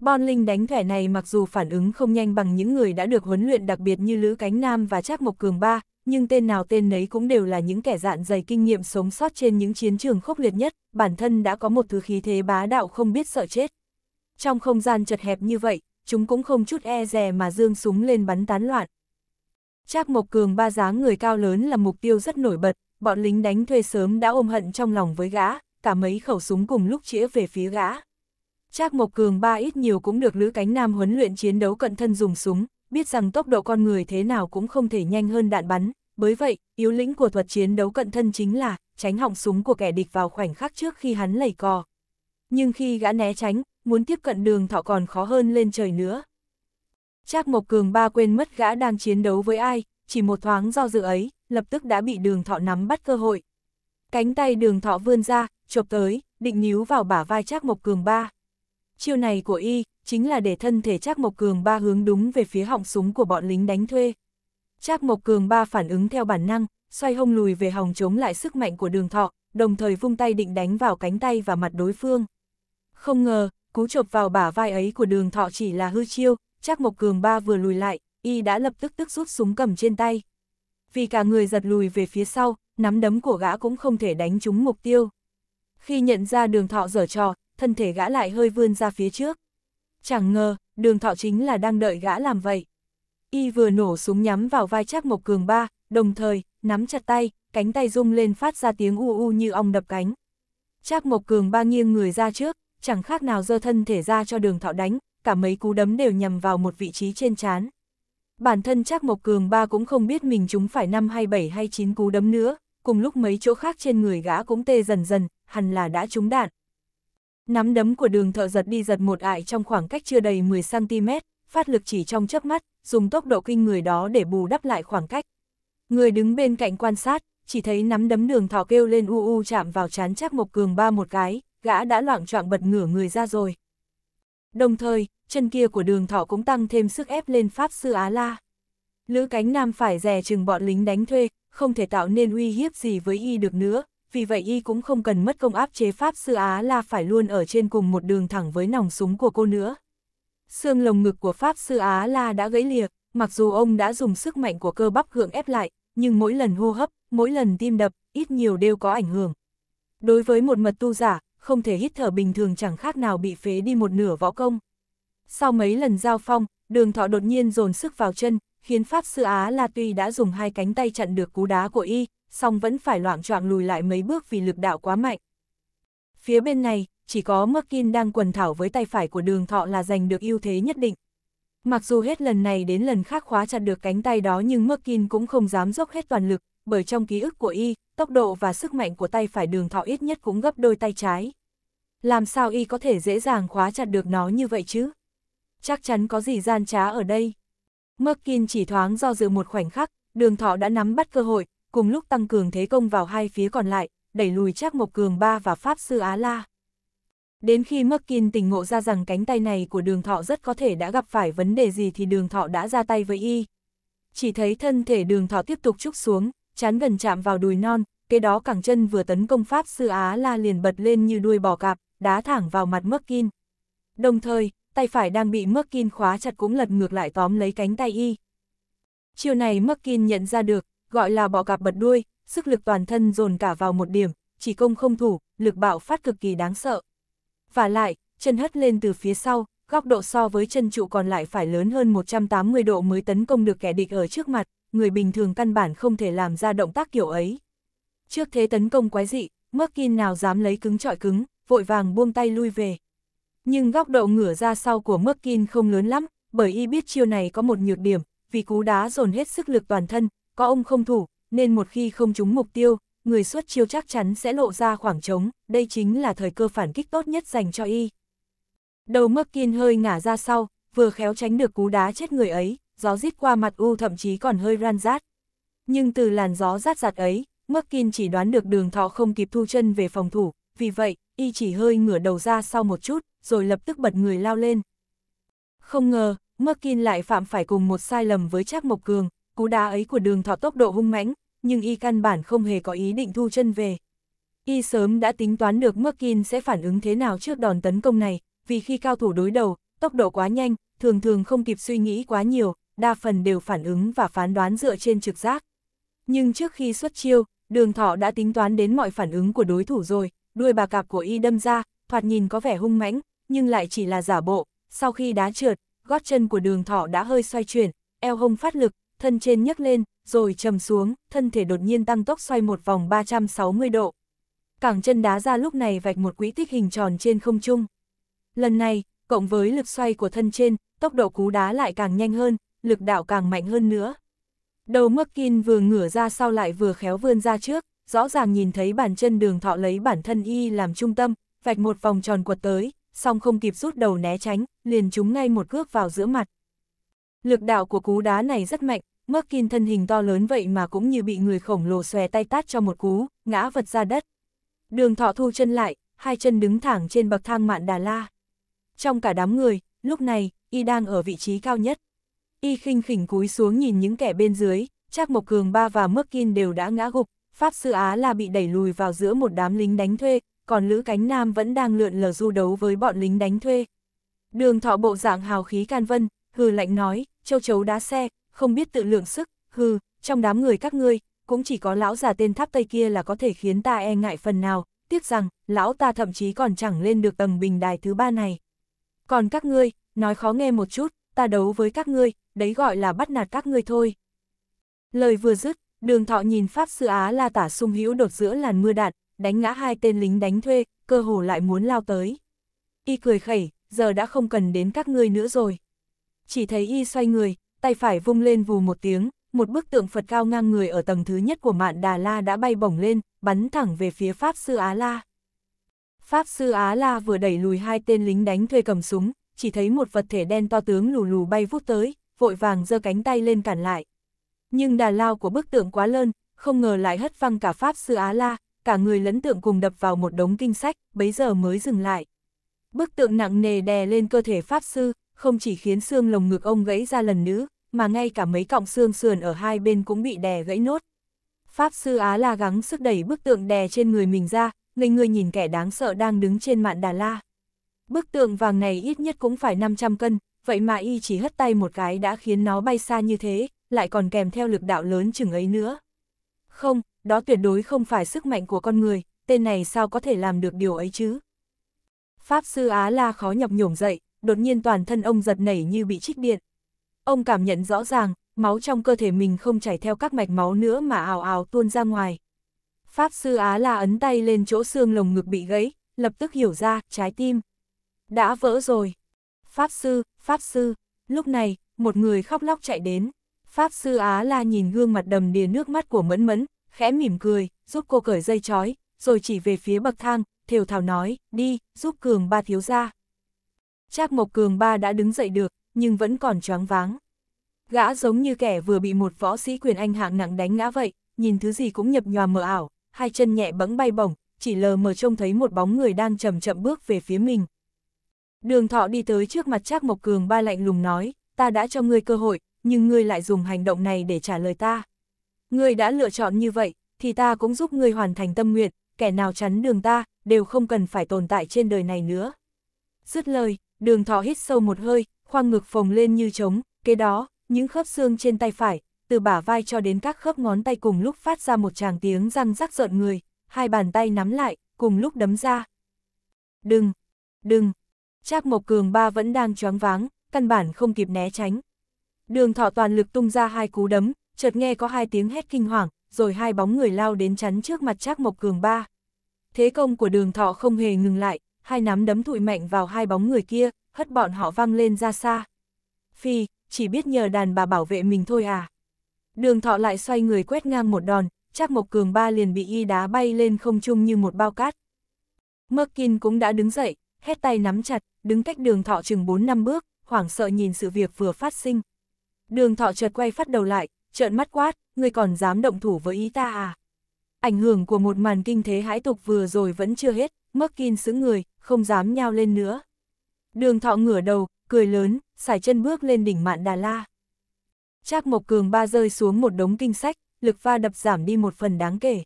Bọn lính đánh thẻ này mặc dù phản ứng không nhanh bằng những người đã được huấn luyện đặc biệt như Lữ Cánh Nam và Trác Mộc Cường ba, nhưng tên nào tên nấy cũng đều là những kẻ dạn dày kinh nghiệm sống sót trên những chiến trường khốc liệt nhất, bản thân đã có một thứ khí thế bá đạo không biết sợ chết. Trong không gian chật hẹp như vậy, chúng cũng không chút e dè mà dương súng lên bắn tán loạn, Trác Mộc Cường ba dáng người cao lớn là mục tiêu rất nổi bật, bọn lính đánh thuê sớm đã ôm hận trong lòng với gã, cả mấy khẩu súng cùng lúc chĩa về phía gã. Trác Mộc Cường ba ít nhiều cũng được Lữ Cánh Nam huấn luyện chiến đấu cận thân dùng súng, biết rằng tốc độ con người thế nào cũng không thể nhanh hơn đạn bắn, bởi vậy, yếu lĩnh của thuật chiến đấu cận thân chính là tránh họng súng của kẻ địch vào khoảnh khắc trước khi hắn lầy cò. Nhưng khi gã né tránh, muốn tiếp cận đường thọ còn khó hơn lên trời nữa. Trác Mộc Cường ba quên mất gã đang chiến đấu với ai, chỉ một thoáng do dự ấy, lập tức đã bị đường thọ nắm bắt cơ hội. Cánh tay đường thọ vươn ra, chộp tới, định níu vào bả vai Trác Mộc Cường ba. Chiêu này của y, chính là để thân thể Trác Mộc Cường ba hướng đúng về phía họng súng của bọn lính đánh thuê. Trác Mộc Cường ba phản ứng theo bản năng, xoay hông lùi về hòng chống lại sức mạnh của đường thọ, đồng thời vung tay định đánh vào cánh tay và mặt đối phương. Không ngờ, cú chộp vào bả vai ấy của đường thọ chỉ là hư chiêu, Trác Mộc Cường ba vừa lùi lại, y đã lập tức tức rút súng cầm trên tay. Vì cả người giật lùi về phía sau, nắm đấm của gã cũng không thể đánh trúng mục tiêu. Khi nhận ra đường thọ dở trò, thân thể gã lại hơi vươn ra phía trước. Chẳng ngờ, đường thọ chính là đang đợi gã làm vậy. Y vừa nổ súng nhắm vào vai Trác Mộc Cường ba, đồng thời, nắm chặt tay, cánh tay rung lên phát ra tiếng u u như ong đập cánh. Trác Mộc Cường ba nghiêng người ra trước, chẳng khác nào giơ thân thể ra cho đường thọ đánh, cả mấy cú đấm đều nhằm vào một vị trí trên chán. Bản thân Trác Mộc Cường ba cũng không biết mình chúng phải năm hay bảy hay chín cú đấm nữa, cùng lúc mấy chỗ khác trên người gã cũng tê dần dần, hẳn là đã trúng đạn. Nắm đấm của đường thợ giật đi giật một ải trong khoảng cách chưa đầy 10cm, phát lực chỉ trong chớp mắt, dùng tốc độ kinh người đó để bù đắp lại khoảng cách. Người đứng bên cạnh quan sát, chỉ thấy nắm đấm đường thỏ kêu lên u u chạm vào chán chắc Mộc Cường ba một cái, gã đã loạn choạng bật ngửa người ra rồi đồng thời, chân kia của đường thọ cũng tăng thêm sức ép lên Pháp Sư Á La. Lữ cánh nam phải rè chừng bọn lính đánh thuê, không thể tạo nên uy hiếp gì với y được nữa, vì vậy y cũng không cần mất công áp chế Pháp Sư Á La phải luôn ở trên cùng một đường thẳng với nòng súng của cô nữa. Xương lồng ngực của Pháp Sư Á La đã gãy liệt, mặc dù ông đã dùng sức mạnh của cơ bắp gượng ép lại, nhưng mỗi lần hô hấp, mỗi lần tim đập, ít nhiều đều có ảnh hưởng. Đối với một mật tu giả, không thể hít thở bình thường chẳng khác nào bị phế đi một nửa võ công. Sau mấy lần giao phong, đường thọ đột nhiên dồn sức vào chân, khiến Pháp Sư Á La tuy đã dùng hai cánh tay chặn được cú đá của y, song vẫn phải loạn choạng lùi lại mấy bước vì lực đạo quá mạnh. Phía bên này, chỉ có Merkin đang quần thảo với tay phải của đường thọ là giành được ưu thế nhất định. Mặc dù hết lần này đến lần khác khóa chặt được cánh tay đó nhưng Merkin cũng không dám dốc hết toàn lực, bởi trong ký ức của y, tốc độ và sức mạnh của tay phải đường thọ ít nhất cũng gấp đôi tay trái. Làm sao y có thể dễ dàng khóa chặt được nó như vậy chứ? Chắc chắn có gì gian trá ở đây. Merkin chỉ thoáng do dự một khoảnh khắc, đường thọ đã nắm bắt cơ hội, cùng lúc tăng cường thế công vào hai phía còn lại, đẩy lùi Trác Mộc Cường Ba và Pháp Sư Á La. Đến khi Merkin tỉnh ngộ ra rằng cánh tay này của đường thọ rất có thể đã gặp phải vấn đề gì thì đường thọ đã ra tay với y. Chỉ thấy thân thể đường thọ tiếp tục trúc xuống, chán gần chạm vào đùi non, cái đó cẳng chân vừa tấn công Pháp sư Á La liền bật lên như đuôi bò cạp, đá thẳng vào mặt Merkin. Đồng thời, tay phải đang bị Merkin khóa chặt cũng lật ngược lại tóm lấy cánh tay y. Chiều này Merkin nhận ra được, gọi là bọ cạp bật đuôi, sức lực toàn thân dồn cả vào một điểm, chỉ công không thủ, lực bạo phát cực kỳ đáng sợ. Và lại, chân hất lên từ phía sau, góc độ so với chân trụ còn lại phải lớn hơn 180 độ mới tấn công được kẻ địch ở trước mặt, người bình thường căn bản không thể làm ra động tác kiểu ấy. Trước thế tấn công quái dị, Merkin nào dám lấy cứng trọi cứng, vội vàng buông tay lui về. Nhưng góc độ ngửa ra sau của Merkin không lớn lắm, bởi y biết chiêu này có một nhược điểm, vì cú đá dồn hết sức lực toàn thân, có ông không thủ, nên một khi không trúng mục tiêu, người xuất chiêu chắc chắn sẽ lộ ra khoảng trống, đây chính là thời cơ phản kích tốt nhất dành cho y. Đầu Merkin hơi ngả ra sau, vừa khéo tránh được cú đá chết người ấy, gió rít qua mặt U thậm chí còn hơi ran rát. Nhưng từ làn gió rát rạt ấy, Merkin chỉ đoán được đường thọ không kịp thu chân về phòng thủ, vì vậy, y chỉ hơi ngửa đầu ra sau một chút, rồi lập tức bật người lao lên. Không ngờ, Merkin lại phạm phải cùng một sai lầm với Trác Mộc Cường, cú đá ấy của đường thọ tốc độ hung mãnh, nhưng y căn bản không hề có ý định thu chân về. Y sớm đã tính toán được Merkin sẽ phản ứng thế nào trước đòn tấn công này, vì khi cao thủ đối đầu, tốc độ quá nhanh, thường thường không kịp suy nghĩ quá nhiều, đa phần đều phản ứng và phán đoán dựa trên trực giác. Nhưng trước khi xuất chiêu, đường thọ đã tính toán đến mọi phản ứng của đối thủ rồi, đuôi bà cạp của y đâm ra, thoạt nhìn có vẻ hung mãnh, nhưng lại chỉ là giả bộ, sau khi đá trượt, gót chân của đường thọ đã hơi xoay chuyển, eo hông phát lực, thân trên nhấc lên, rồi trầm xuống, thân thể đột nhiên tăng tốc xoay một vòng 360 độ. Cẳng chân đá ra lúc này vạch một quỹ tích hình tròn trên không trung. Lần này, cộng với lực xoay của thân trên, tốc độ cú đá lại càng nhanh hơn, lực đạo càng mạnh hơn nữa. Đầu Merkin vừa ngửa ra sau lại vừa khéo vươn ra trước, rõ ràng nhìn thấy bàn chân đường thọ lấy bản thân y làm trung tâm, vạch một vòng tròn quật tới, song không kịp rút đầu né tránh, liền trúng ngay một cước vào giữa mặt. Lực đạo của cú đá này rất mạnh, Merkin thân hình to lớn vậy mà cũng như bị người khổng lồ xòe tay tát cho một cú, ngã vật ra đất. Đường thọ thu chân lại, hai chân đứng thẳng trên bậc thang mạn Đà La. Trong cả đám người, lúc này, y đang ở vị trí cao nhất. Y khinh khỉnh cúi xuống nhìn những kẻ bên dưới, chắc Mộc Cường Ba và Mức Kin đều đã ngã gục, Pháp Sư Á là bị đẩy lùi vào giữa một đám lính đánh thuê, còn Lữ Cánh Nam vẫn đang lượn lờ du đấu với bọn lính đánh thuê. Đường thọ bộ dạng hào khí can vân, hừ lạnh nói, châu chấu đá xe, không biết tự lượng sức, hừ, trong đám người các ngươi, cũng chỉ có lão già tên tháp tây kia là có thể khiến ta e ngại phần nào, tiếc rằng, lão ta thậm chí còn chẳng lên được tầng bình đài thứ ba này. Còn các ngươi, nói khó nghe một chút, ta đấu với các ngươi, đấy gọi là bắt nạt các ngươi thôi. Lời vừa dứt, đường thọ nhìn Pháp Sư Á La tả sung hữu đột giữa làn mưa đạn, đánh ngã hai tên lính đánh thuê, cơ hồ lại muốn lao tới. Y cười khẩy, giờ đã không cần đến các ngươi nữa rồi. Chỉ thấy Y xoay người, tay phải vung lên vù một tiếng, một bức tượng Phật cao ngang người ở tầng thứ nhất của mạn Đà La đã bay bổng lên, bắn thẳng về phía Pháp Sư Á La. Pháp Sư Á La vừa đẩy lùi hai tên lính đánh thuê cầm súng, chỉ thấy một vật thể đen to tướng lù lù bay vút tới, vội vàng giơ cánh tay lên cản lại. Nhưng đà lao của bức tượng quá lớn, không ngờ lại hất văng cả Pháp Sư Á La, cả người lẫn tượng cùng đập vào một đống kinh sách, bấy giờ mới dừng lại. Bức tượng nặng nề đè lên cơ thể Pháp Sư, không chỉ khiến xương lồng ngực ông gãy ra lần nữa, mà ngay cả mấy cọng xương sườn ở hai bên cũng bị đè gãy nốt. Pháp Sư Á La gắng sức đẩy bức tượng đè trên người mình ra, ngây người nhìn kẻ đáng sợ đang đứng trên mạn Đà La. Bức tượng vàng này ít nhất cũng phải 500 cân, vậy mà y chỉ hất tay một cái đã khiến nó bay xa như thế, lại còn kèm theo lực đạo lớn chừng ấy nữa. Không, đó tuyệt đối không phải sức mạnh của con người, tên này sao có thể làm được điều ấy chứ? Pháp sư Á La khó nhọc nhổm dậy, đột nhiên toàn thân ông giật nảy như bị trích điện. Ông cảm nhận rõ ràng, máu trong cơ thể mình không chảy theo các mạch máu nữa mà ào ào tuôn ra ngoài. Pháp sư Á La ấn tay lên chỗ xương lồng ngực bị gãy, lập tức hiểu ra, trái tim. Đã vỡ rồi. Pháp Sư, Pháp Sư, lúc này, một người khóc lóc chạy đến. Pháp Sư Á La nhìn gương mặt đầm đìa nước mắt của Mẫn Mẫn, khẽ mỉm cười, giúp cô cởi dây chói, rồi chỉ về phía bậc thang, thiều thảo nói, đi, giúp Cường Ba thiếu ra. Trác Mộc Cường Ba đã đứng dậy được, nhưng vẫn còn choáng váng. Gã giống như kẻ vừa bị một võ sĩ quyền anh hạng nặng đánh ngã vậy, nhìn thứ gì cũng nhập nhòa mờ ảo, hai chân nhẹ bẫng bay bổng, chỉ lờ mờ trông thấy một bóng người đang chậm chậm bước về phía mình. Đường thọ đi tới trước mặt Trác Mộc Cường ba lạnh lùng nói, ta đã cho ngươi cơ hội, nhưng ngươi lại dùng hành động này để trả lời ta. Ngươi đã lựa chọn như vậy, thì ta cũng giúp ngươi hoàn thành tâm nguyện, kẻ nào chắn đường ta, đều không cần phải tồn tại trên đời này nữa. Dứt lời, đường thọ hít sâu một hơi, khoang ngực phồng lên như trống, kế đó, những khớp xương trên tay phải, từ bả vai cho đến các khớp ngón tay cùng lúc phát ra một tràng tiếng răng rắc rợn người, hai bàn tay nắm lại, cùng lúc đấm ra. Đừng, đừng, Trác Mộc Cường ba vẫn đang choáng váng, căn bản không kịp né tránh. Đường thọ toàn lực tung ra hai cú đấm, chợt nghe có hai tiếng hét kinh hoàng, rồi hai bóng người lao đến chắn trước mặt Trác Mộc Cường ba. Thế công của đường thọ không hề ngừng lại, hai nắm đấm thụi mạnh vào hai bóng người kia, hất bọn họ văng lên ra xa. Phi, chỉ biết nhờ đàn bà bảo vệ mình thôi à. Đường thọ lại xoay người quét ngang một đòn, Trác Mộc Cường ba liền bị y đá bay lên không trung như một bao cát. Merkin cũng đã đứng dậy, hét tay nắm chặt, đứng cách đường thọ chừng 4 năm bước, hoảng sợ nhìn sự việc vừa phát sinh. Đường thọ chợt quay phát đầu lại, trợn mắt quát, ngươi còn dám động thủ với ý ta à? Ảnh hưởng của một màn kinh thế hãi tục vừa rồi vẫn chưa hết, mắc kin xứ người, không dám nhao lên nữa. Đường thọ ngửa đầu, cười lớn, xài chân bước lên đỉnh mạn Đà La. Trác Mộc Cường ba rơi xuống một đống kinh sách, lực va đập giảm đi một phần đáng kể.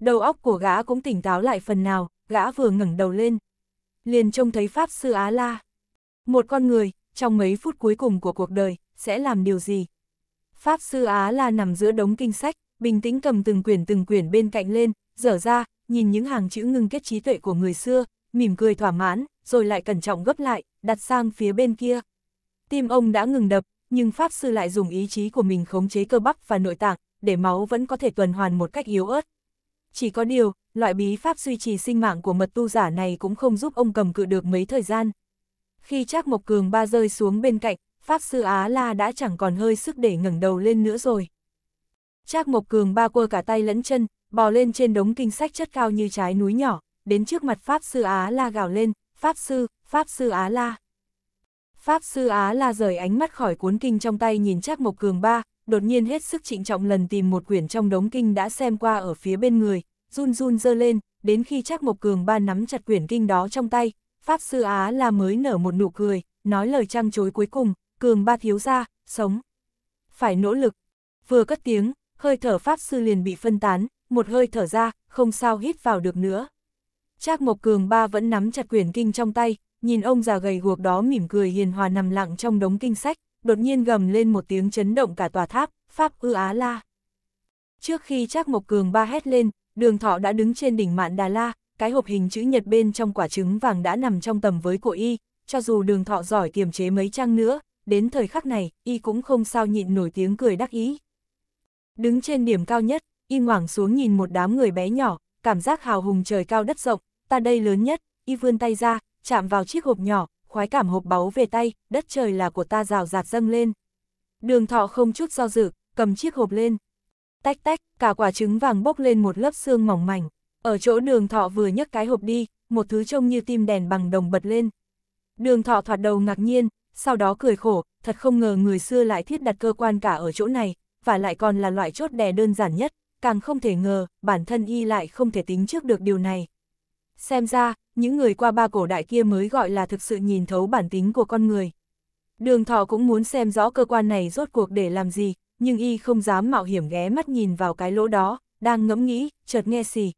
Đầu óc của gã cũng tỉnh táo lại phần nào, gã vừa ngẩng đầu lên, liền trông thấy Pháp Sư Á La. Một con người, trong mấy phút cuối cùng của cuộc đời, sẽ làm điều gì? Pháp Sư Á La nằm giữa đống kinh sách, bình tĩnh cầm từng quyển từng quyển bên cạnh lên, dở ra, nhìn những hàng chữ ngưng kết trí tuệ của người xưa, mỉm cười thỏa mãn, rồi lại cẩn trọng gấp lại, đặt sang phía bên kia. Tim ông đã ngừng đập, nhưng Pháp Sư lại dùng ý chí của mình khống chế cơ bắp và nội tạng, để máu vẫn có thể tuần hoàn một cách yếu ớt, chỉ có điều, loại bí pháp duy trì sinh mạng của mật tu giả này cũng không giúp ông cầm cự được mấy thời gian. Khi Trác Mộc Cường ba rơi xuống bên cạnh, Pháp Sư Á La đã chẳng còn hơi sức để ngẩng đầu lên nữa rồi. Trác Mộc Cường ba quơ cả tay lẫn chân, bò lên trên đống kinh sách chất cao như trái núi nhỏ, đến trước mặt Pháp Sư Á La gào lên, Pháp Sư, Pháp Sư Á La. Pháp Sư Á La rời ánh mắt khỏi cuốn kinh trong tay nhìn Trác Mộc Cường ba, đột nhiên hết sức trịnh trọng lần tìm một quyển trong đống kinh đã xem qua ở phía bên người, run run dơ lên, đến khi chắc Mộc Cường ba nắm chặt quyển kinh đó trong tay, Pháp Sư Á là mới nở một nụ cười, nói lời trăng chối cuối cùng, Cường ba thiếu ra, sống. Phải nỗ lực. Vừa cất tiếng, hơi thở Pháp Sư liền bị phân tán, một hơi thở ra, không sao hít vào được nữa. Trác Mộc Cường ba vẫn nắm chặt quyển kinh trong tay, nhìn ông già gầy guộc đó mỉm cười hiền hòa nằm lặng trong đống kinh sách, đột nhiên gầm lên một tiếng chấn động cả tòa tháp, Pháp ư á la. Trước khi Trác Mộc Cường ba hét lên, đường thọ đã đứng trên đỉnh mạn Đà La, cái hộp hình chữ nhật bên trong quả trứng vàng đã nằm trong tầm với của y, cho dù đường thọ giỏi kiềm chế mấy trang nữa, đến thời khắc này, y cũng không sao nhịn nổi tiếng cười đắc ý. Đứng trên điểm cao nhất, y ngoảng xuống nhìn một đám người bé nhỏ, cảm giác hào hùng trời cao đất rộng, ta đây lớn nhất, y vươn tay ra, chạm vào chiếc hộp nhỏ, khoái cảm hộp báu về tay, đất trời là của ta rào rạt dâng lên. Đường thọ không chút do dự, cầm chiếc hộp lên. Tách tách, cả quả trứng vàng bốc lên một lớp xương mỏng mảnh. Ở chỗ đường thọ vừa nhấc cái hộp đi, một thứ trông như tim đèn bằng đồng bật lên. Đường thọ thoạt đầu ngạc nhiên, sau đó cười khổ, thật không ngờ người xưa lại thiết đặt cơ quan cả ở chỗ này, và lại còn là loại chốt đè đơn giản nhất, càng không thể ngờ, bản thân y lại không thể tính trước được điều này xem ra, những người qua ba cổ đại kia mới gọi là thực sự nhìn thấu bản tính của con người. Đường thọ cũng muốn xem rõ cơ quan này rốt cuộc để làm gì, nhưng y không dám mạo hiểm ghé mắt nhìn vào cái lỗ đó, đang ngẫm nghĩ, chợt nghe xì.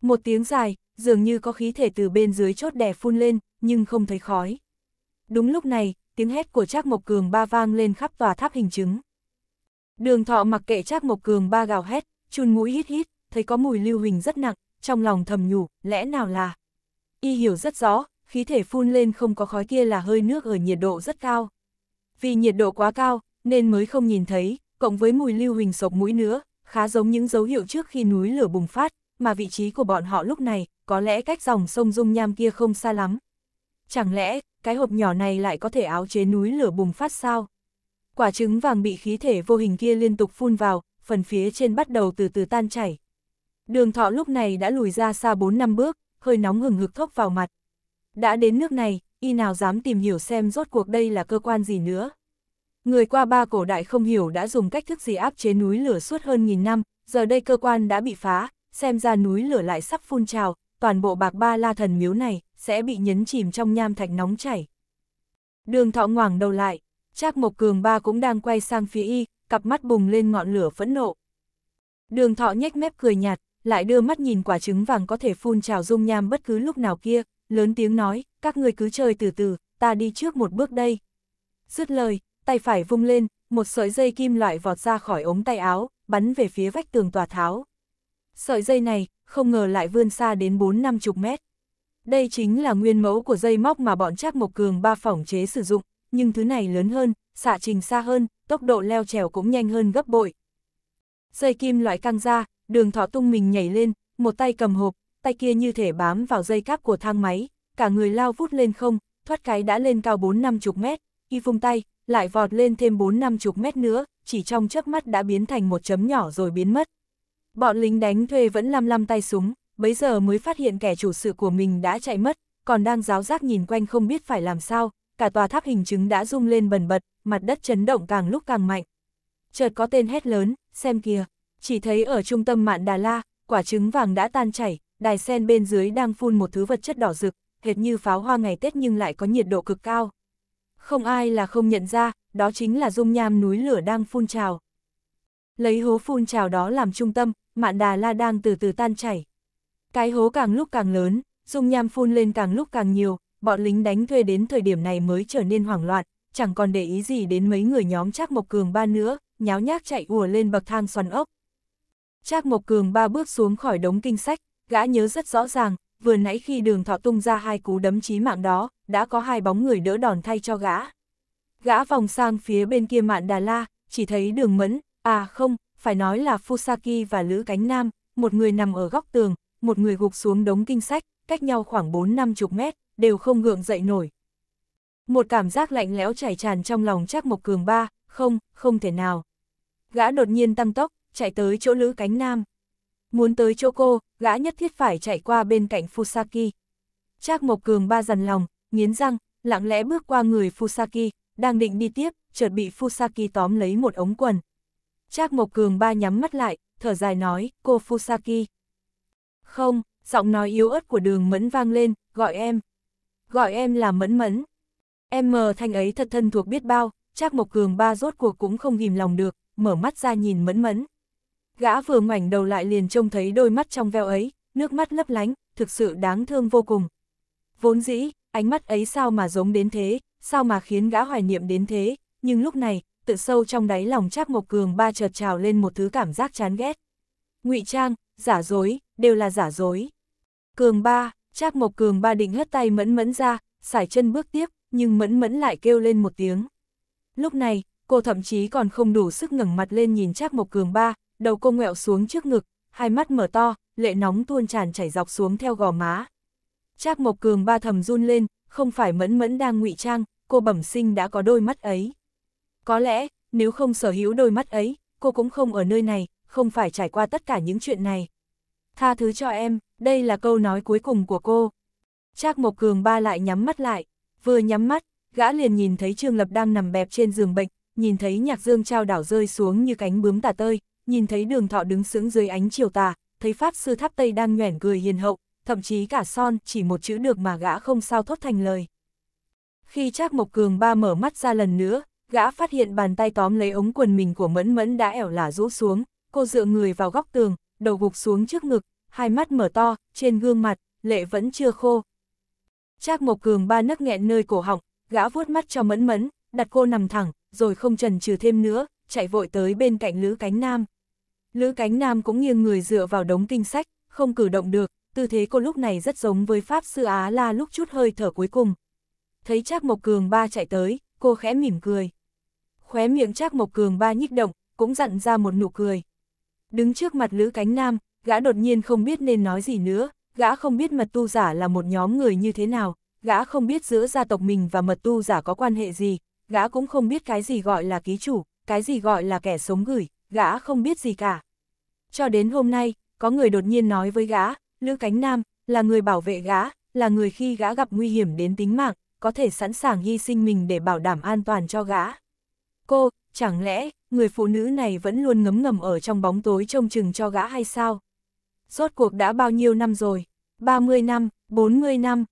Một tiếng dài, dường như có khí thể từ bên dưới chốt đè phun lên, nhưng không thấy khói. Đúng lúc này, tiếng hét của Trác Mộc Cường ba vang lên khắp tòa tháp hình chứng. Đường thọ mặc kệ Trác Mộc Cường ba gào hét, chun mũi hít hít, thấy có mùi lưu huỳnh rất nặng, trong lòng thầm nhủ, lẽ nào là... Y hiểu rất rõ, khí thể phun lên không có khói kia là hơi nước ở nhiệt độ rất cao. Vì nhiệt độ quá cao, nên mới không nhìn thấy, cộng với mùi lưu huỳnh sộc mũi nữa, khá giống những dấu hiệu trước khi núi lửa bùng phát, mà vị trí của bọn họ lúc này, có lẽ cách dòng sông Dung Nham kia không xa lắm. Chẳng lẽ, cái hộp nhỏ này lại có thể áo chế núi lửa bùng phát sao? Quả trứng vàng bị khí thể vô hình kia liên tục phun vào, phần phía trên bắt đầu từ từ tan chảy. Đường thọ lúc này đã lùi ra xa 4 năm bước, hơi nóng hừng hực thốc vào mặt. Đã đến nước này, y nào dám tìm hiểu xem rốt cuộc đây là cơ quan gì nữa. Người qua ba cổ đại không hiểu đã dùng cách thức gì áp chế núi lửa suốt hơn nghìn năm, giờ đây cơ quan đã bị phá, xem ra núi lửa lại sắp phun trào, toàn bộ bạc ba la thần miếu này sẽ bị nhấn chìm trong nham thạch nóng chảy. Đường thọ ngoảng đầu lại, Trác Mộc Cường ba cũng đang quay sang phía y, cặp mắt bùng lên ngọn lửa phẫn nộ. Đường thọ nhếch mép cười nhạt, lại đưa mắt nhìn quả trứng vàng có thể phun trào dung nham bất cứ lúc nào kia, lớn tiếng nói, các người cứ chơi từ từ, ta đi trước một bước đây. Dứt lời, tay phải vung lên, một sợi dây kim loại vọt ra khỏi ống tay áo, bắn về phía vách tường tòa tháo. Sợi dây này, không ngờ lại vươn xa đến 4 chục mét. Đây chính là nguyên mẫu của dây móc mà bọn Trác Mộc Cường ba phỏng chế sử dụng, nhưng thứ này lớn hơn, xạ trình xa hơn, tốc độ leo trèo cũng nhanh hơn gấp bội. Dây kim loại căng ra, đường thọ tung mình nhảy lên, một tay cầm hộp, tay kia như thể bám vào dây cáp của thang máy, cả người lao vút lên không, thoát cái đã lên cao 4 chục mét, y vung tay, lại vọt lên thêm 4 chục mét nữa, chỉ trong chớp mắt đã biến thành một chấm nhỏ rồi biến mất. Bọn lính đánh thuê vẫn lăm lăm tay súng, bấy giờ mới phát hiện kẻ chủ sự của mình đã chạy mất, còn đang giáo giác nhìn quanh không biết phải làm sao, cả tòa tháp hình chứng đã rung lên bần bật, mặt đất chấn động càng lúc càng mạnh. Chợt có tên hét lớn, xem kìa, chỉ thấy ở trung tâm mạn Đà La, quả trứng vàng đã tan chảy, đài sen bên dưới đang phun một thứ vật chất đỏ rực, hệt như pháo hoa ngày Tết nhưng lại có nhiệt độ cực cao. Không ai là không nhận ra, đó chính là dung nham núi lửa đang phun trào. Lấy hố phun trào đó làm trung tâm, mạn Đà La đang từ từ tan chảy. Cái hố càng lúc càng lớn, dung nham phun lên càng lúc càng nhiều, bọn lính đánh thuê đến thời điểm này mới trở nên hoảng loạn, chẳng còn để ý gì đến mấy người nhóm Trác Mộc Cường ba nữa, nháo nhác chạy ùa lên bậc thang xoắn ốc, Trác Mộc Cường ba bước xuống khỏi đống kinh sách, gã nhớ rất rõ ràng, vừa nãy khi đường thọ tung ra hai cú đấm chí mạng đó, đã có hai bóng người đỡ đòn thay cho gã. Gã vòng sang phía bên kia mạn Đà La, chỉ thấy đường mẫn, à không, phải nói là Fusaki và Lữ Cánh Nam, một người nằm ở góc tường, một người gục xuống đống kinh sách, cách nhau khoảng 4-50 mét, đều không gượng dậy nổi. Một cảm giác lạnh lẽo chảy tràn trong lòng Trác Mộc Cường ba, không, không thể nào. Gã đột nhiên tăng tốc, chạy tới chỗ Lữ Cánh Nam. Muốn tới chỗ cô, gã nhất thiết phải chạy qua bên cạnh Fusaki. Trác Mộc Cường ba dằn lòng, nghiến răng, lặng lẽ bước qua người Fusaki, đang định đi tiếp, chợt bị Fusaki tóm lấy một ống quần. Trác Mộc Cường ba nhắm mắt lại, thở dài nói, cô Fusaki. Không, giọng nói yếu ớt của đường mẫn vang lên, gọi em. Gọi em là mẫn mẫn. Em mờ thanh ấy thật thân thuộc biết bao, Trác Mộc Cường ba rốt cuộc cũng không ghim lòng được, mở mắt ra nhìn mẫn mẫn. Gã vừa ngoảnh đầu lại liền trông thấy đôi mắt trong veo ấy, nước mắt lấp lánh, thực sự đáng thương vô cùng. Vốn dĩ, ánh mắt ấy sao mà giống đến thế, sao mà khiến gã hoài niệm đến thế, nhưng lúc này, tự sâu trong đáy lòng Trác Mộc Cường ba chợt trào lên một thứ cảm giác chán ghét. Ngụy trang, giả dối, đều là giả dối. Cường ba, Trác Mộc Cường ba định hất tay mẫn mẫn ra, sải chân bước tiếp, nhưng mẫn mẫn lại kêu lên một tiếng. Lúc này, cô thậm chí còn không đủ sức ngẩng mặt lên nhìn Trác Mộc Cường ba, đầu cô ngẹo xuống trước ngực, hai mắt mở to, lệ nóng tuôn tràn chảy dọc xuống theo gò má. Trác Mộc Cường ba thầm run lên, không phải mẫn mẫn đang ngụy trang, cô bẩm sinh đã có đôi mắt ấy. Có lẽ, nếu không sở hữu đôi mắt ấy, cô cũng không ở nơi này, không phải trải qua tất cả những chuyện này. Tha thứ cho em, đây là câu nói cuối cùng của cô. Trác Mộc Cường ba lại nhắm mắt lại, vừa nhắm mắt, gã liền nhìn thấy Trương Lập đang nằm bẹp trên giường bệnh, nhìn thấy nhạc dương trao đảo rơi xuống như cánh bướm tả tơi, nhìn thấy đường thọ đứng sững dưới ánh chiều tà, thấy Pháp Sư Tháp Tây đang nhoẻn cười hiền hậu, thậm chí cả son chỉ một chữ được mà gã không sao thốt thành lời. Khi Trác Mộc Cường ba mở mắt ra lần nữa, gã phát hiện bàn tay tóm lấy ống quần mình của Mẫn Mẫn đã ẻo lả rũ xuống, cô dựa người vào góc tường, đầu gục xuống trước ngực, hai mắt mở to, trên gương mặt, lệ vẫn chưa khô. Trác Mộc Cường ba nấc nghẹn nơi cổ họng, gã vuốt mắt cho Mẫn Mẫn, đặt cô nằm thẳng, rồi không chần chừ thêm nữa, chạy vội tới bên cạnh Lữ Cánh Nam. Lữ cánh nam cũng nghiêng người dựa vào đống kinh sách, không cử động được, tư thế cô lúc này rất giống với Pháp Sư Á La lúc chút hơi thở cuối cùng. Thấy Trác Mộc Cường ba chạy tới, cô khẽ mỉm cười. Khóe miệng Trác Mộc Cường ba nhích động, cũng dặn ra một nụ cười. Đứng trước mặt Lữ Cánh Nam, gã đột nhiên không biết nên nói gì nữa, gã không biết mật tu giả là một nhóm người như thế nào, gã không biết giữa gia tộc mình và mật tu giả có quan hệ gì, gã cũng không biết cái gì gọi là ký chủ, cái gì gọi là kẻ sống gửi, gã không biết gì cả. Cho đến hôm nay, có người đột nhiên nói với gã, Lữ Cánh Nam, là người bảo vệ gã, là người khi gã gặp nguy hiểm đến tính mạng, có thể sẵn sàng hy sinh mình để bảo đảm an toàn cho gã. Cô, chẳng lẽ, người phụ nữ này vẫn luôn ngấm ngầm ở trong bóng tối trông chừng cho gã hay sao? Rốt cuộc đã bao nhiêu năm rồi? 30 năm, 40 năm.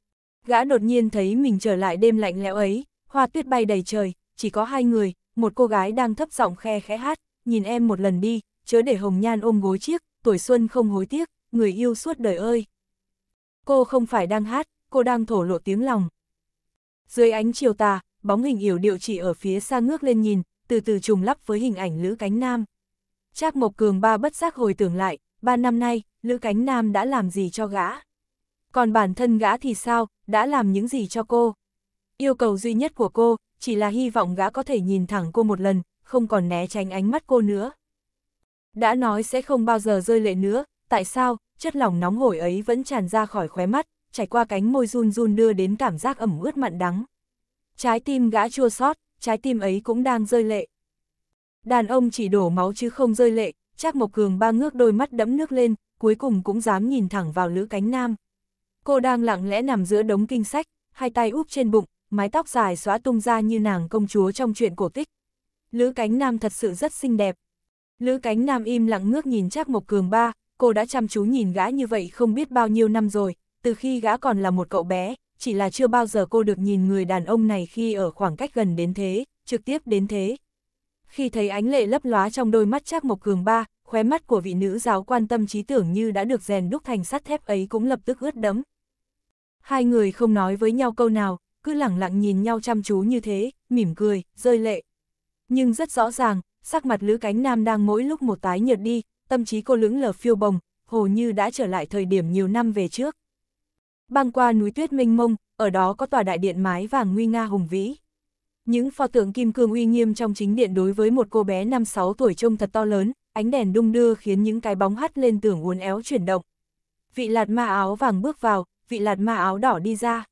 Gã đột nhiên thấy mình trở lại đêm lạnh lẽo ấy, hoa tuyết bay đầy trời, chỉ có hai người, một cô gái đang thấp giọng khe khẽ hát, nhìn em một lần đi, chớ để hồng nhan ôm gối chiếc, tuổi xuân không hối tiếc, người yêu suốt đời ơi. Cô không phải đang hát, cô đang thổ lộ tiếng lòng. Dưới ánh chiều tà, bóng hình yểu điệu chỉ ở phía xa ngước lên nhìn, từ từ trùng lắp với hình ảnh Lữ Cánh Nam. Trác Mộc Cường ba bất giác hồi tưởng lại, ba năm nay, Lữ Cánh Nam đã làm gì cho gã? Còn bản thân gã thì sao, đã làm những gì cho cô? Yêu cầu duy nhất của cô, chỉ là hy vọng gã có thể nhìn thẳng cô một lần, không còn né tránh ánh mắt cô nữa. Đã nói sẽ không bao giờ rơi lệ nữa, tại sao, chất lỏng nóng hổi ấy vẫn tràn ra khỏi khóe mắt, chảy qua cánh môi run run đưa đến cảm giác ẩm ướt mặn đắng. Trái tim gã chua xót, trái tim ấy cũng đang rơi lệ. Đàn ông chỉ đổ máu chứ không rơi lệ, Trác Mộc Cường ba ngước đôi mắt đẫm nước lên, cuối cùng cũng dám nhìn thẳng vào Lữ Cánh Nam. Cô đang lặng lẽ nằm giữa đống kinh sách, hai tay úp trên bụng, mái tóc dài xóa tung ra như nàng công chúa trong chuyện cổ tích, Lữ cánh nam thật sự rất xinh đẹp. Lữ cánh nam im lặng ngước nhìn Trác Mộc Cường ba, cô đã chăm chú nhìn gã như vậy không biết bao nhiêu năm rồi, từ khi gã còn là một cậu bé, chỉ là chưa bao giờ cô được nhìn người đàn ông này khi ở khoảng cách gần đến thế, trực tiếp đến thế. Khi thấy ánh lệ lấp lóa trong đôi mắt Trác Mộc Cường ba, khóe mắt của vị nữ giáo quan tâm trí tưởng như đã được rèn đúc thành sắt thép ấy cũng lập tức ướt đẫm. Hai người không nói với nhau câu nào, cứ lẳng lặng nhìn nhau chăm chú như thế, mỉm cười, rơi lệ nhưng rất rõ ràng, sắc mặt Lữ Cánh Nam đang mỗi lúc một tái nhợt đi, tâm trí cô lững lờ phiêu bồng, hồ như đã trở lại thời điểm nhiều năm về trước. Băng qua núi tuyết mênh mông, ở đó có tòa đại điện mái vàng nguy nga hùng vĩ. Những pho tượng kim cương uy nghiêm trong chính điện đối với một cô bé năm 6 tuổi trông thật to lớn, ánh đèn đung đưa khiến những cái bóng hắt lên tường uốn éo chuyển động. Vị lạt ma áo vàng bước vào, vị lạt ma áo đỏ đi ra.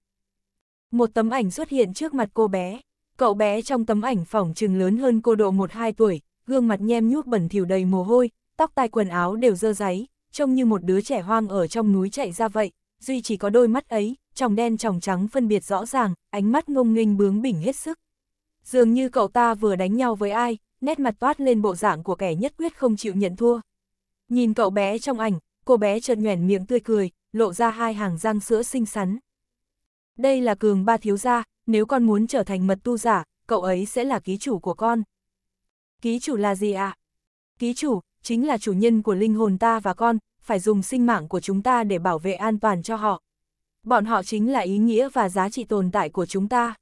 Một tấm ảnh xuất hiện trước mặt cô bé. Cậu bé trong tấm ảnh phỏng trừng lớn hơn cô độ 1-2 tuổi, gương mặt nhem nhuốc bẩn thỉu đầy mồ hôi, tóc tai quần áo đều dơ giấy, trông như một đứa trẻ hoang ở trong núi chạy ra vậy, duy chỉ có đôi mắt ấy, tròng đen tròng trắng phân biệt rõ ràng, ánh mắt ngông nghênh bướng bỉnh hết sức. Dường như cậu ta vừa đánh nhau với ai, nét mặt toát lên bộ dạng của kẻ nhất quyết không chịu nhận thua. Nhìn cậu bé trong ảnh, cô bé chợt nhoẻn miệng tươi cười, lộ ra hai hàng răng sữa xinh xắn. Đây là Cường Ba thiếu gia, nếu con muốn trở thành mật tu giả, cậu ấy sẽ là ký chủ của con. Ký chủ là gì ạ? À? Ký chủ, chính là chủ nhân của linh hồn ta và con, phải dùng sinh mạng của chúng ta để bảo vệ an toàn cho họ. Bọn họ chính là ý nghĩa và giá trị tồn tại của chúng ta.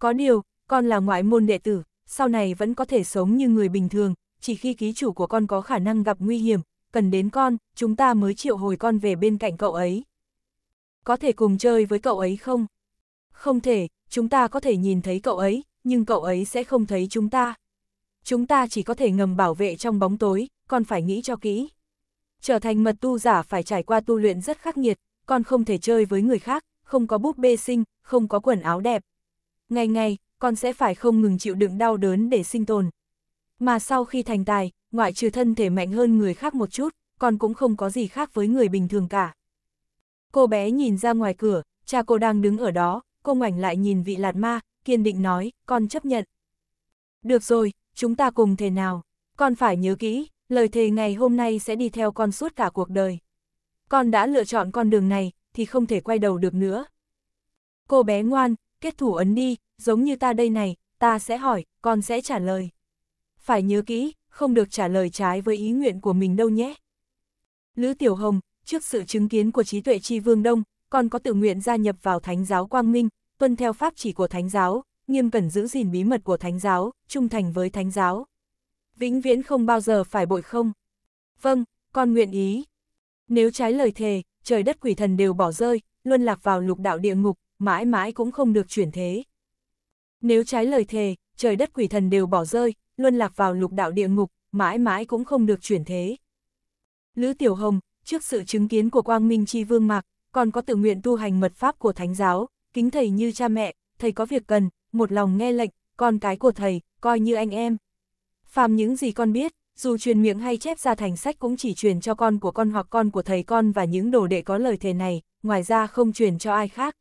Có điều, con là ngoại môn đệ tử, sau này vẫn có thể sống như người bình thường, chỉ khi ký chủ của con có khả năng gặp nguy hiểm, cần đến con, chúng ta mới triệu hồi con về bên cạnh cậu ấy. Có thể cùng chơi với cậu ấy không? Không thể, chúng ta có thể nhìn thấy cậu ấy, nhưng cậu ấy sẽ không thấy chúng ta. Chúng ta chỉ có thể ngầm bảo vệ trong bóng tối, còn phải nghĩ cho kỹ. Trở thành mật tu giả phải trải qua tu luyện rất khắc nghiệt, con không thể chơi với người khác, không có búp bê sinh, không có quần áo đẹp. Ngày ngày, con sẽ phải không ngừng chịu đựng đau đớn để sinh tồn. Mà sau khi thành tài, ngoại trừ thân thể mạnh hơn người khác một chút, con cũng không có gì khác với người bình thường cả. Cô bé nhìn ra ngoài cửa, cha cô đang đứng ở đó, cô ngoảnh lại nhìn vị lạt ma, kiên định nói, con chấp nhận. Được rồi, chúng ta cùng thề nào, con phải nhớ kỹ, lời thề ngày hôm nay sẽ đi theo con suốt cả cuộc đời. Con đã lựa chọn con đường này, thì không thể quay đầu được nữa. Cô bé ngoan, kết thủ ấn đi, giống như ta đây này, ta sẽ hỏi, con sẽ trả lời. Phải nhớ kỹ, không được trả lời trái với ý nguyện của mình đâu nhé. Lữ Tiểu Hồng, trước sự chứng kiến của trí tuệ chi vương đông, còn có tự nguyện gia nhập vào Thánh giáo Quang Minh, tuân theo pháp chỉ của Thánh giáo, nghiêm cẩn giữ gìn bí mật của Thánh giáo, trung thành với Thánh giáo. Vĩnh viễn không bao giờ phải bội không. Vâng, con nguyện ý. Nếu trái lời thề, trời đất quỷ thần đều bỏ rơi, luân lạc vào lục đạo địa ngục, mãi mãi cũng không được chuyển thế. Nếu trái lời thề, trời đất quỷ thần đều bỏ rơi, luân lạc vào lục đạo địa ngục, mãi mãi cũng không được chuyển thế. Lữ Tiểu Hồng, trước sự chứng kiến của Quang Minh Chi Vương Mạc, còn có tự nguyện tu hành mật pháp của thánh giáo, kính thầy như cha mẹ, thầy có việc cần, một lòng nghe lệnh, con cái của thầy, coi như anh em. Phàm những gì con biết, dù truyền miệng hay chép ra thành sách cũng chỉ truyền cho con của con hoặc con của thầy con và những đồ đệ có lời thề này, ngoài ra không truyền cho ai khác.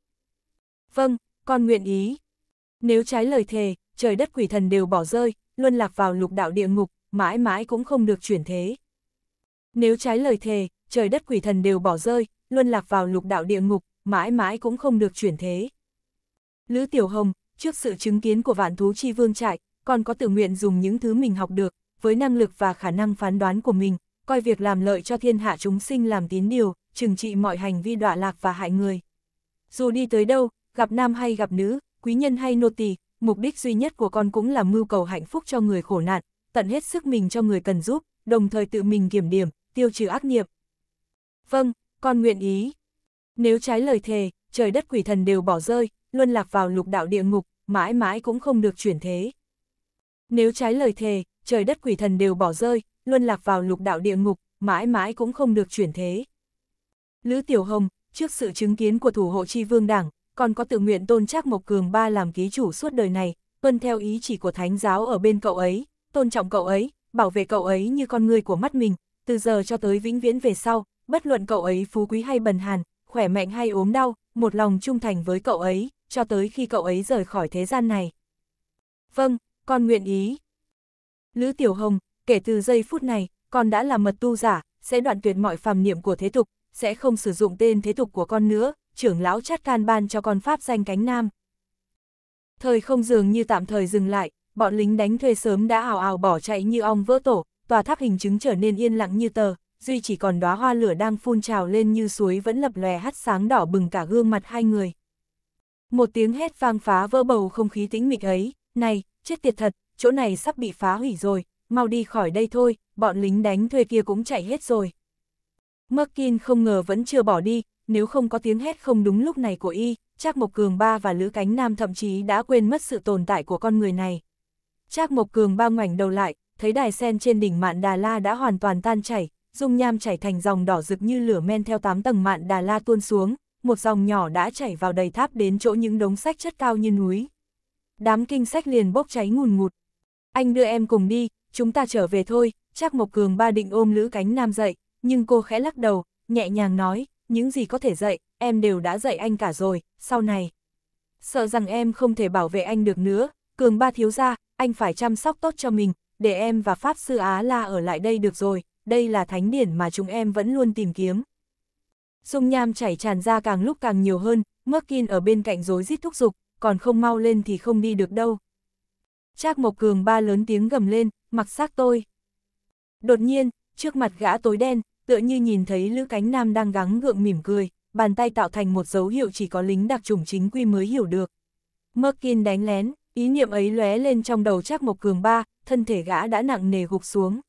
Vâng, con nguyện ý. Nếu trái lời thề, trời đất quỷ thần đều bỏ rơi, luân lạc vào lục đạo địa ngục, mãi mãi cũng không được chuyển thế. Nếu trái lời thề, trời đất quỷ thần đều bỏ rơi, luân lạc vào lục đạo địa ngục, mãi mãi cũng không được chuyển thế. Lữ Tiểu Hồng, trước sự chứng kiến của vạn thú chi vương trại, còn có tự nguyện dùng những thứ mình học được, với năng lực và khả năng phán đoán của mình, coi việc làm lợi cho thiên hạ chúng sinh làm tín điều, trừng trị mọi hành vi đọa lạc và hại người. Dù đi tới đâu, gặp nam hay gặp nữ, quý nhân hay nô tỳ, mục đích duy nhất của con cũng là mưu cầu hạnh phúc cho người khổ nạn, tận hết sức mình cho người cần giúp, đồng thời tự mình kiểm điểm, tiêu trừ ác niệm. Vâng, con nguyện ý. Nếu trái lời thề, trời đất quỷ thần đều bỏ rơi, luân lạc vào lục đạo địa ngục, mãi mãi cũng không được chuyển thế. Nếu trái lời thề, trời đất quỷ thần đều bỏ rơi, luân lạc vào lục đạo địa ngục, mãi mãi cũng không được chuyển thế. Lữ Tiểu Hồng, trước sự chứng kiến của thủ hộ chi vương đảng, còn có tự nguyện tôn trác Mộc Cường Ba làm ký chủ suốt đời này, tuân theo ý chỉ của thánh giáo ở bên cậu ấy, tôn trọng cậu ấy, bảo vệ cậu ấy như con người của mắt mình, từ giờ cho tới vĩnh viễn về sau, bất luận cậu ấy phú quý hay bần hàn, khỏe mạnh hay ốm đau, một lòng trung thành với cậu ấy, cho tới khi cậu ấy rời khỏi thế gian này. Vâng, con nguyện ý. Lữ Tiểu Hồng, kể từ giây phút này, con đã là mật tu giả, sẽ đoạn tuyệt mọi phàm niệm của thế tục, sẽ không sử dụng tên thế tục của con nữa, trưởng lão chát can ban cho con pháp danh cánh nam. Thời không dường như tạm thời dừng lại, bọn lính đánh thuê sớm đã ảo ảo bỏ chạy như ong vỡ tổ, tòa tháp hình chứng trở nên yên lặng như tờ, duy chỉ còn đóa hoa lửa đang phun trào lên như suối vẫn lập lòe hắt sáng đỏ bừng cả gương mặt hai người. Một tiếng hét vang phá vỡ bầu không khí tĩnh mịch ấy, này, chết tiệt thật, chỗ này sắp bị phá hủy rồi, mau đi khỏi đây thôi, bọn lính đánh thuê kia cũng chạy hết rồi. Merkin không ngờ vẫn chưa bỏ đi, nếu không có tiếng hét không đúng lúc này của y, Trác Mộc Cường Ba và Lữ Cánh Nam thậm chí đã quên mất sự tồn tại của con người này. Trác Mộc Cường Ba ngoảnh đầu lại, thấy đài sen trên đỉnh Mạn Đà La đã hoàn toàn tan chảy, dung nham chảy thành dòng đỏ rực như lửa men theo tám tầng mạn Đà La tuôn xuống, một dòng nhỏ đã chảy vào đầy tháp đến chỗ những đống sách chất cao như núi. Đám kinh sách liền bốc cháy ngùn ngụt. Anh đưa em cùng đi, chúng ta trở về thôi, Trác Mộc Cường ba định ôm Lữ Cánh Nam dậy, nhưng cô khẽ lắc đầu, nhẹ nhàng nói, những gì có thể dạy, em đều đã dạy anh cả rồi, sau này. Sợ rằng em không thể bảo vệ anh được nữa, Cường ba thiếu ra, anh phải chăm sóc tốt cho mình, để em và Pháp Sư Á La ở lại đây được rồi, đây là thánh điển mà chúng em vẫn luôn tìm kiếm. Dung nham chảy tràn ra càng lúc càng nhiều hơn, Merkin ở bên cạnh rối rít thúc giục, còn không mau lên thì không đi được đâu. Trác Mộc Cường ba lớn tiếng gầm lên, mặc xác tôi. Đột nhiên, trước mặt gã tối đen, tựa như nhìn thấy Lữ Cánh Nam đang gắng gượng mỉm cười, bàn tay tạo thành một dấu hiệu chỉ có lính đặc chủng chính quy mới hiểu được. Merkin đánh lén, ý niệm ấy lóe lên trong đầu Trác Mộc Cường ba, thân thể gã đã nặng nề gục xuống.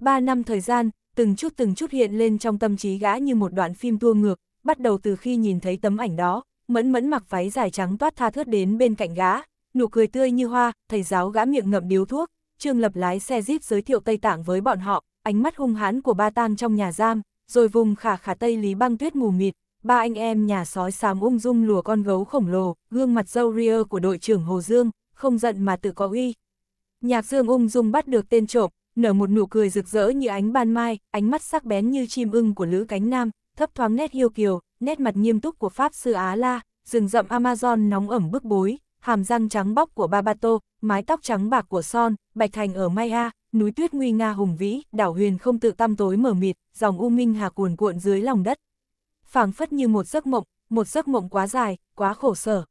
Ba năm thời gian, từng chút từng chút hiện lên trong tâm trí gã như một đoạn phim tua ngược, bắt đầu từ khi nhìn thấy tấm ảnh đó, mẫn mẫn mặc váy dài trắng toát tha thướt đến bên cạnh gã, nụ cười tươi như hoa, thầy giáo gã miệng ngậm điếu thuốc, Trương Lập lái xe jeep giới thiệu Tây Tạng với bọn họ, ánh mắt hung hãn của ba tang trong nhà giam, rồi vùng khả khả Tây Lý băng tuyết mù mịt, ba anh em nhà sói xám ung dung lùa con gấu khổng lồ, gương mặt dâu ria của đội trưởng Hồ Dương, không giận mà tự có uy. Nhạc Dương ung dung bắt được tên trộm, nở một nụ cười rực rỡ như ánh ban mai, ánh mắt sắc bén như chim ưng của Lữ Cánh Nam, thấp thoáng nét hiêu kiều, nét mặt nghiêm túc của Pháp sư Á La, rừng rậm Amazon nóng ẩm bức bối, hàm răng trắng bóc của Babato, mái tóc trắng bạc của Son, bạch thành ở Maya, núi tuyết nguy nga hùng vĩ, đảo huyền không tự tăm tối mờ mịt, dòng u minh hà cuồn cuộn dưới lòng đất. phảng phất như một giấc mộng, một giấc mộng quá dài, quá khổ sở.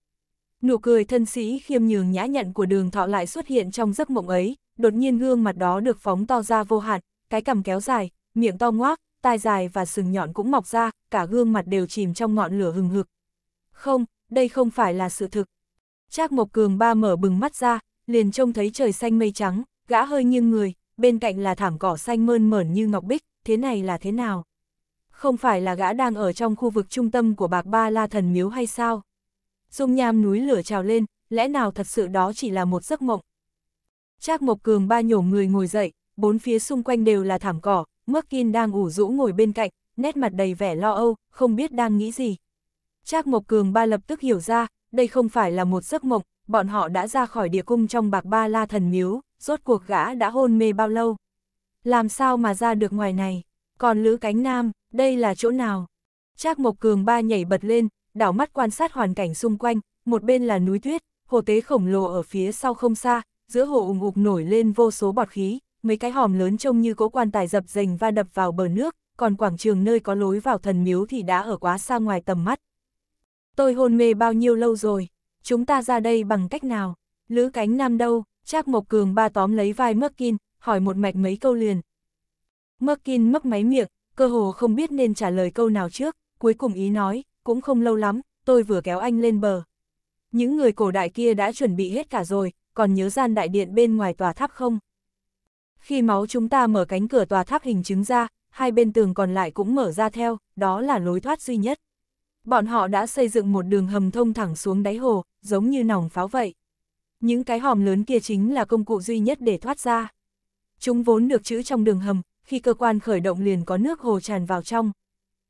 Nụ cười thân sĩ khiêm nhường nhã nhặn của đường thọ lại xuất hiện trong giấc mộng ấy, đột nhiên gương mặt đó được phóng to ra vô hạn, cái cằm kéo dài, miệng to ngoác, tai dài và sừng nhọn cũng mọc ra, cả gương mặt đều chìm trong ngọn lửa hừng hực. Không, đây không phải là sự thực. Trác Mộc Cường ba mở bừng mắt ra, liền trông thấy trời xanh mây trắng, gã hơi nghiêng người, bên cạnh là thảm cỏ xanh mơn mởn như ngọc bích, thế này là thế nào? Không phải là gã đang ở trong khu vực trung tâm của bạc ba la thần miếu hay sao? Dung nham núi lửa trào lên, lẽ nào thật sự đó chỉ là một giấc mộng? Trác Mộc Cường ba nhổ người ngồi dậy, bốn phía xung quanh đều là thảm cỏ, Mắc Kin đang ủ rũ ngồi bên cạnh, nét mặt đầy vẻ lo âu, không biết đang nghĩ gì. Trác Mộc Cường ba lập tức hiểu ra, đây không phải là một giấc mộng, bọn họ đã ra khỏi địa cung trong bạc ba la thần miếu, rốt cuộc gã đã hôn mê bao lâu. Làm sao mà ra được ngoài này, còn Lữ Cánh Nam, đây là chỗ nào? Trác Mộc Cường ba nhảy bật lên, đảo mắt quan sát hoàn cảnh xung quanh, một bên là núi tuyết, hồ tế khổng lồ ở phía sau không xa, giữa hồ ủng ục nổi lên vô số bọt khí, mấy cái hòm lớn trông như cỗ quan tài dập dành va đập vào bờ nước, còn quảng trường nơi có lối vào thần miếu thì đã ở quá xa ngoài tầm mắt. Tôi hôn mê bao nhiêu lâu rồi, chúng ta ra đây bằng cách nào, lữ cánh nam đâu, Trác Mộc Cường ba tóm lấy vai Merkin, hỏi một mạch mấy câu liền. Merkin mấp máy miệng, cơ hồ không biết nên trả lời câu nào trước, cuối cùng ý nói, cũng không lâu lắm, tôi vừa kéo anh lên bờ. Những người cổ đại kia đã chuẩn bị hết cả rồi, còn nhớ gian đại điện bên ngoài tòa tháp không? Khi máu chúng ta mở cánh cửa tòa tháp hình chứng ra, hai bên tường còn lại cũng mở ra theo, đó là lối thoát duy nhất. Bọn họ đã xây dựng một đường hầm thông thẳng xuống đáy hồ, giống như nòng pháo vậy. Những cái hòm lớn kia chính là công cụ duy nhất để thoát ra. Chúng vốn được chữ trong đường hầm, khi cơ quan khởi động liền có nước hồ tràn vào trong.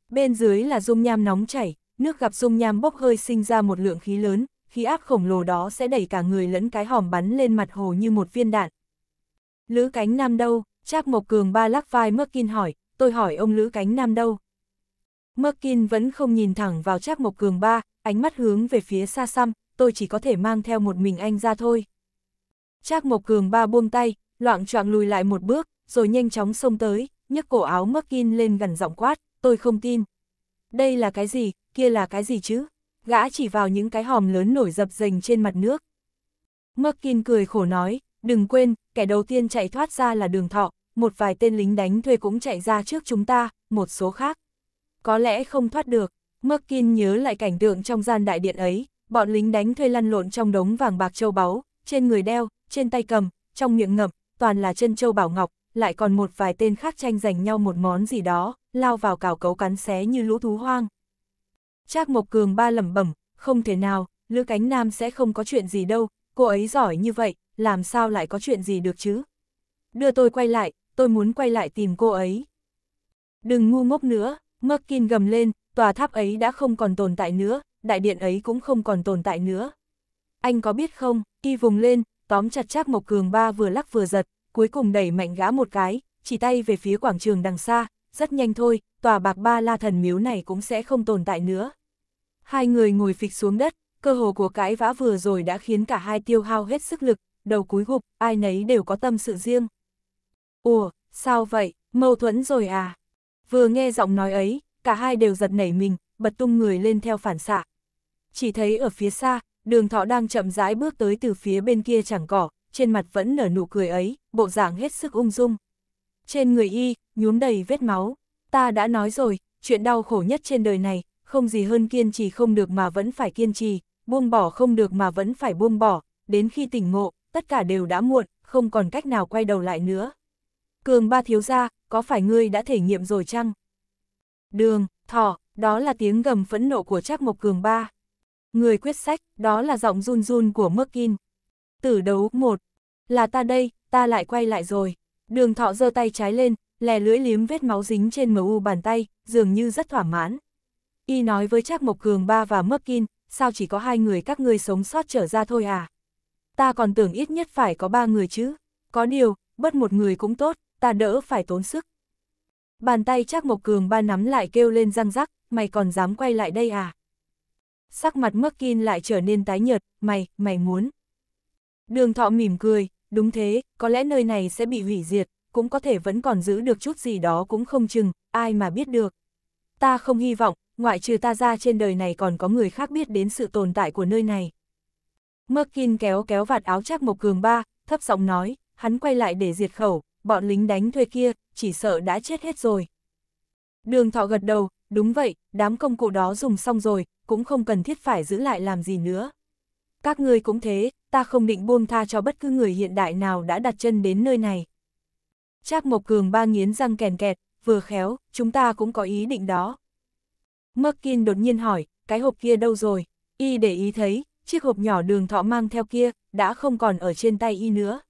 Bên dưới là dung nham nóng chảy, nước gặp dung nham bốc hơi sinh ra một lượng khí lớn, khí áp khổng lồ đó sẽ đẩy cả người lẫn cái hòm bắn lên mặt hồ như một viên đạn. Lữ cánh nam đâu? Trác Mộc Cường ba lắc vai Merkin hỏi, tôi hỏi ông Lữ cánh nam đâu? Merkin vẫn không nhìn thẳng vào Trác Mộc Cường ba, ánh mắt hướng về phía xa xăm, tôi chỉ có thể mang theo một mình anh ra thôi. Trác Mộc Cường ba buông tay, loạn choạng lùi lại một bước, rồi nhanh chóng xông tới, nhấc cổ áo Merkin lên gần giọng quát, tôi không tin. Đây là cái gì, kia là cái gì chứ? gã chỉ vào những cái hòm lớn nổi dập dềnh trên mặt nước. Merkin cười khổ nói, đừng quên, kẻ đầu tiên chạy thoát ra là đường thọ, một vài tên lính đánh thuê cũng chạy ra trước chúng ta, một số khác. Có lẽ không thoát được, Merkin nhớ lại cảnh tượng trong gian đại điện ấy, bọn lính đánh thuê lăn lộn trong đống vàng bạc châu báu, trên người đeo, trên tay cầm, trong miệng ngậm, toàn là chân châu bảo ngọc, lại còn một vài tên khác tranh giành nhau một món gì đó, lao vào cào cấu cắn xé như lũ thú hoang. Trác Mộc Cường ba lẩm bẩm, không thể nào, Lữ Cánh Nam sẽ không có chuyện gì đâu, cô ấy giỏi như vậy, làm sao lại có chuyện gì được chứ? Đưa tôi quay lại, tôi muốn quay lại tìm cô ấy. Đừng ngu ngốc nữa, Merkin gầm lên, tòa tháp ấy đã không còn tồn tại nữa, đại điện ấy cũng không còn tồn tại nữa. Anh có biết không, y vùng lên, tóm chặt Trác Mộc Cường ba vừa lắc vừa giật, cuối cùng đẩy mạnh gã một cái, chỉ tay về phía quảng trường đằng xa, rất nhanh thôi, tòa bạc ba la thần miếu này cũng sẽ không tồn tại nữa. Hai người ngồi phịch xuống đất, cơ hồ của cãi vã vừa rồi đã khiến cả hai tiêu hao hết sức lực, đầu cúi gục, ai nấy đều có tâm sự riêng. Ủa, sao vậy, mâu thuẫn rồi à? Vừa nghe giọng nói ấy, cả hai đều giật nảy mình, bật tung người lên theo phản xạ. Chỉ thấy ở phía xa, đường thọ đang chậm rãi bước tới từ phía bên kia chẳng cỏ, trên mặt vẫn nở nụ cười ấy, bộ dạng hết sức ung dung. Trên người y, nhuốm đầy vết máu, ta đã nói rồi, chuyện đau khổ nhất trên đời này không gì hơn kiên trì không được mà vẫn phải kiên trì, buông bỏ không được mà vẫn phải buông bỏ, đến khi tỉnh ngộ, tất cả đều đã muộn, không còn cách nào quay đầu lại nữa. Cường ba thiếu gia, có phải ngươi đã thể nghiệm rồi chăng? Đường, thỏ, đó là tiếng gầm phẫn nộ của Trác Mộc Cường ba. Người quyết sách, đó là giọng run run của Merkin. Tử đấu một, là ta đây, ta lại quay lại rồi. Đường thọ giơ tay trái lên, lè lưỡi liếm vết máu dính trên mu bàn tay, dường như rất thỏa mãn. Y nói với Trác Mộc Cường ba và Merkin, sao chỉ có hai người các ngươi sống sót trở ra thôi à? Ta còn tưởng ít nhất phải có ba người chứ. Có điều, bất một người cũng tốt, ta đỡ phải tốn sức. Bàn tay Trác Mộc Cường ba nắm lại kêu lên răng rắc, mày còn dám quay lại đây à? Sắc mặt Merkin lại trở nên tái nhợt, mày, mày muốn. Đường thọ mỉm cười, đúng thế, có lẽ nơi này sẽ bị hủy diệt, cũng có thể vẫn còn giữ được chút gì đó cũng không chừng, ai mà biết được. Ta không hy vọng, ngoại trừ ta ra trên đời này còn có người khác biết đến sự tồn tại của nơi này. Merkin kéo kéo vạt áo Trác Mộc Cường ba, thấp giọng nói, hắn quay lại để diệt khẩu, bọn lính đánh thuê kia, chỉ sợ đã chết hết rồi. Đường thọ gật đầu, đúng vậy, đám công cụ đó dùng xong rồi, cũng không cần thiết phải giữ lại làm gì nữa. Các ngươi cũng thế, ta không định buông tha cho bất cứ người hiện đại nào đã đặt chân đến nơi này. Trác Mộc Cường ba nghiến răng kèn kẹt, vừa khéo, chúng ta cũng có ý định đó, Merkin đột nhiên hỏi, cái hộp kia đâu rồi? Y để ý thấy, chiếc hộp nhỏ đường thọ mang theo kia, đã không còn ở trên tay Y nữa.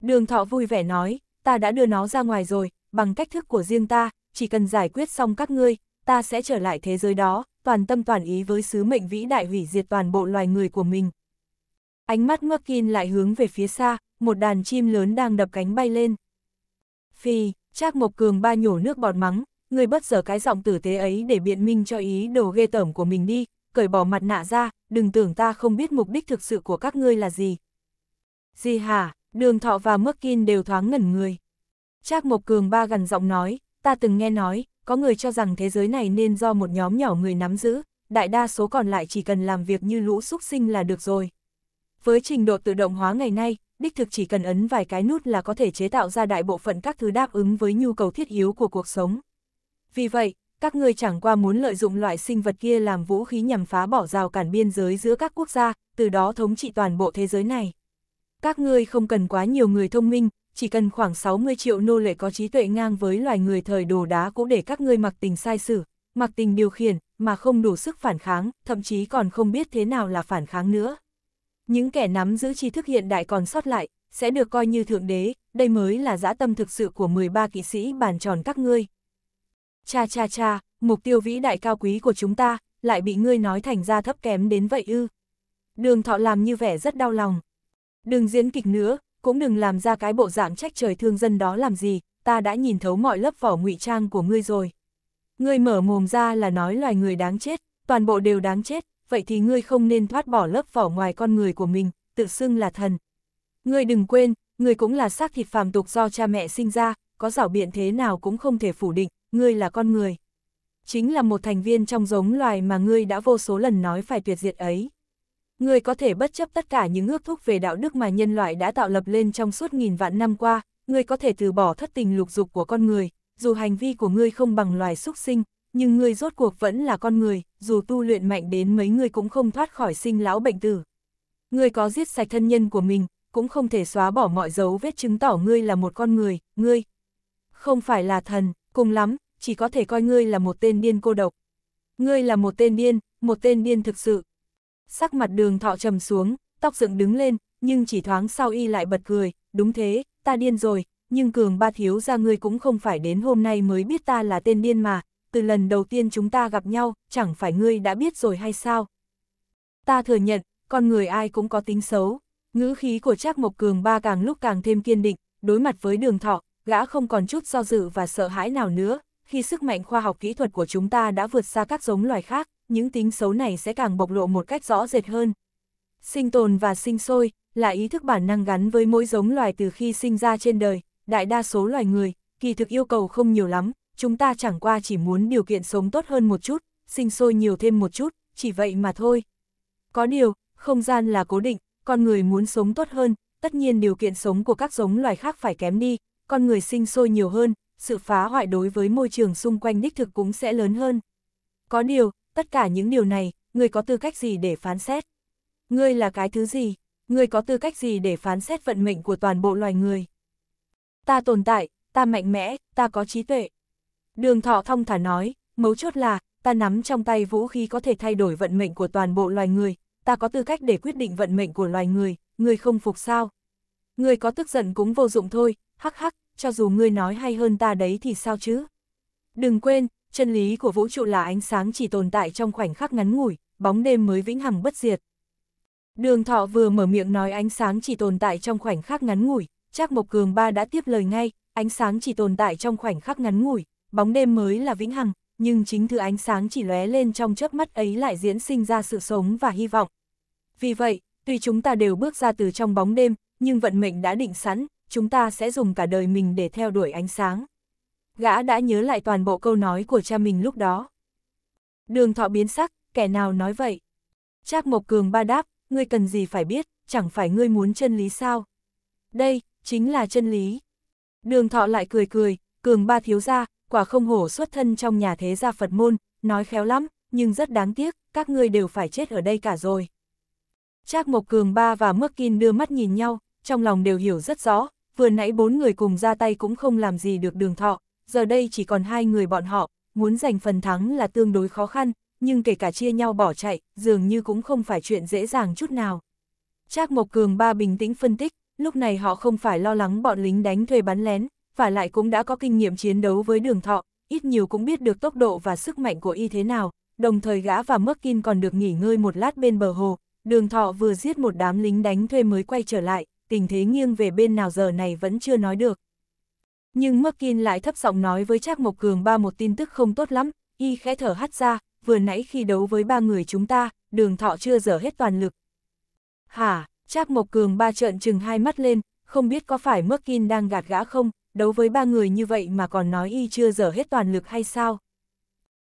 Đường thọ vui vẻ nói, ta đã đưa nó ra ngoài rồi, bằng cách thức của riêng ta, chỉ cần giải quyết xong các ngươi, ta sẽ trở lại thế giới đó, toàn tâm toàn ý với sứ mệnh vĩ đại hủy diệt toàn bộ loài người của mình. Ánh mắt Merkin lại hướng về phía xa, một đàn chim lớn đang đập cánh bay lên. Phi, Trác Mộc Cường ba nhổ nước bọt mắng, người bất giờ cái giọng tử tế ấy để biện minh cho ý đồ ghê tởm của mình đi, cởi bỏ mặt nạ ra, đừng tưởng ta không biết mục đích thực sự của các ngươi là gì. Gì hả, đường thọ và mắc kin đều thoáng ngẩn người. Trác Mộc Cường ba gần giọng nói, ta từng nghe nói, có người cho rằng thế giới này nên do một nhóm nhỏ người nắm giữ, đại đa số còn lại chỉ cần làm việc như lũ xúc sinh là được rồi. Với trình độ tự động hóa ngày nay, đích thực chỉ cần ấn vài cái nút là có thể chế tạo ra đại bộ phận các thứ đáp ứng với nhu cầu thiết yếu của cuộc sống. Vì vậy, các ngươi chẳng qua muốn lợi dụng loại sinh vật kia làm vũ khí nhằm phá bỏ rào cản biên giới giữa các quốc gia, từ đó thống trị toàn bộ thế giới này. Các ngươi không cần quá nhiều người thông minh, chỉ cần khoảng 60 triệu nô lệ có trí tuệ ngang với loài người thời đồ đá cũng để các ngươi mặc tình sai xử, mặc tình điều khiển, mà không đủ sức phản kháng, thậm chí còn không biết thế nào là phản kháng nữa. Những kẻ nắm giữ tri thức hiện đại còn sót lại, sẽ được coi như thượng đế, đây mới là dã tâm thực sự của 13 kỵ sĩ bàn tròn các ngươi. Cha cha cha, mục tiêu vĩ đại cao quý của chúng ta, lại bị ngươi nói thành ra thấp kém đến vậy ư. Đường thọ làm như vẻ rất đau lòng. Đừng diễn kịch nữa, cũng đừng làm ra cái bộ dạng trách trời thương dân đó làm gì, ta đã nhìn thấu mọi lớp vỏ ngụy trang của ngươi rồi. Ngươi mở mồm ra là nói loài người đáng chết, toàn bộ đều đáng chết, vậy thì ngươi không nên thoát bỏ lớp vỏ ngoài con người của mình, tự xưng là thần. Ngươi đừng quên, ngươi cũng là xác thịt phàm tục do cha mẹ sinh ra, có rảo biện thế nào cũng không thể phủ định, ngươi là con người. Chính là một thành viên trong giống loài mà ngươi đã vô số lần nói phải tuyệt diệt ấy. Ngươi có thể bất chấp tất cả những ước thúc về đạo đức mà nhân loại đã tạo lập lên trong suốt nghìn vạn năm qua, ngươi có thể từ bỏ thất tình lục dục của con người, dù hành vi của ngươi không bằng loài súc sinh, nhưng ngươi rốt cuộc vẫn là con người, dù tu luyện mạnh đến mấy ngươi cũng không thoát khỏi sinh lão bệnh tử. Ngươi có giết sạch thân nhân của mình, cũng không thể xóa bỏ mọi dấu vết chứng tỏ ngươi là một con người, ngươi không phải là thần cùng lắm, chỉ có thể coi ngươi là một tên điên cô độc. Ngươi là một tên điên, một tên điên thực sự. Sắc mặt đường thọ trầm xuống, tóc dựng đứng lên, nhưng chỉ thoáng sau y lại bật cười, đúng thế, ta điên rồi, nhưng cường ba thiếu ra ngươi cũng không phải đến hôm nay mới biết ta là tên điên mà, từ lần đầu tiên chúng ta gặp nhau, chẳng phải ngươi đã biết rồi hay sao? Ta thừa nhận, con người ai cũng có tính xấu, ngữ khí của Trác Mộc Cường ba càng lúc càng thêm kiên định, đối mặt với đường thọ, gã không còn chút do dự và sợ hãi nào nữa, khi sức mạnh khoa học kỹ thuật của chúng ta đã vượt xa các giống loài khác, những tính xấu này sẽ càng bộc lộ một cách rõ rệt hơn. Sinh tồn và sinh sôi là ý thức bản năng gắn với mỗi giống loài từ khi sinh ra trên đời, đại đa số loài người, kỳ thực yêu cầu không nhiều lắm, chúng ta chẳng qua chỉ muốn điều kiện sống tốt hơn một chút, sinh sôi nhiều thêm một chút, chỉ vậy mà thôi. Có điều, không gian là cố định, con người muốn sống tốt hơn, tất nhiên điều kiện sống của các giống loài khác phải kém đi, con người sinh sôi nhiều hơn, sự phá hoại đối với môi trường xung quanh đích thực cũng sẽ lớn hơn. Có điều, tất cả những điều này, người có tư cách gì để phán xét? Ngươi là cái thứ gì? Ngươi có tư cách gì để phán xét vận mệnh của toàn bộ loài người? Ta tồn tại, ta mạnh mẽ, ta có trí tuệ. Đường thọ thông thả nói, mấu chốt là, ta nắm trong tay vũ khí có thể thay đổi vận mệnh của toàn bộ loài người, ta có tư cách để quyết định vận mệnh của loài người, người không phục sao? Ngươi có tức giận cũng vô dụng thôi, hắc hắc, cho dù ngươi nói hay hơn ta đấy thì sao chứ? Đừng quên, chân lý của vũ trụ là ánh sáng chỉ tồn tại trong khoảnh khắc ngắn ngủi, bóng đêm mới vĩnh hằng bất diệt. Đường thọ vừa mở miệng nói ánh sáng chỉ tồn tại trong khoảnh khắc ngắn ngủi, Trác Mộc Cường ba đã tiếp lời ngay, ánh sáng chỉ tồn tại trong khoảnh khắc ngắn ngủi, bóng đêm mới là vĩnh hằng, nhưng chính thứ ánh sáng chỉ lóe lên trong chớp mắt ấy lại diễn sinh ra sự sống và hy vọng. Vì vậy, tuy chúng ta đều bước ra từ trong bóng đêm, nhưng vận mệnh đã định sẵn, chúng ta sẽ dùng cả đời mình để theo đuổi ánh sáng. Gã đã nhớ lại toàn bộ câu nói của cha mình lúc đó. Đường thọ biến sắc, kẻ nào nói vậy? Trác Mộc Cường ba đáp, ngươi cần gì phải biết, chẳng phải ngươi muốn chân lý sao? Đây, chính là chân lý. Đường thọ lại cười cười, Cường ba thiếu gia, quả không hổ xuất thân trong nhà thế gia Phật môn, nói khéo lắm, nhưng rất đáng tiếc, các ngươi đều phải chết ở đây cả rồi. Trác Mộc Cường ba và Mắc Kinh đưa mắt nhìn nhau, trong lòng đều hiểu rất rõ, vừa nãy bốn người cùng ra tay cũng không làm gì được đường thọ, giờ đây chỉ còn hai người bọn họ, muốn giành phần thắng là tương đối khó khăn, nhưng kể cả chia nhau bỏ chạy, dường như cũng không phải chuyện dễ dàng chút nào. Trác Mộc Cường ba bình tĩnh phân tích, lúc này họ không phải lo lắng bọn lính đánh thuê bắn lén, và lại cũng đã có kinh nghiệm chiến đấu với đường thọ, ít nhiều cũng biết được tốc độ và sức mạnh của y thế nào, đồng thời gã và Merkin còn được nghỉ ngơi một lát bên bờ hồ, đường thọ vừa giết một đám lính đánh thuê mới quay trở lại, tình thế nghiêng về bên nào giờ này vẫn chưa nói được. Nhưng Merkin lại thấp giọng nói với Trác Mộc Cường ba một tin tức không tốt lắm, y khẽ thở hắt ra, vừa nãy khi đấu với ba người chúng ta, đường thọ chưa dở hết toàn lực. Hả, Trác Mộc Cường ba trợn chừng hai mắt lên, không biết có phải Merkin đang gạt gã không, đấu với ba người như vậy mà còn nói y chưa dở hết toàn lực hay sao?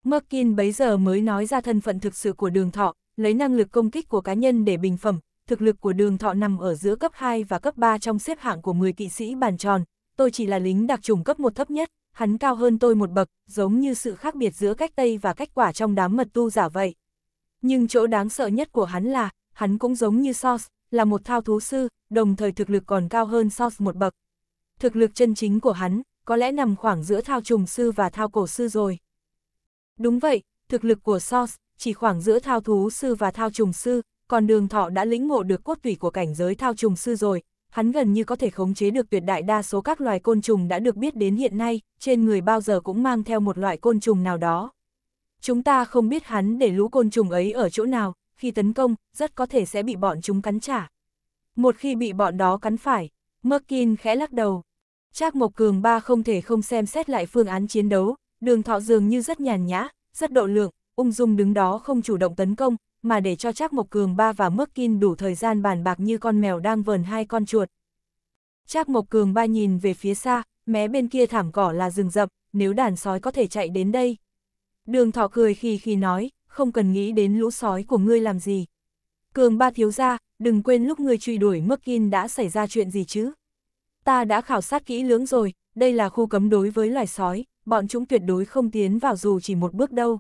Merkin bấy giờ mới nói ra thân phận thực sự của đường thọ, lấy năng lực công kích của cá nhân để bình phẩm, thực lực của đường thọ nằm ở giữa cấp 2 và cấp 3 trong xếp hạng của 10 kỵ sĩ bàn tròn, tôi chỉ là lính đặc trùng cấp 1 thấp nhất, hắn cao hơn tôi một bậc, giống như sự khác biệt giữa cách tây và cách quả trong đám mật tu giả vậy. Nhưng chỗ đáng sợ nhất của hắn là, hắn cũng giống như Sos, là một thao thú sư, đồng thời thực lực còn cao hơn Sos một bậc. Thực lực chân chính của hắn, có lẽ nằm khoảng giữa thao trùng sư và thao cổ sư rồi. Đúng vậy, thực lực của Sos chỉ khoảng giữa thao thú sư và thao trùng sư, còn đường thọ đã lĩnh ngộ được cốt tủy của cảnh giới thao trùng sư rồi, hắn gần như có thể khống chế được tuyệt đại đa số các loài côn trùng đã được biết đến hiện nay, trên người bao giờ cũng mang theo một loại côn trùng nào đó. Chúng ta không biết hắn để lũ côn trùng ấy ở chỗ nào, khi tấn công, rất có thể sẽ bị bọn chúng cắn trả. Một khi bị bọn đó cắn phải, Merkin khẽ lắc đầu. Trác Mộc Cường ba không thể không xem xét lại phương án chiến đấu, đường thọ dường như rất nhàn nhã, rất độ lượng, ung dung đứng đó không chủ động tấn công, mà để cho Trác Mộc Cường ba và Mức Kin đủ thời gian bàn bạc như con mèo đang vờn hai con chuột. Trác Mộc Cường ba nhìn về phía xa, mé bên kia thảm cỏ là rừng rậm, nếu đàn sói có thể chạy đến đây. Đường Thọ cười khi khi nói, không cần nghĩ đến lũ sói của ngươi làm gì. Cường ba thiếu ra, đừng quên lúc ngươi truy đuổi Mức Kin đã xảy ra chuyện gì chứ. Ta đã khảo sát kỹ lưỡng rồi, đây là khu cấm đối với loài sói, bọn chúng tuyệt đối không tiến vào dù chỉ một bước đâu.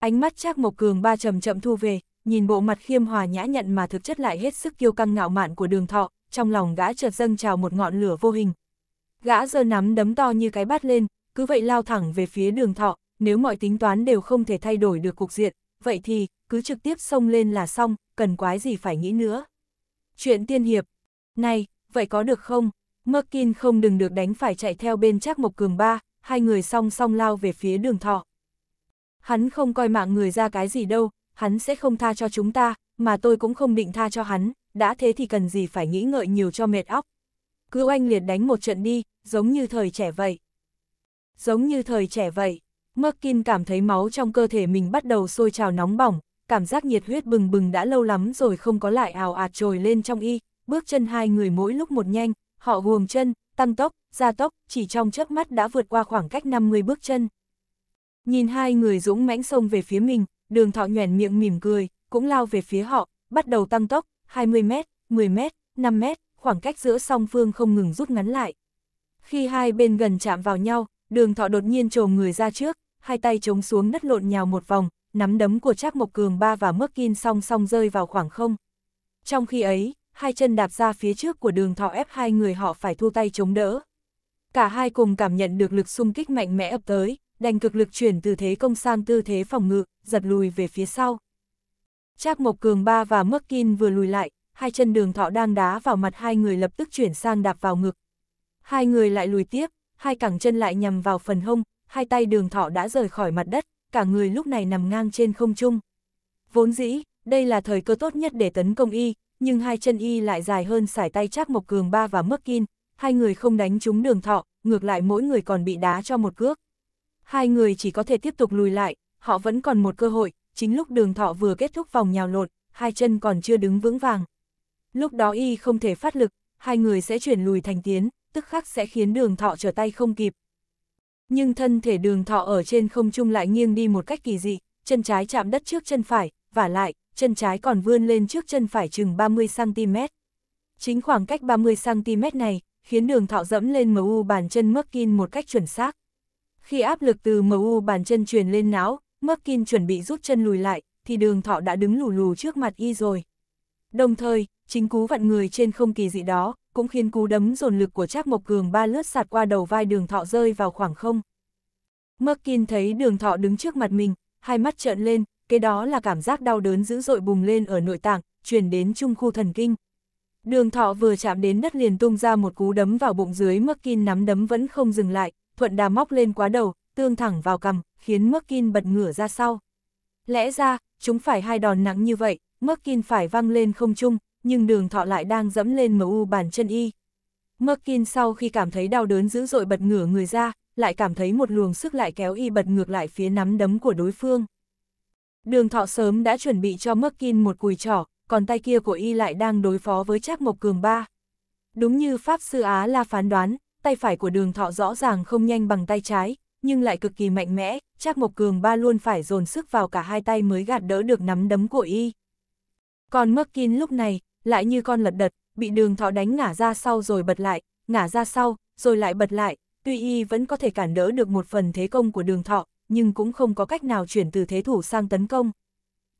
Ánh mắt Trác Mộc Cường ba chậm chậm thu về, nhìn bộ mặt khiêm hòa nhã nhận mà thực chất lại hết sức kiêu căng ngạo mạn của đường thọ, trong lòng gã chợt dâng trào một ngọn lửa vô hình. Gã giơ nắm đấm to như cái bát lên, cứ vậy lao thẳng về phía đường thọ, nếu mọi tính toán đều không thể thay đổi được cục diện, vậy thì cứ trực tiếp xông lên là xong, cần quái gì phải nghĩ nữa. Chuyện tiên hiệp, này, vậy có được không? Merkin không đừng được đánh phải chạy theo bên Trác Mộc Cường ba, hai người song song lao về phía đường thọ hắn không coi mạng người ra cái gì đâu, hắn sẽ không tha cho chúng ta, mà tôi cũng không định tha cho hắn, đã thế thì cần gì phải nghĩ ngợi nhiều cho mệt óc. Cứ oanh liệt đánh một trận đi, giống như thời trẻ vậy. Giống như thời trẻ vậy, Merkin cảm thấy máu trong cơ thể mình bắt đầu sôi trào nóng bỏng, cảm giác nhiệt huyết bừng bừng đã lâu lắm rồi không có lại ào ạt trồi lên trong y, bước chân hai người mỗi lúc một nhanh, họ gồm chân, tăng tốc, gia tốc, chỉ trong chớp mắt đã vượt qua khoảng cách 50 bước chân. Nhìn hai người dũng mãnh xông về phía mình, đường thọ nhoẻn miệng mỉm cười, cũng lao về phía họ, bắt đầu tăng tốc, 20m, 10m, 5m, khoảng cách giữa song phương không ngừng rút ngắn lại. Khi hai bên gần chạm vào nhau, đường thọ đột nhiên trồm người ra trước, hai tay chống xuống đất lộn nhào một vòng, nắm đấm của Trác Mộc Cường ba và Mước Kin song song rơi vào khoảng không. Trong khi ấy, hai chân đạp ra phía trước của đường thọ ép hai người họ phải thu tay chống đỡ. Cả hai cùng cảm nhận được lực xung kích mạnh mẽ ập tới, đành cực lực chuyển từ thế công sang tư thế phòng ngự, giật lùi về phía sau. Trác Mộc Cường Ba và Merkin vừa lùi lại, hai chân đường thọ đang đá vào mặt hai người lập tức chuyển sang đạp vào ngực. Hai người lại lùi tiếp, hai cẳng chân lại nhằm vào phần hông, hai tay đường thọ đã rời khỏi mặt đất, cả người lúc này nằm ngang trên không trung. Vốn dĩ, đây là thời cơ tốt nhất để tấn công y, nhưng hai chân y lại dài hơn sải tay Trác Mộc Cường Ba và Merkin, hai người không đánh trúng đường thọ, ngược lại mỗi người còn bị đá cho một cước hai người chỉ có thể tiếp tục lùi lại, họ vẫn còn một cơ hội, chính lúc đường thọ vừa kết thúc vòng nhào lột, hai chân còn chưa đứng vững vàng. Lúc đó y không thể phát lực, hai người sẽ chuyển lùi thành tiến, tức khắc sẽ khiến đường thọ trở tay không kịp. Nhưng thân thể đường thọ ở trên không trung lại nghiêng đi một cách kỳ dị, chân trái chạm đất trước chân phải, và lại, chân trái còn vươn lên trước chân phải chừng 30cm. Chính khoảng cách 30cm này, khiến đường thọ dẫm lên MU bàn chân kinh một cách chuẩn xác. Khi áp lực từ MU bàn chân truyền lên não, Merkin chuẩn bị rút chân lùi lại, thì đường thọ đã đứng lù lù trước mặt y rồi. Đồng thời, chính cú vặn người trên không kỳ dị đó, cũng khiến cú đấm dồn lực của Trác Mộc Cường ba lướt sạt qua đầu vai đường thọ rơi vào khoảng không. Merkin thấy đường thọ đứng trước mặt mình, hai mắt trợn lên, cái đó là cảm giác đau đớn dữ dội bùng lên ở nội tạng, truyền đến trung khu thần kinh. Đường thọ vừa chạm đến đất liền tung ra một cú đấm vào bụng dưới Merkin nắm đấm vẫn không dừng lại, thuận đà móc lên quá đầu, tương thẳng vào cằm, khiến Merkin bật ngửa ra sau. Lẽ ra, chúng phải hai đòn nặng như vậy, Merkin phải văng lên không trung, nhưng đường thọ lại đang dẫm lên MU bàn chân y. Merkin sau khi cảm thấy đau đớn dữ dội bật ngửa người ra, lại cảm thấy một luồng sức lại kéo y bật ngược lại phía nắm đấm của đối phương. Đường thọ sớm đã chuẩn bị cho Merkin một cùi trỏ, còn tay kia của y lại đang đối phó với Trác Mộc Cường Ba. Đúng như Pháp Sư Á La phán đoán, tay phải của đường thọ rõ ràng không nhanh bằng tay trái, nhưng lại cực kỳ mạnh mẽ, Trác Mộc Cường ba luôn phải dồn sức vào cả hai tay mới gạt đỡ được nắm đấm của y. Còn Merkin lúc này, lại như con lật đật, bị đường thọ đánh ngả ra sau rồi bật lại, ngả ra sau, rồi lại bật lại, tuy y vẫn có thể cản đỡ được một phần thế công của đường thọ, nhưng cũng không có cách nào chuyển từ thế thủ sang tấn công.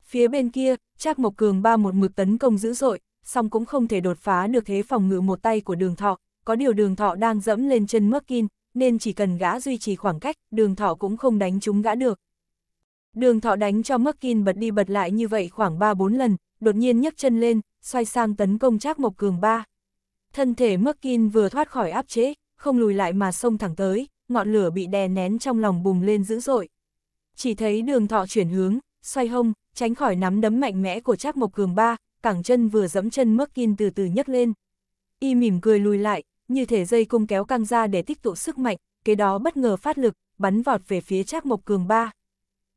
Phía bên kia, Trác Mộc Cường ba một mực tấn công dữ dội, song cũng không thể đột phá được thế phòng ngự một tay của đường thọ, có điều đường thọ đang dẫm lên chân Merkin, nên chỉ cần gã duy trì khoảng cách, đường thọ cũng không đánh chúng gã được. Đường thọ đánh cho Merkin bật đi bật lại như vậy khoảng 3-4 lần, đột nhiên nhấc chân lên, xoay sang tấn công Trác Mộc Cường ba. Thân thể Merkin vừa thoát khỏi áp chế, không lùi lại mà xông thẳng tới, ngọn lửa bị đè nén trong lòng bùng lên dữ dội. Chỉ thấy đường thọ chuyển hướng, xoay hông, tránh khỏi nắm đấm mạnh mẽ của Trác Mộc Cường ba, cẳng chân vừa dẫm chân Merkin từ từ nhấc lên. Y mỉm cười lùi lại, như thể dây cung kéo căng ra để tích tụ sức mạnh, kế đó bất ngờ phát lực, bắn vọt về phía Trác Mộc Cường ba.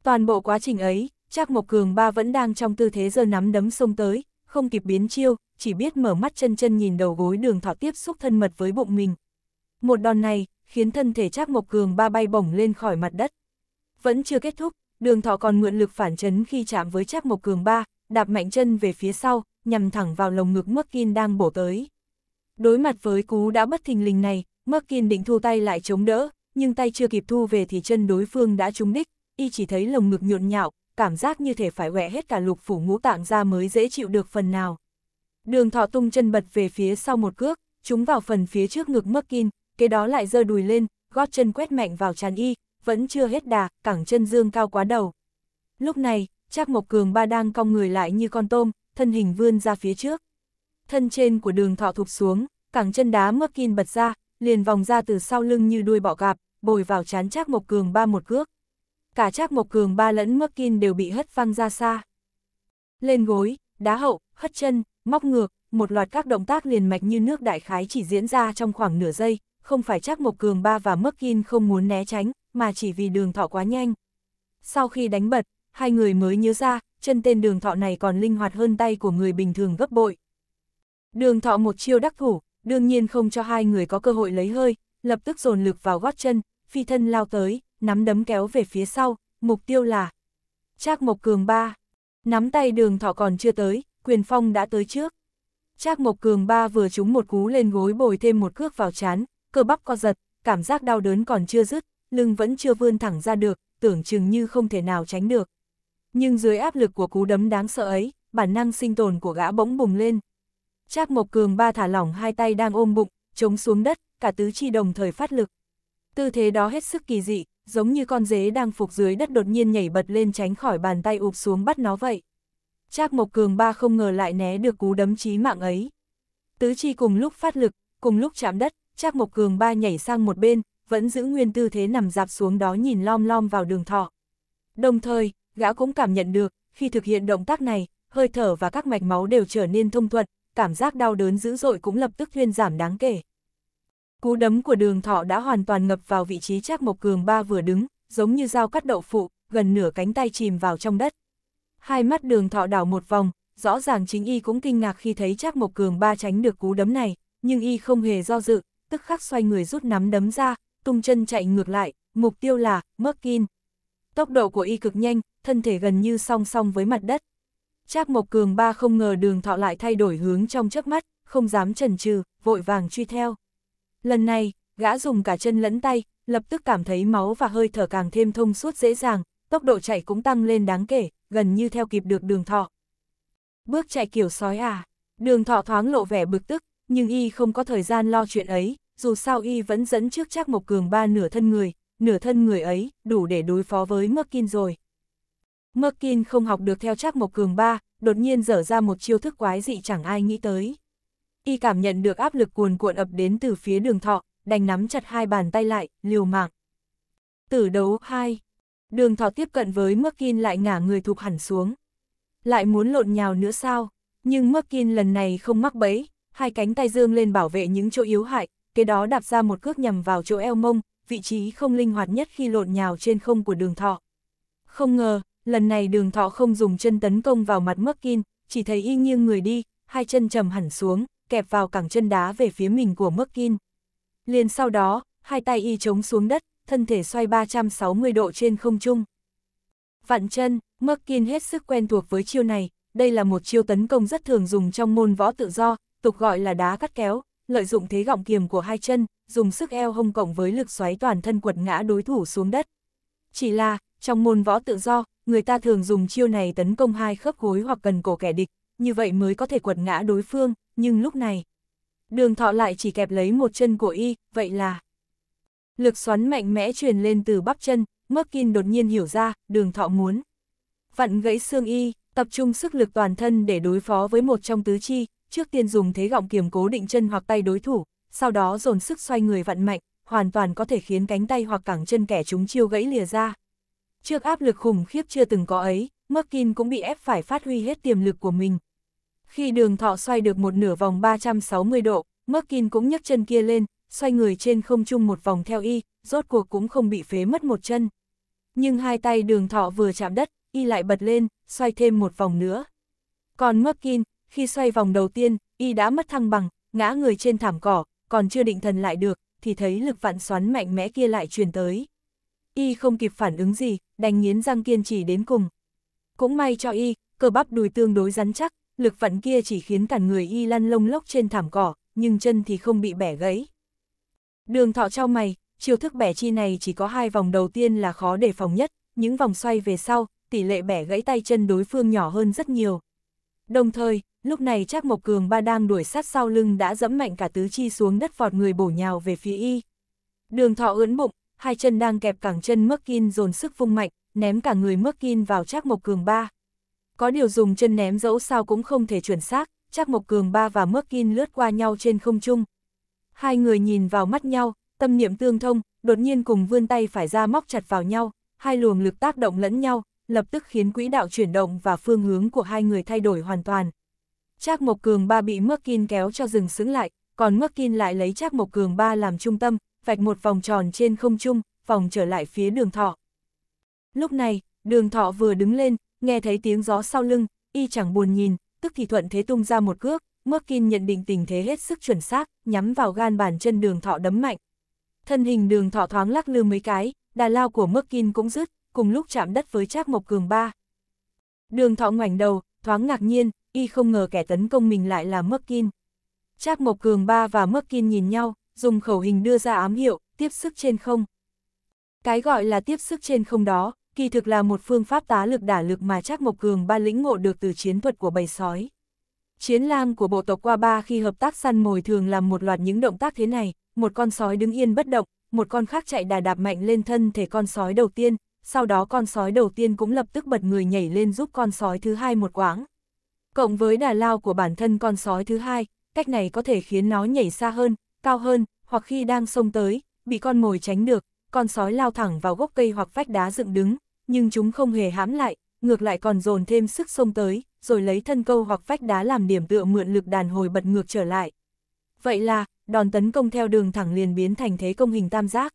Toàn bộ quá trình ấy, Trác Mộc Cường ba vẫn đang trong tư thế giơ nắm đấm xông tới, không kịp biến chiêu, chỉ biết mở mắt chân chân nhìn đầu gối đường thọ tiếp xúc thân mật với bụng mình. Một đòn này, khiến thân thể Trác Mộc Cường ba bay bổng lên khỏi mặt đất. Vẫn chưa kết thúc, đường thọ còn mượn lực phản chấn khi chạm với Trác Mộc Cường ba, đạp mạnh chân về phía sau, nhằm thẳng vào lồng ngực Mắc Kin đang bổ tới. Đối mặt với cú đã bất thình lình này, kiên định thu tay lại chống đỡ, nhưng tay chưa kịp thu về thì chân đối phương đã trúng đích, y chỉ thấy lồng ngực nhộn nhạo, cảm giác như thể phải quẹ hết cả lục phủ ngũ tạng ra mới dễ chịu được phần nào. Đường thọ tung chân bật về phía sau một cước, trúng vào phần phía trước ngực kiên, kế đó lại giơ đùi lên, gót chân quét mạnh vào tràn y, vẫn chưa hết đà, cẳng chân dương cao quá đầu. Lúc này, Trác Mộc Cường ba đang cong người lại như con tôm, thân hình vươn ra phía trước thân trên của đường thọ thụp xuống, cẳng chân đá mước kin bật ra, liền vòng ra từ sau lưng như đuôi bọ gạp, bồi vào chán Trác Mộc Cường ba một cước. Cả Trác Mộc Cường ba lẫn mước kin đều bị hất văng ra xa. Lên gối, đá hậu, hất chân, móc ngược, một loạt các động tác liền mạch như nước đại khái chỉ diễn ra trong khoảng nửa giây, không phải Trác Mộc Cường ba và mước kin không muốn né tránh, mà chỉ vì đường thọ quá nhanh. Sau khi đánh bật, hai người mới nhớ ra, chân tên đường thọ này còn linh hoạt hơn tay của người bình thường gấp bội. Đường thọ một chiêu đắc thủ, đương nhiên không cho hai người có cơ hội lấy hơi, lập tức dồn lực vào gót chân, phi thân lao tới, nắm đấm kéo về phía sau, mục tiêu là Trác Mộc Cường ba Nắm tay đường thọ còn chưa tới, quyền phong đã tới trước. Trác Mộc Cường ba vừa trúng một cú lên gối bồi thêm một cước vào chán, cơ bắp co giật, cảm giác đau đớn còn chưa dứt, lưng vẫn chưa vươn thẳng ra được, tưởng chừng như không thể nào tránh được. Nhưng dưới áp lực của cú đấm đáng sợ ấy, bản năng sinh tồn của gã bỗng bùng lên, Trác Mộc Cường ba thả lỏng hai tay đang ôm bụng, chống xuống đất, cả tứ chi đồng thời phát lực. Tư thế đó hết sức kỳ dị, giống như con dế đang phục dưới đất đột nhiên nhảy bật lên tránh khỏi bàn tay ụp xuống bắt nó vậy. Trác Mộc Cường ba không ngờ lại né được cú đấm chí mạng ấy. Tứ chi cùng lúc phát lực, cùng lúc chạm đất, Trác Mộc Cường ba nhảy sang một bên, vẫn giữ nguyên tư thế nằm dạp xuống đó nhìn lom lom vào đường thọ. Đồng thời, gã cũng cảm nhận được, khi thực hiện động tác này, hơi thở và các mạch máu đều trở nên thông thuận, cảm giác đau đớn dữ dội cũng lập tức thuyên giảm đáng kể. Cú đấm của đường thọ đã hoàn toàn ngập vào vị trí Trác Mộc Cường ba vừa đứng, giống như dao cắt đậu phụ, gần nửa cánh tay chìm vào trong đất. Hai mắt đường thọ đảo một vòng, rõ ràng chính y cũng kinh ngạc khi thấy Trác Mộc Cường ba tránh được cú đấm này, nhưng y không hề do dự, tức khắc xoay người rút nắm đấm ra, tung chân chạy ngược lại, mục tiêu là Merkin. Tốc độ của y cực nhanh, thân thể gần như song song với mặt đất. Trác Mộc Cường ba không ngờ đường thọ lại thay đổi hướng trong chớp mắt, không dám chần chừ, vội vàng truy theo. Lần này, gã dùng cả chân lẫn tay, lập tức cảm thấy máu và hơi thở càng thêm thông suốt dễ dàng, tốc độ chạy cũng tăng lên đáng kể, gần như theo kịp được đường thọ. Bước chạy kiểu sói à, đường thọ thoáng lộ vẻ bực tức, nhưng y không có thời gian lo chuyện ấy, dù sao y vẫn dẫn trước Trác Mộc Cường ba nửa thân người, nửa thân người ấy đủ để đối phó với Mơ Kinh rồi. Merkin không học được theo Trác Mộc Cường ba, đột nhiên dở ra một chiêu thức quái dị chẳng ai nghĩ tới. Y cảm nhận được áp lực cuồn cuộn ập đến từ phía đường thọ, đành nắm chặt hai bàn tay lại, liều mạng. Tử đấu 2 Đường thọ tiếp cận với Merkin lại ngả người thụp hẳn xuống. Lại muốn lộn nhào nữa sao? Nhưng Merkin lần này không mắc bẫy, hai cánh tay dương lên bảo vệ những chỗ yếu hại, kế đó đạp ra một cước nhằm vào chỗ eo mông, vị trí không linh hoạt nhất khi lộn nhào trên không của đường thọ. Không ngờ, lần này đường thọ không dùng chân tấn công vào mặt Merkin, chỉ thấy y nghiêng người đi, hai chân trầm hẳn xuống, kẹp vào cẳng chân đá về phía mình của Merkin. Liền sau đó, hai tay y chống xuống đất, thân thể xoay 360 độ trên không trung. Vạn chân, Merkin hết sức quen thuộc với chiêu này, đây là một chiêu tấn công rất thường dùng trong môn võ tự do, tục gọi là đá cắt kéo, lợi dụng thế gọng kiềm của hai chân, dùng sức eo hông cộng với lực xoáy toàn thân quật ngã đối thủ xuống đất. Chỉ là, trong môn võ tự do, người ta thường dùng chiêu này tấn công hai khớp gối hoặc cần cổ kẻ địch, như vậy mới có thể quật ngã đối phương, nhưng lúc này, đường thọ lại chỉ kẹp lấy một chân của y, vậy là... Lực xoắn mạnh mẽ truyền lên từ bắp chân, Merkin đột nhiên hiểu ra, đường thọ muốn. Vặn gãy xương y, tập trung sức lực toàn thân để đối phó với một trong tứ chi, trước tiên dùng thế gọng kiềm cố định chân hoặc tay đối thủ, sau đó dồn sức xoay người vặn mạnh, hoàn toàn có thể khiến cánh tay hoặc cẳng chân kẻ chúng chiêu gãy lìa ra. Trước áp lực khủng khiếp chưa từng có ấy, Merkin cũng bị ép phải phát huy hết tiềm lực của mình. Khi đường thọ xoay được một nửa vòng 360 độ, Merkin cũng nhấc chân kia lên, xoay người trên không trung một vòng theo y, rốt cuộc cũng không bị phế mất một chân. Nhưng hai tay đường thọ vừa chạm đất, y lại bật lên, xoay thêm một vòng nữa. Còn Merkin, khi xoay vòng đầu tiên, y đã mất thăng bằng, ngã người trên thảm cỏ, còn chưa định thần lại được, thì thấy lực vạn xoắn mạnh mẽ kia lại truyền tới. Y không kịp phản ứng gì, đành nghiến răng kiên trì đến cùng. Cũng may cho Y, cơ bắp đùi tương đối rắn chắc, lực vặn kia chỉ khiến cả người Y lăn lông lốc trên thảm cỏ, nhưng chân thì không bị bẻ gãy. Đường thọ trao mày, chiêu thức bẻ chi này chỉ có hai vòng đầu tiên là khó đề phòng nhất, những vòng xoay về sau, tỷ lệ bẻ gãy tay chân đối phương nhỏ hơn rất nhiều, Đồng thời, lúc này Trác Mộc Cường ba đang đuổi sát sau lưng đã dẫm mạnh cả tứ chi xuống đất vọt người bổ nhào về phía y. Đường thọ ưỡn bụng, hai chân đang kẹp cẳng chân Merkin dồn sức vung mạnh, ném cả người Merkin vào Trác Mộc Cường ba. Có điều dùng chân ném dẫu sao cũng không thể chuẩn xác, Trác Mộc Cường ba và Merkin lướt qua nhau trên không trung. Hai người nhìn vào mắt nhau, tâm niệm tương thông, đột nhiên cùng vươn tay phải ra móc chặt vào nhau, hai luồng lực tác động lẫn nhau, lập tức khiến quỹ đạo chuyển động và phương hướng của hai người thay đổi hoàn toàn. Trác Mộc Cường ba bị Mước Kin kéo cho dừng sững lại, còn Mước Kin lại lấy Trác Mộc Cường ba làm trung tâm, vạch một vòng tròn trên không trung, vòng trở lại phía đường thọ. Lúc này, đường thọ vừa đứng lên, nghe thấy tiếng gió sau lưng, y chẳng buồn nhìn, tức thì thuận thế tung ra một cước, Mước Kin nhận định tình thế hết sức chuẩn xác, nhắm vào gan bàn chân đường thọ đấm mạnh. Thân hình đường thọ thoáng lắc lư mấy cái, đà lao của Mước Kin cũng dứt, cùng lúc chạm đất với Trác Mộc Cường ba. Đường thọ ngoảnh đầu, thoáng ngạc nhiên, y không ngờ kẻ tấn công mình lại là Mấc Kim. Trác Mộc Cường ba và Mấc Kim nhìn nhau, dùng khẩu hình đưa ra ám hiệu, tiếp sức trên không. Cái gọi là tiếp sức trên không đó, kỳ thực là một phương pháp tá lực đả lực mà Trác Mộc Cường ba lĩnh ngộ được từ chiến thuật của bầy sói. Chiến lang của bộ tộc qua ba khi hợp tác săn mồi thường làm một loạt những động tác thế này, một con sói đứng yên bất động, một con khác chạy đà đạp mạnh lên thân thể con sói đầu tiên, sau đó con sói đầu tiên cũng lập tức bật người nhảy lên giúp con sói thứ hai một quãng. Cộng với đà lao của bản thân con sói thứ hai, cách này có thể khiến nó nhảy xa hơn, cao hơn, hoặc khi đang xông tới, bị con mồi tránh được, con sói lao thẳng vào gốc cây hoặc vách đá dựng đứng, nhưng chúng không hề hãm lại, ngược lại còn dồn thêm sức xông tới, rồi lấy thân câu hoặc vách đá làm điểm tựa mượn lực đàn hồi bật ngược trở lại. Vậy là, đòn tấn công theo đường thẳng liền biến thành thế công hình tam giác.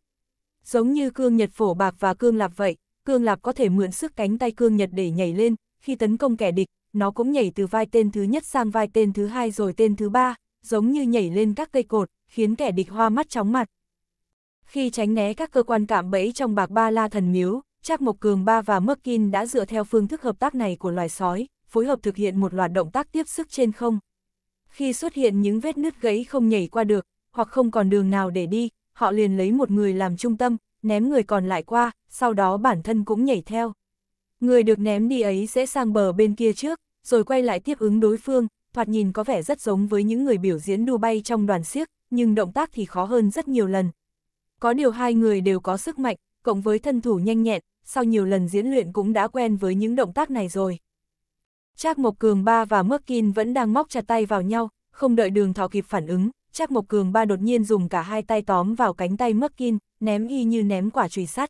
Giống như cương nhật phổ bạc và cương lạp vậy, cương lạp có thể mượn sức cánh tay cương nhật để nhảy lên, khi tấn công kẻ địch, nó cũng nhảy từ vai tên thứ nhất sang vai tên thứ hai rồi tên thứ ba, giống như nhảy lên các cây cột, khiến kẻ địch hoa mắt chóng mặt. Khi tránh né các cơ quan cạm bẫy trong bạc ba la thần miếu, Trác Mộc Cường Ba và Merkin đã dựa theo phương thức hợp tác này của loài sói, phối hợp thực hiện một loạt động tác tiếp sức trên không. Khi xuất hiện những vết nứt gãy không nhảy qua được, hoặc không còn đường nào để đi, họ liền lấy một người làm trung tâm, ném người còn lại qua, sau đó bản thân cũng nhảy theo. Người được ném đi ấy sẽ sang bờ bên kia trước, rồi quay lại tiếp ứng đối phương, thoạt nhìn có vẻ rất giống với những người biểu diễn đu bay trong đoàn siếc, nhưng động tác thì khó hơn rất nhiều lần. Có điều hai người đều có sức mạnh, cộng với thân thủ nhanh nhẹn, sau nhiều lần diễn luyện cũng đã quen với những động tác này rồi. Trác Mộc Cường Ba và Mước Kin vẫn đang móc chặt tay vào nhau, không đợi đường thọ kịp phản ứng, Trác Mộc Cường ba đột nhiên dùng cả hai tay tóm vào cánh tay Merkin, ném y như ném quả chùy sắt.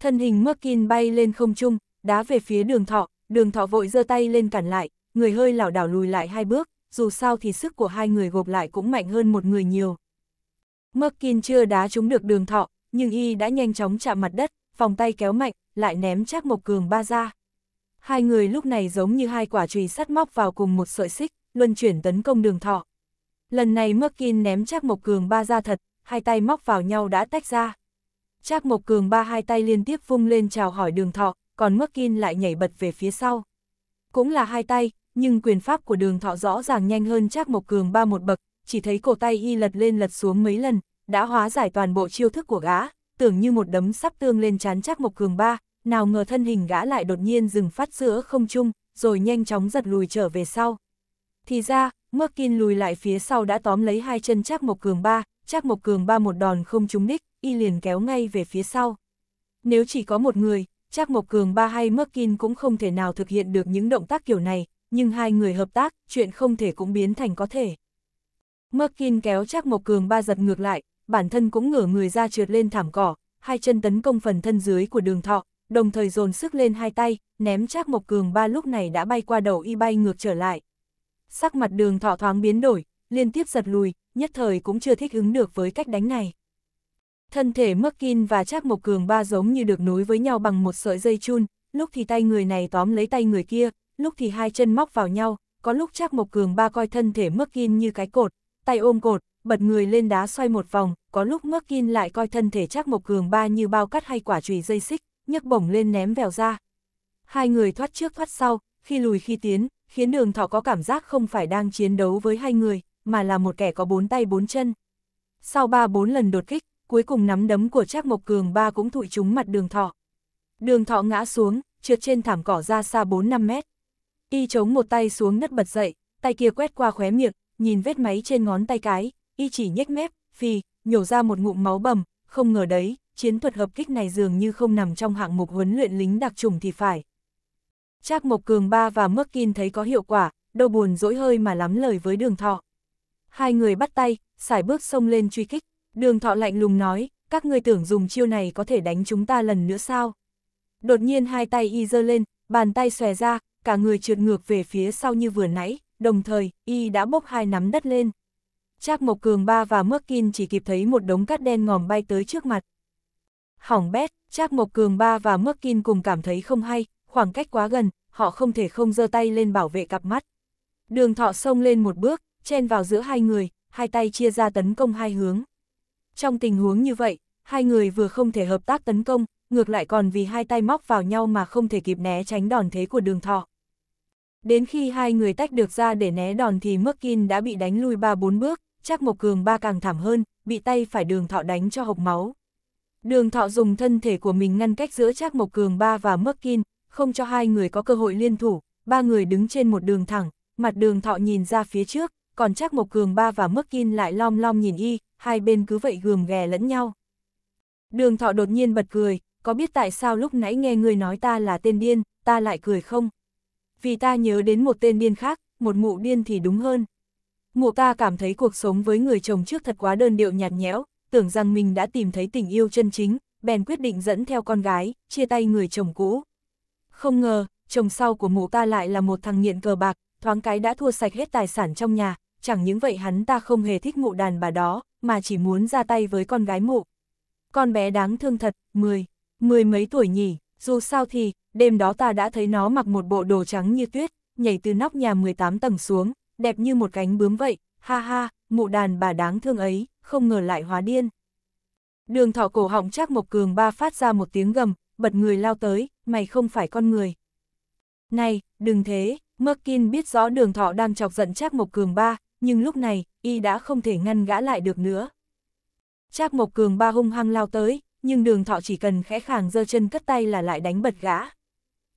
Thân hình Merkin bay lên không trung, đá về phía đường thọ, đường thọ vội giơ tay lên cản lại, người hơi lảo đảo lùi lại hai bước, dù sao thì sức của hai người gộp lại cũng mạnh hơn một người nhiều. Merkin chưa đá trúng được đường thọ, nhưng y đã nhanh chóng chạm mặt đất, vòng tay kéo mạnh, lại ném Trác Mộc Cường ba ra. Hai người lúc này giống như hai quả chùy sắt móc vào cùng một sợi xích, luân chuyển tấn công đường thọ. Lần này Merkin ném Trác Mộc Cường ba ra thật, hai tay móc vào nhau đã tách ra. Trác Mộc Cường ba hai tay liên tiếp vung lên chào hỏi đường thọ, còn Merkin lại nhảy bật về phía sau. Cũng là hai tay, nhưng quyền pháp của đường thọ rõ ràng nhanh hơn Trác Mộc Cường ba một bậc, chỉ thấy cổ tay y lật lên lật xuống mấy lần, đã hóa giải toàn bộ chiêu thức của gã, tưởng như một đấm sắp tương lên chán Trác Mộc Cường ba, nào ngờ thân hình gã lại đột nhiên dừng phát giữa không trung, rồi nhanh chóng giật lùi trở về sau. Thì ra, Merkin lùi lại phía sau đã tóm lấy hai chân Trác Mộc Cường ba, Trác Mộc Cường ba một đòn không trúng đích, y liền kéo ngay về phía sau. Nếu chỉ có một người, Trác Mộc Cường ba hay Merkin cũng không thể nào thực hiện được những động tác kiểu này, nhưng hai người hợp tác, chuyện không thể cũng biến thành có thể. Merkin kéo Trác Mộc Cường ba giật ngược lại, bản thân cũng ngửa người ra trượt lên thảm cỏ, hai chân tấn công phần thân dưới của Đường Thọ, đồng thời dồn sức lên hai tay, ném Trác Mộc Cường ba lúc này đã bay qua đầu y bay ngược trở lại sắc mặt đường thọ thoáng biến đổi, liên tiếp giật lùi, nhất thời cũng chưa thích ứng được với cách đánh này. Thân thể Merkin và Trác Mộc Cường ba giống như được nối với nhau bằng một sợi dây chun, lúc thì tay người này tóm lấy tay người kia, lúc thì hai chân móc vào nhau, có lúc Trác Mộc Cường ba coi thân thể Merkin như cái cột, tay ôm cột, bật người lên đá xoay một vòng, có lúc Merkin lại coi thân thể Trác Mộc Cường ba như bao cắt hay quả chùy dây xích, nhấc bổng lên ném vèo ra. Hai người thoát trước thoát sau, khi lùi khi tiến, khiến đường thọ có cảm giác không phải đang chiến đấu với hai người, mà là một kẻ có bốn tay bốn chân. Sau ba bốn lần đột kích, cuối cùng nắm đấm của Trác Mộc Cường ba cũng thụi trúng mặt đường thọ. Đường thọ ngã xuống, trượt trên thảm cỏ ra xa 4-5 mét. Y chống một tay xuống đất bật dậy, tay kia quét qua khóe miệng, nhìn vết máy trên ngón tay cái, y chỉ nhếch mép, phi, nhổ ra một ngụm máu bầm, không ngờ đấy, chiến thuật hợp kích này dường như không nằm trong hạng mục huấn luyện lính đặc trùng thì phải. Trác Mộc Cường Ba và Mắc Kin thấy có hiệu quả, đâu buồn dỗi hơi mà lắm lời với đường thọ. Hai người bắt tay, xài bước sông lên truy kích. Đường thọ lạnh lùng nói, các ngươi tưởng dùng chiêu này có thể đánh chúng ta lần nữa sao? Đột nhiên hai tay y giơ lên, bàn tay xòe ra, cả người trượt ngược về phía sau như vừa nãy, đồng thời, y đã bốc hai nắm đất lên. Trác Mộc Cường Ba và Mắc Kin chỉ kịp thấy một đống cát đen ngòm bay tới trước mặt. Hỏng bét, Trác Mộc Cường Ba và Mắc Kin cùng cảm thấy không hay, khoảng cách quá gần, họ không thể không giơ tay lên bảo vệ cặp mắt. Đường thọ xông lên một bước, chen vào giữa hai người, hai tay chia ra tấn công hai hướng. Trong tình huống như vậy, hai người vừa không thể hợp tác tấn công, ngược lại còn vì hai tay móc vào nhau mà không thể kịp né tránh đòn thế của đường thọ. Đến khi hai người tách được ra để né đòn thì Merkin đã bị đánh lui ba bốn bước, chắc Mộc Cường ba càng thảm hơn, bị tay phải đường thọ đánh cho hộc máu. Đường thọ dùng thân thể của mình ngăn cách giữa Trác Mộc Cường ba và Merkin, không cho hai người có cơ hội liên thủ, ba người đứng trên một đường thẳng, mặt đường thọ nhìn ra phía trước, còn chắc Mộc Cường Ba và mức Kin lại lom lom nhìn y, hai bên cứ vậy gườm ghè lẫn nhau. Đường thọ đột nhiên bật cười, có biết tại sao lúc nãy nghe người nói ta là tên điên, ta lại cười không? Vì ta nhớ đến một tên điên khác, một mụ điên thì đúng hơn. Mụ ta cảm thấy cuộc sống với người chồng trước thật quá đơn điệu nhạt nhẽo, tưởng rằng mình đã tìm thấy tình yêu chân chính, bèn quyết định dẫn theo con gái, chia tay người chồng cũ. Không ngờ, chồng sau của mụ ta lại là một thằng nghiện cờ bạc, thoáng cái đã thua sạch hết tài sản trong nhà, chẳng những vậy hắn ta không hề thích mụ đàn bà đó, mà chỉ muốn ra tay với con gái mụ. Con bé đáng thương thật, mười, mười mấy tuổi nhỉ, dù sao thì, đêm đó ta đã thấy nó mặc một bộ đồ trắng như tuyết, nhảy từ nóc nhà 18 tầng xuống, đẹp như một cánh bướm vậy, ha ha, mụ đàn bà đáng thương ấy, không ngờ lại hóa điên. Đường thọ cổ họng chắc Mộc Cường ba phát ra một tiếng gầm, bật người lao tới, mày không phải con người. Này, đừng thế, Merkin biết rõ đường thọ đang chọc giận Trác Mộc Cường ba, nhưng lúc này, y đã không thể ngăn gã lại được nữa. Trác Mộc Cường ba hung hăng lao tới, nhưng đường thọ chỉ cần khẽ khàng giơ chân cất tay là lại đánh bật gã.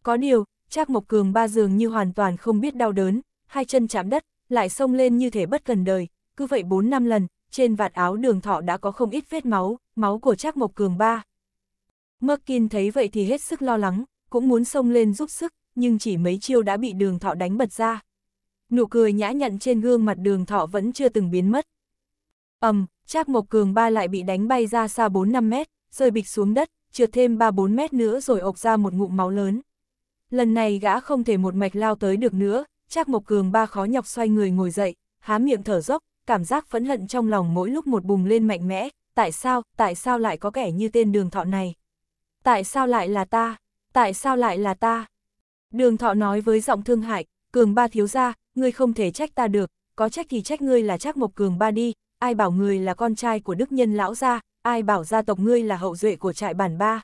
Có điều, Trác Mộc Cường ba dường như hoàn toàn không biết đau đớn, hai chân chạm đất, lại xông lên như thể bất cần đời, cứ vậy 4 năm lần, trên vạt áo đường thọ đã có không ít vết máu, máu của Trác Mộc Cường ba. Merkin thấy vậy thì hết sức lo lắng, cũng muốn xông lên giúp sức, nhưng chỉ mấy chiêu đã bị đường thọ đánh bật ra. Nụ cười nhã nhặn trên gương mặt đường thọ vẫn chưa từng biến mất. ầm, um, Trác Mộc Cường ba lại bị đánh bay ra xa 4-5 mét, rơi bịch xuống đất, trượt thêm 3-4 mét nữa rồi ộc ra một ngụm máu lớn. Lần này gã không thể một mạch lao tới được nữa, Trác Mộc Cường ba khó nhọc xoay người ngồi dậy, há miệng thở dốc, cảm giác phẫn hận trong lòng mỗi lúc một bùng lên mạnh mẽ, tại sao, tại sao lại có kẻ như tên đường thọ này? Tại sao lại là ta? Tại sao lại là ta? Đường thọ nói với giọng thương hại, cường ba thiếu ra, ngươi không thể trách ta được, có trách thì trách ngươi là trách mộc cường ba đi, ai bảo ngươi là con trai của đức nhân lão gia, ai bảo gia tộc ngươi là hậu duệ của trại bản ba.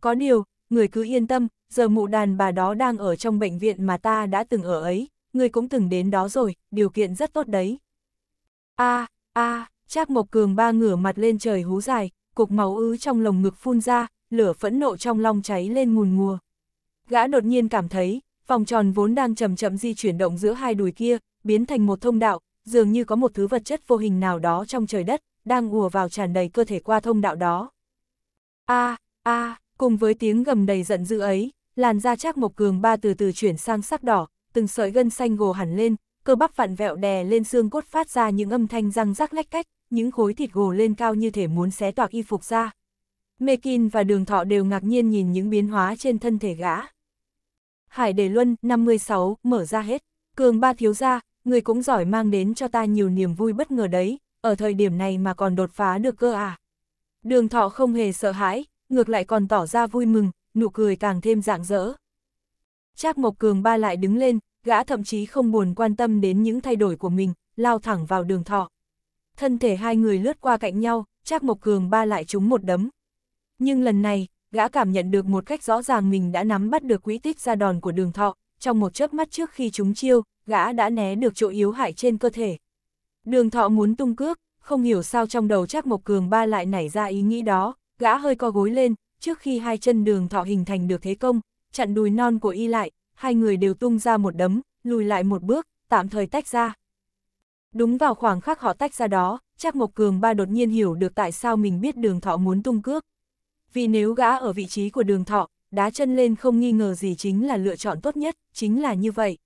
Có điều, người cứ yên tâm, giờ mụ đàn bà đó đang ở trong bệnh viện mà ta đã từng ở ấy, ngươi cũng từng đến đó rồi, điều kiện rất tốt đấy. a a Trác Mộc Cường ba ngửa mặt lên trời hú dài, cục máu ứ trong lồng ngực phun ra, lửa phẫn nộ trong long cháy lên ngùn ngùa. Gã đột nhiên cảm thấy, vòng tròn vốn đang chậm chậm di chuyển động giữa hai đùi kia, biến thành một thông đạo, dường như có một thứ vật chất vô hình nào đó trong trời đất, đang ùa vào tràn đầy cơ thể qua thông đạo đó. A, a, cùng với tiếng gầm đầy giận dữ ấy, làn da chắc mộc cường ba từ từ chuyển sang sắc đỏ, từng sợi gân xanh gồ hẳn lên, cơ bắp vặn vẹo đè lên xương cốt phát ra những âm thanh răng rắc lách cách, những khối thịt gồ lên cao như thể muốn xé toạc y phục ra, Mekin và Đường Thọ đều ngạc nhiên nhìn những biến hóa trên thân thể gã. Hải Đề Luân, 56, mở ra hết. Cường ba thiếu gia, người cũng giỏi mang đến cho ta nhiều niềm vui bất ngờ đấy, ở thời điểm này mà còn đột phá được cơ à. Đường Thọ không hề sợ hãi, ngược lại còn tỏ ra vui mừng, nụ cười càng thêm rạng rỡ. Trác Mộc Cường ba lại đứng lên, gã thậm chí không buồn quan tâm đến những thay đổi của mình, lao thẳng vào đường thọ. Thân thể hai người lướt qua cạnh nhau, Trác Mộc Cường ba lại trúng một đấm, nhưng lần này, gã cảm nhận được một cách rõ ràng mình đã nắm bắt được quỹ tích ra đòn của đường thọ, trong một chớp mắt trước khi chúng chiêu, gã đã né được chỗ yếu hại trên cơ thể. Đường thọ muốn tung cước, không hiểu sao trong đầu chắc Mộc Cường ba lại nảy ra ý nghĩ đó, gã hơi co gối lên, trước khi hai chân đường thọ hình thành được thế công, chặn đùi non của y lại, hai người đều tung ra một đấm, lùi lại một bước, tạm thời tách ra. Đúng vào khoảng khắc họ tách ra đó, chắc Mộc Cường ba đột nhiên hiểu được tại sao mình biết đường thọ muốn tung cước, vì nếu gã ở vị trí của đường thọ, đá chân lên không nghi ngờ gì chính là lựa chọn tốt nhất, chính là như vậy.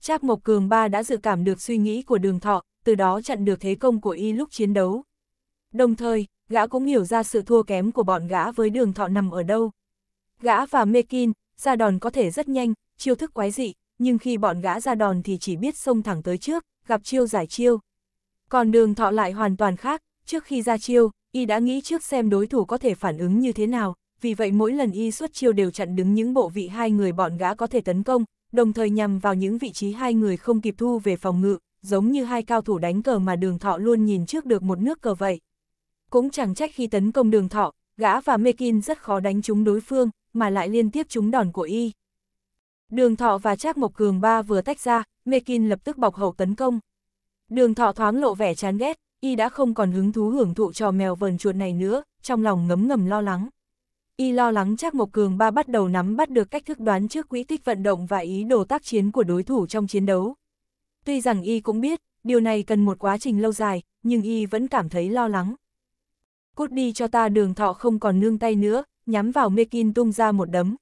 Trác Mộc Cường Ba đã dự cảm được suy nghĩ của đường thọ, từ đó chặn được thế công của y lúc chiến đấu. Đồng thời, gã cũng hiểu ra sự thua kém của bọn gã với đường thọ nằm ở đâu. Gã và Mekin, ra đòn có thể rất nhanh, chiêu thức quái dị, nhưng khi bọn gã ra đòn thì chỉ biết xông thẳng tới trước, gặp chiêu giải chiêu. Còn đường thọ lại hoàn toàn khác, trước khi ra chiêu, y đã nghĩ trước xem đối thủ có thể phản ứng như thế nào, vì vậy mỗi lần y xuất chiêu đều chặn đứng những bộ vị hai người bọn gã có thể tấn công, đồng thời nhằm vào những vị trí hai người không kịp thu về phòng ngự, giống như hai cao thủ đánh cờ mà đường thọ luôn nhìn trước được một nước cờ vậy. Cũng chẳng trách khi tấn công đường thọ, gã và Mekin rất khó đánh trúng đối phương, mà lại liên tiếp trúng đòn của y. Đường thọ và Trác Mộc Cường ba vừa tách ra, Mekin lập tức bọc hậu tấn công. Đường thọ thoáng lộ vẻ chán ghét, y đã không còn hứng thú hưởng thụ trò mèo vờn chuột này nữa, trong lòng ngấm ngầm lo lắng. Y lo lắng chắc Mộc Cường Ba bắt đầu nắm bắt được cách thức đoán trước quỹ tích vận động và ý đồ tác chiến của đối thủ trong chiến đấu. Tuy rằng Y cũng biết, điều này cần một quá trình lâu dài, nhưng Y vẫn cảm thấy lo lắng. Cút đi cho ta đường thọ không còn nương tay nữa, nhắm vào Mekin tung ra một đấm.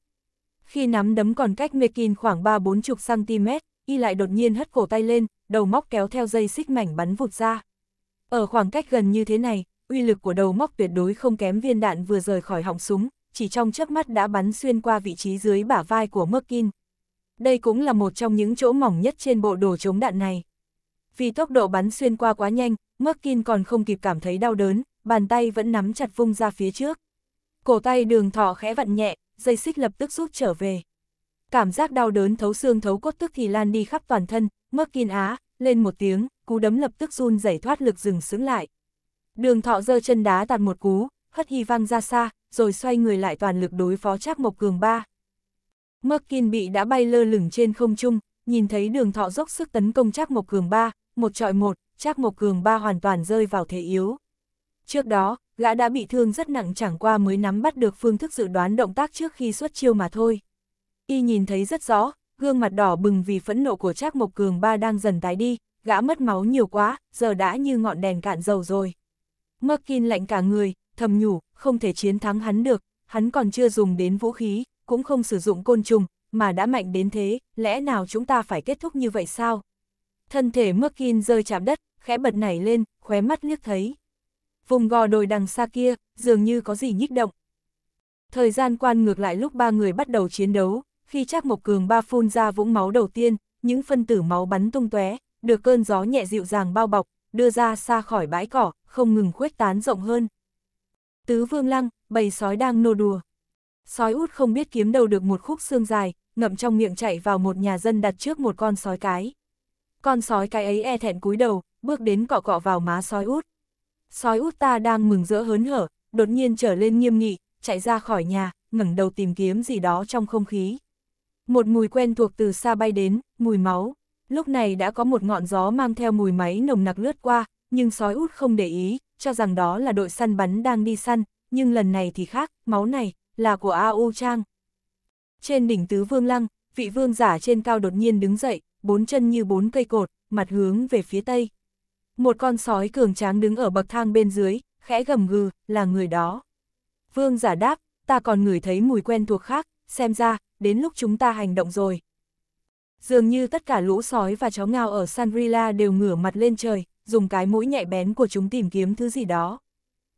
Khi nắm đấm còn cách Mekin khoảng 3-40 cm, Y lại đột nhiên hất cổ tay lên, đầu móc kéo theo dây xích mảnh bắn vụt ra. Ở khoảng cách gần như thế này, uy lực của đầu móc tuyệt đối không kém viên đạn vừa rời khỏi họng súng, chỉ trong chớp mắt đã bắn xuyên qua vị trí dưới bả vai của Merkin. Đây cũng là một trong những chỗ mỏng nhất trên bộ đồ chống đạn này. Vì tốc độ bắn xuyên qua quá nhanh, Merkin còn không kịp cảm thấy đau đớn, bàn tay vẫn nắm chặt vung ra phía trước. Cổ tay đường thỏ khẽ vặn nhẹ, dây xích lập tức rút trở về. Cảm giác đau đớn thấu xương thấu cốt tức thì lan đi khắp toàn thân, Merkin á, lên một tiếng, cú đấm lập tức run rẩy thoát lực dừng sững lại. Đường thọ giơ chân đá tạt một cú, hất hy văng ra xa, rồi xoay người lại toàn lực đối phó chắc Mộc Cường ba. Merkin bị đã bay lơ lửng trên không trung, nhìn thấy đường thọ dốc sức tấn công chắc Mộc Cường ba, một trọi một, chắc Mộc Cường ba hoàn toàn rơi vào thế yếu. Trước đó, gã đã bị thương rất nặng chẳng qua mới nắm bắt được phương thức dự đoán động tác trước khi xuất chiêu mà thôi. Y nhìn thấy rất rõ, gương mặt đỏ bừng vì phẫn nộ của Trác Mộc Cường ba đang dần tái đi, gã mất máu nhiều quá, giờ đã như ngọn đèn cạn dầu rồi. Merkin lạnh cả người, thầm nhủ, không thể chiến thắng hắn được, hắn còn chưa dùng đến vũ khí, cũng không sử dụng côn trùng, mà đã mạnh đến thế, lẽ nào chúng ta phải kết thúc như vậy sao? Thân thể Merkin rơi chạm đất, khẽ bật nảy lên, khóe mắt liếc thấy. Vùng gò đồi đằng xa kia, dường như có gì nhích động. Thời gian quan ngược lại lúc ba người bắt đầu chiến đấu, khi Trác Mộc Cường ba phun ra vũng máu đầu tiên, những phân tử máu bắn tung tóe, được cơn gió nhẹ dịu dàng bao bọc, đưa ra xa khỏi bãi cỏ, không ngừng khuếch tán rộng hơn. Tứ Vương Lăng, bầy sói đang nô đùa. Sói út không biết kiếm đâu được một khúc xương dài, ngậm trong miệng chạy vào một nhà dân đặt trước một con sói cái. Con sói cái ấy e thẹn cúi đầu, bước đến cọ cọ vào má sói út. Sói út ta đang mừng rỡ hớn hở, đột nhiên trở lên nghiêm nghị, chạy ra khỏi nhà, ngẩng đầu tìm kiếm gì đó trong không khí. Một mùi quen thuộc từ xa bay đến, mùi máu. Lúc này đã có một ngọn gió mang theo mùi máy nồng nặc lướt qua, nhưng sói út không để ý, cho rằng đó là đội săn bắn đang đi săn, nhưng lần này thì khác, máu này, là của A U Trang. Trên đỉnh tứ vương lăng, vị vương giả trên cao đột nhiên đứng dậy, bốn chân như bốn cây cột, mặt hướng về phía tây. Một con sói cường tráng đứng ở bậc thang bên dưới, khẽ gầm gừ, là người đó. Vương giả đáp, ta còn ngửi thấy mùi quen thuộc khác, xem ra, đến lúc chúng ta hành động rồi. Dường như tất cả lũ sói và chó ngao ở Sangrila đều ngửa mặt lên trời, dùng cái mũi nhạy bén của chúng tìm kiếm thứ gì đó.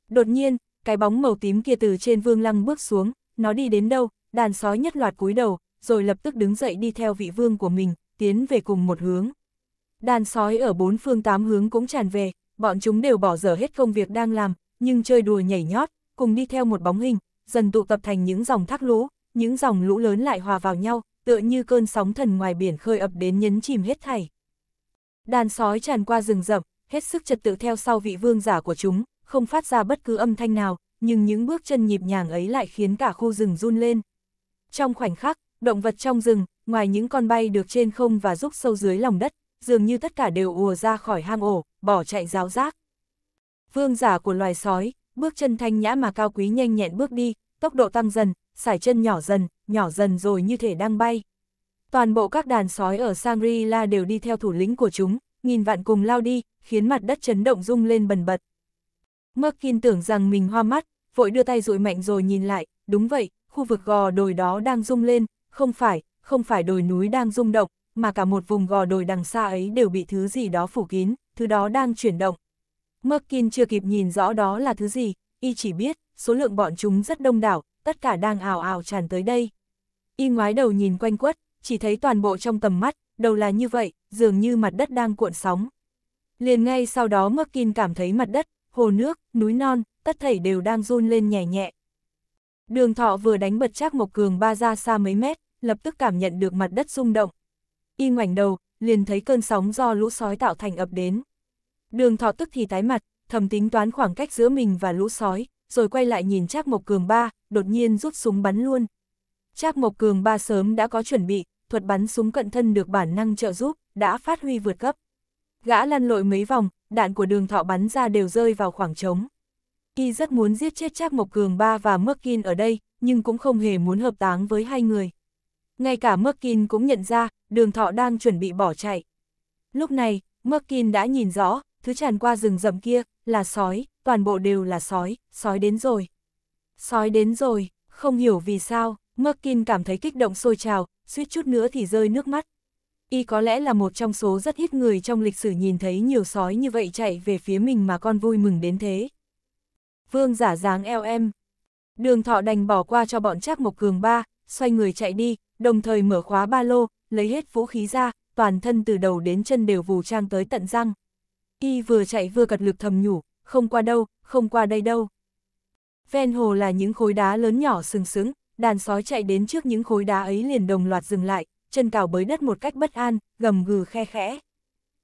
Đột nhiên, cái bóng màu tím kia từ trên vương lăng bước xuống, nó đi đến đâu, đàn sói nhất loạt cúi đầu, rồi lập tức đứng dậy đi theo vị vương của mình, tiến về cùng một hướng. Đàn sói ở bốn phương tám hướng cũng tràn về, bọn chúng đều bỏ dở hết công việc đang làm, nhưng chơi đùa nhảy nhót, cùng đi theo một bóng hình, dần tụ tập thành những dòng thác lũ, những dòng lũ lớn lại hòa vào nhau, tựa như cơn sóng thần ngoài biển khơi ập đến nhấn chìm hết thảy. Đàn sói tràn qua rừng rậm, hết sức trật tự theo sau vị vương giả của chúng, không phát ra bất cứ âm thanh nào, nhưng những bước chân nhịp nhàng ấy lại khiến cả khu rừng run lên. Trong khoảnh khắc, động vật trong rừng, ngoài những con bay được trên không và rúc sâu dưới lòng đất, dường như tất cả đều ùa ra khỏi hang ổ, bỏ chạy ráo rác. Vương giả của loài sói, bước chân thanh nhã mà cao quý nhanh nhẹn bước đi, tốc độ tăng dần, sải chân nhỏ dần, nhỏ dần rồi như thể đang bay. Toàn bộ các đàn sói ở Shangri-La đều đi theo thủ lĩnh của chúng, nghìn vạn cùng lao đi, khiến mặt đất chấn động rung lên bần bật. Merkin tưởng rằng mình hoa mắt, vội đưa tay dụi mạnh rồi nhìn lại, đúng vậy, khu vực gò đồi đó đang rung lên, không phải, không phải đồi núi đang rung động, mà cả một vùng gò đồi đằng xa ấy đều bị thứ gì đó phủ kín, thứ đó đang chuyển động. Merkin chưa kịp nhìn rõ đó là thứ gì, y chỉ biết, số lượng bọn chúng rất đông đảo, tất cả đang ảo ảo tràn tới đây. Y ngoái đầu nhìn quanh quất, chỉ thấy toàn bộ trong tầm mắt, đầu là như vậy, dường như mặt đất đang cuộn sóng. Liền ngay sau đó Merkin cảm thấy mặt đất, hồ nước, núi non, tất thảy đều đang run lên nhẹ nhẹ. Đường thọ vừa đánh bật chắc một Cường ba ra xa mấy mét, lập tức cảm nhận được mặt đất rung động. Y ngoảnh đầu, liền thấy cơn sóng do lũ sói tạo thành ập đến. Đường thọ tức thì tái mặt, thầm tính toán khoảng cách giữa mình và lũ sói, rồi quay lại nhìn chắc một Cường ba, đột nhiên rút súng bắn luôn. Trác Mộc Cường ba sớm đã có chuẩn bị, thuật bắn súng cận thân được bản năng trợ giúp, đã phát huy vượt cấp. Gã lăn lội mấy vòng, đạn của đường thọ bắn ra đều rơi vào khoảng trống. Y rất muốn giết chết Trác Mộc Cường ba và Merkin ở đây, nhưng cũng không hề muốn hợp táng với hai người. Ngay cả Merkin cũng nhận ra, đường thọ đang chuẩn bị bỏ chạy. Lúc này, Merkin đã nhìn rõ, thứ tràn qua rừng rậm kia, là sói, toàn bộ đều là sói, sói đến rồi. Sói đến rồi, không hiểu vì sao, Merkin cảm thấy kích động sôi trào, suýt chút nữa thì rơi nước mắt. Y có lẽ là một trong số rất ít người trong lịch sử nhìn thấy nhiều sói như vậy chạy về phía mình mà con vui mừng đến thế. Vương giả dáng eo em. Đường thọ đành bỏ qua cho bọn trác một cường ba, xoay người chạy đi, đồng thời mở khóa ba lô, lấy hết vũ khí ra, toàn thân từ đầu đến chân đều vù trang tới tận răng. Y vừa chạy vừa cật lực thầm nhủ, không qua đâu, không qua đây đâu. Ven hồ là những khối đá lớn nhỏ sừng sững, đàn sói chạy đến trước những khối đá ấy liền đồng loạt dừng lại, chân cào bới đất một cách bất an, gầm gừ khe khẽ.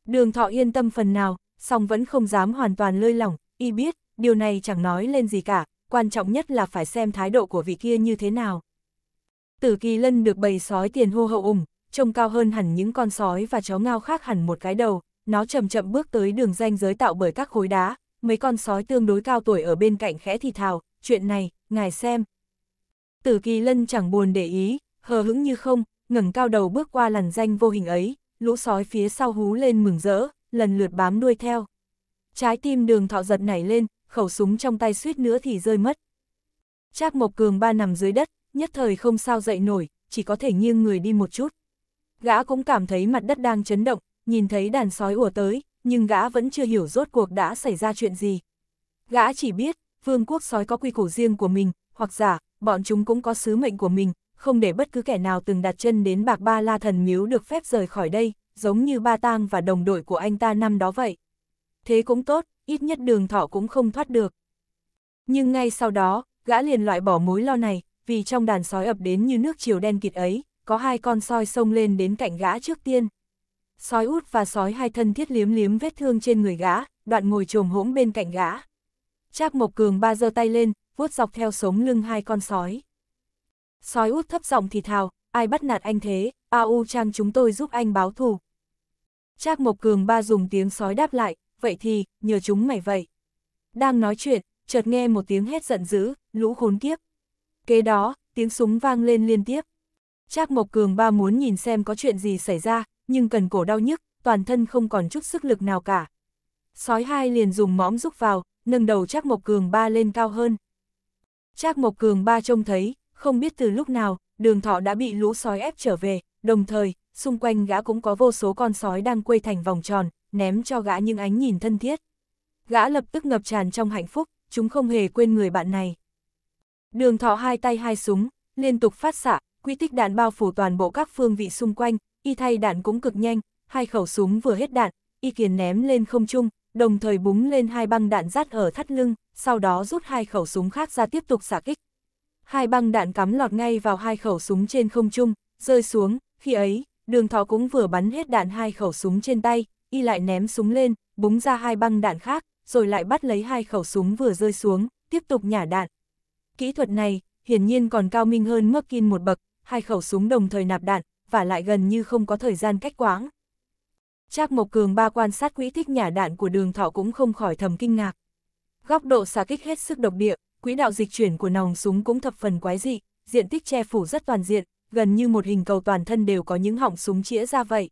Đường thọ yên tâm phần nào, song vẫn không dám hoàn toàn lơi lỏng, y biết, điều này chẳng nói lên gì cả, quan trọng nhất là phải xem thái độ của vị kia như thế nào. Tử kỳ lân được bầy sói tiền hô hậu ủng, trông cao hơn hẳn những con sói và chó ngao khác hẳn một cái đầu, nó chậm chậm bước tới đường ranh giới tạo bởi các khối đá, mấy con sói tương đối cao tuổi ở bên cạnh khẽ thì thào, chuyện này, ngài xem. Tử kỳ lân chẳng buồn để ý, hờ hững như không, ngẩng cao đầu bước qua làn danh vô hình ấy, lũ sói phía sau hú lên mừng rỡ, lần lượt bám đuôi theo. Trái tim đường thọ giật nảy lên, khẩu súng trong tay suýt nữa thì rơi mất. Trác Mộc Cường ba nằm dưới đất, nhất thời không sao dậy nổi, chỉ có thể nghiêng người đi một chút. Gã cũng cảm thấy mặt đất đang chấn động, nhìn thấy đàn sói ùa tới, nhưng gã vẫn chưa hiểu rốt cuộc đã xảy ra chuyện gì. Gã chỉ biết, vương quốc sói có quy củ riêng của mình, hoặc giả, bọn chúng cũng có sứ mệnh của mình, không để bất cứ kẻ nào từng đặt chân đến bạc ba la thần miếu được phép rời khỏi đây, giống như ba tang và đồng đội của anh ta năm đó vậy. Thế cũng tốt, ít nhất đường thọ cũng không thoát được. Nhưng ngay sau đó, gã liền loại bỏ mối lo này, vì trong đàn sói ập đến như nước chiều đen kịt ấy, có hai con sói xông lên đến cạnh gã trước tiên. Sói út và sói hai thân thiết liếm liếm vết thương trên người gã, đoạn ngồi trồm hỗn bên cạnh gã. Trác Mộc Cường ba giơ tay lên, vuốt dọc theo sống lưng hai con sói. Sói út thấp giọng thì thào, ai bắt nạt anh thế, A U Trang chúng tôi giúp anh báo thù. Trác Mộc Cường ba dùng tiếng sói đáp lại, vậy thì, nhờ chúng mày vậy. Đang nói chuyện, chợt nghe một tiếng hét giận dữ, lũ khốn kiếp. Kế đó, tiếng súng vang lên liên tiếp. Trác Mộc Cường ba muốn nhìn xem có chuyện gì xảy ra, nhưng cần cổ đau nhức, toàn thân không còn chút sức lực nào cả. Sói hai liền dùng mõm rúc vào, nâng đầu Trác Mộc Cường ba lên cao hơn. Trác Mộc Cường ba trông thấy, không biết từ lúc nào, đường thọ đã bị lũ sói ép trở về, đồng thời, xung quanh gã cũng có vô số con sói đang quây thành vòng tròn, ném cho gã những ánh nhìn thân thiết. Gã lập tức ngập tràn trong hạnh phúc, chúng không hề quên người bạn này. Đường thọ hai tay hai súng, liên tục phát xạ, quy tích đạn bao phủ toàn bộ các phương vị xung quanh, y thay đạn cũng cực nhanh, hai khẩu súng vừa hết đạn, y kiền ném lên không trung, đồng thời búng lên hai băng đạn rát ở thắt lưng, sau đó rút hai khẩu súng khác ra tiếp tục xả kích. Hai băng đạn cắm lọt ngay vào hai khẩu súng trên không trung, rơi xuống, khi ấy, đường thọ cũng vừa bắn hết đạn hai khẩu súng trên tay, y lại ném súng lên, búng ra hai băng đạn khác, rồi lại bắt lấy hai khẩu súng vừa rơi xuống, tiếp tục nhả đạn. Kỹ thuật này, hiển nhiên còn cao minh hơn Merkin một bậc, hai khẩu súng đồng thời nạp đạn, và lại gần như không có thời gian cách quãng. Trác Mộc Cường ba quan sát quỹ tích nhả đạn của đường thọ cũng không khỏi thầm kinh ngạc. Góc độ xả kích hết sức độc địa, quỹ đạo dịch chuyển của nòng súng cũng thập phần quái dị, diện tích che phủ rất toàn diện, gần như một hình cầu toàn thân đều có những họng súng chĩa ra vậy.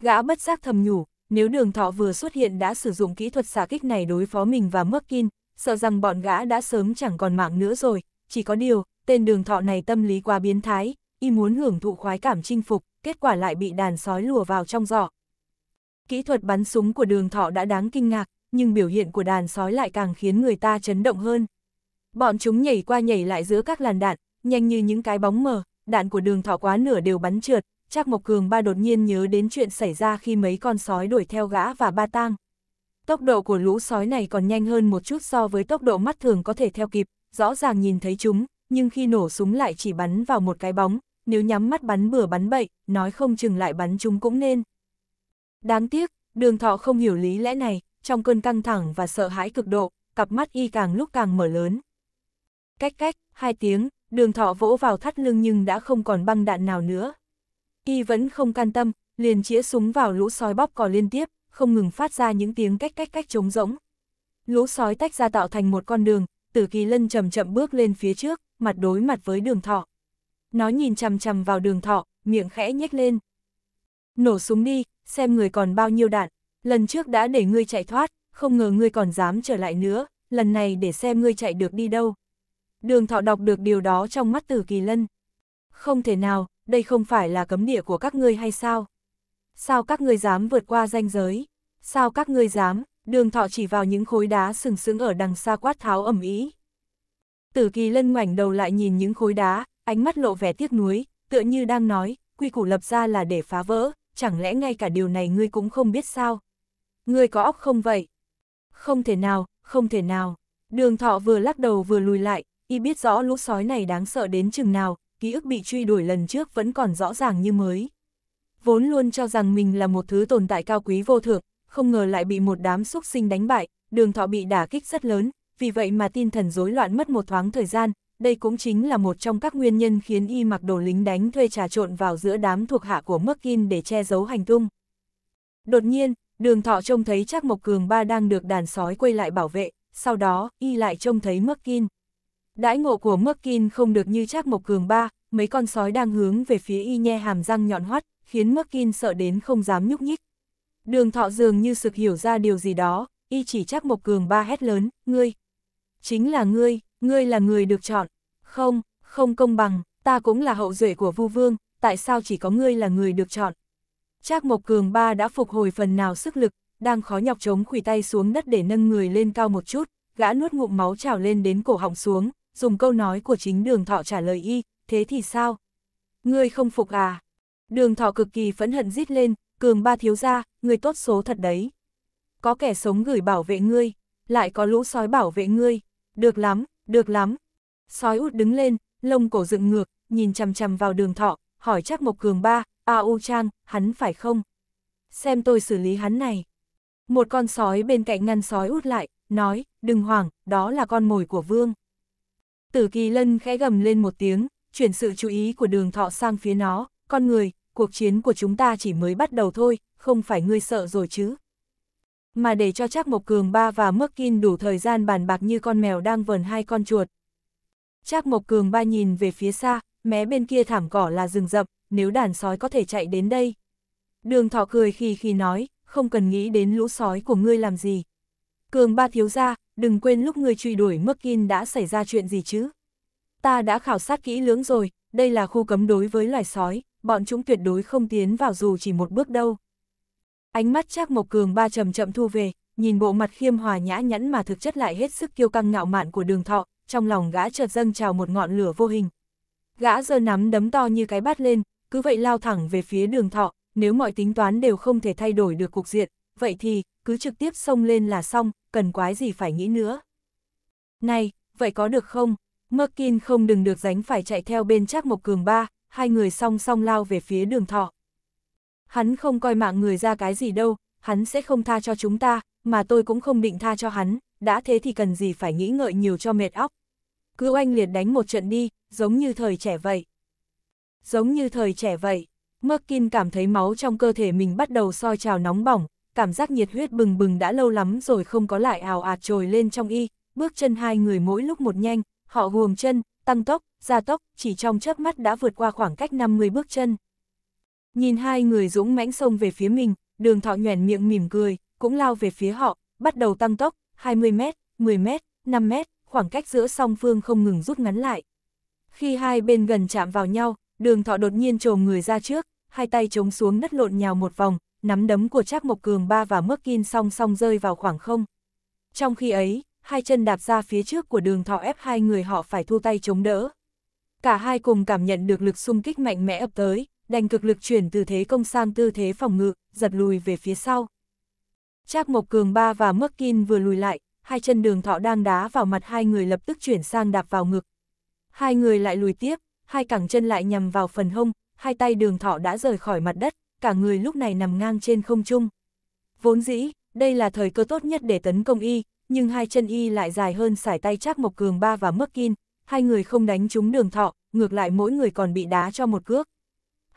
Gã bất giác thầm nhủ, nếu đường thọ vừa xuất hiện đã sử dụng kỹ thuật xả kích này đối phó mình và Merkin, sợ rằng bọn gã đã sớm chẳng còn mạng nữa rồi, chỉ có điều, tên đường thọ này tâm lý quá biến thái, y muốn hưởng thụ khoái cảm chinh phục, kết quả lại bị đàn sói lùa vào trong giỏ. Kỹ thuật bắn súng của đường thọ đã đáng kinh ngạc, nhưng biểu hiện của đàn sói lại càng khiến người ta chấn động hơn. Bọn chúng nhảy qua nhảy lại giữa các làn đạn, nhanh như những cái bóng mờ, đạn của đường thọ quá nửa đều bắn trượt, Trác Mộc Cường ba đột nhiên nhớ đến chuyện xảy ra khi mấy con sói đuổi theo gã và ba tang. Tốc độ của lũ sói này còn nhanh hơn một chút so với tốc độ mắt thường có thể theo kịp, rõ ràng nhìn thấy chúng, nhưng khi nổ súng lại chỉ bắn vào một cái bóng, nếu nhắm mắt bắn bừa bắn bậy, nói không chừng lại bắn chúng cũng nên. Đáng tiếc, đường thọ không hiểu lý lẽ này, trong cơn căng thẳng và sợ hãi cực độ, cặp mắt y càng lúc càng mở lớn. Cách cách, hai tiếng, đường thọ vỗ vào thắt lưng nhưng đã không còn băng đạn nào nữa. Y vẫn không can tâm, liền chĩa súng vào lũ sói bóp cò liên tiếp, không ngừng phát ra những tiếng cách cách cách trống rỗng. Lũ sói tách ra tạo thành một con đường, tử kỳ lân chậm chậm bước lên phía trước, mặt đối mặt với đường thọ. Nó nhìn chằm chằm vào đường thọ, miệng khẽ nhếch lên. Nổ súng đi, xem người còn bao nhiêu đạn, lần trước đã để ngươi chạy thoát, không ngờ ngươi còn dám trở lại nữa, lần này để xem ngươi chạy được đi đâu. Đường thọ đọc được điều đó trong mắt tử kỳ lân. Không thể nào, đây không phải là cấm địa của các ngươi hay sao? Sao các ngươi dám vượt qua ranh giới? Sao các ngươi dám? Đường thọ chỉ vào những khối đá sừng sững ở đằng xa quát tháo ẩm ý. Tử kỳ lân ngoảnh đầu lại nhìn những khối đá, ánh mắt lộ vẻ tiếc nuối, tựa như đang nói, quy củ lập ra là để phá vỡ, chẳng lẽ ngay cả điều này ngươi cũng không biết sao? Ngươi có óc không vậy? Không thể nào, không thể nào. Đường thọ vừa lắc đầu vừa lùi lại, y biết rõ lũ sói này đáng sợ đến chừng nào, ký ức bị truy đuổi lần trước vẫn còn rõ ràng như mới. Vốn luôn cho rằng mình là một thứ tồn tại cao quý vô thượng, không ngờ lại bị một đám xúc sinh đánh bại, đường thọ bị đả kích rất lớn, vì vậy mà tinh thần rối loạn mất một thoáng thời gian, đây cũng chính là một trong các nguyên nhân khiến y mặc đồ lính đánh thuê trà trộn vào giữa đám thuộc hạ của Merkin để che giấu hành tung. Đột nhiên, đường thọ trông thấy chắc Mộc Cường Ba đang được đàn sói quay lại bảo vệ, sau đó y lại trông thấy Merkin. Đãi ngộ của Merkin không được như chắc Mộc Cường Ba, mấy con sói đang hướng về phía y nhe hàm răng nhọn hoắt, khiến Merkin sợ đến không dám nhúc nhích. Đường thọ dường như sực hiểu ra điều gì đó, y chỉ chắc Mộc Cường Ba hét lớn, ngươi, chính là ngươi. Ngươi là người được chọn. Không, không công bằng, ta cũng là hậu duệ của Vu Vương, tại sao chỉ có ngươi là người được chọn? Trác Mộc Cường ba đã phục hồi phần nào sức lực, đang khó nhọc chống khuỷu tay xuống đất để nâng người lên cao một chút, gã nuốt ngụm máu trào lên đến cổ họng xuống, dùng câu nói của chính Đường Thọ trả lời y, thế thì sao? Ngươi không phục à? Đường Thọ cực kỳ phẫn hận rít lên, Cường ba thiếu gia, ngươi tốt số thật đấy. Có kẻ sống gửi bảo vệ ngươi, lại có lũ sói bảo vệ ngươi, được lắm, được lắm. Sói út đứng lên, lông cổ dựng ngược, nhìn chằm chằm vào đường thọ, hỏi chắc Mộc Cường ba, A U Trang, hắn phải không? Xem tôi xử lý hắn này. Một con sói bên cạnh ngăn sói út lại, nói, đừng hoảng, đó là con mồi của vương. Tử kỳ lân khẽ gầm lên một tiếng, chuyển sự chú ý của đường thọ sang phía nó, con người, cuộc chiến của chúng ta chỉ mới bắt đầu thôi, không phải ngươi sợ rồi chứ mà để cho Trác Mộc Cường ba và Mước Kim đủ thời gian bàn bạc như con mèo đang vờn hai con chuột. Trác Mộc Cường ba nhìn về phía xa, mé bên kia thảm cỏ là rừng rậm, nếu đàn sói có thể chạy đến đây. Đường Thọ cười khi khi nói, không cần nghĩ đến lũ sói của ngươi làm gì. Cường ba thiếu gia, đừng quên lúc ngươi truy đuổi Mước Kim đã xảy ra chuyện gì chứ. Ta đã khảo sát kỹ lưỡng rồi, đây là khu cấm đối với loài sói, bọn chúng tuyệt đối không tiến vào dù chỉ một bước đâu. Ánh mắt Trác Mộc Cường ba chậm chậm thu về, nhìn bộ mặt khiêm hòa nhã nhẫn mà thực chất lại hết sức kiêu căng ngạo mạn của Đường Thọ, trong lòng gã chợt dâng trào một ngọn lửa vô hình. Gã giơ nắm đấm to như cái bát lên, cứ vậy lao thẳng về phía Đường Thọ, nếu mọi tính toán đều không thể thay đổi được cục diện, vậy thì cứ trực tiếp xông lên là xong, cần quái gì phải nghĩ nữa. Này, vậy có được không? Merkin không đừng được dánh phải chạy theo bên Trác Mộc Cường ba, hai người song song lao về phía Đường Thọ hắn không coi mạng người ra cái gì đâu, hắn sẽ không tha cho chúng ta, mà tôi cũng không định tha cho hắn, đã thế thì cần gì phải nghĩ ngợi nhiều cho mệt óc. Cứ oanh liệt đánh một trận đi, giống như thời trẻ vậy. Giống như thời trẻ vậy, Merkin cảm thấy máu trong cơ thể mình bắt đầu soi trào nóng bỏng, cảm giác nhiệt huyết bừng bừng đã lâu lắm rồi không có lại ào ạt trồi lên trong y, bước chân hai người mỗi lúc một nhanh, họ gồm chân, tăng tốc, gia tốc, chỉ trong chớp mắt đã vượt qua khoảng cách 50 bước chân. Nhìn hai người dũng mãnh sông về phía mình, đường thọ nhoẻn miệng mỉm cười, cũng lao về phía họ, bắt đầu tăng tốc, 20m, 10m, 5m, khoảng cách giữa song phương không ngừng rút ngắn lại. Khi hai bên gần chạm vào nhau, đường thọ đột nhiên trồm người ra trước, hai tay chống xuống đất lộn nhào một vòng, nắm đấm của Trác Mộc Cường ba và Mức Kim song song rơi vào khoảng không. Trong khi ấy, hai chân đạp ra phía trước của đường thọ ép hai người họ phải thu tay chống đỡ. Cả hai cùng cảm nhận được lực xung kích mạnh mẽ ập tới, đành cực lực chuyển từ thế công sang tư thế phòng ngự, giật lùi về phía sau. Trác Mộc Cường Ba và Merkin vừa lùi lại, hai chân đường thọ đang đá vào mặt hai người lập tức chuyển sang đạp vào ngực. Hai người lại lùi tiếp, hai cẳng chân lại nhằm vào phần hông, hai tay đường thọ đã rời khỏi mặt đất, cả người lúc này nằm ngang trên không trung. Vốn dĩ, đây là thời cơ tốt nhất để tấn công y, nhưng hai chân y lại dài hơn sải tay Trác Mộc Cường Ba và Merkin, hai người không đánh trúng đường thọ, ngược lại mỗi người còn bị đá cho một cước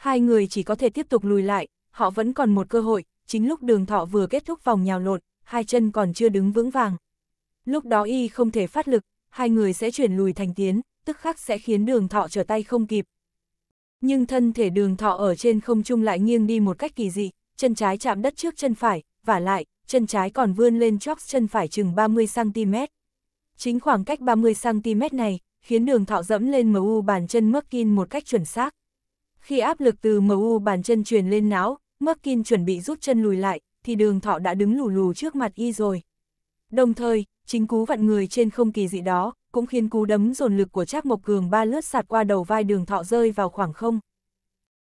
hai người chỉ có thể tiếp tục lùi lại, họ vẫn còn một cơ hội, chính lúc đường thọ vừa kết thúc vòng nhào lộn, hai chân còn chưa đứng vững vàng. Lúc đó y không thể phát lực, hai người sẽ chuyển lùi thành tiến, tức khắc sẽ khiến đường thọ trở tay không kịp. Nhưng thân thể đường thọ ở trên không trung lại nghiêng đi một cách kỳ dị, chân trái chạm đất trước chân phải, và lại, chân trái còn vươn lên chóc chân phải chừng 30cm. Chính khoảng cách 30cm này, khiến đường thọ dẫm lên MU bàn chân Merkin một cách chuẩn xác. Khi áp lực từ MU bàn chân truyền lên não, Merkin chuẩn bị rút chân lùi lại, thì đường thọ đã đứng lù lù trước mặt y rồi. Đồng thời, chính cú vặn người trên không kỳ dị đó, cũng khiến cú đấm dồn lực của Trác Mộc Cường ba lướt sạt qua đầu vai đường thọ rơi vào khoảng không.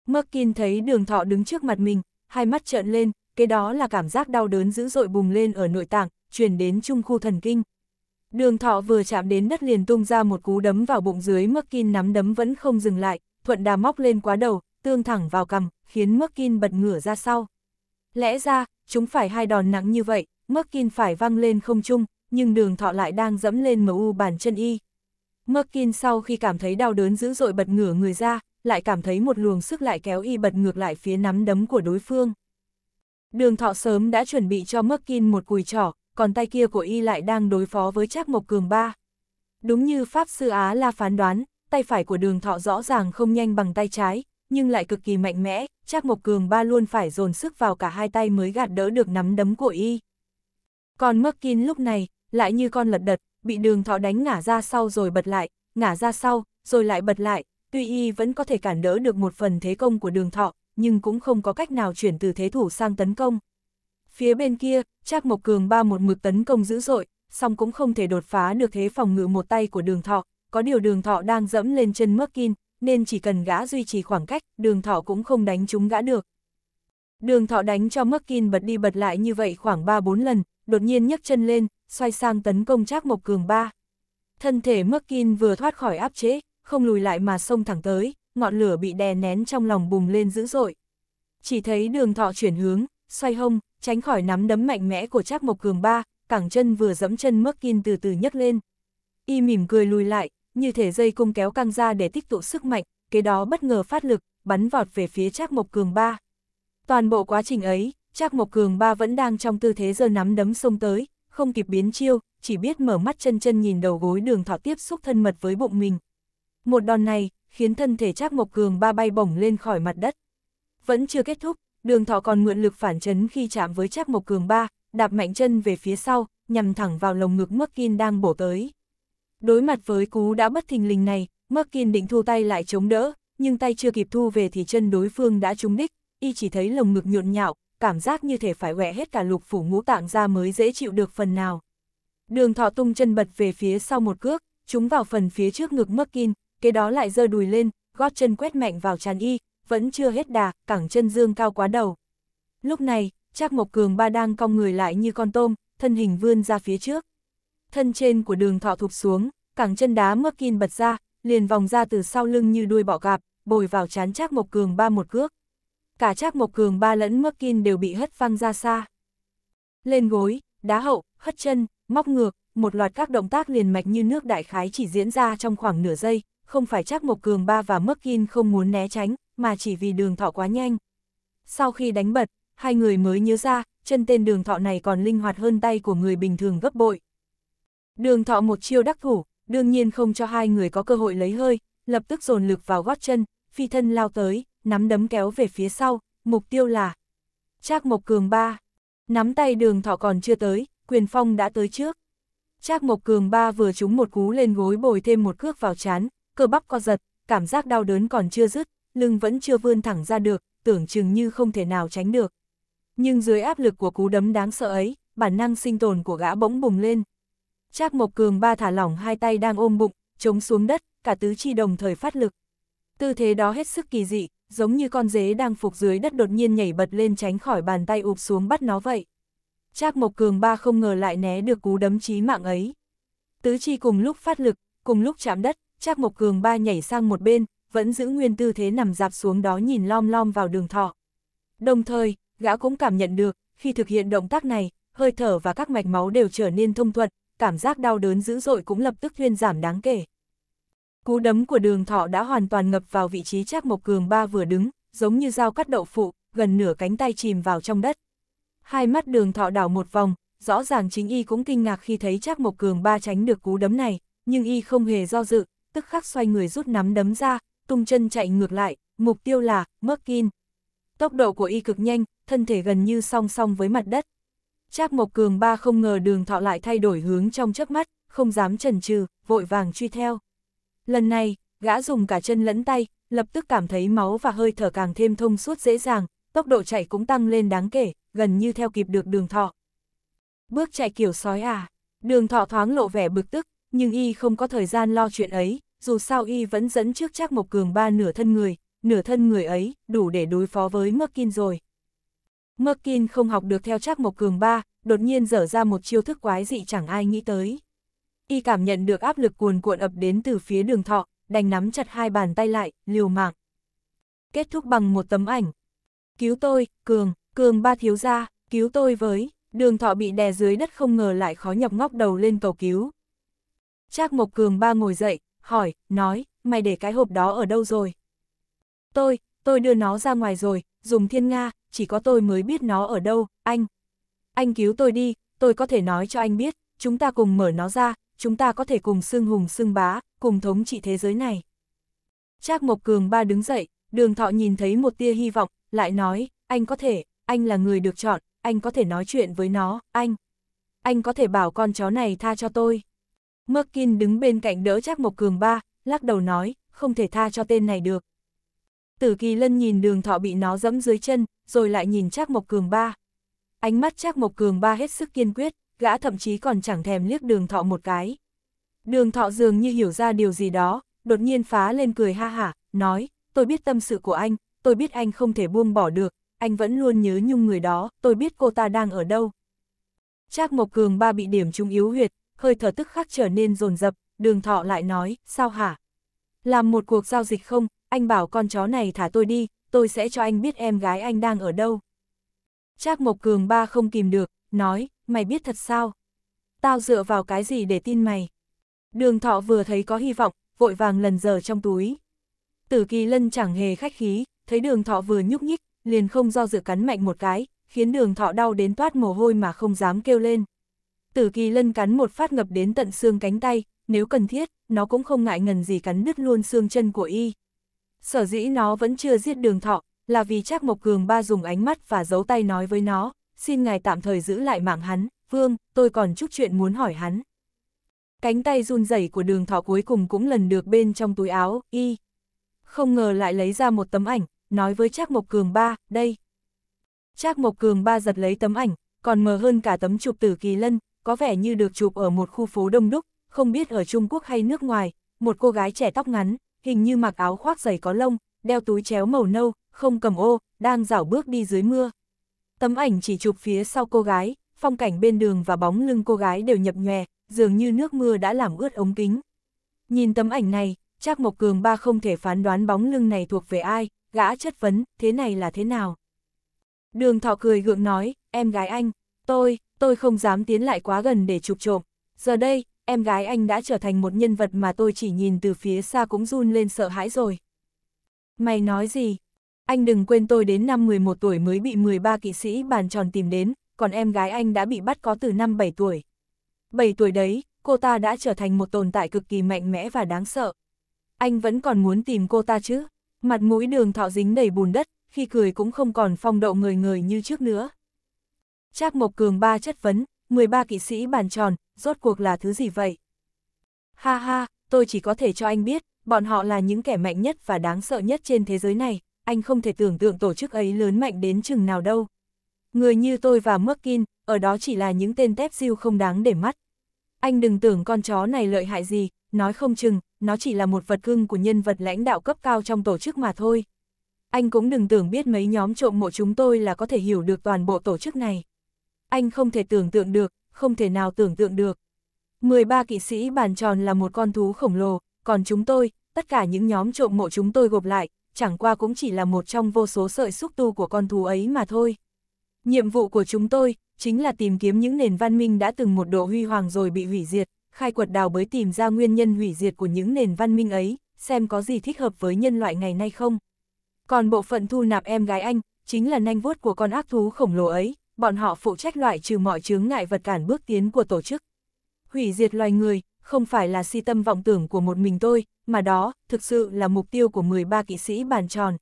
Merkin thấy đường thọ đứng trước mặt mình, hai mắt trợn lên, cái đó là cảm giác đau đớn dữ dội bùng lên ở nội tạng, truyền đến trung khu thần kinh. Đường thọ vừa chạm đến đất liền tung ra một cú đấm vào bụng dưới Merkin nắm đấm vẫn không dừng lại, thuận đà móc lên quá đầu, tương thẳng vào cầm khiến Merkin bật ngửa ra sau. Lẽ ra, chúng phải hai đòn nặng như vậy, Merkin phải văng lên không chung, nhưng đường thọ lại đang dẫm lên u bàn chân y. Merkin sau khi cảm thấy đau đớn dữ dội bật ngửa người ra, lại cảm thấy một luồng sức lại kéo y bật ngược lại phía nắm đấm của đối phương. Đường thọ sớm đã chuẩn bị cho Merkin một cùi trỏ, còn tay kia của y lại đang đối phó với Trác Mộc Cường ba. Đúng như Pháp Sư Á La phán đoán, tay phải của đường thọ rõ ràng không nhanh bằng tay trái, nhưng lại cực kỳ mạnh mẽ, Trác Mộc Cường ba luôn phải dồn sức vào cả hai tay mới gạt đỡ được nắm đấm của y. Còn Mắc Kin lúc này, lại như con lật đật, bị đường thọ đánh ngả ra sau rồi bật lại, ngả ra sau, rồi lại bật lại, tuy y vẫn có thể cản đỡ được một phần thế công của đường thọ, nhưng cũng không có cách nào chuyển từ thế thủ sang tấn công. Phía bên kia, Trác Mộc Cường ba một mực tấn công dữ dội, song cũng không thể đột phá được thế phòng ngự một tay của đường thọ, có điều đường thọ đang dẫm lên chân Merkin, nên chỉ cần gã duy trì khoảng cách, đường thọ cũng không đánh chúng gã được. Đường thọ đánh cho Merkin bật đi bật lại như vậy khoảng 3-4 lần, đột nhiên nhấc chân lên, xoay sang tấn công Trác Mộc Cường ba. Thân thể Merkin vừa thoát khỏi áp chế, không lùi lại mà xông thẳng tới, ngọn lửa bị đè nén trong lòng bùng lên dữ dội. Chỉ thấy đường thọ chuyển hướng, xoay hông, tránh khỏi nắm đấm mạnh mẽ của Trác Mộc Cường ba, cẳng chân vừa dẫm chân Merkin từ từ nhấc lên. Y mỉm cười lùi lại, như thể dây cung kéo căng ra để tích tụ sức mạnh, kế đó bất ngờ phát lực, bắn vọt về phía Trác Mộc Cường ba. Toàn bộ quá trình ấy, Trác Mộc Cường ba vẫn đang trong tư thế giơ nắm đấm xông tới, không kịp biến chiêu, chỉ biết mở mắt chân chân nhìn đầu gối đường thọ tiếp xúc thân mật với bụng mình. Một đòn này, khiến thân thể Trác Mộc Cường ba bay bổng lên khỏi mặt đất. Vẫn chưa kết thúc, đường thọ còn mượn lực phản chấn khi chạm với Trác Mộc Cường ba, đạp mạnh chân về phía sau, nhằm thẳng vào lồng ngực Mắc Kinh đang bổ tới. Đối mặt với cú đã bất thình lình này, Markin định thu tay lại chống đỡ, nhưng tay chưa kịp thu về thì chân đối phương đã trúng đích, y chỉ thấy lồng ngực nhộn nhạo, cảm giác như thể phải quẹ hết cả lục phủ ngũ tạng ra mới dễ chịu được phần nào. Đường thọ tung chân bật về phía sau một cước, trúng vào phần phía trước ngực Markin, kế đó lại dơ đùi lên, gót chân quét mạnh vào tràn y, vẫn chưa hết đà, cẳng chân dương cao quá đầu. Lúc này, Trác Mộc Cường ba đang cong người lại như con tôm, thân hình vươn ra phía trước thân trên của đường thọ thụp xuống, cẳng chân đá mơ kinh bật ra, liền vòng ra từ sau lưng như đuôi bọ gạp, bồi vào chán Trác Mộc Cường ba một cước. Cả Trác Mộc Cường ba lẫn mơ Kinh đều bị hất văng ra xa. Lên gối, đá hậu, hất chân, móc ngược, một loạt các động tác liền mạch như nước đại khái chỉ diễn ra trong khoảng nửa giây, không phải Trác Mộc Cường ba và mơ Kinh không muốn né tránh, mà chỉ vì đường thọ quá nhanh. Sau khi đánh bật, hai người mới nhớ ra, chân tên đường thọ này còn linh hoạt hơn tay của người bình thường gấp bội. Đường thọ một chiêu đắc thủ, đương nhiên không cho hai người có cơ hội lấy hơi, lập tức dồn lực vào gót chân, phi thân lao tới, nắm đấm kéo về phía sau, mục tiêu là Trác Mộc Cường ba Nắm tay đường thọ còn chưa tới, quyền phong đã tới trước. Trác Mộc Cường ba vừa trúng một cú lên gối bồi thêm một cước vào chán, cơ bắp co giật, cảm giác đau đớn còn chưa dứt, lưng vẫn chưa vươn thẳng ra được, tưởng chừng như không thể nào tránh được. Nhưng dưới áp lực của cú đấm đáng sợ ấy, bản năng sinh tồn của gã bỗng bùng lên. Trác Mộc Cường ba thả lỏng hai tay đang ôm bụng, chống xuống đất, cả tứ chi đồng thời phát lực. Tư thế đó hết sức kỳ dị, giống như con dế đang phục dưới đất đột nhiên nhảy bật lên tránh khỏi bàn tay ụp xuống bắt nó vậy. Trác Mộc Cường ba không ngờ lại né được cú đấm chí mạng ấy. Tứ chi cùng lúc phát lực, cùng lúc chạm đất, Trác Mộc Cường ba nhảy sang một bên, vẫn giữ nguyên tư thế nằm dạp xuống đó nhìn lom lom vào đường thọ. Đồng thời, gã cũng cảm nhận được, khi thực hiện động tác này, hơi thở và các mạch máu đều trở nên thông thuận, cảm giác đau đớn dữ dội cũng lập tức thuyên giảm đáng kể. Cú đấm của đường thọ đã hoàn toàn ngập vào vị trí Trác Mộc Cường ba vừa đứng, giống như dao cắt đậu phụ, gần nửa cánh tay chìm vào trong đất. Hai mắt đường thọ đảo một vòng, rõ ràng chính y cũng kinh ngạc khi thấy Trác Mộc Cường ba tránh được cú đấm này, nhưng y không hề do dự, tức khắc xoay người rút nắm đấm ra, tung chân chạy ngược lại, mục tiêu là Merkin. Tốc độ của y cực nhanh, thân thể gần như song song với mặt đất, Trác Mộc Cường ba không ngờ đường thọ lại thay đổi hướng trong chớp mắt, không dám chần chừ, vội vàng truy theo. Lần này, gã dùng cả chân lẫn tay, lập tức cảm thấy máu và hơi thở càng thêm thông suốt dễ dàng, tốc độ chạy cũng tăng lên đáng kể, gần như theo kịp được đường thọ. Bước chạy kiểu sói à, đường thọ thoáng lộ vẻ bực tức, nhưng y không có thời gian lo chuyện ấy, dù sao y vẫn dẫn trước Trác Mộc Cường ba nửa thân người, nửa thân người ấy đủ để đối phó với Mơ Kinh rồi. Merkin không học được theo chắc Mộc Cường ba, đột nhiên dở ra một chiêu thức quái dị chẳng ai nghĩ tới. Y cảm nhận được áp lực cuồn cuộn ập đến từ phía đường thọ, đành nắm chặt hai bàn tay lại, liều mạng. Kết thúc bằng một tấm ảnh. Cứu tôi, Cường, Cường ba thiếu gia, cứu tôi với, đường thọ bị đè dưới đất không ngờ lại khó nhọc ngóc đầu lên cầu cứu. Trác Mộc Cường ba ngồi dậy, hỏi, nói, mày để cái hộp đó ở đâu rồi? Tôi, tôi đưa nó ra ngoài rồi, dùng thiên nga, chỉ có tôi mới biết nó ở đâu, anh. Anh cứu tôi đi, tôi có thể nói cho anh biết, chúng ta cùng mở nó ra, chúng ta có thể cùng xương hùng xương bá, cùng thống trị thế giới này. Trác Mộc Cường ba đứng dậy, đường thọ nhìn thấy một tia hy vọng, lại nói, anh có thể, anh là người được chọn, anh có thể nói chuyện với nó, anh. Anh có thể bảo con chó này tha cho tôi. Merkin đứng bên cạnh đỡ Trác Mộc Cường ba, lắc đầu nói, không thể tha cho tên này được. Tử Kỳ Lân nhìn đường thọ bị nó dẫm dưới chân, rồi lại nhìn Trác Mộc Cường ba. Ánh mắt Trác Mộc Cường ba hết sức kiên quyết, gã thậm chí còn chẳng thèm liếc đường thọ một cái. Đường thọ dường như hiểu ra điều gì đó, đột nhiên phá lên cười ha hả, nói, tôi biết tâm sự của anh, tôi biết anh không thể buông bỏ được, anh vẫn luôn nhớ nhung người đó, tôi biết cô ta đang ở đâu. Trác Mộc Cường ba bị điểm trung yếu huyệt, hơi thở tức khắc trở nên dồn dập. đường thọ lại nói, sao hả? Làm một cuộc giao dịch không, anh bảo con chó này thả tôi đi, tôi sẽ cho anh biết em gái anh đang ở đâu. Trác Mộc Cường ba không kìm được, nói, mày biết thật sao? Tao dựa vào cái gì để tin mày? Đường thọ vừa thấy có hy vọng, vội vàng lần giờ trong túi. Tử kỳ lân chẳng hề khách khí, thấy đường thọ vừa nhúc nhích, liền không do dự cắn mạnh một cái, khiến đường thọ đau đến toát mồ hôi mà không dám kêu lên. Tử kỳ lân cắn một phát ngập đến tận xương cánh tay, nếu cần thiết, nó cũng không ngại ngần gì cắn đứt luôn xương chân của y. Sở dĩ nó vẫn chưa giết đường thọ, là vì Trác Mộc Cường ba dùng ánh mắt và giấu tay nói với nó, xin ngài tạm thời giữ lại mạng hắn, vương, tôi còn chút chuyện muốn hỏi hắn. Cánh tay run rẩy của đường thọ cuối cùng cũng lần được bên trong túi áo, y. Không ngờ lại lấy ra một tấm ảnh, nói với Trác Mộc Cường ba, đây. Trác Mộc Cường ba giật lấy tấm ảnh, còn mờ hơn cả tấm chụp tử kỳ lân, có vẻ như được chụp ở một khu phố đông đúc, không biết ở Trung Quốc hay nước ngoài, một cô gái trẻ tóc ngắn, hình như mặc áo khoác giày có lông, đeo túi chéo màu nâu, không cầm ô, đang dảo bước đi dưới mưa. Tấm ảnh chỉ chụp phía sau cô gái, phong cảnh bên đường và bóng lưng cô gái đều nhập nhòe, dường như nước mưa đã làm ướt ống kính. Nhìn tấm ảnh này, Trác Mộc Cường ba không thể phán đoán bóng lưng này thuộc về ai, gã chất vấn, thế này là thế nào? Đường thọ cười gượng nói, em gái anh, tôi, tôi không dám tiến lại quá gần để chụp trộm, Giờ đây, em gái anh đã trở thành một nhân vật mà tôi chỉ nhìn từ phía xa cũng run lên sợ hãi rồi. Mày nói gì? Anh đừng quên tôi đến năm 11 tuổi mới bị 13 kỵ sĩ bàn tròn tìm đến, còn em gái anh đã bị bắt có từ năm 7 tuổi. 7 tuổi đấy, cô ta đã trở thành một tồn tại cực kỳ mạnh mẽ và đáng sợ. Anh vẫn còn muốn tìm cô ta chứ? Mặt mũi đường thọ dính đầy bùn đất, khi cười cũng không còn phong độ người người như trước nữa. Trác Mộc Cường ba chất vấn, 13 kỵ sĩ bàn tròn, rốt cuộc là thứ gì vậy? Ha ha, tôi chỉ có thể cho anh biết, bọn họ là những kẻ mạnh nhất và đáng sợ nhất trên thế giới này, anh không thể tưởng tượng tổ chức ấy lớn mạnh đến chừng nào đâu. Người như tôi và Merkin, ở đó chỉ là những tên tép siêu không đáng để mắt. Anh đừng tưởng con chó này lợi hại gì, nói không chừng, nó chỉ là một vật cưng của nhân vật lãnh đạo cấp cao trong tổ chức mà thôi. Anh cũng đừng tưởng biết mấy nhóm trộm mộ chúng tôi là có thể hiểu được toàn bộ tổ chức này. Anh không thể tưởng tượng được, không thể nào tưởng tượng được. 13 kỵ sĩ bàn tròn là một con thú khổng lồ, còn chúng tôi, tất cả những nhóm trộm mộ chúng tôi gộp lại, chẳng qua cũng chỉ là một trong vô số sợi xúc tu của con thú ấy mà thôi. Nhiệm vụ của chúng tôi, chính là tìm kiếm những nền văn minh đã từng một độ huy hoàng rồi bị hủy diệt, khai quật đào bới tìm ra nguyên nhân hủy diệt của những nền văn minh ấy, xem có gì thích hợp với nhân loại ngày nay không. Còn bộ phận thu nạp em gái anh, chính là nanh vuốt của con ác thú khổng lồ ấy, bọn họ phụ trách loại trừ mọi chướng ngại vật cản bước tiến của tổ chức. Hủy diệt loài người, không phải là si tâm vọng tưởng của một mình tôi, mà đó, thực sự là mục tiêu của 13 kỵ sĩ bàn tròn.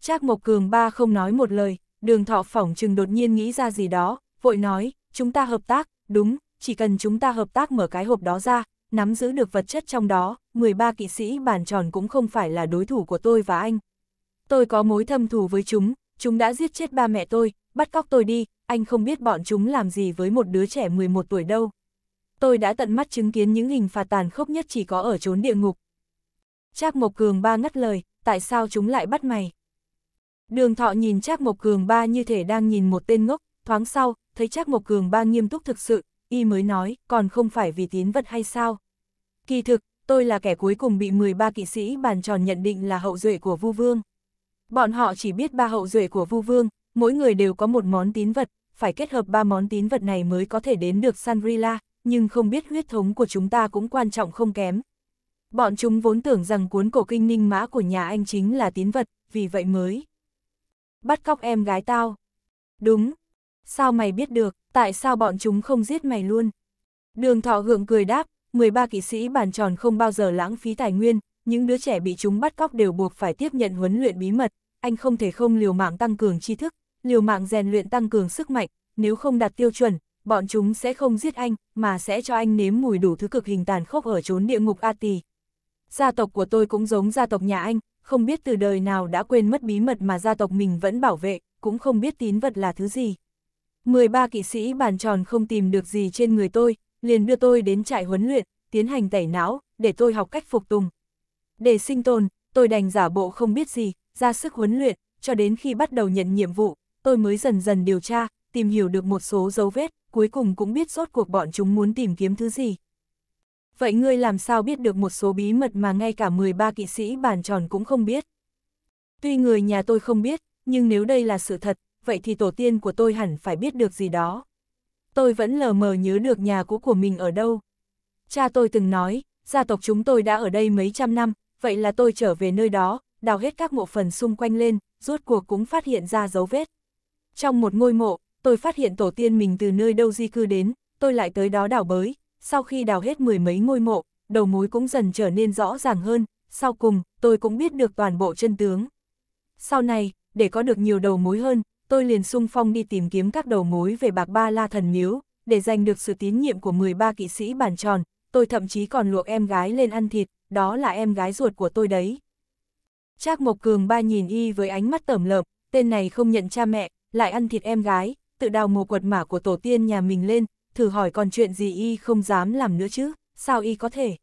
Trác Mộc Cường ba không nói một lời, đường thọ phỏng chừng đột nhiên nghĩ ra gì đó, vội nói, chúng ta hợp tác, đúng, chỉ cần chúng ta hợp tác mở cái hộp đó ra, nắm giữ được vật chất trong đó, 13 kỵ sĩ bàn tròn cũng không phải là đối thủ của tôi và anh. Tôi có mối thâm thù với chúng, chúng đã giết chết ba mẹ tôi, bắt cóc tôi đi, anh không biết bọn chúng làm gì với một đứa trẻ 11 tuổi đâu. Tôi đã tận mắt chứng kiến những hình phạt tàn khốc nhất chỉ có ở chốn địa ngục. Trác Mộc Cường ba ngắt lời, tại sao chúng lại bắt mày? Đường thọ nhìn Trác Mộc Cường ba như thể đang nhìn một tên ngốc, thoáng sau, thấy Trác Mộc Cường ba nghiêm túc thực sự, y mới nói, còn không phải vì tín vật hay sao? Kỳ thực, tôi là kẻ cuối cùng bị 13 kỵ sĩ bàn tròn nhận định là hậu duệ của Vu Vương. Bọn họ chỉ biết ba hậu duệ của Vu Vương, mỗi người đều có một món tín vật, phải kết hợp ba món tín vật này mới có thể đến được Sanrila, nhưng không biết huyết thống của chúng ta cũng quan trọng không kém. Bọn chúng vốn tưởng rằng cuốn cổ kinh ninh mã của nhà anh chính là tín vật, vì vậy mới. Bắt cóc em gái tao. Đúng. Sao mày biết được, tại sao bọn chúng không giết mày luôn? Đường thọ hưởng cười đáp, 13 kỵ sĩ bàn tròn không bao giờ lãng phí tài nguyên, những đứa trẻ bị chúng bắt cóc đều buộc phải tiếp nhận huấn luyện bí mật, anh không thể không liều mạng tăng cường tri thức, liều mạng rèn luyện tăng cường sức mạnh, nếu không đạt tiêu chuẩn, bọn chúng sẽ không giết anh, mà sẽ cho anh nếm mùi đủ thứ cực hình tàn khốc ở chốn địa ngục Ati Gia tộc của tôi cũng giống gia tộc nhà anh, không biết từ đời nào đã quên mất bí mật mà gia tộc mình vẫn bảo vệ, cũng không biết tín vật là thứ gì. 13 kỵ sĩ bàn tròn không tìm được gì trên người tôi, liền đưa tôi đến trại huấn luyện, tiến hành tẩy não, để tôi học cách phục tùng. Để sinh tồn, tôi đành giả bộ không biết gì, ra sức huấn luyện, cho đến khi bắt đầu nhận nhiệm vụ, tôi mới dần dần điều tra, tìm hiểu được một số dấu vết, cuối cùng cũng biết rốt cuộc bọn chúng muốn tìm kiếm thứ gì. Vậy ngươi làm sao biết được một số bí mật mà ngay cả 13 kỵ sĩ bàn tròn cũng không biết? Tuy người nhà tôi không biết, nhưng nếu đây là sự thật, vậy thì tổ tiên của tôi hẳn phải biết được gì đó. Tôi vẫn lờ mờ nhớ được nhà cũ của mình ở đâu. Cha tôi từng nói, gia tộc chúng tôi đã ở đây mấy trăm năm, vậy là tôi trở về nơi đó, đào hết các mộ phần xung quanh lên, rốt cuộc cũng phát hiện ra dấu vết. Trong một ngôi mộ, tôi phát hiện tổ tiên mình từ nơi đâu di cư đến, tôi lại tới đó đào bới, sau khi đào hết mười mấy ngôi mộ, đầu mối cũng dần trở nên rõ ràng hơn, sau cùng, tôi cũng biết được toàn bộ chân tướng. Sau này, để có được nhiều đầu mối hơn, tôi liền sung phong đi tìm kiếm các đầu mối về bạc ba la thần miếu, để giành được sự tín nhiệm của 13 kỵ sĩ bản tròn, tôi thậm chí còn luộc em gái lên ăn thịt, đó là em gái ruột của tôi đấy. Trác Mộc Cường ba nhìn y với ánh mắt tẩm lợm, tên này không nhận cha mẹ, lại ăn thịt em gái, tự đào mồ quật mả của tổ tiên nhà mình lên, thử hỏi còn chuyện gì y không dám làm nữa chứ, sao y có thể.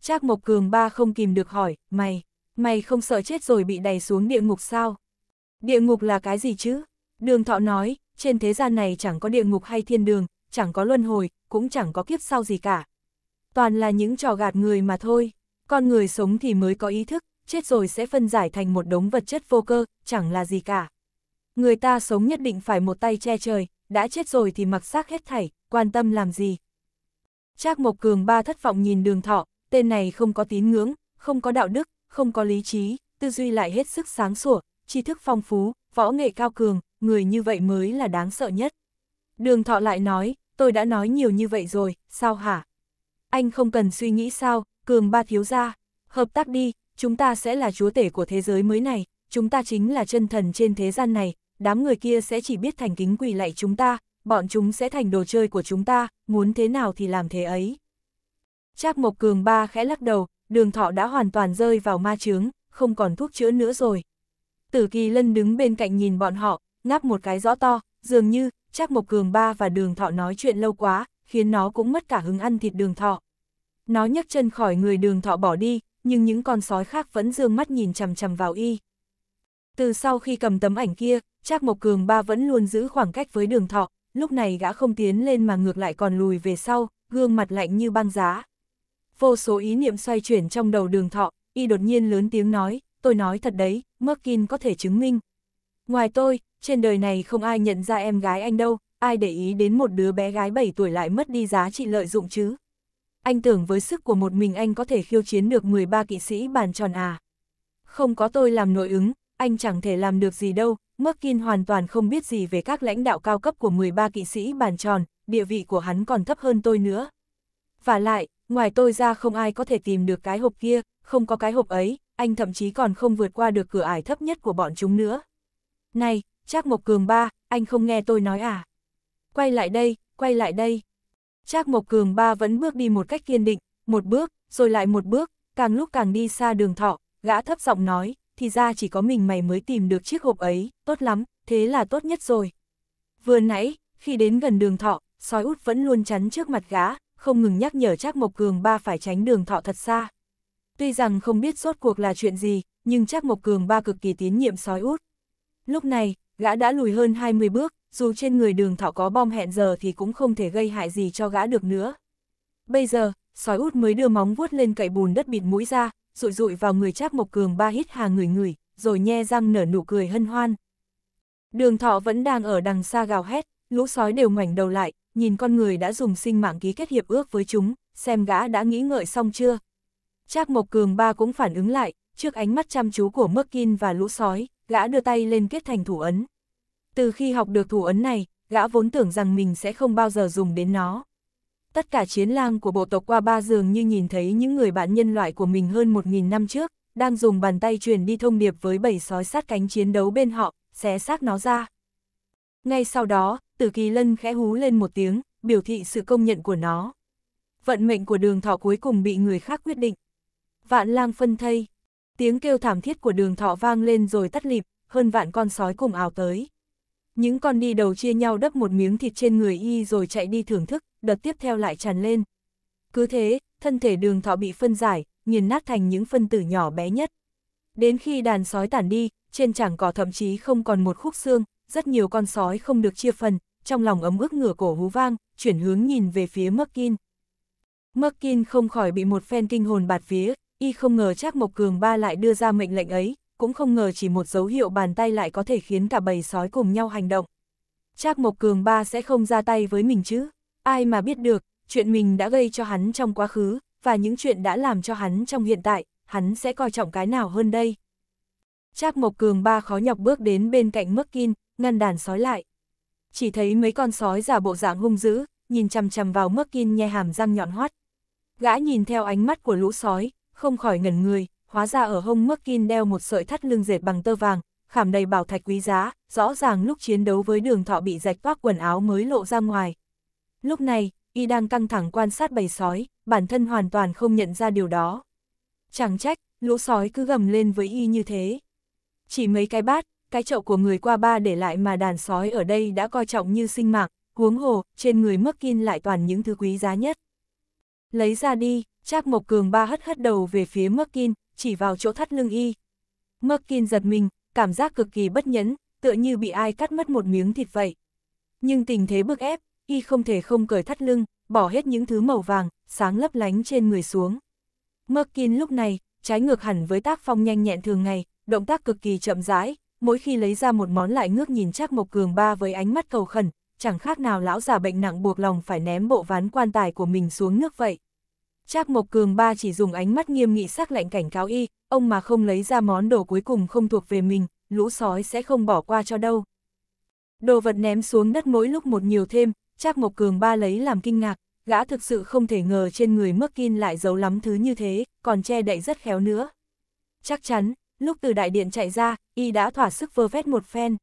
Trác Mộc Cường ba không kìm được hỏi, mày, mày không sợ chết rồi bị đày xuống địa ngục sao? Địa ngục là cái gì chứ? Đường thọ nói, trên thế gian này chẳng có địa ngục hay thiên đường, chẳng có luân hồi, cũng chẳng có kiếp sau gì cả. Toàn là những trò gạt người mà thôi, con người sống thì mới có ý thức, chết rồi sẽ phân giải thành một đống vật chất vô cơ, chẳng là gì cả người ta sống nhất định phải một tay che trời, đã chết rồi thì mặc xác hết thảy, quan tâm làm gì. Trác Mộc Cường ba thất vọng nhìn đường thọ, tên này không có tín ngưỡng, không có đạo đức, không có lý trí, tư duy lại hết sức sáng sủa, tri thức phong phú, võ nghệ cao cường, người như vậy mới là đáng sợ nhất. Đường thọ lại nói, tôi đã nói nhiều như vậy rồi, sao hả? Anh không cần suy nghĩ sao, cường ba thiếu gia, hợp tác đi, chúng ta sẽ là chúa tể của thế giới mới này, chúng ta chính là chân thần trên thế gian này, đám người kia sẽ chỉ biết thành kính quỳ lạy chúng ta, bọn chúng sẽ thành đồ chơi của chúng ta, muốn thế nào thì làm thế ấy. Trác Mộc Cường ba khẽ lắc đầu, đường thọ đã hoàn toàn rơi vào ma chướng, không còn thuốc chữa nữa rồi. Tử Kỳ Lân đứng bên cạnh nhìn bọn họ, ngáp một cái rõ to, dường như, Trác Mộc Cường ba và đường thọ nói chuyện lâu quá, khiến nó cũng mất cả hứng ăn thịt đường thọ. Nó nhấc chân khỏi người đường thọ bỏ đi, nhưng những con sói khác vẫn dương mắt nhìn chằm chằm vào y. Từ sau khi cầm tấm ảnh kia, Trác Mộc Cường ba vẫn luôn giữ khoảng cách với đường thọ, lúc này gã không tiến lên mà ngược lại còn lùi về sau, gương mặt lạnh như băng giá. Vô số ý niệm xoay chuyển trong đầu đường thọ, y đột nhiên lớn tiếng nói, tôi nói thật đấy, Merkin có thể chứng minh. Ngoài tôi, trên đời này không ai nhận ra em gái anh đâu, ai để ý đến một đứa bé gái 7 tuổi lại mất đi giá trị lợi dụng chứ. Anh tưởng với sức của một mình anh có thể khiêu chiến được 13 kỵ sĩ bàn tròn à. Không có tôi làm nội ứng, anh chẳng thể làm được gì đâu, Merkin hoàn toàn không biết gì về các lãnh đạo cao cấp của 13 kỵ sĩ bàn tròn, địa vị của hắn còn thấp hơn tôi nữa. Và lại, ngoài tôi ra không ai có thể tìm được cái hộp kia, không có cái hộp ấy, anh thậm chí còn không vượt qua được cửa ải thấp nhất của bọn chúng nữa. Này, Trác Mộc Cường ba, anh không nghe tôi nói à? Quay lại đây, quay lại đây. Trác Mộc Cường ba vẫn bước đi một cách kiên định, một bước, rồi lại một bước, càng lúc càng đi xa đường thọ, gã thấp giọng nói, thì ra chỉ có mình mày mới tìm được chiếc hộp ấy, tốt lắm, thế là tốt nhất rồi. Vừa nãy, khi đến gần đường thọ, sói út vẫn luôn chắn trước mặt gã, không ngừng nhắc nhở chắc Mộc Cường ba phải tránh đường thọ thật xa. Tuy rằng không biết rốt cuộc là chuyện gì, nhưng chắc Mộc Cường ba cực kỳ tín nhiệm sói út. Lúc này, gã đã lùi hơn 20 bước, dù trên người đường thọ có bom hẹn giờ thì cũng không thể gây hại gì cho gã được nữa. Bây giờ, sói út mới đưa móng vuốt lên cậy bùn đất bịt mũi ra, rụi rụi vào người Trác Mộc Cường ba hít hà người người, rồi nhe răng nở nụ cười hân hoan. Đường thọ vẫn đang ở đằng xa gào hét, lũ sói đều ngoảnh đầu lại, nhìn con người đã dùng sinh mạng ký kết hiệp ước với chúng, xem gã đã nghĩ ngợi xong chưa. Trác Mộc Cường ba cũng phản ứng lại, trước ánh mắt chăm chú của Merkin và lũ sói, gã đưa tay lên kết thành thủ ấn. Từ khi học được thủ ấn này, gã vốn tưởng rằng mình sẽ không bao giờ dùng đến nó tất cả chiến lang của bộ tộc qua ba giường như nhìn thấy những người bạn nhân loại của mình hơn 1.000 năm trước, đang dùng bàn tay truyền đi thông điệp với bảy sói sát cánh chiến đấu bên họ, xé xác nó ra. Ngay sau đó, Tử Kỳ Lân khẽ hú lên một tiếng, biểu thị sự công nhận của nó. Vận mệnh của đường thọ cuối cùng bị người khác quyết định. Vạn lang phân thây. Tiếng kêu thảm thiết của đường thọ vang lên rồi tắt lịp, hơn vạn con sói cùng ảo tới. Những con đi đầu chia nhau đắp một miếng thịt trên người y rồi chạy đi thưởng thức, đợt tiếp theo lại tràn lên. Cứ thế, thân thể đường thọ bị phân giải, nghiền nát thành những phân tử nhỏ bé nhất. Đến khi đàn sói tản đi, trên chẳng cỏ thậm chí không còn một khúc xương, rất nhiều con sói không được chia phần, trong lòng ấm ức ngửa cổ hú vang, chuyển hướng nhìn về phía Merkin. Merkin không khỏi bị một phen kinh hồn bạt phía. y không ngờ Trác Mộc Cường Ba lại đưa ra mệnh lệnh ấy, cũng không ngờ chỉ một dấu hiệu bàn tay lại có thể khiến cả bầy sói cùng nhau hành động. Trác Mộc Cường ba sẽ không ra tay với mình chứ, ai mà biết được, chuyện mình đã gây cho hắn trong quá khứ, và những chuyện đã làm cho hắn trong hiện tại, hắn sẽ coi trọng cái nào hơn đây. Trác Mộc Cường ba khó nhọc bước đến bên cạnh Mức Kin, ngăn đàn sói lại. Chỉ thấy mấy con sói giả bộ dạng hung dữ, nhìn chằm chằm vào Mức Kin nhe hàm răng nhọn hoắt. Gã nhìn theo ánh mắt của lũ sói, không khỏi ngẩn người, hóa ra ở hông Merkin đeo một sợi thắt lưng dệt bằng tơ vàng, khảm đầy bảo thạch quý giá, rõ ràng lúc chiến đấu với đường thọ bị rạch toác quần áo mới lộ ra ngoài. Lúc này, y đang căng thẳng quan sát bầy sói, bản thân hoàn toàn không nhận ra điều đó. Chẳng trách, lũ sói cứ gầm lên với y như thế. Chỉ mấy cái bát, cái chậu của người qua ba để lại mà đàn sói ở đây đã coi trọng như sinh mạng, huống hồ, trên người Merkin lại toàn những thứ quý giá nhất. Lấy ra đi, Trác Mộc Cường ba hất hất đầu về phía Merkin, chỉ vào chỗ thắt lưng y. Merkin giật mình, cảm giác cực kỳ bất nhẫn, tựa như bị ai cắt mất một miếng thịt vậy. Nhưng tình thế bức ép, y không thể không cởi thắt lưng, bỏ hết những thứ màu vàng, sáng lấp lánh trên người xuống. Merkin lúc này, trái ngược hẳn với tác phong nhanh nhẹn thường ngày, động tác cực kỳ chậm rãi, mỗi khi lấy ra một món lại ngước nhìn chắc Mộc Cường Ba với ánh mắt cầu khẩn, chẳng khác nào lão già bệnh nặng buộc lòng phải ném bộ ván quan tài của mình xuống nước vậy. Trác Mộc Cường ba chỉ dùng ánh mắt nghiêm nghị sắc lạnh cảnh cáo y, ông mà không lấy ra món đồ cuối cùng không thuộc về mình, lũ sói sẽ không bỏ qua cho đâu. Đồ vật ném xuống đất mỗi lúc một nhiều thêm, Trác Mộc Cường ba lấy làm kinh ngạc, gã thực sự không thể ngờ trên người Merkin lại giấu lắm thứ như thế, còn che đậy rất khéo nữa. Chắc chắn, lúc từ đại điện chạy ra, y đã thỏa sức vơ vét một phen.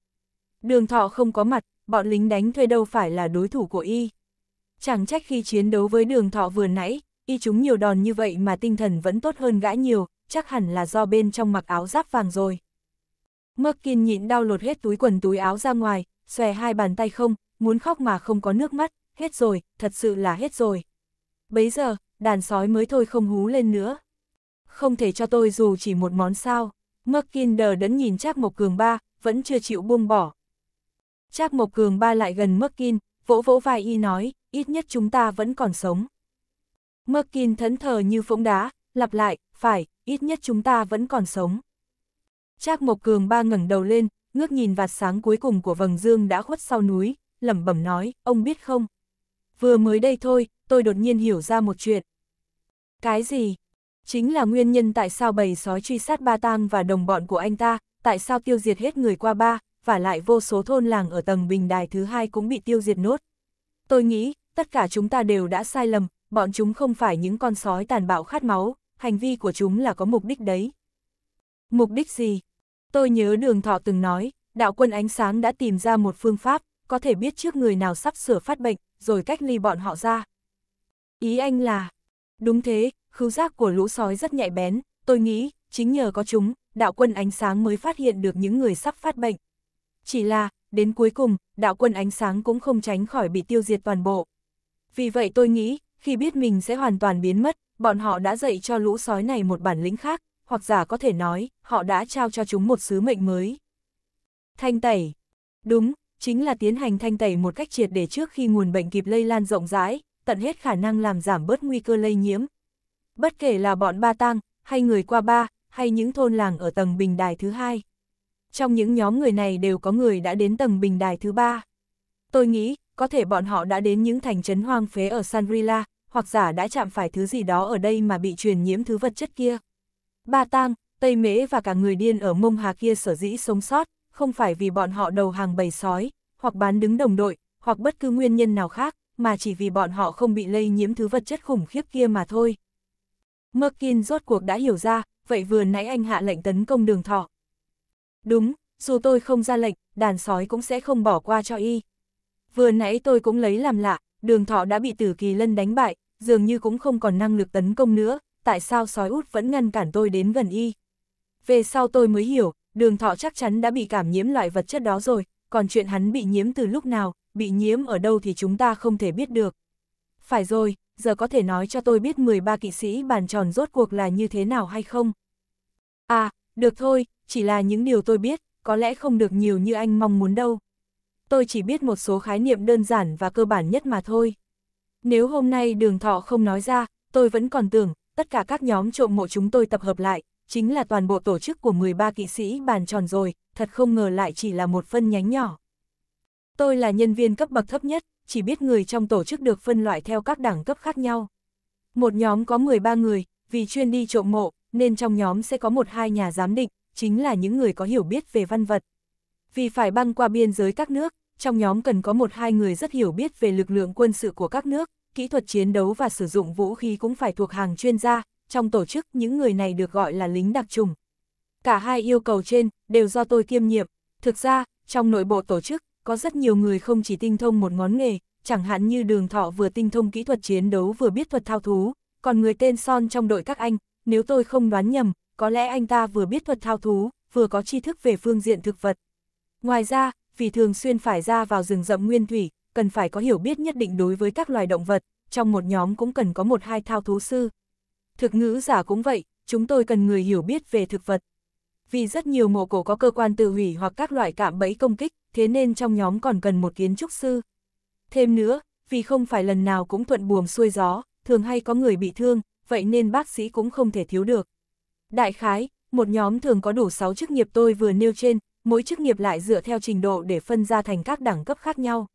Đường thọ không có mặt, bọn lính đánh thuê đâu phải là đối thủ của y. Chẳng trách khi chiến đấu với đường thọ vừa nãy, y chúng nhiều đòn như vậy mà tinh thần vẫn tốt hơn gã nhiều, chắc hẳn là do bên trong mặc áo giáp vàng rồi. Merkin nhịn đau lột hết túi quần túi áo ra ngoài, xòe hai bàn tay không, muốn khóc mà không có nước mắt, hết rồi, thật sự là hết rồi. Bấy giờ, đàn sói mới thôi không hú lên nữa. Không thể cho tôi dù chỉ một món sao. Merkin đờ đẫn nhìn Trác Mộc Cường ba, vẫn chưa chịu buông bỏ. Trác Mộc Cường ba lại gần Merkin, vỗ vỗ vai y nói, ít nhất chúng ta vẫn còn sống. Merkin thẫn thờ như phỗng đá, lặp lại, phải, ít nhất chúng ta vẫn còn sống. Trác Mộc Cường ba ngẩng đầu lên, ngước nhìn vạt sáng cuối cùng của vầng dương đã khuất sau núi, lẩm bẩm nói, ông biết không? Vừa mới đây thôi, tôi đột nhiên hiểu ra một chuyện. Cái gì? Chính là nguyên nhân tại sao bầy sói truy sát ba tang và đồng bọn của anh ta, tại sao tiêu diệt hết người qua ba, và lại vô số thôn làng ở tầng bình đài thứ hai cũng bị tiêu diệt nốt. Tôi nghĩ, tất cả chúng ta đều đã sai lầm, bọn chúng không phải những con sói tàn bạo khát máu, hành vi của chúng là có mục đích đấy. Mục đích gì? Tôi nhớ đường thọ từng nói, đạo quân ánh sáng đã tìm ra một phương pháp, có thể biết trước người nào sắp sửa phát bệnh, rồi cách ly bọn họ ra. Ý anh là, đúng thế, khứu giác của lũ sói rất nhạy bén, tôi nghĩ, chính nhờ có chúng, đạo quân ánh sáng mới phát hiện được những người sắp phát bệnh. Chỉ là, đến cuối cùng, đạo quân ánh sáng cũng không tránh khỏi bị tiêu diệt toàn bộ. Vì vậy tôi nghĩ, khi biết mình sẽ hoàn toàn biến mất, bọn họ đã dạy cho lũ sói này một bản lĩnh khác, hoặc giả có thể nói, họ đã trao cho chúng một sứ mệnh mới. Thanh tẩy. Đúng, chính là tiến hành thanh tẩy một cách triệt để trước khi nguồn bệnh kịp lây lan rộng rãi, tận hết khả năng làm giảm bớt nguy cơ lây nhiễm. Bất kể là bọn ba tang, hay người qua ba, hay những thôn làng ở tầng bình đài thứ hai. Trong những nhóm người này đều có người đã đến tầng bình đài thứ ba. Tôi nghĩ, có thể bọn họ đã đến những thành trấn hoang phế ở Sanrila hoặc giả đã chạm phải thứ gì đó ở đây mà bị truyền nhiễm thứ vật chất kia. Ba Tang, Tây Mễ và cả người điên ở mông hà kia sở dĩ sống sót, không phải vì bọn họ đầu hàng bầy sói, hoặc bán đứng đồng đội, hoặc bất cứ nguyên nhân nào khác, mà chỉ vì bọn họ không bị lây nhiễm thứ vật chất khủng khiếp kia mà thôi. Merkin rốt cuộc đã hiểu ra, vậy vừa nãy anh hạ lệnh tấn công đường thọ. Đúng, dù tôi không ra lệnh, đàn sói cũng sẽ không bỏ qua cho y vừa nãy tôi cũng lấy làm lạ, đường thọ đã bị tử kỳ lân đánh bại, dường như cũng không còn năng lực tấn công nữa, tại sao sói út vẫn ngăn cản tôi đến gần y. Về sau tôi mới hiểu, đường thọ chắc chắn đã bị cảm nhiễm loại vật chất đó rồi, còn chuyện hắn bị nhiễm từ lúc nào, bị nhiễm ở đâu thì chúng ta không thể biết được. Phải rồi, giờ có thể nói cho tôi biết 13 kỵ sĩ bàn tròn rốt cuộc là như thế nào hay không? À, được thôi, chỉ là những điều tôi biết, có lẽ không được nhiều như anh mong muốn đâu tôi chỉ biết một số khái niệm đơn giản và cơ bản nhất mà thôi. Nếu hôm nay đường thọ không nói ra, tôi vẫn còn tưởng, tất cả các nhóm trộm mộ chúng tôi tập hợp lại, chính là toàn bộ tổ chức của 13 kỵ sĩ bàn tròn rồi, thật không ngờ lại chỉ là một phân nhánh nhỏ. Tôi là nhân viên cấp bậc thấp nhất, chỉ biết người trong tổ chức được phân loại theo các đẳng cấp khác nhau. Một nhóm có 13 người, vì chuyên đi trộm mộ, nên trong nhóm sẽ có một hai nhà giám định, chính là những người có hiểu biết về văn vật. Vì phải băng qua biên giới các nước, trong nhóm cần có một hai người rất hiểu biết về lực lượng quân sự của các nước, kỹ thuật chiến đấu và sử dụng vũ khí cũng phải thuộc hàng chuyên gia, trong tổ chức những người này được gọi là lính đặc trùng. Cả hai yêu cầu trên đều do tôi kiêm nhiệm, thực ra, trong nội bộ tổ chức, có rất nhiều người không chỉ tinh thông một ngón nghề, chẳng hạn như đường thọ vừa tinh thông kỹ thuật chiến đấu vừa biết thuật thao thú, còn người tên Son trong đội các anh, nếu tôi không đoán nhầm, có lẽ anh ta vừa biết thuật thao thú, vừa có tri thức về phương diện thực vật. Ngoài ra, vì thường xuyên phải ra vào rừng rậm nguyên thủy, cần phải có hiểu biết nhất định đối với các loài động vật, trong một nhóm cũng cần có một hai thao thú sư. Thực ngữ giả cũng vậy, chúng tôi cần người hiểu biết về thực vật. Vì rất nhiều mộ cổ có cơ quan tự hủy hoặc các loại cạm bẫy công kích, thế nên trong nhóm còn cần một kiến trúc sư. Thêm nữa, vì không phải lần nào cũng thuận buồm xuôi gió, thường hay có người bị thương, vậy nên bác sĩ cũng không thể thiếu được. Đại khái, một nhóm thường có đủ 6 chức nghiệp tôi vừa nêu trên, mỗi chức nghiệp lại dựa theo trình độ để phân ra thành các đẳng cấp khác nhau.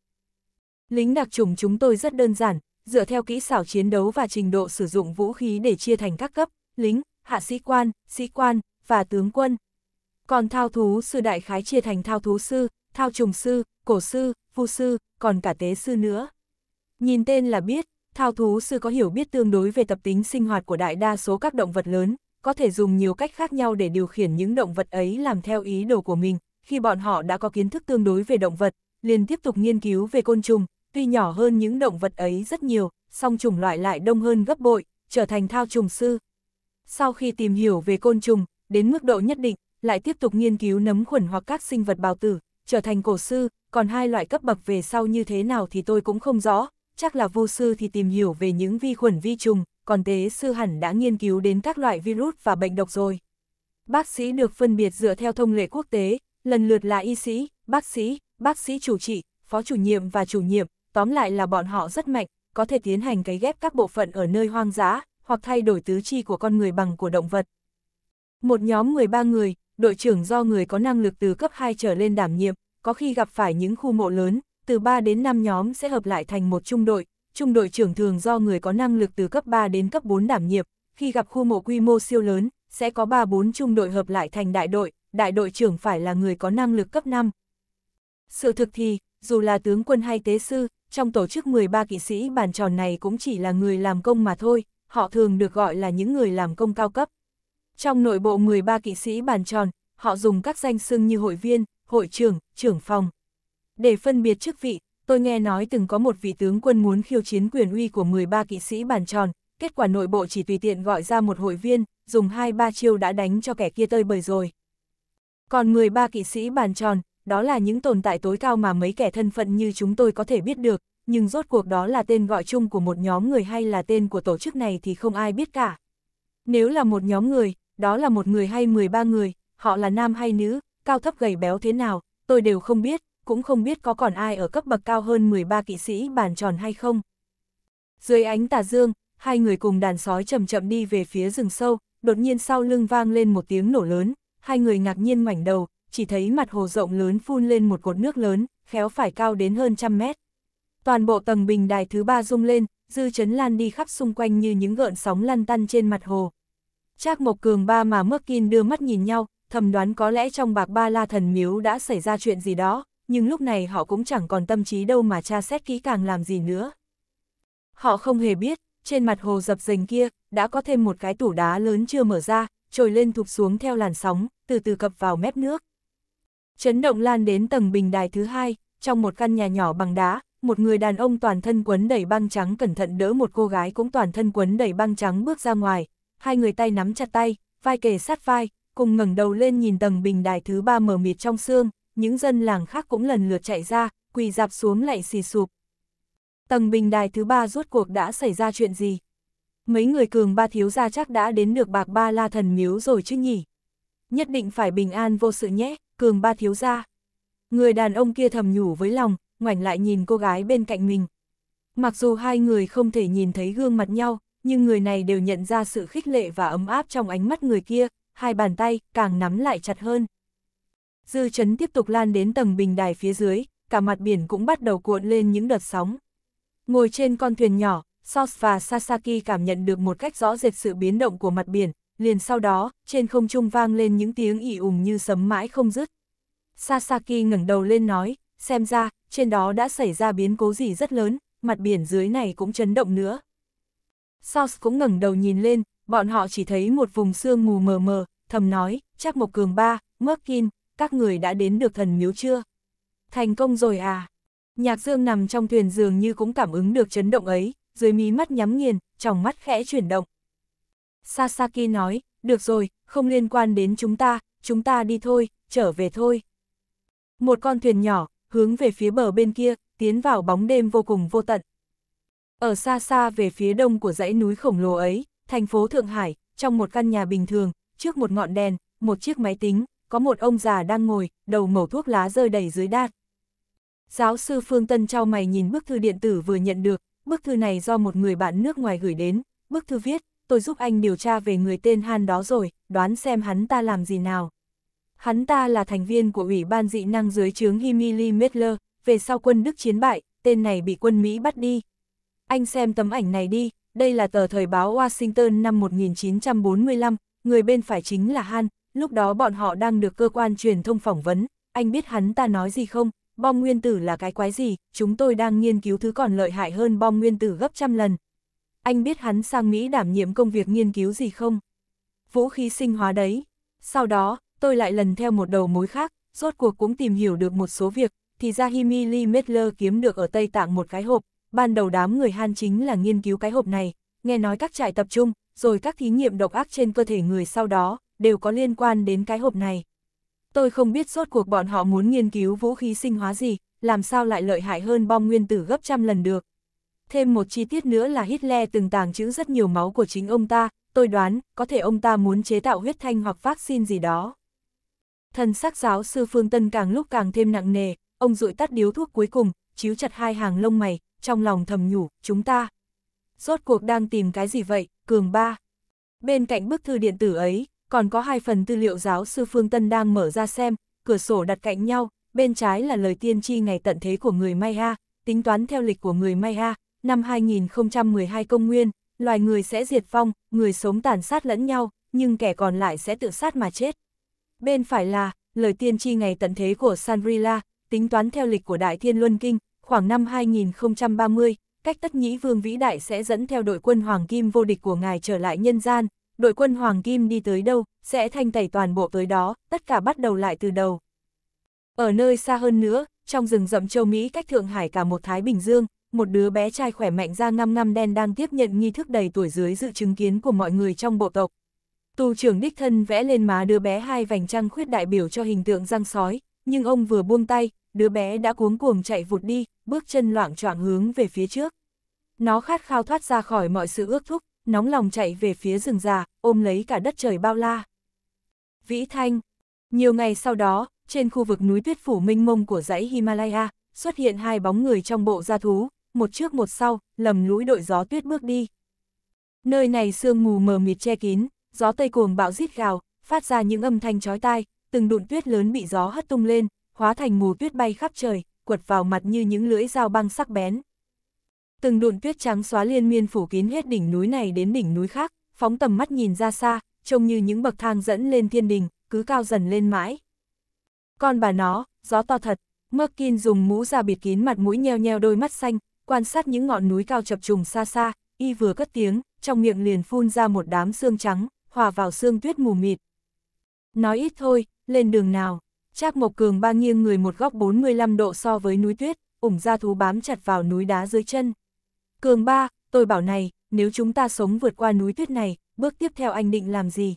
Lính đặc trùng chúng tôi rất đơn giản, dựa theo kỹ xảo chiến đấu và trình độ sử dụng vũ khí để chia thành các cấp, lính, hạ sĩ quan, sĩ quan, và tướng quân. Còn thao thú sư đại khái chia thành thao thú sư, thao trùng sư, cổ sư, phu sư, còn cả tế sư nữa. Nhìn tên là biết, thao thú sư có hiểu biết tương đối về tập tính sinh hoạt của đại đa số các động vật lớn, có thể dùng nhiều cách khác nhau để điều khiển những động vật ấy làm theo ý đồ của mình. Khi bọn họ đã có kiến thức tương đối về động vật, liền tiếp tục nghiên cứu về côn trùng, tuy nhỏ hơn những động vật ấy rất nhiều, song chủng loại lại đông hơn gấp bội, trở thành thao trùng sư. Sau khi tìm hiểu về côn trùng, đến mức độ nhất định, lại tiếp tục nghiên cứu nấm khuẩn hoặc các sinh vật bào tử, trở thành cổ sư, còn hai loại cấp bậc về sau như thế nào thì tôi cũng không rõ, chắc là vô sư thì tìm hiểu về những vi khuẩn vi trùng, còn tế sư hẳn đã nghiên cứu đến các loại virus và bệnh độc rồi. Bác sĩ được phân biệt dựa theo thông lệ quốc tế, lần lượt là y sĩ, bác sĩ, bác sĩ chủ trị, phó chủ nhiệm và chủ nhiệm, tóm lại là bọn họ rất mạnh, có thể tiến hành cấy ghép các bộ phận ở nơi hoang dã, hoặc thay đổi tứ chi của con người bằng của động vật. Một nhóm 13 người, đội trưởng do người có năng lực từ cấp 2 trở lên đảm nhiệm, có khi gặp phải những khu mộ lớn, từ 3 đến 5 nhóm sẽ hợp lại thành một trung đội, trung đội trưởng thường do người có năng lực từ cấp 3 đến cấp 4 đảm nhiệm, khi gặp khu mộ quy mô siêu lớn, sẽ có 3-4 trung đội hợp lại thành đại đội, đại đội trưởng phải là người có năng lực cấp 5. Sự thực thì, dù là tướng quân hay tế sư, trong tổ chức 13 kỵ sĩ bàn tròn này cũng chỉ là người làm công mà thôi, họ thường được gọi là những người làm công cao cấp. Trong nội bộ 13 kỵ sĩ bàn tròn, họ dùng các danh xưng như hội viên, hội trưởng, trưởng phòng. Để phân biệt chức vị, tôi nghe nói từng có một vị tướng quân muốn khiêu chiến quyền uy của 13 kỵ sĩ bàn tròn, kết quả nội bộ chỉ tùy tiện gọi ra một hội viên, dùng hai ba chiêu đã đánh cho kẻ kia tơi bời rồi. Còn 13 kỵ sĩ bàn tròn, đó là những tồn tại tối cao mà mấy kẻ thân phận như chúng tôi có thể biết được, nhưng rốt cuộc đó là tên gọi chung của một nhóm người hay là tên của tổ chức này thì không ai biết cả. Nếu là một nhóm người, đó là một người hay 13 người, họ là nam hay nữ, cao thấp gầy béo thế nào, tôi đều không biết, cũng không biết có còn ai ở cấp bậc cao hơn 13 kỵ sĩ bàn tròn hay không. Dưới ánh tà dương, hai người cùng đàn sói chậm chậm đi về phía rừng sâu, đột nhiên sau lưng vang lên một tiếng nổ lớn, hai người ngạc nhiên ngoảnh đầu, chỉ thấy mặt hồ rộng lớn phun lên một cột nước lớn, khéo phải cao đến hơn trăm mét. Toàn bộ tầng bình đài thứ ba rung lên, dư chấn lan đi khắp xung quanh như những gợn sóng lăn tăn trên mặt hồ. Trác Mộc Cường ba mà Mơ Kin đưa mắt nhìn nhau, thầm đoán có lẽ trong bạc ba la thần miếu đã xảy ra chuyện gì đó, nhưng lúc này họ cũng chẳng còn tâm trí đâu mà tra xét kỹ càng làm gì nữa. Họ không hề biết, trên mặt hồ dập dềnh kia, đã có thêm một cái tủ đá lớn chưa mở ra, trồi lên thụp xuống theo làn sóng, từ từ cập vào mép nước. Chấn động lan đến tầng bình đài thứ hai, trong một căn nhà nhỏ bằng đá, một người đàn ông toàn thân quấn đầy băng trắng cẩn thận đỡ một cô gái cũng toàn thân quấn đầy băng trắng bước ra ngoài, hai người tay nắm chặt tay, vai kề sát vai, cùng ngẩng đầu lên nhìn tầng bình đài thứ ba mờ mịt trong xương, những dân làng khác cũng lần lượt chạy ra, quỳ dạp xuống lạy xì sụp. Tầng bình đài thứ ba rốt cuộc đã xảy ra chuyện gì? Mấy người cường ba thiếu gia chắc đã đến được bạc ba la thần miếu rồi chứ nhỉ? Nhất định phải bình an vô sự nhé, cường ba thiếu gia. Người đàn ông kia thầm nhủ với lòng, ngoảnh lại nhìn cô gái bên cạnh mình. Mặc dù hai người không thể nhìn thấy gương mặt nhau, nhưng người này đều nhận ra sự khích lệ và ấm áp trong ánh mắt người kia, hai bàn tay càng nắm lại chặt hơn. Dư chấn tiếp tục lan đến tầng bình đài phía dưới, cả mặt biển cũng bắt đầu cuộn lên những đợt sóng. Ngồi trên con thuyền nhỏ, Sos và Sasaki cảm nhận được một cách rõ rệt sự biến động của mặt biển, liền sau đó, trên không trung vang lên những tiếng ỉ ủng như sấm mãi không dứt. Sasaki ngẩng đầu lên nói, xem ra, trên đó đã xảy ra biến cố gì rất lớn, mặt biển dưới này cũng chấn động nữa. Sos cũng ngẩng đầu nhìn lên, bọn họ chỉ thấy một vùng sương mù mờ mờ, thầm nói, chắc một cường ba, Merkin, các người đã đến được thần miếu chưa? Thành công rồi à? Nhạc dương nằm trong thuyền giường như cũng cảm ứng được chấn động ấy, dưới mí mắt nhắm nghiền, trong mắt khẽ chuyển động. Sasaki nói, được rồi, không liên quan đến chúng ta, chúng ta đi thôi, trở về thôi. Một con thuyền nhỏ, hướng về phía bờ bên kia, tiến vào bóng đêm vô cùng vô tận. Ở xa xa về phía đông của dãy núi khổng lồ ấy, thành phố Thượng Hải, trong một căn nhà bình thường, trước một ngọn đèn, một chiếc máy tính, có một ông già đang ngồi, đầu mẩu thuốc lá rơi đầy dưới đạn. Giáo sư Phương Tân trao mày nhìn bức thư điện tử vừa nhận được, bức thư này do một người bạn nước ngoài gửi đến, bức thư viết, tôi giúp anh điều tra về người tên Han đó rồi, đoán xem hắn ta làm gì nào. Hắn ta là thành viên của Ủy ban dị năng dưới trướng Himili Medler, về sau quân Đức chiến bại, tên này bị quân Mỹ bắt đi. Anh xem tấm ảnh này đi, đây là tờ thời báo Washington năm 1945, người bên phải chính là Han, lúc đó bọn họ đang được cơ quan truyền thông phỏng vấn, anh biết hắn ta nói gì không, bom nguyên tử là cái quái gì, chúng tôi đang nghiên cứu thứ còn lợi hại hơn bom nguyên tử gấp trăm lần. Anh biết hắn sang Mỹ đảm nhiệm công việc nghiên cứu gì không? Vũ khí sinh hóa đấy. Sau đó, tôi lại lần theo một đầu mối khác, rốt cuộc cũng tìm hiểu được một số việc, thì ra Himili Medler kiếm được ở Tây Tạng một cái hộp, ban đầu đám người Han chính là nghiên cứu cái hộp này, nghe nói các trại tập trung, rồi các thí nghiệm độc ác trên cơ thể người sau đó, đều có liên quan đến cái hộp này. Tôi không biết suốt cuộc bọn họ muốn nghiên cứu vũ khí sinh hóa gì, làm sao lại lợi hại hơn bom nguyên tử gấp trăm lần được. Thêm một chi tiết nữa là Hitler từng tàng trữ rất nhiều máu của chính ông ta, tôi đoán, có thể ông ta muốn chế tạo huyết thanh hoặc vaccine gì đó. Thần sắc giáo sư Phương Tân càng lúc càng thêm nặng nề, ông rụi tắt điếu thuốc cuối cùng, chiếu chặt hai hàng lông mày, trong lòng thầm nhủ, chúng ta. Rốt cuộc đang tìm cái gì vậy, cường ba. Bên cạnh bức thư điện tử ấy, còn có hai phần tư liệu giáo sư Phương Tân đang mở ra xem, cửa sổ đặt cạnh nhau, bên trái là lời tiên tri ngày tận thế của người Maya, tính toán theo lịch của người Maya, năm 2012 công nguyên, loài người sẽ diệt vong, người sống tàn sát lẫn nhau, nhưng kẻ còn lại sẽ tự sát mà chết. Bên phải là, lời tiên tri ngày tận thế của Sanrila, tính toán theo lịch của Đại Thiên Luân Kinh, khoảng năm 2030, cách tất nhĩ vương vĩ đại sẽ dẫn theo đội quân Hoàng Kim vô địch của ngài trở lại nhân gian, đội quân Hoàng Kim đi tới đâu, sẽ thanh tẩy toàn bộ tới đó, tất cả bắt đầu lại từ đầu. Ở nơi xa hơn nữa, trong rừng rậm châu Mỹ cách Thượng Hải cả một Thái Bình Dương, một đứa bé trai khỏe mạnh da ngăm ngăm đen đang tiếp nhận nghi thức đầy tuổi dưới sự chứng kiến của mọi người trong bộ tộc. Tù trưởng đích thân vẽ lên má đứa bé hai vành trăng khuyết đại biểu cho hình tượng răng sói, nhưng ông vừa buông tay, đứa bé đã cuống cuồng chạy vụt đi, bước chân loạn choạng hướng về phía trước. Nó khát khao thoát ra khỏi mọi sự ước thúc, nóng lòng chạy về phía rừng già, ôm lấy cả đất trời bao la. Vĩ Thanh Nhiều ngày sau đó, trên khu vực núi tuyết phủ minh mông của dãy Himalaya, xuất hiện hai bóng người trong bộ gia thú, một trước một sau, lầm lũi đội gió tuyết bước đi. Nơi này sương mù mờ mịt che kín, gió tây cuồng bão rít gào, phát ra những âm thanh chói tai, từng đụn tuyết lớn bị gió hất tung lên, hóa thành mù tuyết bay khắp trời, quật vào mặt như những lưỡi dao băng sắc bén, từng đụn tuyết trắng xóa liên miên phủ kín hết đỉnh núi này đến đỉnh núi khác, phóng tầm mắt nhìn ra xa, trông như những bậc thang dẫn lên thiên đình, cứ cao dần lên mãi. Con bà nó, gió to thật, Merkin dùng mũ ra bịt kín mặt mũi nheo nheo đôi mắt xanh, quan sát những ngọn núi cao chập trùng xa xa, y vừa cất tiếng, trong miệng liền phun ra một đám xương trắng, hòa vào xương tuyết mù mịt. Nói ít thôi, lên đường nào. Trác Mộc Cường ba nghiêng người một góc 45 độ so với núi tuyết, ủng ra thú bám chặt vào núi đá dưới chân. Cường ba, tôi bảo này, nếu chúng ta sống vượt qua núi tuyết này, bước tiếp theo anh định làm gì?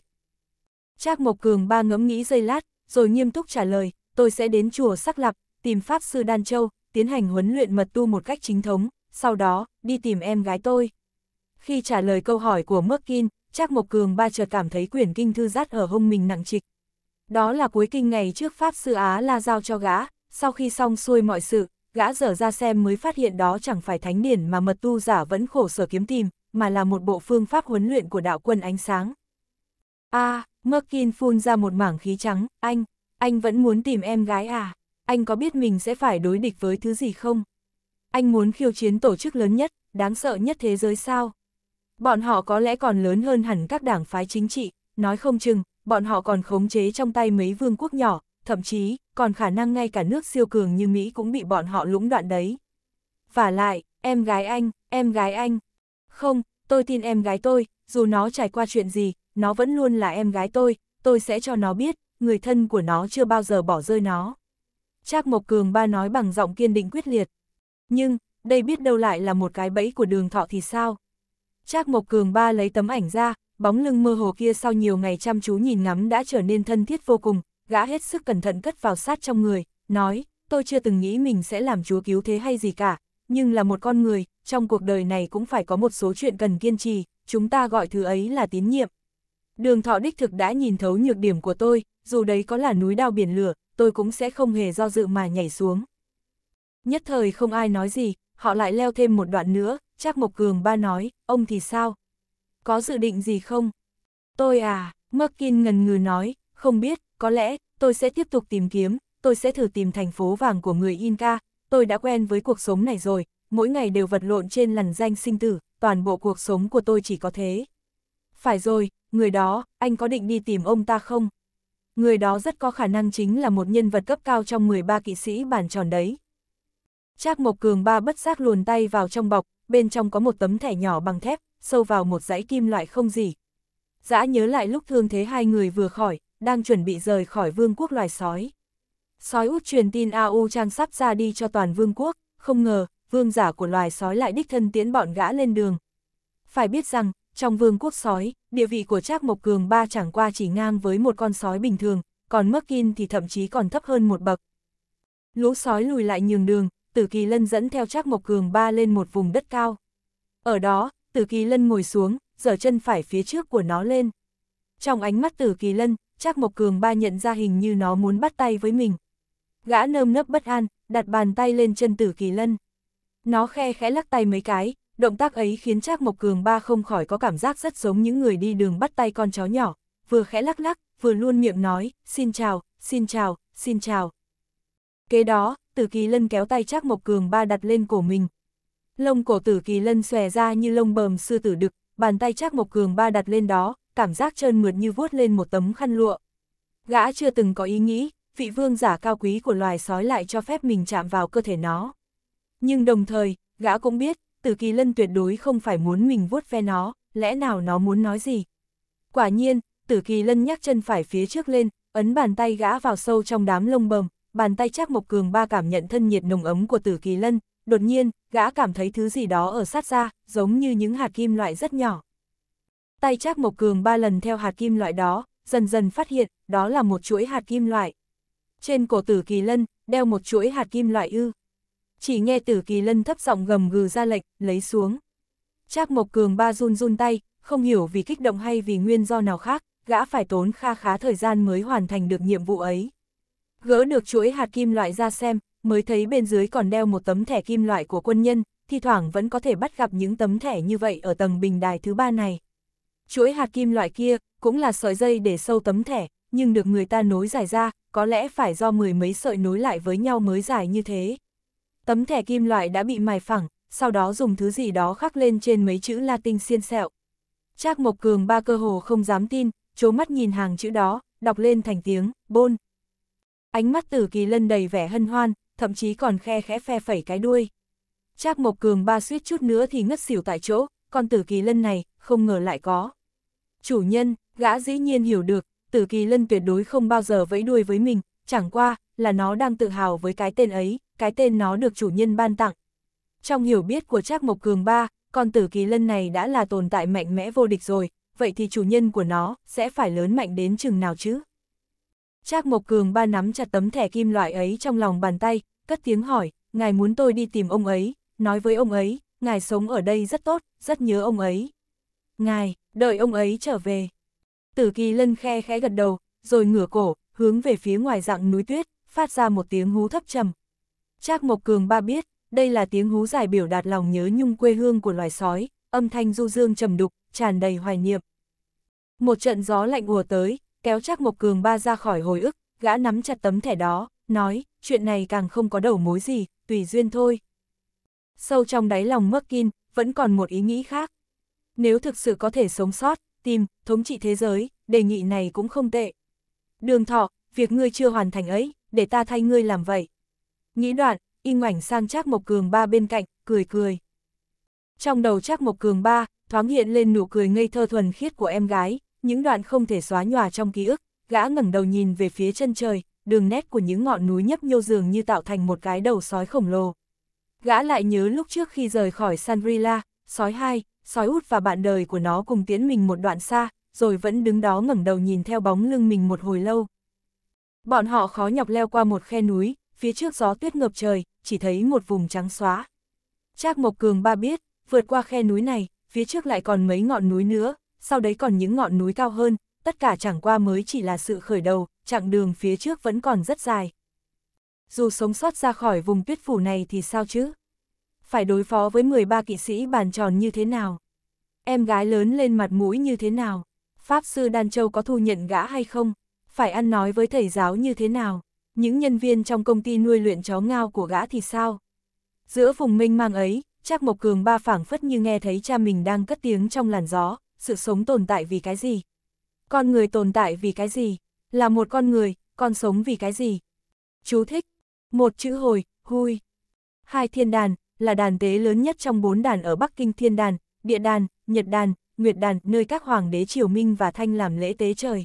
Trác Mộc Cường ba ngẫm nghĩ giây lát, rồi nghiêm túc trả lời, tôi sẽ đến chùa Sắc lập tìm Pháp Sư Đan Châu, tiến hành huấn luyện mật tu một cách chính thống, sau đó, đi tìm em gái tôi. Khi trả lời câu hỏi của Merkin, Trác Mộc Cường ba chợt cảm thấy quyển kinh thư rát ở hông mình nặng trịch. Đó là cuối kinh ngày trước Pháp Sư Á La giao cho gã, sau khi xong xuôi mọi sự, gã dở ra xem mới phát hiện đó chẳng phải thánh điển mà mật tu giả vẫn khổ sở kiếm tìm, mà là một bộ phương pháp huấn luyện của đạo quân ánh sáng. a à, Merkin phun ra một mảng khí trắng, anh, anh vẫn muốn tìm em gái à? Anh có biết mình sẽ phải đối địch với thứ gì không? Anh muốn khiêu chiến tổ chức lớn nhất, đáng sợ nhất thế giới sao? Bọn họ có lẽ còn lớn hơn hẳn các đảng phái chính trị, nói không chừng, bọn họ còn khống chế trong tay mấy vương quốc nhỏ, thậm chí còn khả năng ngay cả nước siêu cường như Mỹ cũng bị bọn họ lũng đoạn đấy. Và lại, em gái anh, em gái anh. Không, tôi tin em gái tôi, dù nó trải qua chuyện gì, nó vẫn luôn là em gái tôi, tôi sẽ cho nó biết, người thân của nó chưa bao giờ bỏ rơi nó. Trác Mộc Cường ba nói bằng giọng kiên định quyết liệt. Nhưng, đây biết đâu lại là một cái bẫy của đường thọ thì sao? Trác Mộc Cường ba lấy tấm ảnh ra, bóng lưng mơ hồ kia sau nhiều ngày chăm chú nhìn ngắm đã trở nên thân thiết vô cùng, gã hết sức cẩn thận cất vào sát trong người, nói, tôi chưa từng nghĩ mình sẽ làm chúa cứu thế hay gì cả, nhưng là một con người, trong cuộc đời này cũng phải có một số chuyện cần kiên trì, chúng ta gọi thứ ấy là tín nhiệm. Đường thọ đích thực đã nhìn thấu nhược điểm của tôi, dù đấy có là núi đao biển lửa, tôi cũng sẽ không hề do dự mà nhảy xuống. Nhất thời không ai nói gì, họ lại leo thêm một đoạn nữa, Trác Mộc Cường ba nói, ông thì sao? Có dự định gì không? Tôi à, Mắc Kiên ngần ngừ nói, không biết, có lẽ, tôi sẽ tiếp tục tìm kiếm, tôi sẽ thử tìm thành phố vàng của người Inca, tôi đã quen với cuộc sống này rồi, mỗi ngày đều vật lộn trên lằn danh sinh tử, toàn bộ cuộc sống của tôi chỉ có thế. Phải rồi, người đó, anh có định đi tìm ông ta không? Người đó rất có khả năng chính là một nhân vật cấp cao trong 13 kỵ sĩ bản tròn đấy. Trác Mộc Cường ba bất giác luồn tay vào trong bọc, bên trong có một tấm thẻ nhỏ bằng thép, sâu vào một dãy kim loại không gì. Dã nhớ lại lúc thương thế hai người vừa khỏi, đang chuẩn bị rời khỏi vương quốc loài sói. Sói út truyền tin a AU Trang sắp ra đi cho toàn vương quốc, không ngờ, vương giả của loài sói lại đích thân tiến bọn gã lên đường. Phải biết rằng, trong vương quốc sói, địa vị của Trác Mộc Cường ba chẳng qua chỉ ngang với một con sói bình thường, còn Merkin thì thậm chí còn thấp hơn một bậc. Lũ sói lùi lại nhường đường, Tử Kỳ Lân dẫn theo Trác Mộc Cường ba lên một vùng đất cao. Ở đó, Tử Kỳ Lân ngồi xuống, giở chân phải phía trước của nó lên. Trong ánh mắt Tử Kỳ Lân, Trác Mộc Cường ba nhận ra hình như nó muốn bắt tay với mình. Gã nơm nấp bất an, đặt bàn tay lên chân tử kỳ lân. Nó khe khẽ lắc tay mấy cái, động tác ấy khiến Trác Mộc Cường ba không khỏi có cảm giác rất giống những người đi đường bắt tay con chó nhỏ, vừa khẽ lắc lắc, vừa luôn miệng nói, xin chào, xin chào, xin chào. Kế đó, tử kỳ lân kéo tay Trác Mộc Cường ba đặt lên cổ mình. Lông cổ tử kỳ lân xòe ra như lông bờm sư tử đực, bàn tay Trác Mộc Cường ba đặt lên đó, cảm giác trơn mượt như vuốt lên một tấm khăn lụa. Gã chưa từng có ý nghĩ, vị vương giả cao quý của loài sói lại cho phép mình chạm vào cơ thể nó. Nhưng đồng thời, gã cũng biết, Tử Kỳ Lân tuyệt đối không phải muốn mình vuốt ve nó, lẽ nào nó muốn nói gì. Quả nhiên, Tử Kỳ Lân nhắc chân phải phía trước lên, ấn bàn tay gã vào sâu trong đám lông bầm, bàn tay chắc Mộc Cường ba cảm nhận thân nhiệt nồng ấm của Tử Kỳ Lân, đột nhiên, gã cảm thấy thứ gì đó ở sát ra, giống như những hạt kim loại rất nhỏ. Tay Trác Mộc Cường ba lần theo hạt kim loại đó, dần dần phát hiện, đó là một chuỗi hạt kim loại. Trên cổ tử kỳ lân, đeo một chuỗi hạt kim loại ư. Chỉ nghe tử kỳ lân thấp giọng gầm gừ ra lệnh, lấy xuống. Trác Mộc Cường ba run run tay, không hiểu vì kích động hay vì nguyên do nào khác, gã phải tốn kha khá thời gian mới hoàn thành được nhiệm vụ ấy. Gỡ được chuỗi hạt kim loại ra xem, mới thấy bên dưới còn đeo một tấm thẻ kim loại của quân nhân, thi thoảng vẫn có thể bắt gặp những tấm thẻ như vậy ở tầng bình đài thứ ba này chuỗi hạt kim loại kia, cũng là sợi dây để sâu tấm thẻ, nhưng được người ta nối dài ra, có lẽ phải do mười mấy sợi nối lại với nhau mới dài như thế. Tấm thẻ kim loại đã bị mài phẳng, sau đó dùng thứ gì đó khắc lên trên mấy chữ Latin xiên sẹo. Trác Mộc Cường ba cơ hồ không dám tin, chố mắt nhìn hàng chữ đó, đọc lên thành tiếng, bôn. Ánh mắt tử kỳ lân đầy vẻ hân hoan, thậm chí còn khe khẽ phe phẩy cái đuôi. Trác Mộc Cường ba suýt chút nữa thì ngất xỉu tại chỗ, còn tử kỳ lân này, không ngờ lại có chủ nhân, gã dĩ nhiên hiểu được, tử kỳ lân tuyệt đối không bao giờ vẫy đuôi với mình, chẳng qua, là nó đang tự hào với cái tên ấy, cái tên nó được chủ nhân ban tặng. Trong hiểu biết của Trác Mộc Cường ba, con tử kỳ lân này đã là tồn tại mạnh mẽ vô địch rồi, vậy thì chủ nhân của nó sẽ phải lớn mạnh đến chừng nào chứ? Trác Mộc Cường ba nắm chặt tấm thẻ kim loại ấy trong lòng bàn tay, cất tiếng hỏi, ngài muốn tôi đi tìm ông ấy, nói với ông ấy, ngài sống ở đây rất tốt, rất nhớ ông ấy. Ngài, đợi ông ấy trở về. Tử kỳ lân khe khẽ gật đầu, rồi ngửa cổ, hướng về phía ngoài dạng núi tuyết, phát ra một tiếng hú thấp trầm. Trác Mộc Cường ba biết, đây là tiếng hú dài biểu đạt lòng nhớ nhung quê hương của loài sói, âm thanh du dương trầm đục, tràn đầy hoài niệm. Một trận gió lạnh ùa tới, kéo Trác Mộc Cường ba ra khỏi hồi ức, gã nắm chặt tấm thẻ đó, nói, chuyện này càng không có đầu mối gì, tùy duyên thôi. Sâu trong đáy lòng Mắc Kin, vẫn còn một ý nghĩ khác, nếu thực sự có thể sống sót, tìm, thống trị thế giới, đề nghị này cũng không tệ. Đường thọ, việc ngươi chưa hoàn thành ấy, để ta thay ngươi làm vậy. Nghĩ đoạn, y ngoảnh sang Trác Mộc Cường ba bên cạnh, cười cười. Trong đầu Trác Mộc Cường ba, thoáng hiện lên nụ cười ngây thơ thuần khiết của em gái, những đoạn không thể xóa nhòa trong ký ức, gã ngẩng đầu nhìn về phía chân trời, đường nét của những ngọn núi nhấp nhô dường như tạo thành một cái đầu sói khổng lồ. Gã lại nhớ lúc trước khi rời khỏi Sanrila, sói hai, sói út và bạn đời của nó cùng tiến mình một đoạn xa, rồi vẫn đứng đó ngẩng đầu nhìn theo bóng lưng mình một hồi lâu. Bọn họ khó nhọc leo qua một khe núi, phía trước gió tuyết ngập trời, chỉ thấy một vùng trắng xóa. Trác Mộc Cường ba biết, vượt qua khe núi này, phía trước lại còn mấy ngọn núi nữa, sau đấy còn những ngọn núi cao hơn, tất cả chẳng qua mới chỉ là sự khởi đầu, chặng đường phía trước vẫn còn rất dài. Dù sống sót ra khỏi vùng tuyết phủ này thì sao chứ? phải đối phó với 13 kỵ sĩ bàn tròn như thế nào? Em gái lớn lên mặt mũi như thế nào? Pháp sư Đan Châu có thu nhận gã hay không? Phải ăn nói với thầy giáo như thế nào? Những nhân viên trong công ty nuôi luyện chó ngao của gã thì sao? Giữa vùng mênh mang ấy, Trác Mộc Cường ba phảng phất như nghe thấy cha mình đang cất tiếng trong làn gió, sự sống tồn tại vì cái gì? Con người tồn tại vì cái gì? Là một con người, con sống vì cái gì? Chú thích. Một chữ hồi, hui. Hai thiên đàn, là đàn tế lớn nhất trong bốn đàn ở Bắc Kinh Thiên Đàn, Địa Đàn, Nhật Đàn, Nguyệt Đàn, nơi các hoàng đế Triều Minh và Thanh làm lễ tế trời.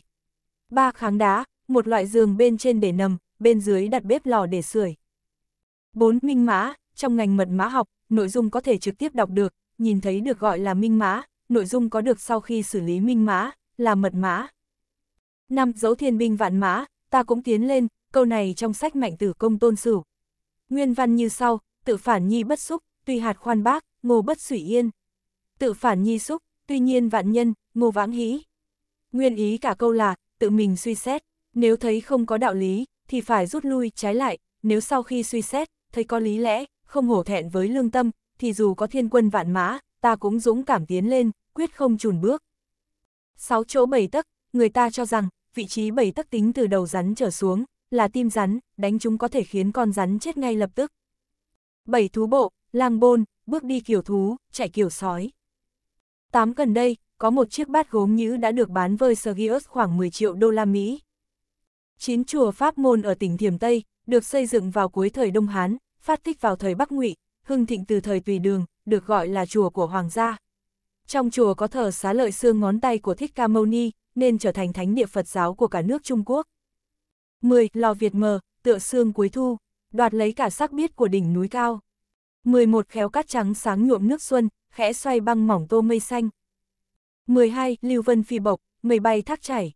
Ba kháng đá, một loại giường bên trên để nằm, bên dưới đặt bếp lò để sưởi. Bốn Minh mã, trong ngành mật mã học, nội dung có thể trực tiếp đọc được, nhìn thấy được gọi là minh mã, nội dung có được sau khi xử lý minh mã, là mật mã. Năm Dấu thiên binh vạn mã, ta cũng tiến lên, câu này trong sách mạnh tử công tôn Sử, Nguyên văn như sau, tự phản nhi bất xúc, tuy hạt khoan bác, ngô bất sủy yên. Tự phản nhi xúc, tuy nhiên vạn nhân, ngô vãng hí. Nguyên ý cả câu là, tự mình suy xét, nếu thấy không có đạo lý, thì phải rút lui trái lại, nếu sau khi suy xét, thấy có lý lẽ, không hổ thẹn với lương tâm, thì dù có thiên quân vạn mã, ta cũng dũng cảm tiến lên, quyết không chùn bước. Sáu chỗ bảy tấc, người ta cho rằng, vị trí bảy tấc tính từ đầu rắn trở xuống, là tim rắn, đánh chúng có thể khiến con rắn chết ngay lập tức. Bảy thú bộ, lang bôn, bước đi kiểu thú, chạy kiểu sói. Tám gần đây, có một chiếc bát gốm nhữ đã được bán với Sergius khoảng 10 triệu đô la Mỹ. Chín chùa Pháp Môn ở tỉnh Thiểm Tây, được xây dựng vào cuối thời Đông Hán, phát tích vào thời Bắc Ngụy, hưng thịnh từ thời Tùy Đường, được gọi là chùa của hoàng gia. Trong chùa có thờ xá lợi xương ngón tay của Thích Ca Mâu Ni, nên trở thành thánh địa Phật giáo của cả nước Trung Quốc. 10. Lò Việt mờ, tựa xương cuối thu, đoạt lấy cả sắc biết của đỉnh núi cao. 11 khéo cát trắng sáng nhuộm nước xuân, khẽ xoay băng mỏng tô mây xanh. 12. Lưu vân phi bộc, mây bay thác chảy.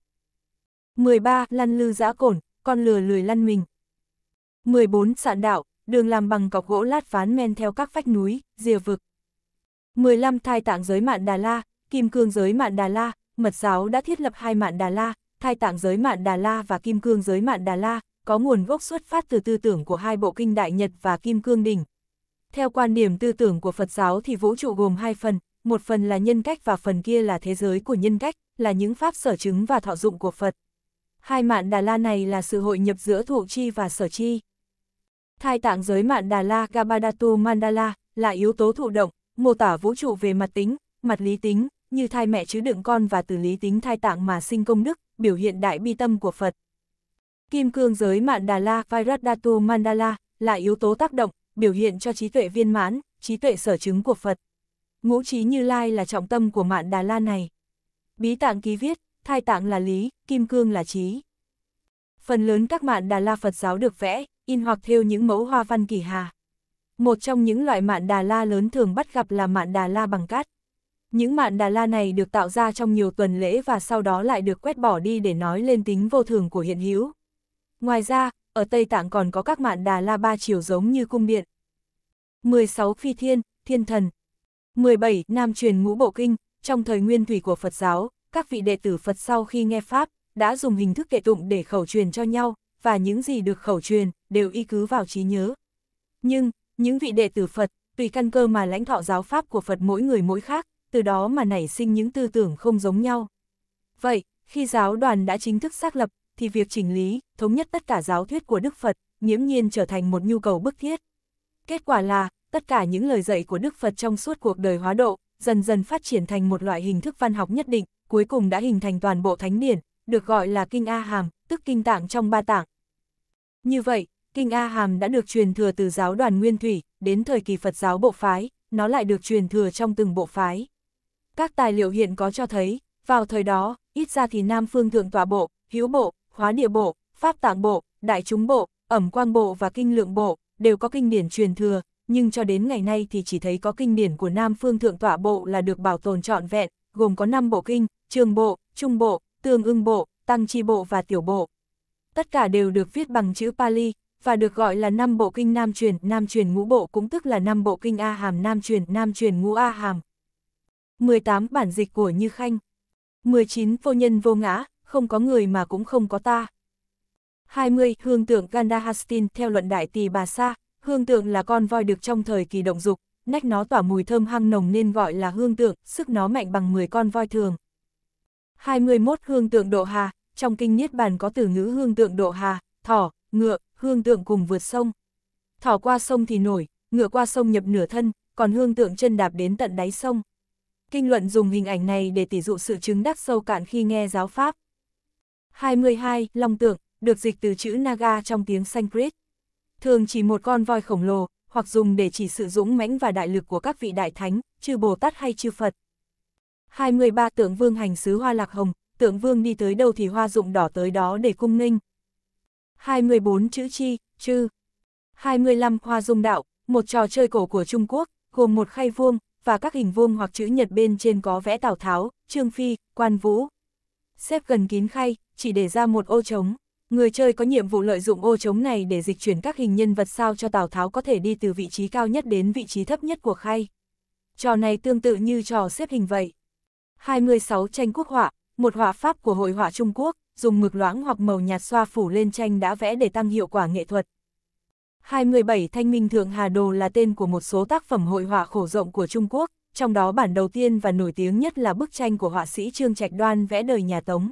13. Lăn lư giã cổn, con lừa lười lăn mình. 14. Sạn đạo, đường làm bằng cọc gỗ lát ván men theo các vách núi, rìa vực. 15. Thai tạng giới mạn Đà La, kim cương giới mạn Đà La, mật giáo đã thiết lập hai mạn Đà La, thai tạng giới mạn Đà La và kim cương giới mạn Đà La, có nguồn gốc xuất phát từ tư tưởng của hai bộ kinh Đại Nhật và Kim Cương Đình. Theo quan điểm tư tưởng của Phật giáo thì vũ trụ gồm hai phần, một phần là nhân cách và phần kia là thế giới của nhân cách, là những pháp sở chứng và thọ dụng của Phật. Hai mạn Đà La này là sự hội nhập giữa thụ chi và sở chi. Thai tạng giới mạn Đà La Gabadatu Mandala là yếu tố thụ động, mô tả vũ trụ về mặt tính, mặt lý tính, như thai mẹ chứa đựng con và từ lý tính thai tạng mà sinh công đức, biểu hiện đại bi tâm của Phật. Kim cương giới Mandala đà Vairadhatu mandala, là yếu tố tác động, biểu hiện cho trí tuệ viên mãn, trí tuệ sở chứng của Phật. Ngũ trí như lai là trọng tâm của Mandala này. Bí tạng ký viết, thai tạng là lý, kim cương là trí. Phần lớn các Mandala Phật giáo được vẽ, in hoặc theo những mẫu hoa văn kỳ hà. Một trong những loại Mandala lớn thường bắt gặp là Mandala bằng cát. Những Mandala này được tạo ra trong nhiều tuần lễ và sau đó lại được quét bỏ đi để nói lên tính vô thường của hiện hữu. Ngoài ra, ở Tây Tạng còn có các mạn đà la ba chiều giống như cung điện. 16. Phi Thiên, Thiên Thần 17. Nam truyền ngũ bộ kinh, trong thời nguyên thủy của Phật giáo, các vị đệ tử Phật sau khi nghe Pháp, đã dùng hình thức kệ tụng để khẩu truyền cho nhau, và những gì được khẩu truyền, đều y cứ vào trí nhớ. Nhưng, những vị đệ tử Phật, tùy căn cơ mà lãnh thọ giáo Pháp của Phật mỗi người mỗi khác, từ đó mà nảy sinh những tư tưởng không giống nhau. Vậy, khi giáo đoàn đã chính thức xác lập, thì việc chỉnh lý, thống nhất tất cả giáo thuyết của Đức Phật, nghiễm nhiên trở thành một nhu cầu bức thiết. Kết quả là, tất cả những lời dạy của Đức Phật trong suốt cuộc đời hóa độ, dần dần phát triển thành một loại hình thức văn học nhất định, cuối cùng đã hình thành toàn bộ thánh điển, được gọi là Kinh A Hàm, tức Kinh Tạng trong ba tạng. Như vậy, Kinh A Hàm đã được truyền thừa từ giáo đoàn Nguyên Thủy, đến thời kỳ Phật giáo bộ phái, nó lại được truyền thừa trong từng bộ phái. Các tài liệu hiện có cho thấy, vào thời đó, ít ra thì Nam Phương Thượng Tòa Bộ, Hiếu Bộ, hóa địa bộ, pháp tạng bộ, đại chúng bộ, ẩm quang bộ và kinh lượng bộ, đều có kinh điển truyền thừa, nhưng cho đến ngày nay thì chỉ thấy có kinh điển của Nam Phương Thượng Tọa Bộ là được bảo tồn trọn vẹn, gồm có 5 bộ kinh, trường bộ, trung bộ, tương ưng bộ, tăng chi bộ và tiểu bộ. Tất cả đều được viết bằng chữ Pali, và được gọi là năm bộ kinh nam truyền, nam truyền ngũ bộ cũng tức là năm bộ kinh A hàm nam truyền, nam truyền ngũ A hàm. 18 bản dịch của Như Khanh 19 vô nhân vô ngã, không có người mà cũng không có ta. 20. Hương tượng Gandahastin theo luận đại tỳ bà Sa, hương tượng là con voi được trong thời kỳ động dục, nách nó tỏa mùi thơm hăng nồng nên gọi là hương tượng, sức nó mạnh bằng 10 con voi thường. 21. Hương tượng độ hà, trong kinh Niết Bàn có từ ngữ hương tượng độ hà, thỏ, ngựa, hương tượng cùng vượt sông. Thỏ qua sông thì nổi, ngựa qua sông nhập nửa thân, còn hương tượng chân đạp đến tận đáy sông. Kinh luận dùng hình ảnh này để tỉ dụ sự chứng đắc sâu cạn khi nghe giáo pháp. 22. Long tượng, được dịch từ chữ Naga trong tiếng Sanskrit. Thường chỉ một con voi khổng lồ, hoặc dùng để chỉ sự dũng mãnh và đại lực của các vị đại thánh, chư Bồ Tát hay chư Phật. 23. Tượng vương hành sứ hoa lạc hồng, tượng vương đi tới đâu thì hoa dụng đỏ tới đó để cung nghênh. 24. Chữ chi, chư. 25. Hoa dung đạo, một trò chơi cổ của Trung Quốc, gồm một khay vuông, và các hình vuông hoặc chữ nhật bên trên có vẽ Tào Tháo, Trương Phi, Quan Vũ, xếp gần kín khay, chỉ để ra một ô trống. Người chơi có nhiệm vụ lợi dụng ô trống này để dịch chuyển các hình nhân vật sao cho Tào Tháo có thể đi từ vị trí cao nhất đến vị trí thấp nhất của khay. Trò này tương tự như trò xếp hình vậy. 26 tranh quốc họa, một họa pháp của hội họa Trung Quốc, dùng mực loãng hoặc màu nhạt xoa phủ lên tranh đã vẽ để tăng hiệu quả nghệ thuật. 27 Thanh Minh Thượng Hà Đồ là tên của một số tác phẩm hội họa khổ rộng của Trung Quốc, trong đó bản đầu tiên và nổi tiếng nhất là bức tranh của họa sĩ Trương Trạch Đoan vẽ đời nhà Tống.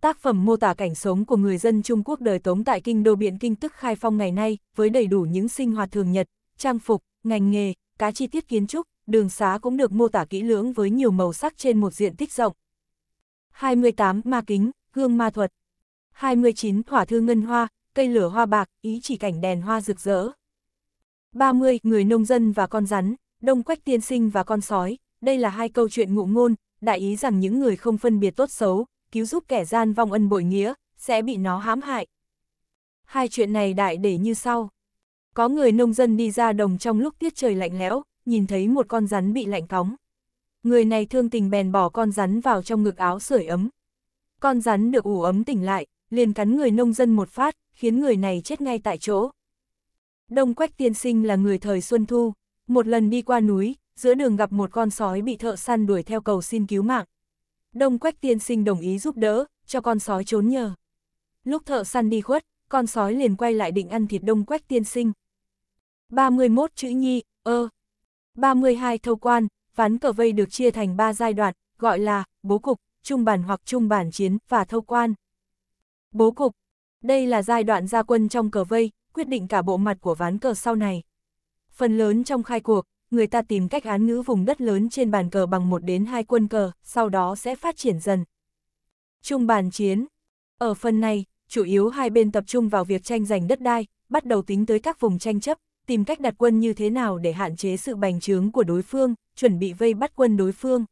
Tác phẩm mô tả cảnh sống của người dân Trung Quốc đời Tống tại kinh đô Biện Kinh tức khai phong ngày nay, với đầy đủ những sinh hoạt thường nhật, trang phục, ngành nghề, cá chi tiết kiến trúc, đường xá cũng được mô tả kỹ lưỡng với nhiều màu sắc trên một diện tích rộng. 28. Ma kính, gương ma thuật 29. Hỏa thư ngân hoa, cây lửa hoa bạc, ý chỉ cảnh đèn hoa rực rỡ. 30. Người nông dân và con rắn, Đông Quách Tiên Sinh và Con Sói, đây là hai câu chuyện ngụ ngôn, đại ý rằng những người không phân biệt tốt xấu, cứu giúp kẻ gian vong ân bội nghĩa, sẽ bị nó hãm hại. Hai chuyện này đại để như sau. Có người nông dân đi ra đồng trong lúc tiết trời lạnh lẽo, nhìn thấy một con rắn bị lạnh cóng. Người này thương tình bèn bỏ con rắn vào trong ngực áo sưởi ấm. Con rắn được ủ ấm tỉnh lại, liền cắn người nông dân một phát, khiến người này chết ngay tại chỗ. Đông Quách Tiên Sinh là người thời Xuân Thu, một lần đi qua núi, giữa đường gặp một con sói bị thợ săn đuổi theo cầu xin cứu mạng. Đông Quách tiên sinh đồng ý giúp đỡ, cho con sói trốn nhờ. Lúc thợ săn đi khuất, con sói liền quay lại định ăn thịt Đông Quách tiên sinh. 31 chữ nhi, ơ. 32 thâu quan, ván cờ vây được chia thành 3 giai đoạn, gọi là bố cục, trung bản hoặc trung bản chiến và thâu quan. Bố cục. Đây là giai đoạn gia quân trong cờ vây, quyết định cả bộ mặt của ván cờ sau này. Phần lớn trong khai cuộc, người ta tìm cách án ngữ vùng đất lớn trên bàn cờ bằng một đến hai quân cờ, sau đó sẽ phát triển dần. Trung bàn chiến Ở phần này, chủ yếu hai bên tập trung vào việc tranh giành đất đai, bắt đầu tính tới các vùng tranh chấp, tìm cách đặt quân như thế nào để hạn chế sự bành trướng của đối phương, chuẩn bị vây bắt quân đối phương.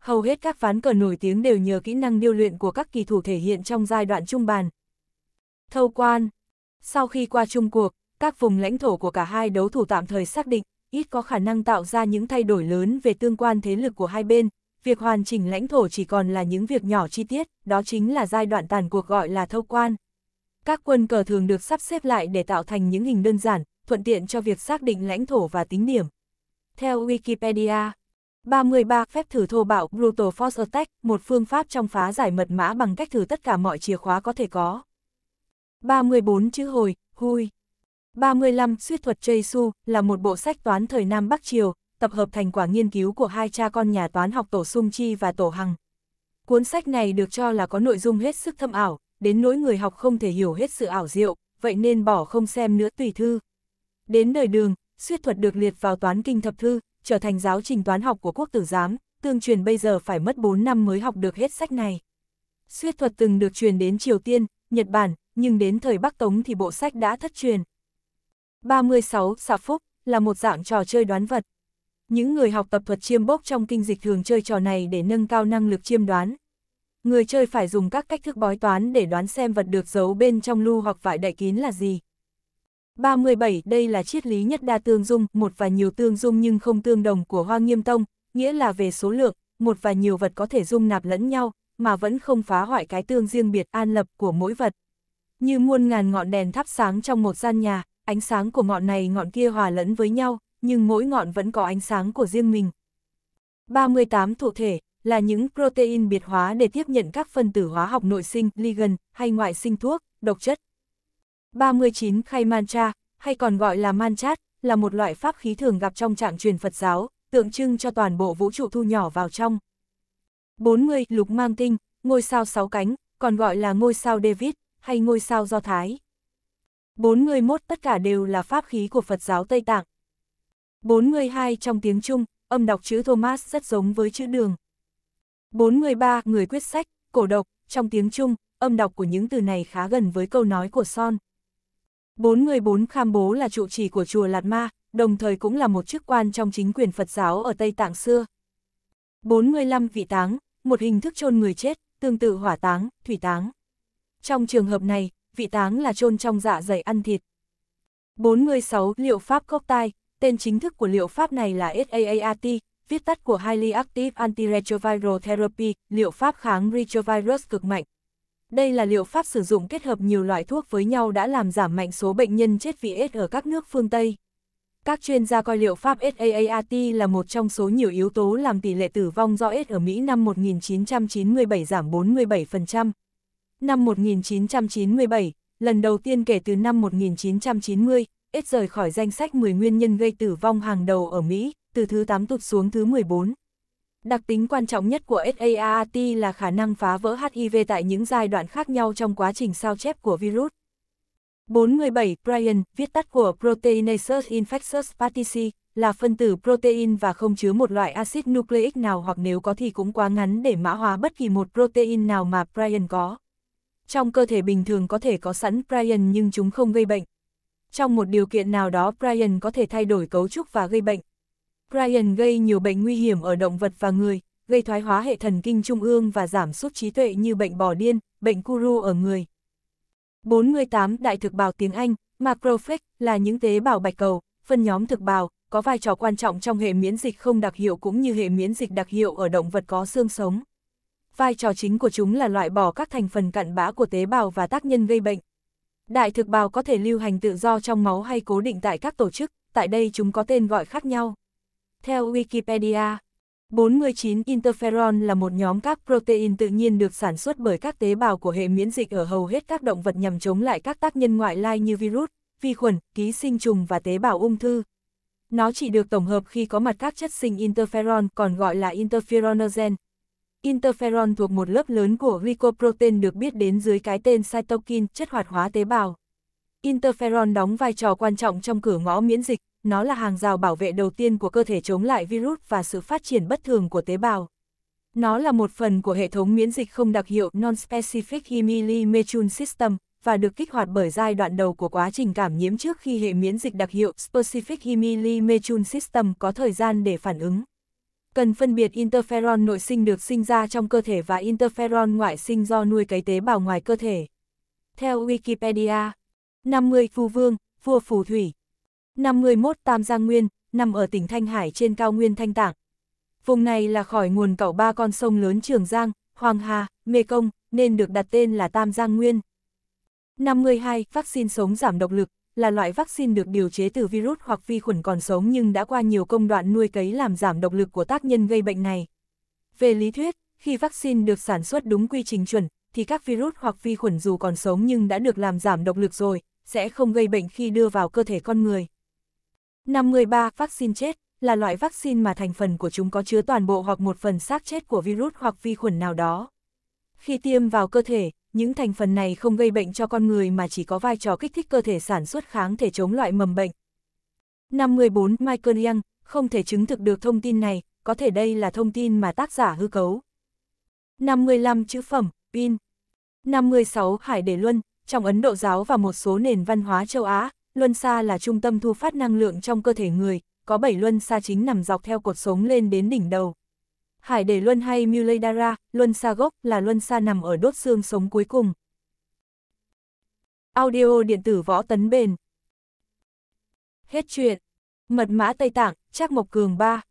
Hầu hết các ván cờ nổi tiếng đều nhờ kỹ năng điêu luyện của các kỳ thủ thể hiện trong giai đoạn trung bàn. Thâu quan Sau khi qua trung cuộc, các vùng lãnh thổ của cả hai đấu thủ tạm thời xác định, ít có khả năng tạo ra những thay đổi lớn về tương quan thế lực của hai bên, việc hoàn chỉnh lãnh thổ chỉ còn là những việc nhỏ chi tiết, đó chính là giai đoạn tàn cuộc gọi là thâu quan. Các quân cờ thường được sắp xếp lại để tạo thành những hình đơn giản, thuận tiện cho việc xác định lãnh thổ và tính điểm. Theo Wikipedia, 33 phép thử thô bạo Brutal Force Attack, một phương pháp trong phá giải mật mã bằng cách thử tất cả mọi chìa khóa có thể có. 34 chữ hồi, hui. 35. Suyết thuật Su là một bộ sách toán thời Nam Bắc Triều, tập hợp thành quả nghiên cứu của hai cha con nhà toán học Tổ Sung Chi và Tổ Hằng. Cuốn sách này được cho là có nội dung hết sức thâm ảo, đến nỗi người học không thể hiểu hết sự ảo diệu, vậy nên bỏ không xem nữa tùy thư. Đến đời đường, suyết thuật được liệt vào toán kinh thập thư, trở thành giáo trình toán học của quốc tử giám, tương truyền bây giờ phải mất 4 năm mới học được hết sách này. Suyết thuật từng được truyền đến Triều Tiên, Nhật Bản, nhưng đến thời Bắc Tống thì bộ sách đã thất truyền. 36. Xạ phúc là một dạng trò chơi đoán vật. Những người học tập thuật chiêm bốc trong kinh dịch thường chơi trò này để nâng cao năng lực chiêm đoán. Người chơi phải dùng các cách thức bói toán để đoán xem vật được giấu bên trong lu hoặc vải đậy kín là gì. 37. Đây là triết lý nhất đa tương dung, một và nhiều tương dung nhưng không tương đồng của Hoa Nghiêm Tông, nghĩa là về số lượng, một và nhiều vật có thể dung nạp lẫn nhau, mà vẫn không phá hoại cái tương riêng biệt an lập của mỗi vật. Như muôn ngàn ngọn đèn thắp sáng trong một gian nhà, ánh sáng của ngọn này ngọn kia hòa lẫn với nhau, nhưng mỗi ngọn vẫn có ánh sáng của riêng mình. 38 thụ thể là những protein biệt hóa để tiếp nhận các phân tử hóa học nội sinh, ligand hay ngoại sinh thuốc, độc chất. 39 khay mantra hay còn gọi là manchat, là một loại pháp khí thường gặp trong trạng truyền Phật giáo, tượng trưng cho toàn bộ vũ trụ thu nhỏ vào trong. 40. Lục mang tinh, ngôi sao sáu cánh, còn gọi là ngôi sao David, hay ngôi sao Do Thái. 41 tất cả đều là pháp khí của Phật giáo Tây Tạng. 42 trong tiếng Trung, âm đọc chữ Thomas rất giống với chữ đường. 43 người quyết sách, cổ độc, trong tiếng Trung, âm đọc của những từ này khá gần với câu nói của Son. 414 Kham Bố là trụ trì của chùa Lạt Ma, đồng thời cũng là một chức quan trong chính quyền Phật giáo ở Tây Tạng xưa. 45 Vị táng, một hình thức chôn người chết, tương tự hỏa táng, thủy táng. Trong trường hợp này, vị táng là chôn trong dạ dày ăn thịt. 46. Liệu pháp cocktail, tên chính thức của liệu pháp này là SAART, viết tắt của Highly Active Antiretroviral Therapy, liệu pháp kháng retrovirus cực mạnh. Đây là liệu pháp sử dụng kết hợp nhiều loại thuốc với nhau đã làm giảm mạnh số bệnh nhân chết vì AIDS ở các nước phương Tây. Các chuyên gia coi liệu pháp SAART là một trong số nhiều yếu tố làm tỷ lệ tử vong do AIDS ở Mỹ năm 1997 giảm 47%. Năm 1997, lần đầu tiên kể từ năm 1990, ít rời khỏi danh sách 10 nguyên nhân gây tử vong hàng đầu ở Mỹ, từ thứ 8 tụt xuống thứ 14. Đặc tính quan trọng nhất của SART là khả năng phá vỡ HIV tại những giai đoạn khác nhau trong quá trình sao chép của virus. 47. brian viết tắt của Proteinaceous Infectious Partici, là phân tử protein và không chứa một loại axit nucleic nào hoặc nếu có thì cũng quá ngắn để mã hóa bất kỳ một protein nào mà brian có. Trong cơ thể bình thường có thể có sẵn prion nhưng chúng không gây bệnh. Trong một điều kiện nào đó prion có thể thay đổi cấu trúc và gây bệnh. Prion gây nhiều bệnh nguy hiểm ở động vật và người, gây thoái hóa hệ thần kinh trung ương và giảm sút trí tuệ như bệnh bò điên, bệnh kuru ở người. 48. Đại thực bào tiếng Anh, macrophage, là những tế bào bạch cầu, phân nhóm thực bào, có vai trò quan trọng trong hệ miễn dịch không đặc hiệu cũng như hệ miễn dịch đặc hiệu ở động vật có xương sống vai trò chính của chúng là loại bỏ các thành phần cặn bã của tế bào và tác nhân gây bệnh. Đại thực bào có thể lưu hành tự do trong máu hay cố định tại các tổ chức, tại đây chúng có tên gọi khác nhau. Theo Wikipedia, 49 interferon là một nhóm các protein tự nhiên được sản xuất bởi các tế bào của hệ miễn dịch ở hầu hết các động vật nhằm chống lại các tác nhân ngoại lai như virus, vi khuẩn, ký sinh trùng và tế bào ung thư. Nó chỉ được tổng hợp khi có mặt các chất sinh interferon còn gọi là interferonogen, interferon thuộc một lớp lớn của glycoprotein được biết đến dưới cái tên cytokine chất hoạt hóa tế bào. Interferon đóng vai trò quan trọng trong cửa ngõ miễn dịch, nó là hàng rào bảo vệ đầu tiên của cơ thể chống lại virus và sự phát triển bất thường của tế bào. Nó là một phần của hệ thống miễn dịch không đặc hiệu Non-Specific Immunimethune System và được kích hoạt bởi giai đoạn đầu của quá trình cảm nhiễm trước khi hệ miễn dịch đặc hiệu Specific Immunimethune System có thời gian để phản ứng. Cần phân biệt interferon nội sinh được sinh ra trong cơ thể và interferon ngoại sinh do nuôi cấy tế bào ngoài cơ thể. Theo Wikipedia, 50 Phù Vương, vua phù thủy. 51 Tam Giang Nguyên, nằm ở tỉnh Thanh Hải trên cao nguyên Thanh Tạng. Vùng này là khỏi nguồn cậu ba con sông lớn Trường Giang, Hoàng Hà, Mê Công, nên được đặt tên là Tam Giang Nguyên. 52. Vaccine sống giảm độc lực, là loại vaccine được điều chế từ virus hoặc vi khuẩn còn sống nhưng đã qua nhiều công đoạn nuôi cấy làm giảm độc lực của tác nhân gây bệnh này. Về lý thuyết, khi vaccine được sản xuất đúng quy trình chuẩn, thì các virus hoặc vi khuẩn dù còn sống nhưng đã được làm giảm độc lực rồi, sẽ không gây bệnh khi đưa vào cơ thể con người. 53. Vaccine chết là loại vaccine mà thành phần của chúng có chứa toàn bộ hoặc một phần xác chết của virus hoặc vi khuẩn nào đó. Khi tiêm vào cơ thể, những thành phần này không gây bệnh cho con người mà chỉ có vai trò kích thích cơ thể sản xuất kháng thể chống loại mầm bệnh. 54. Michael Young, không thể chứng thực được thông tin này, có thể đây là thông tin mà tác giả hư cấu. 55. Chữ phẩm, pin. 56. Hải Đề Luân, trong Ấn Độ giáo và một số nền văn hóa châu Á, Luân Sa là trung tâm thu phát năng lượng trong cơ thể người, có 7 Luân Sa chính nằm dọc theo cột sống lên đến đỉnh đầu. Hải để Luân hay Muladara, Luân xa gốc là Luân xa nằm ở đốt xương sống cuối cùng. Audio điện tử võ tấn bền. Hết chuyện. Mật mã Tây Tạng, Trác Mộc Cường 3.